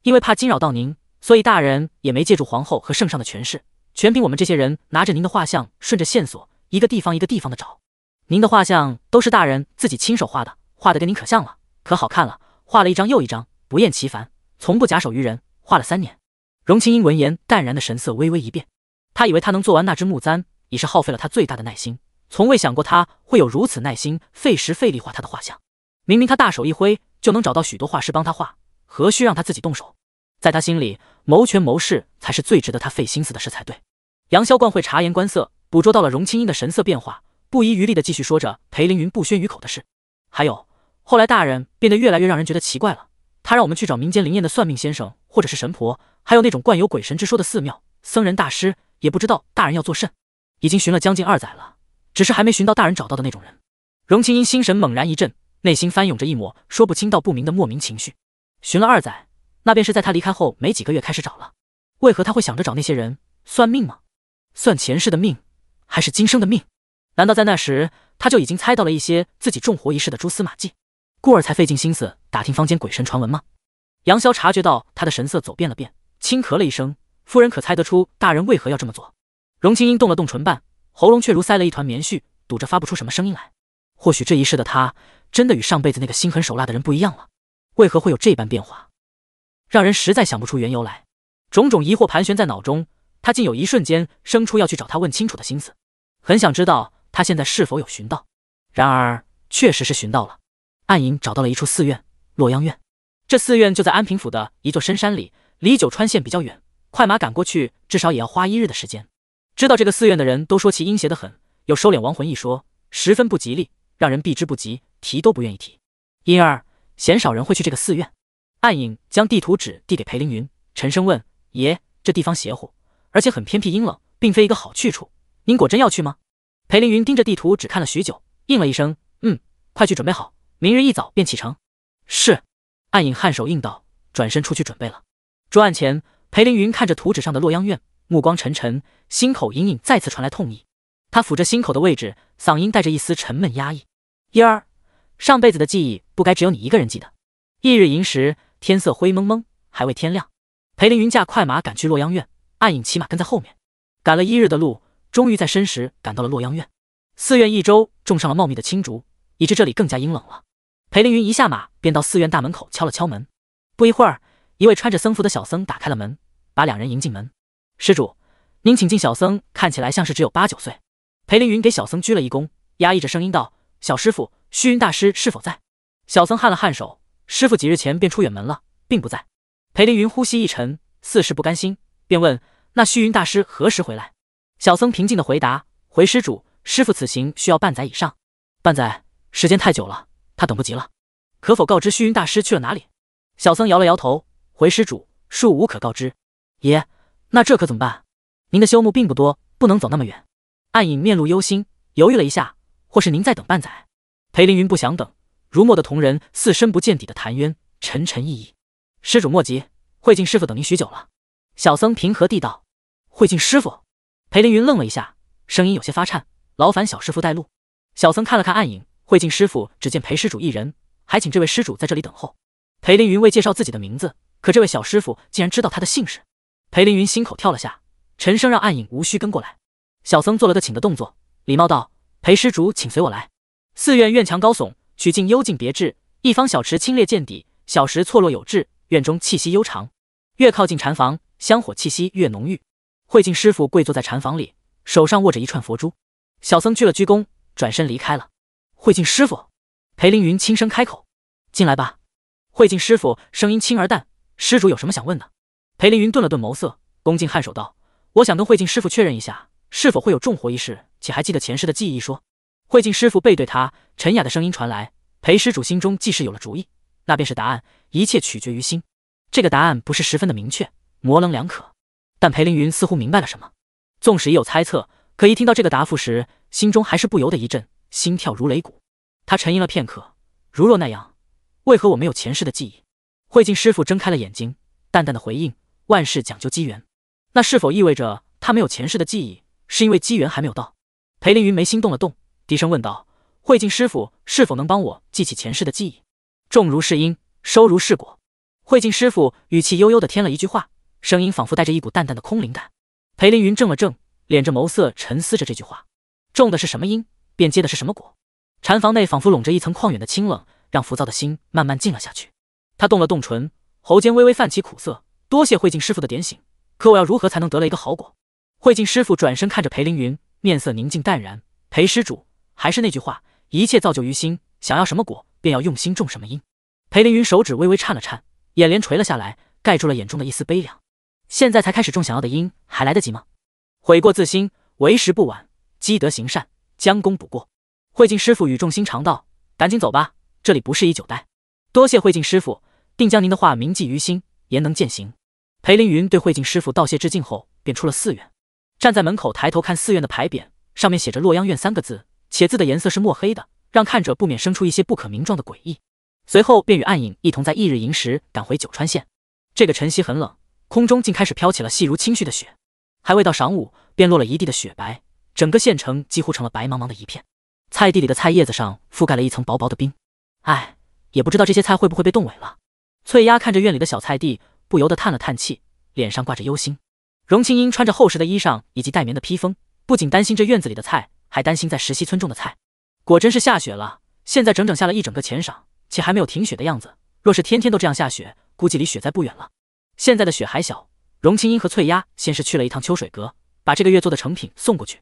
因为怕惊扰到您，所以大人也没借助皇后和圣上的权势。全凭我们这些人拿着您的画像，顺着线索，一个地方一个地方的找。您的画像都是大人自己亲手画的，画的跟您可像了，可好看了。画了一张又一张，不厌其烦，从不假手于人，画了三年。荣清英闻言，淡然的神色微微一变。他以为他能做完那只木簪，已是耗费了他最大的耐心，从未想过他会有如此耐心，费时费力画他的画像。明明他大手一挥就能找到许多画师帮他画，何须让他自己动手？在他心里，谋权谋势才是最值得他费心思的事才对。杨逍惯会察言观色，捕捉到了荣青音的神色变化，不遗余力的继续说着裴凌云不宣于口的事。还有，后来大人变得越来越让人觉得奇怪了。他让我们去找民间灵验的算命先生，或者是神婆，还有那种惯有鬼神之说的寺庙僧人大师，也不知道大人要做甚。已经寻了将近二载了，只是还没寻到大人找到的那种人。荣青音心神猛然一震，内心翻涌着一抹说不清道不明的莫名情绪。寻了二载。那便是在他离开后没几个月开始找了，为何他会想着找那些人算命吗？算前世的命还是今生的命？难道在那时他就已经猜到了一些自己重活一世的蛛丝马迹，故而才费尽心思打听坊间鬼神传闻吗？杨潇察觉到他的神色走变了变，轻咳了一声：“夫人可猜得出大人为何要这么做？”荣青英动了动唇瓣，喉咙却如塞了一团棉絮，堵着发不出什么声音来。或许这一世的他真的与上辈子那个心狠手辣的人不一样了，为何会有这般变化？让人实在想不出缘由来，种种疑惑盘旋在脑中，他竟有一瞬间生出要去找他问清楚的心思，很想知道他现在是否有寻到。然而确实是寻到了，暗影找到了一处寺院——洛阳院。这寺院就在安平府的一座深山里，离九川县比较远，快马赶过去至少也要花一日的时间。知道这个寺院的人都说其阴邪得很，有收敛亡魂一说，十分不吉利，让人避之不及，提都不愿意提，因而鲜少人会去这个寺院。暗影将地图纸递给裴凌云，沉声问：“爷，这地方邪乎，而且很偏僻阴冷，并非一个好去处。您果真要去吗？”裴凌云盯着地图纸看了许久，应了一声：“嗯，快去准备好，明日一早便启程。”是。暗影颔首应道，转身出去准备了。桌案前，裴凌云看着图纸上的洛阳院，目光沉沉，心口隐隐再次传来痛意。他抚着心口的位置，嗓音带着一丝沉闷压抑：“燕儿，上辈子的记忆不该只有你一个人记得。”翌日寅时。天色灰蒙蒙，还未天亮，裴凌云驾快马赶去洛阳院，暗影骑马跟在后面。赶了一日的路，终于在申时赶到了洛阳院。寺院一周种上了茂密的青竹，以致这里更加阴冷了。裴凌云一下马便到寺院大门口敲了敲门，不一会儿，一位穿着僧服的小僧打开了门，把两人迎进门。施主，您请进。小僧看起来像是只有八九岁。裴凌云给小僧鞠了一躬，压抑着声音道：“小师傅，虚云大师是否在？”小僧颔了颔首，师傅几日前便出远门了，并不在。裴凌云呼吸一沉，似是不甘心，便问：“那虚云大师何时回来？”小僧平静的回答：“回施主，师傅此行需要半载以上。半载时间太久了，他等不及了。可否告知虚云大师去了哪里？”小僧摇了摇头：“回施主，恕无可告知。”爷，那这可怎么办？您的修木并不多，不能走那么远。暗影面露忧心，犹豫了一下，或是您再等半载。裴凌云不想等。如墨的瞳人似深不见底的潭渊，沉沉意意。施主莫急，慧静师傅等您许久了。小僧平和地道。慧静师傅，裴凌云愣了一下，声音有些发颤。劳烦小师傅带路。小僧看了看暗影，慧静师傅只见裴施主一人，还请这位施主在这里等候。裴凌云未介绍自己的名字，可这位小师傅竟然知道他的姓氏。裴凌云心口跳了下，沉声让暗影无需跟过来。小僧做了个请的动作，礼貌道：“裴施主，请随我来。”寺院院墙高耸。曲径幽静别致，一方小池清冽见底，小石错落有致，院中气息悠长。越靠近禅房，香火气息越浓郁。慧静师傅跪坐在禅房里，手上握着一串佛珠。小僧鞠了鞠躬，转身离开了。慧静师傅，裴凌云轻声开口：“进来吧。”慧静师傅声音轻而淡：“施主有什么想问的？”裴凌云顿了顿眸色，恭敬颔首道：“我想跟慧静师傅确认一下，是否会有重活一事，且还记得前世的记忆一说。”慧静师傅背对他，陈雅的声音传来。裴施主心中既是有了主意，那便是答案。一切取决于心。这个答案不是十分的明确，模棱两可。但裴凌云似乎明白了什么。纵使已有猜测，可一听到这个答复时，心中还是不由得一震，心跳如擂鼓。他沉吟了片刻，如若那样，为何我没有前世的记忆？慧静师傅睁开了眼睛，淡淡的回应：“万事讲究机缘，那是否意味着他没有前世的记忆，是因为机缘还没有到？”裴凌云眉心动了动。低声问道：“慧静师傅，是否能帮我记起前世的记忆？”种如是因，收如是果。慧静师傅语气悠悠的添了一句话，声音仿佛带着一股淡淡的空灵感。裴凌云怔了怔，敛着眸色沉思着这句话：种的是什么因，便结的是什么果。禅房内仿佛笼着一层旷远的清冷，让浮躁的心慢慢静了下去。他动了动唇，喉间微微泛起苦涩。多谢慧静师傅的点醒，可我要如何才能得了一个好果？慧静师傅转身看着裴凌云，面色宁静淡然。裴施主。还是那句话，一切造就于心，想要什么果，便要用心种什么因。裴凌云手指微微颤了颤，眼帘垂了下来，盖住了眼中的一丝悲凉。现在才开始种想要的因，还来得及吗？悔过自新为时不晚，积德行善，将功补过。慧静师傅语重心长道：“赶紧走吧，这里不适宜久待。”多谢慧静师傅，定将您的话铭记于心，言能践行。裴凌云对慧静师傅道谢致敬后，便出了寺院。站在门口，抬头看寺院的牌匾，上面写着“洛阳院”三个字。且字的颜色是墨黑的，让看者不免生出一些不可名状的诡异。随后便与暗影一同在翌日寅时赶回九川县。这个晨曦很冷，空中竟开始飘起了细如轻絮的雪，还未到晌午便落了一地的雪白，整个县城几乎成了白茫茫的一片。菜地里的菜叶子上覆盖了一层薄薄的冰，唉，也不知道这些菜会不会被冻萎了。翠丫看着院里的小菜地，不由得叹了叹气，脸上挂着忧心。荣青英穿着厚实的衣裳以及带棉的披风，不仅担心这院子里的菜。还担心在石溪村种的菜，果真是下雪了。现在整整下了一整个前晌，且还没有停雪的样子。若是天天都这样下雪，估计离雪灾不远了。现在的雪还小，荣青英和翠丫先是去了一趟秋水阁，把这个月做的成品送过去。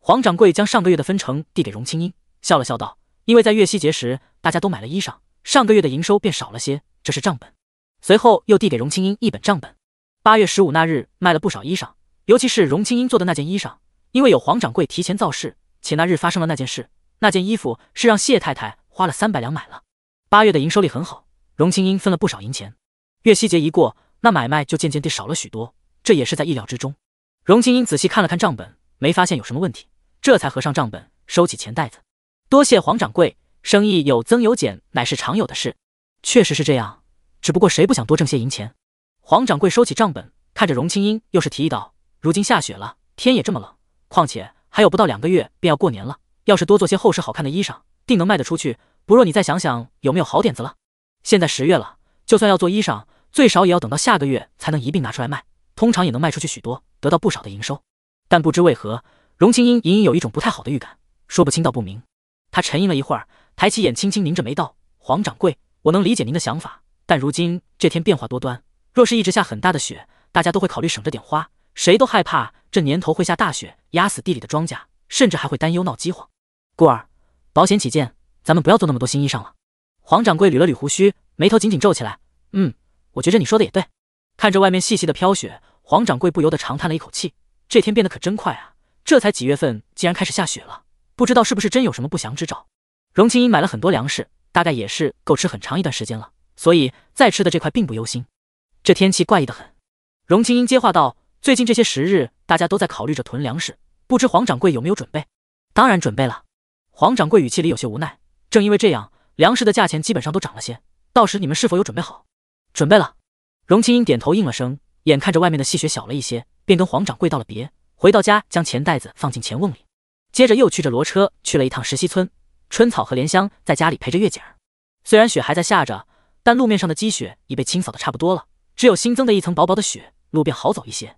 黄掌柜将上个月的分成递给荣青英，笑了笑道：“因为在月夕节时大家都买了衣裳，上个月的营收便少了些。这是账本。”随后又递给荣青英一本账本。八月十五那日卖了不少衣裳，尤其是荣青英做的那件衣裳，因为有黄掌柜提前造势。且那日发生了那件事，那件衣服是让谢太太花了三百两买了。八月的营收里很好，荣清英分了不少银钱。月夕节一过，那买卖就渐渐地少了许多，这也是在意料之中。荣清英仔细看了看账本，没发现有什么问题，这才合上账本，收起钱袋子。多谢黄掌柜，生意有增有减，乃是常有的事。确实是这样，只不过谁不想多挣些银钱？黄掌柜收起账本，看着荣清英，又是提议道：“如今下雪了，天也这么冷，况且……”还有不到两个月便要过年了，要是多做些厚实好看的衣裳，定能卖得出去。不若你再想想有没有好点子了。现在十月了，就算要做衣裳，最少也要等到下个月才能一并拿出来卖，通常也能卖出去许多，得到不少的营收。但不知为何，荣清音隐隐有一种不太好的预感，说不清道不明。他沉吟了一会儿，抬起眼，轻轻凝着眉道：“黄掌柜，我能理解您的想法，但如今这天变化多端，若是一直下很大的雪，大家都会考虑省着点花，谁都害怕。”这年头会下大雪，压死地里的庄稼，甚至还会担忧闹饥荒，故而，保险起见，咱们不要做那么多新衣裳了。黄掌柜捋了捋胡须，眉头紧紧皱起来。嗯，我觉着你说的也对。看着外面细细的飘雪，黄掌柜不由得长叹了一口气。这天变得可真快啊！这才几月份，竟然开始下雪了？不知道是不是真有什么不祥之兆。荣青英买了很多粮食，大概也是够吃很长一段时间了，所以再吃的这块并不忧心。这天气怪异的很。荣青英接话道。最近这些时日，大家都在考虑着囤粮食，不知黄掌柜有没有准备？当然准备了。黄掌柜语气里有些无奈。正因为这样，粮食的价钱基本上都涨了些。到时你们是否有准备好？准备了。荣青英点头应了声，眼看着外面的细雪小了一些，便跟黄掌柜道了别，回到家将钱袋子放进钱瓮里，接着又驱着骡车去了一趟石溪村。春草和莲香在家里陪着月姐儿。虽然雪还在下着，但路面上的积雪已被清扫的差不多了，只有新增的一层薄薄的雪，路便好走一些。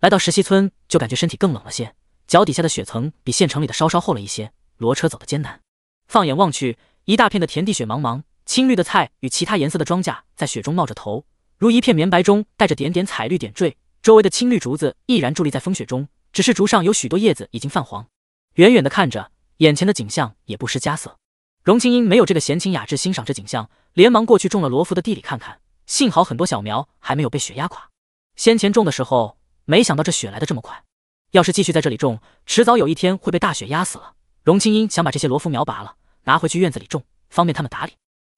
来到石溪村，就感觉身体更冷了些，脚底下的雪层比县城里的稍稍厚了一些，骡车走得艰难。放眼望去，一大片的田地雪茫茫，青绿的菜与其他颜色的庄稼在雪中冒着头，如一片棉白中带着点点彩绿点缀。周围的青绿竹子依然伫立在风雪中，只是竹上有许多叶子已经泛黄。远远的看着眼前的景象，也不失佳色。荣清英没有这个闲情雅致欣赏这景象，连忙过去种了罗福的地里看看。幸好很多小苗还没有被雪压垮。先前种的时候。没想到这雪来的这么快，要是继续在这里种，迟早有一天会被大雪压死了。荣清英想把这些罗浮苗拔了，拿回去院子里种，方便他们打理。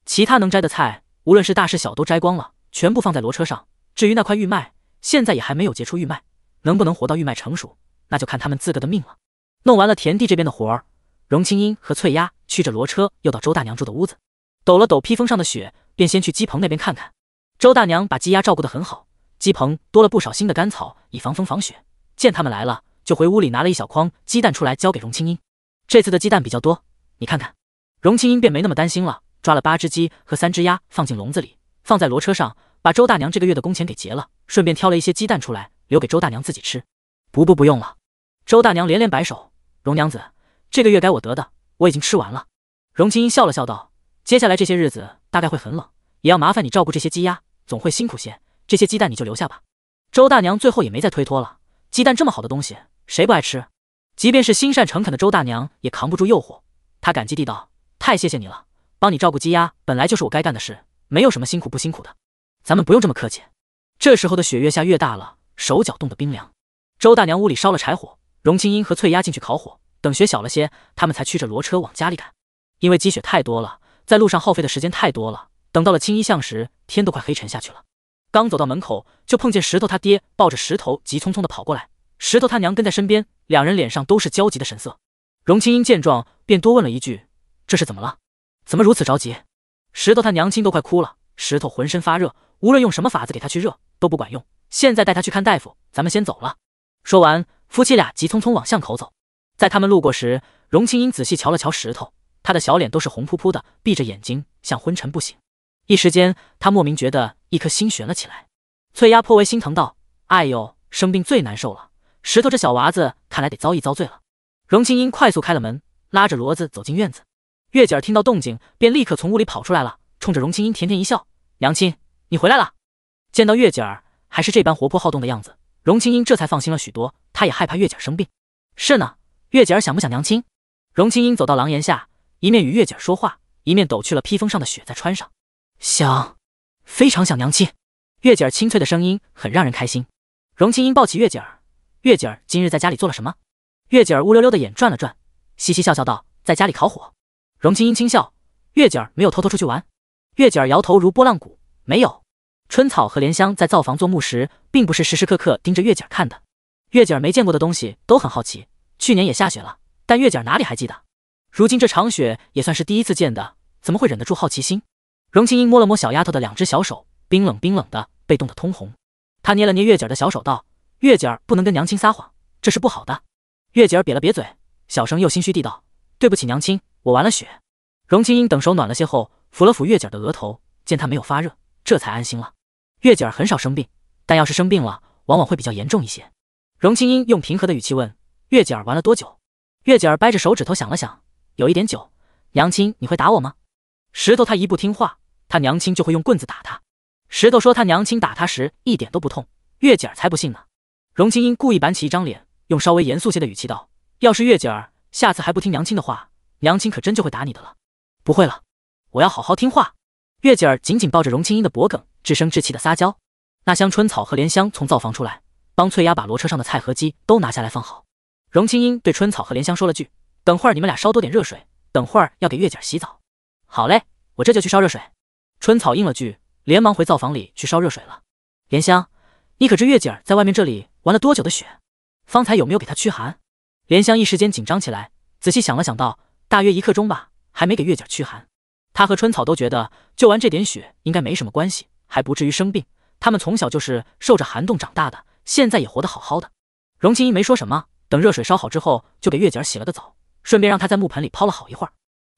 其他能摘的菜，无论是大是小都摘光了，全部放在骡车上。至于那块玉麦，现在也还没有结出玉麦，能不能活到玉麦成熟，那就看他们自个的命了。弄完了田地这边的活儿，荣清英和翠丫驱着骡车又到周大娘住的屋子，抖了抖披风上的雪，便先去鸡棚那边看看。周大娘把鸡鸭照顾得很好。鸡棚多了不少新的干草，以防风防雪。见他们来了，就回屋里拿了一小筐鸡蛋出来，交给荣青英。这次的鸡蛋比较多，你看看。荣青英便没那么担心了，抓了八只鸡和三只鸭放进笼子里，放在骡车上，把周大娘这个月的工钱给结了，顺便挑了一些鸡蛋出来，留给周大娘自己吃。不不不用了，周大娘连连摆手。荣娘子，这个月该我得的，我已经吃完了。荣青英笑了笑，道：“接下来这些日子大概会很冷，也要麻烦你照顾这些鸡鸭，总会辛苦些。”这些鸡蛋你就留下吧。周大娘最后也没再推脱了。鸡蛋这么好的东西，谁不爱吃？即便是心善诚恳的周大娘，也扛不住诱惑。她感激地道：“太谢谢你了，帮你照顾鸡鸭，本来就是我该干的事，没有什么辛苦不辛苦的。咱们不用这么客气。”这时候的雪越下越大了，手脚冻得冰凉。周大娘屋里烧了柴火，荣青英和翠丫进去烤火。等雪小了些，他们才驱着骡车往家里赶。因为积雪太多了，在路上耗费的时间太多了。等到了青衣巷时，天都快黑沉下去了。刚走到门口，就碰见石头他爹抱着石头急匆匆地跑过来，石头他娘跟在身边，两人脸上都是焦急的神色。荣青英见状，便多问了一句：“这是怎么了？怎么如此着急？”石头他娘亲都快哭了，石头浑身发热，无论用什么法子给他去热都不管用。现在带他去看大夫，咱们先走了。”说完，夫妻俩急匆匆往巷口走。在他们路过时，荣青英仔细瞧了瞧石头，他的小脸都是红扑扑的，闭着眼睛，像昏沉不醒。一时间，他莫名觉得。一颗心悬了起来，翠丫颇为心疼道：“哎呦，生病最难受了。石头这小娃子，看来得遭一遭罪了。”荣青音快速开了门，拉着骡子走进院子。月姐儿听到动静，便立刻从屋里跑出来了，冲着荣青音甜甜一笑：“娘亲，你回来了。”见到月姐儿还是这般活泼好动的样子，荣青音这才放心了许多。她也害怕月姐儿生病。是呢，月姐儿想不想娘亲？荣青音走到廊檐下，一面与月姐儿说话，一面抖去了披风上的雪，在穿上。想。非常想娘亲，月姐儿清脆的声音很让人开心。荣青英抱起月姐儿，月姐儿今日在家里做了什么？月姐儿乌溜溜的眼转了转，嘻嘻笑笑道：“在家里烤火。”荣青英轻笑，月姐儿没有偷偷出去玩。月姐儿摇头如拨浪鼓，没有。春草和莲香在灶房做木时，并不是时时刻刻盯着月姐儿看的。月姐儿没见过的东西都很好奇。去年也下雪了，但月姐儿哪里还记得？如今这场雪也算是第一次见的，怎么会忍得住好奇心？荣青樱摸了摸小丫头的两只小手，冰冷冰冷的，被冻得通红。她捏了捏月姐儿的小手，道：“月姐儿不能跟娘亲撒谎，这是不好的。”月姐儿瘪了瘪嘴，小声又心虚地道：“对不起娘亲，我玩了雪。”荣青樱等手暖了些后，抚了抚月姐儿的额头，见她没有发热，这才安心了。月姐儿很少生病，但要是生病了，往往会比较严重一些。荣青樱用平和的语气问：“月姐儿玩了多久？”月姐儿掰着手指头想了想，有一点久。娘亲，你会打我吗？石头他一不听话。他娘亲就会用棍子打他。石头说他娘亲打他时一点都不痛，月姐儿才不信呢。荣青英故意板起一张脸，用稍微严肃些的语气道：“要是月姐儿下次还不听娘亲的话，娘亲可真就会打你的了。”不会了，我要好好听话。月姐儿紧紧抱着荣青英的脖颈，稚声稚气的撒娇。那香春草和莲香从灶房出来，帮翠丫把骡车上的菜和鸡都拿下来放好。荣青英对春草和莲香说了句：“等会儿你们俩烧多点热水，等会儿要给月姐儿洗澡。”好嘞，我这就去烧热水。春草应了句，连忙回灶房里去烧热水了。莲香，你可知月姐儿在外面这里玩了多久的雪？方才有没有给她驱寒？莲香一时间紧张起来，仔细想了想，道：“大约一刻钟吧，还没给月姐驱寒。”她和春草都觉得，就玩这点雪应该没什么关系，还不至于生病。他们从小就是受着寒冻长大的，现在也活得好好的。荣青衣没说什么，等热水烧好之后，就给月姐儿洗了个澡，顺便让她在木盆里泡了好一会儿。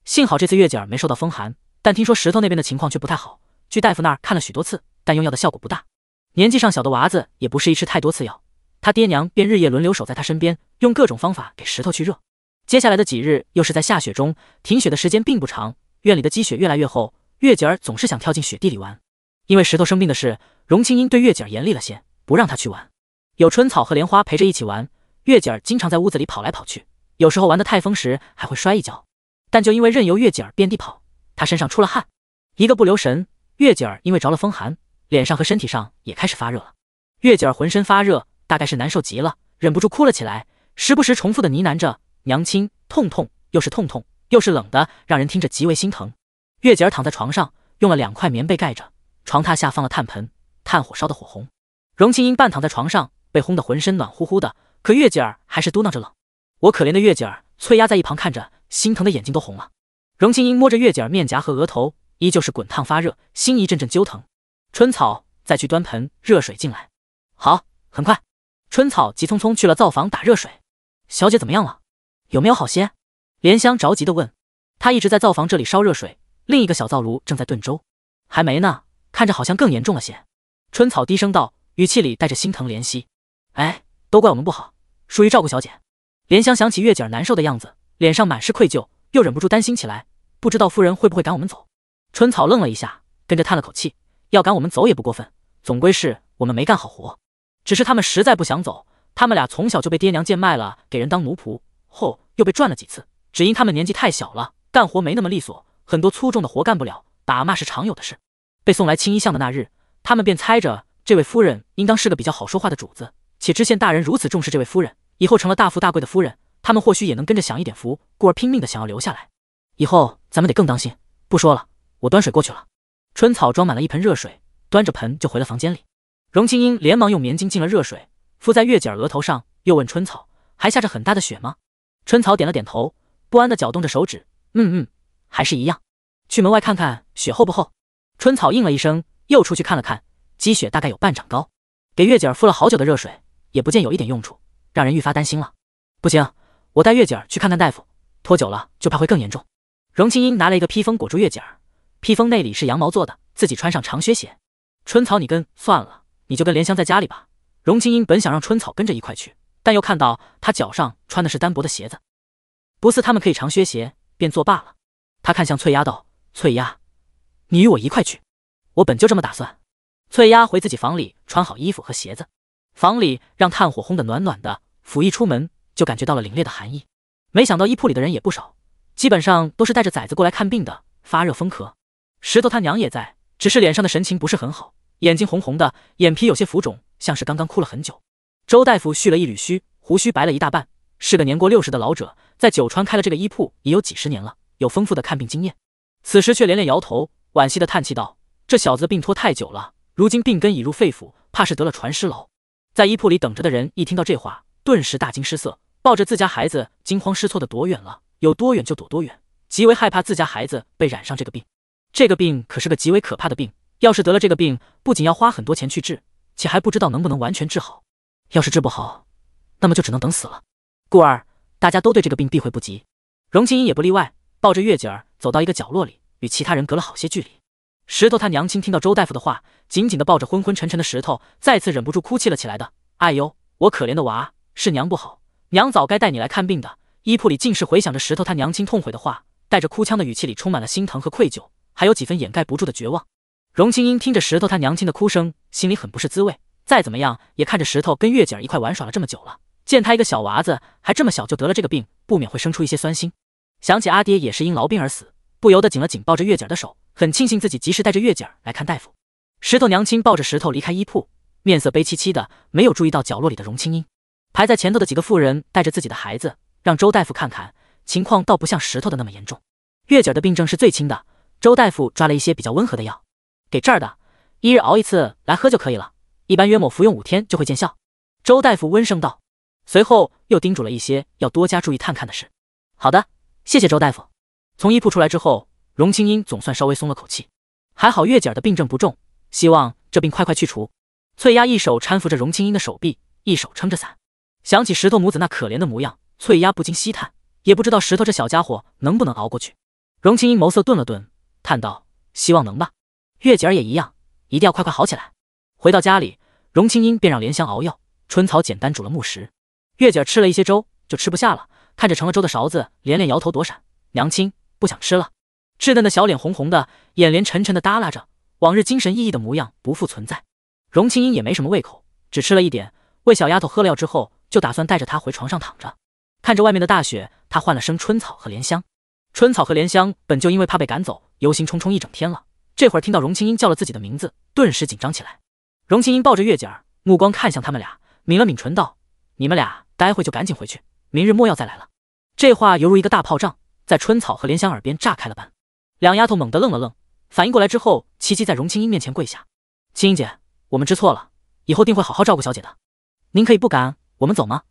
幸好这次月姐儿没受到风寒。但听说石头那边的情况却不太好，去大夫那儿看了许多次，但用药的效果不大。年纪尚小的娃子也不适宜吃太多次药，他爹娘便日夜轮流守在他身边，用各种方法给石头去热。接下来的几日又是在下雪中，停雪的时间并不长，院里的积雪越来越厚。月姐儿总是想跳进雪地里玩，因为石头生病的事，荣青英对月姐儿严厉了些，不让她去玩。有春草和莲花陪着一起玩，月姐儿经常在屋子里跑来跑去，有时候玩得太疯时还会摔一跤。但就因为任由月姐儿遍地跑。他身上出了汗，一个不留神，月姐儿因为着了风寒，脸上和身体上也开始发热了。月姐儿浑身发热，大概是难受极了，忍不住哭了起来，时不时重复的呢喃着“娘亲，痛痛，又是痛痛，又是冷的”，让人听着极为心疼。月姐儿躺在床上，用了两块棉被盖着，床榻下放了炭盆，炭火烧的火红。荣庆英半躺在床上，被烘得浑身暖乎乎的，可月姐儿还是嘟囔着冷。我可怜的月姐儿，翠丫在一旁看着，心疼的眼睛都红了。荣庆音摸着月姐儿面颊和额头，依旧是滚烫发热，心一阵阵揪疼。春草，再去端盆热水进来。好，很快。春草急匆匆去了灶房打热水。小姐怎么样了？有没有好些？莲香着急地问。她一直在灶房这里烧热水，另一个小灶炉正在炖粥，还没呢，看着好像更严重了些。春草低声道，语气里带着心疼怜惜。哎，都怪我们不好，疏于照顾小姐。莲香想起月姐儿难受的样子，脸上满是愧疚。又忍不住担心起来，不知道夫人会不会赶我们走。春草愣了一下，跟着叹了口气：“要赶我们走也不过分，总归是我们没干好活。只是他们实在不想走。他们俩从小就被爹娘贱卖了，给人当奴仆，后又被转了几次，只因他们年纪太小了，干活没那么利索，很多粗重的活干不了，打骂是常有的事。被送来青衣巷的那日，他们便猜着这位夫人应当是个比较好说话的主子，且知县大人如此重视这位夫人，以后成了大富大贵的夫人。”他们或许也能跟着享一点福，故而拼命的想要留下来。以后咱们得更当心。不说了，我端水过去了。春草装满了一盆热水，端着盆就回了房间里。荣青英连忙用棉巾浸了热水，敷在月姐儿额头上，又问春草：“还下着很大的雪吗？”春草点了点头，不安的搅动着手指：“嗯嗯，还是一样。”去门外看看雪厚不厚。春草应了一声，又出去看了看，积雪大概有半掌高。给月姐儿敷了好久的热水，也不见有一点用处，让人愈发担心了。不行。我带月姐儿去看看大夫，拖久了就怕会更严重。荣青音拿了一个披风裹住月姐儿，披风内里是羊毛做的，自己穿上长靴鞋。春草，你跟算了，你就跟莲香在家里吧。荣青音本想让春草跟着一块去，但又看到她脚上穿的是单薄的鞋子，不似他们可以长靴鞋，便作罢了。他看向翠丫道：“翠丫，你与我一块去，我本就这么打算。”翠丫回自己房里穿好衣服和鞋子，房里让炭火烘得暖暖的。甫一出门。就感觉到了凛冽的寒意，没想到衣铺里的人也不少，基本上都是带着崽子过来看病的。发热、风咳，石头他娘也在，只是脸上的神情不是很好，眼睛红红的，眼皮有些浮肿，像是刚刚哭了很久。周大夫蓄了一缕须，胡须白了一大半，是个年过六十的老者，在九川开了这个衣铺已有几十年了，有丰富的看病经验。此时却连连摇头，惋惜的叹气道：“这小子的病拖太久了，如今病根已入肺腑，怕是得了传尸痨。”在衣铺里等着的人一听到这话，顿时大惊失色。抱着自家孩子，惊慌失措的躲远了，有多远就躲多远，极为害怕自家孩子被染上这个病。这个病可是个极为可怕的病，要是得了这个病，不仅要花很多钱去治，且还不知道能不能完全治好。要是治不好，那么就只能等死了。故而，大家都对这个病避讳不及，荣庆音也不例外，抱着月姐儿走到一个角落里，与其他人隔了好些距离。石头他娘亲听到周大夫的话，紧紧的抱着昏昏沉沉的石头，再次忍不住哭泣了起来的。哎呦，我可怜的娃，是娘不好。娘早该带你来看病的，衣铺里尽是回想着石头他娘亲痛悔的话，带着哭腔的语气里充满了心疼和愧疚，还有几分掩盖不住的绝望。荣青英听着石头他娘亲的哭声，心里很不是滋味。再怎么样也看着石头跟月姐儿一块玩耍了这么久了，见他一个小娃子还这么小就得了这个病，不免会生出一些酸心。想起阿爹也是因痨病而死，不由得紧了紧抱着月姐儿的手，很庆幸自己及时带着月姐儿来看大夫。石头娘亲抱着石头离开衣铺，面色悲戚戚的，没有注意到角落里的荣青英。排在前头的几个妇人带着自己的孩子，让周大夫看看情况，倒不像石头的那么严重。月姐儿的病症是最轻的，周大夫抓了一些比较温和的药，给这儿的，一日熬一次来喝就可以了。一般约某服用五天就会见效。周大夫温声道，随后又叮嘱了一些要多加注意探看的事。好的，谢谢周大夫。从医铺出来之后，荣青英总算稍微松了口气，还好月姐儿的病症不重，希望这病快快去除。翠丫一手搀扶着荣青英的手臂，一手撑着伞。想起石头母子那可怜的模样，翠丫不禁唏叹，也不知道石头这小家伙能不能熬过去。荣青英眸色顿了顿，叹道：“希望能吧。”月姐儿也一样，一定要快快好起来。回到家里，荣青英便让莲香熬药，春草简单煮了木石。月姐儿吃了一些粥，就吃不下了，看着盛了粥的勺子，连连摇头躲闪。娘亲不想吃了，稚嫩的小脸红红的，眼帘沉沉的耷拉着，往日精神奕奕的模样不复存在。荣青英也没什么胃口，只吃了一点。喂小丫头喝了药之后。就打算带着他回床上躺着，看着外面的大雪，他唤了声春草和莲香。春草和莲香本就因为怕被赶走，忧心忡忡一整天了，这会儿听到荣青音叫了自己的名字，顿时紧张起来。荣青音抱着月姐儿，目光看向他们俩，抿了抿唇道：“你们俩待会就赶紧回去，明日莫要再来了。”这话犹如一个大炮仗，在春草和莲香耳边炸开了般，两丫头猛地愣了愣，反应过来之后，齐齐在荣青音面前跪下：“青音姐，我们知错了，以后定会好好照顾小姐的，您可以不敢我们走吗？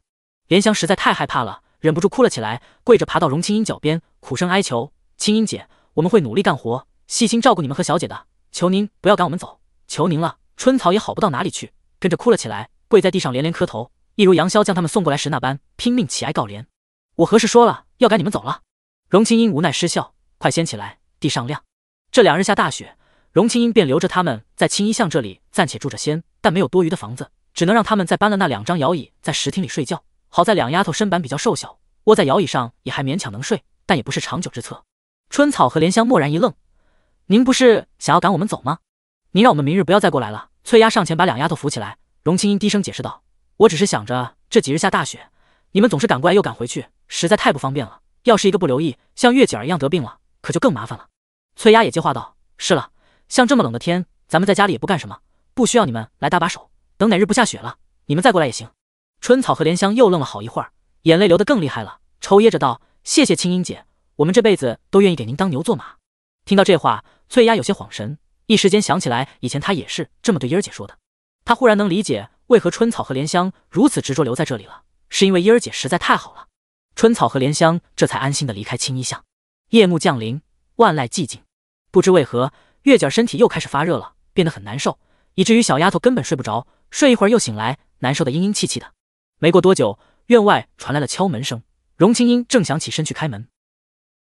莲香实在太害怕了，忍不住哭了起来，跪着爬到荣青音脚边，苦声哀求：“青音姐，我们会努力干活，细心照顾你们和小姐的，求您不要赶我们走，求您了！”春草也好不到哪里去，跟着哭了起来，跪在地上连连磕头，一如杨潇将他们送过来时那般拼命乞哀告怜。我何时说了要赶你们走了？荣青音无奈失笑，快掀起来，地上亮。这两日下大雪，荣青音便留着他们在青衣巷这里暂且住着先，但没有多余的房子。只能让他们再搬了那两张摇椅，在石厅里睡觉。好在两丫头身板比较瘦小，窝在摇椅上也还勉强能睡，但也不是长久之策。春草和莲香蓦然一愣：“您不是想要赶我们走吗？您让我们明日不要再过来了。”翠丫上前把两丫头扶起来，荣青音低声解释道：“我只是想着这几日下大雪，你们总是赶过来又赶回去，实在太不方便了。要是一个不留意，像月姐儿一样得病了，可就更麻烦了。”翠丫也接话道：“是了，像这么冷的天，咱们在家里也不干什么，不需要你们来搭把手。”等哪日不下雪了，你们再过来也行。春草和莲香又愣了好一会儿，眼泪流得更厉害了，抽噎着道：“谢谢青音姐，我们这辈子都愿意给您当牛做马。”听到这话，翠丫有些恍神，一时间想起来以前她也是这么对伊儿姐说的。她忽然能理解为何春草和莲香如此执着留在这里了，是因为伊儿姐实在太好了。春草和莲香这才安心的离开青衣巷。夜幕降临，万籁寂静。不知为何，月姐身体又开始发热了，变得很难受，以至于小丫头根本睡不着。睡一会儿又醒来，难受的阴阴气气的。没过多久，院外传来了敲门声。荣青英正想起身去开门，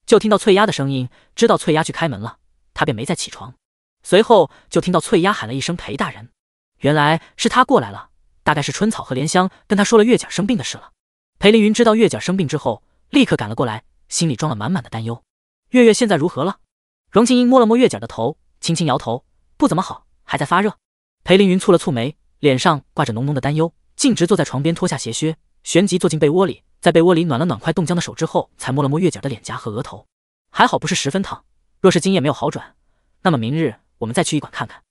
就听到翠丫的声音，知道翠丫去开门了，她便没再起床。随后就听到翠丫喊了一声“裴大人”，原来是她过来了。大概是春草和莲香跟她说了月姐生病的事了。裴凌云知道月姐生病之后，立刻赶了过来，心里装了满满的担忧。月月现在如何了？荣青英摸了摸月姐的头，轻轻摇头，不怎么好，还在发热。裴凌云蹙了蹙眉。脸上挂着浓浓的担忧，径直坐在床边，脱下鞋靴，旋即坐进被窝里，在被窝里暖了暖快冻僵的手之后，才摸了摸月姐的脸颊和额头，还好不是十分烫。若是今夜没有好转，那么明日我们再去医馆看看。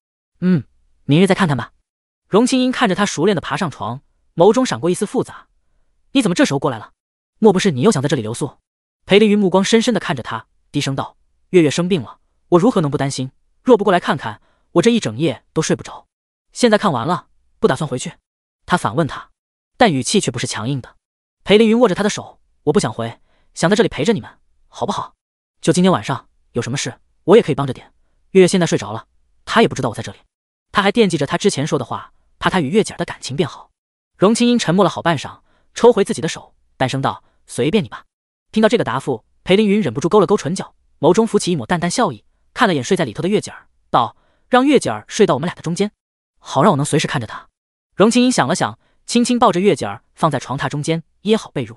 嗯，明日再看看吧。荣青音看着他熟练的爬上床，眸中闪过一丝复杂。你怎么这时候过来了？莫不是你又想在这里留宿？裴丽云目光深深的看着他，低声道：“月月生病了，我如何能不担心？若不过来看看，我这一整夜都睡不着。现在看完了。”不打算回去？他反问，他，但语气却不是强硬的。裴凌云握着他的手，我不想回，想在这里陪着你们，好不好？就今天晚上，有什么事我也可以帮着点。月月现在睡着了，她也不知道我在这里。他还惦记着他之前说的话，怕他与月姐儿的感情变好。荣青音沉默了好半晌，抽回自己的手，淡声道：“随便你吧。”听到这个答复，裴凌云忍不住勾了勾唇角，眸中浮起一抹淡淡笑意，看了眼睡在里头的月姐儿，道：“让月姐儿睡到我们俩的中间，好让我能随时看着她。”荣青音想了想，轻轻抱着月姐儿放在床榻中间，掖好被褥。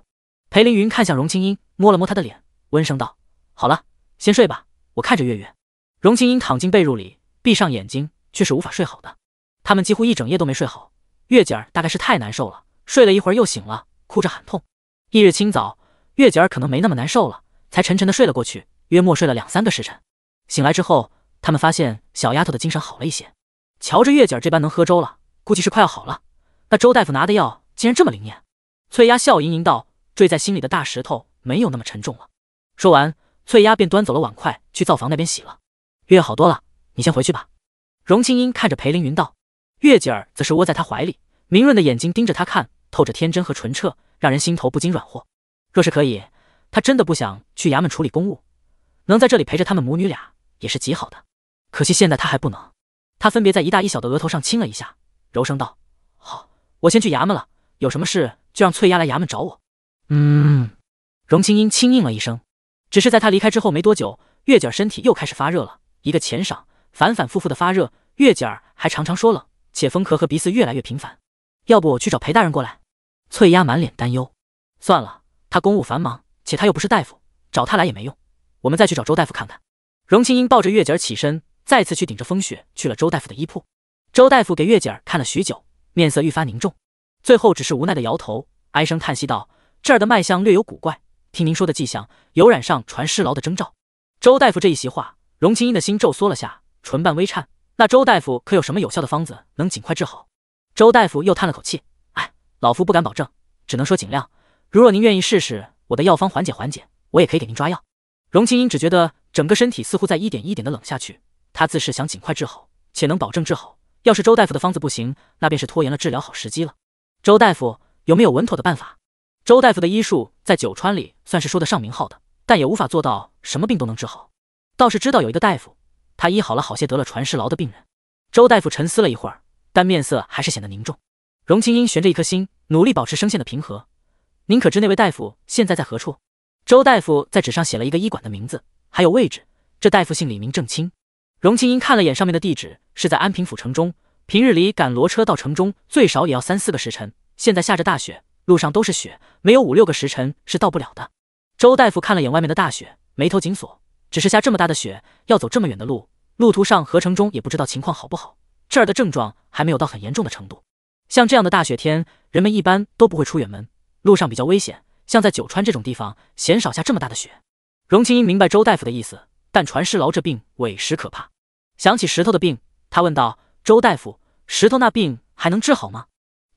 裴凌云看向荣青音，摸了摸她的脸，温声道：“好了，先睡吧，我看着月月。”荣青音躺进被褥里，闭上眼睛，却是无法睡好的。他们几乎一整夜都没睡好。月姐儿大概是太难受了，睡了一会儿又醒了，哭着喊痛。翌日清早，月姐儿可能没那么难受了，才沉沉的睡了过去，约莫睡了两三个时辰。醒来之后，他们发现小丫头的精神好了一些，瞧着月姐儿这般能喝粥了。估计是快要好了。那周大夫拿的药竟然这么灵验。翠丫笑盈盈道：“坠在心里的大石头没有那么沉重了。”说完，翠丫便端走了碗筷，去灶房那边洗了。月月好多了，你先回去吧。荣青音看着裴凌云道：“月姐儿则是窝在他怀里，明润的眼睛盯着他看，透着天真和纯澈，让人心头不禁软和。若是可以，他真的不想去衙门处理公务，能在这里陪着他们母女俩也是极好的。可惜现在他还不能。他分别在一大一小的额头上亲了一下。”柔声道：“好，我先去衙门了。有什么事就让翠丫来衙门找我。”嗯，荣清英轻应了一声。只是在他离开之后没多久，月姐儿身体又开始发热了，一个浅晌，反反复复的发热。月姐儿还常常说冷，且风咳和鼻塞越来越频繁。要不我去找裴大人过来？翠丫满脸担忧。算了，他公务繁忙，且他又不是大夫，找他来也没用。我们再去找周大夫看看。荣清英抱着月姐儿起身，再次去顶着风雪去了周大夫的医铺。周大夫给月姐儿看了许久，面色愈发凝重，最后只是无奈的摇头，唉声叹息道：“这儿的脉象略有古怪，听您说的迹象，有染上传尸痨的征兆。”周大夫这一席话，荣清音的心骤缩了下，唇瓣微颤。那周大夫可有什么有效的方子，能尽快治好？周大夫又叹了口气：“哎，老夫不敢保证，只能说尽量。如若您愿意试试我的药方，缓解缓解，我也可以给您抓药。”荣清音只觉得整个身体似乎在一点一点的冷下去，她自是想尽快治好，且能保证治好。要是周大夫的方子不行，那便是拖延了治疗好时机了。周大夫有没有稳妥的办法？周大夫的医术在九川里算是说得上名号的，但也无法做到什么病都能治好。倒是知道有一个大夫，他医好了好些得了传世痨的病人。周大夫沉思了一会儿，但面色还是显得凝重。荣清英悬着一颗心，努力保持声线的平和。您可知那位大夫现在在何处？周大夫在纸上写了一个医馆的名字，还有位置。这大夫姓李，名正清。荣清英看了眼上面的地址。是在安平府城中，平日里赶骡车到城中最少也要三四个时辰。现在下着大雪，路上都是雪，没有五六个时辰是到不了的。周大夫看了眼外面的大雪，眉头紧锁。只是下这么大的雪，要走这么远的路，路途上和城中也不知道情况好不好。这儿的症状还没有到很严重的程度。像这样的大雪天，人们一般都不会出远门，路上比较危险。像在九川这种地方，鲜少下这么大的雪。荣青英明白周大夫的意思，但传尸痨这病委实可怕。想起石头的病。他问道：“周大夫，石头那病还能治好吗？”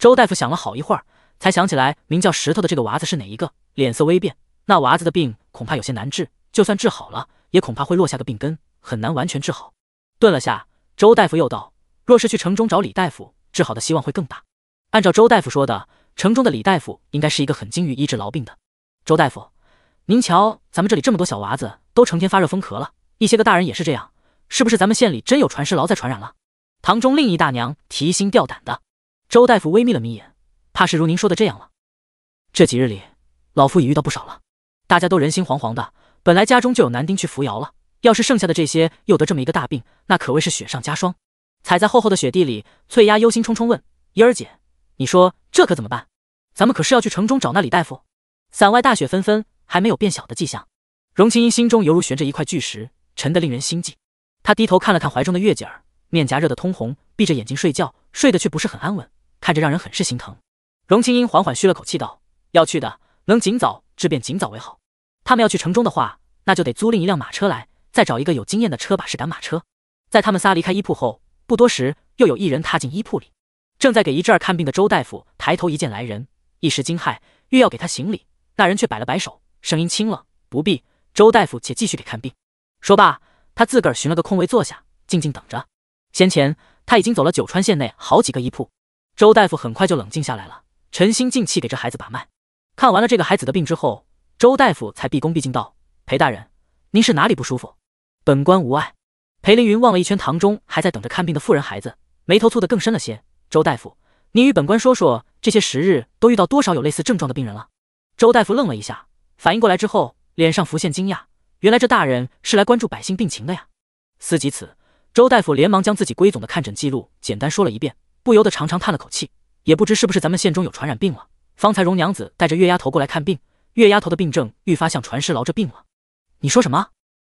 周大夫想了好一会儿，才想起来名叫石头的这个娃子是哪一个，脸色微变。那娃子的病恐怕有些难治，就算治好了，也恐怕会落下个病根，很难完全治好。顿了下，周大夫又道：“若是去城中找李大夫，治好的希望会更大。”按照周大夫说的，城中的李大夫应该是一个很精于医治痨病的。周大夫，您瞧咱们这里这么多小娃子都成天发热疯咳了，一些个大人也是这样。是不是咱们县里真有传尸痨在传染了？堂中另一大娘提心吊胆的。周大夫微眯了眯眼，怕是如您说的这样了。这几日里，老夫已遇到不少了，大家都人心惶惶的。本来家中就有男丁去扶摇了，要是剩下的这些又得这么一个大病，那可谓是雪上加霜。踩在厚厚的雪地里，翠丫忧心忡忡问：“英儿姐，你说这可怎么办？咱们可是要去城中找那李大夫。”伞外大雪纷纷，还没有变小的迹象。荣青英心中犹如悬着一块巨石，沉得令人心悸。他低头看了看怀中的月姐儿，面颊热得通红，闭着眼睛睡觉，睡得却不是很安稳，看着让人很是心疼。荣青英缓缓吁了口气道：“要去的，能尽早治便尽早为好。他们要去城中的话，那就得租赁一辆马车来，再找一个有经验的车把式赶马车。”在他们仨离开医铺后不多时，又有一人踏进医铺里。正在给一志儿看病的周大夫抬头一见来人，一时惊骇，欲要给他行礼，那人却摆了摆手，声音轻了：“不必，周大夫且继续给看病。”说罢。他自个儿寻了个空位坐下，静静等着。先前他已经走了九川县内好几个医铺。周大夫很快就冷静下来了，沉心静气给这孩子把脉。看完了这个孩子的病之后，周大夫才毕恭毕敬道：“裴大人，您是哪里不舒服？本官无碍。”裴凌云望了一圈堂中还在等着看病的妇人孩子，眉头蹙得更深了些。“周大夫，您与本官说说，这些时日都遇到多少有类似症状的病人了？”周大夫愣了一下，反应过来之后，脸上浮现惊讶。原来这大人是来关注百姓病情的呀。思及此，周大夫连忙将自己归总的看诊记录简单说了一遍，不由得长长叹了口气，也不知是不是咱们县中有传染病了。方才荣娘子带着月丫头过来看病，月丫头的病症愈发像传尸痨这病了。你说什么？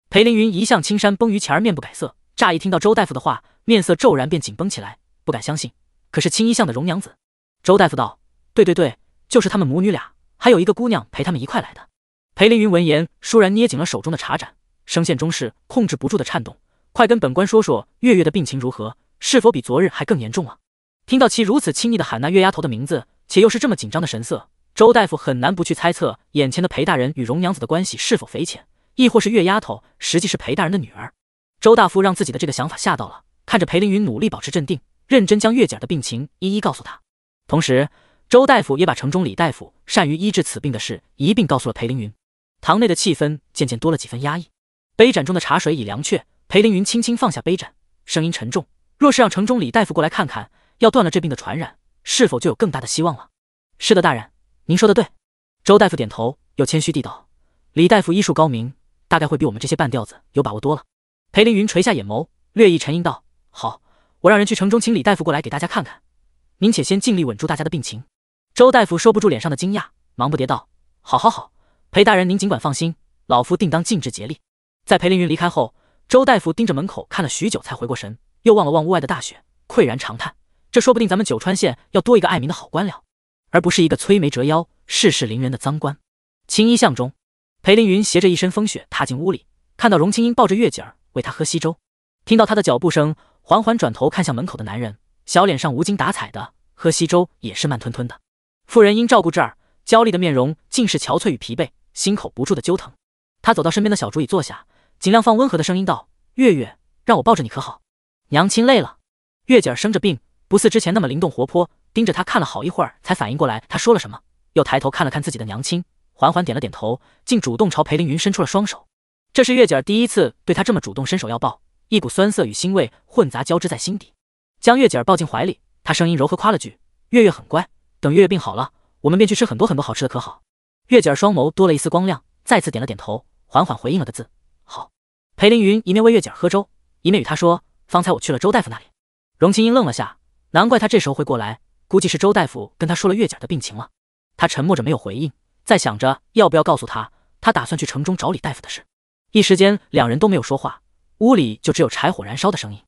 裴凌云一向青山崩于前，而面不改色。乍一听到周大夫的话，面色骤然便紧绷起来，不敢相信。可是青衣巷的荣娘子？周大夫道：“对对对，就是他们母女俩，还有一个姑娘陪他们一块来的。”裴凌云闻言，倏然捏紧了手中的茶盏，声线中是控制不住的颤动。快跟本官说说月月的病情如何，是否比昨日还更严重了？听到其如此亲昵的喊那月丫头的名字，且又是这么紧张的神色，周大夫很难不去猜测眼前的裴大人与荣娘子的关系是否匪浅，亦或是月丫头实际是裴大人的女儿。周大夫让自己的这个想法吓到了，看着裴凌云努力保持镇定，认真将月姐的病情一一告诉他，同时周大夫也把城中李大夫善于医治此病的事一并告诉了裴凌云。堂内的气氛渐渐多了几分压抑，杯盏中的茶水已凉却。裴凌云轻轻放下杯盏，声音沉重：“若是让城中李大夫过来看看，要断了这病的传染，是否就有更大的希望了？”“是的，大人，您说的对。”周大夫点头，又谦虚地道：“李大夫医术高明，大概会比我们这些半吊子有把握多了。”裴凌云垂下眼眸，略一沉吟道：“好，我让人去城中请李大夫过来给大家看看。您且先尽力稳住大家的病情。”周大夫收不住脸上的惊讶，忙不迭道：“好，好，好。”裴大人，您尽管放心，老夫定当尽职竭力。在裴凌云离开后，周大夫盯着门口看了许久，才回过神，又望了望屋外的大雪，喟然长叹：“这说不定咱们九川县要多一个爱民的好官僚，而不是一个摧眉折腰、事事凌人的赃官。”青衣巷中，裴凌云携着一身风雪踏进屋里，看到荣青英抱着月姐儿喂她喝稀粥，听到他的脚步声，缓缓转头看向门口的男人，小脸上无精打采的，喝稀粥也是慢吞吞的。妇人因照顾这儿，焦虑的面容尽是憔悴与疲惫。心口不住的揪疼，他走到身边的小竹椅坐下，尽量放温和的声音道：“月月，让我抱着你可好？”娘亲累了。月姐儿生着病，不似之前那么灵动活泼，盯着他看了好一会儿，才反应过来他说了什么，又抬头看了看自己的娘亲，缓缓点了点头，竟主动朝裴凌云伸出了双手。这是月姐儿第一次对他这么主动伸手要抱，一股酸涩与欣慰混杂交织在心底，将月姐儿抱进怀里，他声音柔和夸了句：“月月很乖，等月月病好了，我们便去吃很多很多好吃的，可好？”月姐儿双眸多了一丝光亮，再次点了点头，缓缓回应了个字：“好。”裴凌云一面为月姐儿喝粥，一面与她说：“方才我去了周大夫那里。”荣清英愣了下，难怪他这时候会过来，估计是周大夫跟他说了月姐的病情了。他沉默着没有回应，在想着要不要告诉他，他打算去城中找李大夫的事。一时间，两人都没有说话，屋里就只有柴火燃烧的声音。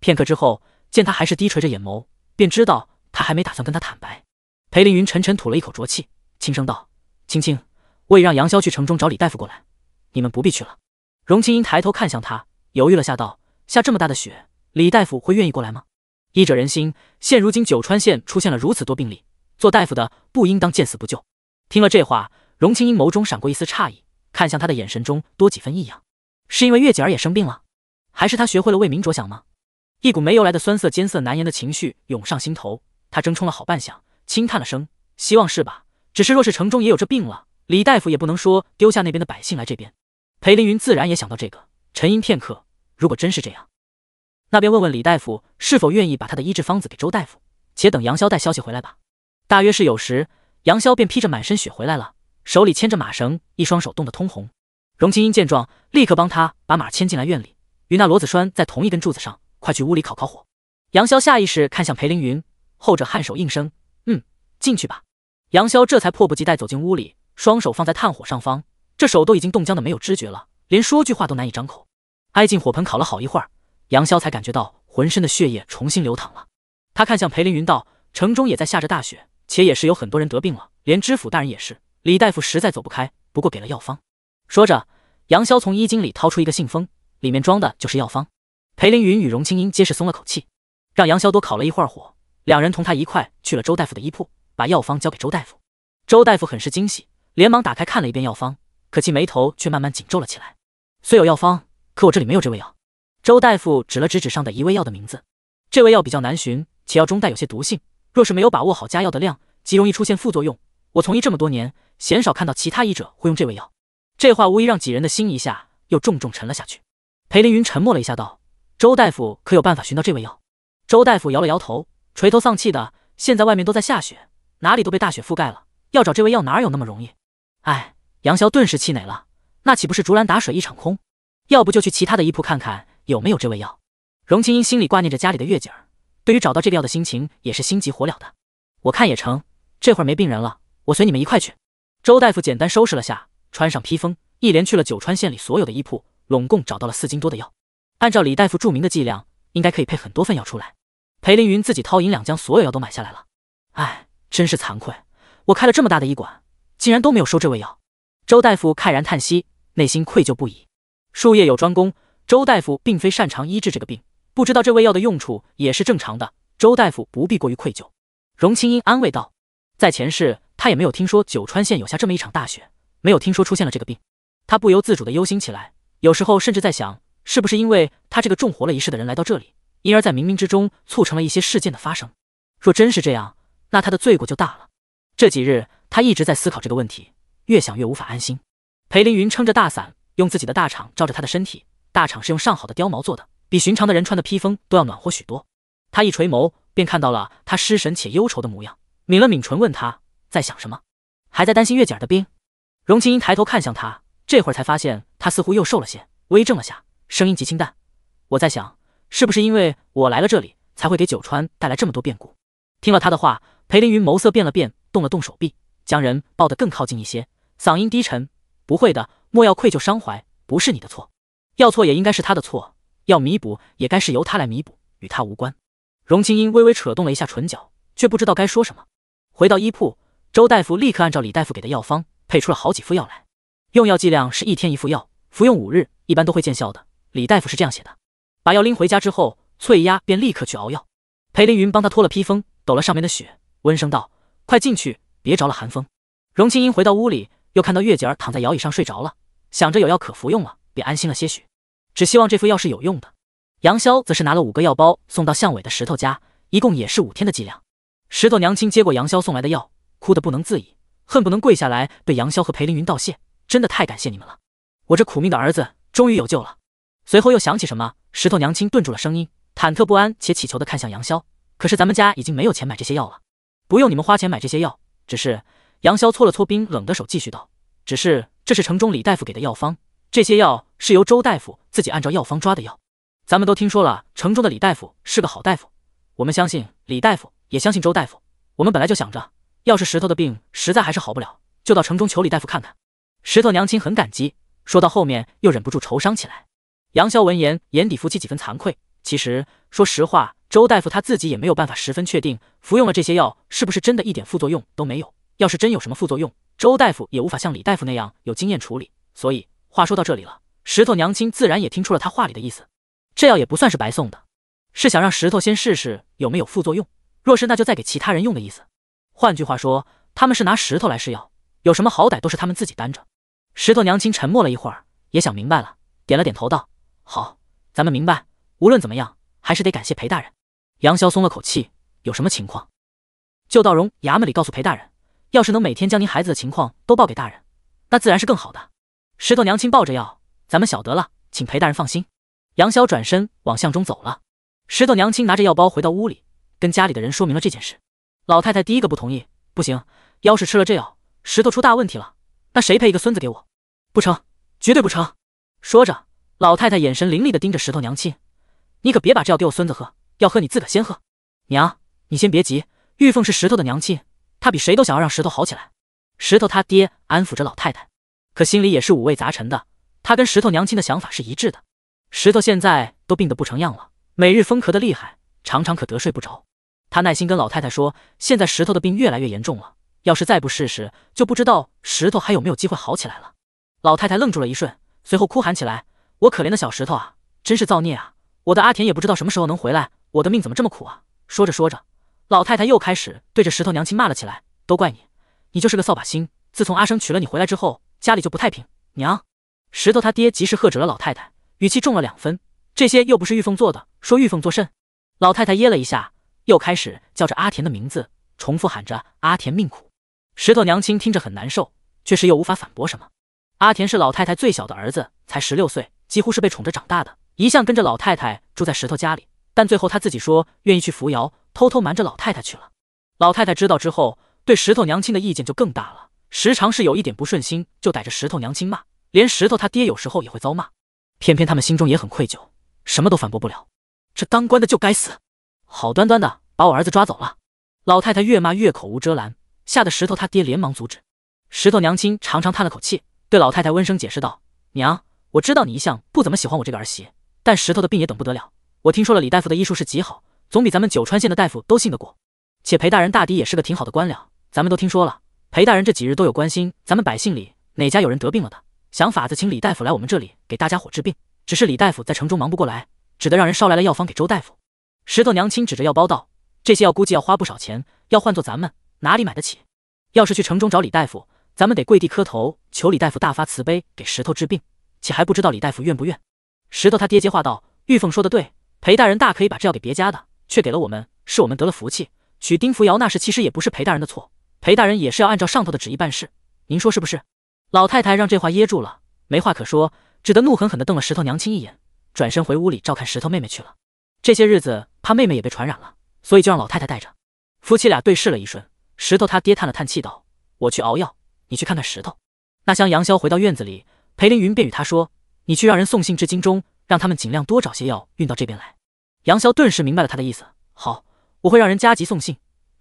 片刻之后，见他还是低垂着眼眸，便知道他还没打算跟他坦白。裴凌云沉沉吐了一口浊气，轻声道。青青，我已让杨潇去城中找李大夫过来，你们不必去了。荣青英抬头看向他，犹豫了下，道：“下这么大的雪，李大夫会愿意过来吗？”医者仁心，现如今九川县出现了如此多病例，做大夫的不应当见死不救。听了这话，荣青英眸中闪过一丝诧异，看向他的眼神中多几分异样。是因为月姐儿也生病了，还是他学会了为民着想吗？一股没由来的酸涩、艰涩难言的情绪涌上心头，他怔冲了好半晌，轻叹了声：“希望是吧。”只是若是城中也有这病了，李大夫也不能说丢下那边的百姓来这边。裴凌云自然也想到这个，沉吟片刻。如果真是这样，那便问问李大夫是否愿意把他的医治方子给周大夫，且等杨潇带消息回来吧。大约是有时，杨潇便披着满身雪回来了，手里牵着马绳，一双手冻得通红。荣青音见状，立刻帮他把马牵进来院里，与那骡子拴在同一根柱子上。快去屋里烤烤火。杨潇下意识看向裴凌云，后者颔首应声：“嗯，进去吧。”杨潇这才迫不及待走进屋里，双手放在炭火上方，这手都已经冻僵的没有知觉了，连说句话都难以张口。挨进火盆烤了好一会儿，杨潇才感觉到浑身的血液重新流淌了。他看向裴凌云道：“城中也在下着大雪，且也是有很多人得病了，连知府大人也是。李大夫实在走不开，不过给了药方。”说着，杨潇从衣襟里掏出一个信封，里面装的就是药方。裴凌云与荣青英皆是松了口气，让杨潇多烤了一会儿火，两人同他一块去了周大夫的医铺。把药方交给周大夫，周大夫很是惊喜，连忙打开看了一遍药方，可其眉头却慢慢紧皱了起来。虽有药方，可我这里没有这味药。周大夫指了指纸上的一味药的名字，这味药比较难寻，且药中带有些毒性，若是没有把握好加药的量，极容易出现副作用。我从医这么多年，鲜少看到其他医者会用这味药。这话无疑让几人的心一下又重重沉了下去。裴凌云沉默了一下，道：“周大夫可有办法寻到这味药？”周大夫摇了摇头，垂头丧气的。现在外面都在下雪。哪里都被大雪覆盖了，要找这位药哪有那么容易？哎，杨潇顿时气馁了，那岂不是竹篮打水一场空？要不就去其他的医铺看看有没有这位药。荣清英心里挂念着家里的月姐儿，对于找到这个药的心情也是心急火燎的。我看也成，这会儿没病人了，我随你们一块去。周大夫简单收拾了下，穿上披风，一连去了九川县里所有的医铺，拢共找到了四斤多的药。按照李大夫著名的剂量，应该可以配很多份药出来。裴凌云自己掏银两将所有药都买下来了。哎。真是惭愧，我开了这么大的医馆，竟然都没有收这味药。周大夫慨然叹息，内心愧疚不已。术业有专攻，周大夫并非擅长医治这个病，不知道这味药的用处也是正常的。周大夫不必过于愧疚。荣清英安慰道：“在前世，他也没有听说九川县有下这么一场大雪，没有听说出现了这个病。他不由自主的忧心起来，有时候甚至在想，是不是因为他这个重活了一世的人来到这里，因而在冥冥之中促成了一些事件的发生。若真是这样，”那他的罪过就大了。这几日，他一直在思考这个问题，越想越无法安心。裴凌云撑着大伞，用自己的大氅罩着他的身体。大氅是用上好的貂毛做的，比寻常的人穿的披风都要暖和许多。他一垂眸，便看到了他失神且忧愁的模样，抿了抿唇，问他在想什么，还在担心月姐儿的病。荣清音抬头看向他，这会儿才发现他似乎又瘦了些，微怔了下，声音极清淡：“我在想，是不是因为我来了这里，才会给九川带来这么多变故。”听了他的话，裴凌云眸色变了变，动了动手臂，将人抱得更靠近一些，嗓音低沉：“不会的，莫要愧疚伤怀，不是你的错，要错也应该是他的错，要弥补也该是由他来弥补，与他无关。”荣青音微微扯动了一下唇角，却不知道该说什么。回到医铺，周大夫立刻按照李大夫给的药方配出了好几副药来，用药剂量是一天一副药，服用五日，一般都会见效的。李大夫是这样写的。把药拎回家之后，翠丫便立刻去熬药，裴凌云帮他脱了披风。抖了上面的雪，温声道：“快进去，别着了寒风。”荣青音回到屋里，又看到月姐儿躺在摇椅上睡着了，想着有药可服用了，便安心了些许。只希望这副药是有用的。杨潇则是拿了五个药包送到向伟的石头家，一共也是五天的剂量。石头娘亲接过杨潇送来的药，哭得不能自已，恨不能跪下来对杨潇和裴凌云道谢：“真的太感谢你们了，我这苦命的儿子终于有救了。”随后又想起什么，石头娘亲顿住了声音，忐忑不安且乞求的看向杨潇。可是咱们家已经没有钱买这些药了，不用你们花钱买这些药。只是杨潇搓了搓冰冷的手，继续道：“只是这是城中李大夫给的药方，这些药是由周大夫自己按照药方抓的药。咱们都听说了，城中的李大夫是个好大夫，我们相信李大夫，也相信周大夫。我们本来就想着，要是石头的病实在还是好不了，就到城中求李大夫看看。”石头娘亲很感激，说到后面又忍不住愁伤起来。杨潇闻言，眼底浮起几分惭愧。其实，说实话，周大夫他自己也没有办法十分确定服用了这些药是不是真的一点副作用都没有。要是真有什么副作用，周大夫也无法像李大夫那样有经验处理。所以话说到这里了，石头娘亲自然也听出了他话里的意思。这药也不算是白送的，是想让石头先试试有没有副作用，若是那就再给其他人用的意思。换句话说，他们是拿石头来试药，有什么好歹都是他们自己担着。石头娘亲沉默了一会儿，也想明白了，点了点头道：“好，咱们明白。”无论怎么样，还是得感谢裴大人。杨潇松了口气，有什么情况，就到荣衙门里告诉裴大人。要是能每天将您孩子的情况都报给大人，那自然是更好的。石头娘亲抱着药，咱们晓得了，请裴大人放心。杨潇转身往巷中走了。石头娘亲拿着药包回到屋里，跟家里的人说明了这件事。老太太第一个不同意，不行，要是吃了这药，石头出大问题了，那谁赔一个孙子给我？不成，绝对不成！说着，老太太眼神凌厉地盯着石头娘亲。你可别把这药给我孙子喝，要喝你自个先喝。娘，你先别急，玉凤是石头的娘亲，她比谁都想要让石头好起来。石头他爹安抚着老太太，可心里也是五味杂陈的。他跟石头娘亲的想法是一致的。石头现在都病得不成样了，每日风咳的厉害，常常可得睡不着。他耐心跟老太太说，现在石头的病越来越严重了，要是再不试试，就不知道石头还有没有机会好起来了。老太太愣住了一瞬，随后哭喊起来：“我可怜的小石头啊，真是造孽啊！”我的阿田也不知道什么时候能回来，我的命怎么这么苦啊！说着说着，老太太又开始对着石头娘亲骂了起来：“都怪你，你就是个扫把星！自从阿生娶了你回来之后，家里就不太平。”娘，石头他爹及时喝止了老太太，语气重了两分：“这些又不是玉凤做的，说玉凤作甚？”老太太噎了一下，又开始叫着阿田的名字，重复喊着阿田命苦。石头娘亲听着很难受，却是又无法反驳什么。阿田是老太太最小的儿子，才十六岁，几乎是被宠着长大的。一向跟着老太太住在石头家里，但最后他自己说愿意去扶摇，偷偷瞒着老太太去了。老太太知道之后，对石头娘亲的意见就更大了，时常是有一点不顺心就逮着石头娘亲骂，连石头他爹有时候也会遭骂。偏偏他们心中也很愧疚，什么都反驳不了。这当官的就该死，好端端的把我儿子抓走了。老太太越骂越口无遮拦，吓得石头他爹连忙阻止。石头娘亲长长叹了口气，对老太太温声解释道：“娘，我知道你一向不怎么喜欢我这个儿媳。”但石头的病也等不得了，我听说了李大夫的医术是极好，总比咱们九川县的大夫都信得过。且裴大人大抵也是个挺好的官僚，咱们都听说了，裴大人这几日都有关心咱们百姓里哪家有人得病了的，想法子请李大夫来我们这里给大家伙治病。只是李大夫在城中忙不过来，只得让人捎来了药方给周大夫。石头娘亲指着药包道：“这些药估计要花不少钱，要换做咱们哪里买得起？要是去城中找李大夫，咱们得跪地磕头求李大夫大发慈悲给石头治病，且还不知道李大夫愿不愿。”石头他爹接话道：“玉凤说的对，裴大人大可以把这药给别家的，却给了我们，是我们得了福气。娶丁福瑶那时其实也不是裴大人的错，裴大人也是要按照上头的旨意办事，您说是不是？”老太太让这话噎住了，没话可说，只得怒狠狠地瞪了石头娘亲一眼，转身回屋里照看石头妹妹去了。这些日子怕妹妹也被传染了，所以就让老太太带着。夫妻俩对视了一瞬，石头他爹叹了叹气道：“我去熬药，你去看看石头。”那厢杨潇回到院子里，裴凌云便与他说。你去让人送信至京中，让他们尽量多找些药运到这边来。杨潇顿时明白了他的意思。好，我会让人加急送信。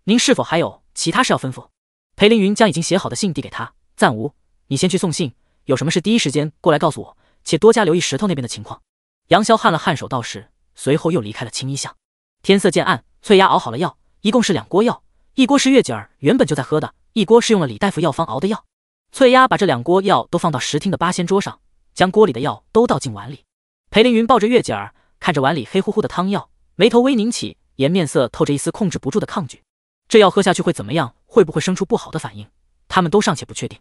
您是否还有其他事要吩咐？裴凌云将已经写好的信递给他。暂无，你先去送信。有什么事第一时间过来告诉我。且多加留意石头那边的情况。杨潇汗了汗手，道士，随后又离开了青衣巷。天色渐暗，翠丫熬好了药，一共是两锅药，一锅是月姐儿原本就在喝的，一锅是用了李大夫药方熬的药。翠丫把这两锅药都放到石厅的八仙桌上。将锅里的药都倒进碗里，裴凌云抱着月姐儿，看着碗里黑乎乎的汤药，眉头微拧起，颜面色透着一丝控制不住的抗拒。这药喝下去会怎么样？会不会生出不好的反应？他们都尚且不确定。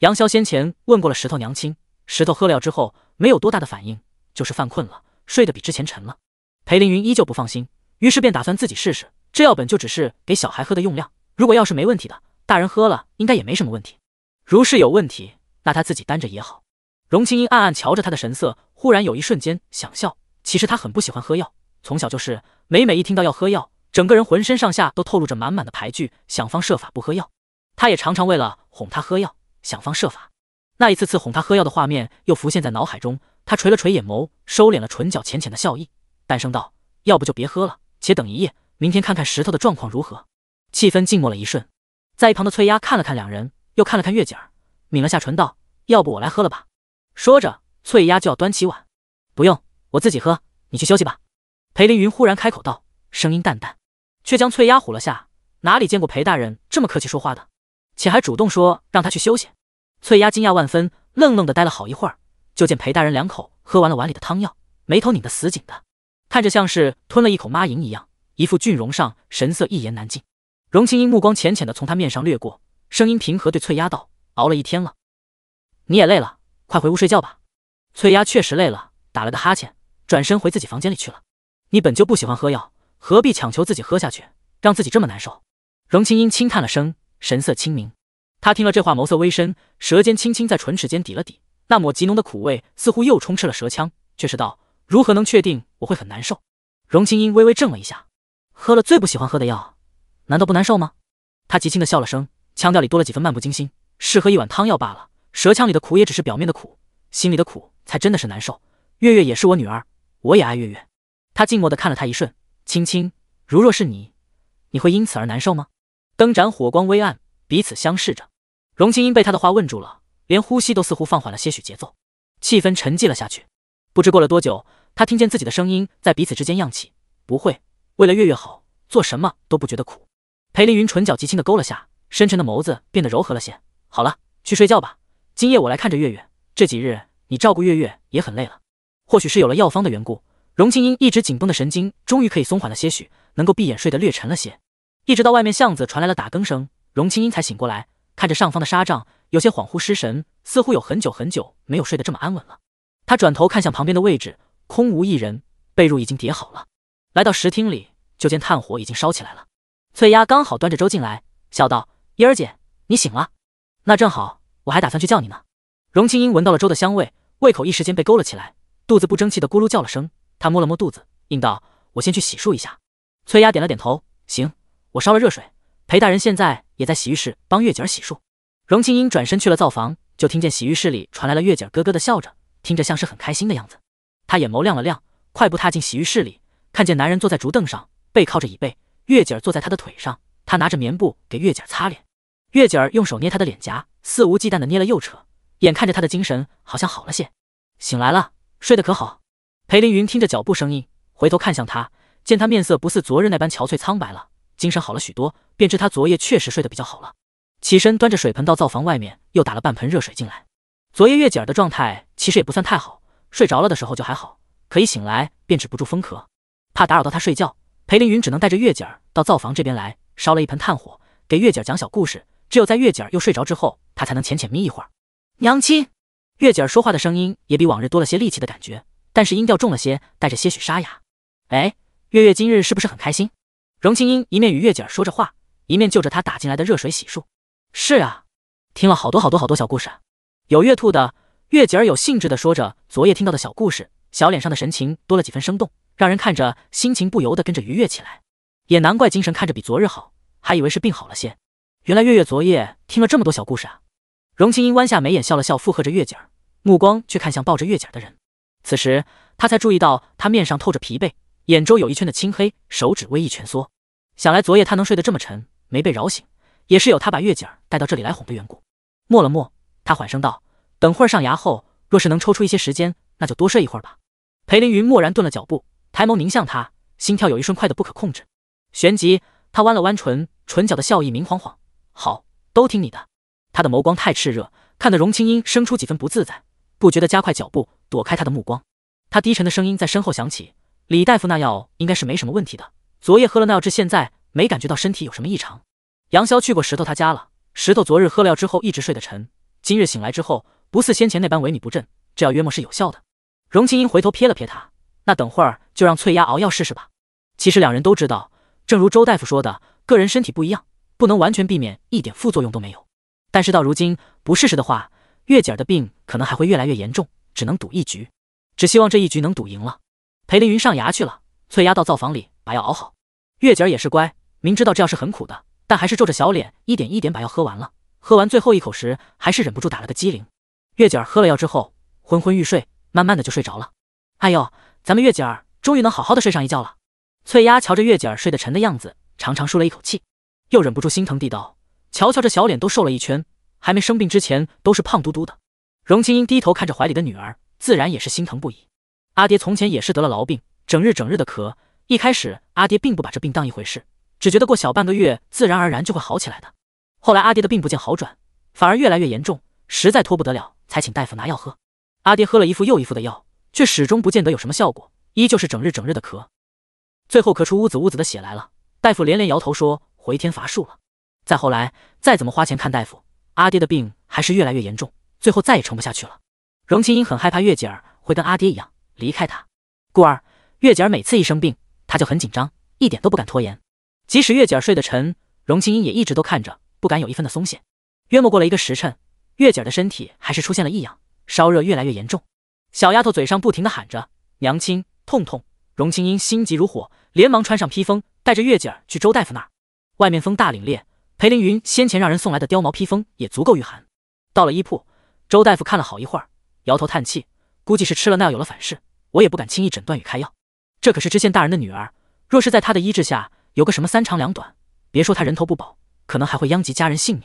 杨潇先前问过了石头娘亲，石头喝了药之后没有多大的反应，就是犯困了，睡得比之前沉了。裴凌云依旧不放心，于是便打算自己试试。这药本就只是给小孩喝的用量，如果要是没问题的，大人喝了应该也没什么问题。如是有问题，那他自己担着也好。荣青音暗暗瞧着他的神色，忽然有一瞬间想笑。其实他很不喜欢喝药，从小就是。每每一听到要喝药，整个人浑身上下都透露着满满的排拒，想方设法不喝药。他也常常为了哄他喝药，想方设法。那一次次哄他喝药的画面又浮现在脑海中。他垂了垂眼眸，收敛了唇角浅浅的笑意，淡声道：“要不就别喝了，且等一夜，明天看看石头的状况如何。”气氛静默了一瞬，在一旁的翠丫看了看两人，又看了看月姐儿，抿了下唇道：“要不我来喝了吧。”说着，翠丫就要端起碗，不用，我自己喝，你去休息吧。裴凌云忽然开口道，声音淡淡，却将翠丫唬了下。哪里见过裴大人这么客气说话的，且还主动说让他去休息。翠丫惊讶万分，愣愣的呆了好一会儿，就见裴大人两口喝完了碗里的汤药，眉头拧得死紧的，看着像是吞了一口妈蝇一样，一副俊容上神色一言难尽。荣青英目光浅浅的从他面上掠过，声音平和对翠丫道：“熬了一天了，你也累了。”快回屋睡觉吧，翠丫确实累了，打了个哈欠，转身回自己房间里去了。你本就不喜欢喝药，何必强求自己喝下去，让自己这么难受？荣清音轻叹了声，神色清明。她听了这话，眸色微深，舌尖轻轻在唇齿间抵了抵，那抹极浓的苦味似乎又充斥了舌腔，却是道：如何能确定我会很难受？荣清音微微怔了一下，喝了最不喜欢喝的药，难道不难受吗？她极轻的笑了声，腔调里多了几分漫不经心，是喝一碗汤药罢了。舌腔里的苦也只是表面的苦，心里的苦才真的是难受。月月也是我女儿，我也爱月月。他静默的看了他一瞬，青青，如若是你，你会因此而难受吗？灯盏火光微暗，彼此相视着。荣青音被他的话问住了，连呼吸都似乎放缓了些许节奏。气氛沉寂了下去。不知过了多久，他听见自己的声音在彼此之间漾起。不会，为了月月好，做什么都不觉得苦。裴凌云唇角极轻的勾了下，深沉的眸子变得柔和了些。好了，去睡觉吧。今夜我来看着月月，这几日你照顾月月也很累了。或许是有了药方的缘故，荣青英一直紧绷的神经终于可以松缓了些许，能够闭眼睡得略沉了些。一直到外面巷子传来了打更声，荣青英才醒过来，看着上方的纱帐，有些恍惚失神，似乎有很久很久没有睡得这么安稳了。她转头看向旁边的位置，空无一人，被褥已经叠好了。来到石厅里，就见炭火已经烧起来了。翠丫刚好端着粥进来，笑道：“英儿姐，你醒了，那正好。”我还打算去叫你呢。荣青英闻到了粥的香味，胃口一时间被勾了起来，肚子不争气的咕噜叫了声。她摸了摸肚子，应道：“我先去洗漱一下。”崔丫点了点头，行，我烧了热水。裴大人现在也在洗浴室帮月姐儿洗漱。荣青英转身去了灶房，就听见洗浴室里传来了月姐儿咯咯的笑着，听着像是很开心的样子。她眼眸亮了亮，快步踏进洗浴室里，看见男人坐在竹凳上，背靠着椅背，月姐儿坐在他的腿上，他拿着棉布给月姐儿擦脸。月姐儿用手捏她的脸颊，肆无忌惮地捏了又扯，眼看着她的精神好像好了些，醒来了，睡得可好？裴凌云听着脚步声音，回头看向她，见她面色不似昨日那般憔悴苍白了，精神好了许多，便知她昨夜确实睡得比较好了。起身端着水盆到灶房外面，又打了半盆热水进来。昨夜月姐儿的状态其实也不算太好，睡着了的时候就还好，可一醒来便止不住风咳，怕打扰到她睡觉，裴凌云只能带着月姐儿到灶房这边来，烧了一盆炭火，给月姐儿讲小故事。只有在月姐儿又睡着之后，她才能浅浅眯一会儿。娘亲，月姐儿说话的声音也比往日多了些力气的感觉，但是音调重了些，带着些许沙哑。哎，月月今日是不是很开心？荣清英一面与月姐儿说着话，一面就着她打进来的热水洗漱。是啊，听了好多好多好多小故事。有月兔的月姐儿有兴致地说着昨夜听到的小故事，小脸上的神情多了几分生动，让人看着心情不由得跟着愉悦起来。也难怪精神看着比昨日好，还以为是病好了些。原来月月昨夜听了这么多小故事啊！荣青音弯下眉眼笑了笑，附和着月姐儿，目光却看向抱着月姐儿的人。此时她才注意到他面上透着疲惫，眼周有一圈的青黑，手指微一蜷缩。想来昨夜他能睡得这么沉，没被扰醒，也是有他把月姐儿带到这里来哄的缘故。默了默，他缓声道：“等会儿上牙后，若是能抽出一些时间，那就多睡一会儿吧。”裴凌云蓦然顿了脚步，抬眸凝向他，心跳有一瞬快得不可控制。旋即，他弯了弯唇，唇角的笑意明晃晃。好，都听你的。他的眸光太炽热，看得荣清音生出几分不自在，不觉得加快脚步躲开他的目光。他低沉的声音在身后响起：“李大夫那药应该是没什么问题的，昨夜喝了那药，至现在没感觉到身体有什么异常。”杨潇去过石头他家了，石头昨日喝了药之后一直睡得沉，今日醒来之后不似先前那般萎靡不振，这药约莫是有效的。荣清音回头瞥了瞥他，那等会儿就让翠丫熬药试试吧。其实两人都知道，正如周大夫说的，个人身体不一样。不能完全避免，一点副作用都没有。但是到如今，不试试的话，月姐儿的病可能还会越来越严重。只能赌一局，只希望这一局能赌赢了。裴凌云上牙去了，翠丫到灶房里把药熬好。月姐儿也是乖，明知道这药是很苦的，但还是皱着小脸，一点一点把药喝完了。喝完最后一口时，还是忍不住打了个激灵。月姐儿喝了药之后，昏昏欲睡，慢慢的就睡着了。哎呦，咱们月姐儿终于能好好的睡上一觉了。翠丫瞧着月姐儿睡得沉的样子，长长舒了一口气。又忍不住心疼地道：“瞧瞧这小脸都瘦了一圈，还没生病之前都是胖嘟嘟的。”荣青英低头看着怀里的女儿，自然也是心疼不已。阿爹从前也是得了痨病，整日整日的咳。一开始阿爹并不把这病当一回事，只觉得过小半个月自然而然就会好起来的。后来阿爹的病不见好转，反而越来越严重，实在拖不得了，才请大夫拿药喝。阿爹喝了一副又一副的药，却始终不见得有什么效果，依旧是整日整日的咳，最后咳出屋子屋子的血来了。大夫连连摇头说。回天乏术了。再后来，再怎么花钱看大夫，阿爹的病还是越来越严重，最后再也撑不下去了。荣青英很害怕月姐儿会跟阿爹一样离开他，故而月姐儿每次一生病，她就很紧张，一点都不敢拖延。即使月姐儿睡得沉，荣青英也一直都看着，不敢有一分的松懈。约莫过了一个时辰，月姐儿的身体还是出现了异样，烧热越来越严重。小丫头嘴上不停地喊着“娘亲，痛痛”，荣青英心急如火，连忙穿上披风，带着月姐儿去周大夫那儿。外面风大凛冽，裴凌云先前让人送来的貂毛披风也足够御寒。到了医铺，周大夫看了好一会儿，摇头叹气，估计是吃了那药有了反噬。我也不敢轻易诊断与开药。这可是知县大人的女儿，若是在他的医治下有个什么三长两短，别说他人头不保，可能还会殃及家人性命。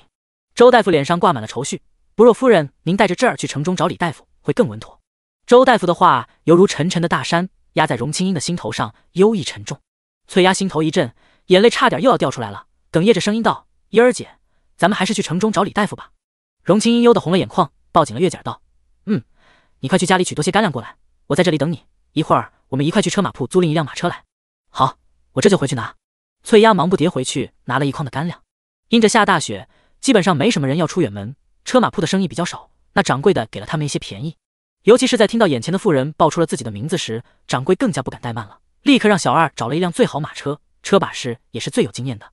周大夫脸上挂满了愁绪，不若夫人您带着这儿去城中找李大夫，会更稳妥。周大夫的话犹如沉沉的大山压在荣青英的心头上，忧意沉重。翠丫心头一震。眼泪差点又要掉出来了，哽咽着声音道：“英儿姐，咱们还是去城中找李大夫吧。”荣清嘤幽的红了眼眶，抱紧了月姐道：“嗯，你快去家里取多些干粮过来，我在这里等你。一会儿我们一块去车马铺租赁一辆马车来。”“好，我这就回去拿。”翠丫忙不迭回去拿了一筐的干粮。因着下大雪，基本上没什么人要出远门，车马铺的生意比较少。那掌柜的给了他们一些便宜，尤其是在听到眼前的妇人报出了自己的名字时，掌柜更加不敢怠慢了，立刻让小二找了一辆最好马车。车把式也是最有经验的，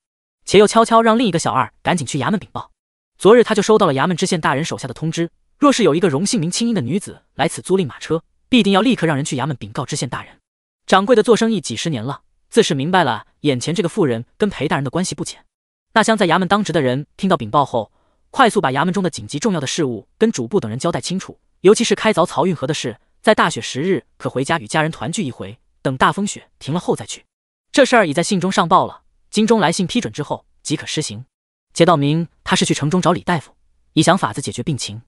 且又悄悄让另一个小二赶紧去衙门禀报。昨日他就收到了衙门知县大人手下的通知，若是有一个荣姓名清音的女子来此租赁马车，必定要立刻让人去衙门禀告知县大人。掌柜的做生意几十年了，自是明白了眼前这个妇人跟裴大人的关系不浅。那厢在衙门当值的人听到禀报后，快速把衙门中的紧急重要的事务跟主簿等人交代清楚，尤其是开凿漕运河的事，在大雪十日可回家与家人团聚一回，等大风雪停了后再去。这事儿已在信中上报了，京中来信批准之后即可施行。解道明他是去城中找李大夫，以想法子解决病情。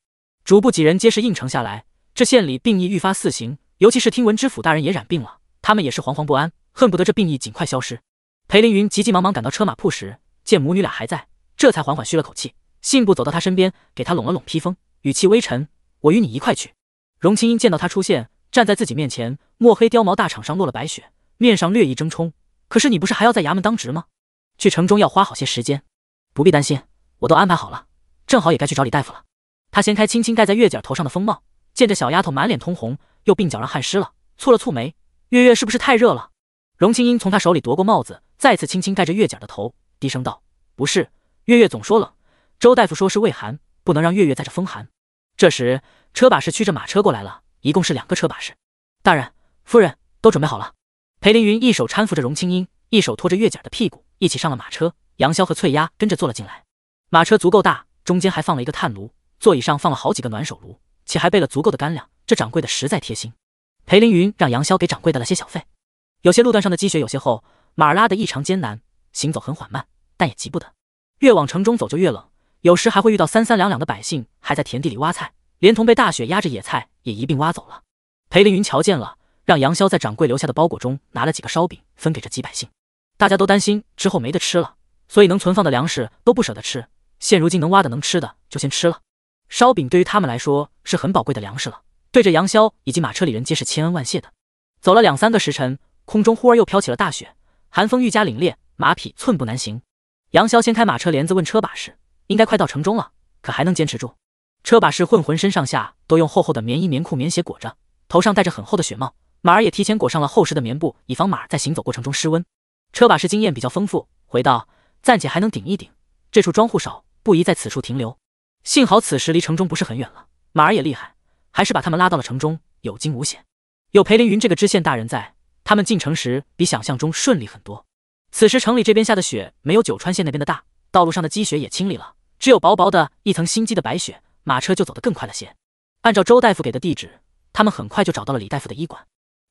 主部几人皆是应承下来。这县里病疫愈发肆行，尤其是听闻知府大人也染病了，他们也是惶惶不安，恨不得这病疫尽快消失。裴凌云急急忙忙赶到车马铺时，见母女俩还在，这才缓缓吁了口气，信步走到他身边，给他拢了拢披风，语气微沉：“我与你一块去。”荣青英见到他出现，站在自己面前，墨黑貂毛大氅上落了白雪，面上略一争冲。可是你不是还要在衙门当值吗？去城中要花好些时间，不必担心，我都安排好了。正好也该去找李大夫了。他掀开轻轻盖在月姐头上的风帽，见着小丫头满脸通红，又鬓角让汗湿了，蹙了蹙眉：“月月是不是太热了？”荣青英从他手里夺过帽子，再次轻轻盖着月姐的头，低声道：“不是，月月总说冷。周大夫说是胃寒，不能让月月在这风寒。”这时车把式驱着马车过来了一共是两个车把式，大人、夫人，都准备好了。裴凌云一手搀扶着荣青音，一手拖着月姐的屁股，一起上了马车。杨潇和翠丫跟着坐了进来。马车足够大，中间还放了一个炭炉，座椅上放了好几个暖手炉，且还备了足够的干粮。这掌柜的实在贴心。裴凌云让杨潇给掌柜带了些小费。有些路段上的积雪有些厚，马拉的异常艰难，行走很缓慢，但也急不得。越往城中走就越冷，有时还会遇到三三两两的百姓，还在田地里挖菜，连同被大雪压着野菜也一并挖走了。裴凌云瞧见了。让杨潇在掌柜留下的包裹中拿了几个烧饼，分给这几百姓。大家都担心之后没得吃了，所以能存放的粮食都不舍得吃。现如今能挖的能吃的就先吃了。烧饼对于他们来说是很宝贵的粮食了，对着杨潇以及马车里人皆是千恩万谢的。走了两三个时辰，空中忽而又飘起了大雪，寒风愈加凛冽，马匹寸步难行。杨潇掀开马车帘子问车把式：“应该快到城中了，可还能坚持住？”车把式混浑身上下都用厚厚的棉衣、棉裤、棉鞋裹着，头上戴着很厚的雪帽。马儿也提前裹上了厚实的棉布，以防马儿在行走过程中失温。车把式经验比较丰富，回道：“暂且还能顶一顶，这处庄户少，不宜在此处停留。幸好此时离城中不是很远了，马儿也厉害，还是把他们拉到了城中，有惊无险。有裴凌云这个知县大人在，他们进城时比想象中顺利很多。此时城里这边下的雪没有九川县那边的大，道路上的积雪也清理了，只有薄薄的一层新积的白雪，马车就走得更快了些。按照周大夫给的地址，他们很快就找到了李大夫的医馆。”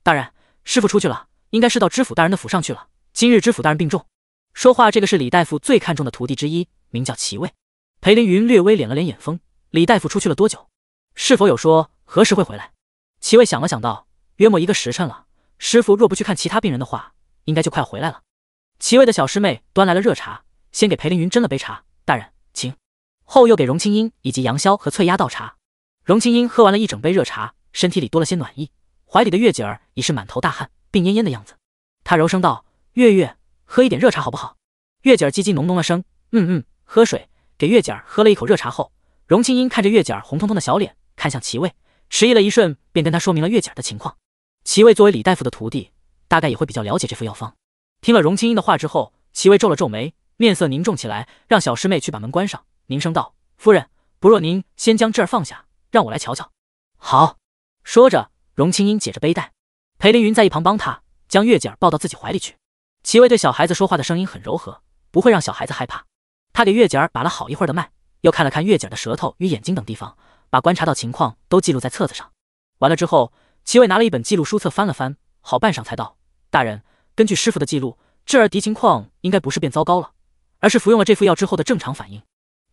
大人，师傅出去了，应该是到知府大人的府上去了。今日知府大人病重。说话，这个是李大夫最看重的徒弟之一，名叫齐卫。裴凌云略微敛了敛眼风。李大夫出去了多久？是否有说何时会回来？齐卫想了想，道：“约莫一个时辰了。师傅若不去看其他病人的话，应该就快要回来了。”齐卫的小师妹端来了热茶，先给裴凌云斟了杯茶，大人请。后又给荣青英以及杨潇和翠丫倒茶。荣青英喝完了一整杯热茶，身体里多了些暖意。怀里的月姐儿已是满头大汗、病恹恹的样子，他柔声道：“月月，喝一点热茶好不好？”月姐儿叽叽哝哝了声：“嗯嗯，喝水。”给月姐儿喝了一口热茶后，荣青英看着月姐儿红彤彤的小脸，看向齐卫，迟疑了一瞬，便跟他说明了月姐儿的情况。齐卫作为李大夫的徒弟，大概也会比较了解这副药方。听了荣青英的话之后，齐卫皱了皱眉，面色凝重起来，让小师妹去把门关上，凝声道：“夫人，不若您先将这儿放下，让我来瞧瞧。”好，说着。荣青英解着背带，裴凌云在一旁帮他将月姐儿抱到自己怀里去。齐卫对小孩子说话的声音很柔和，不会让小孩子害怕。他给月姐儿把了好一会儿的脉，又看了看月姐儿的舌头与眼睛等地方，把观察到情况都记录在册子上。完了之后，齐卫拿了一本记录书册翻了翻，好半晌才道：“大人，根据师傅的记录，智儿敌情况应该不是变糟糕了，而是服用了这副药之后的正常反应。”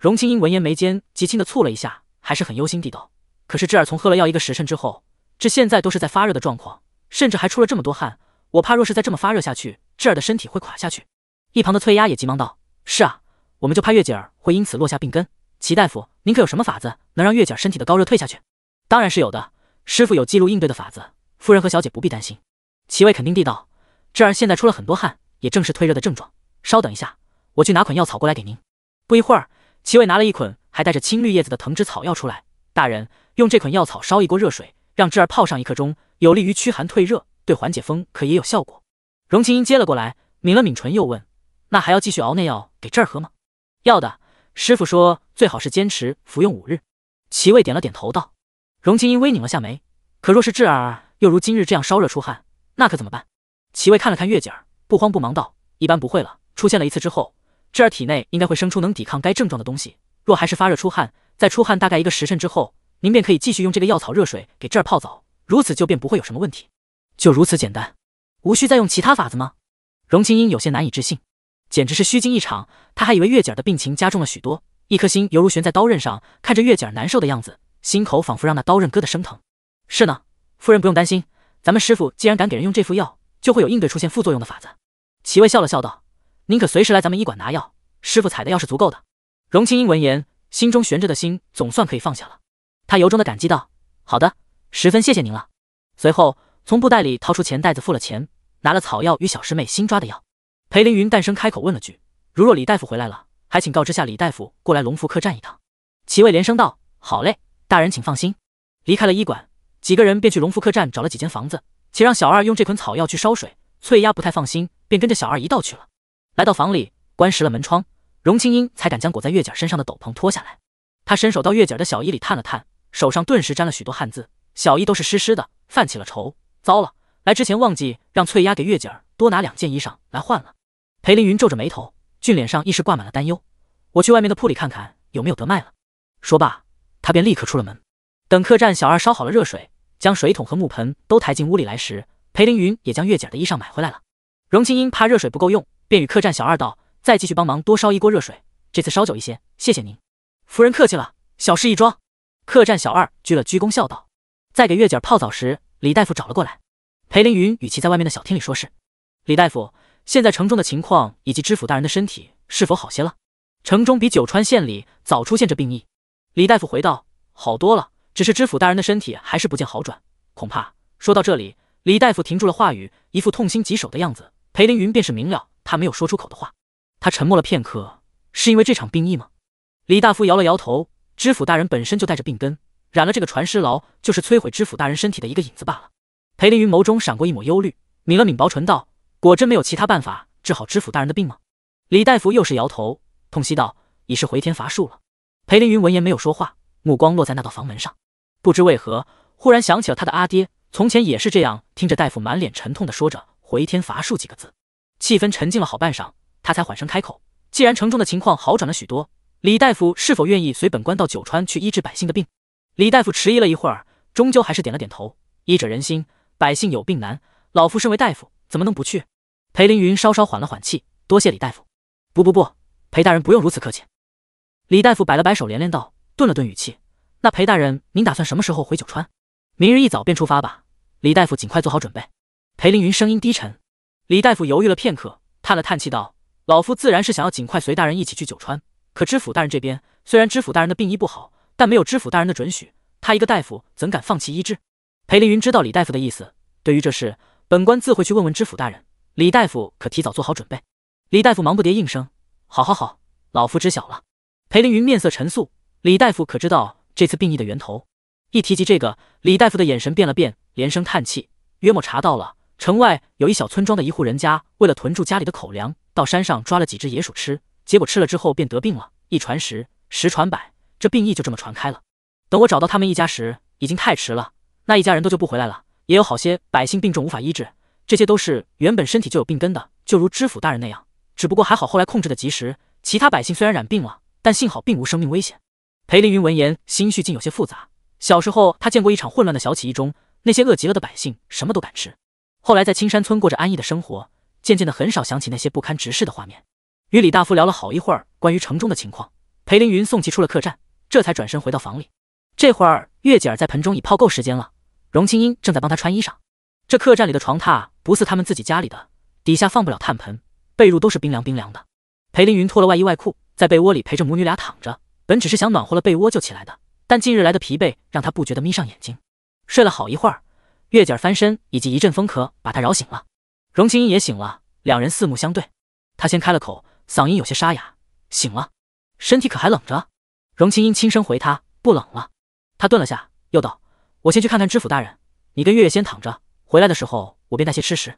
荣青英闻言，眉间极轻的蹙了一下，还是很忧心地道：“可是智儿从喝了药一个时辰之后。”这现在都是在发热的状况，甚至还出了这么多汗，我怕若是再这么发热下去，智儿的身体会垮下去。一旁的翠丫也急忙道：“是啊，我们就怕月姐儿会因此落下病根。”齐大夫，您可有什么法子能让月姐儿身体的高热退下去？当然是有的，师傅有记录应对的法子。夫人和小姐不必担心。齐卫肯定地道：“智儿现在出了很多汗，也正是退热的症状。稍等一下，我去拿捆药草过来给您。”不一会儿，齐卫拿了一捆还带着青绿叶子的藤枝草药出来，大人用这捆药草烧一锅热水。让芝儿泡上一刻钟，有利于驱寒退热，对缓解风可也有效果。荣清音接了过来，抿了抿唇，又问：“那还要继续熬那药给这儿喝吗？”“要的。”师傅说，“最好是坚持服用五日。”齐卫点了点头，道：“荣清音微拧了下眉，可若是智儿又如今日这样烧热出汗，那可怎么办？”齐卫看了看月姐儿，不慌不忙道：“一般不会了，出现了一次之后，智儿体内应该会生出能抵抗该症状的东西。若还是发热出汗，在出汗大概一个时辰之后。”您便可以继续用这个药草热水给这儿泡澡，如此就便不会有什么问题。就如此简单，无需再用其他法子吗？荣青音有些难以置信，简直是虚惊一场。他还以为月姐儿的病情加重了许多，一颗心犹如悬在刀刃上，看着月姐儿难受的样子，心口仿佛让那刀刃割的生疼。是呢，夫人不用担心，咱们师傅既然敢给人用这副药，就会有应对出现副作用的法子。齐卫笑了笑道：“您可随时来咱们医馆拿药，师傅采的药是足够的。”荣青音闻言，心中悬着的心总算可以放下了。他由衷的感激道：“好的，十分谢谢您了。”随后从布袋里掏出钱袋子付了钱，拿了草药与小师妹新抓的药。裴凌云淡声开口问了句：“如若李大夫回来了，还请告知下李大夫过来龙福客栈一趟。”齐卫连声道：“好嘞，大人请放心。”离开了医馆，几个人便去龙福客栈找了几间房子，且让小二用这捆草药去烧水。翠丫不太放心，便跟着小二一道去了。来到房里，关实了门窗，荣青英才敢将裹在月姐身上的斗篷脱下来。她伸手到月姐的小衣里探了探。手上顿时沾了许多汗渍，小衣都是湿湿的，泛起了愁。糟了，来之前忘记让翠丫给月姐儿多拿两件衣裳来换了。裴凌云皱着眉头，俊脸上一时挂满了担忧。我去外面的铺里看看有没有得卖了。说罢，他便立刻出了门。等客栈小二烧好了热水，将水桶和木盆都抬进屋里来时，裴凌云也将月姐儿的衣裳买回来了。荣青英怕热水不够用，便与客栈小二道：“再继续帮忙多烧一锅热水，这次烧久一些，谢谢您。”夫人客气了，小事一桩。客栈小二鞠了鞠躬，笑道：“在给月姐泡澡时，李大夫找了过来。”裴凌云与其在外面的小厅里说事：“李大夫，现在城中的情况以及知府大人的身体是否好些了？”“城中比九川县里早出现这病疫。”李大夫回道：“好多了，只是知府大人的身体还是不见好转，恐怕……”说到这里，李大夫停住了话语，一副痛心疾首的样子。裴凌云便是明了他没有说出口的话。他沉默了片刻，是因为这场病疫吗？李大夫摇了摇头。知府大人本身就带着病根，染了这个传尸痨，就是摧毁知府大人身体的一个引子罢了。裴凌云眸中闪过一抹忧虑，抿了抿薄唇道：“果真没有其他办法治好知府大人的病吗？”李大夫又是摇头，痛惜道：“已是回天乏术了。”裴凌云闻言没有说话，目光落在那道房门上，不知为何，忽然想起了他的阿爹，从前也是这样听着大夫满脸沉痛的说着“回天乏术”几个字。气氛沉静了好半晌，他才缓声开口：“既然城中的情况好转了许多。”李大夫是否愿意随本官到九川去医治百姓的病？李大夫迟疑了一会儿，终究还是点了点头。医者仁心，百姓有病难，老夫身为大夫，怎么能不去？裴凌云稍稍缓了缓气，多谢李大夫。不不不，裴大人不用如此客气。李大夫摆了摆手，连连道，顿了顿语气：“那裴大人，您打算什么时候回九川？明日一早便出发吧。李大夫尽快做好准备。”裴凌云声音低沉。李大夫犹豫了片刻，叹了叹气道：“老夫自然是想要尽快随大人一起去九川。”可知府大人这边，虽然知府大人的病医不好，但没有知府大人的准许，他一个大夫怎敢放弃医治？裴凌云知道李大夫的意思，对于这事，本官自会去问问知府大人。李大夫可提早做好准备？李大夫忙不迭应声：“好，好，好，老夫知晓了。”裴凌云面色沉肃：“李大夫可知道这次病疫的源头？”一提及这个，李大夫的眼神变了变，连声叹气：“约莫查到了，城外有一小村庄的一户人家，为了囤住家里的口粮，到山上抓了几只野鼠吃。”结果吃了之后便得病了，一传十，十传百，这病疫就这么传开了。等我找到他们一家时，已经太迟了，那一家人都就不回来了，也有好些百姓病重无法医治，这些都是原本身体就有病根的，就如知府大人那样。只不过还好后来控制的及时，其他百姓虽然染病了，但幸好并无生命危险。裴凌云闻言，心绪竟有些复杂。小时候他见过一场混乱的小起义中，那些饿极了的百姓什么都敢吃。后来在青山村过着安逸的生活，渐渐的很少想起那些不堪直视的画面。与李大夫聊了好一会儿关于城中的情况，裴凌云送其出了客栈，这才转身回到房里。这会儿，月姐儿在盆中已泡够时间了，荣青英正在帮她穿衣裳。这客栈里的床榻不似他们自己家里的，底下放不了炭盆，被褥都是冰凉冰凉的。裴凌云脱了外衣外裤，在被窝里陪着母女俩躺着，本只是想暖和了被窝就起来的，但近日来的疲惫让她不觉得眯上眼睛，睡了好一会儿。月姐儿翻身以及一阵风咳把她扰醒了，荣青英也醒了，两人四目相对，她先开了口。嗓音有些沙哑，醒了，身体可还冷着？荣青音轻声回他，不冷了。他顿了下，又道：“我先去看看知府大人，你跟月月先躺着，回来的时候我便带些吃食。”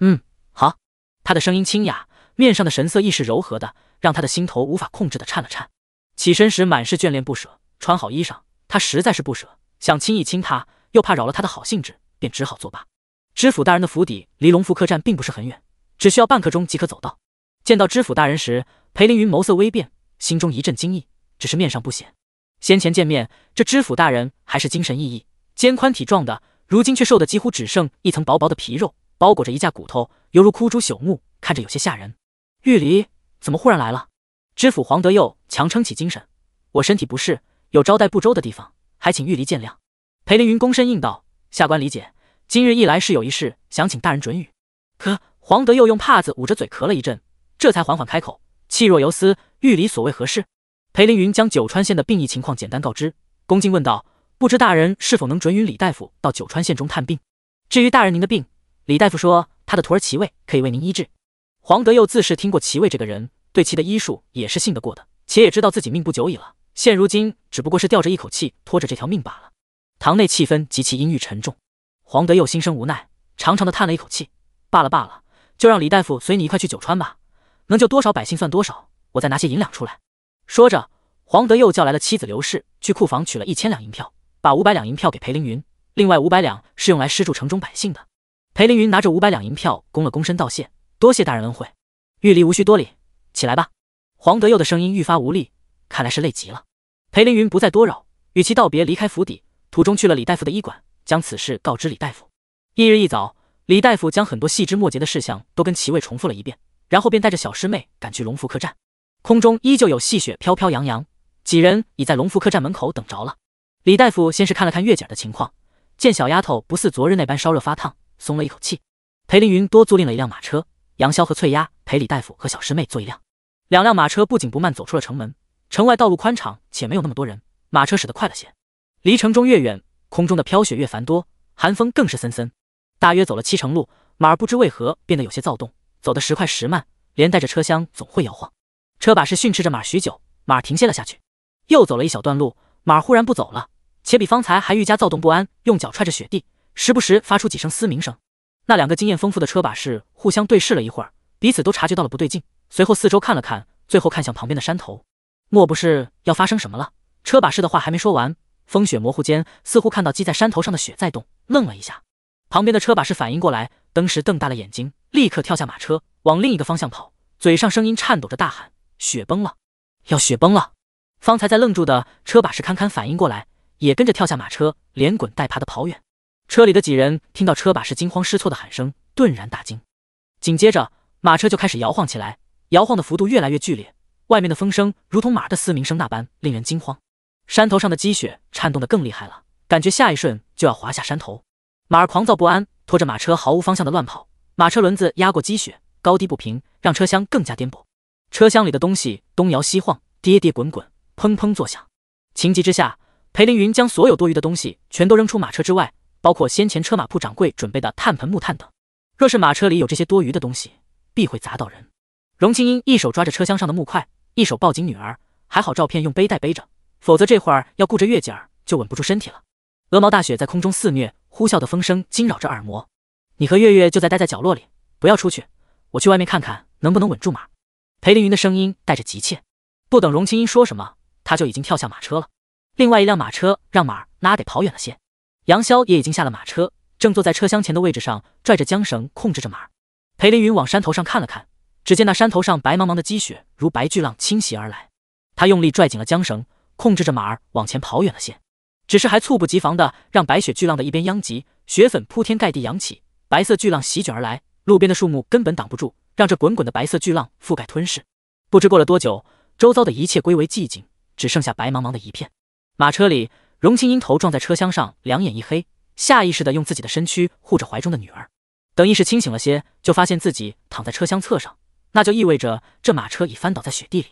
嗯，好。他的声音清雅，面上的神色亦是柔和的，让他的心头无法控制的颤了颤。起身时满是眷恋不舍，穿好衣裳，他实在是不舍，想亲一亲他，又怕扰了他的好兴致，便只好作罢。知府大人的府邸离龙福客栈并不是很远，只需要半刻钟即可走到。见到知府大人时，裴凌云眸色微变，心中一阵惊异，只是面上不显。先前见面，这知府大人还是精神奕奕，肩宽体壮的，如今却瘦得几乎只剩一层薄薄的皮肉，包裹着一架骨头，犹如枯竹朽木，看着有些吓人。玉离怎么忽然来了？知府黄德佑强撑起精神，我身体不适，有招待不周的地方，还请玉离见谅。裴凌云躬身应道：“下官理解。今日一来是有一事想请大人准语。”可黄德佑用帕子捂着嘴咳了一阵。这才缓缓开口，气若游丝。玉里所为何事？裴凌云将九川县的病疫情况简单告知，恭敬问道：“不知大人是否能准允李大夫到九川县中探病？至于大人您的病，李大夫说他的徒儿齐卫可以为您医治。”黄德佑自是听过齐卫这个人，对其的医术也是信得过的，且也知道自己命不久矣了，现如今只不过是吊着一口气，拖着这条命罢了。堂内气氛极其阴郁沉重，黄德佑心生无奈，长长的叹了一口气：“罢了罢了，就让李大夫随你一块去九川吧。”能救多少百姓算多少，我再拿些银两出来。说着，黄德佑叫来了妻子刘氏，去库房取了一千两银票，把五百两银票给裴凌云，另外五百两是用来施助城中百姓的。裴凌云拿着五百两银票，躬了躬身道谢：“多谢大人恩惠，玉离无需多礼，起来吧。”黄德佑的声音愈发无力，看来是累极了。裴凌云不再多扰，与其道别，离开府邸，途中去了李大夫的医馆，将此事告知李大夫。翌日一早，李大夫将很多细枝末节的事项都跟齐卫重复了一遍。然后便带着小师妹赶去龙福客栈，空中依旧有细雪飘飘扬扬，几人已在龙福客栈门口等着了。李大夫先是看了看月姐儿的情况，见小丫头不似昨日那般烧热发烫，松了一口气。裴凌云多租赁了一辆马车，杨潇和翠丫陪李大夫和小师妹坐一辆。两辆马车不紧不慢走出了城门，城外道路宽敞且没有那么多人，马车驶得快了些。离城中越远，空中的飘雪越繁多，寒风更是森森。大约走了七成路，马儿不知为何变得有些躁动。走的时快时慢，连带着车厢总会摇晃。车把式训斥着马许久，马停歇了下去。又走了一小段路，马忽然不走了，且比方才还愈加躁动不安，用脚踹着雪地，时不时发出几声嘶鸣声。那两个经验丰富的车把式互相对视了一会儿，彼此都察觉到了不对劲，随后四周看了看，最后看向旁边的山头，莫不是要发生什么了？车把式的话还没说完，风雪模糊间，似乎看到积在山头上的雪在动，愣了一下。旁边的车把式反应过来。登时瞪大了眼睛，立刻跳下马车，往另一个方向跑，嘴上声音颤抖着大喊：“雪崩了，要雪崩了！”方才在愣住的车把式堪堪反应过来，也跟着跳下马车，连滚带爬的跑远。车里的几人听到车把式惊慌失措的喊声，顿然大惊。紧接着，马车就开始摇晃起来，摇晃的幅度越来越剧烈。外面的风声如同马儿的嘶鸣声那般令人惊慌。山头上的积雪颤动的更厉害了，感觉下一瞬就要滑下山头。马儿狂躁不安。拖着马车毫无方向的乱跑，马车轮子压过积雪，高低不平，让车厢更加颠簸。车厢里的东西东摇西晃，跌跌滚滚，砰砰作响。情急之下，裴凌云将所有多余的东西全都扔出马车之外，包括先前车马铺掌柜准备的炭盆、木炭等。若是马车里有这些多余的东西，必会砸到人。荣青英一手抓着车厢上的木块，一手抱紧女儿，还好照片用背带背着，否则这会儿要顾着月姐儿就稳不住身体了。鹅毛大雪在空中肆虐。呼啸的风声惊扰着耳膜，你和月月就在待在角落里，不要出去。我去外面看看能不能稳住马。裴凌云的声音带着急切，不等荣青音说什么，他就已经跳下马车了。另外一辆马车让马儿拉得跑远了些。杨潇也已经下了马车，正坐在车厢前的位置上，拽着缰绳控制着马。裴凌云往山头上看了看，只见那山头上白茫茫的积雪如白巨浪侵袭而来，他用力拽紧了缰绳，控制着马儿往前跑远了些。只是还猝不及防的让白雪巨浪的一边殃及，雪粉铺天盖地扬起，白色巨浪席卷而来，路边的树木根本挡不住，让这滚滚的白色巨浪覆盖吞噬。不知过了多久，周遭的一切归为寂静，只剩下白茫茫的一片。马车里，荣青因头撞在车厢上，两眼一黑，下意识的用自己的身躯护着怀中的女儿。等意识清醒了些，就发现自己躺在车厢侧上，那就意味着这马车已翻倒在雪地里。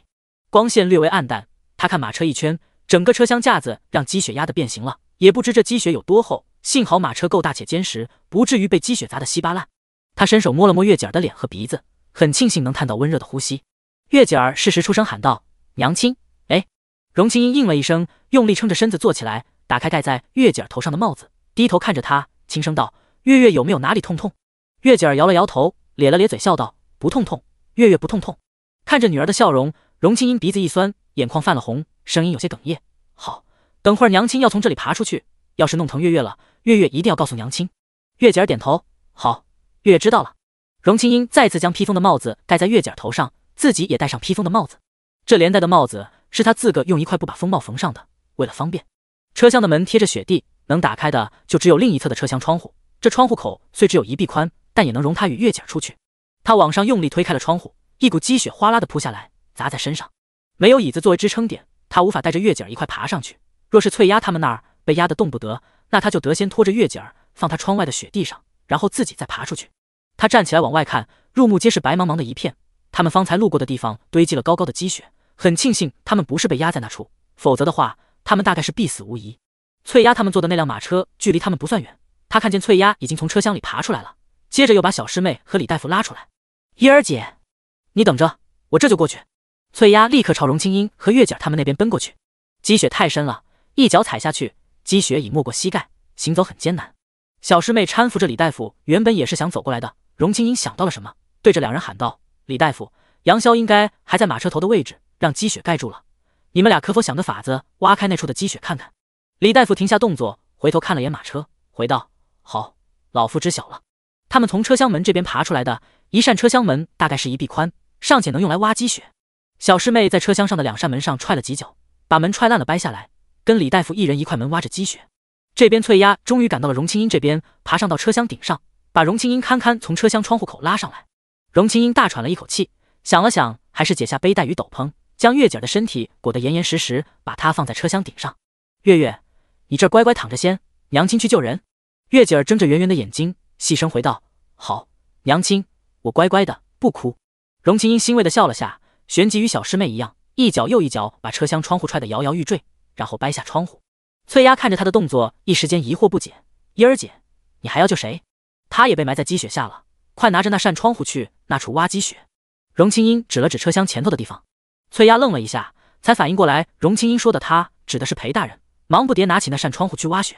光线略微暗淡，他看马车一圈。整个车厢架子让积雪压得变形了，也不知这积雪有多厚。幸好马车够大且坚实，不至于被积雪砸得稀巴烂。他伸手摸了摸月姐儿的脸和鼻子，很庆幸能探到温热的呼吸。月姐儿适时出声喊道：“娘亲！”哎，荣青音应了一声，用力撑着身子坐起来，打开盖在月姐儿头上的帽子，低头看着她，轻声道：“月月有没有哪里痛痛？”月姐儿摇了摇头，咧了咧嘴笑道：“不痛痛，月月不痛痛。”看着女儿的笑容，荣青音鼻子一酸，眼眶泛了红。声音有些哽咽。好，等会儿娘亲要从这里爬出去，要是弄疼月月了，月月一定要告诉娘亲。月姐儿点头，好，月月知道了。荣青英再次将披风的帽子戴在月姐儿头上，自己也戴上披风的帽子。这连带的帽子是她自个用一块布把风帽缝上的，为了方便。车厢的门贴着雪地，能打开的就只有另一侧的车厢窗户。这窗户口虽只有一臂宽，但也能容她与月姐儿出去。她往上用力推开了窗户，一股积雪哗啦的扑下来，砸在身上。没有椅子作为支撑点。他无法带着月姐儿一块爬上去。若是翠丫他们那儿被压得动不得，那他就得先拖着月姐儿放他窗外的雪地上，然后自己再爬出去。他站起来往外看，入目皆是白茫茫的一片。他们方才路过的地方堆积了高高的积雪，很庆幸他们不是被压在那处，否则的话，他们大概是必死无疑。翠丫他们坐的那辆马车距离他们不算远，他看见翠丫已经从车厢里爬出来了，接着又把小师妹和李大夫拉出来。燕儿姐，你等着，我这就过去。翠丫立刻朝荣青音和月姐他们那边奔过去。积雪太深了，一脚踩下去，积雪已没过膝盖，行走很艰难。小师妹搀扶着李大夫，原本也是想走过来的。荣青音想到了什么，对着两人喊道：“李大夫，杨潇应该还在马车头的位置，让积雪盖住了。你们俩可否想个法子挖开那处的积雪看看？”李大夫停下动作，回头看了眼马车，回道：“好，老夫知晓了。他们从车厢门这边爬出来的，一扇车厢门大概是一臂宽，尚且能用来挖积雪。”小师妹在车厢上的两扇门上踹了几脚，把门踹烂了，掰下来，跟李大夫一人一块门挖着积雪。这边翠丫终于赶到了荣青英这边，爬上到车厢顶上，把荣青英堪堪从车厢窗户口拉上来。荣青英大喘了一口气，想了想，还是解下背带与斗篷，将月姐儿的身体裹得严严实实，把她放在车厢顶上。月月，你这乖乖躺着先，娘亲去救人。月姐儿睁着圆圆的眼睛，细声回道：“好，娘亲，我乖乖的，不哭。”荣青英欣慰的笑了下。旋即与小师妹一样，一脚又一脚把车厢窗户踹得摇摇欲坠，然后掰下窗户。翠丫看着他的动作，一时间疑惑不解：“英儿姐，你还要救谁？他也被埋在积雪下了，快拿着那扇窗户去那处挖积雪。”荣青英指了指车厢前头的地方。翠丫愣了一下，才反应过来，荣青英说的“他”指的是裴大人，忙不迭拿起那扇窗户去挖雪。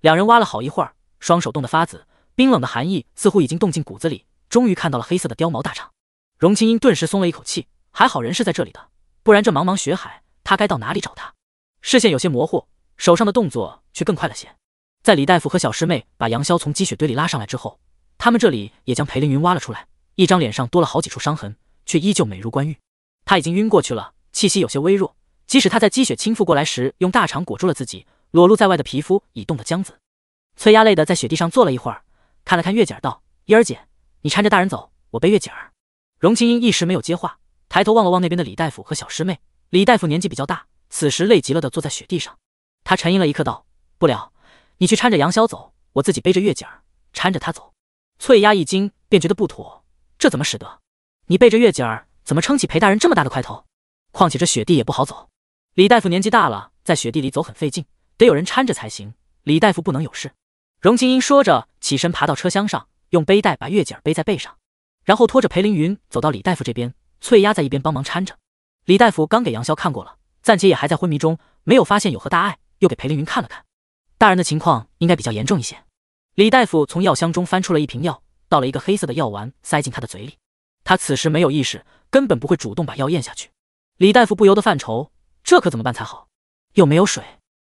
两人挖了好一会儿，双手冻得发紫，冰冷的寒意似乎已经冻进骨子里，终于看到了黑色的貂毛大氅。荣青英顿时松了一口气。还好人是在这里的，不然这茫茫雪海，他该到哪里找他？视线有些模糊，手上的动作却更快了些。在李大夫和小师妹把杨潇从积雪堆里拉上来之后，他们这里也将裴凌云挖了出来。一张脸上多了好几处伤痕，却依旧美如冠玉。他已经晕过去了，气息有些微弱。即使他在积雪倾覆过来时用大肠裹住了自己，裸露在外的皮肤已冻得僵紫。崔丫累得在雪地上坐了一会儿，看了看月姐，道：“燕儿姐，你搀着大人走，我背月姐儿。”荣青英一时没有接话。抬头望了望那边的李大夫和小师妹，李大夫年纪比较大，此时累极了的坐在雪地上。他沉吟了一刻，道：“不了，你去搀着杨潇走，我自己背着月姐儿搀着他走。”翠丫一惊，便觉得不妥，这怎么使得？你背着月姐儿怎么撑起裴大人这么大的块头？况且这雪地也不好走。李大夫年纪大了，在雪地里走很费劲，得有人搀着才行。李大夫不能有事。荣清英说着，起身爬到车厢上，用背带把月姐儿背在背上，然后拖着裴凌云走到李大夫这边。翠丫在一边帮忙搀着，李大夫刚给杨潇看过了，暂且也还在昏迷中，没有发现有何大碍，又给裴凌云看了看，大人的情况应该比较严重一些。李大夫从药箱中翻出了一瓶药，倒了一个黑色的药丸塞进他的嘴里，他此时没有意识，根本不会主动把药咽下去。李大夫不由得犯愁，这可怎么办才好？又没有水。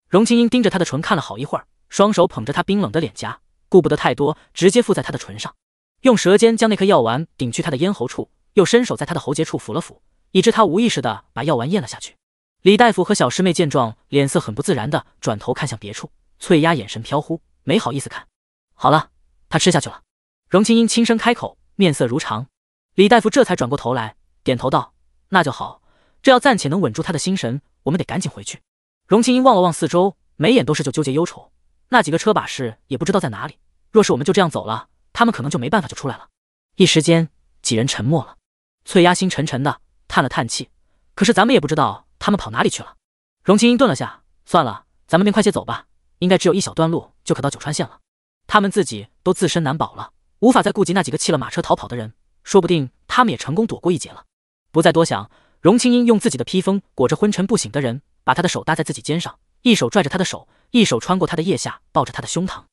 荣青英盯着他的唇看了好一会儿，双手捧着他冰冷的脸颊，顾不得太多，直接附在他的唇上，用舌尖将那颗药丸顶去他的咽喉处。又伸手在他的喉结处抚了抚，以致他无意识的把药丸咽了下去。李大夫和小师妹见状，脸色很不自然的转头看向别处。翠丫眼神飘忽，没好意思看。好了，他吃下去了。荣青英轻声开口，面色如常。李大夫这才转过头来，点头道：“那就好，这要暂且能稳住他的心神，我们得赶紧回去。”荣青英望了望四周，眉眼都是就纠结忧愁。那几个车把式也不知道在哪里，若是我们就这样走了，他们可能就没办法就出来了。一时间，几人沉默了。翠丫心沉沉的，叹了叹气。可是咱们也不知道他们跑哪里去了。荣青英顿了下，算了，咱们便快些走吧。应该只有一小段路就可到九川县了。他们自己都自身难保了，无法再顾及那几个弃了马车逃跑的人。说不定他们也成功躲过一劫了。不再多想，荣青英用自己的披风裹着昏沉不醒的人，把他的手搭在自己肩上，一手拽着他的手，一手穿过他的腋下抱着他的胸膛。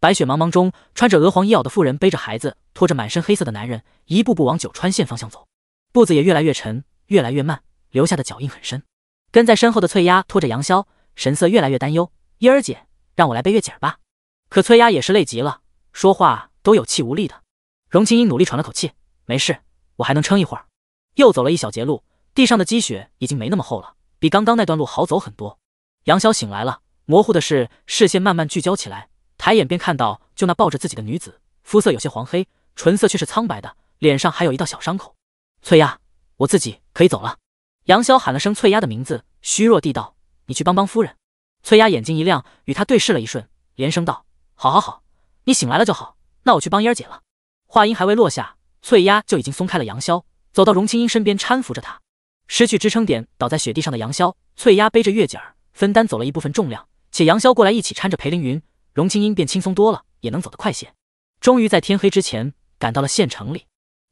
白雪茫茫中，穿着鹅黄衣袄的妇人背着孩子，拖着满身黑色的男人，一步步往九川县方向走。步子也越来越沉，越来越慢，留下的脚印很深。跟在身后的翠丫拖着杨潇，神色越来越担忧。英儿姐，让我来背月姐吧。可翠丫也是累极了，说话都有气无力的。荣青英努力喘了口气，没事，我还能撑一会儿。又走了一小节路，地上的积雪已经没那么厚了，比刚刚那段路好走很多。杨潇醒来了，模糊的是视线，慢慢聚焦起来，抬眼便看到，就那抱着自己的女子，肤色有些黄黑，唇色却是苍白的，脸上还有一道小伤口。翠丫，我自己可以走了。杨潇喊了声翠丫的名字，虚弱地道：“你去帮帮夫人。”翠丫眼睛一亮，与他对视了一瞬，连声道：“好，好，好，你醒来了就好。那我去帮燕儿姐了。”话音还未落下，翠丫就已经松开了杨潇，走到荣青英身边搀扶着她。失去支撑点，倒在雪地上的杨潇，翠丫背着月姐儿，分担走了一部分重量，且杨潇过来一起搀着裴凌云，荣青英便轻松多了，也能走得快些。终于在天黑之前，赶到了县城里。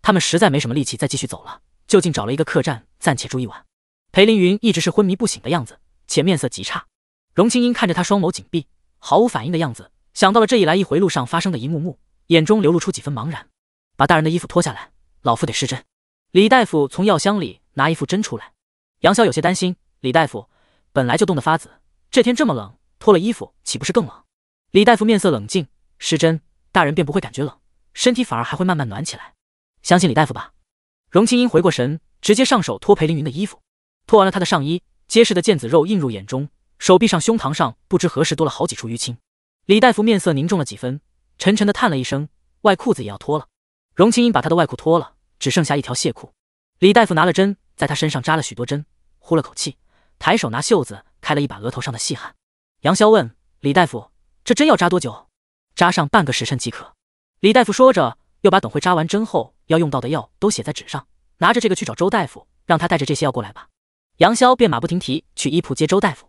他们实在没什么力气再继续走了，就近找了一个客栈暂且住一晚。裴凌云一直是昏迷不醒的样子，且面色极差。荣青英看着他双眸紧闭、毫无反应的样子，想到了这一来一回路上发生的一幕幕，眼中流露出几分茫然。把大人的衣服脱下来，老妇得施针。李大夫从药箱里拿一副针出来。杨潇有些担心，李大夫本来就冻得发紫，这天这么冷，脱了衣服岂不是更冷？李大夫面色冷静，施针，大人便不会感觉冷，身体反而还会慢慢暖起来。相信李大夫吧。荣青英回过神，直接上手脱裴凌云的衣服，脱完了他的上衣，结实的腱子肉映入眼中，手臂上、胸膛上不知何时多了好几处淤青。李大夫面色凝重了几分，沉沉的叹了一声，外裤子也要脱了。荣青英把他的外裤脱了，只剩下一条血裤。李大夫拿了针，在他身上扎了许多针，呼了口气，抬手拿袖子开了一把额头上的细汗。杨潇问李大夫：“这针要扎多久？”“扎上半个时辰即可。”李大夫说着。就把等会扎完针后要用到的药都写在纸上，拿着这个去找周大夫，让他带着这些药过来吧。杨潇便马不停蹄去医铺接周大夫。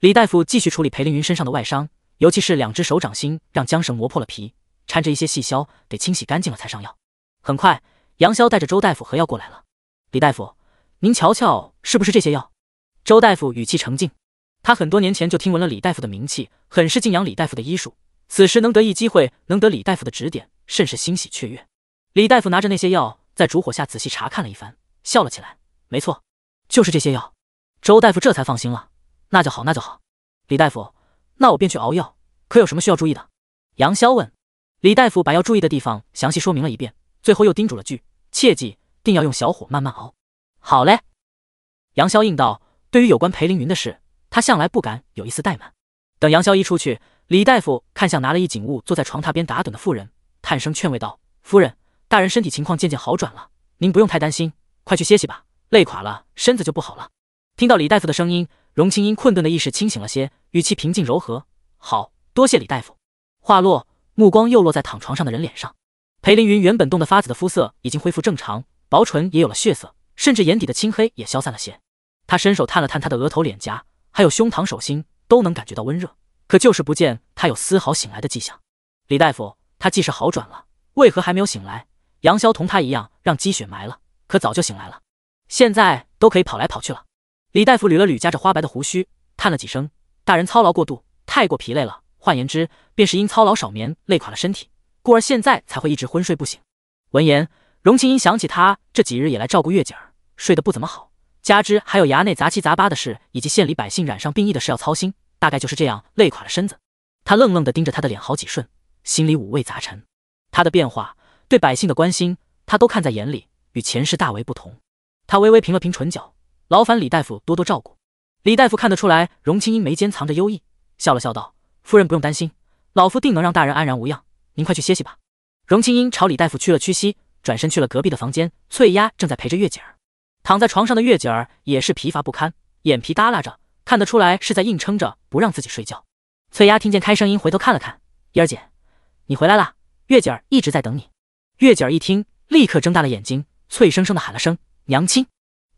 李大夫继续处理裴凌云身上的外伤，尤其是两只手掌心让缰绳磨破了皮，掺着一些细硝，得清洗干净了才上药。很快，杨潇带着周大夫和药过来了。李大夫，您瞧瞧，是不是这些药？周大夫语气澄静，他很多年前就听闻了李大夫的名气，很是敬仰李大夫的医术，此时能得一机会，能得李大夫的指点。甚是欣喜雀跃，李大夫拿着那些药在烛火下仔细查看了一番，笑了起来。没错，就是这些药。周大夫这才放心了。那就好，那就好。李大夫，那我便去熬药，可有什么需要注意的？杨潇问。李大夫把要注意的地方详细说明了一遍，最后又叮嘱了句：切记，定要用小火慢慢熬。好嘞，杨潇应道。对于有关裴凌云的事，他向来不敢有一丝怠慢。等杨潇一出去，李大夫看向拿了一锦物坐在床榻边打盹的妇人。叹声劝慰道：“夫人，大人身体情况渐渐好转了，您不用太担心，快去歇息吧，累垮了身子就不好了。”听到李大夫的声音，荣青因困顿的意识清醒了些，语气平静柔和：“好多谢李大夫。”话落，目光又落在躺床上的人脸上。裴凌云原本冻得发紫的肤色已经恢复正常，薄唇也有了血色，甚至眼底的青黑也消散了些。他伸手探了探他的额头、脸颊，还有胸膛、手心，都能感觉到温热，可就是不见他有丝毫醒来的迹象。李大夫。他既是好转了，为何还没有醒来？杨潇同他一样，让积雪埋了，可早就醒来了，现在都可以跑来跑去了。李大夫捋了捋夹着花白的胡须，叹了几声：“大人操劳过度，太过疲累了。换言之，便是因操劳少眠，累垮了身体，故而现在才会一直昏睡不醒。”闻言，荣庆音想起他这几日也来照顾月姐儿，睡得不怎么好，加之还有衙内杂七杂八的事，以及县里百姓染上病疫的事要操心，大概就是这样累垮了身子。他愣愣地盯着他的脸好几瞬。心里五味杂陈，他的变化，对百姓的关心，他都看在眼里，与前世大为不同。他微微平了平唇角，劳烦李大夫多多照顾。李大夫看得出来，荣青英眉间藏着忧意，笑了笑道：“夫人不用担心，老夫定能让大人安然无恙。您快去歇息吧。”荣青英朝李大夫屈了屈膝，转身去了隔壁的房间。翠丫正在陪着月姐儿，躺在床上的月姐儿也是疲乏不堪，眼皮耷拉着，看得出来是在硬撑着不让自己睡觉。翠丫听见开声音，回头看了看，燕儿姐。你回来了，月姐儿一直在等你。月姐儿一听，立刻睁大了眼睛，脆生生的喊了声：“娘亲，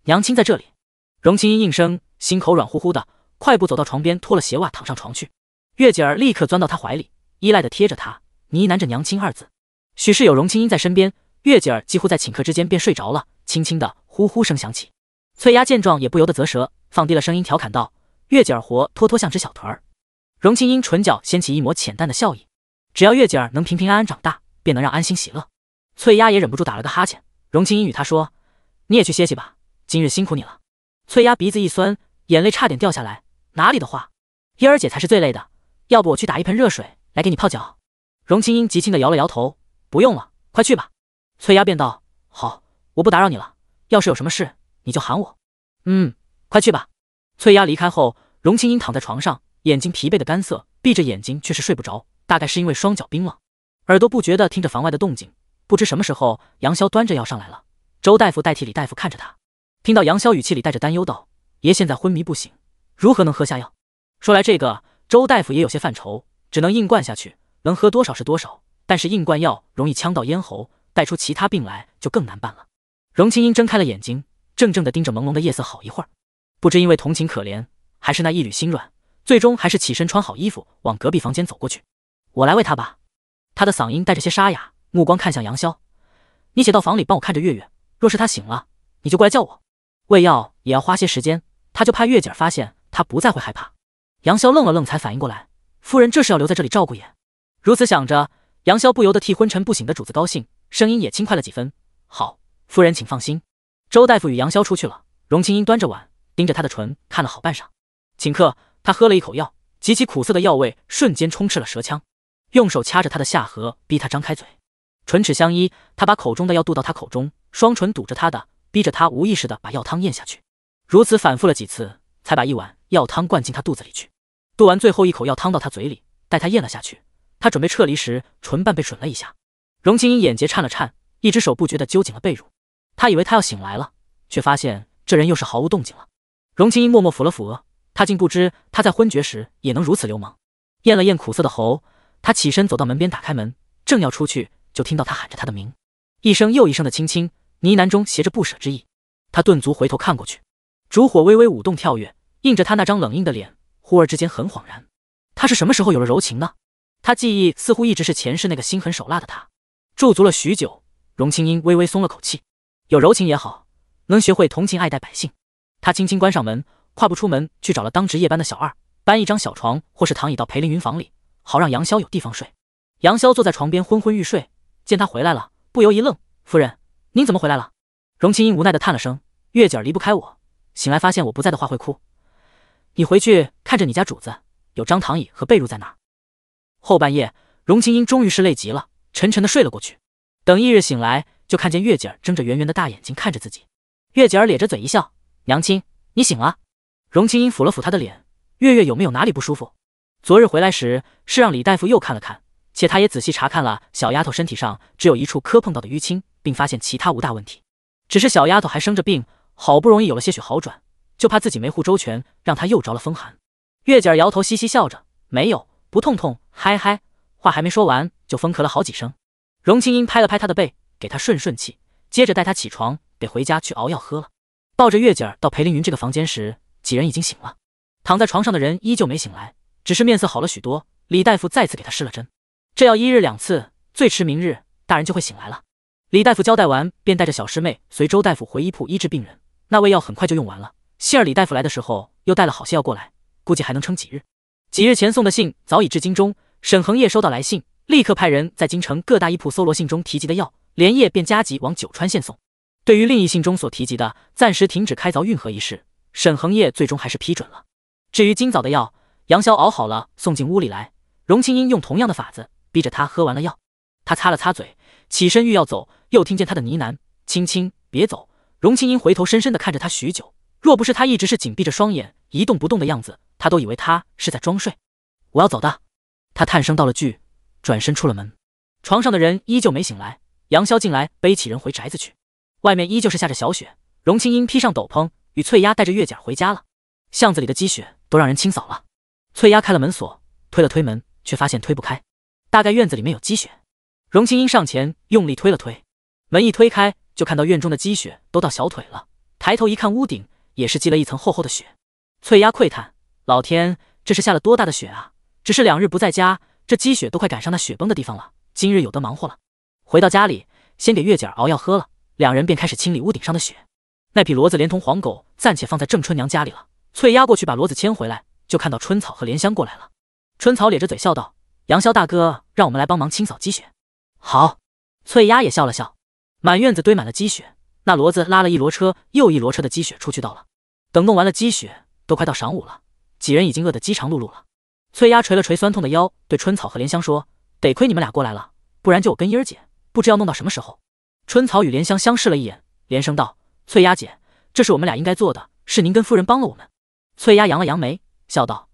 娘亲在这里。”荣青音应声，心口软乎乎的，快步走到床边，脱了鞋袜，躺上床去。月姐儿立刻钻到他怀里，依赖的贴着他，呢喃着“娘亲”二字。许是有荣青音在身边，月姐儿几乎在顷刻之间便睡着了，轻轻的呼呼声响起。翠丫见状，也不由得啧舌，放低了声音调侃道：“月姐儿活脱脱像只小豚儿。”荣青音唇角掀起一抹浅淡的笑意。只要月姐儿能平平安安长大，便能让安心喜乐。翠丫也忍不住打了个哈欠。荣青音与她说：“你也去歇息吧，今日辛苦你了。”翠丫鼻子一酸，眼泪差点掉下来。哪里的话，燕儿姐才是最累的。要不我去打一盆热水来给你泡脚。荣青音急切的摇了摇头：“不用了，快去吧。”翠丫便道：“好，我不打扰你了。要是有什么事，你就喊我。”嗯，快去吧。翠丫离开后，荣青音躺在床上，眼睛疲惫的干涩，闭着眼睛却是睡不着。大概是因为双脚冰冷，耳朵不觉的听着房外的动静。不知什么时候，杨潇端着药上来了。周大夫代替李大夫看着他，听到杨潇语气里带着担忧道：“爷现在昏迷不醒，如何能喝下药？”说来这个，周大夫也有些犯愁，只能硬灌下去，能喝多少是多少。但是硬灌药容易呛到咽喉，带出其他病来就更难办了。荣青英睁开了眼睛，怔怔的盯着朦胧的夜色好一会儿，不知因为同情可怜，还是那一缕心软，最终还是起身穿好衣服，往隔壁房间走过去。我来喂他吧。他的嗓音带着些沙哑，目光看向杨潇：“你且到房里帮我看着月月，若是他醒了，你就过来叫我。”喂药也要花些时间，他就怕月姐发现他不再会害怕。杨潇愣了愣，才反应过来，夫人这是要留在这里照顾也。如此想着，杨潇不由得替昏沉不醒的主子高兴，声音也轻快了几分：“好，夫人请放心。”周大夫与杨潇出去了，荣青英端着碗，盯着他的唇看了好半晌。顷刻，他喝了一口药，极其苦涩的药味瞬间充斥了舌腔。用手掐着他的下颌，逼他张开嘴，唇齿相依，他把口中的药渡到他口中，双唇堵着他的，逼着他无意识的把药汤咽下去。如此反复了几次，才把一碗药汤灌进他肚子里去。渡完最后一口药汤到他嘴里，待他咽了下去，他准备撤离时，唇瓣被吮了一下。荣青音眼睫颤了颤，一只手不觉的揪紧了被褥。他以为他要醒来了，却发现这人又是毫无动静了。荣青音默默抚了抚额，他竟不知他在昏厥时也能如此流氓，咽了咽苦涩的喉。他起身走到门边，打开门，正要出去，就听到他喊着他的名，一声又一声的“轻轻，呢喃中携着不舍之意。他顿足回头看过去，烛火微微舞动跳跃，映着他那张冷硬的脸。忽而之间很恍然，他是什么时候有了柔情呢？他记忆似乎一直是前世那个心狠手辣的他。驻足了许久，荣青音微微松了口气，有柔情也好，能学会同情爱戴百姓。他轻轻关上门，跨步出门去找了当值夜班的小二，搬一张小床或是躺椅到裴凌云房里。好让杨潇有地方睡。杨潇坐在床边，昏昏欲睡，见他回来了，不由一愣：“夫人，您怎么回来了？”荣青英无奈的叹了声：“月姐儿离不开我，醒来发现我不在的话会哭。你回去看着你家主子，有张躺椅和被褥在那儿。”后半夜，荣青英终于是累极了，沉沉的睡了过去。等翌日醒来，就看见月姐儿睁着圆圆的大眼睛看着自己。月姐儿咧着嘴一笑：“娘亲，你醒了。”荣青英抚了抚她的脸：“月月有没有哪里不舒服？”昨日回来时，是让李大夫又看了看，且他也仔细查看了小丫头身体上只有一处磕碰到的淤青，并发现其他无大问题。只是小丫头还生着病，好不容易有了些许好转，就怕自己没护周全，让她又着了风寒。月姐儿摇头，嘻嘻笑着，没有，不痛痛，嗨嗨。话还没说完，就风咳了好几声。荣青英拍了拍她的背，给她顺顺气，接着带她起床，得回家去熬药喝了。抱着月姐儿到裴凌云这个房间时，几人已经醒了，躺在床上的人依旧没醒来。只是面色好了许多，李大夫再次给他施了针，这要一日两次，最迟明日大人就会醒来了。李大夫交代完，便带着小师妹随周大夫回医铺医治病人。那味药很快就用完了，幸而李大夫来的时候又带了好些药过来，估计还能撑几日。几日前送的信早已至京中，沈恒业收到来信，立刻派人在京城各大医铺搜罗信中提及的药，连夜便加急往九川县送。对于另一信中所提及的暂时停止开凿运河一事，沈恒业最终还是批准了。至于今早的药。杨潇熬好了，送进屋里来。荣青音用同样的法子逼着他喝完了药。他擦了擦嘴，起身欲要走，又听见他的呢喃：“青青，别走。”荣青音回头，深深的看着他许久。若不是他一直是紧闭着双眼，一动不动的样子，他都以为他是在装睡。我要走的，他叹声道了句，转身出了门。床上的人依旧没醒来。杨潇进来背起人回宅子去。外面依旧是下着小雪。荣青音披上斗篷，与翠丫带着月姐回家了。巷子里的积雪都让人清扫了。翠丫开了门锁，推了推门，却发现推不开。大概院子里面有积雪。荣青英上前用力推了推门，一推开就看到院中的积雪都到小腿了。抬头一看，屋顶也是积了一层厚厚的雪。翠丫喟叹：“老天，这是下了多大的雪啊！”只是两日不在家，这积雪都快赶上那雪崩的地方了。今日有得忙活了。回到家里，先给月姐儿熬药喝了，两人便开始清理屋顶上的雪。那匹骡子连同黄狗暂且放在郑春娘家里了。翠丫过去把骡子牵回来。就看到春草和莲香过来了，春草咧着嘴笑道：“杨潇大哥，让我们来帮忙清扫积雪。”好，翠丫也笑了笑。满院子堆满了积雪，那骡子拉了一骡车又一骡车的积雪出去，到了。等弄完了积雪，都快到晌午了，几人已经饿得饥肠辘辘了。翠丫捶了捶酸痛的腰，对春草和莲香说：“得亏你们俩过来了，不然就我跟英儿姐，不知要弄到什么时候。”春草与莲香相视了一眼，连声道：“翠丫姐，这是我们俩应该做的，是您跟夫人帮了我们。”翠丫扬了扬眉。笑道：“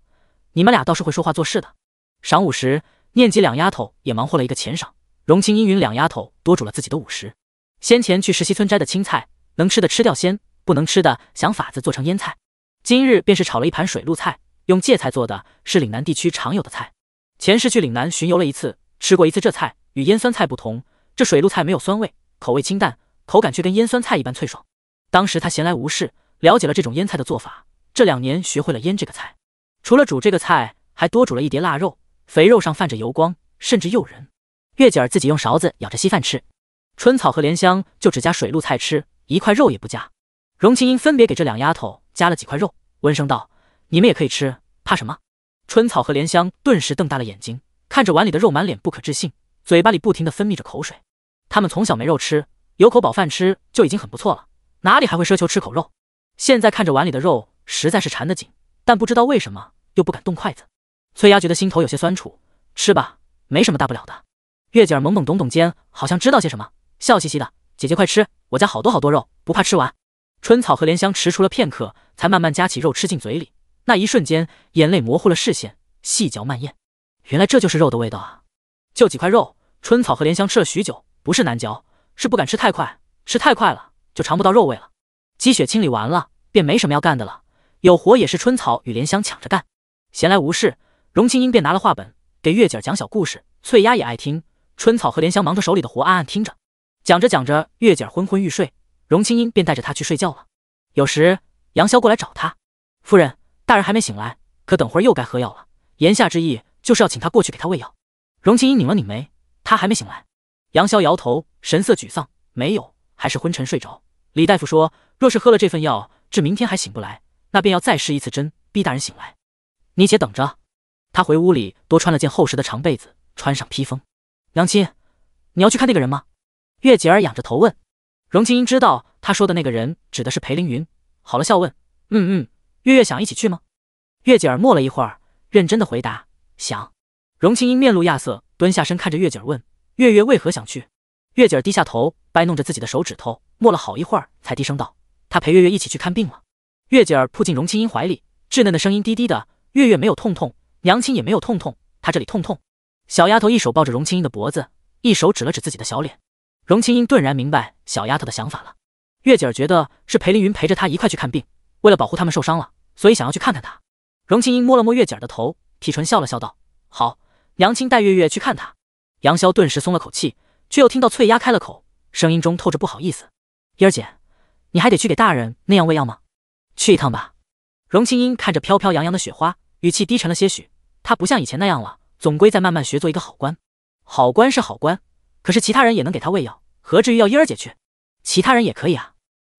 你们俩倒是会说话做事的。”晌午时，念及两丫头也忙活了一个前晌。荣青、阴云两丫头多煮了自己的午食。先前去石溪村摘的青菜，能吃的吃掉鲜，不能吃的想法子做成腌菜。今日便是炒了一盘水陆菜，用芥菜做的，是岭南地区常有的菜。前世去岭南巡游了一次，吃过一次这菜，与腌酸菜不同，这水陆菜没有酸味，口味清淡，口感却跟腌酸菜一般脆爽。当时他闲来无事，了解了这种腌菜的做法，这两年学会了腌这个菜。除了煮这个菜，还多煮了一碟腊肉，肥肉上泛着油光，甚至诱人。月姐儿自己用勺子舀着稀饭吃，春草和莲香就只加水陆菜吃，一块肉也不加。荣琴英分别给这两丫头加了几块肉，温声道：“你们也可以吃，怕什么？”春草和莲香顿时瞪大了眼睛，看着碗里的肉，满脸不可置信，嘴巴里不停地分泌着口水。他们从小没肉吃，有口饱饭吃就已经很不错了，哪里还会奢求吃口肉？现在看着碗里的肉，实在是馋得紧，但不知道为什么。又不敢动筷子，翠丫觉得心头有些酸楚。吃吧，没什么大不了的。月姐儿懵懵懂懂间，好像知道些什么，笑嘻嘻的：“姐姐快吃，我家好多好多肉，不怕吃完。”春草和莲香迟蹰了片刻，才慢慢夹起肉吃进嘴里。那一瞬间，眼泪模糊了视线，细嚼慢咽，原来这就是肉的味道啊！就几块肉，春草和莲香吃了许久，不是难嚼，是不敢吃太快，吃太快了就尝不到肉味了。积雪清理完了，便没什么要干的了，有活也是春草与莲香抢着干。闲来无事，荣青英便拿了话本给月姐讲小故事，翠丫也爱听。春草和莲香忙着手里的活，暗暗听着。讲着讲着，月姐昏昏欲睡，荣青英便带着她去睡觉了。有时杨潇过来找她，夫人大人还没醒来，可等会儿又该喝药了。言下之意就是要请他过去给他喂药。荣青英拧了拧眉，他还没醒来。杨潇摇头，神色沮丧，没有，还是昏沉睡着。李大夫说，若是喝了这份药，至明天还醒不来，那便要再施一次针，逼大人醒来。你且等着，他回屋里多穿了件厚实的长被子，穿上披风。娘亲，你要去看那个人吗？月姐儿仰着头问。荣青音知道他说的那个人指的是裴凌云，好了，笑问：“嗯嗯，月月想一起去吗？”月姐儿默了一会儿，认真的回答：“想。”荣青音面露讶色，蹲下身看着月姐儿问：“月月为何想去？”月姐儿低下头，掰弄着自己的手指头，默了好一会儿，才低声道：“她陪月月一起去看病了。”月姐儿扑进荣青音怀里，稚嫩的声音低低的。月月没有痛痛，娘亲也没有痛痛，她这里痛痛。小丫头一手抱着荣青音的脖子，一手指了指自己的小脸。荣青音顿然明白小丫头的想法了。月姐儿觉得是裴凌云陪着她一块去看病，为了保护他们受伤了，所以想要去看看她。荣青音摸了摸月姐儿的头，提唇笑了笑道：“好，娘亲带月月去看她。”杨潇顿时松了口气，却又听到翠丫开了口，声音中透着不好意思：“燕儿姐，你还得去给大人那样喂药吗？去一趟吧。”荣青音看着飘飘扬扬的雪花。语气低沉了些许，他不像以前那样了，总归在慢慢学做一个好官。好官是好官，可是其他人也能给他喂药，何至于要嫣儿姐去？其他人也可以啊。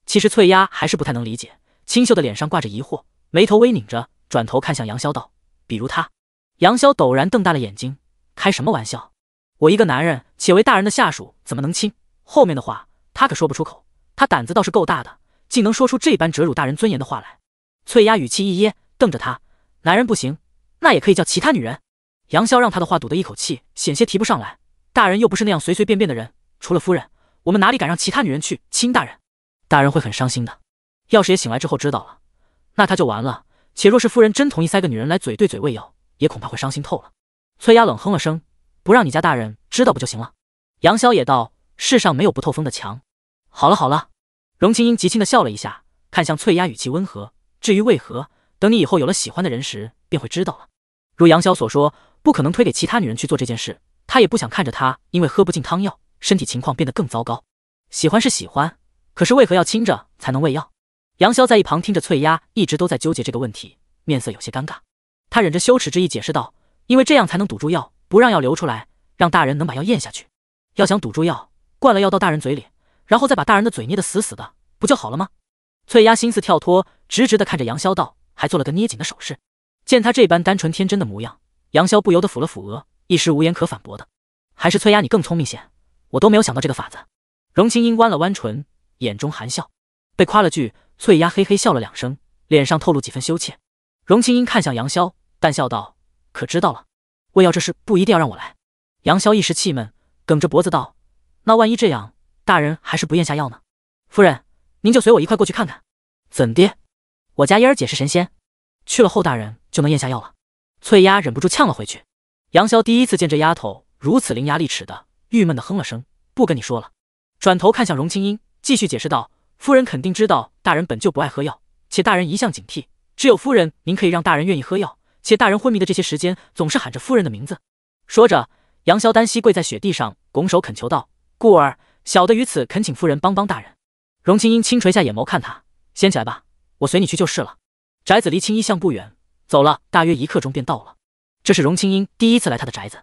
其实翠丫还是不太能理解，清秀的脸上挂着疑惑，眉头微拧着，转头看向杨潇道：“比如他。”杨潇陡然瞪大了眼睛，开什么玩笑？我一个男人，且为大人的下属，怎么能亲？后面的话他可说不出口，他胆子倒是够大的，竟能说出这般折辱大人尊严的话来。翠丫语气一噎，瞪着他。男人不行，那也可以叫其他女人。杨潇让他的话堵得一口气，险些提不上来。大人又不是那样随随便便的人，除了夫人，我们哪里敢让其他女人去亲大人？大人会很伤心的。要是也醒来之后知道了，那他就完了。且若是夫人真同意塞个女人来嘴对嘴喂药，也恐怕会伤心透了。翠丫冷哼了声：“不让你家大人知道不就行了？”杨潇也道：“世上没有不透风的墙。”好了好了，荣青英极轻的笑了一下，看向翠丫，语气温和：“至于为何？”等你以后有了喜欢的人时，便会知道了。如杨潇所说，不可能推给其他女人去做这件事，他也不想看着她因为喝不进汤药，身体情况变得更糟糕。喜欢是喜欢，可是为何要亲着才能喂药？杨潇在一旁听着，翠丫一直都在纠结这个问题，面色有些尴尬。他忍着羞耻之意解释道：“因为这样才能堵住药，不让药流出来，让大人能把药咽下去。要想堵住药，灌了药到大人嘴里，然后再把大人的嘴捏得死死的，不就好了吗？”翠丫心思跳脱，直直的看着杨潇道。还做了个捏紧的手势，见他这般单纯天真的模样，杨潇不由得抚了抚额，一时无言可反驳的。还是翠丫你更聪明些，我都没有想到这个法子。荣青英弯了弯唇，眼中含笑，被夸了句，翠丫嘿嘿笑了两声，脸上透露几分羞怯。荣青英看向杨潇，淡笑道：“可知道了？喂药这事不一定要让我来。”杨潇一时气闷，梗着脖子道：“那万一这样，大人还是不咽下药呢？”夫人，您就随我一块过去看看，怎的？我家嫣儿姐是神仙，去了后大人就能咽下药了。翠丫忍不住呛了回去。杨潇第一次见这丫头如此伶牙俐齿的，郁闷的哼了声，不跟你说了。转头看向荣青音，继续解释道：“夫人肯定知道，大人本就不爱喝药，且大人一向警惕，只有夫人您可以让大人愿意喝药。且大人昏迷的这些时间，总是喊着夫人的名字。”说着，杨潇单膝跪在雪地上，拱手恳求道：“故儿，小的于此恳请夫人帮帮大人。”荣青音轻垂下眼眸看他，先起来吧。我随你去就是了。宅子离青衣巷不远，走了大约一刻钟便到了。这是荣青音第一次来他的宅子，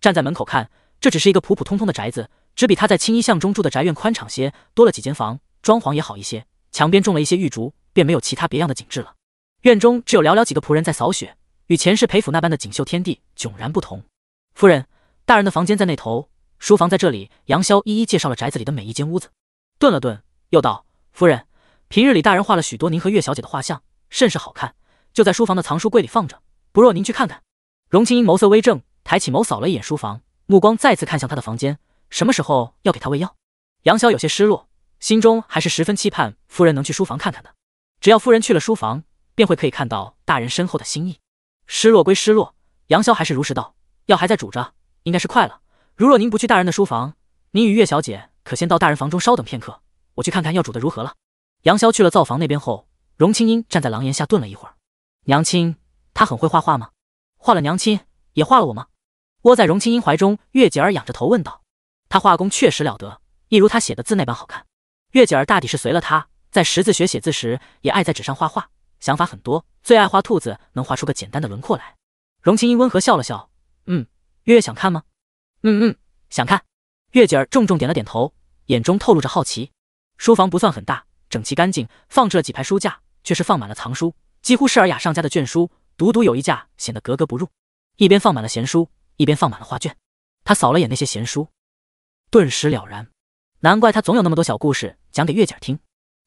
站在门口看，这只是一个普普通通的宅子，只比他在青衣巷中住的宅院宽敞些，多了几间房，装潢也好一些。墙边种了一些玉竹，便没有其他别样的景致了。院中只有寥寥几个仆人在扫雪，与前世裴府那般的锦绣天地迥然不同。夫人，大人的房间在那头，书房在这里。杨潇一一介绍了宅子里的每一间屋子，顿了顿，又道：“夫人。”平日里，大人画了许多您和月小姐的画像，甚是好看，就在书房的藏书柜里放着。不若您去看看。荣庆英眸色微正，抬起眸扫了一眼书房，目光再次看向他的房间。什么时候要给他喂药？杨潇有些失落，心中还是十分期盼夫人能去书房看看的。只要夫人去了书房，便会可以看到大人身后的心意。失落归失落，杨潇还是如实道：“药还在煮着，应该是快了。如若您不去大人的书房，您与月小姐可先到大人房中稍等片刻，我去看看药煮的如何了。”杨潇去了灶房那边后，荣青英站在廊檐下顿了一会儿。娘亲，他很会画画吗？画了娘亲，也画了我吗？窝在荣青英怀中，月姐儿仰着头问道。他画工确实了得，一如他写的字那般好看。月姐儿大抵是随了他，在识字学写字时也爱在纸上画画，想法很多，最爱画兔子，能画出个简单的轮廓来。荣青英温和笑了笑，嗯，月月想看吗？嗯嗯，想看。月姐儿重重点了点头，眼中透露着好奇。书房不算很大。整齐干净，放置了几排书架，却是放满了藏书，几乎是尔雅上家的卷书。独独有一架显得格格不入，一边放满了闲书，一边放满了画卷。他扫了眼那些闲书，顿时了然，难怪他总有那么多小故事讲给月姐听。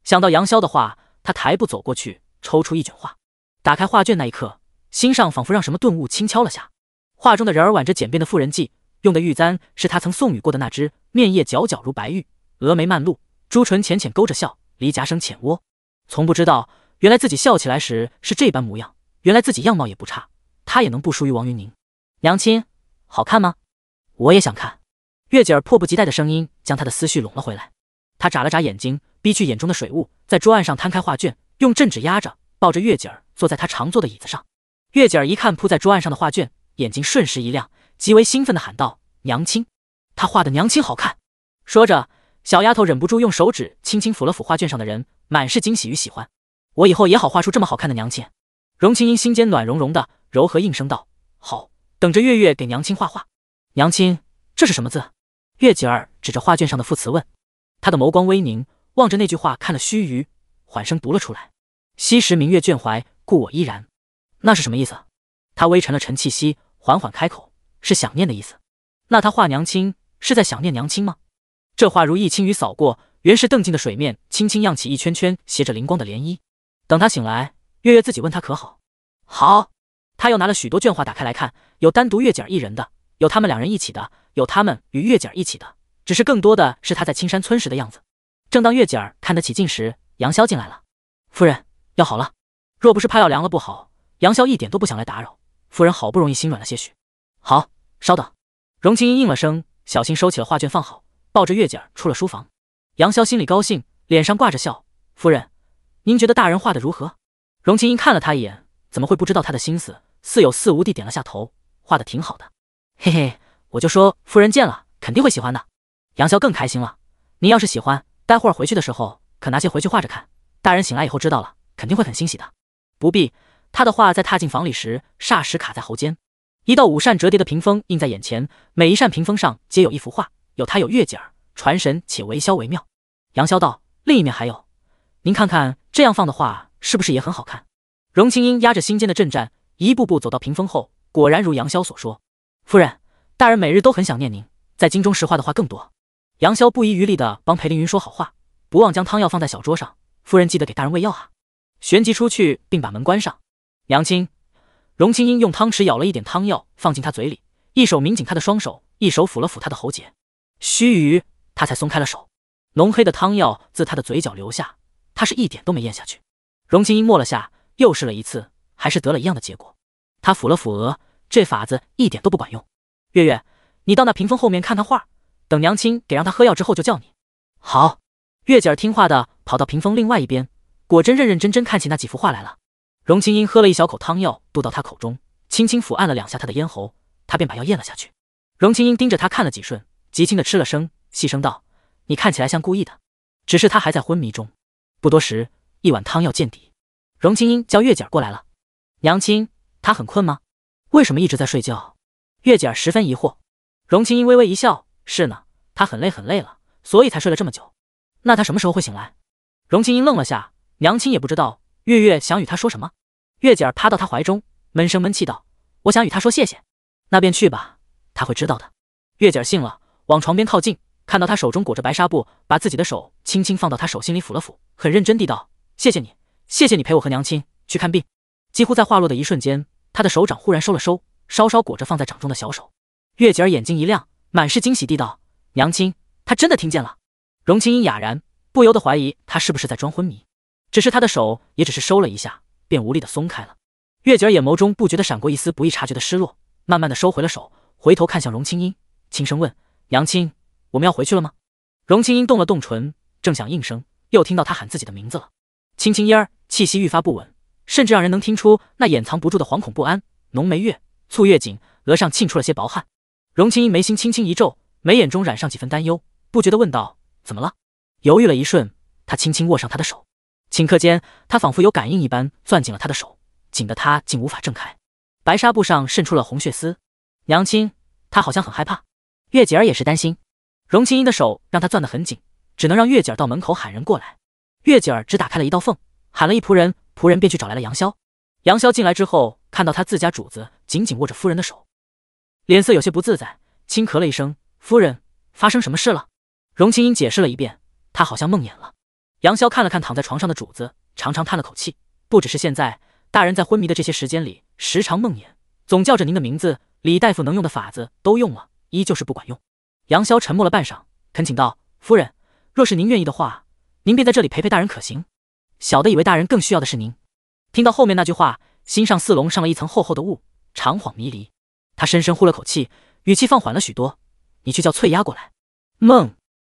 想到杨潇的话，他抬步走过去，抽出一卷画，打开画卷那一刻，心上仿佛让什么顿悟轻敲了下。画中的人儿挽着简便的妇人髻，用的玉簪是他曾送予过的那只，面叶皎皎如白玉，峨眉漫露，朱唇浅浅勾着笑。离颊生浅窝，从不知道原来自己笑起来时是这般模样，原来自己样貌也不差，他也能不输于王云宁。娘亲，好看吗？我也想看。月姐儿迫不及待的声音将他的思绪拢了回来。他眨了眨眼睛，逼去眼中的水雾，在桌案上摊开画卷，用镇纸压着，抱着月姐儿坐在他常坐的椅子上。月姐儿一看铺在桌案上的画卷，眼睛瞬时一亮，极为兴奋地喊道：“娘亲，他画的娘亲好看。”说着。小丫头忍不住用手指轻轻抚了抚画卷上的人，满是惊喜与喜欢。我以后也好画出这么好看的娘亲。荣青音心间暖融融的，柔和应声道：“好，等着月月给娘亲画画。”娘亲，这是什么字？月姐儿指着画卷上的副词问。他的眸光微凝，望着那句话看了须臾，缓声读了出来：“昔时明月倦怀，故我依然。”那是什么意思？他微沉了沉气息，缓缓开口：“是想念的意思。”那他画娘亲是在想念娘亲吗？这话如一轻雨扫过，原是澄净的水面，轻轻漾起一圈圈斜着灵光的涟漪。等他醒来，月月自己问他可好？好。他又拿了许多卷画打开来看，有单独月姐儿一人的，有他们两人一起的，有他们与月姐儿一起的，只是更多的是他在青山村时的样子。正当月姐儿看得起劲时，杨潇进来了。夫人要好了。若不是怕药凉了不好，杨潇一点都不想来打扰。夫人好不容易心软了些许，好，稍等。荣清音应了声，小心收起了画卷，放好。抱着月姐儿出了书房，杨潇心里高兴，脸上挂着笑。夫人，您觉得大人画的如何？荣琴英看了他一眼，怎么会不知道他的心思？似有似无地点了下头，画的挺好的。嘿嘿，我就说夫人见了肯定会喜欢的。杨潇更开心了。您要是喜欢，待会儿回去的时候可拿些回去画着看。大人醒来以后知道了，肯定会很欣喜的。不必。他的话在踏进房里时，霎时卡在喉间。一道五扇折叠的屏风映在眼前，每一扇屏风上皆有一幅画。有它有月景儿，传神且为肖为妙。杨潇道：“另一面还有，您看看这样放的话是不是也很好看？”荣清英压着心间的震颤，一步步走到屏风后，果然如杨潇所说：“夫人，大人每日都很想念您，在京中石话的话更多。”杨潇不遗余力地帮裴凌云说好话，不忘将汤药放在小桌上：“夫人记得给大人喂药啊！”旋即出去，并把门关上。娘亲，荣清英用汤匙舀了一点汤药放进他嘴里，一手抿紧他的双手，一手抚了抚他的喉结。须臾，他才松开了手，浓黑的汤药自他的嘴角流下，他是一点都没咽下去。荣青音默了下，又试了一次，还是得了一样的结果。他抚了抚额，这法子一点都不管用。月月，你到那屏风后面看看画，等娘亲给让他喝药之后就叫你。好。月姐儿听话的跑到屏风另外一边，果真认认真真看起那几幅画来了。荣青音喝了一小口汤药，渡到他口中，轻轻抚按了两下他的咽喉，他便把药咽了下去。荣青音盯着他看了几瞬。极轻的吃了声，细声道：“你看起来像故意的，只是他还在昏迷中。”不多时，一碗汤药见底。荣青英叫月姐过来了。娘亲，他很困吗？为什么一直在睡觉？月姐儿十分疑惑。荣青英微微一笑：“是呢，他很累，很累了，所以才睡了这么久。”那他什么时候会醒来？荣青英愣了下，娘亲也不知道。月月想与她说什么？月姐儿趴到她怀中，闷声闷气道：“我想与他说谢谢。”那便去吧，他会知道的。月姐儿信了。往床边靠近，看到他手中裹着白纱布，把自己的手轻轻放到他手心里抚了抚，很认真地道：“谢谢你，谢谢你陪我和娘亲去看病。”几乎在话落的一瞬间，他的手掌忽然收了收，稍稍裹着放在掌中的小手。月姐儿眼睛一亮，满是惊喜地道：“娘亲，他真的听见了。”荣青音哑然，不由得怀疑他是不是在装昏迷。只是他的手也只是收了一下，便无力的松开了。月姐儿眼眸中不觉的闪过一丝不易察觉的失落，慢慢的收回了手，回头看向荣青音，轻声问。娘亲，我们要回去了吗？荣青音动了动唇，正想应声，又听到他喊自己的名字了。青青烟儿气息愈发不稳，甚至让人能听出那掩藏不住的惶恐不安，浓眉越蹙越紧，额上沁出了些薄汗。荣青音眉心轻轻一皱，眉眼中染上几分担忧，不觉的问道：“怎么了？”犹豫了一瞬，她轻轻握上他的手，顷刻间，他仿佛有感应一般，攥紧了他的手，紧得她竟无法挣开。白纱布上渗出了红血丝。娘亲，他好像很害怕。月姐儿也是担心，荣青音的手让她攥得很紧，只能让月姐儿到门口喊人过来。月姐儿只打开了一道缝，喊了一仆人，仆人便去找来了杨潇。杨潇进来之后，看到他自家主子紧紧握着夫人的手，脸色有些不自在，轻咳了一声：“夫人，发生什么事了？”荣青音解释了一遍，她好像梦魇了。杨潇看了看躺在床上的主子，长长叹了口气：“不只是现在，大人在昏迷的这些时间里，时常梦魇，总叫着您的名字。李大夫能用的法子都用了。”依旧是不管用。杨潇沉默了半晌，恳请道：“夫人，若是您愿意的话，您便在这里陪陪大人，可行？小的以为大人更需要的是您。”听到后面那句话，心上似笼上了一层厚厚的雾，长恍迷离。他深深呼了口气，语气放缓了许多：“你去叫翠丫过来。”梦，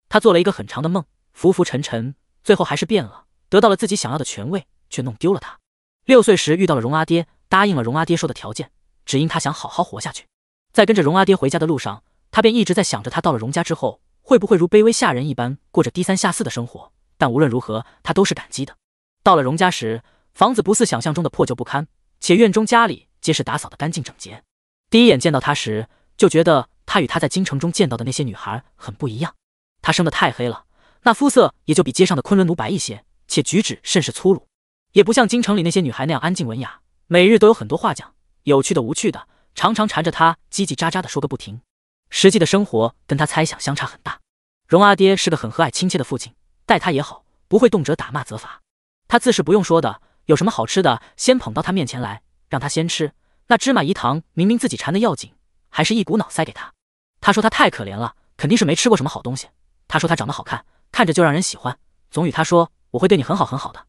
他做了一个很长的梦，浮浮沉沉，最后还是变了，得到了自己想要的权位，却弄丢了他。六岁时遇到了荣阿爹，答应了荣阿爹说的条件，只因他想好好活下去。在跟着荣阿爹回家的路上，他便一直在想着，他到了荣家之后，会不会如卑微下人一般过着低三下四的生活。但无论如何，他都是感激的。到了荣家时，房子不似想象中的破旧不堪，且院中家里皆是打扫的干净整洁。第一眼见到他时，就觉得他与他在京城中见到的那些女孩很不一样。他生得太黑了，那肤色也就比街上的昆仑奴白一些，且举止甚是粗鲁，也不像京城里那些女孩那样安静文雅，每日都有很多话讲，有趣的无趣的。常常缠着他叽叽喳喳的说个不停，实际的生活跟他猜想相差很大。荣阿爹是个很和蔼亲切的父亲，待他也好，不会动辄打骂责罚。他自是不用说的，有什么好吃的先捧到他面前来，让他先吃。那芝麻饴糖明明自己馋得要紧，还是一股脑塞给他。他说他太可怜了，肯定是没吃过什么好东西。他说他长得好看，看着就让人喜欢，总与他说我会对你很好很好的，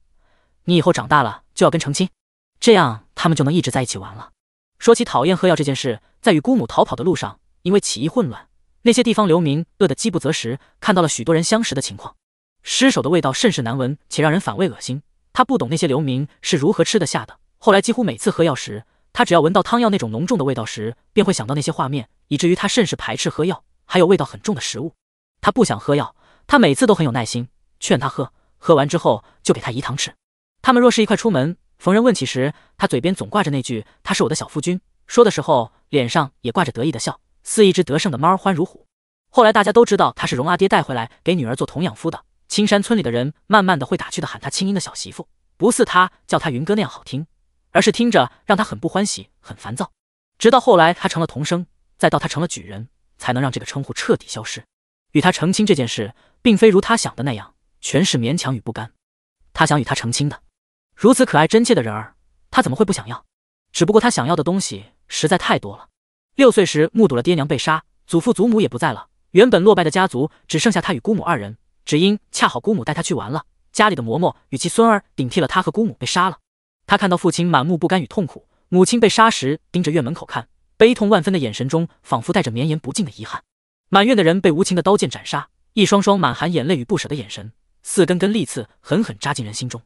你以后长大了就要跟成亲，这样他们就能一直在一起玩了。说起讨厌喝药这件事，在与姑母逃跑的路上，因为起义混乱，那些地方流民饿得饥不择食，看到了许多人相食的情况，尸首的味道甚是难闻，且让人反胃恶心。他不懂那些流民是如何吃得下的。后来几乎每次喝药时，他只要闻到汤药那种浓重的味道时，便会想到那些画面，以至于他甚是排斥喝药，还有味道很重的食物。他不想喝药，他每次都很有耐心劝他喝，喝完之后就给他饴糖吃。他们若是一块出门。逢人问起时，他嘴边总挂着那句“他是我的小夫君”，说的时候脸上也挂着得意的笑，似一只得胜的猫，欢如虎。后来大家都知道他是荣阿爹带回来给女儿做童养夫的。青山村里的人慢慢的会打趣的喊他“青音的小媳妇”，不似他叫他云哥那样好听，而是听着让他很不欢喜，很烦躁。直到后来他成了童生，再到他成了举人，才能让这个称呼彻底消失。与他成亲这件事，并非如他想的那样，全是勉强与不甘。他想与他成亲的。如此可爱真切的人儿，他怎么会不想要？只不过他想要的东西实在太多了。六岁时目睹了爹娘被杀，祖父祖母也不在了，原本落败的家族只剩下他与姑母二人。只因恰好姑母带他去玩了，家里的嬷嬷与其孙儿顶替了他和姑母被杀了。他看到父亲满目不甘与痛苦，母亲被杀时盯着院门口看，悲痛万分的眼神中仿佛带着绵延不尽的遗憾。满院的人被无情的刀剑斩杀，一双双满含眼泪与不舍的眼神，四根根利刺狠狠扎进人心中。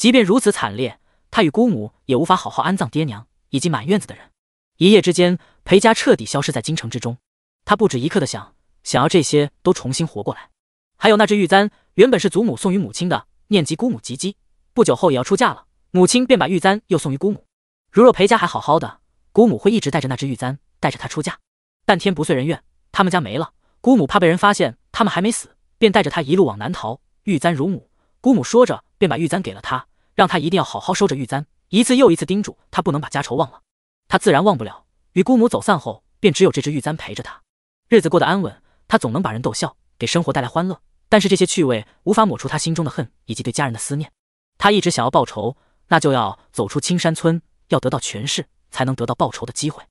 即便如此惨烈，他与姑母也无法好好安葬爹娘以及满院子的人。一夜之间，裴家彻底消失在京城之中。他不止一刻的想，想要这些都重新活过来。还有那只玉簪，原本是祖母送与母亲的。念及姑母及笄不久后也要出嫁了，母亲便把玉簪又送于姑母。如若裴家还好好的，姑母会一直带着那只玉簪，带着她出嫁。但天不遂人愿，他们家没了。姑母怕被人发现他们还没死，便带着她一路往南逃。玉簪如母，姑母说着，便把玉簪给了她。让他一定要好好收着玉簪，一次又一次叮嘱他不能把家仇忘了。他自然忘不了，与姑母走散后，便只有这只玉簪陪着他。日子过得安稳，他总能把人逗笑，给生活带来欢乐。但是这些趣味无法抹除他心中的恨以及对家人的思念。他一直想要报仇，那就要走出青山村，要得到权势，才能得到报仇的机会。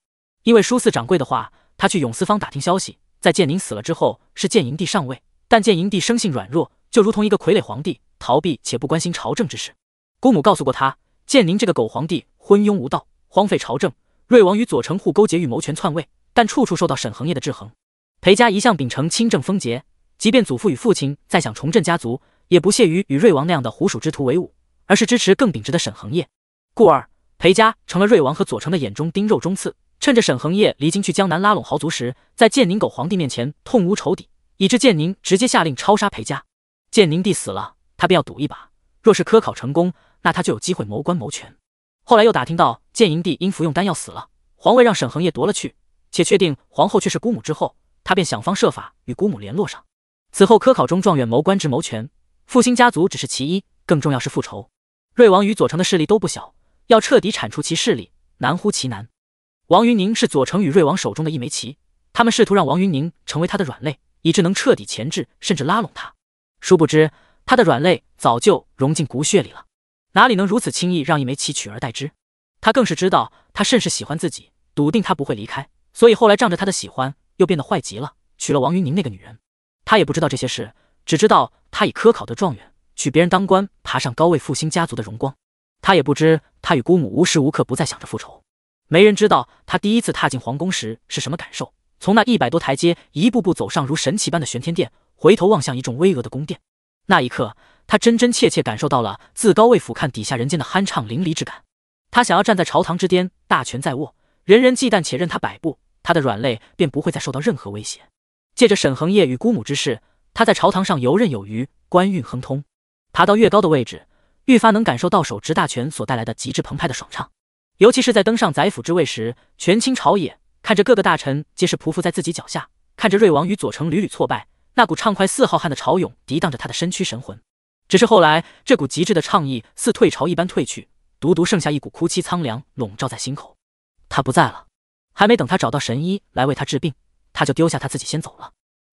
因为舒四掌柜的话，他去永思坊打听消息，在建宁死了之后，是建宁帝上位，但建宁帝生性软弱，就如同一个傀儡皇帝，逃避且不关心朝政之事。姑母告诉过他，建宁这个狗皇帝昏庸无道，荒废朝政。瑞王与左丞互勾结，欲谋权篡位，但处处受到沈恒业的制衡。裴家一向秉承清正风节，即便祖父与父亲再想重振家族，也不屑于与瑞王那样的狐鼠之徒为伍，而是支持更秉直的沈恒业。故而，裴家成了瑞王和左丞的眼中钉、肉中刺。趁着沈恒业离京去江南拉拢豪族时，在建宁狗皇帝面前痛无仇敌，以致建宁直接下令抄杀裴家。建宁帝死了，他便要赌一把。若是科考成功，那他就有机会谋官谋权。后来又打听到建营帝因服用丹药死了，皇位让沈恒业夺了去，且确定皇后却是姑母之后，他便想方设法与姑母联络上。此后科考中状元谋官职谋权，复兴家族只是其一，更重要是复仇。瑞王与左丞的势力都不小，要彻底铲除其势力，难乎其难。王云宁是左丞与瑞王手中的一枚棋，他们试图让王云宁成为他的软肋，以致能彻底钳制甚至拉拢他。殊不知他的软肋早就融进骨血里了。哪里能如此轻易让一枚棋取而代之？他更是知道，他甚是喜欢自己，笃定他不会离开，所以后来仗着他的喜欢，又变得坏极了，娶了王云宁那个女人。他也不知道这些事，只知道他以科考的状元，娶别人当官，爬上高位，复兴家族的荣光。他也不知他与姑母无时无刻不在想着复仇。没人知道他第一次踏进皇宫时是什么感受，从那一百多台阶一步步走上如神奇般的玄天殿，回头望向一众巍峨的宫殿。那一刻，他真真切切感受到了自高位俯瞰底下人间的酣畅淋漓之感。他想要站在朝堂之巅，大权在握，人人忌惮且任他摆布，他的软肋便不会再受到任何威胁。借着沈恒业与姑母之事，他在朝堂上游刃有余，官运亨通。爬到越高的位置，愈发能感受到手执大权所带来的极致澎湃的爽畅。尤其是在登上宰辅之位时，权倾朝野，看着各个大臣皆是匍匐在自己脚下，看着瑞王与左丞屡屡挫败。那股畅快似浩瀚的潮涌涤荡着他的身躯神魂，只是后来这股极致的畅意似退潮一般退去，独独剩下一股哭泣苍凉笼罩在心口。他不在了，还没等他找到神医来为他治病，他就丢下他自己先走了。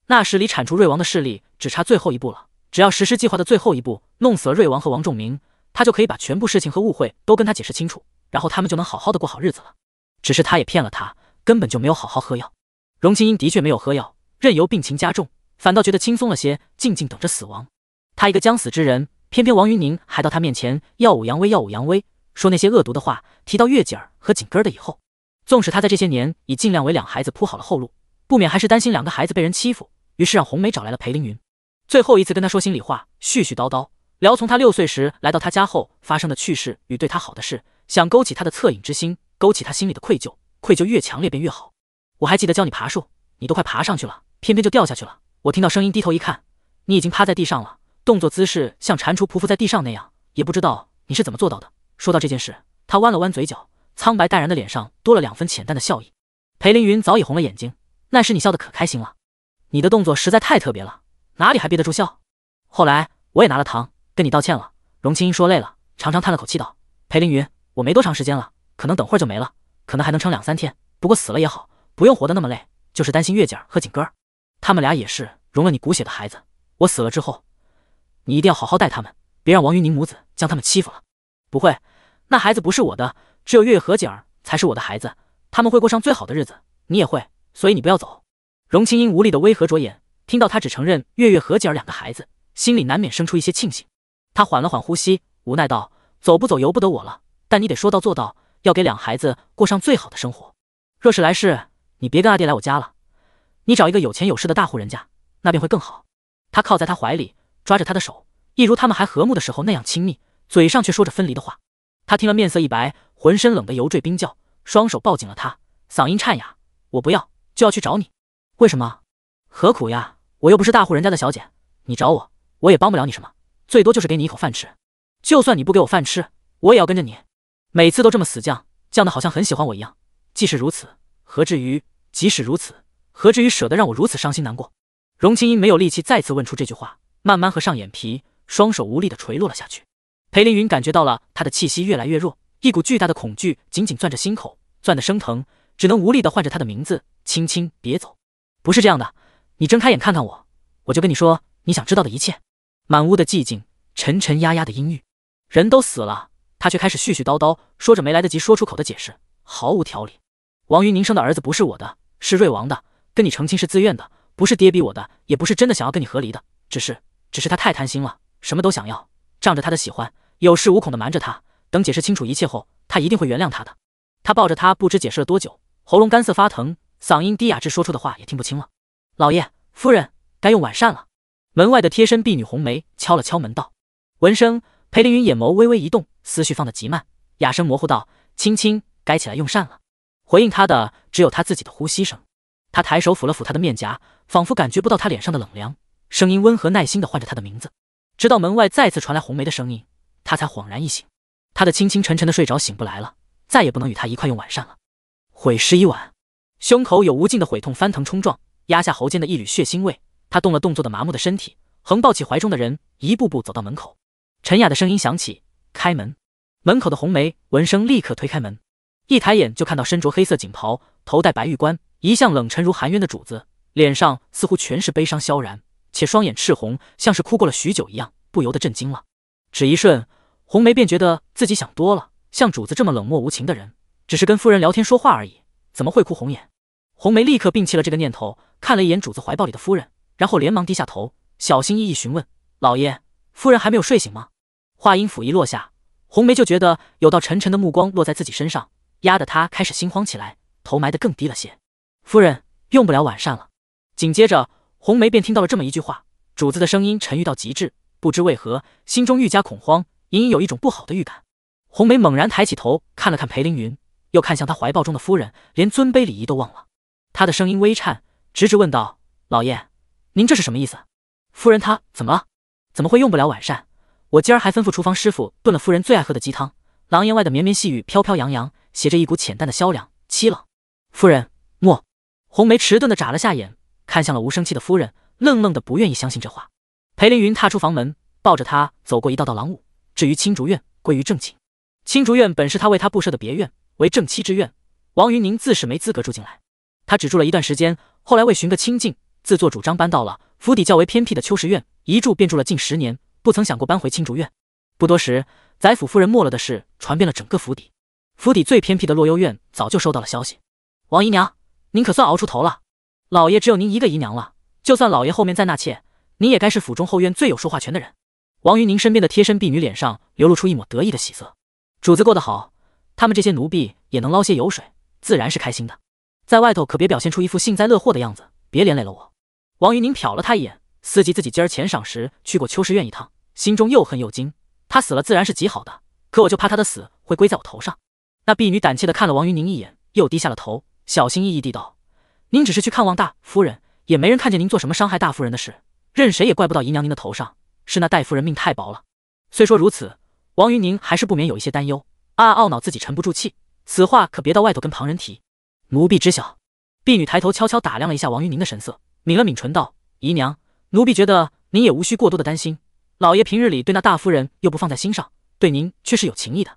那时离铲除瑞王的势力只差最后一步了，只要实施计划的最后一步，弄死了瑞王和王仲明，他就可以把全部事情和误会都跟他解释清楚，然后他们就能好好的过好日子了。只是他也骗了他，根本就没有好好喝药。荣清英的确没有喝药，任由病情加重。反倒觉得轻松了些，静静等着死亡。他一个将死之人，偏偏王云宁还到他面前耀武扬威，耀武扬威说那些恶毒的话。提到月姐儿和锦根儿的以后，纵使他在这些年已尽量为两孩子铺好了后路，不免还是担心两个孩子被人欺负，于是让红梅找来了裴凌云，最后一次跟他说心里话，絮絮叨叨聊从他六岁时来到他家后发生的趣事与对他好的事，想勾起他的恻隐之心，勾起他心里的愧疚，愧疚越强烈便越好。我还记得教你爬树，你都快爬上去了，偏偏就掉下去了。我听到声音，低头一看，你已经趴在地上了，动作姿势像蟾蜍匍匐在地上那样，也不知道你是怎么做到的。说到这件事，他弯了弯嘴角，苍白淡然的脸上多了两分浅淡的笑意。裴凌云早已红了眼睛，那时你笑得可开心了，你的动作实在太特别了，哪里还憋得住笑？后来我也拿了糖跟你道歉了。荣青音说累了，长长叹了口气道：“裴凌云，我没多长时间了，可能等会儿就没了，可能还能撑两三天，不过死了也好，不用活得那么累。就是担心月姐儿和景哥儿。”他们俩也是融了你骨血的孩子。我死了之后，你一定要好好待他们，别让王云宁母子将他们欺负了。不会，那孩子不是我的，只有月月和景儿才是我的孩子。他们会过上最好的日子，你也会。所以你不要走。荣青英无力的微合着眼，听到他只承认月月和景儿两个孩子，心里难免生出一些庆幸。他缓了缓呼吸，无奈道：“走不走由不得我了，但你得说到做到，要给两孩子过上最好的生活。若是来世，你别跟阿爹来我家了。”你找一个有钱有势的大户人家，那便会更好。他靠在他怀里，抓着他的手，一如他们还和睦的时候那样亲密，嘴上却说着分离的话。他听了面色一白，浑身冷得油坠冰窖，双手抱紧了他，嗓音颤哑：“我不要，就要去找你。为什么？何苦呀？我又不是大户人家的小姐，你找我，我也帮不了你什么，最多就是给你一口饭吃。就算你不给我饭吃，我也要跟着你。每次都这么死犟，犟得好像很喜欢我一样。既是如此，何至于？即使如此。”何至于舍得让我如此伤心难过？荣青音没有力气再次问出这句话，慢慢合上眼皮，双手无力的垂落了下去。裴凌云感觉到了他的气息越来越弱，一股巨大的恐惧紧紧攥着心口，攥得生疼，只能无力的唤着他的名字：“青青，别走。”不是这样的，你睁开眼看看我，我就跟你说你想知道的一切。满屋的寂静，沉沉压压的阴郁，人都死了，他却开始絮絮叨叨，说着没来得及说出口的解释，毫无条理。王云宁生的儿子不是我的，是瑞王的。跟你成亲是自愿的，不是爹逼我的，也不是真的想要跟你和离的，只是，只是他太贪心了，什么都想要，仗着他的喜欢，有恃无恐的瞒着他。等解释清楚一切后，他一定会原谅他的。他抱着他，不知解释了多久，喉咙干涩发疼，嗓音低哑至说出的话也听不清了。老爷、夫人，该用晚膳了。门外的贴身婢女红梅敲了敲门道。闻声，裴凌云眼眸微微一动，思绪放得极慢，哑声模糊道：“青青，该起来用膳了。”回应他的只有他自己的呼吸声。他抬手抚了抚他的面颊，仿佛感觉不到他脸上的冷凉，声音温和耐心的唤着他的名字，直到门外再次传来红梅的声音，他才恍然一醒，他的清清沉沉的睡着，醒不来了，再也不能与他一块用晚膳了，悔时已晚，胸口有无尽的悔痛翻腾冲撞，压下喉间的一缕血腥味，他动了动作的麻木的身体，横抱起怀中的人，一步步走到门口，陈雅的声音响起，开门，门口的红梅闻声立刻推开门，一抬眼就看到身着黑色锦袍，头戴白玉冠。一向冷沉如寒渊的主子脸上似乎全是悲伤，萧然且双眼赤红，像是哭过了许久一样，不由得震惊了。只一瞬，红梅便觉得自己想多了，像主子这么冷漠无情的人，只是跟夫人聊天说话而已，怎么会哭红眼？红梅立刻摒弃了这个念头，看了一眼主子怀抱里的夫人，然后连忙低下头，小心翼翼询问：“老爷，夫人还没有睡醒吗？”话音甫一落下，红梅就觉得有道沉沉的目光落在自己身上，压得她开始心慌起来，头埋得更低了些。夫人用不了晚膳了。紧接着，红梅便听到了这么一句话。主子的声音沉郁到极致，不知为何，心中愈加恐慌，隐隐有一种不好的预感。红梅猛然抬起头，看了看裴凌云，又看向他怀抱中的夫人，连尊卑礼仪都忘了。她的声音微颤，直直问道：“老爷，您这是什么意思？夫人她怎么了？怎么会用不了晚膳？我今儿还吩咐厨房师傅炖了夫人最爱喝的鸡汤。”廊檐外的绵绵细雨飘飘扬扬，携着一股浅淡的萧凉，凄冷。夫人。红梅迟钝地眨了下眼，看向了无生气的夫人，愣愣的不愿意相信这话。裴凌云踏出房门，抱着她走过一道道廊屋。至于青竹院，归于正寝。青竹院本是他为她布设的别院，为正妻之院。王云宁自是没资格住进来。他只住了一段时间，后来为寻个清静，自作主张搬到了府邸较为偏僻的秋实院，一住便住了近十年，不曾想过搬回青竹院。不多时，宰府夫人没了的事传遍了整个府邸，府邸最偏僻的洛幽院早就收到了消息。王姨娘。您可算熬出头了，老爷只有您一个姨娘了。就算老爷后面再纳妾，您也该是府中后院最有说话权的人。王云宁身边的贴身婢女脸上流露出一抹得意的喜色。主子过得好，他们这些奴婢也能捞些油水，自然是开心的。在外头可别表现出一副幸灾乐祸的样子，别连累了我。王云宁瞟了他一眼，思及自己今儿前赏时去过秋实院一趟，心中又恨又惊。他死了自然是极好的，可我就怕他的死会归在我头上。那婢女胆怯的看了王云宁一眼，又低下了头。小心翼翼地道：“您只是去看望大夫人，也没人看见您做什么伤害大夫人的事，任谁也怪不到姨娘您的头上。是那戴夫人命太薄了。”虽说如此，王云宁还是不免有一些担忧，暗暗懊恼自己沉不住气。此话可别到外头跟旁人提。奴婢知晓。婢女抬头悄悄打量了一下王云宁的神色，抿了抿唇道：“姨娘，奴婢觉得您也无需过多的担心。老爷平日里对那大夫人又不放在心上，对您却是有情意的。”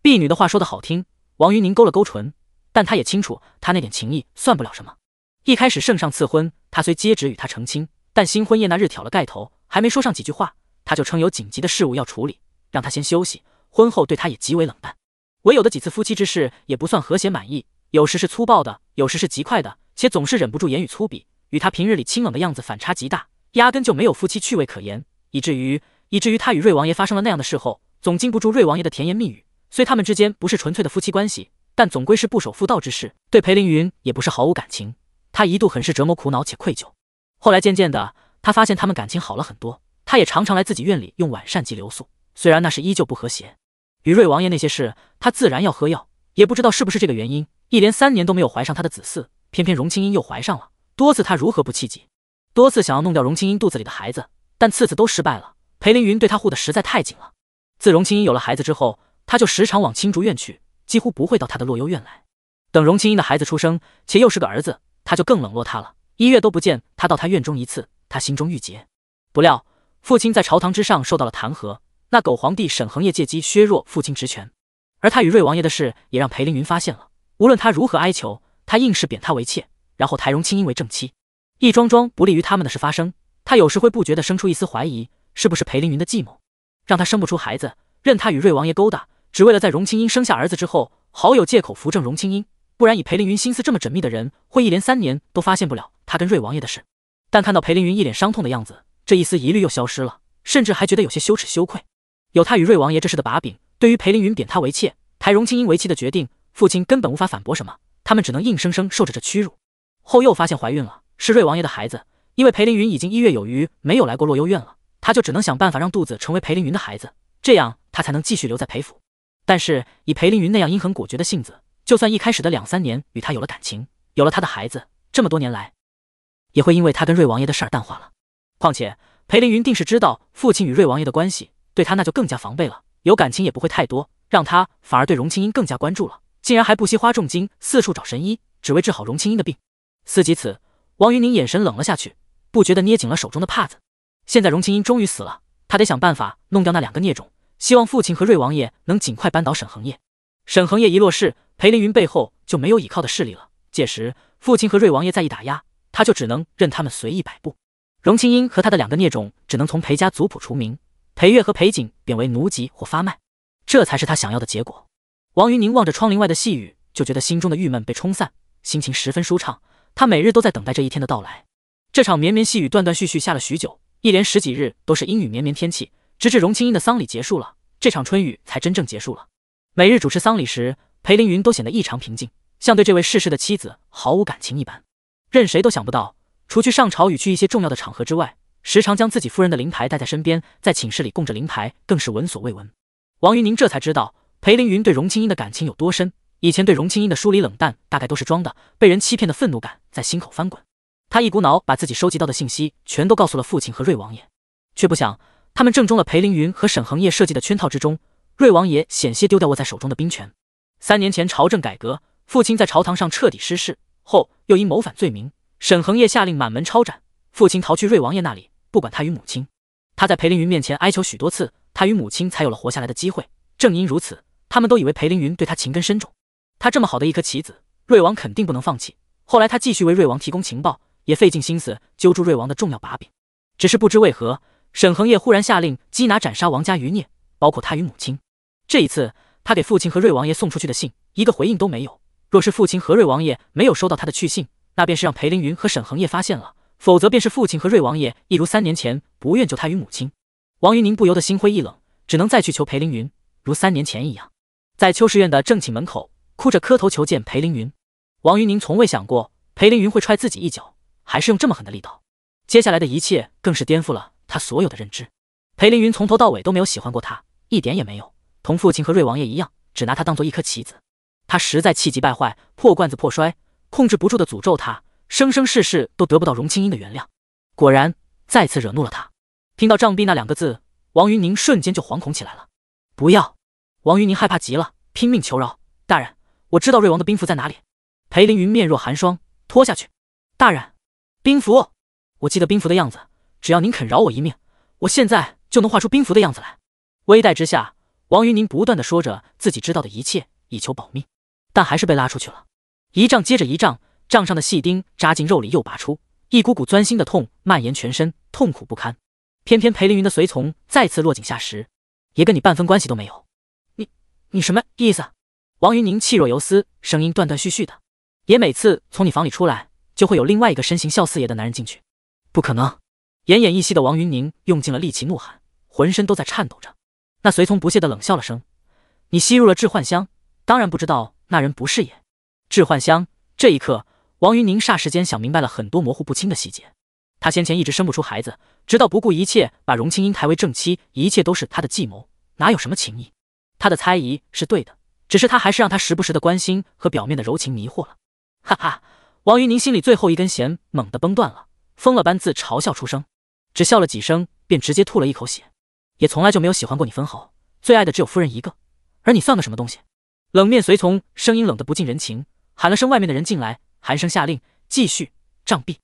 婢女的话说得好听，王云宁勾了勾唇。但他也清楚，他那点情谊算不了什么。一开始，圣上赐婚，他虽接旨与他成亲，但新婚夜那日挑了盖头，还没说上几句话，他就称有紧急的事务要处理，让他先休息。婚后对他也极为冷淡，唯有的几次夫妻之事也不算和谐满意，有时是粗暴的，有时是极快的，且总是忍不住言语粗鄙，与他平日里清冷的样子反差极大，压根就没有夫妻趣味可言，以至于以至于他与瑞王爷发生了那样的事后，总禁不住瑞王爷的甜言蜜语，虽他们之间不是纯粹的夫妻关系。但总归是不守妇道之事，对裴凌云也不是毫无感情。他一度很是折磨、苦恼且愧疚。后来渐渐的，他发现他们感情好了很多。他也常常来自己院里用晚膳及留宿，虽然那是依旧不和谐。与瑞王爷那些事，他自然要喝药。也不知道是不是这个原因，一连三年都没有怀上他的子嗣。偏偏荣青音又怀上了，多次他如何不气急？多次想要弄掉荣青音肚子里的孩子，但次次都失败了。裴凌云对他护得实在太紧了。自荣青音有了孩子之后，他就时常往青竹院去。几乎不会到他的洛幽院来。等荣清英的孩子出生，且又是个儿子，他就更冷落他了。一月都不见他到他院中一次，他心中郁结。不料父亲在朝堂之上受到了弹劾，那狗皇帝沈恒业借机削弱父亲职权，而他与瑞王爷的事也让裴凌云发现了。无论他如何哀求，他硬是贬他为妾，然后抬荣清英为正妻。一桩桩不利于他们的事发生，他有时会不觉得生出一丝怀疑：是不是裴凌云的计谋，让他生不出孩子，任他与瑞王爷勾搭？只为了在荣清音生下儿子之后，好有借口扶正荣清音。不然以裴凌云心思这么缜密的人，会一连三年都发现不了他跟瑞王爷的事。但看到裴凌云一脸伤痛的样子，这一丝疑虑又消失了，甚至还觉得有些羞耻羞愧。有他与瑞王爷这事的把柄，对于裴凌云贬他为妾，抬荣清音为妻的决定，父亲根本无法反驳什么，他们只能硬生生受着这屈辱。后又发现怀孕了，是瑞王爷的孩子，因为裴凌云已经一月有余没有来过洛幽院了，他就只能想办法让肚子成为裴凌云的孩子，这样他才能继续留在裴府。但是以裴凌云那样阴狠果决的性子，就算一开始的两三年与他有了感情，有了他的孩子，这么多年来，也会因为他跟瑞王爷的事儿淡化了。况且裴凌云定是知道父亲与瑞王爷的关系，对他那就更加防备了，有感情也不会太多，让他反而对荣清音更加关注了，竟然还不惜花重金四处找神医，只为治好荣清音的病。思及此，王云宁眼神冷了下去，不觉得捏紧了手中的帕子。现在荣清音终于死了，他得想办法弄掉那两个孽种。希望父亲和瑞王爷能尽快扳倒沈恒业。沈恒业一落势，裴凌云背后就没有倚靠的势力了。届时，父亲和瑞王爷再一打压，他就只能任他们随意摆布。荣清英和他的两个孽种只能从裴家族谱除名，裴月和裴景贬为奴籍或发卖，这才是他想要的结果。王云宁望着窗棂外的细雨，就觉得心中的郁闷被冲散，心情十分舒畅。他每日都在等待这一天的到来。这场绵绵细雨断断续续下了许久，一连十几日都是阴雨绵绵天气，直至荣清英的丧礼结束了。这场春雨才真正结束了。每日主持丧礼时，裴凌云都显得异常平静，像对这位逝世的妻子毫无感情一般。任谁都想不到，除去上朝与去一些重要的场合之外，时常将自己夫人的灵牌带在身边，在寝室里供着灵牌更是闻所未闻。王云宁这才知道裴凌云对荣清英的感情有多深。以前对荣清英的疏离冷淡，大概都是装的。被人欺骗的愤怒感在心口翻滚，他一股脑把自己收集到的信息全都告诉了父亲和瑞王爷，却不想。他们正中了裴凌云和沈恒业设计的圈套之中，瑞王爷险些丢掉握在手中的兵权。三年前朝政改革，父亲在朝堂上彻底失势后，又因谋反罪名，沈恒业下令满门抄斩。父亲逃去瑞王爷那里，不管他与母亲。他在裴凌云面前哀求许多次，他与母亲才有了活下来的机会。正因如此，他们都以为裴凌云对他情根深种。他这么好的一颗棋子，瑞王肯定不能放弃。后来他继续为瑞王提供情报，也费尽心思揪住瑞王的重要把柄。只是不知为何。沈恒业忽然下令缉拿斩杀王家余孽，包括他与母亲。这一次，他给父亲和瑞王爷送出去的信，一个回应都没有。若是父亲和瑞王爷没有收到他的去信，那便是让裴凌云和沈恒业发现了；否则，便是父亲和瑞王爷一如三年前不愿救他与母亲。王云宁不由得心灰意冷，只能再去求裴凌云，如三年前一样，在秋实院的正寝门口哭着磕头求见裴凌云。王云宁从未想过裴凌云会踹自己一脚，还是用这么狠的力道。接下来的一切更是颠覆了。他所有的认知，裴凌云从头到尾都没有喜欢过他，一点也没有，同父亲和瑞王爷一样，只拿他当做一颗棋子。他实在气急败坏，破罐子破摔，控制不住的诅咒他，生生世世都得不到荣青音的原谅。果然，再次惹怒了他。听到杖毙那两个字，王云宁瞬间就惶恐起来了。不要！王云宁害怕极了，拼命求饶。大人，我知道瑞王的兵符在哪里。裴凌云面若寒霜，拖下去。大人，兵符，我记得兵符的样子。只要您肯饶我一命，我现在就能画出兵符的样子来。危殆之下，王云宁不断的说着自己知道的一切，以求保命，但还是被拉出去了。一丈接着一丈，杖上的细钉扎进肉里又拔出，一股股钻心的痛蔓延全身，痛苦不堪。偏偏裴凌云的随从再次落井下石：“也跟你半分关系都没有，你你什么意思？”王云宁气若游丝，声音断断续续的：“爷每次从你房里出来，就会有另外一个身形像四爷的男人进去，不可能。”奄奄一息的王云宁用尽了力气怒喊，浑身都在颤抖着。那随从不屑的冷笑了声：“你吸入了致幻香，当然不知道那人不是也致幻香。”这一刻，王云宁霎时间想明白了很多模糊不清的细节。他先前一直生不出孩子，直到不顾一切把荣青英抬为正妻，一切都是他的计谋，哪有什么情谊？他的猜疑是对的，只是他还是让他时不时的关心和表面的柔情迷惑了。哈哈！王云宁心里最后一根弦猛地崩断了，疯了般自嘲笑出声。只笑了几声，便直接吐了一口血，也从来就没有喜欢过你分毫，最爱的只有夫人一个，而你算个什么东西？冷面随从声音冷得不近人情，喊了声外面的人进来，寒声下令继续杖毙，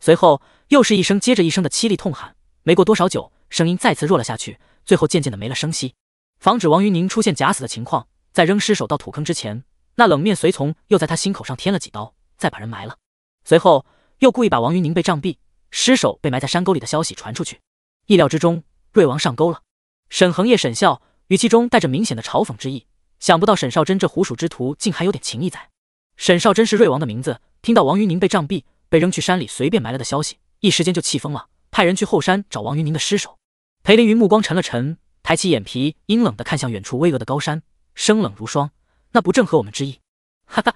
随后又是一声接着一声的凄厉痛喊，没过多少久，声音再次弱了下去，最后渐渐的没了声息。防止王云宁出现假死的情况，在扔尸首到土坑之前，那冷面随从又在他心口上添了几刀，再把人埋了，随后又故意把王云宁被杖毙。尸首被埋在山沟里的消息传出去，意料之中，瑞王上钩了。沈恒业沈笑语气中带着明显的嘲讽之意，想不到沈少真这狐鼠之徒竟还有点情义在。沈少真是瑞王的名字，听到王于宁被杖毙、被扔去山里随便埋了的消息，一时间就气疯了，派人去后山找王于宁的尸首。裴凌云目光沉了沉，抬起眼皮，阴冷的看向远处巍峨的高山，生冷如霜，那不正合我们之意？哈哈，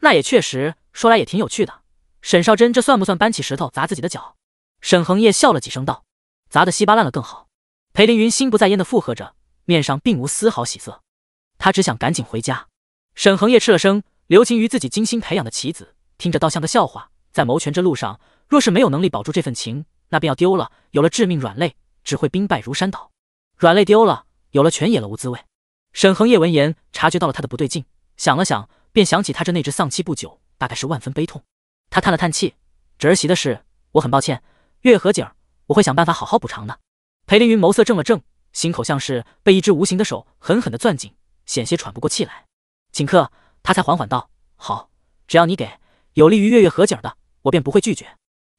那也确实，说来也挺有趣的。沈少真，这算不算搬起石头砸自己的脚？沈恒业笑了几声，道：“砸得稀巴烂了更好。”裴凌云心不在焉的附和着，面上并无丝毫喜色。他只想赶紧回家。沈恒业斥了声：“留情于自己精心培养的棋子，听着倒像个笑话。在谋权之路上，若是没有能力保住这份情，那便要丢了。有了致命软肋，只会兵败如山倒。软肋丢了，有了权也了无滋味。”沈恒业闻言，察觉到了他的不对劲，想了想，便想起他这那只丧妻不久，大概是万分悲痛。他叹了叹气，侄儿媳的事，我很抱歉。月月和景儿，我会想办法好好补偿的。裴凌云眸色正了正，心口像是被一只无形的手狠狠的攥紧，险些喘不过气来。顷刻，他才缓缓道：“好，只要你给有利于月月和景儿的，我便不会拒绝。”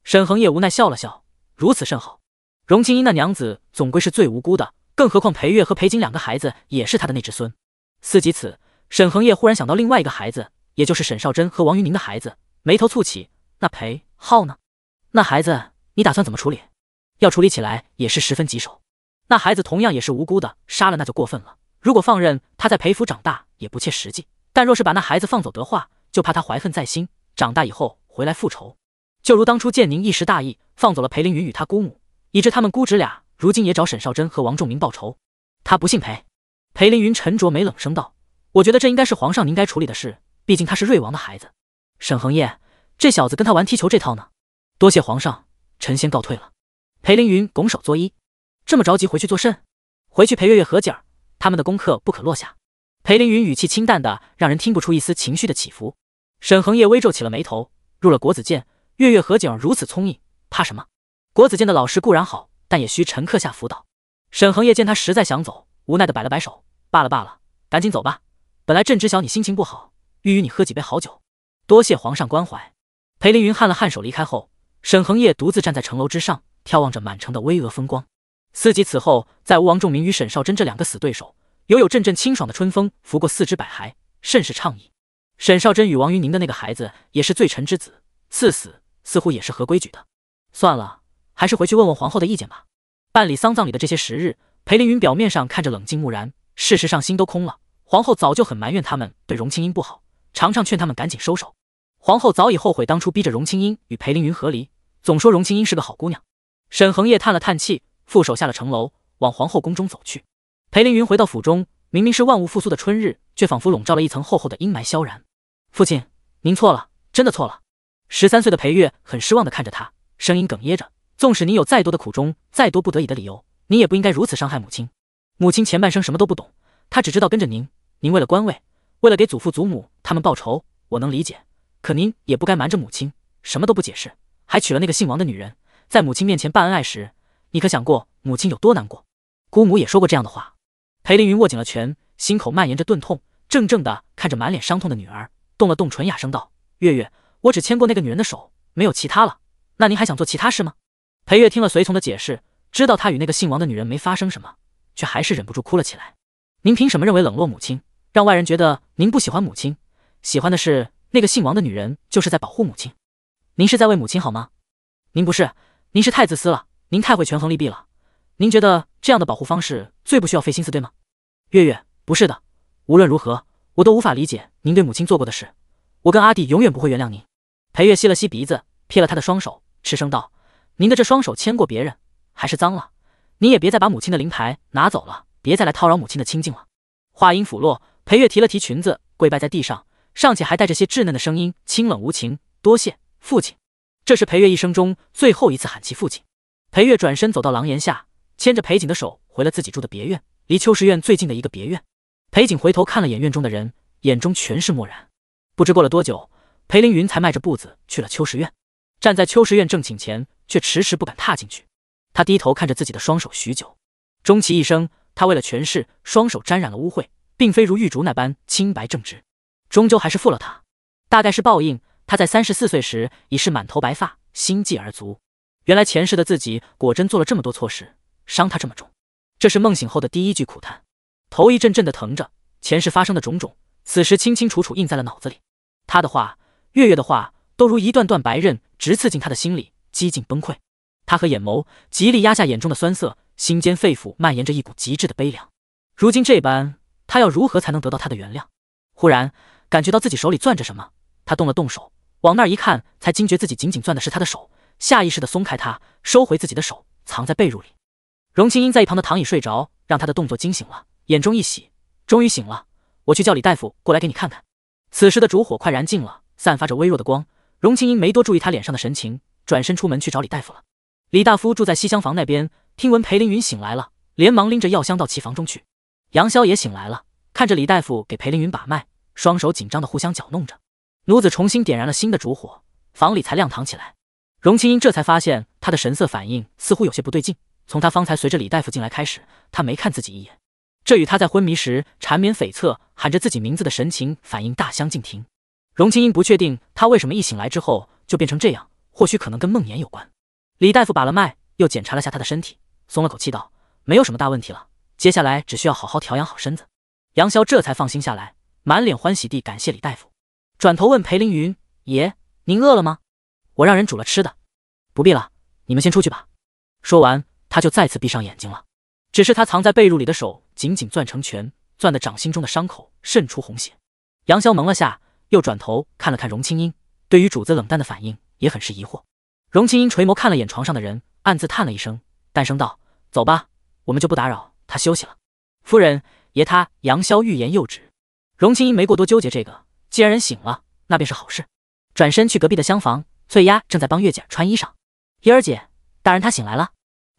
沈恒业无奈笑了笑，如此甚好。荣清音那娘子总归是最无辜的，更何况裴月和裴景两个孩子也是他的那只孙。思及此，沈恒业忽然想到另外一个孩子，也就是沈少贞和王云宁的孩子。眉头蹙起，那裴浩呢？那孩子，你打算怎么处理？要处理起来也是十分棘手。那孩子同样也是无辜的，杀了那就过分了。如果放任他在裴府长大，也不切实际。但若是把那孩子放走的话，就怕他怀恨在心，长大以后回来复仇。就如当初建宁一时大意放走了裴凌云与他姑母，以致他们姑侄俩如今也找沈少珍和王仲明报仇。他不姓裴，裴凌云沉着眉，冷声道：“我觉得这应该是皇上您该处理的事，毕竟他是瑞王的孩子。”沈恒业，这小子跟他玩踢球这套呢。多谢皇上，臣先告退了。裴凌云拱手作揖，这么着急回去作甚？回去陪月月和景儿，他们的功课不可落下。裴凌云语气清淡的，让人听不出一丝情绪的起伏。沈恒业微皱起了眉头。入了国子监，月月和景儿如此聪颖，怕什么？国子监的老师固然好，但也需臣课下辅导。沈恒业见他实在想走，无奈的摆了摆手，罢了罢了，赶紧走吧。本来朕知晓你心情不好，欲与你喝几杯好酒。多谢皇上关怀。裴凌云颔了颔首离开后，沈恒业独自站在城楼之上，眺望着满城的巍峨风光。思及此后在吴王仲明与沈少真这两个死对手，犹有阵阵清爽的春风拂过四肢百骸，甚是畅意。沈少真与王云宁的那个孩子也是罪臣之子，赐死似乎也是合规矩的。算了，还是回去问问皇后的意见吧。办理丧葬礼的这些时日，裴凌云表面上看着冷静木然，事实上心都空了。皇后早就很埋怨他们对荣清音不好，常常劝他们赶紧收手。皇后早已后悔当初逼着荣青音与裴凌云和离，总说荣青音是个好姑娘。沈恒业叹了叹气，负手下了城楼，往皇后宫中走去。裴凌云回到府中，明明是万物复苏的春日，却仿佛笼罩了一层厚厚的阴霾。萧然，父亲，您错了，真的错了。十三岁的裴月很失望地看着他，声音哽咽着：“纵使您有再多的苦衷，再多不得已的理由，您也不应该如此伤害母亲。母亲前半生什么都不懂，她只知道跟着您。您为了官位，为了给祖父祖母他们报仇，我能理解。”可您也不该瞒着母亲，什么都不解释，还娶了那个姓王的女人，在母亲面前扮恩爱时，你可想过母亲有多难过？姑母也说过这样的话。裴凌云握紧了拳，心口蔓延着钝痛，怔怔地看着满脸伤痛的女儿，动了动唇，哑声道：“月月，我只牵过那个女人的手，没有其他了。那您还想做其他事吗？”裴月听了随从的解释，知道他与那个姓王的女人没发生什么，却还是忍不住哭了起来。您凭什么认为冷落母亲，让外人觉得您不喜欢母亲？喜欢的是？那个姓王的女人就是在保护母亲，您是在为母亲好吗？您不是，您是太自私了，您太会权衡利弊了。您觉得这样的保护方式最不需要费心思，对吗？月月，不是的。无论如何，我都无法理解您对母亲做过的事。我跟阿弟永远不会原谅您。裴月吸了吸鼻子，瞥了他的双手，失声道：“您的这双手牵过别人，还是脏了。您也别再把母亲的灵牌拿走了，别再来叨扰母亲的清静了。”话音甫落，裴月提了提裙子，跪拜在地上。尚且还带着些稚嫩的声音，清冷无情。多谢父亲，这是裴月一生中最后一次喊其父亲。裴月转身走到廊檐下，牵着裴景的手回了自己住的别院，离秋实院最近的一个别院。裴景回头看了眼院中的人，眼中全是漠然。不知过了多久，裴凌云才迈着步子去了秋实院。站在秋实院正寝前，却迟迟不敢踏进去。他低头看着自己的双手许久，终其一生，他为了权势，双手沾染了污秽，并非如玉竹那般清白正直。终究还是负了他，大概是报应。他在三十四岁时已是满头白发，心悸而足。原来前世的自己果真做了这么多错事，伤他这么重。这是梦醒后的第一句苦叹，头一阵阵的疼着。前世发生的种种，此时清清楚楚印在了脑子里。他的话，月月的话，都如一段段白刃，直刺进他的心里，几近崩溃。他和眼眸极力压下眼中的酸涩，心间肺腑蔓延着一股极致的悲凉。如今这般，他要如何才能得到他的原谅？忽然。感觉到自己手里攥着什么，他动了动手，往那儿一看，才惊觉自己紧紧攥的是他的手，下意识的松开他，收回自己的手，藏在被褥里。荣青英在一旁的躺椅睡着，让他的动作惊醒了，眼中一喜，终于醒了，我去叫李大夫过来给你看看。此时的烛火快燃尽了，散发着微弱的光。荣青英没多注意他脸上的神情，转身出门去找李大夫了。李大夫住在西厢房那边，听闻裴凌云醒来了，连忙拎着药箱到其房中去。杨潇也醒来了，看着李大夫给裴凌云把脉。双手紧张的互相搅弄着，炉子重新点燃了新的烛火，房里才亮堂起来。荣清英这才发现，他的神色反应似乎有些不对劲。从他方才随着李大夫进来开始，他没看自己一眼，这与他在昏迷时缠绵悱恻、喊着自己名字的神情反应大相径庭。荣清英不确定他为什么一醒来之后就变成这样，或许可能跟梦魇有关。李大夫把了脉，又检查了下他的身体，松了口气道：“没有什么大问题了，接下来只需要好好调养好身子。”杨潇这才放心下来。满脸欢喜地感谢李大夫，转头问裴凌云：“爷，您饿了吗？我让人煮了吃的。”“不必了，你们先出去吧。”说完，他就再次闭上眼睛了。只是他藏在被褥里的手紧紧攥成拳，攥得掌心中的伤口渗出红血。杨潇蒙了下，又转头看了看荣青音，对于主子冷淡的反应也很是疑惑。荣青音垂眸看了眼床上的人，暗自叹了一声，淡声道：“走吧，我们就不打扰他休息了。”“夫人，爷他……”杨潇欲言又止。荣青樱没过多纠结这个，既然人醒了，那便是好事。转身去隔壁的厢房，翠丫正在帮月姐穿衣裳。嫣儿姐，大人他醒来了。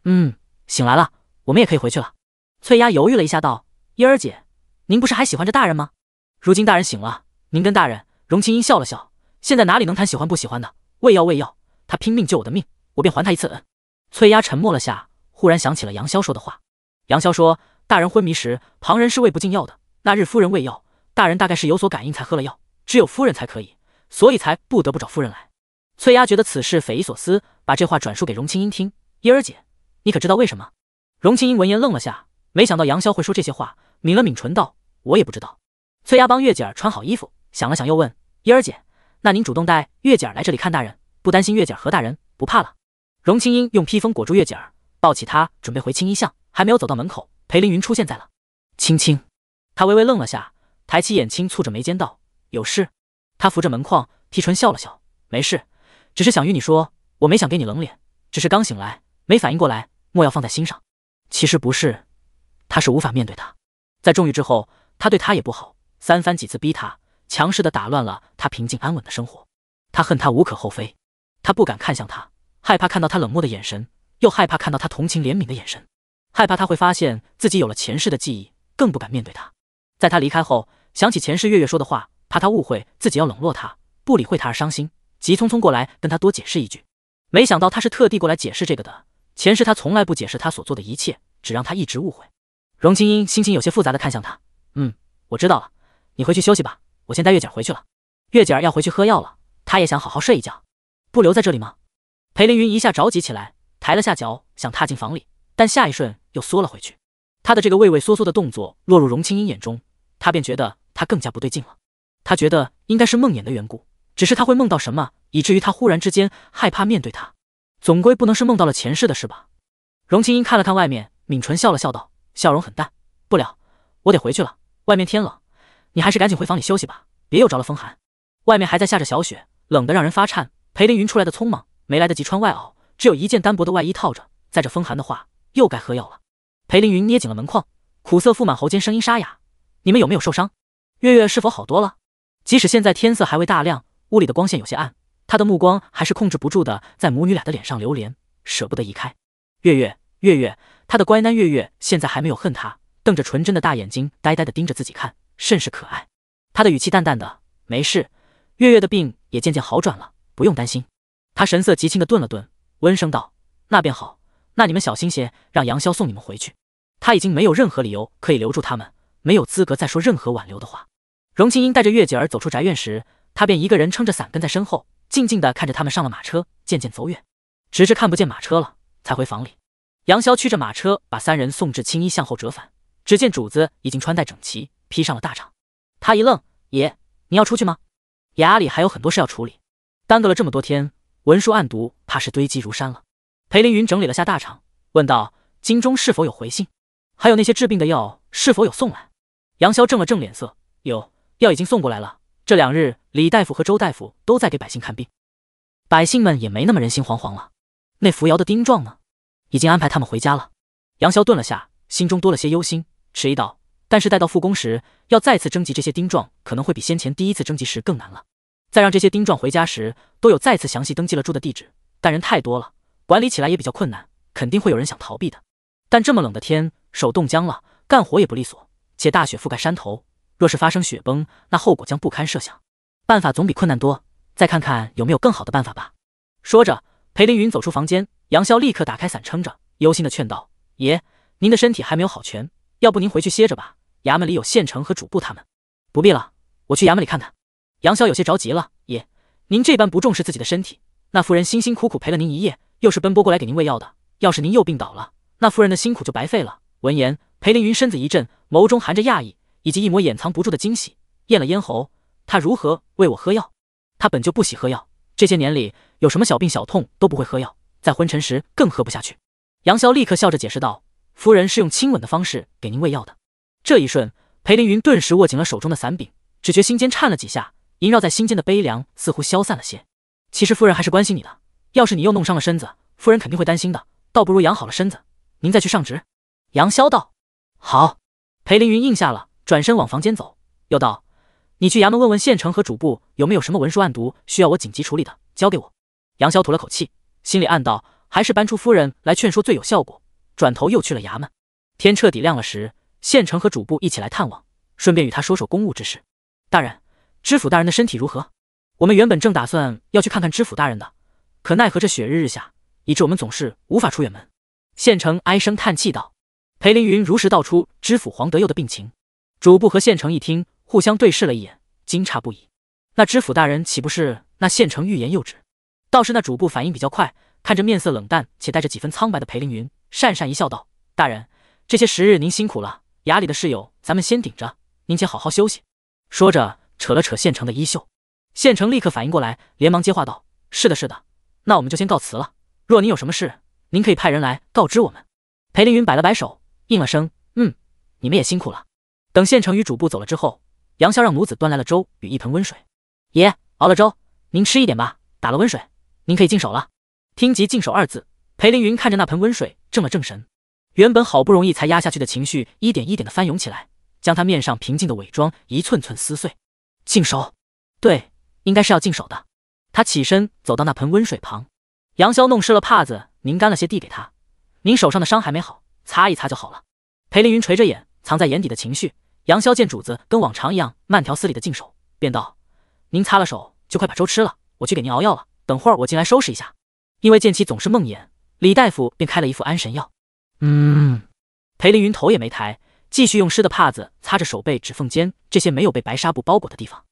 嗯，醒来了，我们也可以回去了。翠丫犹豫了一下，道：“嫣儿姐，您不是还喜欢着大人吗？如今大人醒了，您跟大人……”荣青樱笑了笑，现在哪里能谈喜欢不喜欢的？喂药，喂药，他拼命救我的命，我便还他一次恩。翠丫沉默了下，忽然想起了杨潇说的话。杨潇说，大人昏迷时，旁人是喂不进药的。那日夫人喂药。大人大概是有所感应才喝了药，只有夫人才可以，所以才不得不找夫人来。翠丫觉得此事匪夷所思，把这话转述给荣青音听。嫣儿姐，你可知道为什么？荣青音闻言愣了下，没想到杨潇会说这些话，抿了抿唇道：“我也不知道。”翠丫帮月姐儿穿好衣服，想了想又问：“嫣儿姐，那您主动带月姐儿来这里看大人，不担心月姐儿和大人不怕了？”荣青音用披风裹住月姐儿，抱起她准备回青衣巷，还没有走到门口，裴凌云出现在了。青青，他微微愣了下。抬起眼，轻蹙着眉间道：“有事。”他扶着门框，提唇笑了笑：“没事，只是想与你说，我没想给你冷脸，只是刚醒来没反应过来，莫要放在心上。”其实不是，他是无法面对他。在重遇之后，他对他也不好，三番几次逼他，强势的打乱了他平静安稳的生活。他恨他无可厚非，他不敢看向他，害怕看到他冷漠的眼神，又害怕看到他同情怜悯的眼神，害怕他会发现自己有了前世的记忆，更不敢面对他。在他离开后。想起前世月月说的话，怕他误会自己要冷落他、不理会他而伤心，急匆匆过来跟他多解释一句。没想到他是特地过来解释这个的。前世他从来不解释他所做的一切，只让他一直误会。荣青音心情有些复杂的看向他：“嗯，我知道了，你回去休息吧，我先带月姐儿回去了。月姐儿要回去喝药了，她也想好好睡一觉，不留在这里吗？”裴凌云一下着急起来，抬了下脚想踏进房里，但下一瞬又缩了回去。他的这个畏畏缩缩的动作落入荣青音眼中，他便觉得。他更加不对劲了，他觉得应该是梦魇的缘故，只是他会梦到什么，以至于他忽然之间害怕面对他，总归不能是梦到了前世的事吧。荣青音看了看外面，抿唇笑了笑道，笑容很淡。不了，我得回去了，外面天冷，你还是赶紧回房里休息吧，别又着了风寒。外面还在下着小雪，冷得让人发颤。裴凌云出来的匆忙，没来得及穿外袄，只有一件单薄的外衣套着，在这风寒的话，又该喝药了。裴凌云捏紧了门框，苦涩覆满喉间，声音沙哑：“你们有没有受伤？”月月是否好多了？即使现在天色还未大亮，屋里的光线有些暗，他的目光还是控制不住的在母女俩的脸上流连，舍不得移开。月月，月月，他的乖囡月月现在还没有恨他，瞪着纯真的大眼睛，呆呆的盯着自己看，甚是可爱。他的语气淡淡的，没事。月月的病也渐渐好转了，不用担心。他神色极轻的顿了顿，温声道：“那便好，那你们小心些，让杨潇送你们回去。他已经没有任何理由可以留住他们，没有资格再说任何挽留的话。”荣庆英带着月姐儿走出宅院时，他便一个人撑着伞跟在身后，静静地看着他们上了马车，渐渐走远，直至看不见马车了，才回房里。杨潇驱着马车把三人送至青衣巷后折返，只见主子已经穿戴整齐，披上了大氅。他一愣：“爷，你要出去吗？衙里还有很多事要处理，耽搁了这么多天，文书案牍怕是堆积如山了。”裴凌云整理了下大氅，问道：“京中是否有回信？还有那些治病的药是否有送来？”杨潇正了正脸色，有。药已经送过来了。这两日，李大夫和周大夫都在给百姓看病，百姓们也没那么人心惶惶了。那扶摇的丁壮呢？已经安排他们回家了。杨潇顿了下，心中多了些忧心，迟疑道：“但是待到复工时，要再次征集这些丁壮，可能会比先前第一次征集时更难了。再让这些丁壮回家时，都有再次详细登记了住的地址，但人太多了，管理起来也比较困难，肯定会有人想逃避的。但这么冷的天，手冻僵了，干活也不利索，且大雪覆盖山头。”若是发生雪崩，那后果将不堪设想。办法总比困难多，再看看有没有更好的办法吧。说着，裴凌云走出房间，杨潇立刻打开伞撑着，忧心的劝道：“爷，您的身体还没有好全，要不您回去歇着吧。衙门里有县丞和主簿他们，不必了，我去衙门里看看。”杨潇有些着急了：“爷，您这般不重视自己的身体，那夫人辛辛苦苦陪了您一夜，又是奔波过来给您喂药的，要是您又病倒了，那夫人的辛苦就白费了。”闻言，裴凌云身子一震，眸中含着讶异。以及一抹掩藏不住的惊喜，咽了咽喉，他如何喂我喝药？他本就不喜喝药，这些年里有什么小病小痛都不会喝药，在昏沉时更喝不下去。杨潇立刻笑着解释道：“夫人是用亲吻的方式给您喂药的。”这一瞬，裴凌云顿时握紧了手中的伞柄，只觉心间颤了几下，萦绕在心间的悲凉似乎消散了些。其实夫人还是关心你的，要是你又弄伤了身子，夫人肯定会担心的。倒不如养好了身子，您再去上职。杨潇道：“好。”裴凌云应下了。转身往房间走，又道：“你去衙门问问县城和主簿有没有什么文书案牍需要我紧急处理的，交给我。”杨潇吐了口气，心里暗道：“还是搬出夫人来劝说最有效果。”转头又去了衙门。天彻底亮了时，县城和主簿一起来探望，顺便与他说说公务之事。大人，知府大人的身体如何？我们原本正打算要去看看知府大人的，可奈何这雪日日下，以致我们总是无法出远门。县城唉声叹气道：“裴凌云如实道出知府黄德佑的病情。”主簿和县城一听，互相对视了一眼，惊诧不已。那知府大人岂不是那县城欲言又止？倒是那主簿反应比较快，看着面色冷淡且带着几分苍白的裴凌云，讪讪一笑，道：“大人，这些时日您辛苦了，衙里的事有咱们先顶着，您且好好休息。”说着扯了扯县城的衣袖。县城立刻反应过来，连忙接话道：“是的，是的，那我们就先告辞了。若您有什么事，您可以派人来告知我们。”裴凌云摆了摆手，应了声：“嗯，你们也辛苦了。”等县城与主簿走了之后，杨潇让奴子端来了粥与一盆温水。爷熬了粥，您吃一点吧。打了温水，您可以净手了。听及“净手”二字，裴凌云看着那盆温水，怔了怔神。原本好不容易才压下去的情绪，一点一点的翻涌起来，将他面上平静的伪装一寸寸撕碎。净手，对，应该是要净手的。他起身走到那盆温水旁，杨潇弄湿了帕子，拧干了些递给他。您手上的伤还没好，擦一擦就好了。裴凌云垂着眼。藏在眼底的情绪，杨潇见主子跟往常一样慢条斯理的净手，便道：“您擦了手就快把粥吃了，我去给您熬药了。等会儿我进来收拾一下。”因为见其总是梦魇，李大夫便开了一副安神药。嗯，裴凌云头也没抬，继续用湿的帕子擦着手背、指缝间这些没有被白纱布包裹的地方。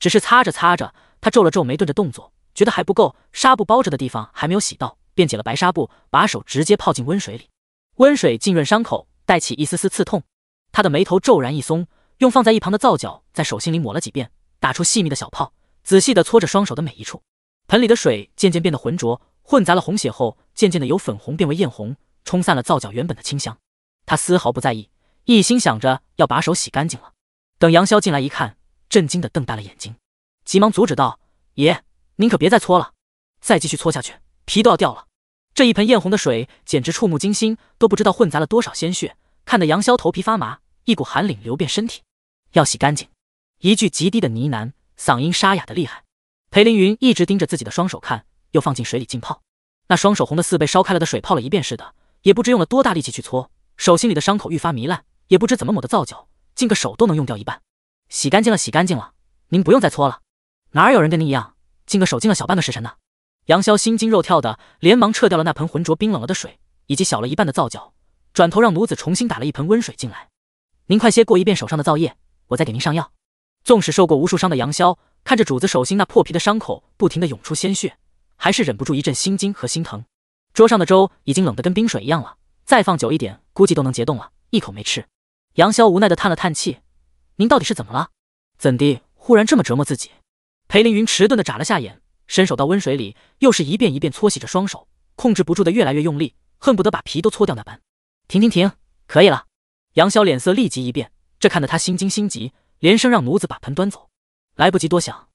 只是擦着擦着，他皱了皱眉，顿着动作，觉得还不够，纱布包着的地方还没有洗到，便解了白纱布，把手直接泡进温水里。温水浸润伤口，带起一丝丝刺痛。他的眉头骤然一松，用放在一旁的皂角在手心里抹了几遍，打出细密的小泡，仔细地搓着双手的每一处。盆里的水渐渐变得浑浊，混杂了红血后，渐渐的由粉红变为艳红，冲散了皂角原本的清香。他丝毫不在意，一心想着要把手洗干净了。等杨潇进来一看，震惊的瞪大了眼睛，急忙阻止道：“爷，您可别再搓了，再继续搓下去，皮都要掉了。”这一盆艳红的水简直触目惊心，都不知道混杂了多少鲜血。看得杨潇头皮发麻，一股寒凛流遍身体，要洗干净，一句极低的呢喃，嗓音沙哑的厉害。裴凌云一直盯着自己的双手看，又放进水里浸泡，那双手红的似被烧开了的水泡了一遍似的，也不知用了多大力气去搓，手心里的伤口愈发糜烂，也不知怎么抹的皂角，净个手都能用掉一半。洗干净了，洗干净了，您不用再搓了，哪有人跟您一样净个手净了小半个时辰呢？杨潇心惊肉跳的，连忙撤掉了那盆浑浊冰冷了的水，以及小了一半的皂角。转头让奴子重新打了一盆温水进来，您快些过一遍手上的皂液，我再给您上药。纵使受过无数伤的杨潇看着主子手心那破皮的伤口，不停的涌出鲜血，还是忍不住一阵心惊和心疼。桌上的粥已经冷得跟冰水一样了，再放久一点，估计都能结冻了。一口没吃，杨潇无奈的叹了叹气：“您到底是怎么了？怎地忽然这么折磨自己？”裴凌云迟钝的眨了下眼，伸手到温水里，又是一遍一遍搓洗着双手，控制不住的越来越用力，恨不得把皮都搓掉那般。停停停，可以了。杨潇脸色立即一变，这看得他心惊心急，连声让奴子把盆端走。来不及多想，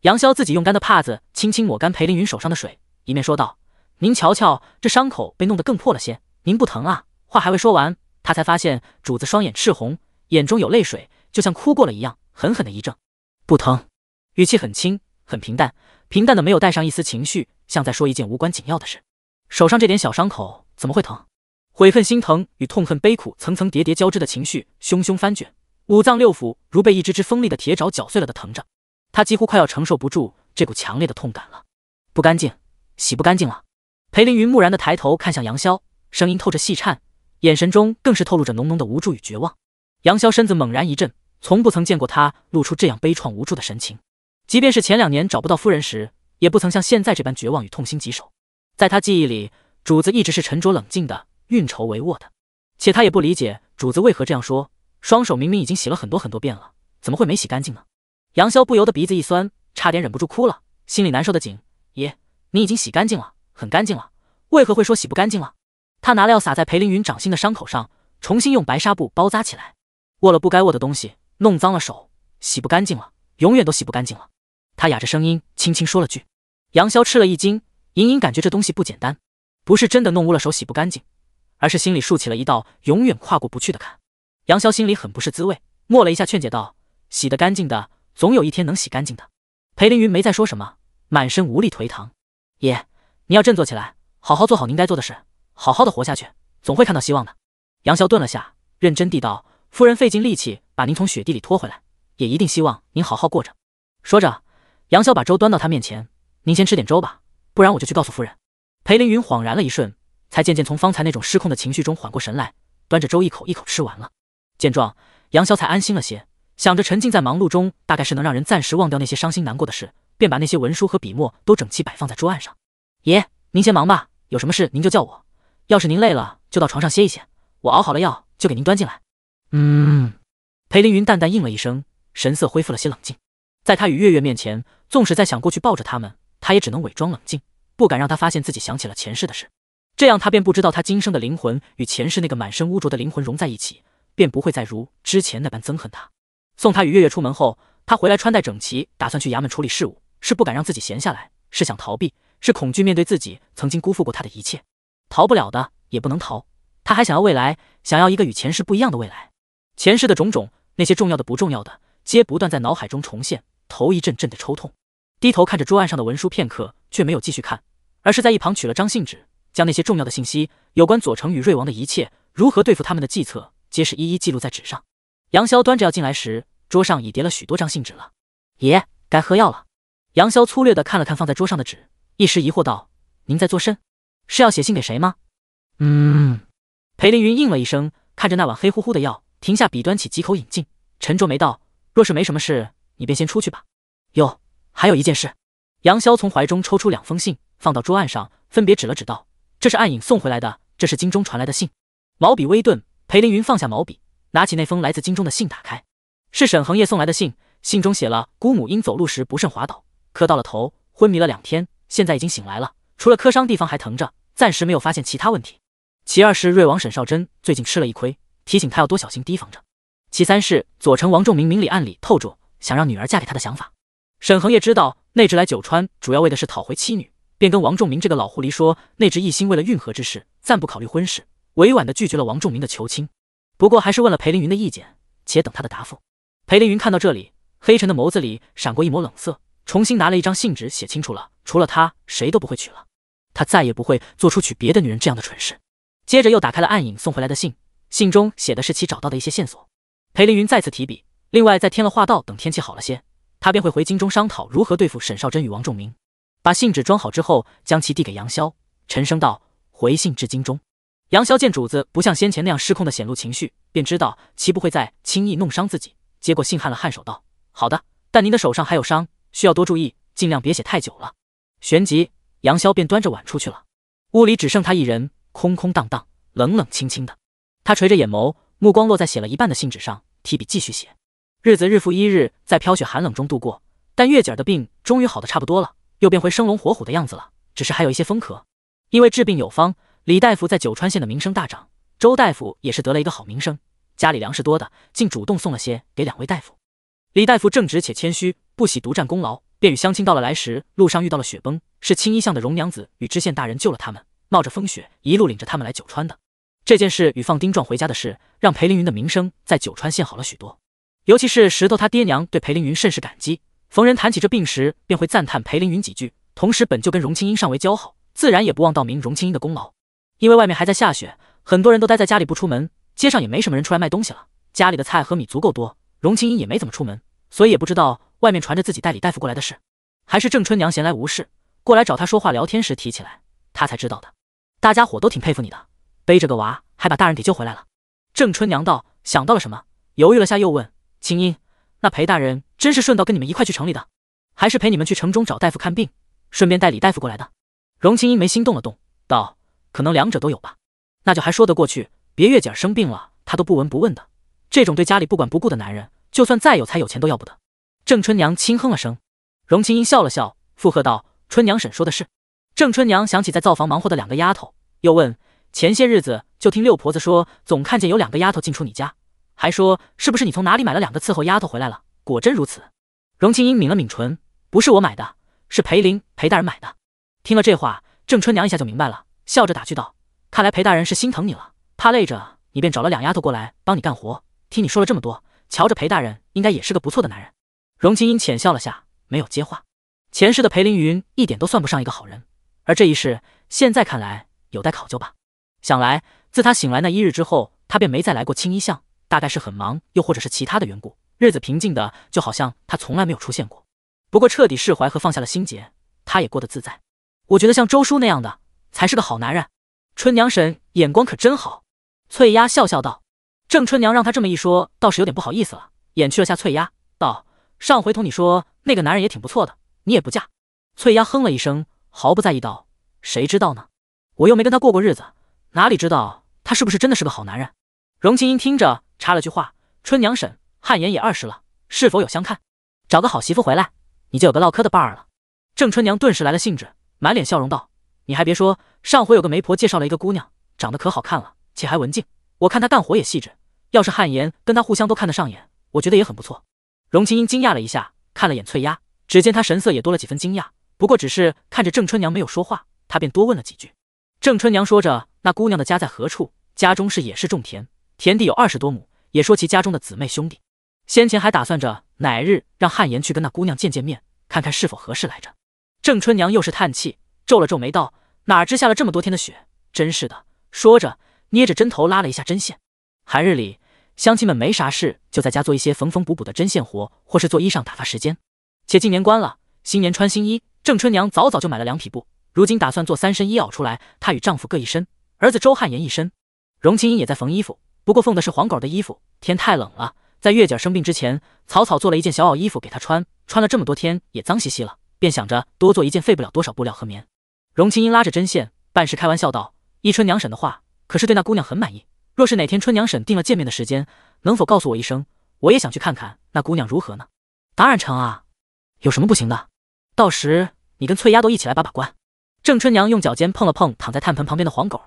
杨潇自己用干的帕子轻轻抹干裴凌云手上的水，一面说道：“您瞧瞧，这伤口被弄得更破了些。您不疼啊？”话还未说完，他才发现主子双眼赤红，眼中有泪水，就像哭过了一样，狠狠的一怔。不疼，语气很轻很平淡，平淡的没有带上一丝情绪，像在说一件无关紧要的事。手上这点小伤口怎么会疼？悔恨、心疼与痛恨、悲苦层层叠叠交织的情绪汹汹翻卷，五脏六腑如被一只只锋利的铁爪绞碎了的疼着，他几乎快要承受不住这股强烈的痛感了。不干净，洗不干净了。裴凌云木然的抬头看向杨潇，声音透着细颤，眼神中更是透露着浓浓的无助与绝望。杨潇身子猛然一震，从不曾见过他露出这样悲怆无助的神情，即便是前两年找不到夫人时，也不曾像现在这般绝望与痛心疾首。在他记忆里，主子一直是沉着冷静的。运筹帷幄的，且他也不理解主子为何这样说。双手明明已经洗了很多很多遍了，怎么会没洗干净呢？杨潇不由得鼻子一酸，差点忍不住哭了，心里难受的紧。爷，你已经洗干净了，很干净了，为何会说洗不干净了？他拿了药撒在裴凌云掌心的伤口上，重新用白纱布包扎起来。握了不该握的东西，弄脏了手，洗不干净了，永远都洗不干净了。他哑着声音轻轻说了句。杨潇吃了一惊，隐隐感觉这东西不简单，不是真的弄污了手洗不干净。而是心里竖起了一道永远跨过不去的坎。杨潇心里很不是滋味，默了一下，劝解道：“洗得干净的，总有一天能洗干净的。”裴凌云没再说什么，满身无力颓唐。爷，你要振作起来，好好做好您该做的事，好好的活下去，总会看到希望的。杨潇顿了下，认真地道：“夫人费尽力气把您从雪地里拖回来，也一定希望您好好过着。”说着，杨潇把粥端到他面前：“您先吃点粥吧，不然我就去告诉夫人。”裴凌云恍然了一瞬。才渐渐从方才那种失控的情绪中缓过神来，端着粥一口一口吃完了。见状，杨潇才安心了些，想着沉浸在忙碌中，大概是能让人暂时忘掉那些伤心难过的事，便把那些文书和笔墨都整齐摆放在桌案上。爷，您先忙吧，有什么事您就叫我。要是您累了，就到床上歇一歇，我熬好了药就给您端进来。嗯，裴凌云淡淡应了一声，神色恢复了些冷静。在他与月月面前，纵使再想过去抱着他们，他也只能伪装冷静，不敢让他发现自己想起了前世的事。这样，他便不知道他今生的灵魂与前世那个满身污浊的灵魂融在一起，便不会再如之前那般憎恨他。送他与月月出门后，他回来穿戴整齐，打算去衙门处理事务。是不敢让自己闲下来，是想逃避，是恐惧面对自己曾经辜负过他的一切。逃不了的，也不能逃。他还想要未来，想要一个与前世不一样的未来。前世的种种，那些重要的不重要的，皆不断在脑海中重现，头一阵阵的抽痛。低头看着桌案上的文书片刻，却没有继续看，而是在一旁取了张信纸。将那些重要的信息，有关佐丞与瑞王的一切，如何对付他们的计策，皆是一一记录在纸上。杨潇端着药进来时，桌上已叠了许多张信纸了。爷，该喝药了。杨潇粗略的看了看放在桌上的纸，一时疑惑道：“您在做甚？是要写信给谁吗？”“嗯。”裴凌云应了一声，看着那碗黑乎乎的药，停下笔，端起几口饮尽，沉着眉道：“若是没什么事，你便先出去吧。”“哟，还有一件事。”杨潇从怀中抽出两封信，放到桌案上，分别指了指道。这是暗影送回来的，这是京中传来的信。毛笔微顿，裴凌云放下毛笔，拿起那封来自京中的信，打开。是沈恒业送来的信，信中写了姑母因走路时不慎滑倒，磕到了头，昏迷了两天，现在已经醒来了，除了磕伤地方还疼着，暂时没有发现其他问题。其二是瑞王沈少贞最近吃了一亏，提醒他要多小心提防着。其三是左丞王仲明明里暗里透着想让女儿嫁给他的想法。沈恒业知道内侄来九川主要为的是讨回妻女。便跟王仲明这个老狐狸说，那侄一心为了运河之事，暂不考虑婚事，委婉的拒绝了王仲明的求亲。不过还是问了裴凌云的意见，且等他的答复。裴凌云看到这里，黑沉的眸子里闪过一抹冷色，重新拿了一张信纸，写清楚了，除了他，谁都不会娶了。他再也不会做出娶别的女人这样的蠢事。接着又打开了暗影送回来的信，信中写的是其找到的一些线索。裴凌云再次提笔，另外在添了画道，等天气好了些，他便会回京中商讨如何对付沈少真与王仲明。把信纸装好之后，将其递给杨潇，沉声道：“回信至京中。”杨潇见主子不像先前那样失控的显露情绪，便知道其不会再轻易弄伤自己，接过信，汗了汗手道：“好的，但您的手上还有伤，需要多注意，尽量别写太久了。”旋即，杨潇便端着碗出去了。屋里只剩他一人，空空荡荡，冷冷清清的。他垂着眼眸，目光落在写了一半的信纸上，提笔继续写。日子日复一日，在飘雪寒冷中度过，但月姐儿的病终于好的差不多了。又变回生龙活虎的样子了，只是还有一些风咳。因为治病有方，李大夫在九川县的名声大涨，周大夫也是得了一个好名声，家里粮食多的，竟主动送了些给两位大夫。李大夫正直且谦虚，不喜独占功劳，便与乡亲道了来时路上遇到了雪崩，是青衣巷的荣娘子与知县大人救了他们，冒着风雪一路领着他们来九川的。这件事与放丁壮回家的事，让裴凌云的名声在九川县好了许多，尤其是石头他爹娘对裴凌云甚是感激。逢人谈起这病时，便会赞叹裴凌云几句，同时本就跟荣清英尚为交好，自然也不忘道明荣清英的功劳。因为外面还在下雪，很多人都待在家里不出门，街上也没什么人出来卖东西了。家里的菜和米足够多，荣清英也没怎么出门，所以也不知道外面传着自己代理大夫过来的事。还是郑春娘闲来无事过来找他说话聊天时提起来，他才知道的。大家伙都挺佩服你的，背着个娃还把大人给救回来了。郑春娘道，想到了什么，犹豫了下又问青英。那裴大人真是顺道跟你们一块去城里的，还是陪你们去城中找大夫看病，顺便带李大夫过来的？荣青音眉心动了动，道：“可能两者都有吧。”那就还说得过去。别月姐儿生病了，他都不闻不问的，这种对家里不管不顾的男人，就算再有才有钱都要不得。郑春娘轻哼了声，荣青音笑了笑，附和道：“春娘婶说的是。”郑春娘想起在灶房忙活的两个丫头，又问：“前些日子就听六婆子说，总看见有两个丫头进出你家。”还说是不是你从哪里买了两个伺候丫头回来了？果真如此，荣青音抿了抿唇，不是我买的，是裴林裴大人买的。听了这话，郑春娘一下就明白了，笑着打趣道：“看来裴大人是心疼你了，怕累着你，便找了两丫头过来帮你干活。听你说了这么多，瞧着裴大人应该也是个不错的男人。”荣青音浅笑了下，没有接话。前世的裴凌云一点都算不上一个好人，而这一世现在看来有待考究吧。想来自他醒来那一日之后，他便没再来过青衣巷。大概是很忙，又或者是其他的缘故，日子平静的就好像他从来没有出现过。不过彻底释怀和放下了心结，他也过得自在。我觉得像周叔那样的才是个好男人。春娘婶眼光可真好。翠丫笑笑道：“郑春娘让他这么一说，倒是有点不好意思了。”掩去了下翠丫道：“上回同你说那个男人也挺不错的，你也不嫁。”翠丫哼了一声，毫不在意道：“谁知道呢？我又没跟他过过日子，哪里知道他是不是真的是个好男人？”荣庆英听着，插了句话：“春娘婶，汉言也二十了，是否有相看？找个好媳妇回来，你就有个唠嗑的伴儿了。”郑春娘顿时来了兴致，满脸笑容道：“你还别说，上回有个媒婆介绍了一个姑娘，长得可好看了，且还文静。我看她干活也细致。要是汉言跟她互相都看得上眼，我觉得也很不错。”荣庆英惊讶了一下，看了眼翠丫，只见她神色也多了几分惊讶，不过只是看着郑春娘没有说话，她便多问了几句。郑春娘说着：“那姑娘的家在何处？家中是也是种田？”田地有二十多亩，也说其家中的姊妹兄弟，先前还打算着哪日让汉言去跟那姑娘见见面，看看是否合适来着。郑春娘又是叹气，皱了皱眉道：“哪知下了这么多天的雪，真是的。”说着，捏着针头拉了一下针线。寒日里，乡亲们没啥事，就在家做一些缝缝补补的针线活，或是做衣裳打发时间。且近年关了，新年穿新衣，郑春娘早早就买了两匹布，如今打算做三身衣袄出来，她与丈夫各一身，儿子周汉言一身。荣青音也在缝衣服。不过缝的是黄狗的衣服，天太冷了，在月姐生病之前，草草做了一件小袄衣服给她穿，穿了这么多天也脏兮兮了，便想着多做一件，费不了多少布料和棉。荣青英拉着针线，半是开玩笑道：“依春娘婶的话，可是对那姑娘很满意。若是哪天春娘婶定了见面的时间，能否告诉我一声？我也想去看看那姑娘如何呢？”“当然成啊，有什么不行的？到时你跟翠丫头一起来把把关。”郑春娘用脚尖碰了碰躺在炭盆旁边的黄狗，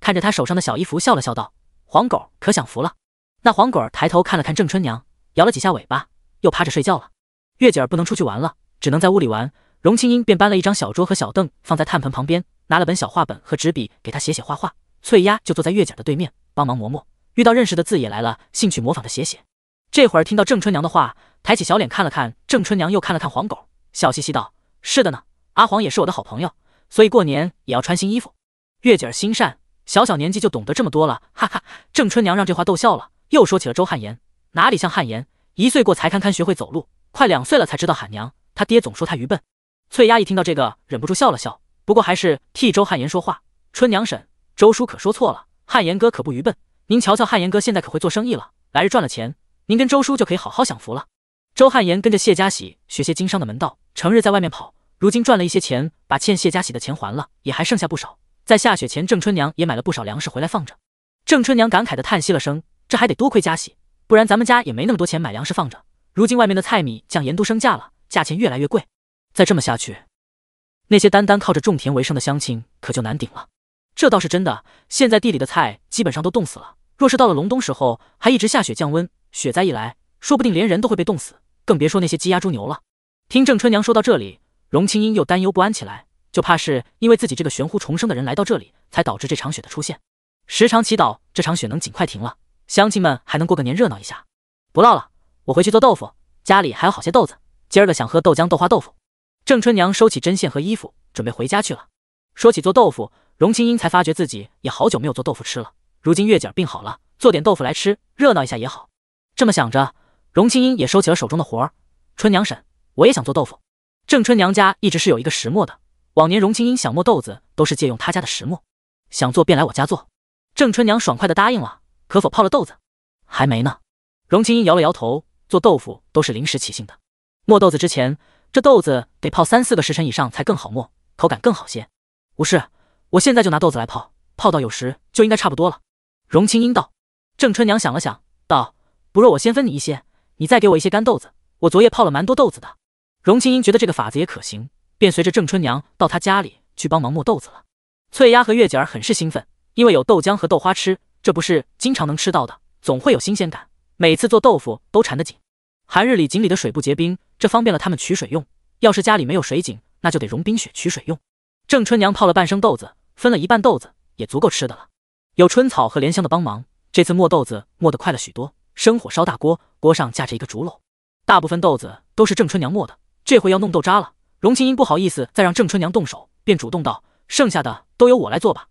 看着他手上的小衣服笑了笑道。黄狗可享福了，那黄狗儿抬头看了看郑春娘，摇了几下尾巴，又趴着睡觉了。月姐儿不能出去玩了，只能在屋里玩。荣青英便搬了一张小桌和小凳放在炭盆旁边，拿了本小画本和纸笔给她写写画画。翠丫就坐在月姐儿的对面，帮忙磨磨。遇到认识的字也来了兴趣，模仿着写写。这会儿听到郑春娘的话，抬起小脸看了看郑春娘，又看了看黄狗，笑嘻嘻道：“是的呢，阿黄也是我的好朋友，所以过年也要穿新衣服。”月姐儿心善。小小年纪就懂得这么多了，哈哈！郑春娘让这话逗笑了，又说起了周汉言，哪里像汉言？一岁过才堪堪学会走路，快两岁了才知道喊娘。他爹总说他愚笨。翠丫一听到这个，忍不住笑了笑，不过还是替周汉言说话。春娘婶，周叔可说错了，汉言哥可不愚笨。您瞧瞧汉言哥现在可会做生意了，来日赚了钱，您跟周叔就可以好好享福了。周汉言跟着谢家喜学些经商的门道，成日在外面跑，如今赚了一些钱，把欠谢家喜的钱还了，也还剩下不少。在下雪前，郑春娘也买了不少粮食回来放着。郑春娘感慨地叹息了声：“这还得多亏嘉喜，不然咱们家也没那么多钱买粮食放着。如今外面的菜米酱盐都升价了，价钱越来越贵。再这么下去，那些单单靠着种田为生的乡亲可就难顶了。这倒是真的，现在地里的菜基本上都冻死了。若是到了隆冬时候还一直下雪降温，雪灾一来，说不定连人都会被冻死，更别说那些鸡鸭猪牛了。”听郑春娘说到这里，荣青英又担忧不安起来。就怕是因为自己这个玄乎重生的人来到这里，才导致这场雪的出现。时常祈祷这场雪能尽快停了，乡亲们还能过个年热闹一下。不唠了，我回去做豆腐，家里还有好些豆子。今儿个想喝豆浆、豆花、豆腐。郑春娘收起针线和衣服，准备回家去了。说起做豆腐，荣青英才发觉自己也好久没有做豆腐吃了。如今月姐儿病好了，做点豆腐来吃，热闹一下也好。这么想着，荣青英也收起了手中的活儿。春娘婶，我也想做豆腐。郑春娘家一直是有一个石磨的。往年荣青英想磨豆子都是借用他家的石磨，想做便来我家做。郑春娘爽快的答应了，可否泡了豆子？还没呢。荣青英摇了摇头，做豆腐都是临时起兴的，磨豆子之前，这豆子得泡三四个时辰以上才更好磨，口感更好些。不是，我现在就拿豆子来泡，泡到有时就应该差不多了。荣青英道。郑春娘想了想，道，不若我先分你一些，你再给我一些干豆子，我昨夜泡了蛮多豆子的。荣青英觉得这个法子也可行。便随着郑春娘到她家里去帮忙磨豆子了。翠丫和月姐儿很是兴奋，因为有豆浆和豆花吃，这不是经常能吃到的，总会有新鲜感。每次做豆腐都馋得紧。寒日里井里的水不结冰，这方便了他们取水用。要是家里没有水井，那就得融冰雪取水用。郑春娘泡了半升豆子，分了一半豆子，也足够吃的了。有春草和莲香的帮忙，这次磨豆子磨得快了许多。生火烧大锅，锅上架着一个竹篓，大部分豆子都是郑春娘磨的。这回要弄豆渣了。荣青英不好意思再让郑春娘动手，便主动道：“剩下的都由我来做吧。”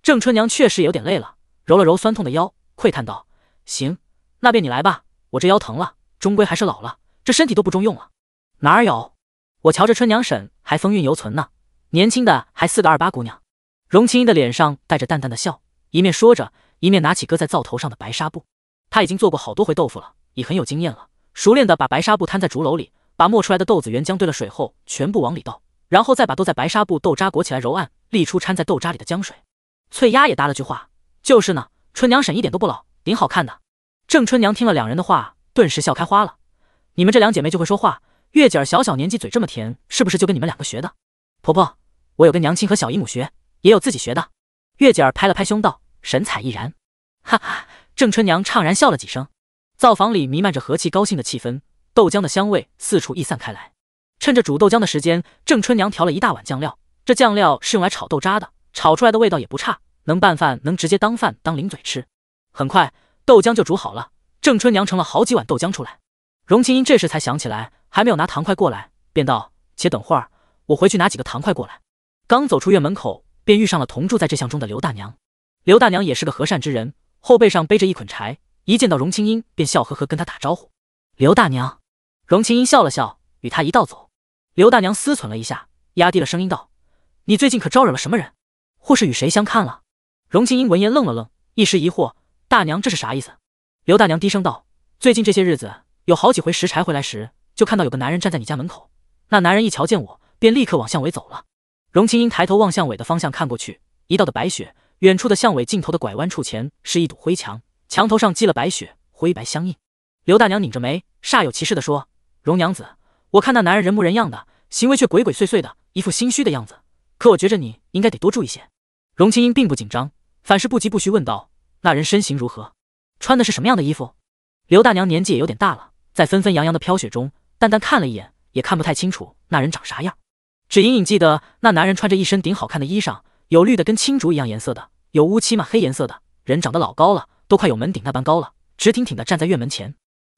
郑春娘确实也有点累了，揉了揉酸痛的腰，喟叹道：“行，那便你来吧，我这腰疼了，终归还是老了，这身体都不中用了。”哪有？我瞧着春娘婶还风韵犹存呢，年轻的还似个二八姑娘。荣青英的脸上带着淡淡的笑，一面说着，一面拿起搁在灶头上的白纱布。她已经做过好多回豆腐了，已很有经验了，熟练的把白纱布摊在竹篓里。把磨出来的豆子原浆兑了水后，全部往里倒，然后再把都在白纱布豆渣裹起来揉按，沥出掺在豆渣里的浆水。翠丫也搭了句话：“就是呢，春娘婶一点都不老，挺好看的。”郑春娘听了两人的话，顿时笑开花了：“你们这两姐妹就会说话。月姐儿小小年纪嘴这么甜，是不是就跟你们两个学的？”婆婆：“我有跟娘亲和小姨母学，也有自己学的。”月姐儿拍了拍胸道，神采奕然。哈哈，郑春娘怅然笑了几声。灶房里弥漫着和气高兴的气氛。豆浆的香味四处溢散开来。趁着煮豆浆的时间，郑春娘调了一大碗酱料，这酱料是用来炒豆渣的，炒出来的味道也不差，能拌饭，能直接当饭当零嘴吃。很快，豆浆就煮好了，郑春娘盛了好几碗豆浆出来。荣青英这时才想起来还没有拿糖块过来，便道：“且等会儿，我回去拿几个糖块过来。”刚走出院门口，便遇上了同住在这巷中的刘大娘。刘大娘也是个和善之人，后背上背着一捆柴，一见到荣青英便笑呵呵跟她打招呼：“刘大娘。”荣琴英笑了笑，与他一道走。刘大娘思忖了一下，压低了声音道：“你最近可招惹了什么人，或是与谁相看了？”荣琴英闻言愣了愣，一时疑惑：“大娘这是啥意思？”刘大娘低声道：“最近这些日子，有好几回拾柴回来时，就看到有个男人站在你家门口。那男人一瞧见我，便立刻往巷尾走了。”荣琴英抬头望巷尾的方向看过去，一道的白雪，远处的巷尾尽头的拐弯处前是一堵灰墙，墙头上积了白雪，灰白相映。刘大娘拧着眉，煞有其事地说。荣娘子，我看那男人人模人样的，行为却鬼鬼祟祟的，一副心虚的样子。可我觉着你应该得多注意些。荣青英并不紧张，反是不急不徐问道：“那人身形如何？穿的是什么样的衣服？”刘大娘年纪也有点大了，在纷纷扬扬的飘雪中，淡淡看了一眼，也看不太清楚那人长啥样，只隐隐记得那男人穿着一身顶好看的衣裳，有绿的跟青竹一样颜色的，有乌漆嘛黑颜色的。人长得老高了，都快有门顶那般高了，直挺挺的站在院门前。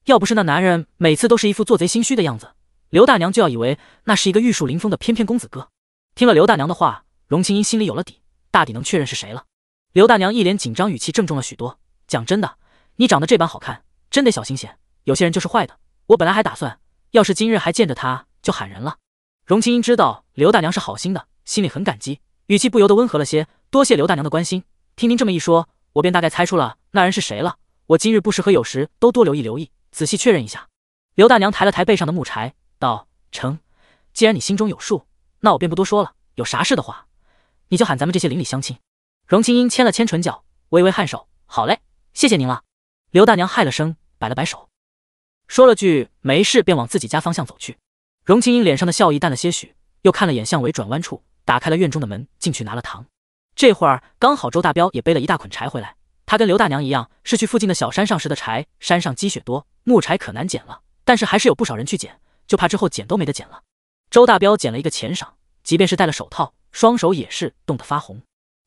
要不是那男人每次都是一副做贼心虚的样子，刘大娘就要以为那是一个玉树临风的翩翩公子哥。听了刘大娘的话，荣青英心里有了底，大抵能确认是谁了。刘大娘一脸紧张，语气郑重了许多。讲真的，你长得这般好看，真得小心些。有些人就是坏的。我本来还打算，要是今日还见着他，就喊人了。荣青英知道刘大娘是好心的，心里很感激，语气不由得温和了些。多谢刘大娘的关心。听您这么一说，我便大概猜出了那人是谁了。我今日不适合，有时都多留意留意。仔细确认一下，刘大娘抬了抬背上的木柴，道：“成，既然你心中有数，那我便不多说了。有啥事的话，你就喊咱们这些邻里乡亲。”荣青英牵了牵唇角，微微颔首：“好嘞，谢谢您了。”刘大娘嗨了声，摆了摆手，说了句“没事”，便往自己家方向走去。荣青英脸上的笑意淡了些许，又看了眼向尾转弯处，打开了院中的门，进去拿了糖。这会儿刚好周大彪也背了一大捆柴回来。他跟刘大娘一样，是去附近的小山上拾的柴。山上积雪多，木柴可难捡了。但是还是有不少人去捡，就怕之后捡都没得捡了。周大彪捡了一个钱赏，即便是戴了手套，双手也是冻得发红。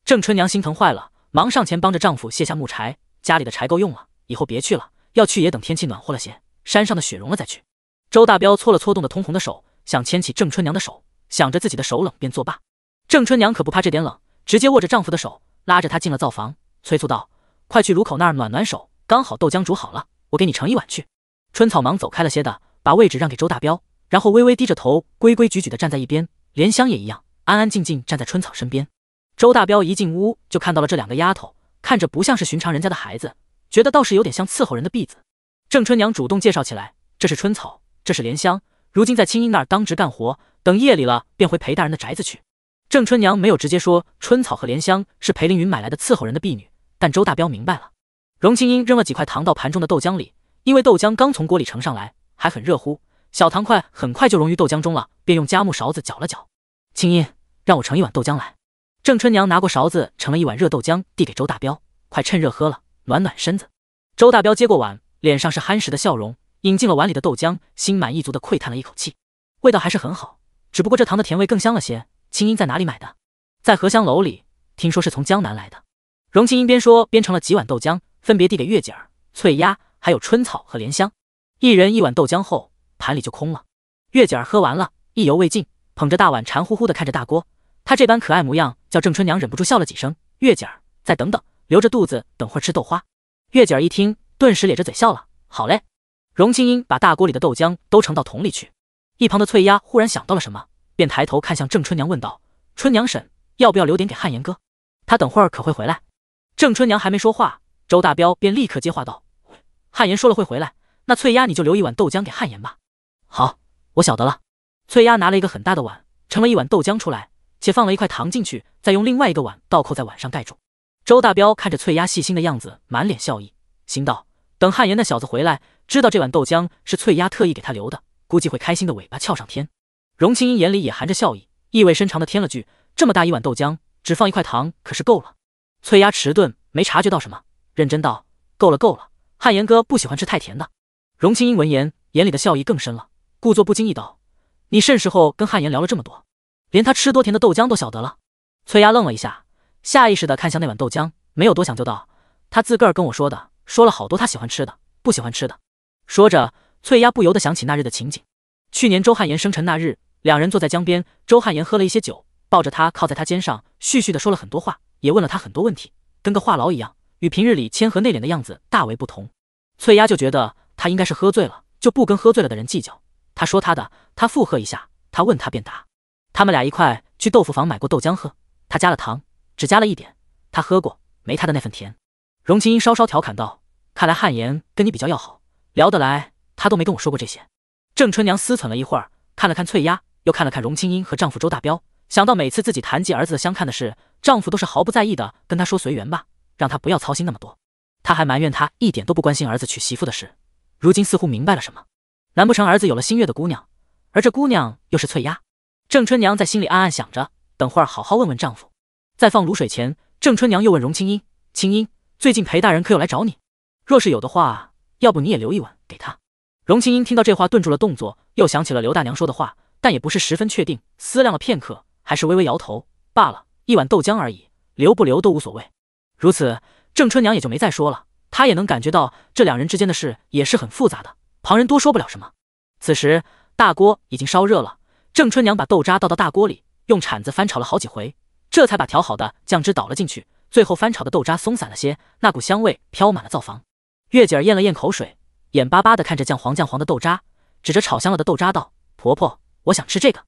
郑春娘心疼坏了，忙上前帮着丈夫卸下木柴。家里的柴够用了，以后别去了。要去也等天气暖和了些，山上的雪融了再去。周大彪搓了搓冻得通红的手，想牵起郑春娘的手，想着自己的手冷，便作罢。郑春娘可不怕这点冷，直接握着丈夫的手，拉着他进了灶房，催促道。快去炉口那儿暖暖手，刚好豆浆煮好了，我给你盛一碗去。春草忙走开了些的，把位置让给周大彪，然后微微低着头，规规矩矩的站在一边。莲香也一样，安安静静站在春草身边。周大彪一进屋就看到了这两个丫头，看着不像是寻常人家的孩子，觉得倒是有点像伺候人的婢子。郑春娘主动介绍起来：“这是春草，这是莲香，如今在青樱那儿当值干活，等夜里了便回裴大人的宅子去。”郑春娘没有直接说春草和莲香是裴凌云买来的伺候人的婢女。但周大彪明白了，荣青英扔了几块糖到盘中的豆浆里，因为豆浆刚从锅里盛上来，还很热乎，小糖块很快就溶于豆浆中了，便用夹木勺子搅了搅。青英，让我盛一碗豆浆来。郑春娘拿过勺子盛了一碗热豆浆，递给周大彪，快趁热喝了，暖暖身子。周大彪接过碗，脸上是憨实的笑容，饮进了碗里的豆浆，心满意足的喟叹了一口气，味道还是很好，只不过这糖的甜味更香了些。青音在哪里买的？在荷香楼里，听说是从江南来的。荣庆音边说边盛了几碗豆浆，分别递给月姐儿、翠丫，还有春草和莲香。一人一碗豆浆后，盘里就空了。月姐儿喝完了，意犹未尽，捧着大碗馋乎乎的看着大锅。她这般可爱模样，叫郑春娘忍不住笑了几声。月姐儿，再等等，留着肚子等会儿吃豆花。月姐儿一听，顿时咧着嘴笑了。好嘞。荣庆英把大锅里的豆浆都盛到桶里去。一旁的翠丫忽然想到了什么，便抬头看向郑春娘问道：“春娘婶，要不要留点给汉言哥？他等会儿可会回来？”郑春娘还没说话，周大彪便立刻接话道：“汉言说了会回来，那翠丫你就留一碗豆浆给汉言吧。”“好，我晓得了。”翠丫拿了一个很大的碗，盛了一碗豆浆出来，且放了一块糖进去，再用另外一个碗倒扣在碗上盖住。周大彪看着翠丫细心的样子，满脸笑意，心道：等汉言那小子回来，知道这碗豆浆是翠丫特意给他留的，估计会开心的尾巴翘上天。荣青音眼里也含着笑意，意味深长的添了句：“这么大一碗豆浆，只放一块糖，可是够了。”翠丫迟钝，没察觉到什么，认真道：“够了，够了，汉言哥不喜欢吃太甜的。”荣青英闻言，眼里的笑意更深了，故作不经意道：“你甚时候跟汉言聊了这么多，连他吃多甜的豆浆都晓得了？”翠丫愣了一下，下意识的看向那碗豆浆，没有多想就道：“他自个儿跟我说的，说了好多他喜欢吃的，不喜欢吃的。”说着，翠丫不由得想起那日的情景，去年周汉言生辰那日，两人坐在江边，周汉言喝了一些酒，抱着她靠在他肩上，絮絮的说了很多话。也问了他很多问题，跟个话痨一样，与平日里谦和内敛的样子大为不同。翠丫就觉得他应该是喝醉了，就不跟喝醉了的人计较。他说他的，他附和一下，他问他便答。他们俩一块去豆腐坊买过豆浆喝，他加了糖，只加了一点。他喝过，没他的那份甜。荣青音稍稍调侃道：“看来汉言跟你比较要好，聊得来。他都没跟我说过这些。”郑春娘思忖了一会儿，看了看翠丫，又看了看荣青英和丈夫周大彪。想到每次自己谈及儿子相看的事，丈夫都是毫不在意的跟她说：“随缘吧，让她不要操心那么多。”她还埋怨他一点都不关心儿子娶媳妇的事。如今似乎明白了什么，难不成儿子有了新月的姑娘，而这姑娘又是翠丫？郑春娘在心里暗暗想着，等会儿好好问问丈夫。在放卤水前，郑春娘又问荣青音：“青音，最近裴大人可有来找你？若是有的话，要不你也留一碗给他？”荣青音听到这话，顿住了动作，又想起了刘大娘说的话，但也不是十分确定，思量了片刻。还是微微摇头罢了，一碗豆浆而已，留不留都无所谓。如此，郑春娘也就没再说了。她也能感觉到这两人之间的事也是很复杂的，旁人多说不了什么。此时，大锅已经烧热了，郑春娘把豆渣倒到大锅里，用铲子翻炒了好几回，这才把调好的酱汁倒了进去。最后翻炒的豆渣松散了些，那股香味飘满了灶房。月姐儿咽了咽口水，眼巴巴地看着酱黄酱黄的豆渣，指着炒香了的豆渣道：“婆婆，我想吃这个。”“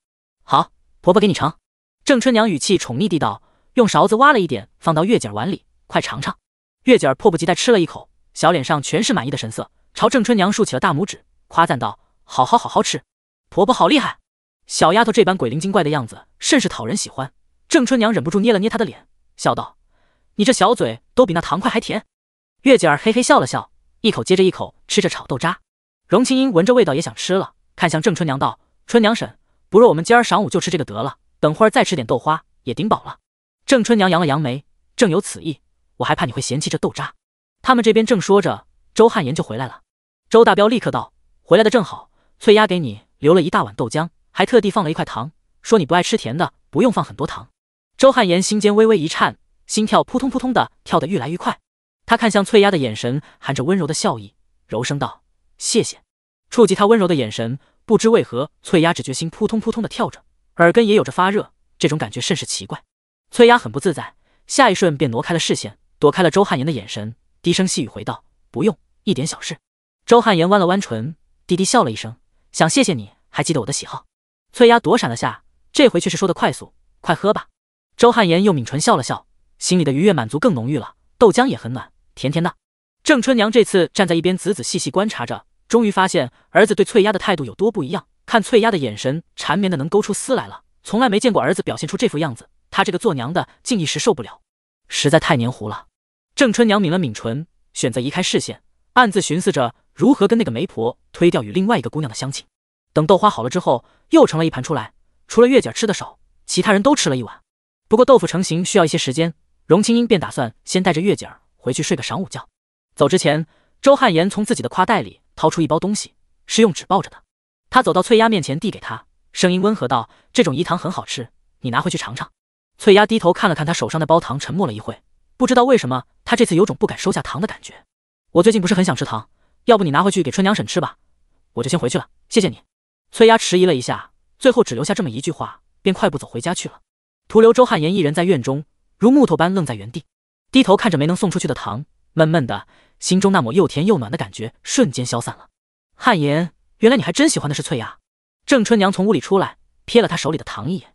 好，婆婆给你盛。”郑春娘语气宠溺地道：“用勺子挖了一点，放到月姐碗里，快尝尝。”月姐儿迫不及待吃了一口，小脸上全是满意的神色，朝郑春娘竖起了大拇指，夸赞道：“好好好好吃，婆婆好厉害！”小丫头这般鬼灵精怪的样子，甚是讨人喜欢。郑春娘忍不住捏了捏她的脸，笑道：“你这小嘴都比那糖块还甜。”月姐儿嘿嘿笑了笑，一口接着一口吃着炒豆渣。荣青英闻着味道也想吃了，看向郑春娘道：“春娘婶，不若我们今儿晌午就吃这个得了。”等会儿再吃点豆花，也顶饱了。郑春娘扬了扬眉，正有此意，我还怕你会嫌弃这豆渣。他们这边正说着，周汉岩就回来了。周大彪立刻道：“回来的正好，翠丫给你留了一大碗豆浆，还特地放了一块糖，说你不爱吃甜的，不用放很多糖。”周汉岩心尖微微一颤，心跳扑通扑通的跳得越来越快。他看向翠丫的眼神含着温柔的笑意，柔声道：“谢谢。”触及他温柔的眼神，不知为何，翠丫只觉心扑通扑通的跳着。耳根也有着发热，这种感觉甚是奇怪。翠丫很不自在，下一瞬便挪开了视线，躲开了周汉言的眼神，低声细语回道：“不用，一点小事。”周汉言弯了弯唇，低低笑了一声，想谢谢你还记得我的喜好。翠丫躲闪了下，这回却是说的快速，快喝吧。周汉言又抿唇笑了笑，心里的愉悦满足更浓郁了。豆浆也很暖，甜甜的。郑春娘这次站在一边仔仔细细观察着，终于发现儿子对翠丫的态度有多不一样。看翠丫的眼神，缠绵的能勾出丝来了。从来没见过儿子表现出这副样子，他这个做娘的竟一时受不了，实在太黏糊了。郑春娘抿了抿唇，选择移开视线，暗自寻思着如何跟那个媒婆推掉与另外一个姑娘的相亲。等豆花好了之后，又盛了一盘出来。除了月姐儿吃的少，其他人都吃了一碗。不过豆腐成型需要一些时间，荣青英便打算先带着月姐儿回去睡个晌午觉。走之前，周汉炎从自己的挎袋里掏出一包东西，是用纸包着的。他走到翠丫面前，递给她，声音温和道：“这种饴糖很好吃，你拿回去尝尝。”翠丫低头看了看他手上的包糖，沉默了一会，不知道为什么，她这次有种不敢收下糖的感觉。我最近不是很想吃糖，要不你拿回去给春娘婶吃吧。我就先回去了，谢谢你。翠丫迟疑了一下，最后只留下这么一句话，便快步走回家去了，徒留周汉言一人在院中，如木头般愣在原地，低头看着没能送出去的糖，闷闷的，心中那抹又甜又暖的感觉瞬间消散了。汉言。原来你还真喜欢的是翠丫。郑春娘从屋里出来，瞥了他手里的糖一眼。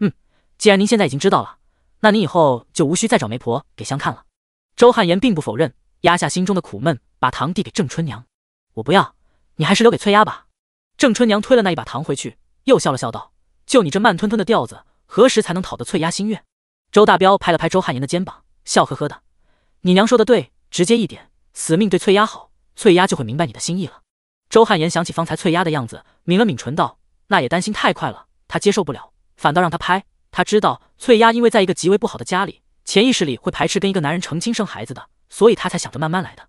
嗯，既然您现在已经知道了，那您以后就无需再找媒婆给相看了。周汉言并不否认，压下心中的苦闷，把糖递给郑春娘。我不要，你还是留给翠丫吧。郑春娘推了那一把糖回去，又笑了笑道：“就你这慢吞吞的调子，何时才能讨得翠丫心悦？”周大彪拍了拍周汉言的肩膀，笑呵呵的：“你娘说的对，直接一点，死命对翠丫好，翠丫就会明白你的心意了。”周汉言想起方才翠丫的样子，抿了抿唇，道：“那也担心太快了，他接受不了，反倒让她拍。他知道翠丫因为在一个极为不好的家里，潜意识里会排斥跟一个男人成亲生孩子的，所以他才想着慢慢来的。”